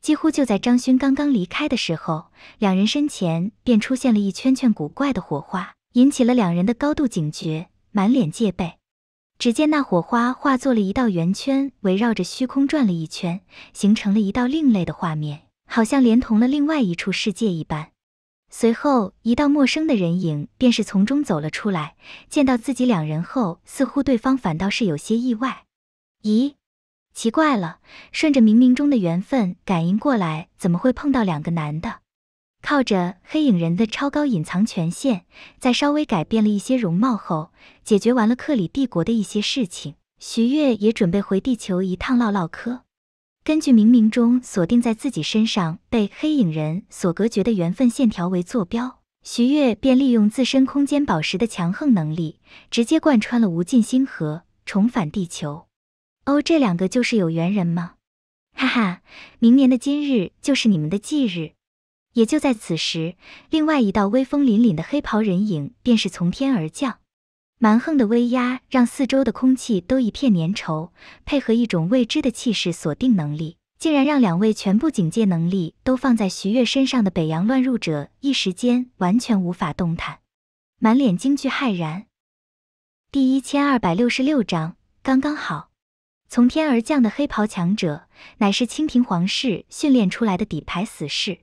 几乎就在张勋刚刚离开的时候，两人身前便出现了一圈圈古怪的火花，引起了两人的高度警觉，满脸戒备。只见那火花化作了一道圆圈，围绕着虚空转了一圈，形成了一道另类的画面，好像连同了另外一处世界一般。随后，一道陌生的人影便是从中走了出来。见到自己两人后，似乎对方反倒是有些意外。咦，奇怪了，顺着冥冥中的缘分感应过来，怎么会碰到两个男的？靠着黑影人的超高隐藏权限，在稍微改变了一些容貌后，解决完了克里帝国的一些事情，徐悦也准备回地球一趟唠唠嗑。根据冥冥中锁定在自己身上被黑影人所隔绝的缘分线条为坐标，徐悦便利用自身空间宝石的强横能力，直接贯穿了无尽星河，重返地球。哦，这两个就是有缘人吗？哈哈，明年的今日就是你们的忌日。也就在此时，另外一道威风凛凛的黑袍人影便是从天而降。蛮横的威压让四周的空气都一片粘稠，配合一种未知的气势锁定能力，竟然让两位全部警戒能力都放在徐月身上的北洋乱入者，一时间完全无法动弹，满脸惊惧骇然。第一千二百六十六章刚刚好，从天而降的黑袍强者，乃是清廷皇室训练出来的底牌死士，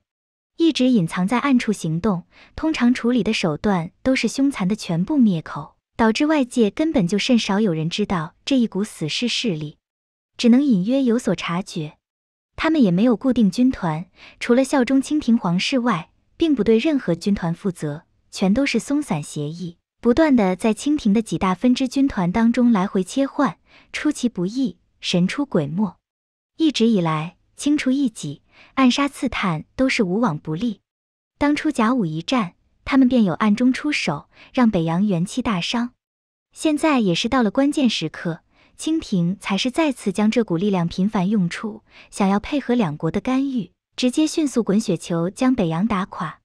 一直隐藏在暗处行动，通常处理的手段都是凶残的，全部灭口。导致外界根本就甚少有人知道这一股死士势力，只能隐约有所察觉。他们也没有固定军团，除了效忠清廷皇室外，并不对任何军团负责，全都是松散协议，不断的在清廷的几大分支军团当中来回切换，出其不意，神出鬼没。一直以来，清除异己、暗杀刺探都是无往不利。当初甲午一战。他们便有暗中出手，让北洋元气大伤。现在也是到了关键时刻，清廷才是再次将这股力量频繁用出，想要配合两国的干预，直接迅速滚雪球将北洋打垮。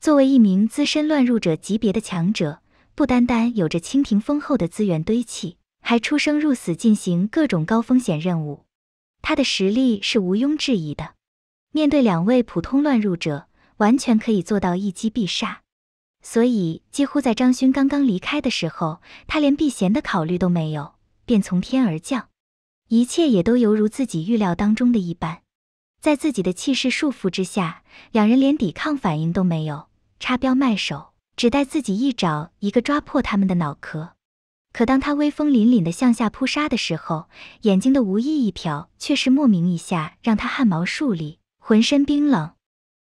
作为一名资深乱入者级别的强者，不单单有着清廷丰厚的资源堆砌，还出生入死进行各种高风险任务，他的实力是毋庸置疑的。面对两位普通乱入者，完全可以做到一击必杀。所以，几乎在张勋刚刚离开的时候，他连避嫌的考虑都没有，便从天而降。一切也都犹如自己预料当中的一般，在自己的气势束缚之下，两人连抵抗反应都没有，插标卖首，只待自己一爪，一个抓破他们的脑壳。可当他威风凛凛地向下扑杀的时候，眼睛的无意一瞟，却是莫名一下让他汗毛竖立，浑身冰冷。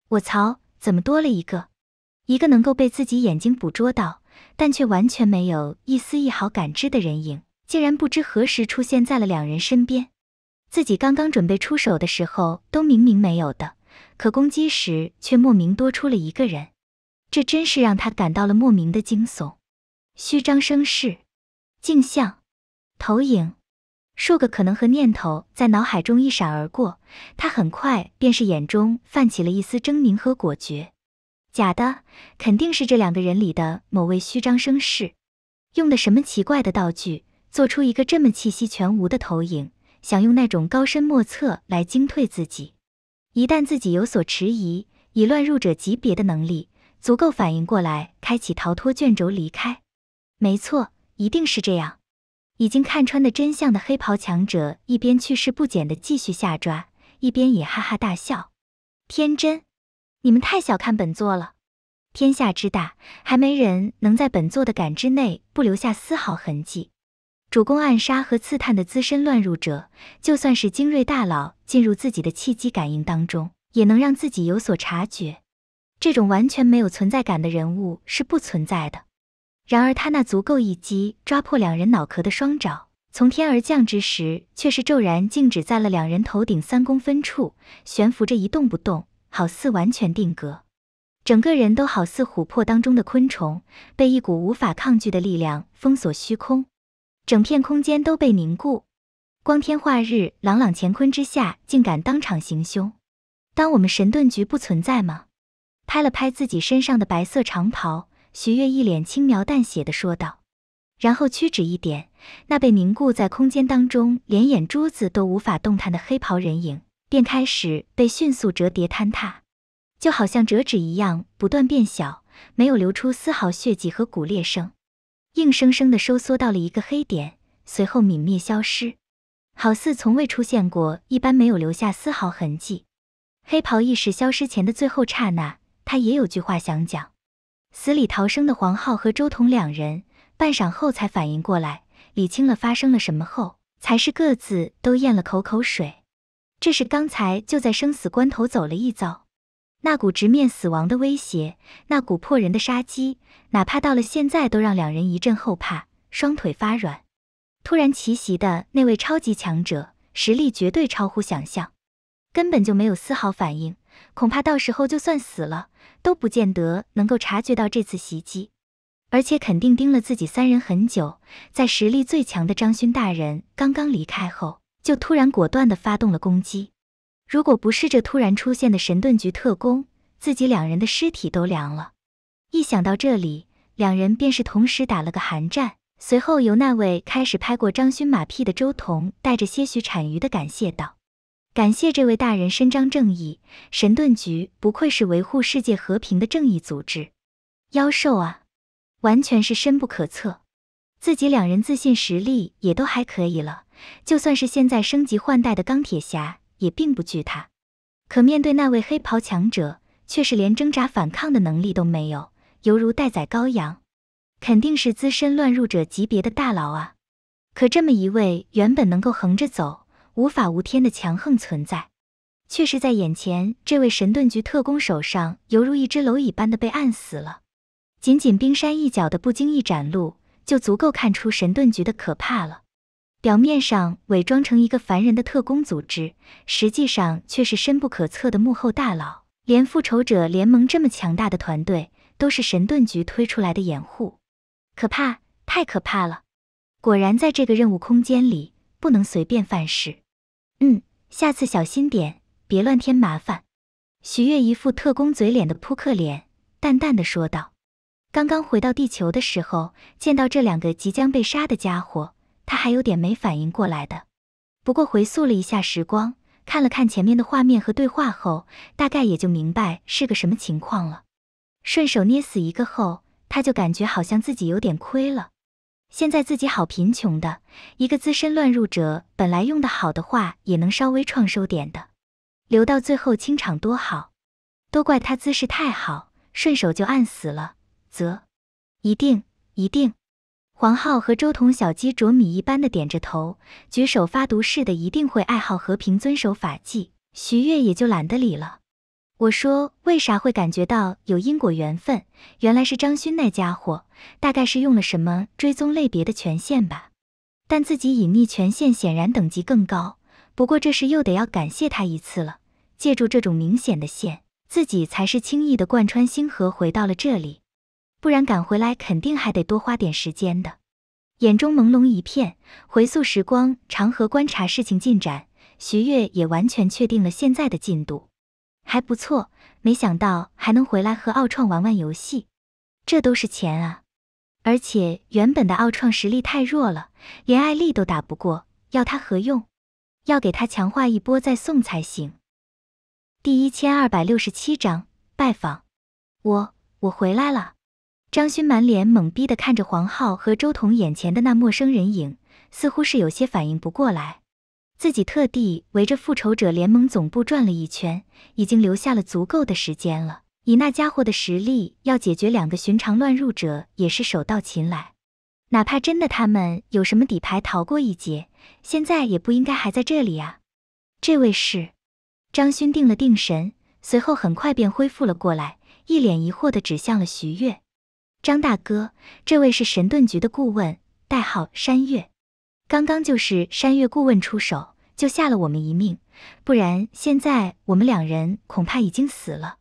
我操，怎么多了一个？一个能够被自己眼睛捕捉到，但却完全没有一丝一毫感知的人影，竟然不知何时出现在了两人身边。自己刚刚准备出手的时候，都明明没有的，可攻击时却莫名多出了一个人，这真是让他感到了莫名的惊悚。虚张声势、镜像、投影，数个可能和念头在脑海中一闪而过，他很快便是眼中泛起了一丝狰狞和果决。假的，肯定是这两个人里的某位虚张声势，用的什么奇怪的道具，做出一个这么气息全无的投影，想用那种高深莫测来惊退自己。一旦自己有所迟疑，以乱入者级别的能力，足够反应过来，开启逃脱卷轴离开。没错，一定是这样。已经看穿的真相的黑袍强者，一边去势不减的继续下抓，一边也哈哈大笑，天真。你们太小看本座了。天下之大，还没人能在本座的感知内不留下丝毫痕迹。主攻暗杀和刺探的资深乱入者，就算是精锐大佬进入自己的气机感应当中，也能让自己有所察觉。这种完全没有存在感的人物是不存在的。然而，他那足够一击抓破两人脑壳的双爪从天而降之时，却是骤然静止在了两人头顶三公分处，悬浮着一动不动。好似完全定格，整个人都好似琥珀当中的昆虫，被一股无法抗拒的力量封锁虚空，整片空间都被凝固。光天化日、朗朗乾坤之下，竟敢当场行凶？当我们神盾局不存在吗？拍了拍自己身上的白色长袍，徐月一脸轻描淡写的说道，然后屈指一点，那被凝固在空间当中，连眼珠子都无法动弹的黑袍人影。便开始被迅速折叠坍塌，就好像折纸一样不断变小，没有流出丝毫血迹和骨裂声，硬生生的收缩到了一个黑点，随后泯灭消失，好似从未出现过一般，没有留下丝毫痕迹。黑袍意识消失前的最后刹那，他也有句话想讲。死里逃生的黄浩和周彤两人，半晌后才反应过来，理清了发生了什么后，才是各自都咽了口口水。这是刚才就在生死关头走了一遭，那股直面死亡的威胁，那股破人的杀机，哪怕到了现在，都让两人一阵后怕，双腿发软。突然奇袭的那位超级强者，实力绝对超乎想象，根本就没有丝毫反应，恐怕到时候就算死了，都不见得能够察觉到这次袭击，而且肯定盯了自己三人很久。在实力最强的张勋大人刚刚离开后。就突然果断地发动了攻击，如果不是这突然出现的神盾局特工，自己两人的尸体都凉了。一想到这里，两人便是同时打了个寒战。随后由那位开始拍过张勋马屁的周彤带着些许谄谀的感谢道：“感谢这位大人伸张正义，神盾局不愧是维护世界和平的正义组织。妖兽啊，完全是深不可测，自己两人自信实力也都还可以了。”就算是现在升级换代的钢铁侠，也并不惧他。可面对那位黑袍强者，却是连挣扎反抗的能力都没有，犹如待宰羔羊。肯定是资深乱入者级别的大佬啊！可这么一位原本能够横着走、无法无天的强横存在，却是在眼前这位神盾局特工手上，犹如一只蝼蚁般的被按死了。仅仅冰山一角的不经意展露，就足够看出神盾局的可怕了。表面上伪装成一个凡人的特工组织，实际上却是深不可测的幕后大佬。连复仇者联盟这么强大的团队，都是神盾局推出来的掩护。可怕，太可怕了！果然，在这个任务空间里，不能随便犯事。嗯，下次小心点，别乱添麻烦。许月一副特工嘴脸的扑克脸，淡淡的说道：“刚刚回到地球的时候，见到这两个即将被杀的家伙。”他还有点没反应过来的，不过回溯了一下时光，看了看前面的画面和对话后，大概也就明白是个什么情况了。顺手捏死一个后，他就感觉好像自己有点亏了。现在自己好贫穷的，一个资深乱入者，本来用的好的话也能稍微创收点的，留到最后清场多好。都怪他姿势太好，顺手就按死了。啧，一定一定。黄浩和周彤小鸡啄米一般的点着头，举手发毒誓的一定会爱好和平，遵守法纪。徐悦也就懒得理了。我说为啥会感觉到有因果缘分？原来是张勋那家伙，大概是用了什么追踪类别的权限吧。但自己隐匿权限显然等级更高。不过这事又得要感谢他一次了，借助这种明显的线，自己才是轻易的贯穿星河回到了这里。不然赶回来，肯定还得多花点时间的。眼中朦胧一片，回溯时光长河，观察事情进展。徐悦也完全确定了现在的进度，还不错。没想到还能回来和奥创玩玩游戏，这都是钱啊！而且原本的奥创实力太弱了，连艾丽都打不过，要他何用？要给他强化一波再送才行。第一千二百六十七章拜访，我我回来了。张勋满脸懵逼地看着黄浩和周彤眼前的那陌生人影，似乎是有些反应不过来。自己特地围着复仇者联盟总部转了一圈，已经留下了足够的时间了。以那家伙的实力，要解决两个寻常乱入者也是手到擒来。哪怕真的他们有什么底牌逃过一劫，现在也不应该还在这里啊！这位是？张勋定了定神，随后很快便恢复了过来，一脸疑惑地指向了徐悦。张大哥，这位是神盾局的顾问，代号山岳。刚刚就是山岳顾问出手，就下了我们一命，不然现在我们两人恐怕已经死了。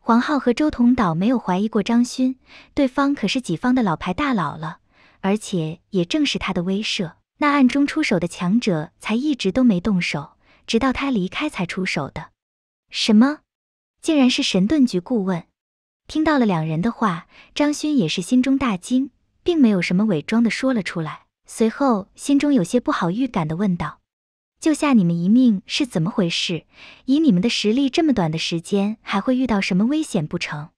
黄浩和周同岛没有怀疑过张勋，对方可是己方的老牌大佬了，而且也正是他的威慑，那暗中出手的强者才一直都没动手，直到他离开才出手的。什么？竟然是神盾局顾问？听到了两人的话，张勋也是心中大惊，并没有什么伪装的说了出来。随后，心中有些不好预感的问道：“救下你们一命是怎么回事？以你们的实力，这么短的时间还会遇到什么危险不成？”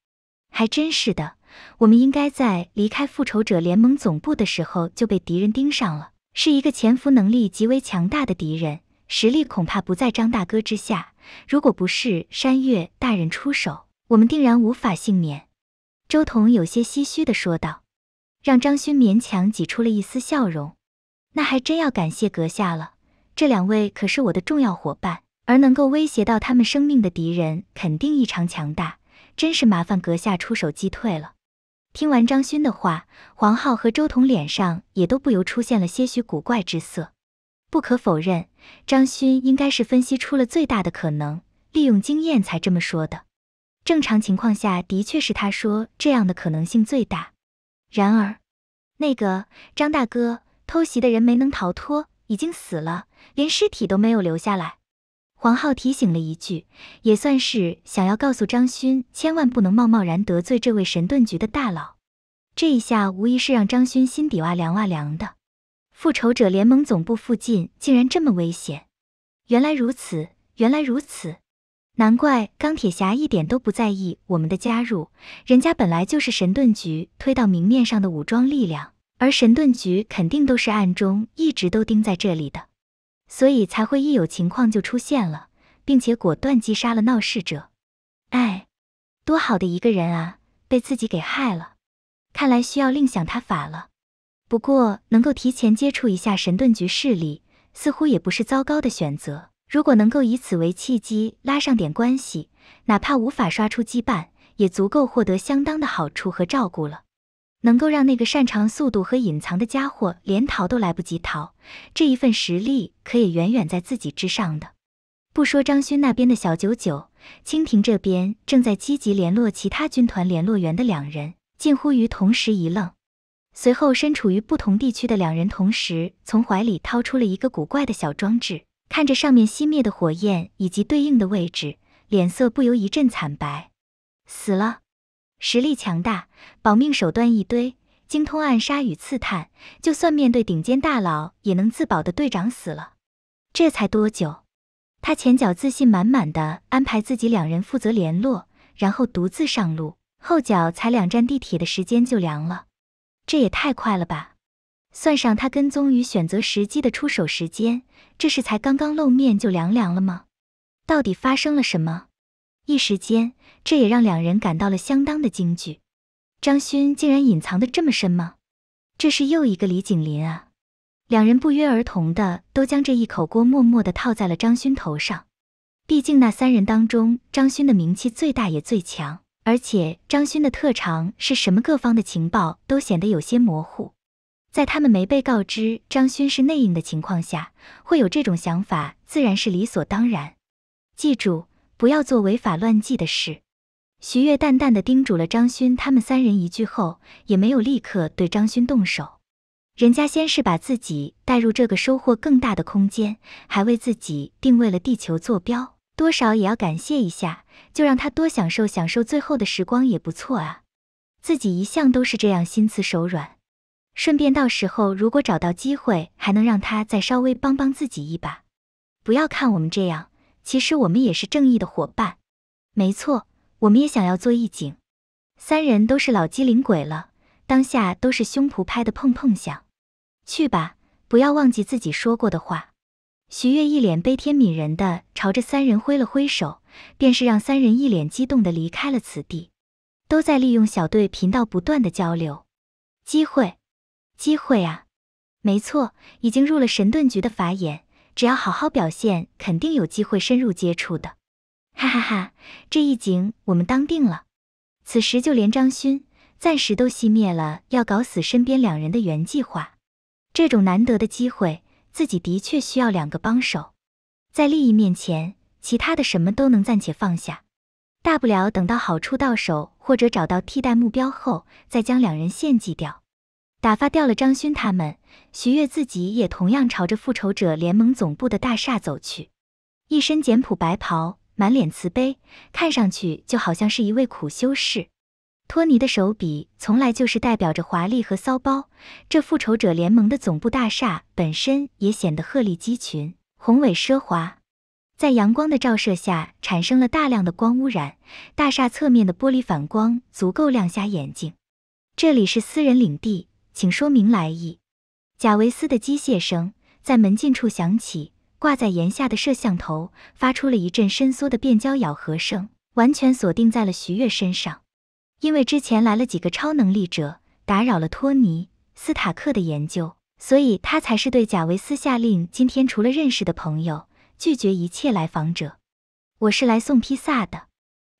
还真是的，我们应该在离开复仇者联盟总部的时候就被敌人盯上了，是一个潜伏能力极为强大的敌人，实力恐怕不在张大哥之下。如果不是山岳大人出手。我们定然无法幸免。”周彤有些唏嘘的说道，让张勋勉强挤出了一丝笑容。“那还真要感谢阁下了，这两位可是我的重要伙伴，而能够威胁到他们生命的敌人肯定异常强大，真是麻烦阁下出手击退了。”听完张勋的话，黄浩和周彤脸上也都不由出现了些许古怪之色。不可否认，张勋应该是分析出了最大的可能，利用经验才这么说的。正常情况下的确是他说这样的可能性最大。然而，那个张大哥偷袭的人没能逃脱，已经死了，连尸体都没有留下来。黄浩提醒了一句，也算是想要告诉张勋千万不能贸贸然得罪这位神盾局的大佬。这一下无疑是让张勋心底哇凉哇凉的。复仇者联盟总部附近竟然这么危险！原来如此，原来如此。难怪钢铁侠一点都不在意我们的加入，人家本来就是神盾局推到明面上的武装力量，而神盾局肯定都是暗中一直都盯在这里的，所以才会一有情况就出现了，并且果断击杀了闹事者。哎，多好的一个人啊，被自己给害了，看来需要另想他法了。不过能够提前接触一下神盾局势力，似乎也不是糟糕的选择。如果能够以此为契机拉上点关系，哪怕无法刷出羁绊，也足够获得相当的好处和照顾了。能够让那个擅长速度和隐藏的家伙连逃都来不及逃，这一份实力可也远远在自己之上的。不说张勋那边的小九九，清廷这边正在积极联络其他军团联络员的两人，近乎于同时一愣，随后身处于不同地区的两人同时从怀里掏出了一个古怪的小装置。看着上面熄灭的火焰以及对应的位置，脸色不由一阵惨白。死了！实力强大，保命手段一堆，精通暗杀与刺探，就算面对顶尖大佬也能自保的队长死了！这才多久？他前脚自信满满的安排自己两人负责联络，然后独自上路，后脚才两站地铁的时间就凉了。这也太快了吧！算上他跟踪与选择时机的出手时间，这是才刚刚露面就凉凉了吗？到底发生了什么？一时间，这也让两人感到了相当的惊惧。张勋竟然隐藏的这么深吗？这是又一个李景林啊！两人不约而同的都将这一口锅默默的套在了张勋头上。毕竟那三人当中，张勋的名气最大也最强，而且张勋的特长是什么？各方的情报都显得有些模糊。在他们没被告知张勋是内应的情况下，会有这种想法，自然是理所当然。记住，不要做违法乱纪的事。徐悦淡淡的叮嘱了张勋他们三人一句后，也没有立刻对张勋动手。人家先是把自己带入这个收获更大的空间，还为自己定位了地球坐标，多少也要感谢一下。就让他多享受享受最后的时光也不错啊。自己一向都是这样心慈手软。顺便，到时候如果找到机会，还能让他再稍微帮帮自己一把。不要看我们这样，其实我们也是正义的伙伴。没错，我们也想要做义警。三人都是老机灵鬼了，当下都是胸脯拍的砰砰响。去吧，不要忘记自己说过的话。徐悦一脸悲天悯人的朝着三人挥了挥手，便是让三人一脸激动的离开了此地。都在利用小队频道不断的交流，机会。机会啊，没错，已经入了神盾局的法眼，只要好好表现，肯定有机会深入接触的。哈哈哈，这一景我们当定了。此时就连张勋，暂时都熄灭了要搞死身边两人的原计划。这种难得的机会，自己的确需要两个帮手。在利益面前，其他的什么都能暂且放下，大不了等到好处到手，或者找到替代目标后，再将两人献祭掉。打发掉了张勋他们，徐悦自己也同样朝着复仇者联盟总部的大厦走去，一身简朴白袍，满脸慈悲，看上去就好像是一位苦修士。托尼的手笔从来就是代表着华丽和骚包，这复仇者联盟的总部大厦本身也显得鹤立鸡群，宏伟奢华，在阳光的照射下产生了大量的光污染，大厦侧面的玻璃反光足够亮瞎眼睛。这里是私人领地。请说明来意。贾维斯的机械声在门禁处响起，挂在檐下的摄像头发出了一阵伸缩的变焦咬合声，完全锁定在了徐月身上。因为之前来了几个超能力者打扰了托尼·斯塔克的研究，所以他才是对贾维斯下令：今天除了认识的朋友，拒绝一切来访者。我是来送披萨的。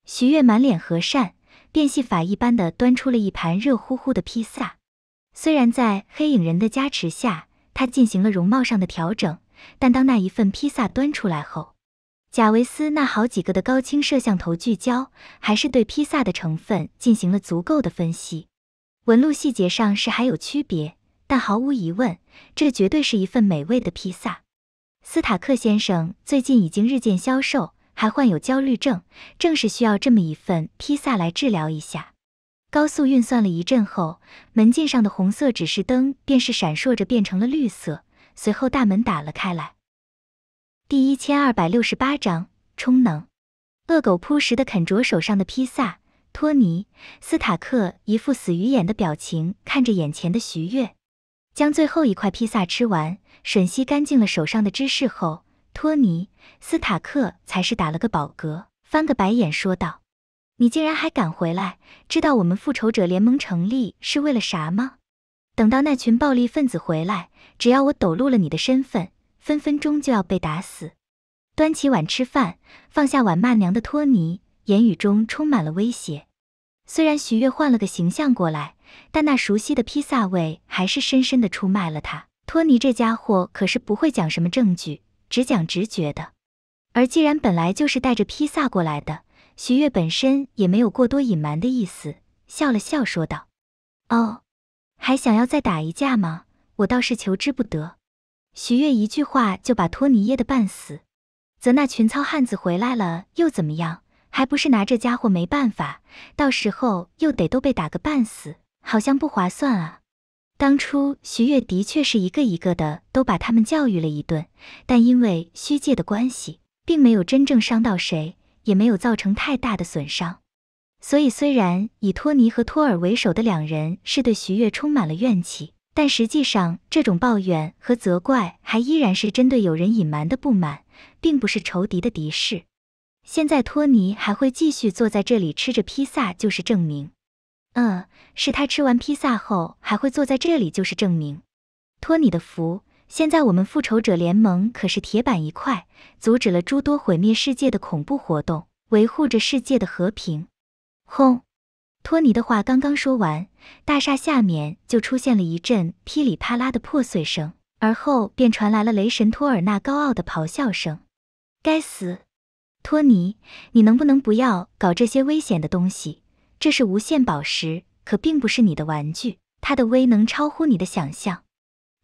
徐月满脸和善，变戏法一般的端出了一盘热乎乎的披萨。虽然在黑影人的加持下，他进行了容貌上的调整，但当那一份披萨端出来后，贾维斯那好几个的高清摄像头聚焦，还是对披萨的成分进行了足够的分析。纹路细节上是还有区别，但毫无疑问，这绝对是一份美味的披萨。斯塔克先生最近已经日渐消瘦，还患有焦虑症，正是需要这么一份披萨来治疗一下。高速运算了一阵后，门禁上的红色指示灯便是闪烁着变成了绿色，随后大门打了开来。第一千二百六十八章充能。恶狗扑食的啃着手上的披萨，托尼·斯塔克一副死鱼眼的表情看着眼前的徐悦，将最后一块披萨吃完，吮吸干净了手上的芝士后，托尼·斯塔克才是打了个饱嗝，翻个白眼说道。你竟然还敢回来？知道我们复仇者联盟成立是为了啥吗？等到那群暴力分子回来，只要我抖露了你的身份，分分钟就要被打死。端起碗吃饭，放下碗骂娘的托尼，言语中充满了威胁。虽然徐月换了个形象过来，但那熟悉的披萨味还是深深的出卖了他。托尼这家伙可是不会讲什么证据，只讲直觉的。而既然本来就是带着披萨过来的。徐月本身也没有过多隐瞒的意思，笑了笑说道：“哦，还想要再打一架吗？我倒是求之不得。”徐月一句话就把托尼噎得半死。则那群糙汉子回来了又怎么样？还不是拿这家伙没办法？到时候又得都被打个半死，好像不划算啊！当初徐月的确是一个一个的都把他们教育了一顿，但因为虚界的关系，并没有真正伤到谁。也没有造成太大的损伤，所以虽然以托尼和托尔为首的两人是对徐悦充满了怨气，但实际上这种抱怨和责怪还依然是针对有人隐瞒的不满，并不是仇敌的敌视。现在托尼还会继续坐在这里吃着披萨，就是证明。嗯，是他吃完披萨后还会坐在这里，就是证明。托尼的福。现在我们复仇者联盟可是铁板一块，阻止了诸多毁灭世界的恐怖活动，维护着世界的和平。轰！托尼的话刚刚说完，大厦下面就出现了一阵噼里啪啦的破碎声，而后便传来了雷神托尔那高傲的咆哮声。该死，托尼，你能不能不要搞这些危险的东西？这是无限宝石，可并不是你的玩具，它的威能超乎你的想象。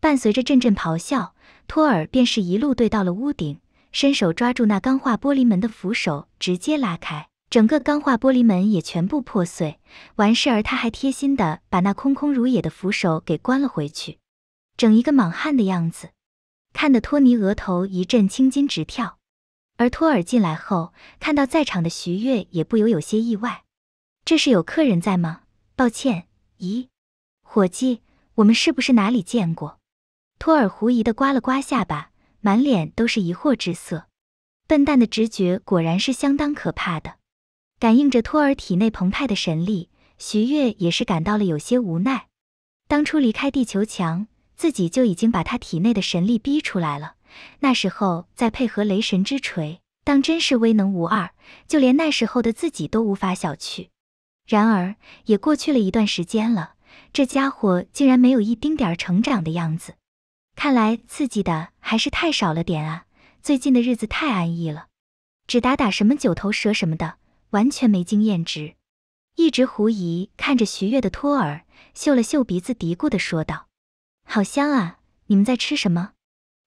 伴随着阵阵咆哮，托尔便是一路对到了屋顶，伸手抓住那钢化玻璃门的扶手，直接拉开，整个钢化玻璃门也全部破碎。完事儿，他还贴心的把那空空如也的扶手给关了回去，整一个莽汉的样子，看得托尼额头一阵青筋直跳。而托尔进来后，看到在场的徐悦，也不由有些意外，这是有客人在吗？抱歉。咦，伙计，我们是不是哪里见过？托尔狐疑的刮了刮下巴，满脸都是疑惑之色。笨蛋的直觉果然是相当可怕的。感应着托尔体内澎湃的神力，徐月也是感到了有些无奈。当初离开地球墙，自己就已经把他体内的神力逼出来了，那时候再配合雷神之锤，当真是威能无二，就连那时候的自己都无法小觑。然而也过去了一段时间了，这家伙竟然没有一丁点成长的样子。看来刺激的还是太少了点啊！最近的日子太安逸了，只打打什么九头蛇什么的，完全没经验值。一直狐疑看着徐悦的托儿，嗅了嗅鼻子，嘀咕的说道：“好香啊，你们在吃什么？”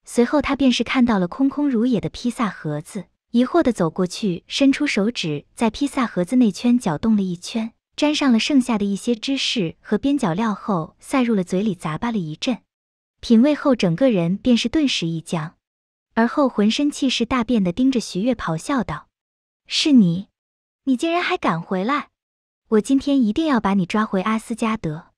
随后他便是看到了空空如也的披萨盒子，疑惑的走过去，伸出手指在披萨盒子内圈搅动了一圈，沾上了剩下的一些芝士和边角料后，塞入了嘴里，砸吧了一阵。品味后，整个人便是顿时一僵，而后浑身气势大变的盯着徐月咆哮道：“是你，你竟然还敢回来！我今天一定要把你抓回阿斯加德！”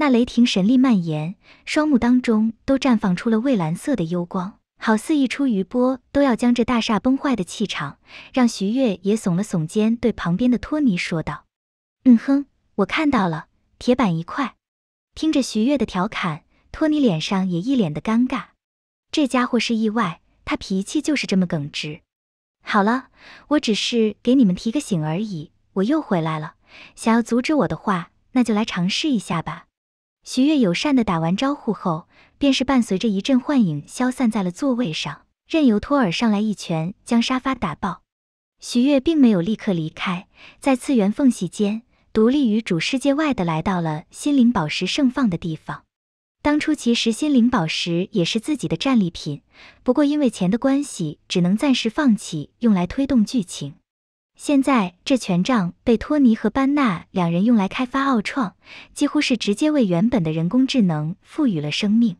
那雷霆神力蔓延，双目当中都绽放出了蔚蓝色的幽光，好似一出余波都要将这大厦崩坏的气场，让徐月也耸了耸肩，对旁边的托尼说道：“嗯哼，我看到了，铁板一块。”听着徐月的调侃。托尼脸上也一脸的尴尬，这家伙是意外，他脾气就是这么耿直。好了，我只是给你们提个醒而已。我又回来了，想要阻止我的话，那就来尝试一下吧。徐月友善的打完招呼后，便是伴随着一阵幻影消散在了座位上，任由托尔上来一拳将沙发打爆。徐月并没有立刻离开，在次元缝隙间独立于主世界外的，来到了心灵宝石盛放的地方。当初其实心灵宝石也是自己的战利品，不过因为钱的关系，只能暂时放弃，用来推动剧情。现在这权杖被托尼和班纳两人用来开发奥创，几乎是直接为原本的人工智能赋予了生命。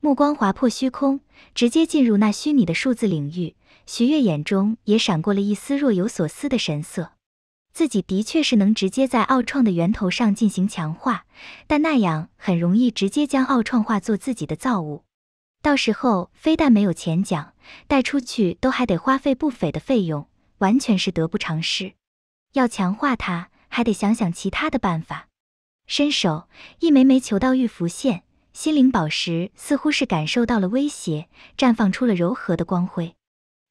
目光划破虚空，直接进入那虚拟的数字领域，徐悦眼中也闪过了一丝若有所思的神色。自己的确是能直接在奥创的源头上进行强化，但那样很容易直接将奥创化作自己的造物，到时候非但没有钱奖，带出去都还得花费不菲的费用，完全是得不偿失。要强化它，还得想想其他的办法。伸手，一枚枚求道玉浮现，心灵宝石似乎是感受到了威胁，绽放出了柔和的光辉。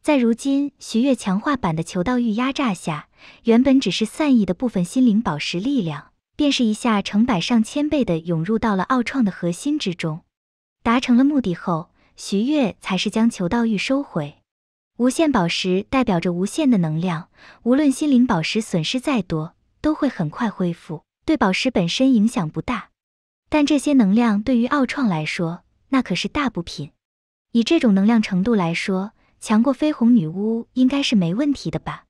在如今徐月强化版的求道欲压榨下，原本只是散逸的部分心灵宝石力量，便是一下成百上千倍的涌入到了奥创的核心之中。达成了目的后，徐月才是将求道欲收回。无限宝石代表着无限的能量，无论心灵宝石损失再多，都会很快恢复，对宝石本身影响不大。但这些能量对于奥创来说，那可是大补品。以这种能量程度来说。强过绯红女巫应该是没问题的吧？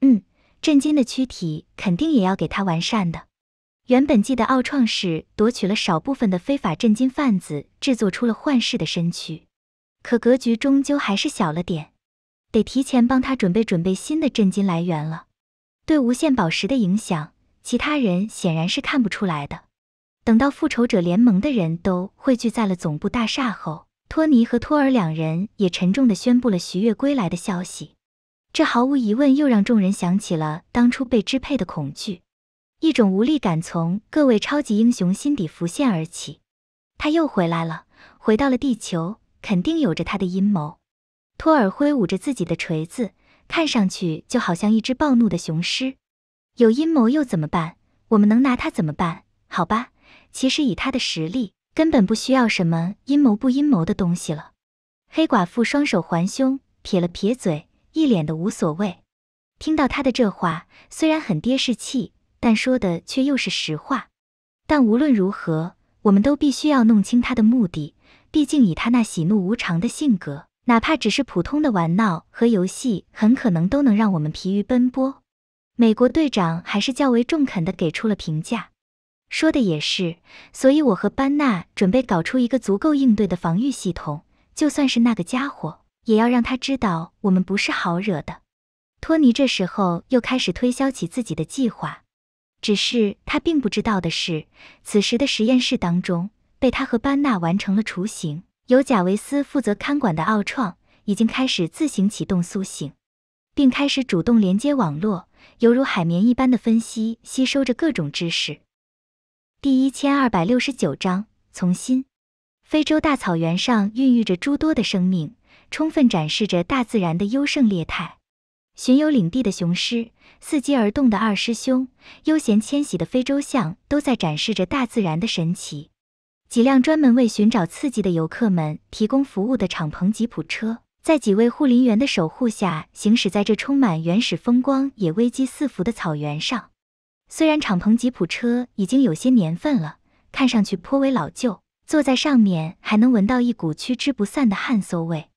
嗯，震惊的躯体肯定也要给他完善的。原本记得奥创是夺取了少部分的非法震惊贩子，制作出了幻视的身躯，可格局终究还是小了点，得提前帮他准备准备新的震惊来源了。对无限宝石的影响，其他人显然是看不出来的。等到复仇者联盟的人都汇聚在了总部大厦后。托尼和托尔两人也沉重地宣布了徐月归来的消息，这毫无疑问又让众人想起了当初被支配的恐惧，一种无力感从各位超级英雄心底浮现而起。他又回来了，回到了地球，肯定有着他的阴谋。托尔挥舞着自己的锤子，看上去就好像一只暴怒的雄狮。有阴谋又怎么办？我们能拿他怎么办？好吧，其实以他的实力。根本不需要什么阴谋不阴谋的东西了。黑寡妇双手环胸，撇了撇嘴，一脸的无所谓。听到她的这话，虽然很跌士气，但说的却又是实话。但无论如何，我们都必须要弄清他的目的。毕竟以他那喜怒无常的性格，哪怕只是普通的玩闹和游戏，很可能都能让我们疲于奔波。美国队长还是较为中肯的给出了评价。说的也是，所以我和班纳准备搞出一个足够应对的防御系统，就算是那个家伙，也要让他知道我们不是好惹的。托尼这时候又开始推销起自己的计划，只是他并不知道的是，此时的实验室当中，被他和班纳完成了雏形，由贾维斯负责看管的奥创已经开始自行启动苏醒，并开始主动连接网络，犹如海绵一般的分析吸收着各种知识。第一千二百六十九章从心。非洲大草原上孕育着诸多的生命，充分展示着大自然的优胜劣汰。巡游领地的雄狮，伺机而动的二师兄，悠闲迁徙的非洲象，都在展示着大自然的神奇。几辆专门为寻找刺激的游客们提供服务的敞篷吉普车，在几位护林员的守护下，行驶在这充满原始风光也危机四伏的草原上。虽然敞篷吉普车已经有些年份了，看上去颇为老旧，坐在上面还能闻到一股驱之不散的汗馊味，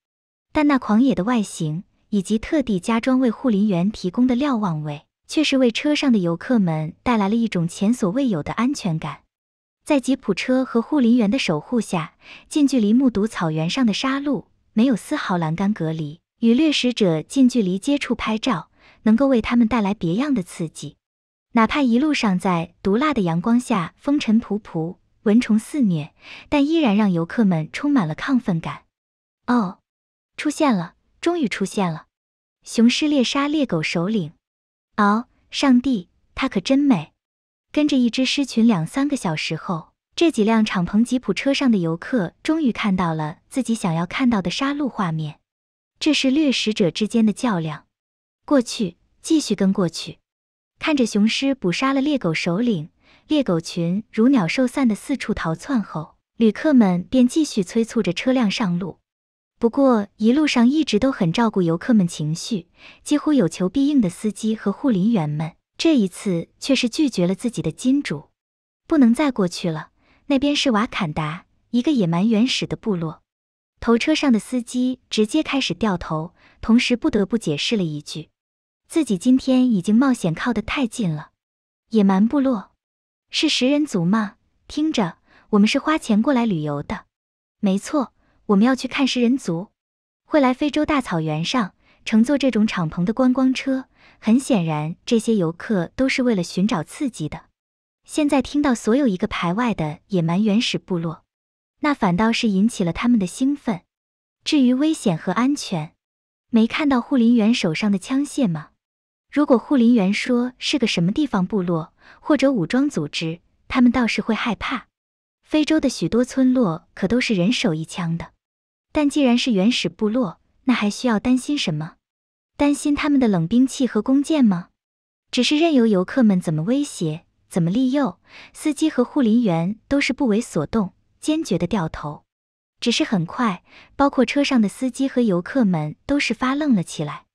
但那狂野的外形以及特地加装为护林员提供的瞭望位，却是为车上的游客们带来了一种前所未有的安全感。在吉普车和护林员的守护下，近距离目睹草原上的杀戮，没有丝毫栏杆隔离，与掠食者近距离接触拍照，能够为他们带来别样的刺激。哪怕一路上在毒辣的阳光下风尘仆仆、蚊虫肆虐，但依然让游客们充满了亢奋感。哦，出现了！终于出现了！雄狮猎杀猎狗首领。哦，上帝，它可真美！跟着一只狮群两三个小时后，这几辆敞篷吉普车上的游客终于看到了自己想要看到的杀戮画面。这是掠食者之间的较量。过去，继续跟过去。看着雄狮捕杀了猎狗首领，猎狗群如鸟兽散的四处逃窜后，旅客们便继续催促着车辆上路。不过一路上一直都很照顾游客们情绪，几乎有求必应的司机和护林员们，这一次却是拒绝了自己的金主，不能再过去了。那边是瓦坎达，一个野蛮原始的部落。头车上的司机直接开始掉头，同时不得不解释了一句。自己今天已经冒险靠得太近了，野蛮部落是食人族吗？听着，我们是花钱过来旅游的，没错，我们要去看食人族。会来非洲大草原上乘坐这种敞篷的观光车，很显然这些游客都是为了寻找刺激的。现在听到所有一个排外的野蛮原始部落，那反倒是引起了他们的兴奋。至于危险和安全，没看到护林员手上的枪械吗？如果护林员说是个什么地方部落或者武装组织，他们倒是会害怕。非洲的许多村落可都是人手一枪的。但既然是原始部落，那还需要担心什么？担心他们的冷兵器和弓箭吗？只是任由游客们怎么威胁、怎么利诱，司机和护林员都是不为所动，坚决的掉头。只是很快，包括车上的司机和游客们都是发愣了起来。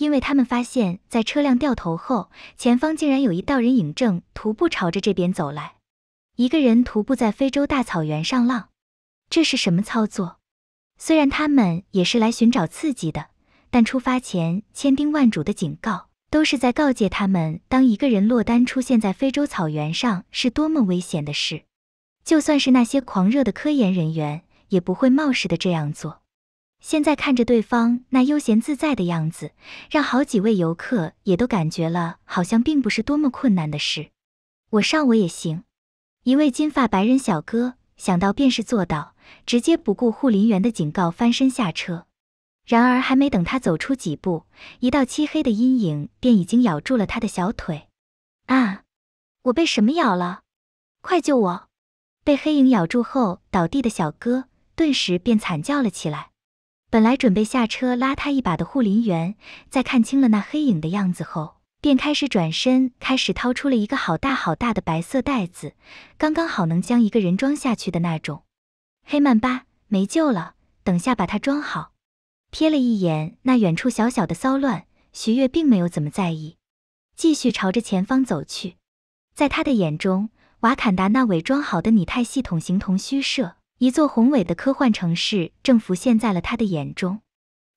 因为他们发现，在车辆掉头后，前方竟然有一道人影正徒步朝着这边走来。一个人徒步在非洲大草原上浪，这是什么操作？虽然他们也是来寻找刺激的，但出发前千叮万嘱的警告，都是在告诫他们，当一个人落单出现在非洲草原上，是多么危险的事。就算是那些狂热的科研人员，也不会冒失的这样做。现在看着对方那悠闲自在的样子，让好几位游客也都感觉了，好像并不是多么困难的事。我上我也行。一位金发白人小哥想到便是做到，直接不顾护林员的警告，翻身下车。然而还没等他走出几步，一道漆黑的阴影便已经咬住了他的小腿。啊！我被什么咬了？快救我！被黑影咬住后倒地的小哥顿时便惨叫了起来。本来准备下车拉他一把的护林员，在看清了那黑影的样子后，便开始转身，开始掏出了一个好大好大的白色袋子，刚刚好能将一个人装下去的那种。黑曼巴，没救了，等下把它装好。瞥了一眼那远处小小的骚乱，徐悦并没有怎么在意，继续朝着前方走去。在他的眼中，瓦坎达那伪装好的拟态系统形同虚设。一座宏伟的科幻城市正浮现在了他的眼中。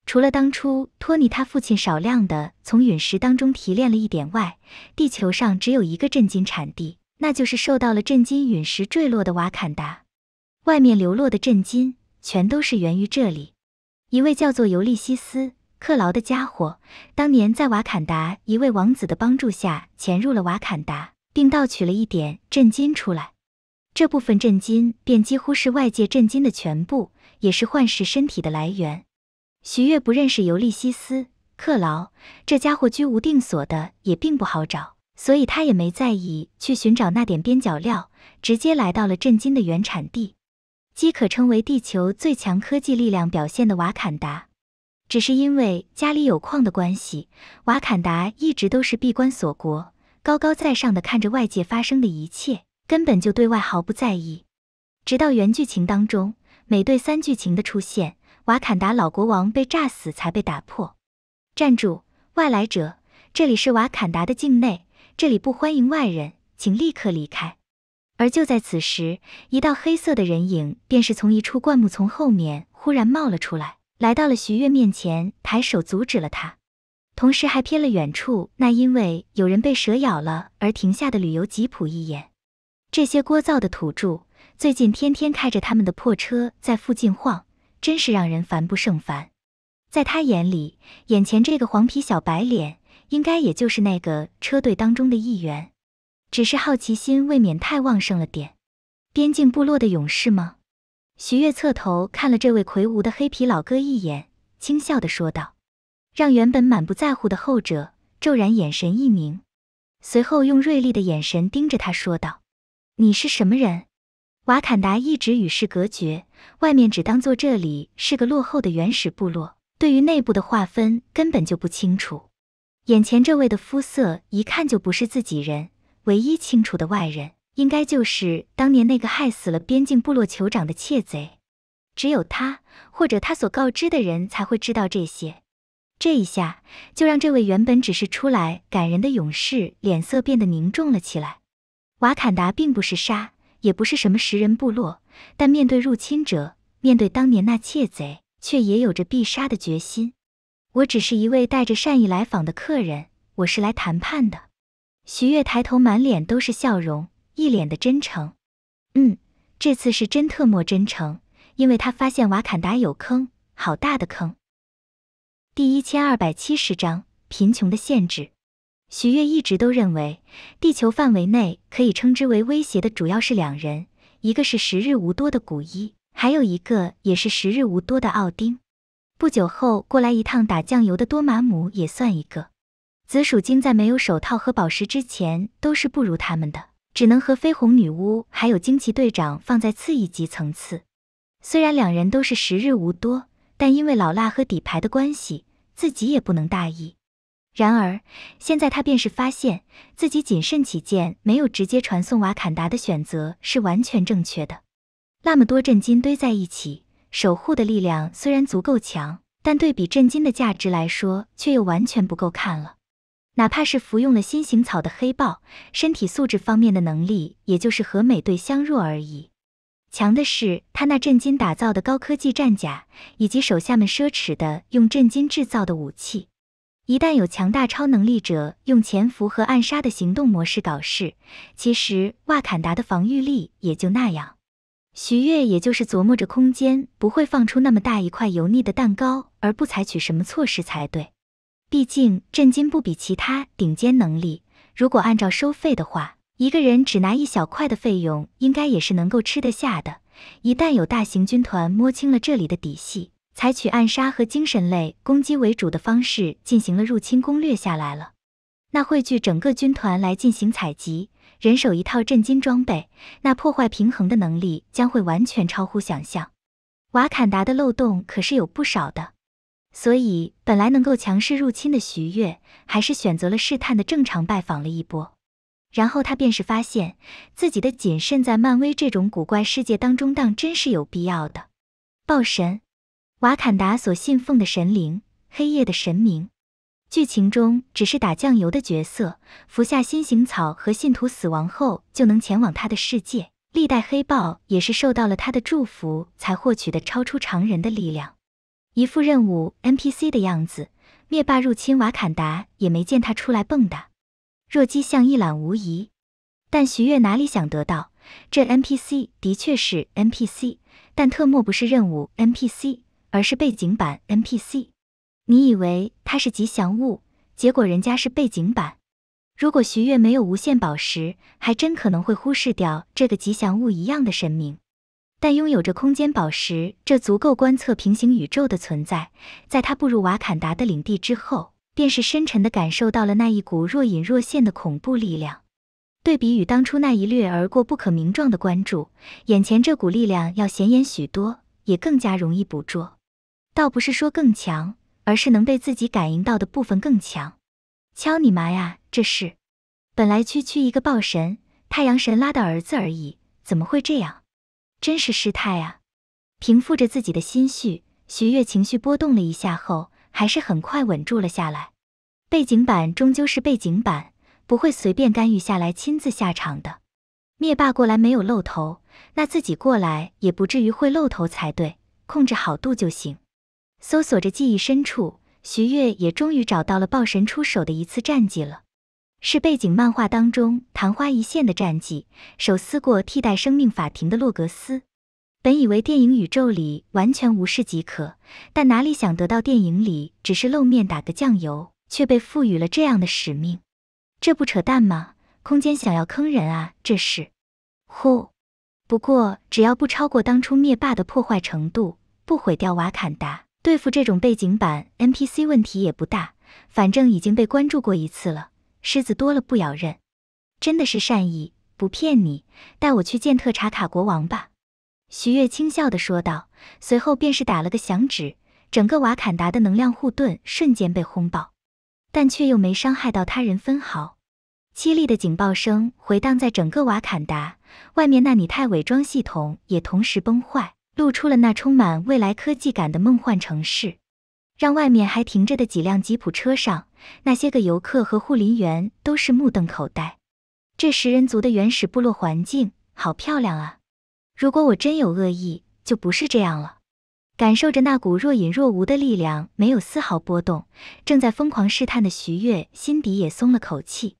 除了当初托尼他父亲少量的从陨石当中提炼了一点外，地球上只有一个震金产地，那就是受到了震金陨石坠落的瓦坎达。外面流落的震金全都是源于这里。一位叫做尤利西斯·克劳的家伙，当年在瓦坎达一位王子的帮助下潜入了瓦坎达，并盗取了一点震金出来。这部分震惊便几乎是外界震惊的全部，也是幻视身体的来源。徐月不认识尤利西斯·克劳，这家伙居无定所的，也并不好找，所以他也没在意去寻找那点边角料，直接来到了震惊的原产地，即可称为地球最强科技力量表现的瓦坎达。只是因为家里有矿的关系，瓦坎达一直都是闭关锁国，高高在上的看着外界发生的一切。根本就对外毫不在意，直到原剧情当中美队三剧情的出现，瓦坎达老国王被炸死才被打破。站住，外来者，这里是瓦坎达的境内，这里不欢迎外人，请立刻离开。而就在此时，一道黑色的人影便是从一处灌木丛后面忽然冒了出来，来到了徐悦面前，抬手阻止了他，同时还瞥了远处那因为有人被蛇咬了而停下的旅游吉普一眼。这些聒噪的土著最近天天开着他们的破车在附近晃，真是让人烦不胜烦。在他眼里，眼前这个黄皮小白脸应该也就是那个车队当中的一员，只是好奇心未免太旺盛了点。边境部落的勇士吗？徐月侧头看了这位魁梧的黑皮老哥一眼，轻笑的说道，让原本满不在乎的后者骤然眼神一凝，随后用锐利的眼神盯着他说道。你是什么人？瓦坎达一直与世隔绝，外面只当做这里是个落后的原始部落，对于内部的划分根本就不清楚。眼前这位的肤色一看就不是自己人，唯一清楚的外人，应该就是当年那个害死了边境部落酋长的窃贼。只有他或者他所告知的人才会知道这些。这一下就让这位原本只是出来赶人的勇士脸色变得凝重了起来。瓦坎达并不是沙，也不是什么食人部落，但面对入侵者，面对当年那窃贼，却也有着必杀的决心。我只是一位带着善意来访的客人，我是来谈判的。徐悦抬头，满脸都是笑容，一脸的真诚。嗯，这次是真特么真诚，因为他发现瓦坎达有坑，好大的坑。第一千二百七十章：贫穷的限制。许月一直都认为，地球范围内可以称之为威胁的主要是两人，一个是时日无多的古一，还有一个也是时日无多的奥丁。不久后过来一趟打酱油的多玛姆也算一个。紫薯精在没有手套和宝石之前都是不如他们的，只能和绯红女巫还有惊奇队长放在次一级层次。虽然两人都是时日无多，但因为老辣和底牌的关系，自己也不能大意。然而，现在他便是发现自己谨慎起见没有直接传送瓦坎达的选择是完全正确的。那么多震金堆在一起，守护的力量虽然足够强，但对比震金的价值来说，却又完全不够看了。哪怕是服用了新型草的黑豹，身体素质方面的能力也就是和美队相若而已。强的是他那震金打造的高科技战甲，以及手下们奢侈的用震金制造的武器。一旦有强大超能力者用潜伏和暗杀的行动模式搞事，其实瓦坎达的防御力也就那样。徐悦也就是琢磨着空间不会放出那么大一块油腻的蛋糕而不采取什么措施才对。毕竟震惊不比其他顶尖能力，如果按照收费的话，一个人只拿一小块的费用应该也是能够吃得下的。一旦有大型军团摸清了这里的底细。采取暗杀和精神类攻击为主的方式进行了入侵攻略下来了。那汇聚整个军团来进行采集，人手一套震惊装备，那破坏平衡的能力将会完全超乎想象。瓦坎达的漏洞可是有不少的，所以本来能够强势入侵的徐悦，还是选择了试探的正常拜访了一波。然后他便是发现，自己的谨慎在漫威这种古怪世界当中，当真是有必要的。暴神。瓦坎达所信奉的神灵，黑夜的神明，剧情中只是打酱油的角色，服下新型草和信徒死亡后就能前往他的世界。历代黑豹也是受到了他的祝福才获取的超出常人的力量，一副任务 NPC 的样子。灭霸入侵瓦坎达也没见他出来蹦跶，弱鸡相一览无遗。但徐悦哪里想得到，这 NPC 的确是 NPC，但特莫不是任务 NPC。而是背景板 NPC，你以为它是吉祥物，结果人家是背景板。如果徐悦没有无限宝石，还真可能会忽视掉这个吉祥物一样的神明。但拥有着空间宝石，这足够观测平行宇宙的存在。在他步入瓦坎达的领地之后，便是深沉的感受到了那一股若隐若现的恐怖力量。对比与当初那一掠而过不可名状的关注，眼前这股力量要显眼许多，也更加容易捕捉。倒不是说更强，而是能被自己感应到的部分更强。敲你妈呀！这是，本来区区一个暴神太阳神拉的儿子而已，怎么会这样？真是失态啊！平复着自己的心绪，徐悦情绪波动了一下后，还是很快稳住了下来。背景板终究是背景板，不会随便干预下来亲自下场的。灭霸过来没有露头，那自己过来也不至于会露头才对，控制好度就行。搜索着记忆深处，徐悦也终于找到了爆神出手的一次战绩了，是背景漫画当中昙花一现的战绩，手撕过替代生命法庭的洛格斯。本以为电影宇宙里完全无视即可，但哪里想得到电影里只是露面打个酱油，却被赋予了这样的使命，这不扯淡吗？空间想要坑人啊，这是。呼。不过只要不超过当初灭霸的破坏程度，不毁掉瓦坎达。对付这种背景板 NPC 问题也不大，反正已经被关注过一次了。狮子多了不咬人，真的是善意，不骗你。带我去见特查卡国王吧。”徐月轻笑的说道，随后便是打了个响指，整个瓦坎达的能量护盾瞬间被轰爆，但却又没伤害到他人分毫。凄厉的警报声回荡在整个瓦坎达，外面那拟态伪装系统也同时崩坏。露出了那充满未来科技感的梦幻城市，让外面还停着的几辆吉普车上那些个游客和护林员都是目瞪口呆。这食人族的原始部落环境好漂亮啊！如果我真有恶意，就不是这样了。感受着那股若隐若无的力量，没有丝毫波动，正在疯狂试探的徐悦心底也松了口气。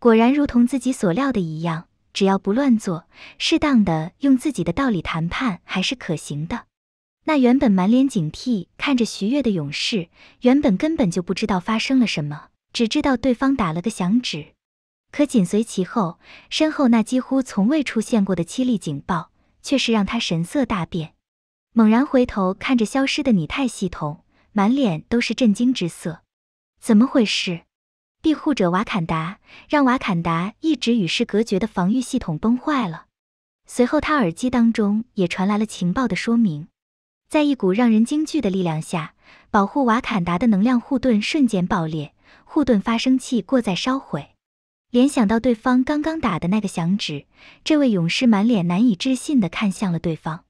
果然，如同自己所料的一样。只要不乱做，适当的用自己的道理谈判还是可行的。那原本满脸警惕看着徐悦的勇士，原本根本就不知道发生了什么，只知道对方打了个响指。可紧随其后，身后那几乎从未出现过的凄厉警报，却是让他神色大变，猛然回头看着消失的拟态系统，满脸都是震惊之色。怎么回事？庇护者瓦坎达让瓦坎达一直与世隔绝的防御系统崩坏了。随后，他耳机当中也传来了情报的说明。在一股让人惊惧的力量下，保护瓦坎达的能量护盾瞬间爆裂，护盾发生器过载烧毁。联想到对方刚刚打的那个响指，这位勇士满脸难以置信地看向了对方：“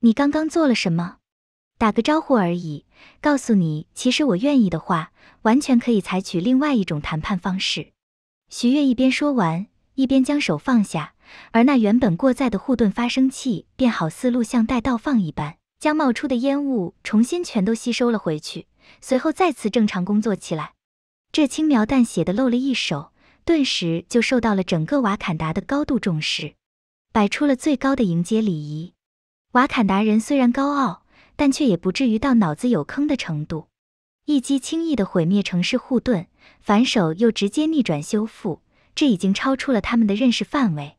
你刚刚做了什么？打个招呼而已。告诉你，其实我愿意的话。”完全可以采取另外一种谈判方式。徐悦一边说完，一边将手放下，而那原本过载的护盾发生器便好似录像带倒放一般，将冒出的烟雾重新全都吸收了回去，随后再次正常工作起来。这轻描淡写的露了一手，顿时就受到了整个瓦坎达的高度重视，摆出了最高的迎接礼仪。瓦坎达人虽然高傲，但却也不至于到脑子有坑的程度。一击轻易地毁灭城市护盾，反手又直接逆转修复，这已经超出了他们的认识范围。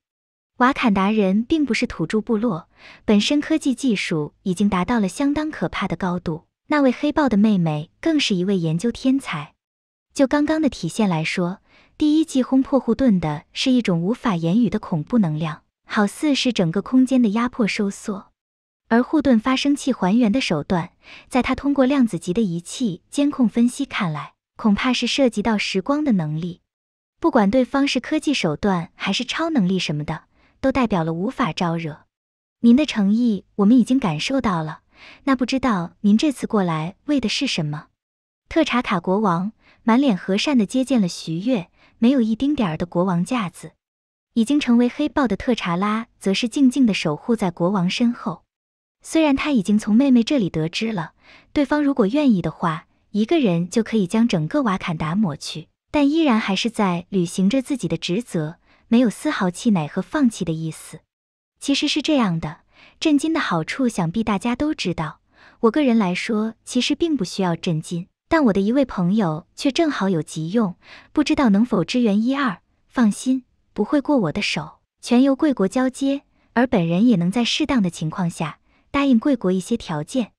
瓦坎达人并不是土著部落，本身科技技术已经达到了相当可怕的高度。那位黑豹的妹妹更是一位研究天才。就刚刚的体现来说，第一击轰破护盾的是一种无法言语的恐怖能量，好似是整个空间的压迫收缩。而护盾发生器还原的手段，在他通过量子级的仪器监控分析看来，恐怕是涉及到时光的能力。不管对方是科技手段还是超能力什么的，都代表了无法招惹。您的诚意我们已经感受到了，那不知道您这次过来为的是什么？特查卡国王满脸和善的接见了徐月，没有一丁点儿的国王架子。已经成为黑豹的特查拉则是静静的守护在国王身后。虽然他已经从妹妹这里得知了，对方如果愿意的话，一个人就可以将整个瓦坎达抹去，但依然还是在履行着自己的职责，没有丝毫气馁和放弃的意思。其实是这样的，震惊的好处想必大家都知道。我个人来说，其实并不需要震惊，但我的一位朋友却正好有急用，不知道能否支援一二？放心，不会过我的手，全由贵国交接，而本人也能在适当的情况下。答应贵国一些条件，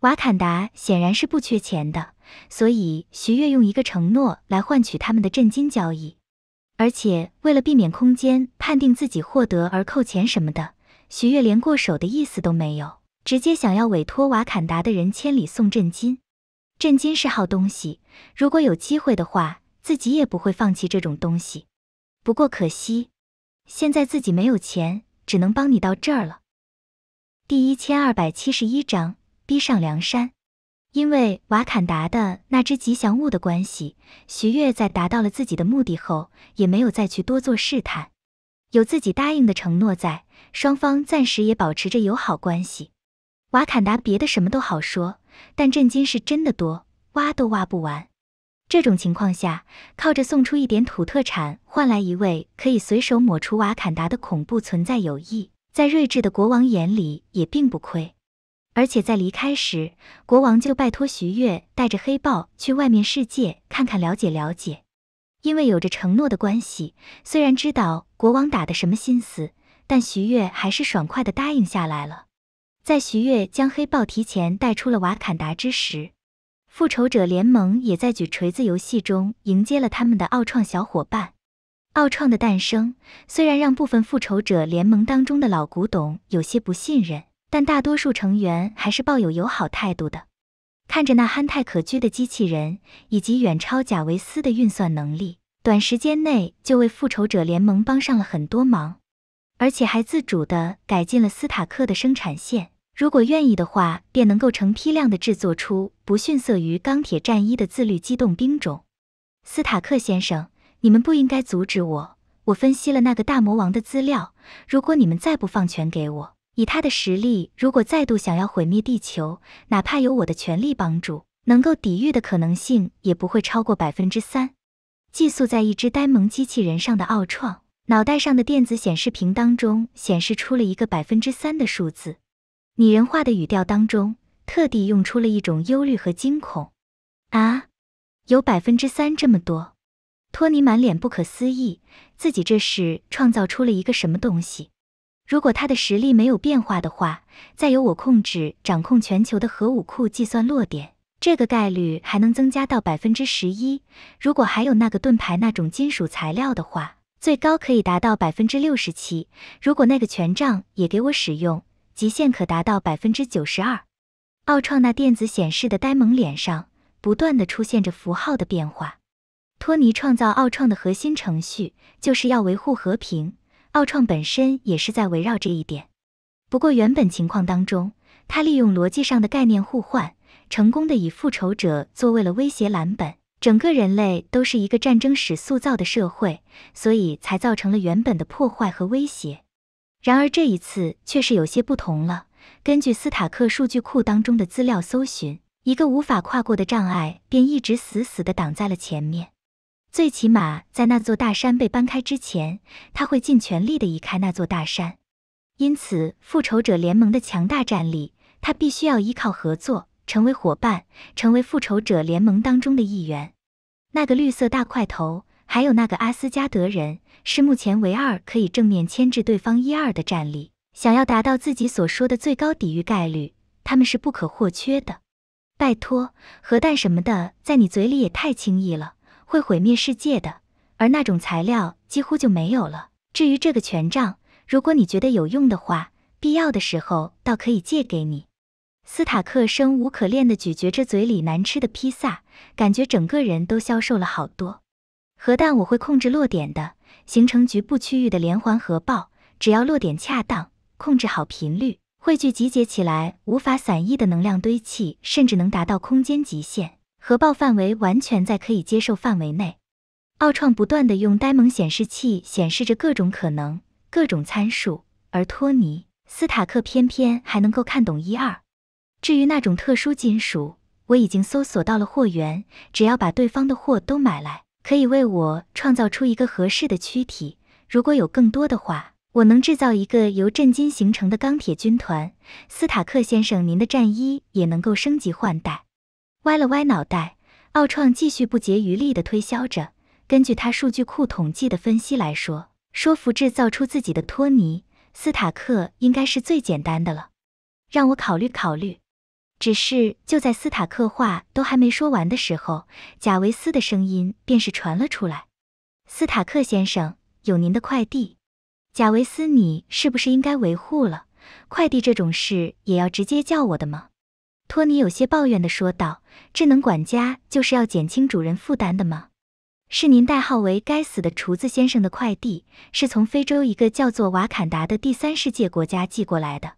瓦坎达显然是不缺钱的，所以徐悦用一个承诺来换取他们的镇金交易。而且为了避免空间判定自己获得而扣钱什么的，徐悦连过手的意思都没有，直接想要委托瓦坎达的人千里送镇金。镇金是好东西，如果有机会的话，自己也不会放弃这种东西。不过可惜，现在自己没有钱，只能帮你到这儿了。第一千二百七十一章逼上梁山。因为瓦坎达的那只吉祥物的关系，徐悦在达到了自己的目的后，也没有再去多做试探。有自己答应的承诺在，双方暂时也保持着友好关系。瓦坎达别的什么都好说，但震惊是真的多，挖都挖不完。这种情况下，靠着送出一点土特产，换来一位可以随手抹除瓦坎达的恐怖存在，有益。在睿智的国王眼里也并不亏，而且在离开时，国王就拜托徐悦带着黑豹去外面世界看看，了解了解。因为有着承诺的关系，虽然知道国王打的什么心思，但徐悦还是爽快地答应下来了。在徐悦将黑豹提前带出了瓦坎达之时，复仇者联盟也在举锤子游戏中迎接了他们的奥创小伙伴。奥创的诞生虽然让部分复仇者联盟当中的老古董有些不信任，但大多数成员还是抱有友好态度的。看着那憨态可掬的机器人，以及远超贾维斯的运算能力，短时间内就为复仇者联盟帮上了很多忙，而且还自主的改进了斯塔克的生产线。如果愿意的话，便能够成批量的制作出不逊色于钢铁战衣的自律机动兵种。斯塔克先生。你们不应该阻止我！我分析了那个大魔王的资料，如果你们再不放权给我，以他的实力，如果再度想要毁灭地球，哪怕有我的全力帮助，能够抵御的可能性也不会超过百分之三。寄宿在一只呆萌机器人上的奥创，脑袋上的电子显示屏当中显示出了一个百分之三的数字，拟人化的语调当中特地用出了一种忧虑和惊恐。啊，有百分之三这么多？托尼满脸不可思议，自己这是创造出了一个什么东西？如果他的实力没有变化的话，再由我控制掌控全球的核武库计算落点，这个概率还能增加到百分之十一。如果还有那个盾牌那种金属材料的话，最高可以达到百分之六十七。如果那个权杖也给我使用，极限可达到百分之九十二。奥创那电子显示的呆萌脸上，不断的出现着符号的变化。托尼创造奥创的核心程序，就是要维护和平。奥创本身也是在围绕这一点。不过，原本情况当中，他利用逻辑上的概念互换，成功的以复仇者作为了威胁蓝本。整个人类都是一个战争史塑造的社会，所以才造成了原本的破坏和威胁。然而这一次却是有些不同了。根据斯塔克数据库当中的资料搜寻，一个无法跨过的障碍便一直死死的挡在了前面。最起码在那座大山被搬开之前，他会尽全力的移开那座大山。因此，复仇者联盟的强大战力，他必须要依靠合作，成为伙伴，成为复仇者联盟当中的一员。那个绿色大块头，还有那个阿斯加德人，是目前唯二可以正面牵制对方一二的战力。想要达到自己所说的最高抵御概率，他们是不可或缺的。拜托，核弹什么的，在你嘴里也太轻易了。会毁灭世界的，而那种材料几乎就没有了。至于这个权杖，如果你觉得有用的话，必要的时候倒可以借给你。斯塔克生无可恋地咀嚼着嘴里难吃的披萨，感觉整个人都消瘦了好多。核弹我会控制落点的，形成局部区域的连环核爆，只要落点恰当，控制好频率，汇聚集结起来无法散逸的能量堆砌，甚至能达到空间极限。核爆范围完全在可以接受范围内。奥创不断的用呆萌显示器显示着各种可能、各种参数，而托尼斯塔克偏偏还能够看懂一二。至于那种特殊金属，我已经搜索到了货源，只要把对方的货都买来，可以为我创造出一个合适的躯体。如果有更多的话，我能制造一个由震金形成的钢铁军团。斯塔克先生，您的战衣也能够升级换代。歪了歪脑袋，奥创继续不竭余力的推销着。根据他数据库统计的分析来说，说服制造出自己的托尼斯塔克应该是最简单的了。让我考虑考虑。只是就在斯塔克话都还没说完的时候，贾维斯的声音便是传了出来：“斯塔克先生，有您的快递。”贾维斯，你是不是应该维护了？快递这种事也要直接叫我的吗？托尼有些抱怨的说道：“智能管家就是要减轻主人负担的吗？是您代号为‘该死的厨子先生’的快递，是从非洲一个叫做瓦坎达的第三世界国家寄过来的。”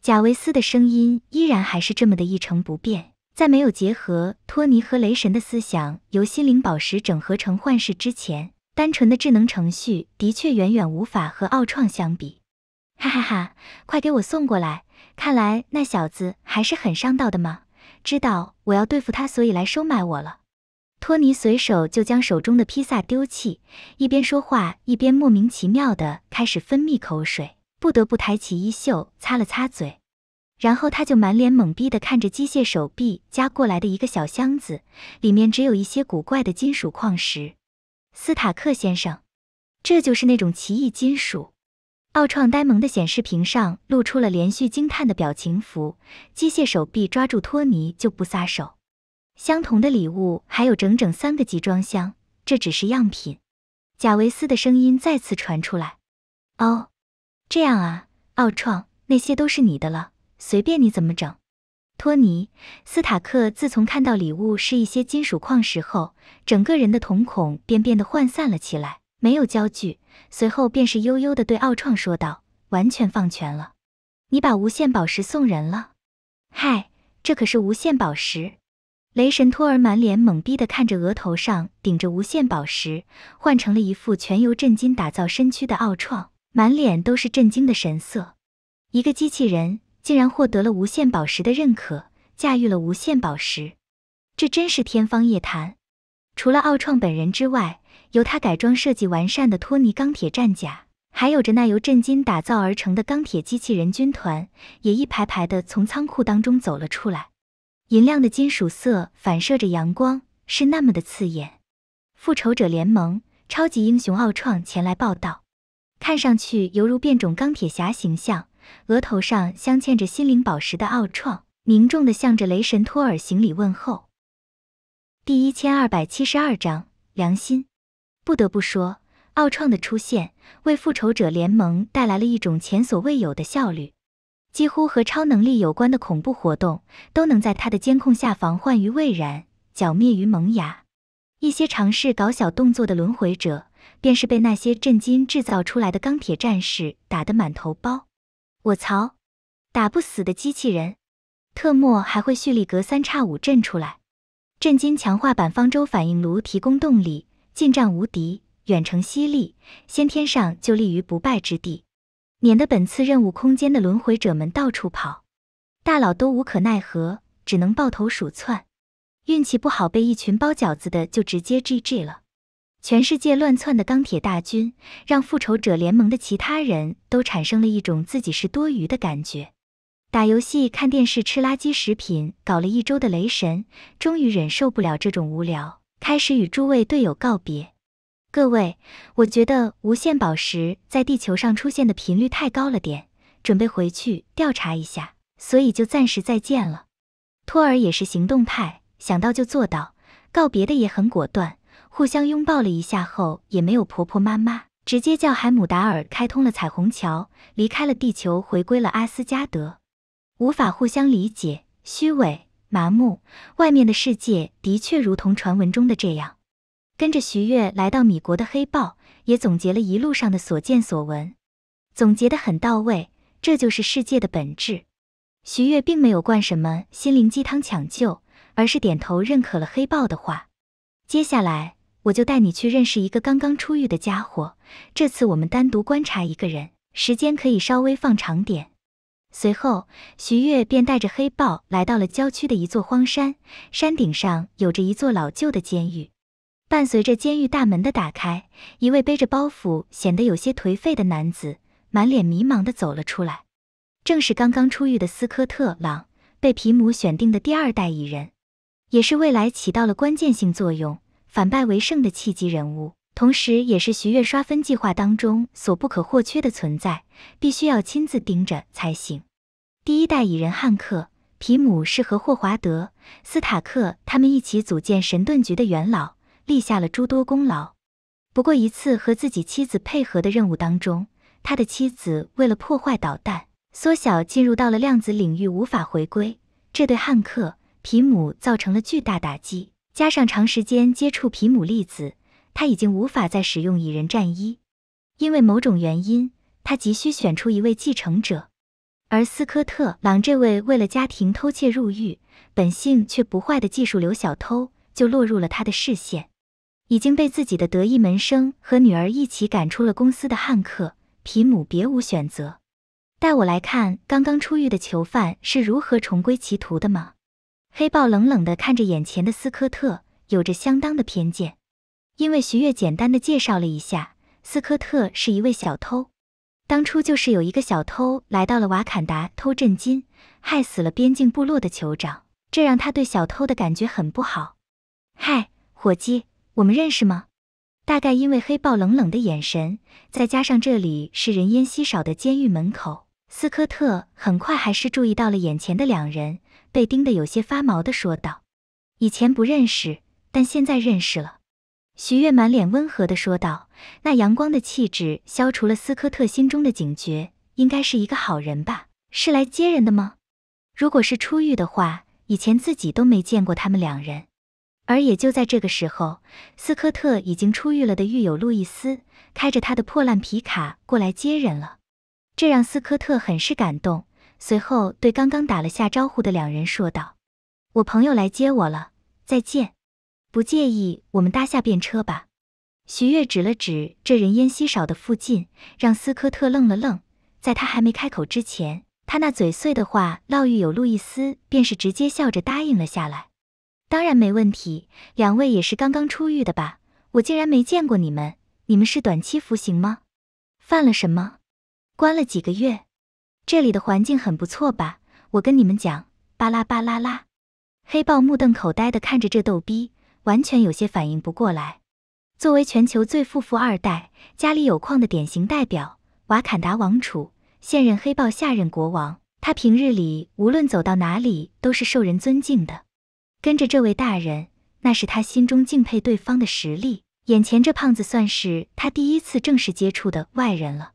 贾维斯的声音依然还是这么的一成不变。在没有结合托尼和雷神的思想，由心灵宝石整合成幻视之前，单纯的智能程序的确远远无法和奥创相比。哈哈哈！快给我送过来！看来那小子还是很上道的嘛，知道我要对付他，所以来收买我了。托尼随手就将手中的披萨丢弃，一边说话一边莫名其妙的开始分泌口水，不得不抬起衣袖擦了擦嘴。然后他就满脸懵逼的看着机械手臂夹过来的一个小箱子，里面只有一些古怪的金属矿石。斯塔克先生，这就是那种奇异金属。奥创呆萌的显示屏上露出了连续惊叹的表情符，机械手臂抓住托尼就不撒手。相同的礼物还有整整三个集装箱，这只是样品。贾维斯的声音再次传出来：“哦，这样啊，奥创，那些都是你的了，随便你怎么整。”托尼斯塔克自从看到礼物是一些金属矿石后，整个人的瞳孔便变得涣散了起来，没有焦距。随后便是悠悠地对奥创说道：“完全放权了，你把无限宝石送人了？嗨，这可是无限宝石！”雷神托尔满脸懵逼地看着额头上顶着无限宝石，换成了一副全由震惊打造身躯的奥创，满脸都是震惊的神色。一个机器人竟然获得了无限宝石的认可，驾驭了无限宝石，这真是天方夜谭。除了奥创本人之外。由他改装设计完善的托尼钢铁战甲，还有着那由震金打造而成的钢铁机器人军团，也一排排的从仓库当中走了出来，银亮的金属色反射着阳光，是那么的刺眼。复仇者联盟超级英雄奥创前来报道，看上去犹如变种钢铁侠形象，额头上镶嵌着心灵宝石的奥创，凝重的向着雷神托尔行礼问候。第一千二百七十二章良心。不得不说，奥创的出现为复仇者联盟带来了一种前所未有的效率。几乎和超能力有关的恐怖活动，都能在他的监控下防患于未然，剿灭于萌芽。一些尝试搞小动作的轮回者，便是被那些震惊制造出来的钢铁战士打得满头包。我操！打不死的机器人，特莫还会蓄力隔三差五震出来。震惊强化版方舟反应炉提供动力。近战无敌，远程犀利，先天上就立于不败之地，免得本次任务空间的轮回者们到处跑，大佬都无可奈何，只能抱头鼠窜。运气不好被一群包饺子的就直接 GG 了。全世界乱窜的钢铁大军，让复仇者联盟的其他人都产生了一种自己是多余的感觉。打游戏、看电视、吃垃圾食品，搞了一周的雷神，终于忍受不了这种无聊。开始与诸位队友告别，各位，我觉得无限宝石在地球上出现的频率太高了点，准备回去调查一下，所以就暂时再见了。托尔也是行动派，想到就做到，告别的也很果断，互相拥抱了一下后，也没有婆婆妈妈，直接叫海姆达尔开通了彩虹桥，离开了地球，回归了阿斯加德。无法互相理解，虚伪。麻木，外面的世界的确如同传闻中的这样。跟着徐悦来到米国的黑豹也总结了一路上的所见所闻，总结的很到位。这就是世界的本质。徐月并没有灌什么心灵鸡汤抢救，而是点头认可了黑豹的话。接下来，我就带你去认识一个刚刚出狱的家伙。这次我们单独观察一个人，时间可以稍微放长点。随后，徐悦便带着黑豹来到了郊区的一座荒山，山顶上有着一座老旧的监狱。伴随着监狱大门的打开，一位背着包袱、显得有些颓废的男子，满脸迷茫的走了出来，正是刚刚出狱的斯科特·朗，被皮姆选定的第二代蚁人，也是未来起到了关键性作用、反败为胜的契机人物。同时，也是徐越刷分计划当中所不可或缺的存在，必须要亲自盯着才行。第一代蚁人汉克·皮姆是和霍华德·斯塔克他们一起组建神盾局的元老，立下了诸多功劳。不过，一次和自己妻子配合的任务当中，他的妻子为了破坏导弹，缩小进入到了量子领域，无法回归，这对汉克·皮姆造成了巨大打击。加上长时间接触皮姆粒子。他已经无法再使用蚁人战衣，因为某种原因，他急需选出一位继承者。而斯科特朗这位为了家庭偷窃入狱、本性却不坏的技术流小偷，就落入了他的视线。已经被自己的得意门生和女儿一起赶出了公司的汉克·皮姆别无选择。带我来看刚刚出狱的囚犯是如何重归歧途的吗？黑豹冷冷地看着眼前的斯科特，有着相当的偏见。因为徐悦简单的介绍了一下，斯科特是一位小偷，当初就是有一个小偷来到了瓦坎达偷镇金，害死了边境部落的酋长，这让他对小偷的感觉很不好。嗨，伙计，我们认识吗？大概因为黑豹冷冷的眼神，再加上这里是人烟稀少的监狱门口，斯科特很快还是注意到了眼前的两人，被盯得有些发毛的说道：“以前不认识，但现在认识了。”徐月满脸温和地说道：“那阳光的气质消除了斯科特心中的警觉，应该是一个好人吧？是来接人的吗？如果是出狱的话，以前自己都没见过他们两人。”而也就在这个时候，斯科特已经出狱了的狱友路易斯开着他的破烂皮卡过来接人了，这让斯科特很是感动。随后对刚刚打了下招呼的两人说道：“我朋友来接我了，再见。”不介意我们搭下便车吧？徐悦指了指这人烟稀少的附近，让斯科特愣了愣。在他还没开口之前，他那嘴碎的话烙玉有路易斯便是直接笑着答应了下来。当然没问题，两位也是刚刚出狱的吧？我竟然没见过你们，你们是短期服刑吗？犯了什么？关了几个月？这里的环境很不错吧？我跟你们讲，巴拉巴拉拉。黑豹目瞪口呆地看着这逗逼。完全有些反应不过来。作为全球最富富二代，家里有矿的典型代表，瓦坎达王储，现任黑豹下任国王，他平日里无论走到哪里都是受人尊敬的。跟着这位大人，那是他心中敬佩对方的实力。眼前这胖子算是他第一次正式接触的外人了。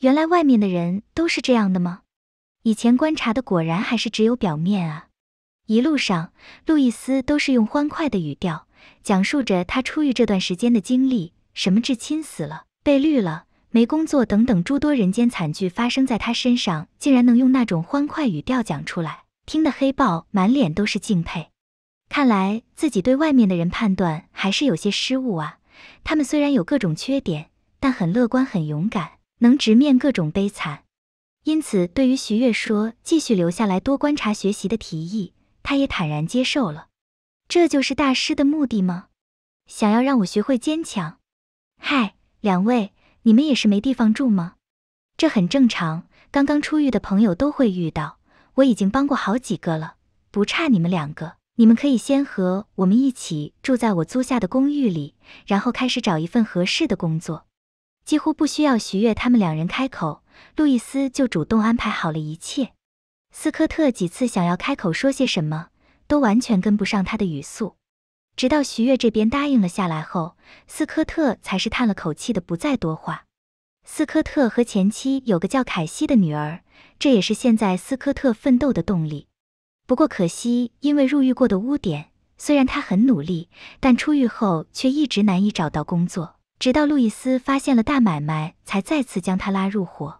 原来外面的人都是这样的吗？以前观察的果然还是只有表面啊。一路上，路易斯都是用欢快的语调讲述着他出狱这段时间的经历，什么至亲死了、被绿了、没工作等等诸多人间惨剧发生在他身上，竟然能用那种欢快语调讲出来，听得黑豹满脸都是敬佩。看来自己对外面的人判断还是有些失误啊。他们虽然有各种缺点，但很乐观、很勇敢，能直面各种悲惨。因此，对于徐月说继续留下来多观察学习的提议，他也坦然接受了，这就是大师的目的吗？想要让我学会坚强？嗨，两位，你们也是没地方住吗？这很正常，刚刚出狱的朋友都会遇到，我已经帮过好几个了，不差你们两个。你们可以先和我们一起住在我租下的公寓里，然后开始找一份合适的工作。几乎不需要徐悦他们两人开口，路易斯就主动安排好了一切。斯科特几次想要开口说些什么，都完全跟不上他的语速。直到徐悦这边答应了下来后，斯科特才是叹了口气的，不再多话。斯科特和前妻有个叫凯西的女儿，这也是现在斯科特奋斗的动力。不过可惜，因为入狱过的污点，虽然他很努力，但出狱后却一直难以找到工作。直到路易斯发现了大买卖，才再次将他拉入伙。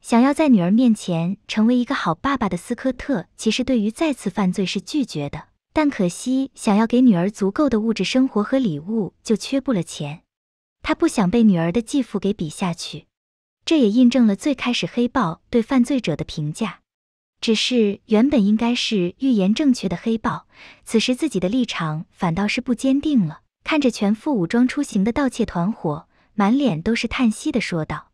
想要在女儿面前成为一个好爸爸的斯科特，其实对于再次犯罪是拒绝的。但可惜，想要给女儿足够的物质生活和礼物，就缺不了钱。他不想被女儿的继父给比下去。这也印证了最开始黑豹对犯罪者的评价。只是原本应该是预言正确的黑豹，此时自己的立场反倒是不坚定了。看着全副武装出行的盗窃团伙，满脸都是叹息的说道。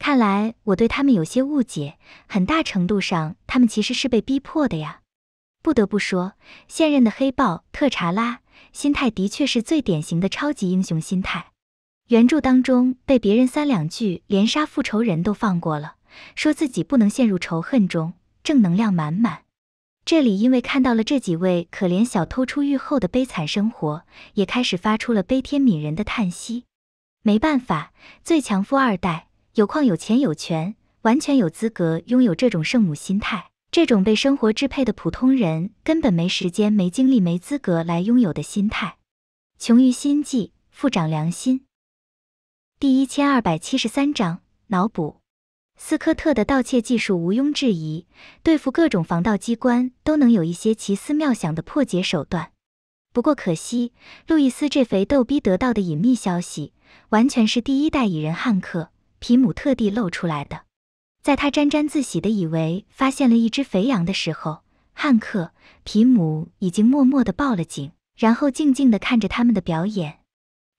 看来我对他们有些误解，很大程度上他们其实是被逼迫的呀。不得不说，现任的黑豹特查拉心态的确是最典型的超级英雄心态。原著当中被别人三两句连杀复仇人都放过了，说自己不能陷入仇恨中，正能量满满。这里因为看到了这几位可怜小偷出狱后的悲惨生活，也开始发出了悲天悯人的叹息。没办法，最强富二代。有矿有钱有权，完全有资格拥有这种圣母心态，这种被生活支配的普通人根本没时间、没精力、没资格来拥有的心态。穷于心计，富长良心。第一千二百七十三章脑补。斯科特的盗窃技术毋庸置疑，对付各种防盗机关都能有一些奇思妙想的破解手段。不过可惜，路易斯这肥逗逼得到的隐秘消息，完全是第一代蚁人汉克。皮姆特地露出来的，在他沾沾自喜的以为发现了一只肥羊的时候，汉克、皮姆已经默默的报了警，然后静静的看着他们的表演。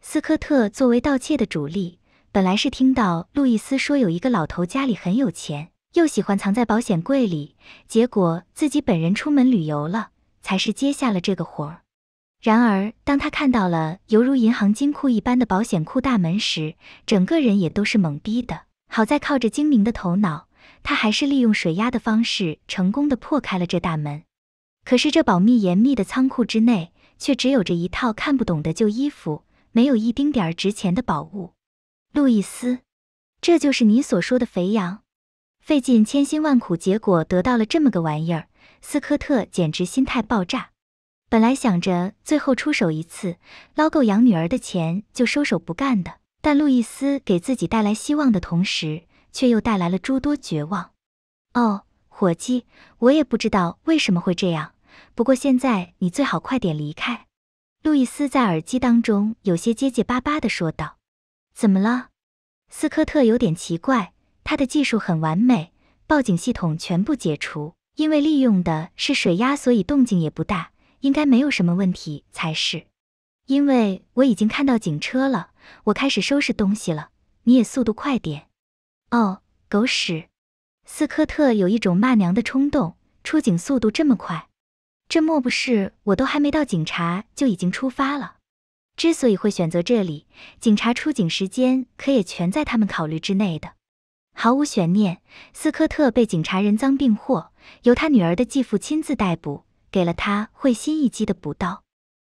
斯科特作为盗窃的主力，本来是听到路易斯说有一个老头家里很有钱，又喜欢藏在保险柜里，结果自己本人出门旅游了，才是接下了这个活儿。然而，当他看到了犹如银行金库一般的保险库大门时，整个人也都是懵逼的。好在靠着精明的头脑，他还是利用水压的方式，成功的破开了这大门。可是，这保密严密的仓库之内，却只有着一套看不懂的旧衣服，没有一丁点儿值钱的宝物。路易斯，这就是你所说的“肥羊”，费尽千辛万苦，结果得到了这么个玩意儿。斯科特简直心态爆炸。本来想着最后出手一次，捞够养女儿的钱就收手不干的，但路易斯给自己带来希望的同时，却又带来了诸多绝望。哦，伙计，我也不知道为什么会这样。不过现在你最好快点离开。路易斯在耳机当中有些结结巴巴地说道：“怎么了？”斯科特有点奇怪，他的技术很完美，报警系统全部解除，因为利用的是水压，所以动静也不大。应该没有什么问题才是，因为我已经看到警车了。我开始收拾东西了，你也速度快点。哦，狗屎！斯科特有一种骂娘的冲动。出警速度这么快，这莫不是我都还没到警察就已经出发了？之所以会选择这里，警察出警时间可也全在他们考虑之内的。毫无悬念，斯科特被警察人赃并获，由他女儿的继父亲自逮捕。给了他会心一击的补刀。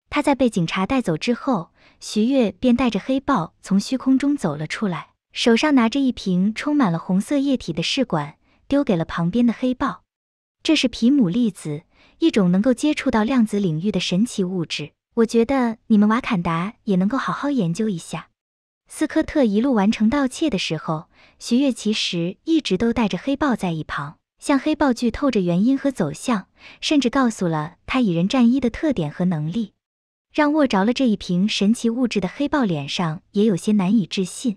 他在被警察带走之后，徐悦便带着黑豹从虚空中走了出来，手上拿着一瓶充满了红色液体的试管，丢给了旁边的黑豹。这是皮姆粒子，一种能够接触到量子领域的神奇物质。我觉得你们瓦坎达也能够好好研究一下。斯科特一路完成盗窃的时候，徐悦其实一直都带着黑豹在一旁。向黑豹剧透着原因和走向，甚至告诉了他蚁人战衣的特点和能力，让握着了这一瓶神奇物质的黑豹脸上也有些难以置信。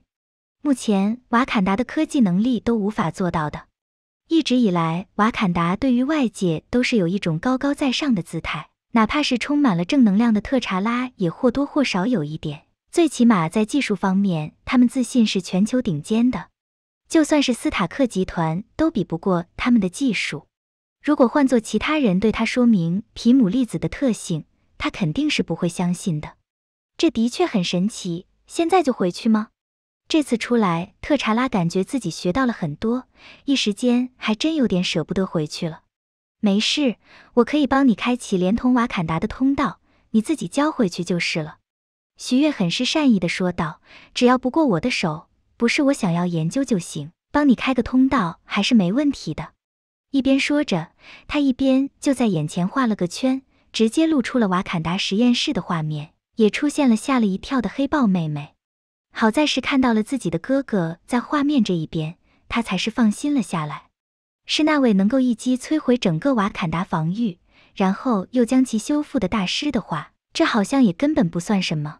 目前瓦坎达的科技能力都无法做到的。一直以来，瓦坎达对于外界都是有一种高高在上的姿态，哪怕是充满了正能量的特查拉，也或多或少有一点。最起码在技术方面，他们自信是全球顶尖的。就算是斯塔克集团都比不过他们的技术。如果换做其他人对他说明皮姆粒子的特性，他肯定是不会相信的。这的确很神奇。现在就回去吗？这次出来，特查拉感觉自己学到了很多，一时间还真有点舍不得回去了。没事，我可以帮你开启连同瓦坎达的通道，你自己交回去就是了。徐月很是善意的说道：“只要不过我的手。”不是我想要研究就行，帮你开个通道还是没问题的。一边说着，他一边就在眼前画了个圈，直接露出了瓦坎达实验室的画面，也出现了吓了一跳的黑豹妹妹。好在是看到了自己的哥哥在画面这一边，他才是放心了下来。是那位能够一击摧毁整个瓦坎达防御，然后又将其修复的大师的话，这好像也根本不算什么。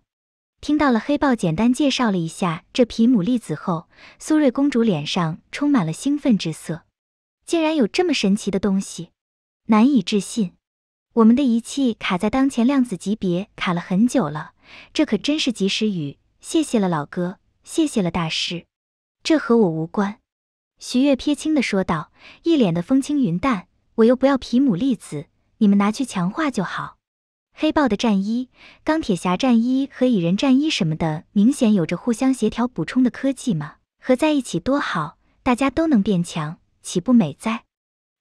听到了黑豹简单介绍了一下这皮姆粒子后，苏瑞公主脸上充满了兴奋之色，竟然有这么神奇的东西，难以置信！我们的仪器卡在当前量子级别卡了很久了，这可真是及时雨，谢谢了老哥，谢谢了大师。这和我无关。”徐悦撇清的说道，一脸的风轻云淡，我又不要皮姆粒子，你们拿去强化就好。黑豹的战衣、钢铁侠战衣和蚁人战衣什么的，明显有着互相协调补充的科技嘛，合在一起多好，大家都能变强，岂不美哉？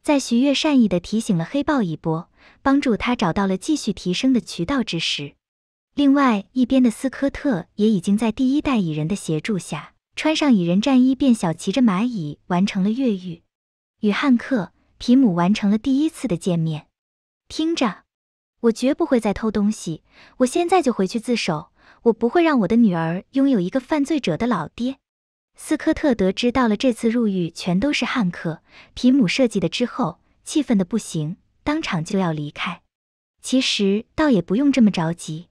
在徐悦善意的提醒了黑豹一波，帮助他找到了继续提升的渠道之时，另外一边的斯科特也已经在第一代蚁人的协助下，穿上蚁人战衣变小，骑着蚂蚁完成了越狱，与汉克、皮姆完成了第一次的见面。听着。我绝不会再偷东西，我现在就回去自首。我不会让我的女儿拥有一个犯罪者的老爹。斯科特得知到了这次入狱全都是汉克皮姆设计的之后，气愤的不行，当场就要离开。其实倒也不用这么着急。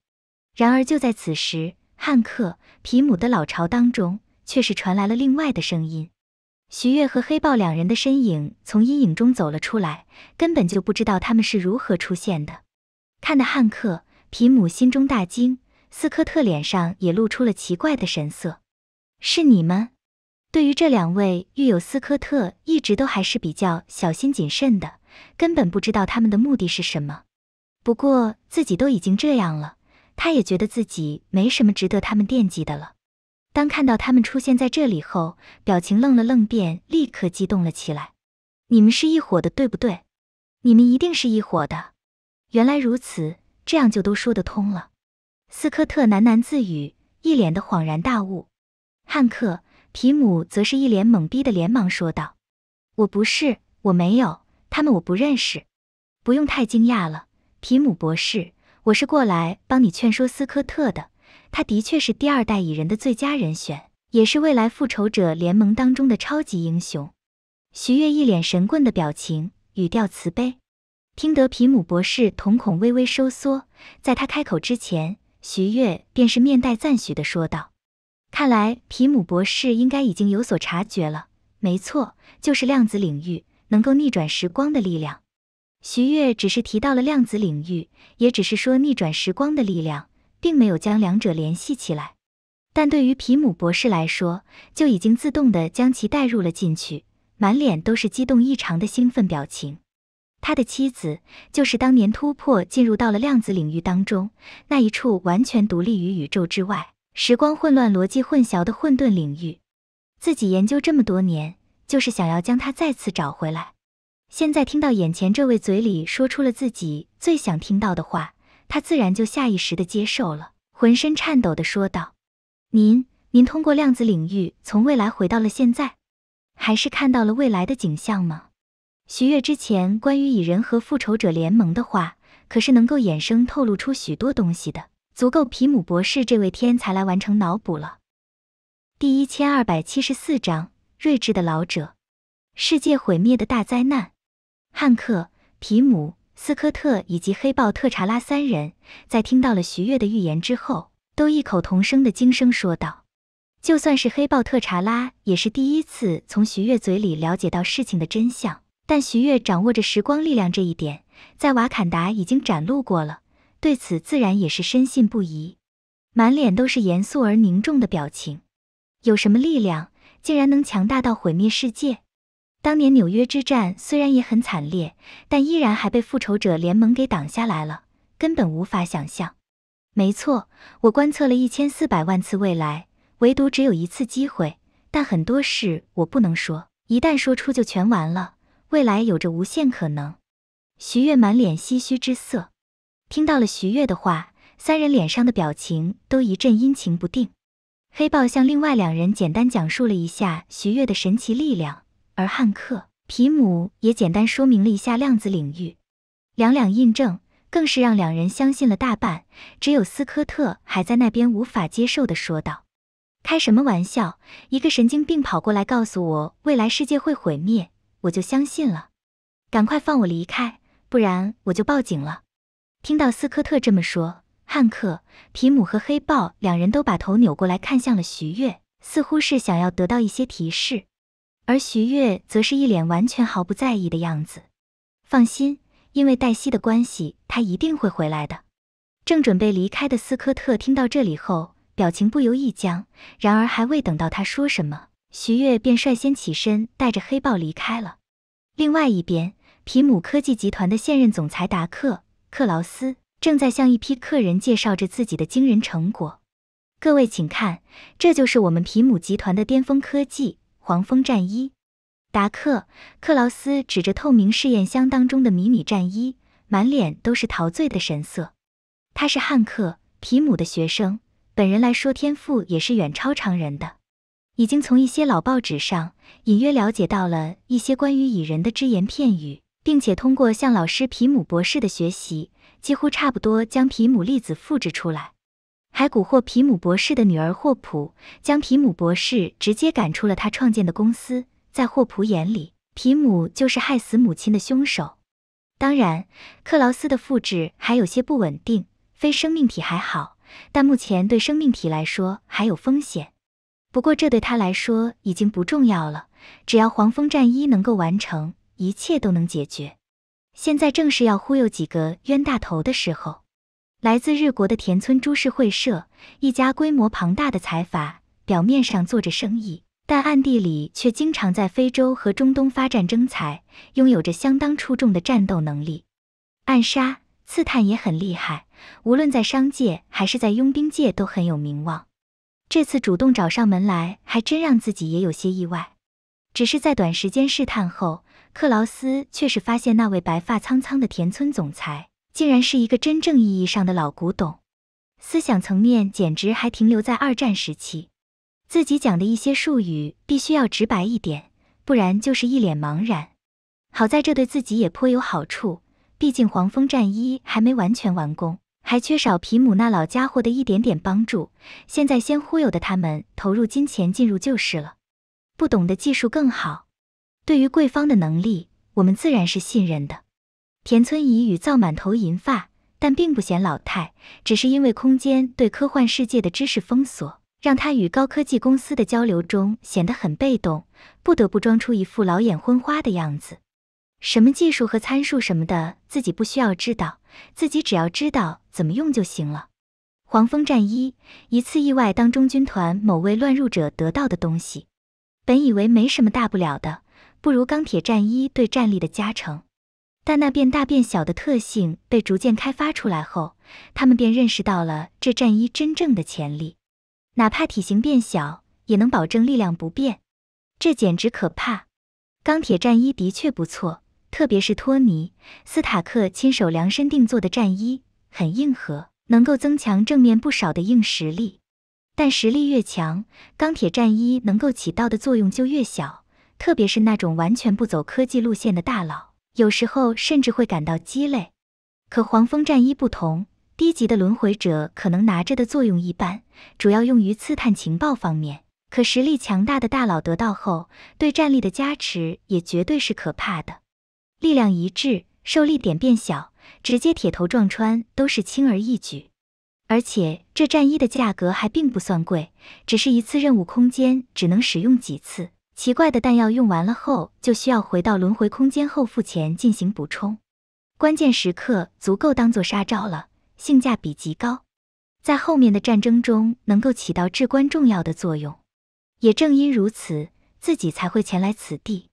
然而就在此时，汉克皮姆的老巢当中却是传来了另外的声音。徐悦和黑豹两人的身影从阴影中走了出来，根本就不知道他们是如何出现的。看的汉克皮姆心中大惊，斯科特脸上也露出了奇怪的神色。是你们？对于这两位狱友，斯科特一直都还是比较小心谨慎的，根本不知道他们的目的是什么。不过自己都已经这样了，他也觉得自己没什么值得他们惦记的了。当看到他们出现在这里后，表情愣了愣，便立刻激动了起来。你们是一伙的，对不对？你们一定是一伙的。原来如此，这样就都说得通了。斯科特喃喃自语，一脸的恍然大悟。汉克·皮姆则是一脸懵逼的，连忙说道：“我不是，我没有他们，我不认识。不用太惊讶了，皮姆博士，我是过来帮你劝说斯科特的。他的确是第二代蚁人的最佳人选，也是未来复仇者联盟当中的超级英雄。”徐悦一脸神棍的表情，语调慈悲。听得皮姆博士瞳孔微微收缩，在他开口之前，徐悦便是面带赞许的说道：“看来皮姆博士应该已经有所察觉了。没错，就是量子领域能够逆转时光的力量。”徐悦只是提到了量子领域，也只是说逆转时光的力量，并没有将两者联系起来。但对于皮姆博士来说，就已经自动的将其带入了进去，满脸都是激动异常的兴奋表情。他的妻子就是当年突破进入到了量子领域当中那一处完全独立于宇宙之外、时光混乱、逻辑混淆的混沌领域，自己研究这么多年，就是想要将他再次找回来。现在听到眼前这位嘴里说出了自己最想听到的话，他自然就下意识的接受了，浑身颤抖的说道：“您，您通过量子领域从未来回到了现在，还是看到了未来的景象吗？”徐悦之前关于蚁人和复仇者联盟的话，可是能够衍生透露出许多东西的，足够皮姆博士这位天才来完成脑补了。第一千二百七十四章，睿智的老者，世界毁灭的大灾难。汉克、皮姆、斯科特以及黑豹特查拉三人在听到了徐月的预言之后，都异口同声的惊声说道：“就算是黑豹特查拉，也是第一次从徐月嘴里了解到事情的真相。”但徐月掌握着时光力量这一点，在瓦坎达已经展露过了，对此自然也是深信不疑，满脸都是严肃而凝重的表情。有什么力量竟然能强大到毁灭世界？当年纽约之战虽然也很惨烈，但依然还被复仇者联盟给挡下来了，根本无法想象。没错，我观测了一千四百万次未来，唯独只有一次机会。但很多事我不能说，一旦说出就全完了。未来有着无限可能，徐月满脸唏嘘之色。听到了徐月的话，三人脸上的表情都一阵阴晴不定。黑豹向另外两人简单讲述了一下徐月的神奇力量，而汉克、皮姆也简单说明了一下量子领域。两两印证，更是让两人相信了大半。只有斯科特还在那边无法接受的说道：“开什么玩笑？一个神经病跑过来告诉我未来世界会毁灭。”我就相信了，赶快放我离开，不然我就报警了。听到斯科特这么说，汉克、皮姆和黑豹两人都把头扭过来看向了徐悦，似乎是想要得到一些提示。而徐悦则是一脸完全毫不在意的样子。放心，因为黛西的关系，他一定会回来的。正准备离开的斯科特听到这里后，表情不由一僵。然而，还未等到他说什么。徐悦便率先起身，带着黑豹离开了。另外一边，皮姆科技集团的现任总裁达克·克劳斯正在向一批客人介绍着自己的惊人成果。各位，请看，这就是我们皮姆集团的巅峰科技——黄蜂战衣。达克·克劳斯指着透明试验箱当中的迷你战衣，满脸都是陶醉的神色。他是汉克·皮姆的学生，本人来说，天赋也是远超常人的。已经从一些老报纸上隐约了解到了一些关于蚁人的只言片语，并且通过向老师皮姆博士的学习，几乎差不多将皮姆粒子复制出来，还蛊惑皮姆博士的女儿霍普，将皮姆博士直接赶出了他创建的公司。在霍普眼里，皮姆就是害死母亲的凶手。当然，克劳斯的复制还有些不稳定，非生命体还好，但目前对生命体来说还有风险。不过这对他来说已经不重要了，只要黄蜂战衣能够完成，一切都能解决。现在正是要忽悠几个冤大头的时候。来自日国的田村株式会社，一家规模庞大的财阀，表面上做着生意，但暗地里却经常在非洲和中东发战争财，拥有着相当出众的战斗能力，暗杀、刺探也很厉害，无论在商界还是在佣兵界都很有名望。这次主动找上门来，还真让自己也有些意外。只是在短时间试探后，克劳斯却是发现那位白发苍苍的田村总裁，竟然是一个真正意义上的老古董，思想层面简直还停留在二战时期。自己讲的一些术语必须要直白一点，不然就是一脸茫然。好在这对自己也颇有好处，毕竟黄蜂战衣还没完全完工。还缺少皮姆那老家伙的一点点帮助，现在先忽悠的他们投入金钱进入就是了。不懂的技术更好。对于贵方的能力，我们自然是信任的。田村乙与造满头银发，但并不显老态，只是因为空间对科幻世界的知识封锁，让他与高科技公司的交流中显得很被动，不得不装出一副老眼昏花的样子。什么技术和参数什么的，自己不需要知道，自己只要知道。怎么用就行了。黄蜂战衣一次意外，当中军团某位乱入者得到的东西，本以为没什么大不了的，不如钢铁战衣对战力的加成。但那变大变小的特性被逐渐开发出来后，他们便认识到了这战衣真正的潜力。哪怕体型变小，也能保证力量不变，这简直可怕。钢铁战衣的确不错，特别是托尼·斯塔克亲手量身定做的战衣。很硬核，能够增强正面不少的硬实力，但实力越强，钢铁战衣能够起到的作用就越小。特别是那种完全不走科技路线的大佬，有时候甚至会感到鸡肋。可黄蜂战衣不同，低级的轮回者可能拿着的作用一般，主要用于刺探情报方面。可实力强大的大佬得到后，对战力的加持也绝对是可怕的，力量一致，受力点变小。直接铁头撞穿都是轻而易举，而且这战衣的价格还并不算贵，只是一次任务空间只能使用几次。奇怪的弹药用完了后，就需要回到轮回空间后付钱进行补充。关键时刻足够当做杀招了，性价比极高，在后面的战争中能够起到至关重要的作用。也正因如此，自己才会前来此地。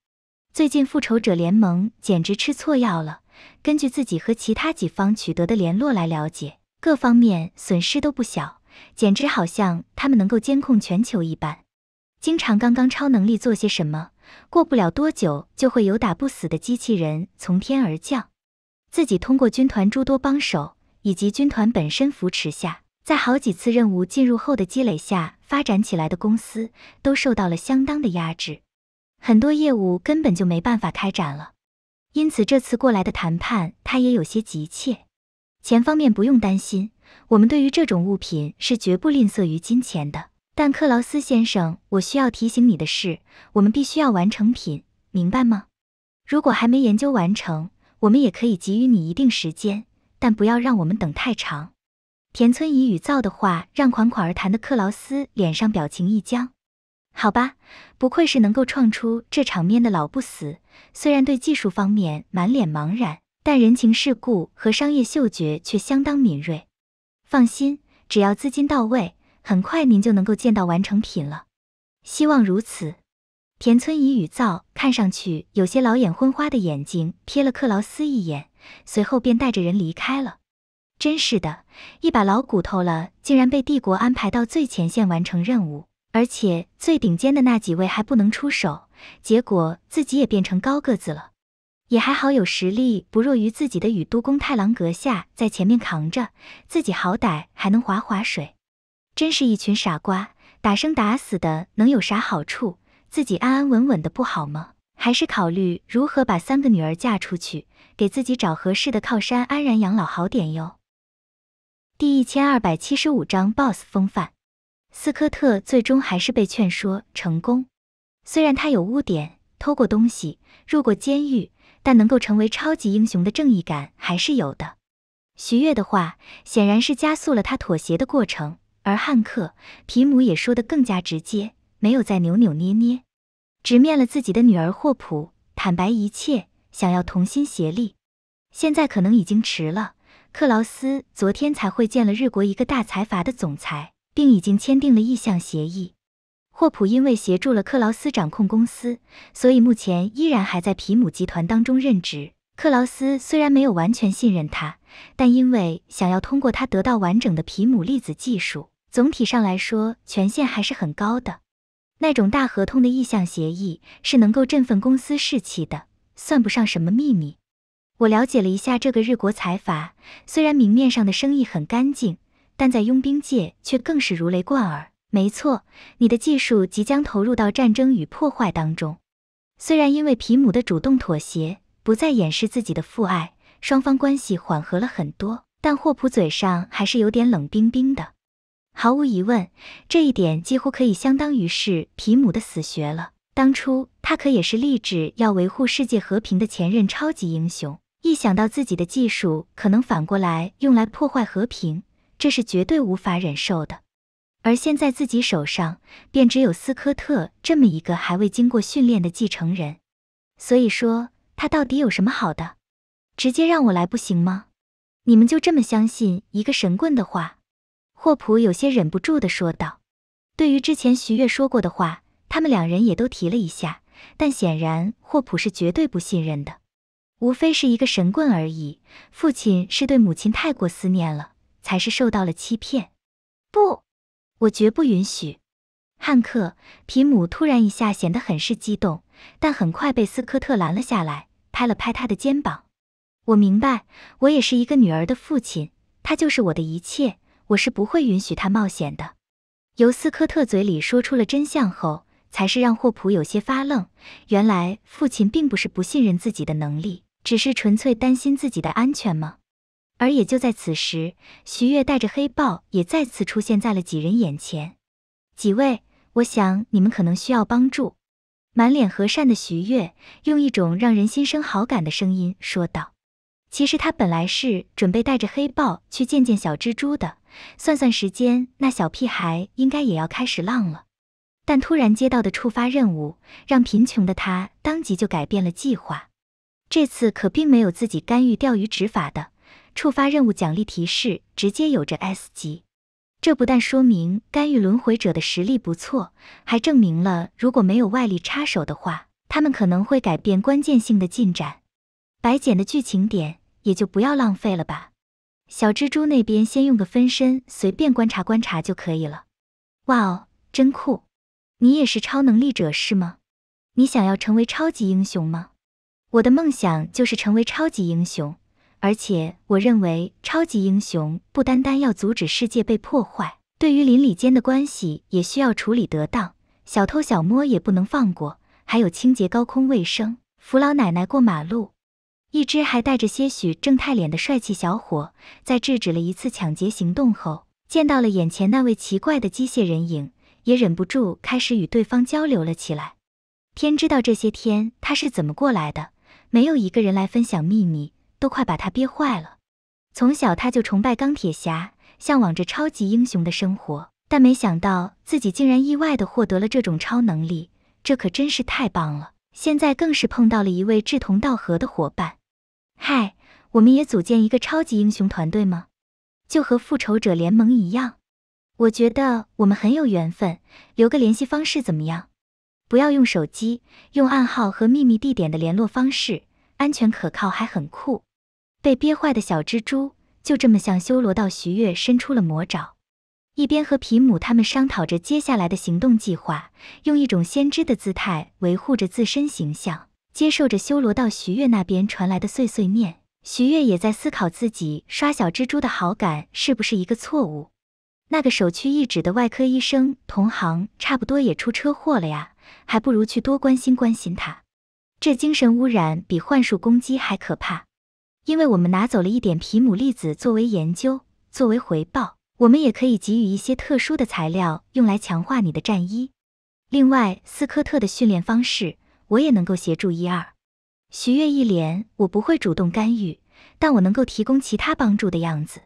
最近复仇者联盟简直吃错药了。根据自己和其他几方取得的联络来了解，各方面损失都不小，简直好像他们能够监控全球一般。经常刚刚超能力做些什么，过不了多久就会有打不死的机器人从天而降。自己通过军团诸多帮手以及军团本身扶持下，在好几次任务进入后的积累下发展起来的公司，都受到了相当的压制，很多业务根本就没办法开展了。因此这次过来的谈判，他也有些急切。钱方面不用担心，我们对于这种物品是绝不吝啬于金钱的。但克劳斯先生，我需要提醒你的是，我们必须要完成品，明白吗？如果还没研究完成，我们也可以给予你一定时间，但不要让我们等太长。田村乙宇造的话让款款而谈的克劳斯脸上表情一僵。好吧，不愧是能够创出这场面的老不死。虽然对技术方面满脸茫然，但人情世故和商业嗅觉却相当敏锐。放心，只要资金到位，很快您就能够见到完成品了。希望如此。田村以羽造看上去有些老眼昏花的眼睛瞥了克劳斯一眼，随后便带着人离开了。真是的，一把老骨头了，竟然被帝国安排到最前线完成任务。而且最顶尖的那几位还不能出手，结果自己也变成高个子了，也还好有实力不弱于自己的宇都宫太郎阁下在前面扛着，自己好歹还能划划水。真是一群傻瓜，打生打死的能有啥好处？自己安安稳稳的不好吗？还是考虑如何把三个女儿嫁出去，给自己找合适的靠山，安然养老好点哟。第一千二百七十五章 Boss 风范。斯科特最终还是被劝说成功，虽然他有污点，偷过东西，入过监狱，但能够成为超级英雄的正义感还是有的。徐悦的话显然是加速了他妥协的过程，而汉克皮姆也说得更加直接，没有再扭扭捏捏，直面了自己的女儿霍普，坦白一切，想要同心协力。现在可能已经迟了，克劳斯昨天才会见了日国一个大财阀的总裁。并已经签订了意向协议。霍普因为协助了克劳斯掌控公司，所以目前依然还在皮姆集团当中任职。克劳斯虽然没有完全信任他，但因为想要通过他得到完整的皮姆粒子技术，总体上来说权限还是很高的。那种大合同的意向协议是能够振奋公司士气的，算不上什么秘密。我了解了一下这个日国财阀，虽然明面上的生意很干净。但在佣兵界却更是如雷贯耳。没错，你的技术即将投入到战争与破坏当中。虽然因为皮姆的主动妥协，不再掩饰自己的父爱，双方关系缓和了很多，但霍普嘴上还是有点冷冰冰的。毫无疑问，这一点几乎可以相当于是皮姆的死穴了。当初他可也是立志要维护世界和平的前任超级英雄，一想到自己的技术可能反过来用来破坏和平，这是绝对无法忍受的，而现在自己手上便只有斯科特这么一个还未经过训练的继承人，所以说他到底有什么好的？直接让我来不行吗？你们就这么相信一个神棍的话？霍普有些忍不住的说道。对于之前徐月说过的话，他们两人也都提了一下，但显然霍普是绝对不信任的，无非是一个神棍而已。父亲是对母亲太过思念了。才是受到了欺骗，不，我绝不允许！汉克皮姆突然一下显得很是激动，但很快被斯科特拦了下来，拍了拍他的肩膀。我明白，我也是一个女儿的父亲，她就是我的一切，我是不会允许她冒险的。由斯科特嘴里说出了真相后，才是让霍普有些发愣。原来父亲并不是不信任自己的能力，只是纯粹担心自己的安全吗？而也就在此时，徐月带着黑豹也再次出现在了几人眼前。几位，我想你们可能需要帮助。满脸和善的徐月用一种让人心生好感的声音说道：“其实他本来是准备带着黑豹去见见小蜘蛛的，算算时间，那小屁孩应该也要开始浪了。但突然接到的触发任务，让贫穷的他当即就改变了计划。这次可并没有自己干预钓鱼执法的。”触发任务奖励提示，直接有着 S 级。这不但说明干预轮回者的实力不错，还证明了如果没有外力插手的话，他们可能会改变关键性的进展。白捡的剧情点也就不要浪费了吧。小蜘蛛那边先用个分身，随便观察观察就可以了。哇哦，真酷！你也是超能力者是吗？你想要成为超级英雄吗？我的梦想就是成为超级英雄。而且我认为，超级英雄不单单要阻止世界被破坏，对于邻里间的关系也需要处理得当，小偷小摸也不能放过，还有清洁高空卫生、扶老奶奶过马路。一只还带着些许正太脸的帅气小伙，在制止了一次抢劫行动后，见到了眼前那位奇怪的机械人影，也忍不住开始与对方交流了起来。天知道这些天他是怎么过来的，没有一个人来分享秘密。都快把他憋坏了。从小他就崇拜钢铁侠，向往着超级英雄的生活，但没想到自己竟然意外的获得了这种超能力，这可真是太棒了！现在更是碰到了一位志同道合的伙伴。嗨，我们也组建一个超级英雄团队吗？就和复仇者联盟一样。我觉得我们很有缘分，留个联系方式怎么样？不要用手机，用暗号和秘密地点的联络方式，安全可靠还很酷。被憋坏的小蜘蛛就这么向修罗道徐悦伸出了魔爪，一边和皮姆他们商讨着接下来的行动计划，用一种先知的姿态维护着自身形象，接受着修罗道徐悦那边传来的碎碎念。徐悦也在思考自己刷小蜘蛛的好感是不是一个错误。那个首屈一指的外科医生同行差不多也出车祸了呀，还不如去多关心关心他。这精神污染比幻术攻击还可怕。因为我们拿走了一点皮姆粒子作为研究，作为回报，我们也可以给予一些特殊的材料用来强化你的战衣。另外，斯科特的训练方式我也能够协助一二。徐月一脸，我不会主动干预，但我能够提供其他帮助的样子。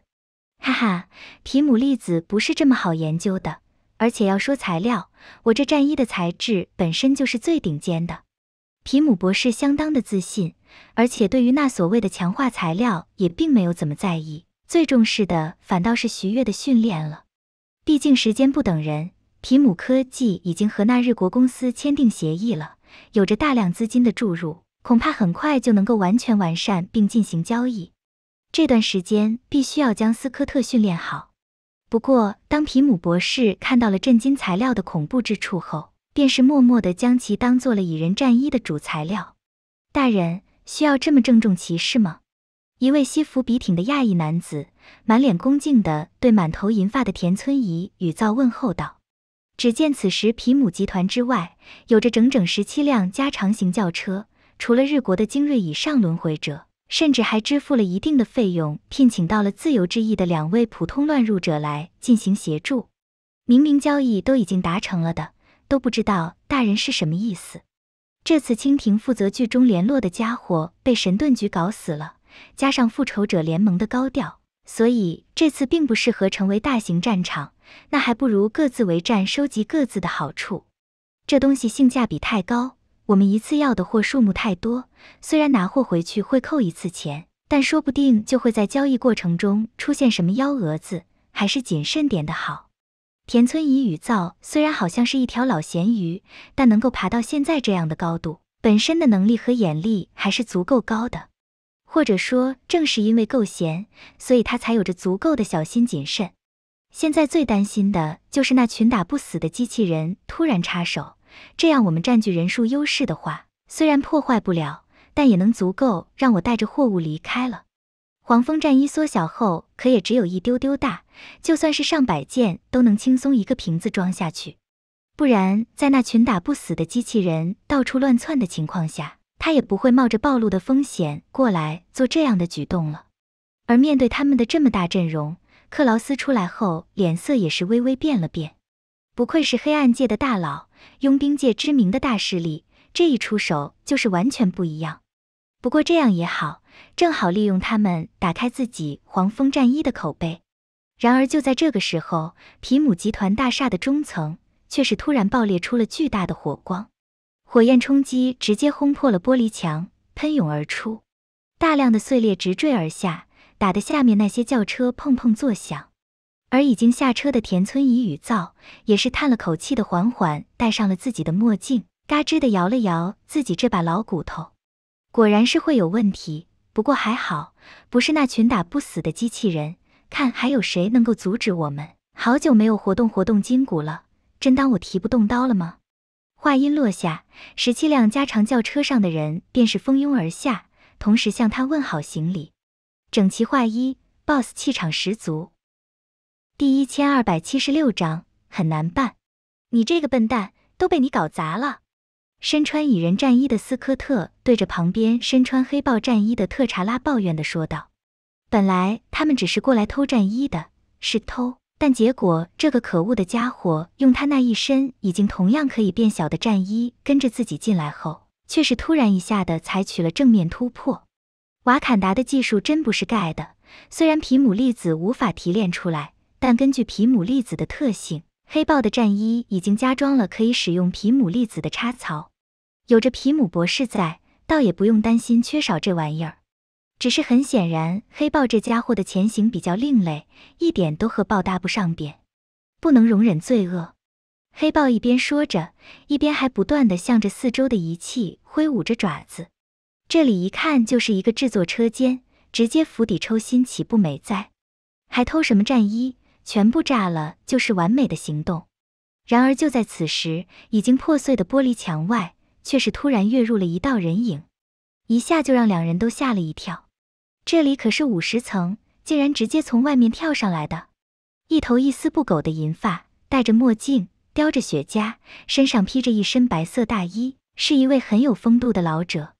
哈哈，皮姆粒子不是这么好研究的，而且要说材料，我这战衣的材质本身就是最顶尖的。皮姆博士相当的自信。而且对于那所谓的强化材料也并没有怎么在意，最重视的反倒是徐悦的训练了。毕竟时间不等人，皮姆科技已经和那日国公司签订协议了，有着大量资金的注入，恐怕很快就能够完全完善并进行交易。这段时间必须要将斯科特训练好。不过当皮姆博士看到了震金材料的恐怖之处后，便是默默的将其当做了蚁人战衣的主材料，大人。需要这么郑重其事吗？一位西服笔挺的亚裔男子满脸恭敬地对满头银发的田村仪语造问候道。只见此时皮姆集团之外，有着整整十七辆加长型轿车。除了日国的精锐以上轮回者，甚至还支付了一定的费用，聘请到了自由之翼的两位普通乱入者来进行协助。明明交易都已经达成了的，都不知道大人是什么意思。这次蜻蜓负责剧中联络的家伙被神盾局搞死了，加上复仇者联盟的高调，所以这次并不适合成为大型战场。那还不如各自为战，收集各自的好处。这东西性价比太高，我们一次要的货数目太多，虽然拿货回去会扣一次钱，但说不定就会在交易过程中出现什么幺蛾子，还是谨慎点的好。田村乙羽造虽然好像是一条老咸鱼，但能够爬到现在这样的高度，本身的能力和眼力还是足够高的。或者说，正是因为够闲，所以他才有着足够的小心谨慎。现在最担心的就是那群打不死的机器人突然插手，这样我们占据人数优势的话，虽然破坏不了，但也能足够让我带着货物离开了。黄蜂战衣缩小后，可也只有一丢丢大，就算是上百件都能轻松一个瓶子装下去。不然，在那群打不死的机器人到处乱窜的情况下，他也不会冒着暴露的风险过来做这样的举动了。而面对他们的这么大阵容，克劳斯出来后脸色也是微微变了变。不愧是黑暗界的大佬，佣兵界知名的大势力，这一出手就是完全不一样。不过这样也好。正好利用他们打开自己黄蜂战衣的口碑。然而就在这个时候，皮姆集团大厦的中层却是突然爆裂出了巨大的火光，火焰冲击直接轰破了玻璃墙，喷涌而出，大量的碎裂直坠而下，打得下面那些轿车砰砰作响。而已经下车的田村乙与造也是叹了口气的，缓缓戴上了自己的墨镜，嘎吱的摇了摇自己这把老骨头，果然是会有问题。不过还好，不是那群打不死的机器人，看还有谁能够阻止我们？好久没有活动活动筋骨了，真当我提不动刀了吗？话音落下，十七辆加长轿车上的人便是蜂拥而下，同时向他问好行礼，整齐划一，BOSS 气场十足。第一千二百七十六章很难办，你这个笨蛋都被你搞砸了。身穿蚁人战衣的斯科特对着旁边身穿黑豹战衣的特查拉抱怨地说道：“本来他们只是过来偷战衣的，是偷。但结果这个可恶的家伙用他那一身已经同样可以变小的战衣跟着自己进来后，却是突然一下的采取了正面突破。瓦坎达的技术真不是盖的。虽然皮姆粒子无法提炼出来，但根据皮姆粒子的特性，黑豹的战衣已经加装了可以使用皮姆粒子的插槽。”有着皮姆博士在，倒也不用担心缺少这玩意儿。只是很显然，黑豹这家伙的潜行比较另类，一点都和豹搭不上边，不能容忍罪恶。黑豹一边说着，一边还不断的向着四周的仪器挥舞着爪子。这里一看就是一个制作车间，直接釜底抽薪，岂不美哉？还偷什么战衣？全部炸了就是完美的行动。然而就在此时，已经破碎的玻璃墙外。却是突然跃入了一道人影，一下就让两人都吓了一跳。这里可是五十层，竟然直接从外面跳上来的。一头一丝不苟的银发，戴着墨镜，叼着雪茄，身上披着一身白色大衣，是一位很有风度的老者。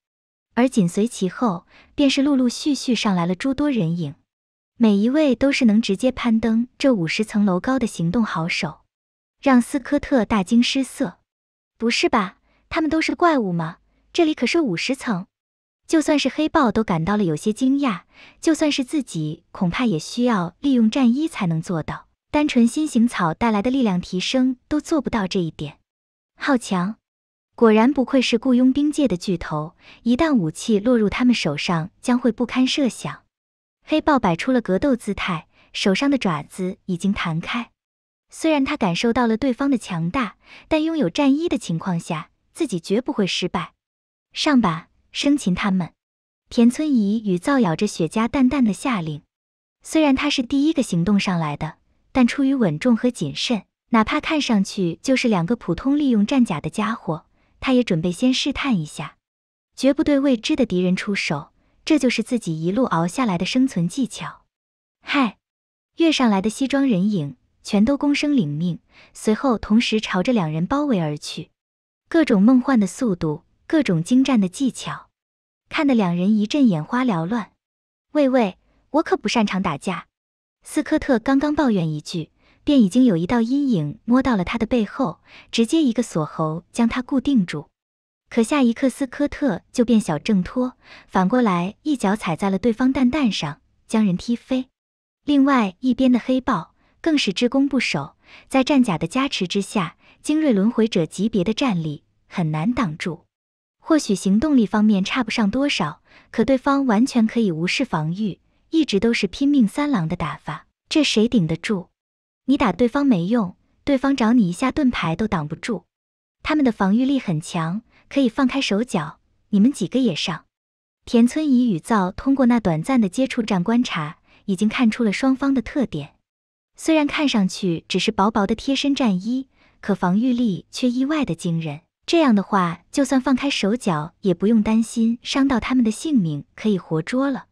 而紧随其后，便是陆陆续续上来了诸多人影，每一位都是能直接攀登这五十层楼高的行动好手，让斯科特大惊失色。不是吧？他们都是怪物吗？这里可是五十层，就算是黑豹都感到了有些惊讶，就算是自己恐怕也需要利用战衣才能做到，单纯新型草带来的力量提升都做不到这一点。好强，果然不愧是雇佣兵界的巨头，一旦武器落入他们手上，将会不堪设想。黑豹摆出了格斗姿态，手上的爪子已经弹开。虽然他感受到了对方的强大，但拥有战衣的情况下。自己绝不会失败，上吧，生擒他们！田村仪与造咬着雪茄，淡淡的下令。虽然他是第一个行动上来的，但出于稳重和谨慎，哪怕看上去就是两个普通利用战甲的家伙，他也准备先试探一下，绝不对未知的敌人出手。这就是自己一路熬下来的生存技巧。嗨！跃上来的西装人影全都躬身领命，随后同时朝着两人包围而去。各种梦幻的速度，各种精湛的技巧，看得两人一阵眼花缭乱。喂喂，我可不擅长打架。斯科特刚刚抱怨一句，便已经有一道阴影摸到了他的背后，直接一个锁喉将他固定住。可下一刻，斯科特就变小挣脱，反过来一脚踩在了对方蛋蛋上，将人踢飞。另外一边的黑豹更是只攻不守，在战甲的加持之下。精锐轮回者级别的战力很难挡住，或许行动力方面差不上多少，可对方完全可以无视防御，一直都是拼命三郎的打法，这谁顶得住？你打对方没用，对方找你一下盾牌都挡不住，他们的防御力很强，可以放开手脚。你们几个也上。田村与宇造通过那短暂的接触战观察，已经看出了双方的特点。虽然看上去只是薄薄的贴身战衣。可防御力却意外的惊人，这样的话，就算放开手脚，也不用担心伤到他们的性命，可以活捉了。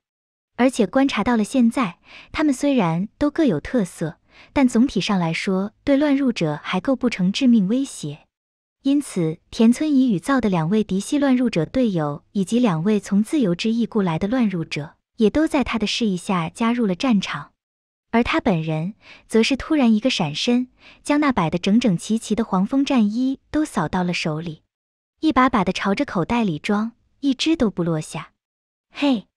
而且观察到了现在，他们虽然都各有特色，但总体上来说，对乱入者还构不成致命威胁。因此，田村乙与造的两位嫡系乱入者队友，以及两位从自由之翼雇来的乱入者，也都在他的示意下加入了战场。而他本人则是突然一个闪身，将那摆得整整齐齐的黄蜂战衣都扫到了手里，一把把的朝着口袋里装，一只都不落下。嘿，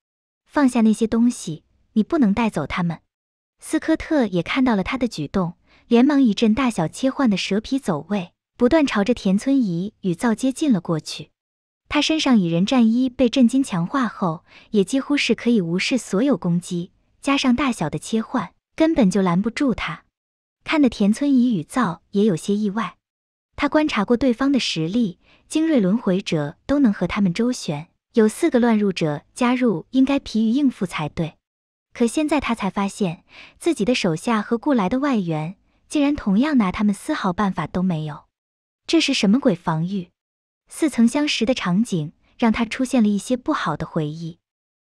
放下那些东西，你不能带走他们。斯科特也看到了他的举动，连忙一阵大小切换的蛇皮走位，不断朝着田村仪与灶街进了过去。他身上蚁人战衣被震惊强化后，也几乎是可以无视所有攻击，加上大小的切换。根本就拦不住他，看得田村乙与造也有些意外。他观察过对方的实力，精锐轮回者都能和他们周旋，有四个乱入者加入，应该疲于应付才对。可现在他才发现，自己的手下和雇来的外援，竟然同样拿他们丝毫办法都没有。这是什么鬼防御？似曾相识的场景，让他出现了一些不好的回忆。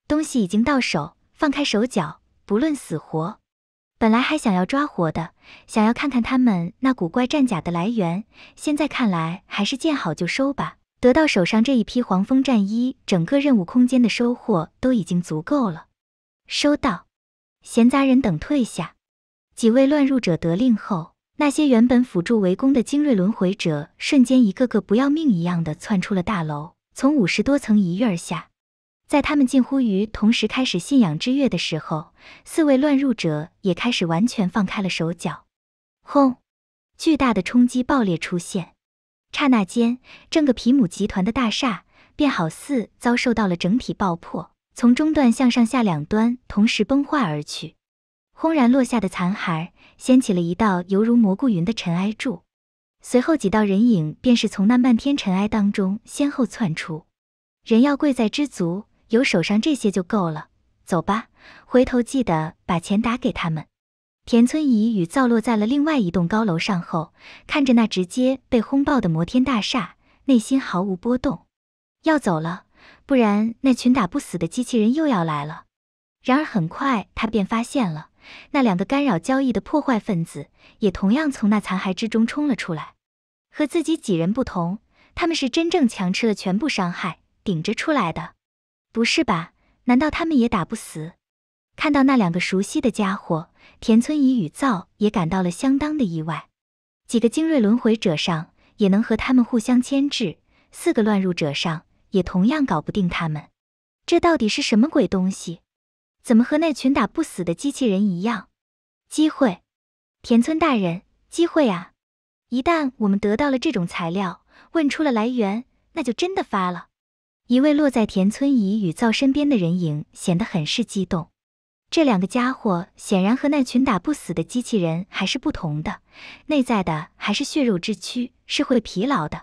东西已经到手，放开手脚，不论死活。本来还想要抓活的，想要看看他们那古怪战甲的来源，现在看来还是见好就收吧。得到手上这一批黄蜂战衣，整个任务空间的收获都已经足够了。收到，闲杂人等退下。几位乱入者得令后，那些原本辅助围攻的精锐轮回者，瞬间一个个不要命一样的窜出了大楼，从五十多层一跃而下。在他们近乎于同时开始信仰之跃的时候，四位乱入者也开始完全放开了手脚。轰！巨大的冲击爆裂出现，刹那间，整个皮姆集团的大厦便好似遭受到了整体爆破，从中段向上下两端同时崩坏而去。轰然落下的残骸掀起了一道犹如蘑菇云的尘埃柱，随后几道人影便是从那漫天尘埃当中先后窜出。人要贵在知足。有手上这些就够了，走吧。回头记得把钱打给他们。田村乙与造落在了另外一栋高楼上后，看着那直接被轰爆的摩天大厦，内心毫无波动。要走了，不然那群打不死的机器人又要来了。然而很快他便发现了，那两个干扰交易的破坏分子也同样从那残骸之中冲了出来。和自己几人不同，他们是真正强吃了全部伤害，顶着出来的。不是吧？难道他们也打不死？看到那两个熟悉的家伙，田村乙与造也感到了相当的意外。几个精锐轮回者上也能和他们互相牵制，四个乱入者上也同样搞不定他们。这到底是什么鬼东西？怎么和那群打不死的机器人一样？机会，田村大人，机会啊！一旦我们得到了这种材料，问出了来源，那就真的发了。一位落在田村乙与造身边的人影显得很是激动。这两个家伙显然和那群打不死的机器人还是不同的，内在的还是血肉之躯，是会疲劳的，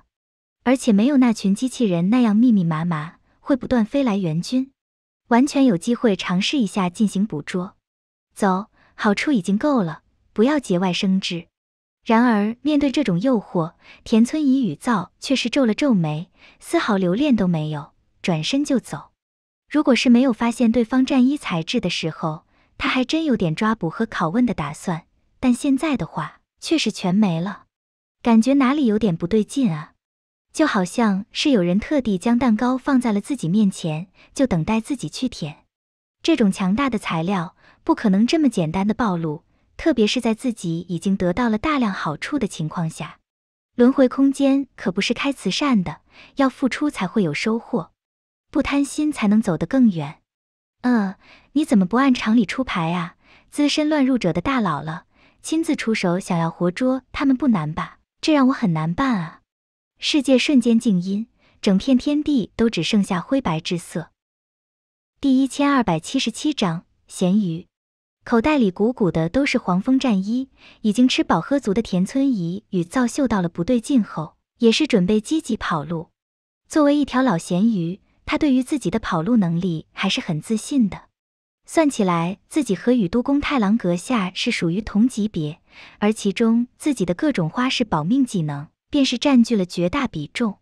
而且没有那群机器人那样密密麻麻，会不断飞来援军，完全有机会尝试一下进行捕捉。走，好处已经够了，不要节外生枝。然而面对这种诱惑，田村乙与造却是皱了皱眉，丝毫留恋都没有。转身就走。如果是没有发现对方战衣材质的时候，他还真有点抓捕和拷问的打算。但现在的话，却是全没了，感觉哪里有点不对劲啊！就好像是有人特地将蛋糕放在了自己面前，就等待自己去舔。这种强大的材料不可能这么简单的暴露，特别是在自己已经得到了大量好处的情况下。轮回空间可不是开慈善的，要付出才会有收获。不贪心才能走得更远。呃，你怎么不按常理出牌啊？资深乱入者的大佬了，亲自出手想要活捉他们不难吧？这让我很难办啊！世界瞬间静音，整片天地都只剩下灰白之色。第一千二百七十七章咸鱼。口袋里鼓鼓的都是黄蜂战衣，已经吃饱喝足的田村仪与造秀到了不对劲后，也是准备积极跑路。作为一条老咸鱼。他对于自己的跑路能力还是很自信的。算起来，自己和宇都宫太郎阁下是属于同级别，而其中自己的各种花式保命技能，便是占据了绝大比重。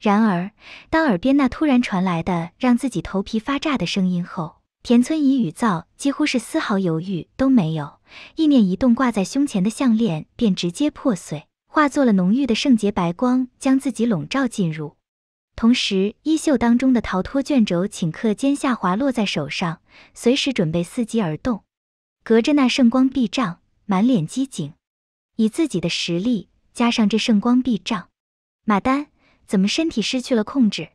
然而，当耳边那突然传来的让自己头皮发炸的声音后，田村一与造几乎是丝毫犹豫都没有，意念一动，挂在胸前的项链便直接破碎，化作了浓郁的圣洁白光，将自己笼罩进入。同时，衣袖当中的逃脱卷轴顷刻间下滑落在手上，随时准备伺机而动。隔着那圣光臂障，满脸机警，以自己的实力加上这圣光臂障，马丹怎么身体失去了控制？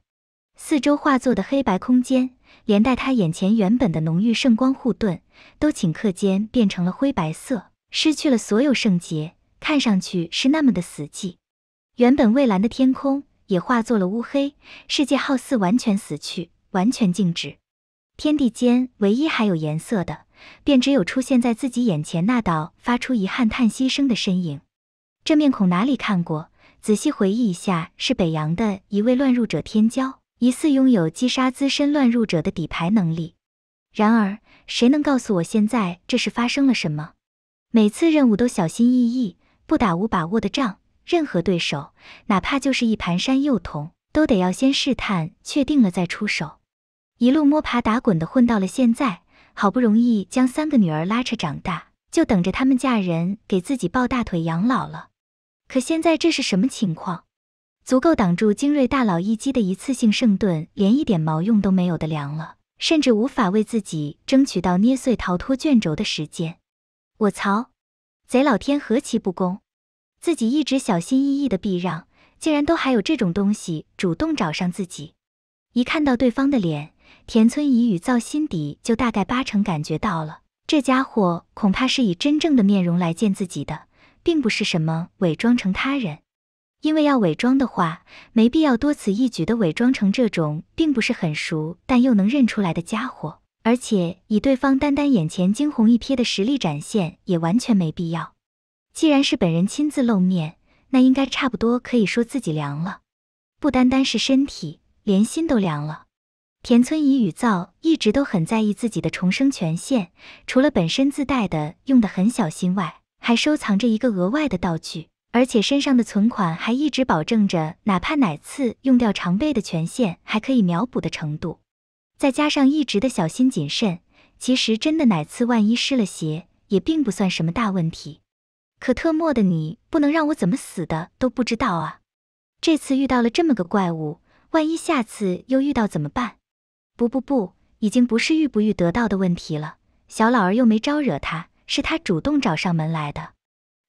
四周化作的黑白空间，连带他眼前原本的浓郁圣光护盾，都顷刻间变成了灰白色，失去了所有圣洁，看上去是那么的死寂。原本蔚蓝的天空。也化作了乌黑，世界好似完全死去，完全静止。天地间唯一还有颜色的，便只有出现在自己眼前那道发出遗憾叹息声的身影。这面孔哪里看过？仔细回忆一下，是北洋的一位乱入者天骄，疑似拥有击杀资深乱入者的底牌能力。然而，谁能告诉我现在这是发生了什么？每次任务都小心翼翼，不打无把握的仗。任何对手，哪怕就是一盘山幼童，都得要先试探，确定了再出手。一路摸爬打滚的混到了现在，好不容易将三个女儿拉扯长大，就等着她们嫁人给自己抱大腿养老了。可现在这是什么情况？足够挡住精锐大佬一击的一次性圣盾，连一点毛用都没有的凉了，甚至无法为自己争取到捏碎逃脱卷轴的时间。我操！贼老天何其不公！自己一直小心翼翼的避让，竟然都还有这种东西主动找上自己。一看到对方的脸，田村乙与造心底就大概八成感觉到了，这家伙恐怕是以真正的面容来见自己的，并不是什么伪装成他人。因为要伪装的话，没必要多此一举的伪装成这种并不是很熟但又能认出来的家伙。而且以对方单单眼前惊鸿一瞥的实力展现，也完全没必要。既然是本人亲自露面，那应该差不多可以说自己凉了，不单单是身体，连心都凉了。田村乙羽造一直都很在意自己的重生权限，除了本身自带的用的很小心外，还收藏着一个额外的道具，而且身上的存款还一直保证着，哪怕哪次用掉常备的权限，还可以秒补的程度。再加上一直的小心谨慎，其实真的哪次万一失了邪，也并不算什么大问题。可特么的，你不能让我怎么死的都不知道啊！这次遇到了这么个怪物，万一下次又遇到怎么办？不不不，已经不是遇不遇得到的问题了。小老儿又没招惹他，是他主动找上门来的。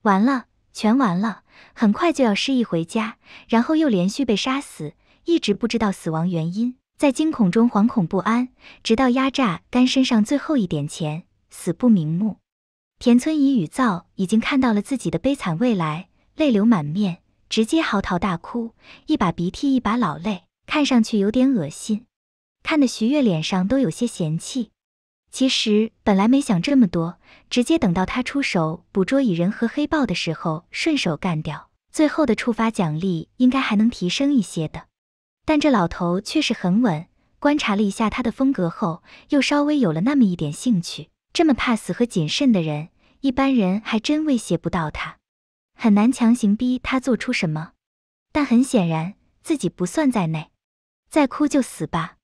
完了，全完了！很快就要失忆回家，然后又连续被杀死，一直不知道死亡原因，在惊恐中惶恐不安，直到压榨干身上最后一点钱，死不瞑目。田村乙与造已经看到了自己的悲惨未来，泪流满面，直接嚎啕大哭，一把鼻涕一把老泪，看上去有点恶心，看的徐悦脸上都有些嫌弃。其实本来没想这么多，直接等到他出手捕捉蚁人和黑豹的时候，顺手干掉，最后的触发奖励应该还能提升一些的。但这老头却是很稳，观察了一下他的风格后，又稍微有了那么一点兴趣。这么怕死和谨慎的人，一般人还真威胁不到他，很难强行逼他做出什么。但很显然自己不算在内。再哭就死吧！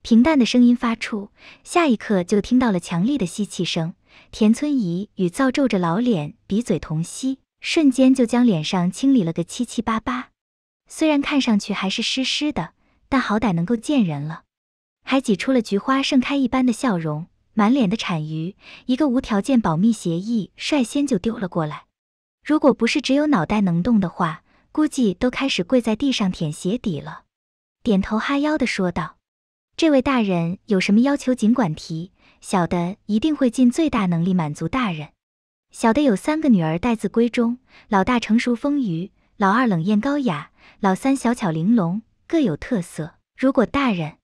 平淡的声音发出，下一刻就听到了强力的吸气声。田村姨与造皱着老脸，鼻嘴同吸，瞬间就将脸上清理了个七七八八。虽然看上去还是湿湿的，但好歹能够见人了，还挤出了菊花盛开一般的笑容。满脸的谄鱼，一个无条件保密协议率先就丢了过来。如果不是只有脑袋能动的话，估计都开始跪在地上舔鞋底了。点头哈腰的说道：“这位大人有什么要求尽管提，小的一定会尽最大能力满足大人。小的有三个女儿，待字闺中，老大成熟丰腴，老二冷艳高雅，老三小巧玲珑，各有特色。如果大人……”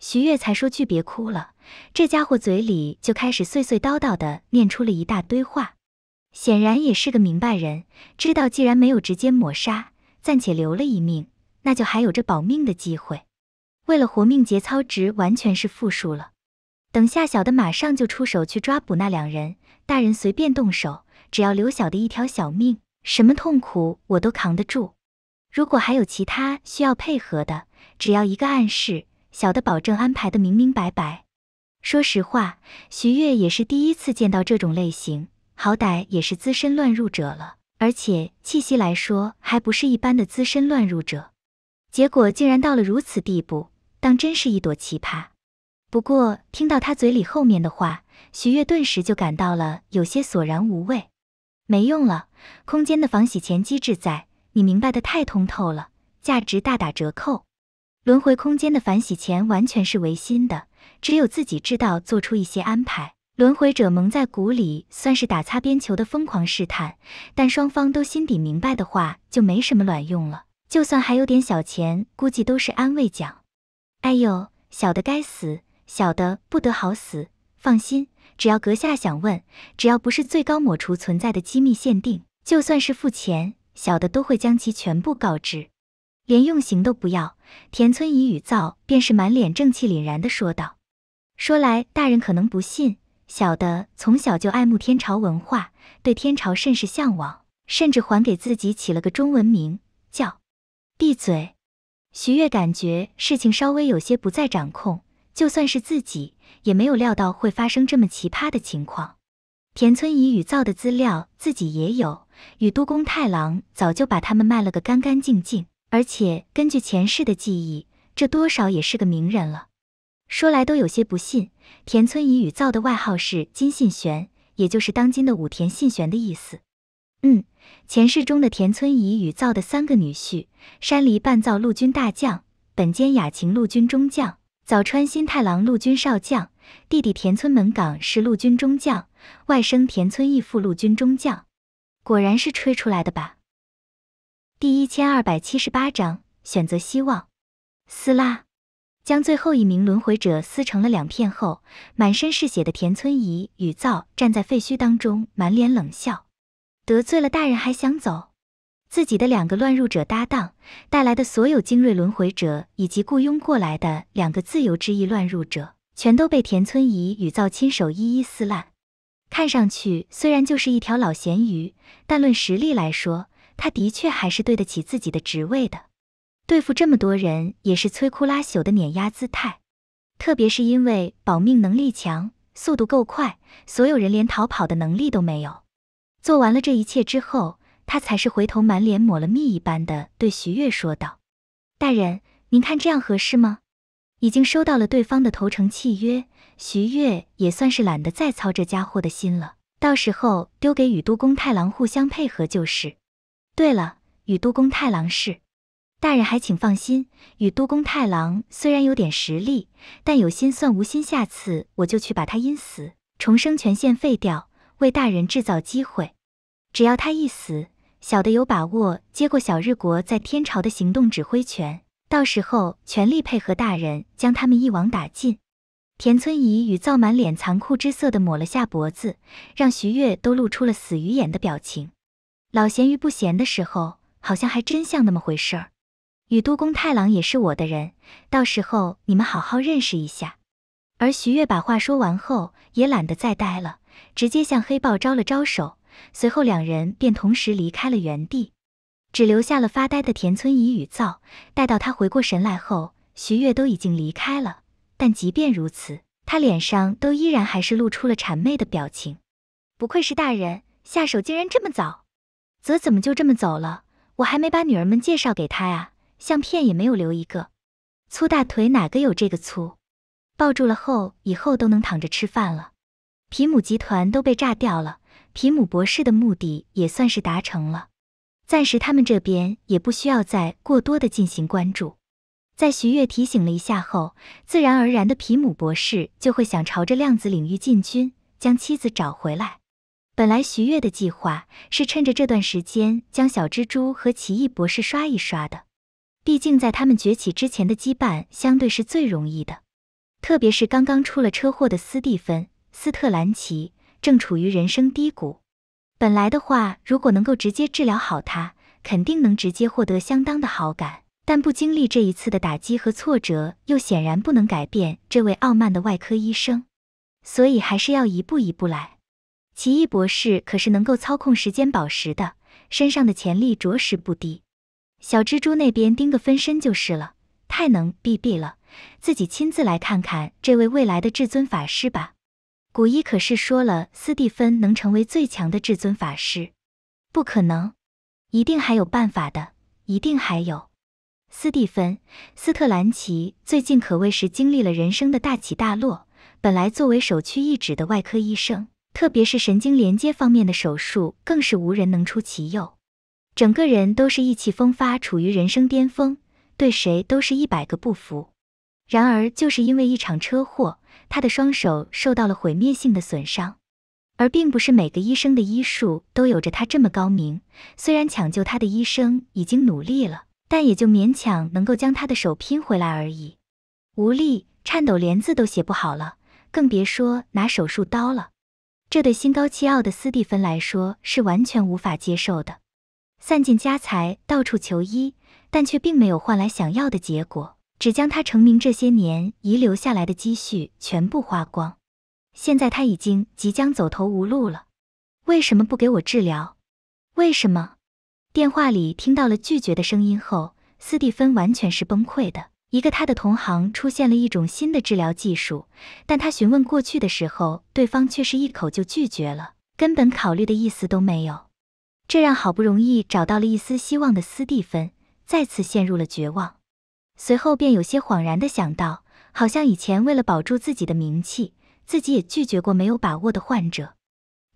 徐月才说句别哭了，这家伙嘴里就开始碎碎叨叨的念出了一大堆话，显然也是个明白人，知道既然没有直接抹杀，暂且留了一命，那就还有这保命的机会。为了活命，节操值完全是负数了。等下小的马上就出手去抓捕那两人，大人随便动手，只要留小的一条小命，什么痛苦我都扛得住。如果还有其他需要配合的，只要一个暗示。小的保证安排的明明白白。说实话，徐月也是第一次见到这种类型，好歹也是资深乱入者了，而且气息来说还不是一般的资深乱入者，结果竟然到了如此地步，当真是一朵奇葩。不过听到他嘴里后面的话，徐月顿时就感到了有些索然无味，没用了，空间的防洗钱机制在，你明白的太通透了，价值大打折扣。轮回空间的反洗钱完全是违心的，只有自己知道做出一些安排。轮回者蒙在鼓里，算是打擦边球的疯狂试探，但双方都心底明白的话，就没什么卵用了。就算还有点小钱，估计都是安慰奖。哎呦，小的该死，小的不得好死。放心，只要阁下想问，只要不是最高抹除存在的机密限定，就算是付钱，小的都会将其全部告知。连用刑都不要，田村一羽造便是满脸正气凛然的说道：“说来大人可能不信，小的从小就爱慕天朝文化，对天朝甚是向往，甚至还给自己起了个中文名叫……闭嘴。”徐悦感觉事情稍微有些不在掌控，就算是自己也没有料到会发生这么奇葩的情况。田村一羽造的资料自己也有，与都宫太郎早就把他们卖了个干干净净。而且根据前世的记忆，这多少也是个名人了。说来都有些不信。田村仪与造的外号是金信玄，也就是当今的武田信玄的意思。嗯，前世中的田村仪与造的三个女婿：山梨半造陆军大将、本间雅晴陆军中将、早川新太郎陆军少将。弟弟田村门岗是陆军中将，外甥田村义父陆军中将。果然是吹出来的吧？第一千二百七十八章选择希望。撕拉，将最后一名轮回者撕成了两片后，满身是血的田村仪与造站在废墟当中，满脸冷笑。得罪了大人还想走？自己的两个乱入者搭档带来的所有精锐轮回者，以及雇佣过来的两个自由之翼乱入者，全都被田村仪与造亲手一一撕烂。看上去虽然就是一条老咸鱼，但论实力来说，他的确还是对得起自己的职位的，对付这么多人也是摧枯拉朽的碾压姿态，特别是因为保命能力强，速度够快，所有人连逃跑的能力都没有。做完了这一切之后，他才是回头满脸抹了蜜一般的对徐月说道：“大人，您看这样合适吗？”已经收到了对方的投诚契约，徐月也算是懒得再操这家伙的心了，到时候丢给宇都宫太郎互相配合就是。对了，与都宫太郎是，大人还请放心。与都宫太郎虽然有点实力，但有心算无心。下次我就去把他阴死，重生权限废掉，为大人制造机会。只要他一死，小的有把握接过小日国在天朝的行动指挥权，到时候全力配合大人将他们一网打尽。田村仪与造满脸残酷之色的抹了下脖子，让徐悦都露出了死鱼眼的表情。老咸鱼不咸的时候，好像还真像那么回事儿。宇都宫太郎也是我的人，到时候你们好好认识一下。而徐悦把话说完后，也懒得再待了，直接向黑豹招了招手，随后两人便同时离开了原地，只留下了发呆的田村乙与造。待到他回过神来后，徐悦都已经离开了，但即便如此，他脸上都依然还是露出了谄媚的表情。不愧是大人，下手竟然这么早。则怎么就这么走了？我还没把女儿们介绍给他呀，相片也没有留一个。粗大腿哪个有这个粗？抱住了后，以后都能躺着吃饭了。皮姆集团都被炸掉了，皮姆博士的目的也算是达成了。暂时他们这边也不需要再过多的进行关注。在徐月提醒了一下后，自然而然的皮姆博士就会想朝着量子领域进军，将妻子找回来。本来徐月的计划是趁着这段时间将小蜘蛛和奇异博士刷一刷的，毕竟在他们崛起之前的羁绊相对是最容易的。特别是刚刚出了车祸的斯蒂芬·斯特兰奇正处于人生低谷。本来的话，如果能够直接治疗好他，肯定能直接获得相当的好感。但不经历这一次的打击和挫折，又显然不能改变这位傲慢的外科医生。所以还是要一步一步来。奇异博士可是能够操控时间宝石的，身上的潜力着实不低。小蜘蛛那边盯个分身就是了，太能 BB 了，自己亲自来看看这位未来的至尊法师吧。古一可是说了，斯蒂芬能成为最强的至尊法师，不可能，一定还有办法的，一定还有。斯蒂芬·斯特兰奇最近可谓是经历了人生的大起大落，本来作为首屈一指的外科医生。特别是神经连接方面的手术，更是无人能出其右。整个人都是意气风发，处于人生巅峰，对谁都是一百个不服。然而，就是因为一场车祸，他的双手受到了毁灭性的损伤。而并不是每个医生的医术都有着他这么高明。虽然抢救他的医生已经努力了，但也就勉强能够将他的手拼回来而已。无力、颤抖，连字都写不好了，更别说拿手术刀了。这对心高气傲的斯蒂芬来说是完全无法接受的。散尽家财到处求医，但却并没有换来想要的结果，只将他成名这些年遗留下来的积蓄全部花光。现在他已经即将走投无路了，为什么不给我治疗？为什么？电话里听到了拒绝的声音后，斯蒂芬完全是崩溃的。一个他的同行出现了一种新的治疗技术，但他询问过去的时候，对方却是一口就拒绝了，根本考虑的意思都没有。这让好不容易找到了一丝希望的斯蒂芬再次陷入了绝望。随后便有些恍然的想到，好像以前为了保住自己的名气，自己也拒绝过没有把握的患者。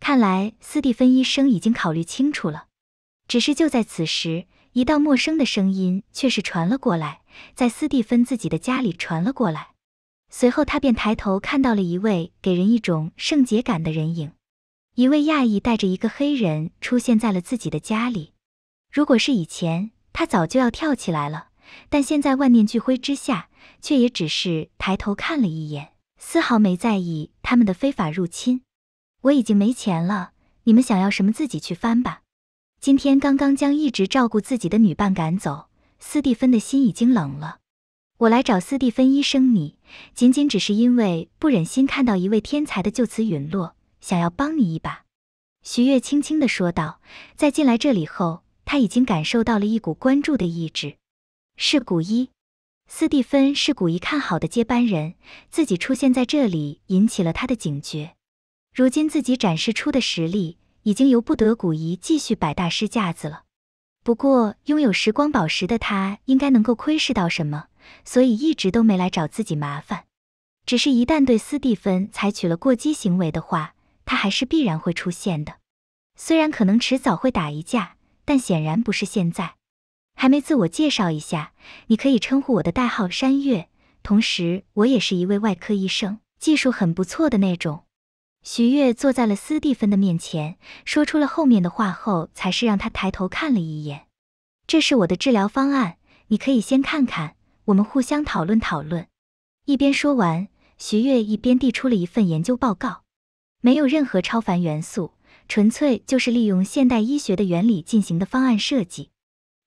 看来斯蒂芬医生已经考虑清楚了。只是就在此时，一道陌生的声音却是传了过来。在斯蒂芬自己的家里传了过来，随后他便抬头看到了一位给人一种圣洁感的人影，一位亚裔带着一个黑人出现在了自己的家里。如果是以前，他早就要跳起来了，但现在万念俱灰之下，却也只是抬头看了一眼，丝毫没在意他们的非法入侵。我已经没钱了，你们想要什么自己去翻吧。今天刚刚将一直照顾自己的女伴赶走。斯蒂芬的心已经冷了，我来找斯蒂芬医生，你仅仅只是因为不忍心看到一位天才的就此陨落，想要帮你一把。”徐月轻轻的说道。在进来这里后，他已经感受到了一股关注的意志，是古一。斯蒂芬是古一看好的接班人，自己出现在这里引起了他的警觉。如今自己展示出的实力，已经由不得古一继续摆大师架子了。不过，拥有时光宝石的他应该能够窥视到什么，所以一直都没来找自己麻烦。只是一旦对斯蒂芬采取了过激行为的话，他还是必然会出现的。虽然可能迟早会打一架，但显然不是现在。还没自我介绍一下，你可以称呼我的代号山月。同时，我也是一位外科医生，技术很不错的那种。徐悦坐在了斯蒂芬的面前，说出了后面的话后，才是让他抬头看了一眼。这是我的治疗方案，你可以先看看，我们互相讨论讨论。一边说完，徐悦一边递出了一份研究报告，没有任何超凡元素，纯粹就是利用现代医学的原理进行的方案设计。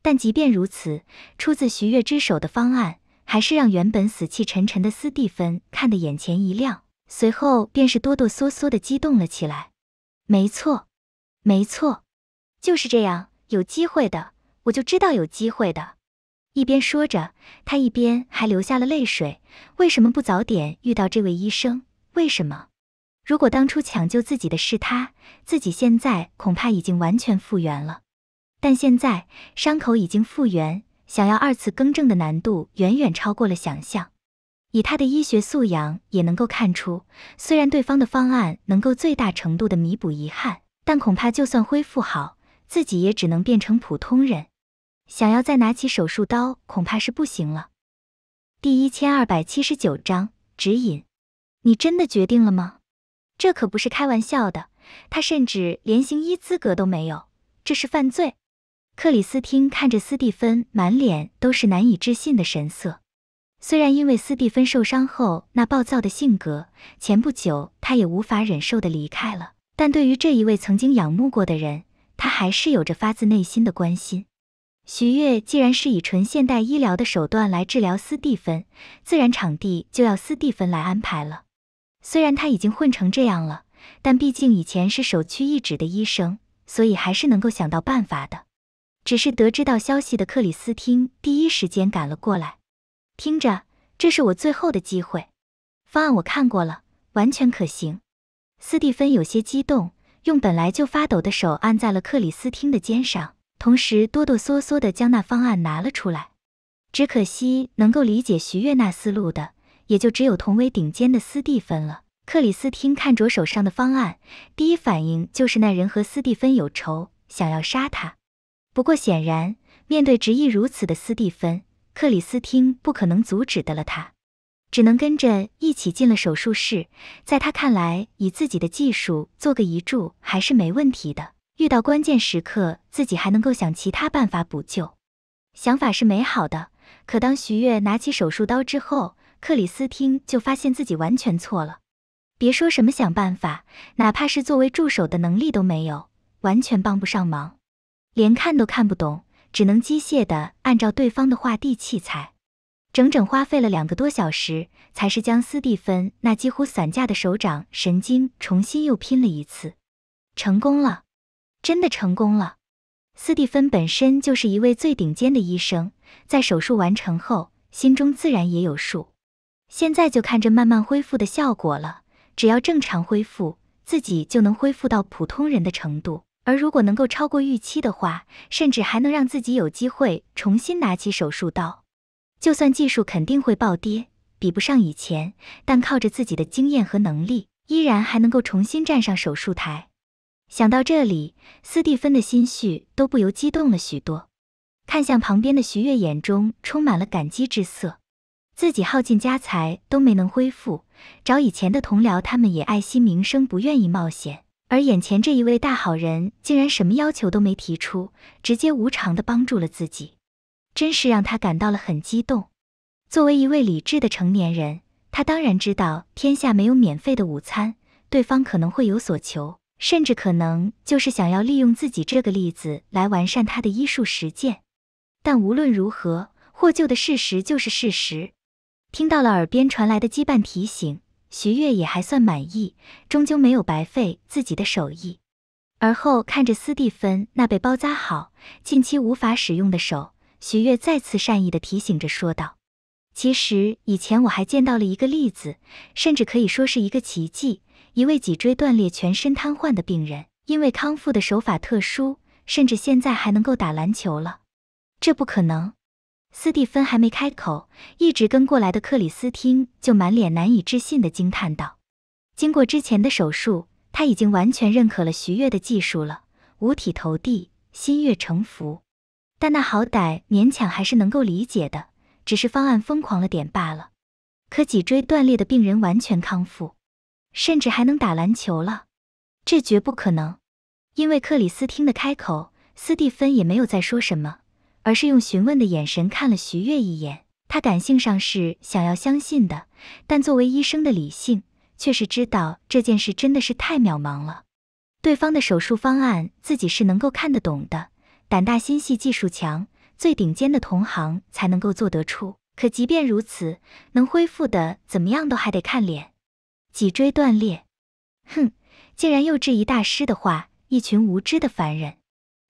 但即便如此，出自徐悦之手的方案，还是让原本死气沉沉的斯蒂芬看得眼前一亮。随后便是哆哆嗦嗦的激动了起来。没错，没错，就是这样，有机会的，我就知道有机会的。一边说着，他一边还流下了泪水。为什么不早点遇到这位医生？为什么？如果当初抢救自己的是他，自己现在恐怕已经完全复原了。但现在伤口已经复原，想要二次更正的难度远远超过了想象。以他的医学素养，也能够看出，虽然对方的方案能够最大程度的弥补遗憾，但恐怕就算恢复好，自己也只能变成普通人，想要再拿起手术刀，恐怕是不行了。第一千二百七十九章指引，你真的决定了吗？这可不是开玩笑的，他甚至连行医资格都没有，这是犯罪。克里斯汀看着斯蒂芬，满脸都是难以置信的神色。虽然因为斯蒂芬受伤后那暴躁的性格，前不久他也无法忍受的离开了，但对于这一位曾经仰慕过的人，他还是有着发自内心的关心。徐悦既然是以纯现代医疗的手段来治疗斯蒂芬，自然场地就要斯蒂芬来安排了。虽然他已经混成这样了，但毕竟以前是首屈一指的医生，所以还是能够想到办法的。只是得知到消息的克里斯汀第一时间赶了过来。听着，这是我最后的机会。方案我看过了，完全可行。斯蒂芬有些激动，用本来就发抖的手按在了克里斯汀的肩上，同时哆哆嗦嗦地将那方案拿了出来。只可惜，能够理解徐悦那思路的，也就只有同为顶尖的斯蒂芬了。克里斯汀看着手上的方案，第一反应就是那人和斯蒂芬有仇，想要杀他。不过显然，面对执意如此的斯蒂芬。克里斯汀不可能阻止得了他，只能跟着一起进了手术室。在他看来，以自己的技术做个遗嘱还是没问题的。遇到关键时刻，自己还能够想其他办法补救。想法是美好的，可当徐悦拿起手术刀之后，克里斯汀就发现自己完全错了。别说什么想办法，哪怕是作为助手的能力都没有，完全帮不上忙，连看都看不懂。只能机械的按照对方的画地器材，整整花费了两个多小时，才是将斯蒂芬那几乎散架的手掌神经重新又拼了一次，成功了，真的成功了。斯蒂芬本身就是一位最顶尖的医生，在手术完成后，心中自然也有数，现在就看这慢慢恢复的效果了。只要正常恢复，自己就能恢复到普通人的程度。而如果能够超过预期的话，甚至还能让自己有机会重新拿起手术刀。就算技术肯定会暴跌，比不上以前，但靠着自己的经验和能力，依然还能够重新站上手术台。想到这里，斯蒂芬的心绪都不由激动了许多，看向旁边的徐悦，眼中充满了感激之色。自己耗尽家财都没能恢复，找以前的同僚，他们也爱惜名声，不愿意冒险。而眼前这一位大好人竟然什么要求都没提出，直接无偿的帮助了自己，真是让他感到了很激动。作为一位理智的成年人，他当然知道天下没有免费的午餐，对方可能会有所求，甚至可能就是想要利用自己这个例子来完善他的医术实践。但无论如何，获救的事实就是事实。听到了耳边传来的羁绊提醒。徐悦也还算满意，终究没有白费自己的手艺。而后看着斯蒂芬那被包扎好、近期无法使用的手，徐悦再次善意地提醒着说道：“其实以前我还见到了一个例子，甚至可以说是一个奇迹。一位脊椎断裂、全身瘫痪的病人，因为康复的手法特殊，甚至现在还能够打篮球了。这不可能。”斯蒂芬还没开口，一直跟过来的克里斯汀就满脸难以置信地惊叹道：“经过之前的手术，他已经完全认可了徐悦的技术了，五体投地，心悦诚服。但那好歹勉强还是能够理解的，只是方案疯狂了点罢了。可脊椎断裂的病人完全康复，甚至还能打篮球了，这绝不可能！”因为克里斯汀的开口，斯蒂芬也没有再说什么。而是用询问的眼神看了徐悦一眼。他感性上是想要相信的，但作为医生的理性却是知道这件事真的是太渺茫了。对方的手术方案自己是能够看得懂的，胆大心细、技术强，最顶尖的同行才能够做得出。可即便如此，能恢复的怎么样都还得看脸。脊椎断裂，哼，竟然又质疑大师的话，一群无知的凡人。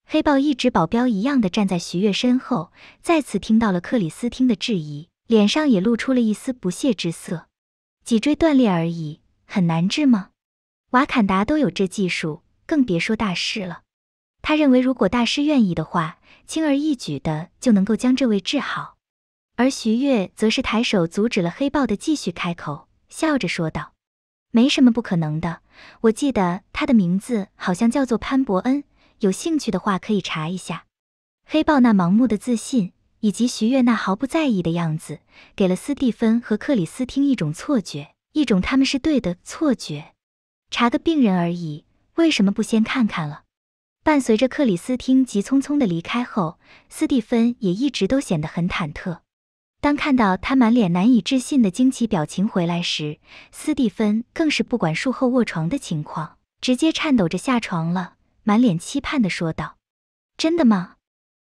黑豹一直保镖一样的站在徐月身后，再次听到了克里斯汀的质疑，脸上也露出了一丝不屑之色。脊椎断裂而已，很难治吗？瓦坎达都有这技术，更别说大师了。他认为，如果大师愿意的话，轻而易举的就能够将这位治好。而徐月则是抬手阻止了黑豹的继续开口，笑着说道：“没什么不可能的，我记得他的名字好像叫做潘伯恩。”有兴趣的话，可以查一下。黑豹那盲目的自信，以及徐悦那毫不在意的样子，给了斯蒂芬和克里斯汀一种错觉，一种他们是对的错觉。查个病人而已，为什么不先看看了？伴随着克里斯汀急匆匆的离开后，斯蒂芬也一直都显得很忐忑。当看到他满脸难以置信的惊奇表情回来时，斯蒂芬更是不管术后卧床的情况，直接颤抖着下床了。满脸期盼的说道：“真的吗？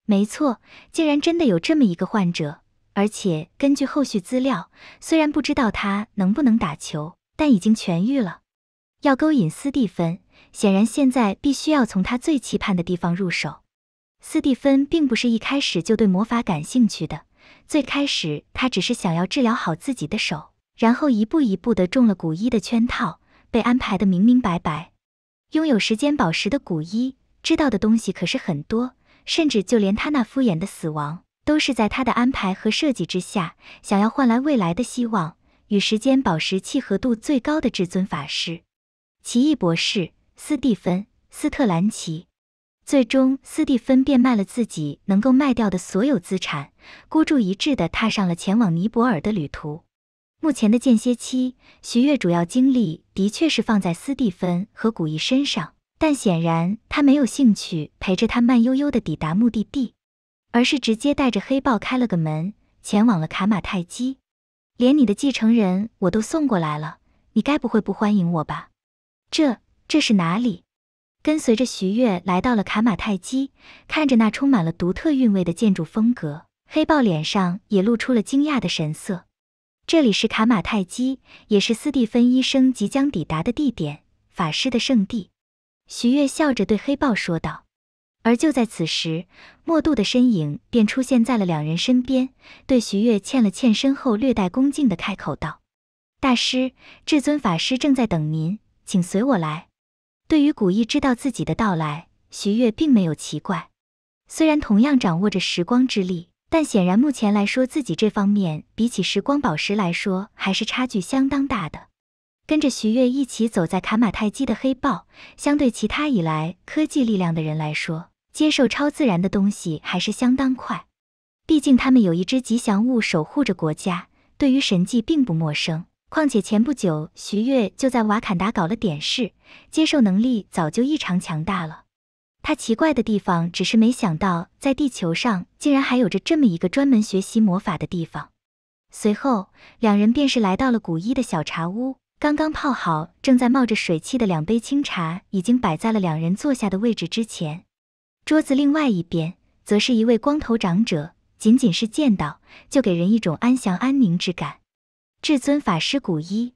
没错，竟然真的有这么一个患者，而且根据后续资料，虽然不知道他能不能打球，但已经痊愈了。要勾引斯蒂芬，显然现在必须要从他最期盼的地方入手。斯蒂芬并不是一开始就对魔法感兴趣的，最开始他只是想要治疗好自己的手，然后一步一步的中了古一的圈套，被安排的明明白白。”拥有时间宝石的古一，知道的东西可是很多，甚至就连他那敷衍的死亡，都是在他的安排和设计之下。想要换来未来的希望，与时间宝石契合度最高的至尊法师，奇异博士斯蒂芬斯特兰奇。最终，斯蒂芬变卖了自己能够卖掉的所有资产，孤注一掷地踏上了前往尼泊尔的旅途。目前的间歇期，徐悦主要精力的确是放在斯蒂芬和古一身上，但显然他没有兴趣陪着他慢悠悠地抵达目的地，而是直接带着黑豹开了个门，前往了卡马泰基。连你的继承人我都送过来了，你该不会不欢迎我吧？这这是哪里？跟随着徐悦来到了卡马泰基，看着那充满了独特韵味的建筑风格，黑豹脸上也露出了惊讶的神色。这里是卡马泰基，也是斯蒂芬医生即将抵达的地点，法师的圣地。徐月笑着对黑豹说道。而就在此时，莫度的身影便出现在了两人身边，对徐月欠了欠身后，略带恭敬的开口道：“大师，至尊法师正在等您，请随我来。”对于古意知道自己的到来，徐月并没有奇怪，虽然同样掌握着时光之力。但显然，目前来说，自己这方面比起时光宝石来说，还是差距相当大的。跟着徐月一起走在卡马泰基的黑豹，相对其他以来科技力量的人来说，接受超自然的东西还是相当快。毕竟他们有一只吉祥物守护着国家，对于神迹并不陌生。况且前不久徐月就在瓦坎达搞了点事，接受能力早就异常强大了。他奇怪的地方，只是没想到在地球上竟然还有着这么一个专门学习魔法的地方。随后，两人便是来到了古一的小茶屋。刚刚泡好，正在冒着水汽的两杯清茶已经摆在了两人坐下的位置之前。桌子另外一边，则是一位光头长者，仅仅是见到就给人一种安详安宁之感。至尊法师古一，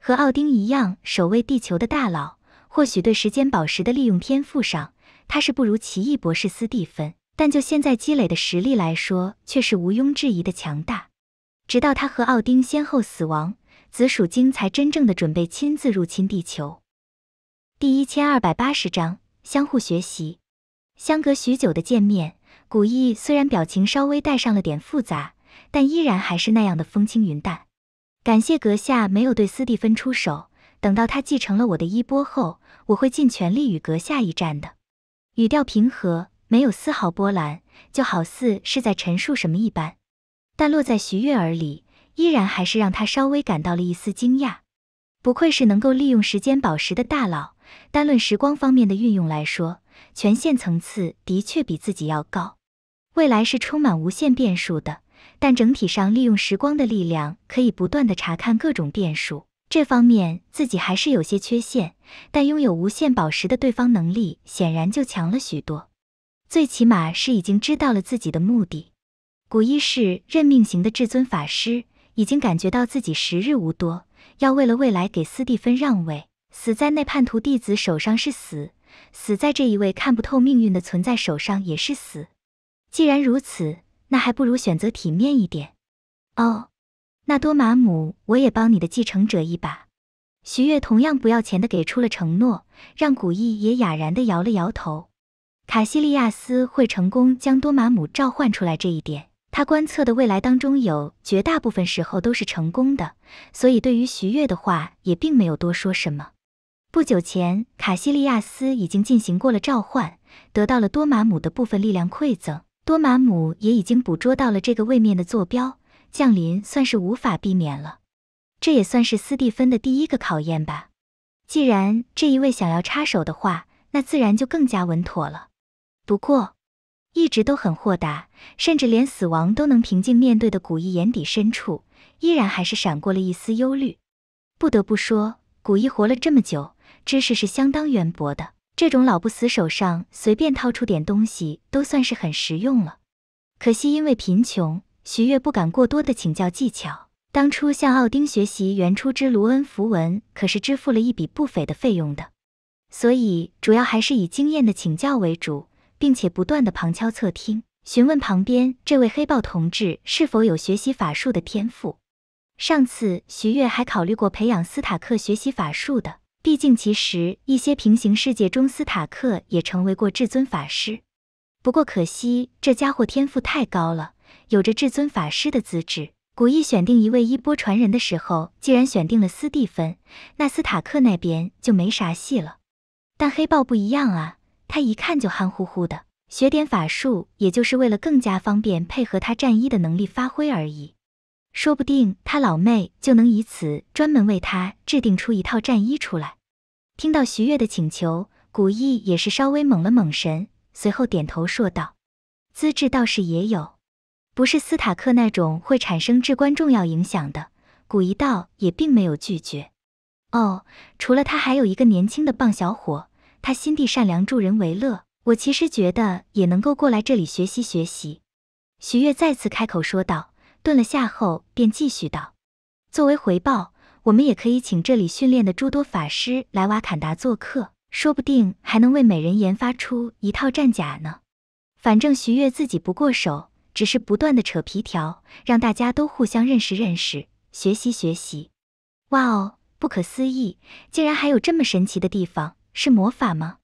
和奥丁一样，守卫地球的大佬，或许对时间宝石的利用天赋上。他是不如奇异博士斯蒂芬，但就现在积累的实力来说，却是毋庸置疑的强大。直到他和奥丁先后死亡，紫薯精才真正的准备亲自入侵地球。第一千二百八十章相互学习。相隔许久的见面，古意虽然表情稍微带上了点复杂，但依然还是那样的风轻云淡。感谢阁下没有对斯蒂芬出手，等到他继承了我的衣钵后，我会尽全力与阁下一战的。语调平和，没有丝毫波澜，就好似是在陈述什么一般。但落在徐悦耳里，依然还是让他稍微感到了一丝惊讶。不愧是能够利用时间宝石的大佬，单论时光方面的运用来说，权限层次的确比自己要高。未来是充满无限变数的，但整体上利用时光的力量，可以不断的查看各种变数。这方面自己还是有些缺陷，但拥有无限宝石的对方能力显然就强了许多，最起码是已经知道了自己的目的。古一世任命型的至尊法师已经感觉到自己时日无多，要为了未来给斯蒂芬让位，死在那叛徒弟子手上是死，死在这一位看不透命运的存在手上也是死。既然如此，那还不如选择体面一点。哦。那多玛姆，我也帮你的继承者一把。徐悦同样不要钱的给出了承诺，让古意也哑然的摇了摇头。卡西利亚斯会成功将多玛姆召唤出来这一点，他观测的未来当中有绝大部分时候都是成功的，所以对于徐悦的话也并没有多说什么。不久前，卡西利亚斯已经进行过了召唤，得到了多玛姆的部分力量馈赠，多玛姆也已经捕捉到了这个位面的坐标。降临算是无法避免了，这也算是斯蒂芬的第一个考验吧。既然这一位想要插手的话，那自然就更加稳妥了。不过，一直都很豁达，甚至连死亡都能平静面对的古一，眼底深处依然还是闪过了一丝忧虑。不得不说，古一活了这么久，知识是相当渊博的。这种老不死手上随便掏出点东西，都算是很实用了。可惜因为贫穷。徐月不敢过多的请教技巧，当初向奥丁学习原初之卢恩符文可是支付了一笔不菲的费用的，所以主要还是以经验的请教为主，并且不断的旁敲侧听，询问旁边这位黑豹同志是否有学习法术的天赋。上次徐月还考虑过培养斯塔克学习法术的，毕竟其实一些平行世界中斯塔克也成为过至尊法师，不过可惜这家伙天赋太高了。有着至尊法师的资质，古意选定一位衣钵传人的时候，既然选定了斯蒂芬，那斯塔克那边就没啥戏了。但黑豹不一样啊，他一看就憨乎乎的，学点法术也就是为了更加方便配合他战衣的能力发挥而已。说不定他老妹就能以此专门为他制定出一套战衣出来。听到徐悦的请求，古意也是稍微猛了猛神，随后点头说道：“资质倒是也有。”不是斯塔克那种会产生至关重要影响的，古一道也并没有拒绝。哦，除了他，还有一个年轻的棒小伙，他心地善良，助人为乐。我其实觉得也能够过来这里学习学习。徐悦再次开口说道，顿了下后便继续道：“作为回报，我们也可以请这里训练的诸多法师来瓦坎达做客，说不定还能为每人研发出一套战甲呢。反正徐悦自己不过手。”只是不断的扯皮条，让大家都互相认识认识，学习学习。哇哦，不可思议，竟然还有这么神奇的地方，是魔法吗？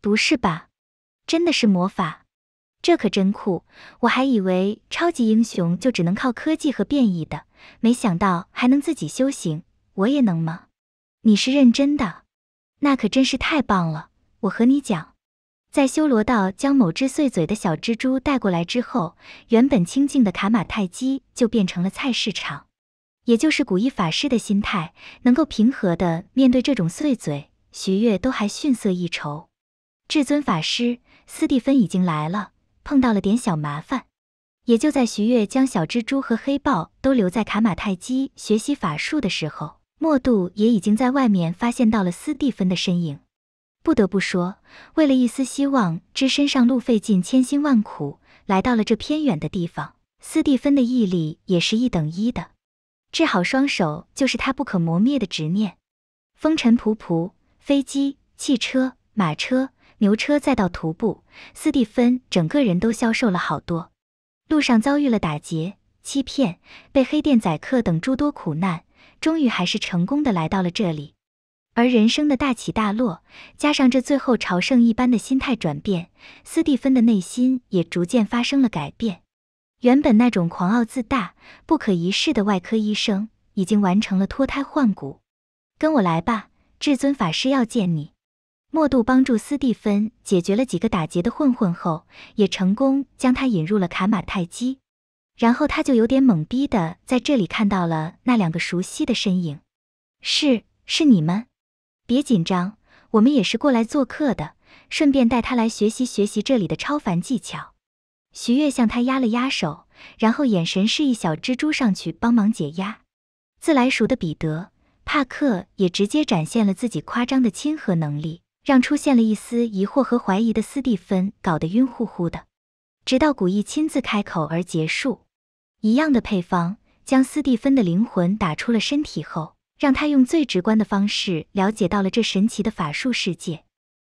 不是吧，真的是魔法？这可真酷！我还以为超级英雄就只能靠科技和变异的，没想到还能自己修行。我也能吗？你是认真的？那可真是太棒了！我和你讲。在修罗道将某只碎嘴的小蜘蛛带过来之后，原本清静的卡马泰基就变成了菜市场。也就是古一法师的心态能够平和的面对这种碎嘴，徐月都还逊色一筹。至尊法师斯蒂芬已经来了，碰到了点小麻烦。也就在徐月将小蜘蛛和黑豹都留在卡马泰基学习法术的时候，莫度也已经在外面发现到了斯蒂芬的身影。不得不说，为了一丝希望，只身上路费尽千辛万苦，来到了这偏远的地方。斯蒂芬的毅力也是一等一的，治好双手就是他不可磨灭的执念。风尘仆仆，飞机、汽车、马车、牛车，再到徒步，斯蒂芬整个人都消瘦了好多。路上遭遇了打劫、欺骗、被黑店宰客等诸多苦难，终于还是成功的来到了这里。而人生的大起大落，加上这最后朝圣一般的心态转变，斯蒂芬的内心也逐渐发生了改变。原本那种狂傲自大、不可一世的外科医生，已经完成了脱胎换骨。跟我来吧，至尊法师要见你。莫度帮助斯蒂芬解决了几个打劫的混混后，也成功将他引入了卡马泰基。然后他就有点懵逼的在这里看到了那两个熟悉的身影，是，是你们。别紧张，我们也是过来做客的，顺便带他来学习学习这里的超凡技巧。徐悦向他压了压手，然后眼神示意小蜘蛛上去帮忙解压。自来熟的彼得·帕克也直接展现了自己夸张的亲和能力，让出现了一丝疑惑和怀疑的斯蒂芬搞得晕乎乎的，直到古一亲自开口而结束。一样的配方，将斯蒂芬的灵魂打出了身体后。让他用最直观的方式了解到了这神奇的法术世界，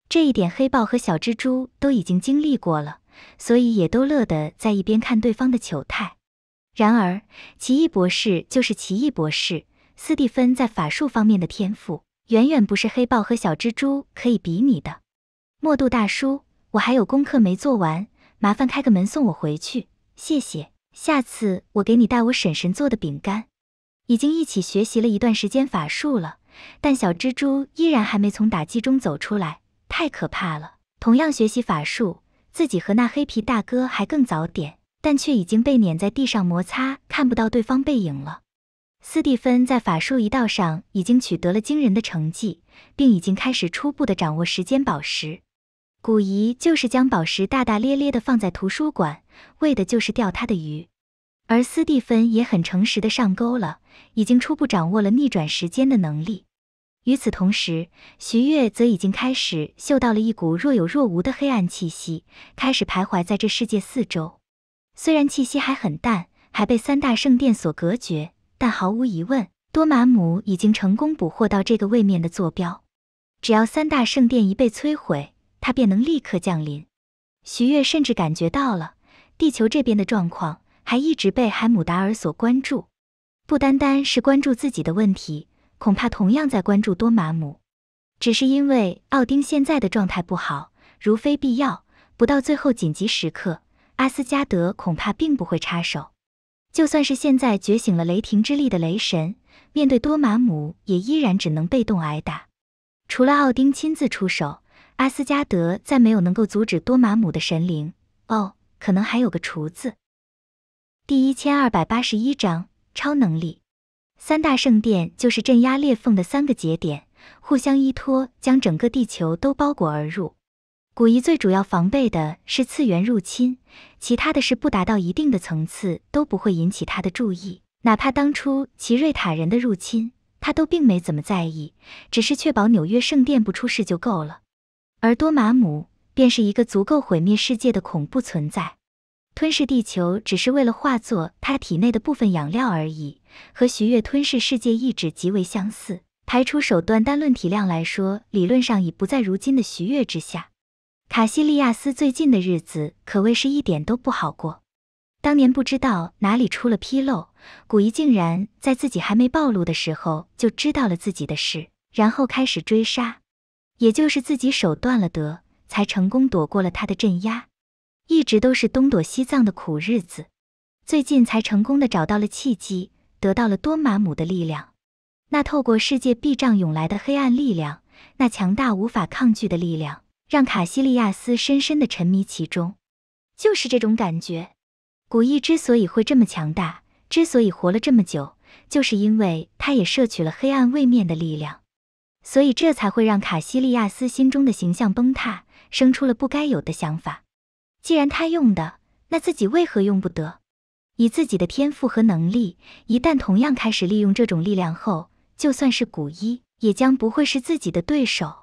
这一点黑豹和小蜘蛛都已经经历过了，所以也都乐得在一边看对方的糗态。然而，奇异博士就是奇异博士，斯蒂芬在法术方面的天赋远远不是黑豹和小蜘蛛可以比拟的。莫度大叔，我还有功课没做完，麻烦开个门送我回去，谢谢。下次我给你带我婶婶做的饼干。已经一起学习了一段时间法术了，但小蜘蛛依然还没从打击中走出来，太可怕了。同样学习法术，自己和那黑皮大哥还更早点，但却已经被碾在地上摩擦，看不到对方背影了。斯蒂芬在法术一道上已经取得了惊人的成绩，并已经开始初步的掌握时间宝石。古一就是将宝石大大咧咧的放在图书馆，为的就是钓他的鱼。而斯蒂芬也很诚实的上钩了，已经初步掌握了逆转时间的能力。与此同时，徐月则已经开始嗅到了一股若有若无的黑暗气息，开始徘徊在这世界四周。虽然气息还很淡，还被三大圣殿所隔绝，但毫无疑问，多玛姆已经成功捕获到这个位面的坐标。只要三大圣殿一被摧毁，他便能立刻降临。徐月甚至感觉到了地球这边的状况。还一直被海姆达尔所关注，不单单是关注自己的问题，恐怕同样在关注多玛姆。只是因为奥丁现在的状态不好，如非必要，不到最后紧急时刻，阿斯加德恐怕并不会插手。就算是现在觉醒了雷霆之力的雷神，面对多玛姆也依然只能被动挨打。除了奥丁亲自出手，阿斯加德再没有能够阻止多玛姆的神灵。哦，可能还有个厨子。第一千二百八十一章超能力。三大圣殿就是镇压裂缝的三个节点，互相依托，将整个地球都包裹而入。古一最主要防备的是次元入侵，其他的是不达到一定的层次都不会引起他的注意。哪怕当初奇瑞塔人的入侵，他都并没怎么在意，只是确保纽约圣殿不出事就够了。而多玛姆便是一个足够毁灭世界的恐怖存在。吞噬地球只是为了化作他体内的部分养料而已，和徐月吞噬世界意志极为相似。排除手段，单论体量来说，理论上已不在如今的徐月之下。卡西利亚斯最近的日子可谓是一点都不好过。当年不知道哪里出了纰漏，古一竟然在自己还没暴露的时候就知道了自己的事，然后开始追杀，也就是自己手段了得，才成功躲过了他的镇压。一直都是东躲西藏的苦日子，最近才成功的找到了契机，得到了多玛姆的力量。那透过世界壁障涌来的黑暗力量，那强大无法抗拒的力量，让卡西利亚斯深深的沉迷其中。就是这种感觉，古一之所以会这么强大，之所以活了这么久，就是因为他也摄取了黑暗位面的力量，所以这才会让卡西利亚斯心中的形象崩塌，生出了不该有的想法。既然他用的，那自己为何用不得？以自己的天赋和能力，一旦同样开始利用这种力量后，就算是古一，也将不会是自己的对手。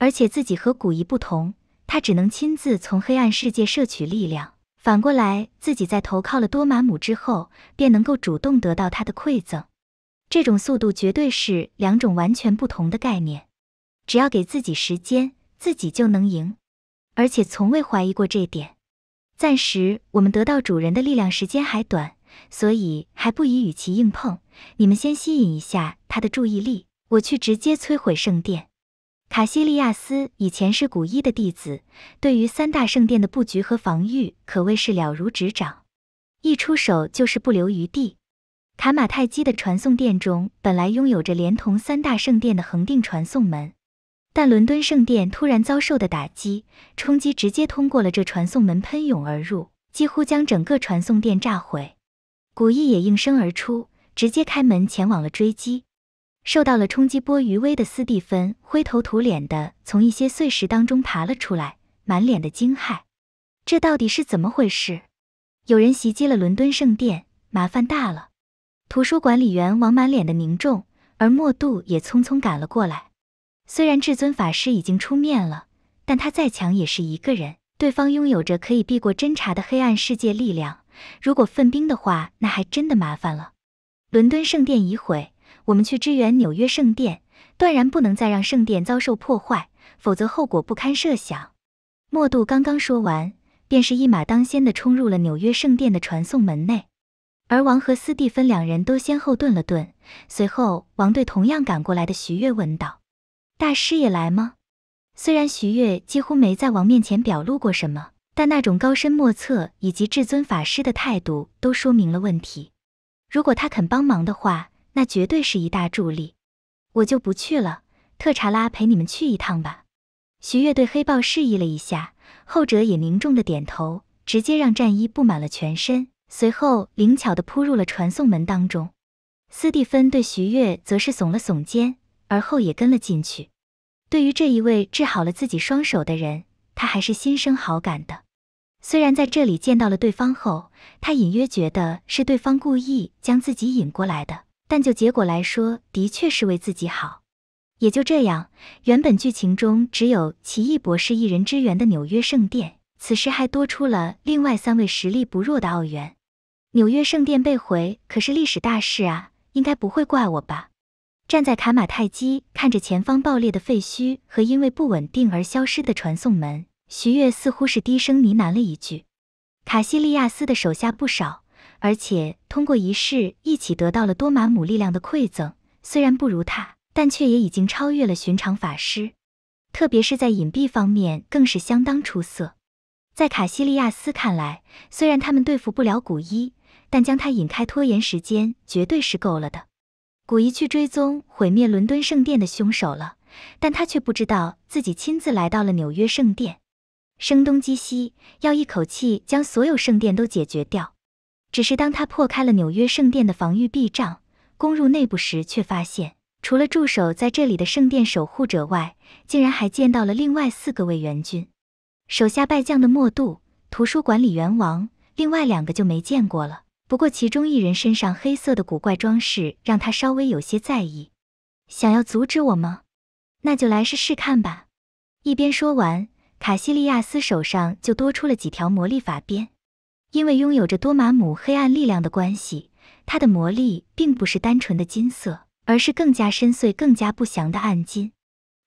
而且自己和古一不同，他只能亲自从黑暗世界摄取力量。反过来，自己在投靠了多玛姆之后，便能够主动得到他的馈赠。这种速度绝对是两种完全不同的概念。只要给自己时间，自己就能赢。而且从未怀疑过这点。暂时我们得到主人的力量时间还短，所以还不宜与其硬碰。你们先吸引一下他的注意力，我去直接摧毁圣殿。卡西利亚斯以前是古一的弟子，对于三大圣殿的布局和防御可谓是了如指掌，一出手就是不留余地。卡玛泰基的传送殿中本来拥有着连同三大圣殿的恒定传送门。但伦敦圣殿突然遭受的打击冲击，直接通过了这传送门喷涌而入，几乎将整个传送殿炸毁。古意也应声而出，直接开门前往了追击。受到了冲击波余威的斯蒂芬灰头土脸的从一些碎石当中爬了出来，满脸的惊骇。这到底是怎么回事？有人袭击了伦敦圣殿，麻烦大了。图书管理员王满脸的凝重，而莫度也匆匆赶了过来。虽然至尊法师已经出面了，但他再强也是一个人。对方拥有着可以避过侦查的黑暗世界力量，如果分兵的话，那还真的麻烦了。伦敦圣殿已毁，我们去支援纽约圣殿，断然不能再让圣殿遭受破坏，否则后果不堪设想。莫度刚刚说完，便是一马当先的冲入了纽约圣殿的传送门内，而王和斯蒂芬两人都先后顿了顿，随后王对同样赶过来的徐悦问道。大师也来吗？虽然徐悦几乎没在王面前表露过什么，但那种高深莫测以及至尊法师的态度都说明了问题。如果他肯帮忙的话，那绝对是一大助力。我就不去了，特查拉陪你们去一趟吧。徐悦对黑豹示意了一下，后者也凝重的点头，直接让战衣布满了全身，随后灵巧的扑入了传送门当中。斯蒂芬对徐悦则是耸了耸肩，而后也跟了进去。对于这一位治好了自己双手的人，他还是心生好感的。虽然在这里见到了对方后，他隐约觉得是对方故意将自己引过来的，但就结果来说，的确是为自己好。也就这样，原本剧情中只有奇异博士一人支援的纽约圣殿，此时还多出了另外三位实力不弱的奥援。纽约圣殿被毁，可是历史大事啊，应该不会怪我吧？站在卡马泰基，看着前方爆裂的废墟和因为不稳定而消失的传送门，徐月似乎是低声呢喃了一句：“卡西利亚斯的手下不少，而且通过仪式一起得到了多玛姆力量的馈赠，虽然不如他，但却也已经超越了寻常法师，特别是在隐蔽方面更是相当出色。”在卡西利亚斯看来，虽然他们对付不了古一，但将他引开，拖延时间绝对是够了的。古一去追踪毁灭伦敦圣殿的凶手了，但他却不知道自己亲自来到了纽约圣殿，声东击西，要一口气将所有圣殿都解决掉。只是当他破开了纽约圣殿的防御壁障，攻入内部时，却发现除了驻守在这里的圣殿守护者外，竟然还见到了另外四个位元军，手下败将的莫杜，图书管理员王，另外两个就没见过了。不过，其中一人身上黑色的古怪装饰让他稍微有些在意，想要阻止我吗？那就来试试看吧。一边说完，卡西利亚斯手上就多出了几条魔力法鞭。因为拥有着多玛姆黑暗力量的关系，他的魔力并不是单纯的金色，而是更加深邃、更加不祥的暗金。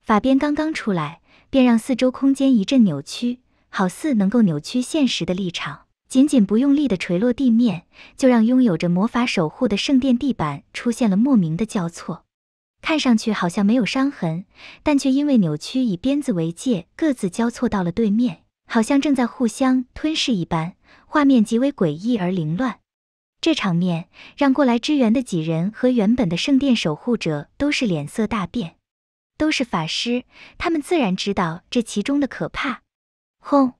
法鞭刚刚出来，便让四周空间一阵扭曲，好似能够扭曲现实的立场。仅仅不用力的垂落地面，就让拥有着魔法守护的圣殿地板出现了莫名的交错，看上去好像没有伤痕，但却因为扭曲以鞭子为界各自交错到了对面，好像正在互相吞噬一般，画面极为诡异而凌乱。这场面让过来支援的几人和原本的圣殿守护者都是脸色大变，都是法师，他们自然知道这其中的可怕。轰！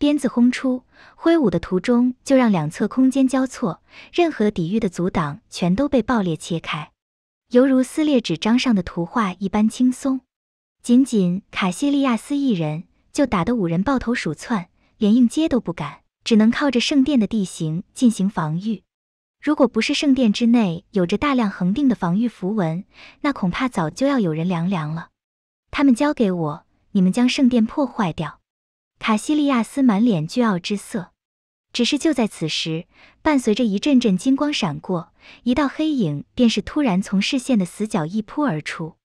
鞭子轰出，挥舞的途中就让两侧空间交错，任何抵御的阻挡全都被爆裂切开，犹如撕裂纸张上的图画一般轻松。仅仅卡西利亚斯一人就打得五人抱头鼠窜，连应接都不敢，只能靠着圣殿的地形进行防御。如果不是圣殿之内有着大量恒定的防御符文，那恐怕早就要有人凉凉了。他们交给我，你们将圣殿破坏掉。卡西利亚斯满脸倨傲之色，只是就在此时，伴随着一阵阵金光闪过，一道黑影便是突然从视线的死角一扑而出，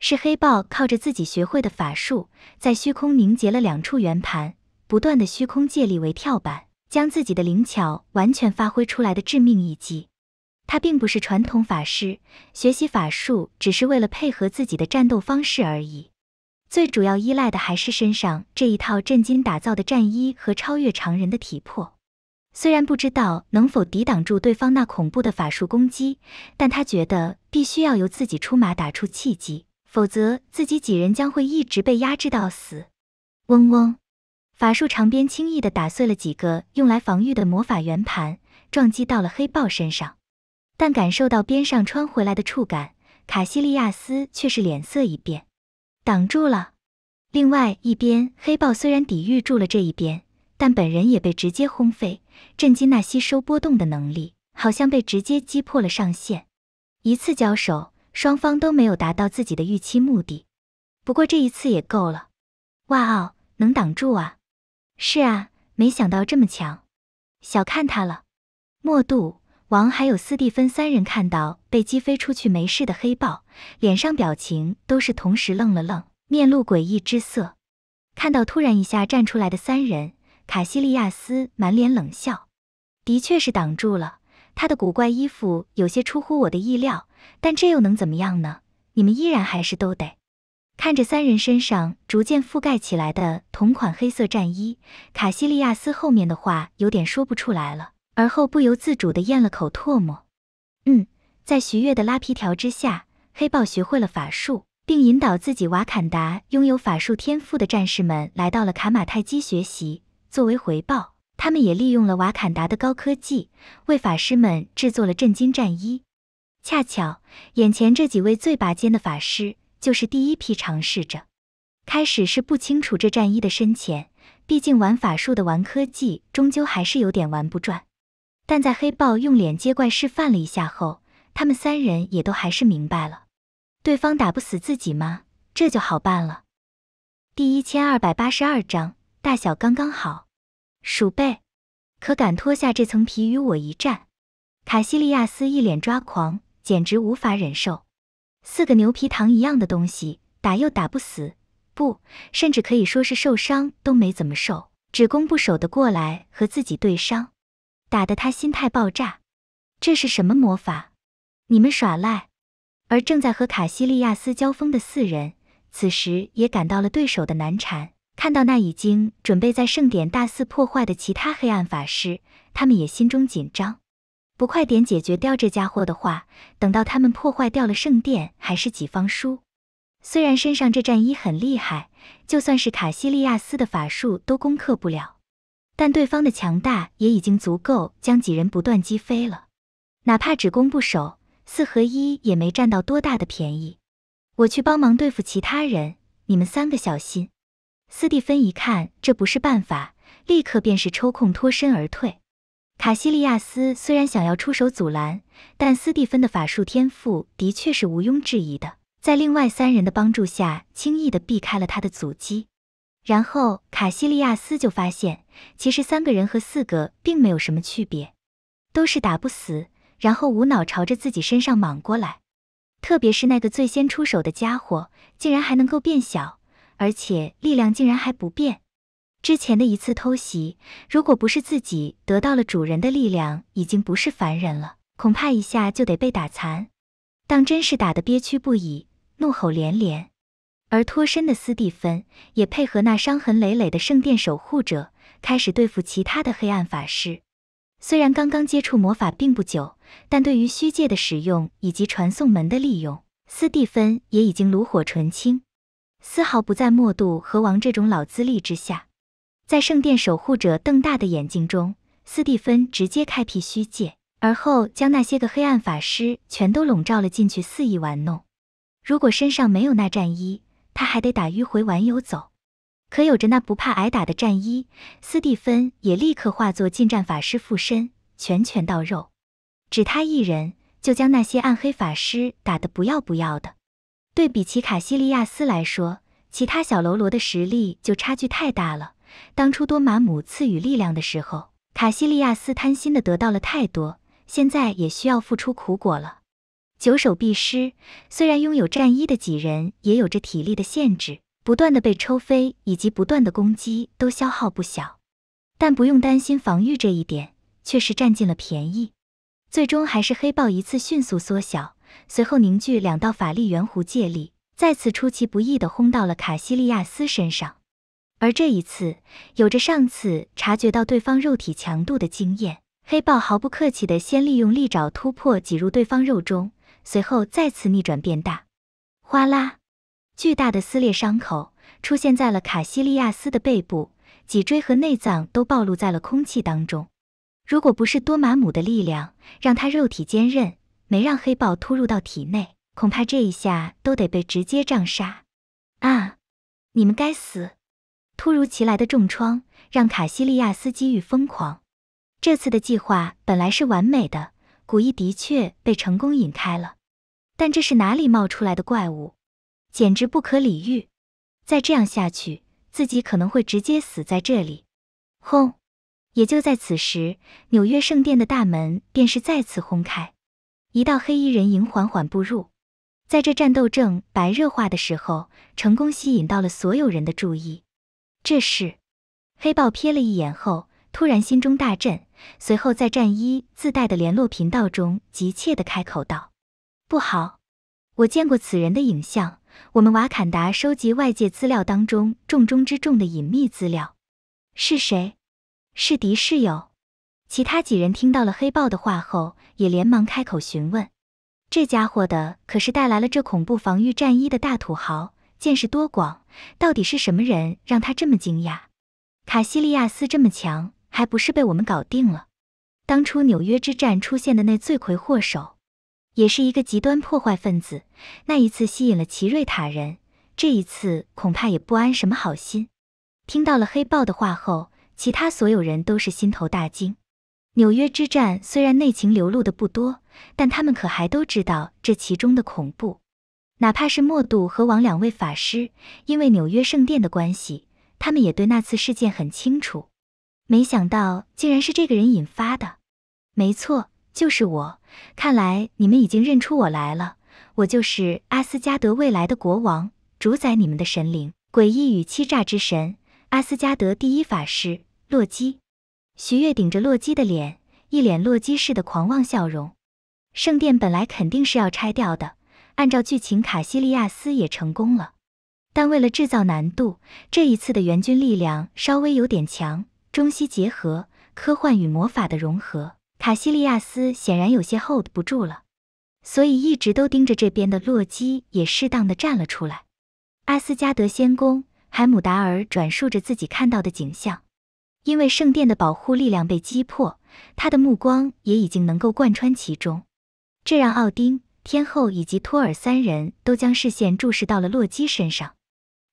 是黑豹靠着自己学会的法术，在虚空凝结了两处圆盘，不断的虚空借力为跳板，将自己的灵巧完全发挥出来的致命一击。他并不是传统法师，学习法术只是为了配合自己的战斗方式而已。最主要依赖的还是身上这一套震惊打造的战衣和超越常人的体魄。虽然不知道能否抵挡住对方那恐怖的法术攻击，但他觉得必须要由自己出马打出契机，否则自己几人将会一直被压制到死。嗡嗡，法术长鞭轻易的打碎了几个用来防御的魔法圆盘，撞击到了黑豹身上。但感受到边上穿回来的触感，卡西利亚斯却是脸色一变。挡住了，另外一边黑豹虽然抵御住了这一边，但本人也被直接轰飞，震惊那吸收波动的能力，好像被直接击破了上限。一次交手，双方都没有达到自己的预期目的，不过这一次也够了。哇哦，能挡住啊！是啊，没想到这么强，小看他了。莫度。王还有斯蒂芬三人看到被击飞出去没事的黑豹，脸上表情都是同时愣了愣，面露诡异之色。看到突然一下站出来的三人，卡西利亚斯满脸冷笑。的确是挡住了，他的古怪衣服有些出乎我的意料，但这又能怎么样呢？你们依然还是都得看着三人身上逐渐覆盖起来的同款黑色战衣。卡西利亚斯后面的话有点说不出来了。而后不由自主的咽了口唾沫。嗯，在徐悦的拉皮条之下，黑豹学会了法术，并引导自己瓦坎达拥有法术天赋的战士们来到了卡马泰基学习。作为回报，他们也利用了瓦坎达的高科技，为法师们制作了震惊战衣。恰巧，眼前这几位最拔尖的法师就是第一批尝试着。开始是不清楚这战衣的深浅，毕竟玩法术的玩科技，终究还是有点玩不转。但在黑豹用脸接怪示范了一下后，他们三人也都还是明白了，对方打不死自己吗？这就好办了。第一千二百八十二章大小刚刚好。鼠辈，可敢脱下这层皮与我一战？卡西利亚斯一脸抓狂，简直无法忍受。四个牛皮糖一样的东西，打又打不死，不，甚至可以说是受伤都没怎么受，只攻不守的过来和自己对伤。打得他心态爆炸，这是什么魔法？你们耍赖！而正在和卡西利亚斯交锋的四人，此时也感到了对手的难缠。看到那已经准备在圣典大肆破坏的其他黑暗法师，他们也心中紧张。不快点解决掉这家伙的话，等到他们破坏掉了圣殿，还是己方输。虽然身上这战衣很厉害，就算是卡西利亚斯的法术都攻克不了。但对方的强大也已经足够将几人不断击飞了，哪怕只攻不守，四合一也没占到多大的便宜。我去帮忙对付其他人，你们三个小心。斯蒂芬一看这不是办法，立刻便是抽空脱身而退。卡西利亚斯虽然想要出手阻拦，但斯蒂芬的法术天赋的确是毋庸置疑的，在另外三人的帮助下，轻易的避开了他的阻击。然后卡西利亚斯就发现，其实三个人和四个并没有什么区别，都是打不死，然后无脑朝着自己身上莽过来。特别是那个最先出手的家伙，竟然还能够变小，而且力量竟然还不变。之前的一次偷袭，如果不是自己得到了主人的力量，已经不是凡人了，恐怕一下就得被打残。当真是打得憋屈不已，怒吼连连。而脱身的斯蒂芬也配合那伤痕累累的圣殿守护者，开始对付其他的黑暗法师。虽然刚刚接触魔法并不久，但对于虚界的使用以及传送门的利用，斯蒂芬也已经炉火纯青，丝毫不在莫度和王这种老资历之下。在圣殿守护者瞪大的眼睛中，斯蒂芬直接开辟虚界，而后将那些个黑暗法师全都笼罩了进去，肆意玩弄。如果身上没有那战衣，他还得打迂回玩游走，可有着那不怕挨打的战衣，斯蒂芬也立刻化作近战法师附身，拳拳到肉，只他一人就将那些暗黑法师打得不要不要的。对比起卡西利亚斯来说，其他小喽啰的实力就差距太大了。当初多玛姆赐予力量的时候，卡西利亚斯贪心的得到了太多，现在也需要付出苦果了。九守必失，虽然拥有战衣的几人也有着体力的限制，不断的被抽飞以及不断的攻击都消耗不小，但不用担心防御这一点，却是占尽了便宜。最终还是黑豹一次迅速缩小，随后凝聚两道法力圆弧借力，再次出其不意的轰到了卡西利亚斯身上。而这一次，有着上次察觉到对方肉体强度的经验，黑豹毫不客气的先利用利爪突破挤入对方肉中。随后再次逆转变大，哗啦！巨大的撕裂伤口出现在了卡西利亚斯的背部，脊椎和内脏都暴露在了空气当中。如果不是多玛姆的力量让他肉体坚韧，没让黑豹突入到体内，恐怕这一下都得被直接杖杀。啊！你们该死！突如其来的重创让卡西利亚斯机遇疯狂。这次的计划本来是完美的。古一的确被成功引开了，但这是哪里冒出来的怪物？简直不可理喻！再这样下去，自己可能会直接死在这里。轰！也就在此时，纽约圣殿的大门便是再次轰开，一道黑衣人影缓缓步入。在这战斗正白热化的时候，成功吸引到了所有人的注意。这时，黑豹瞥了一眼后，突然心中大震。随后，在战衣自带的联络频道中，急切地开口道：“不好，我见过此人的影像。我们瓦坎达收集外界资料当中重中之重的隐秘资料，是谁？是敌是友？”其他几人听到了黑豹的话后，也连忙开口询问：“这家伙的可是带来了这恐怖防御战衣的大土豪，见识多广？到底是什么人让他这么惊讶？卡西利亚斯这么强？”还不是被我们搞定了。当初纽约之战出现的那罪魁祸首，也是一个极端破坏分子。那一次吸引了奇瑞塔人，这一次恐怕也不安什么好心。听到了黑豹的话后，其他所有人都是心头大惊。纽约之战虽然内情流露的不多，但他们可还都知道这其中的恐怖。哪怕是莫度和王两位法师，因为纽约圣殿的关系，他们也对那次事件很清楚。没想到竟然是这个人引发的，没错，就是我。看来你们已经认出我来了，我就是阿斯加德未来的国王，主宰你们的神灵，诡异与欺诈之神阿斯加德第一法师洛基。徐月顶着洛基的脸，一脸洛基式的狂妄笑容。圣殿本来肯定是要拆掉的，按照剧情，卡西利亚斯也成功了，但为了制造难度，这一次的援军力量稍微有点强。中西结合，科幻与魔法的融合，卡西利亚斯显然有些 hold 不住了，所以一直都盯着这边的洛基也适当的站了出来。阿斯加德仙宫，海姆达尔转述着自己看到的景象，因为圣殿的保护力量被击破，他的目光也已经能够贯穿其中，这让奥丁、天后以及托尔三人都将视线注视到了洛基身上，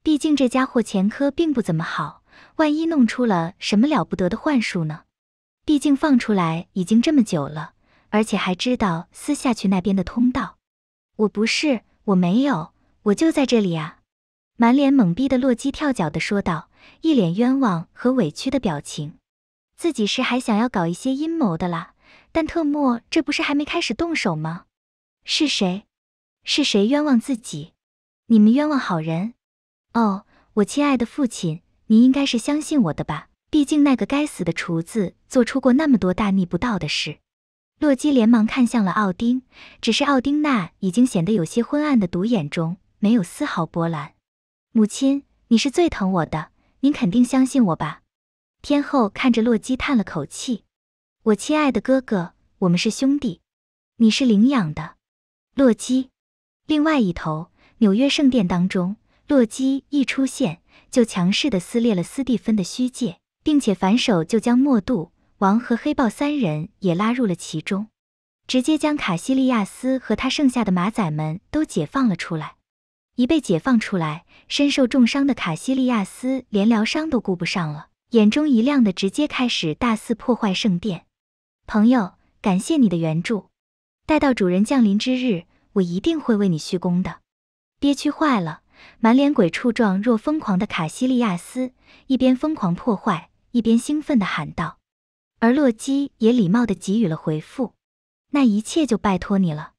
毕竟这家伙前科并不怎么好。万一弄出了什么了不得的幻术呢？毕竟放出来已经这么久了，而且还知道撕下去那边的通道。我不是，我没有，我就在这里啊！满脸懵逼的洛基跳脚的说道，一脸冤枉和委屈的表情。自己是还想要搞一些阴谋的啦，但特莫这不是还没开始动手吗？是谁？是谁冤枉自己？你们冤枉好人？哦，我亲爱的父亲。您应该是相信我的吧，毕竟那个该死的厨子做出过那么多大逆不道的事。洛基连忙看向了奥丁，只是奥丁那已经显得有些昏暗的独眼中没有丝毫波澜。母亲，你是最疼我的，您肯定相信我吧？天后看着洛基叹了口气：“我亲爱的哥哥，我们是兄弟，你是领养的。”洛基。另外一头，纽约圣殿当中，洛基一出现。就强势的撕裂了斯蒂芬的虚界，并且反手就将莫度王和黑豹三人也拉入了其中，直接将卡西利亚斯和他剩下的马仔们都解放了出来。一被解放出来，身受重伤的卡西利亚斯连疗伤都顾不上了，眼中一亮的直接开始大肆破坏圣殿。朋友，感谢你的援助，待到主人降临之日，我一定会为你续功的。憋屈坏了。满脸鬼畜状若疯狂的卡西利亚斯一边疯狂破坏，一边兴奋地喊道，而洛基也礼貌地给予了回复：“那一切就拜托你了。”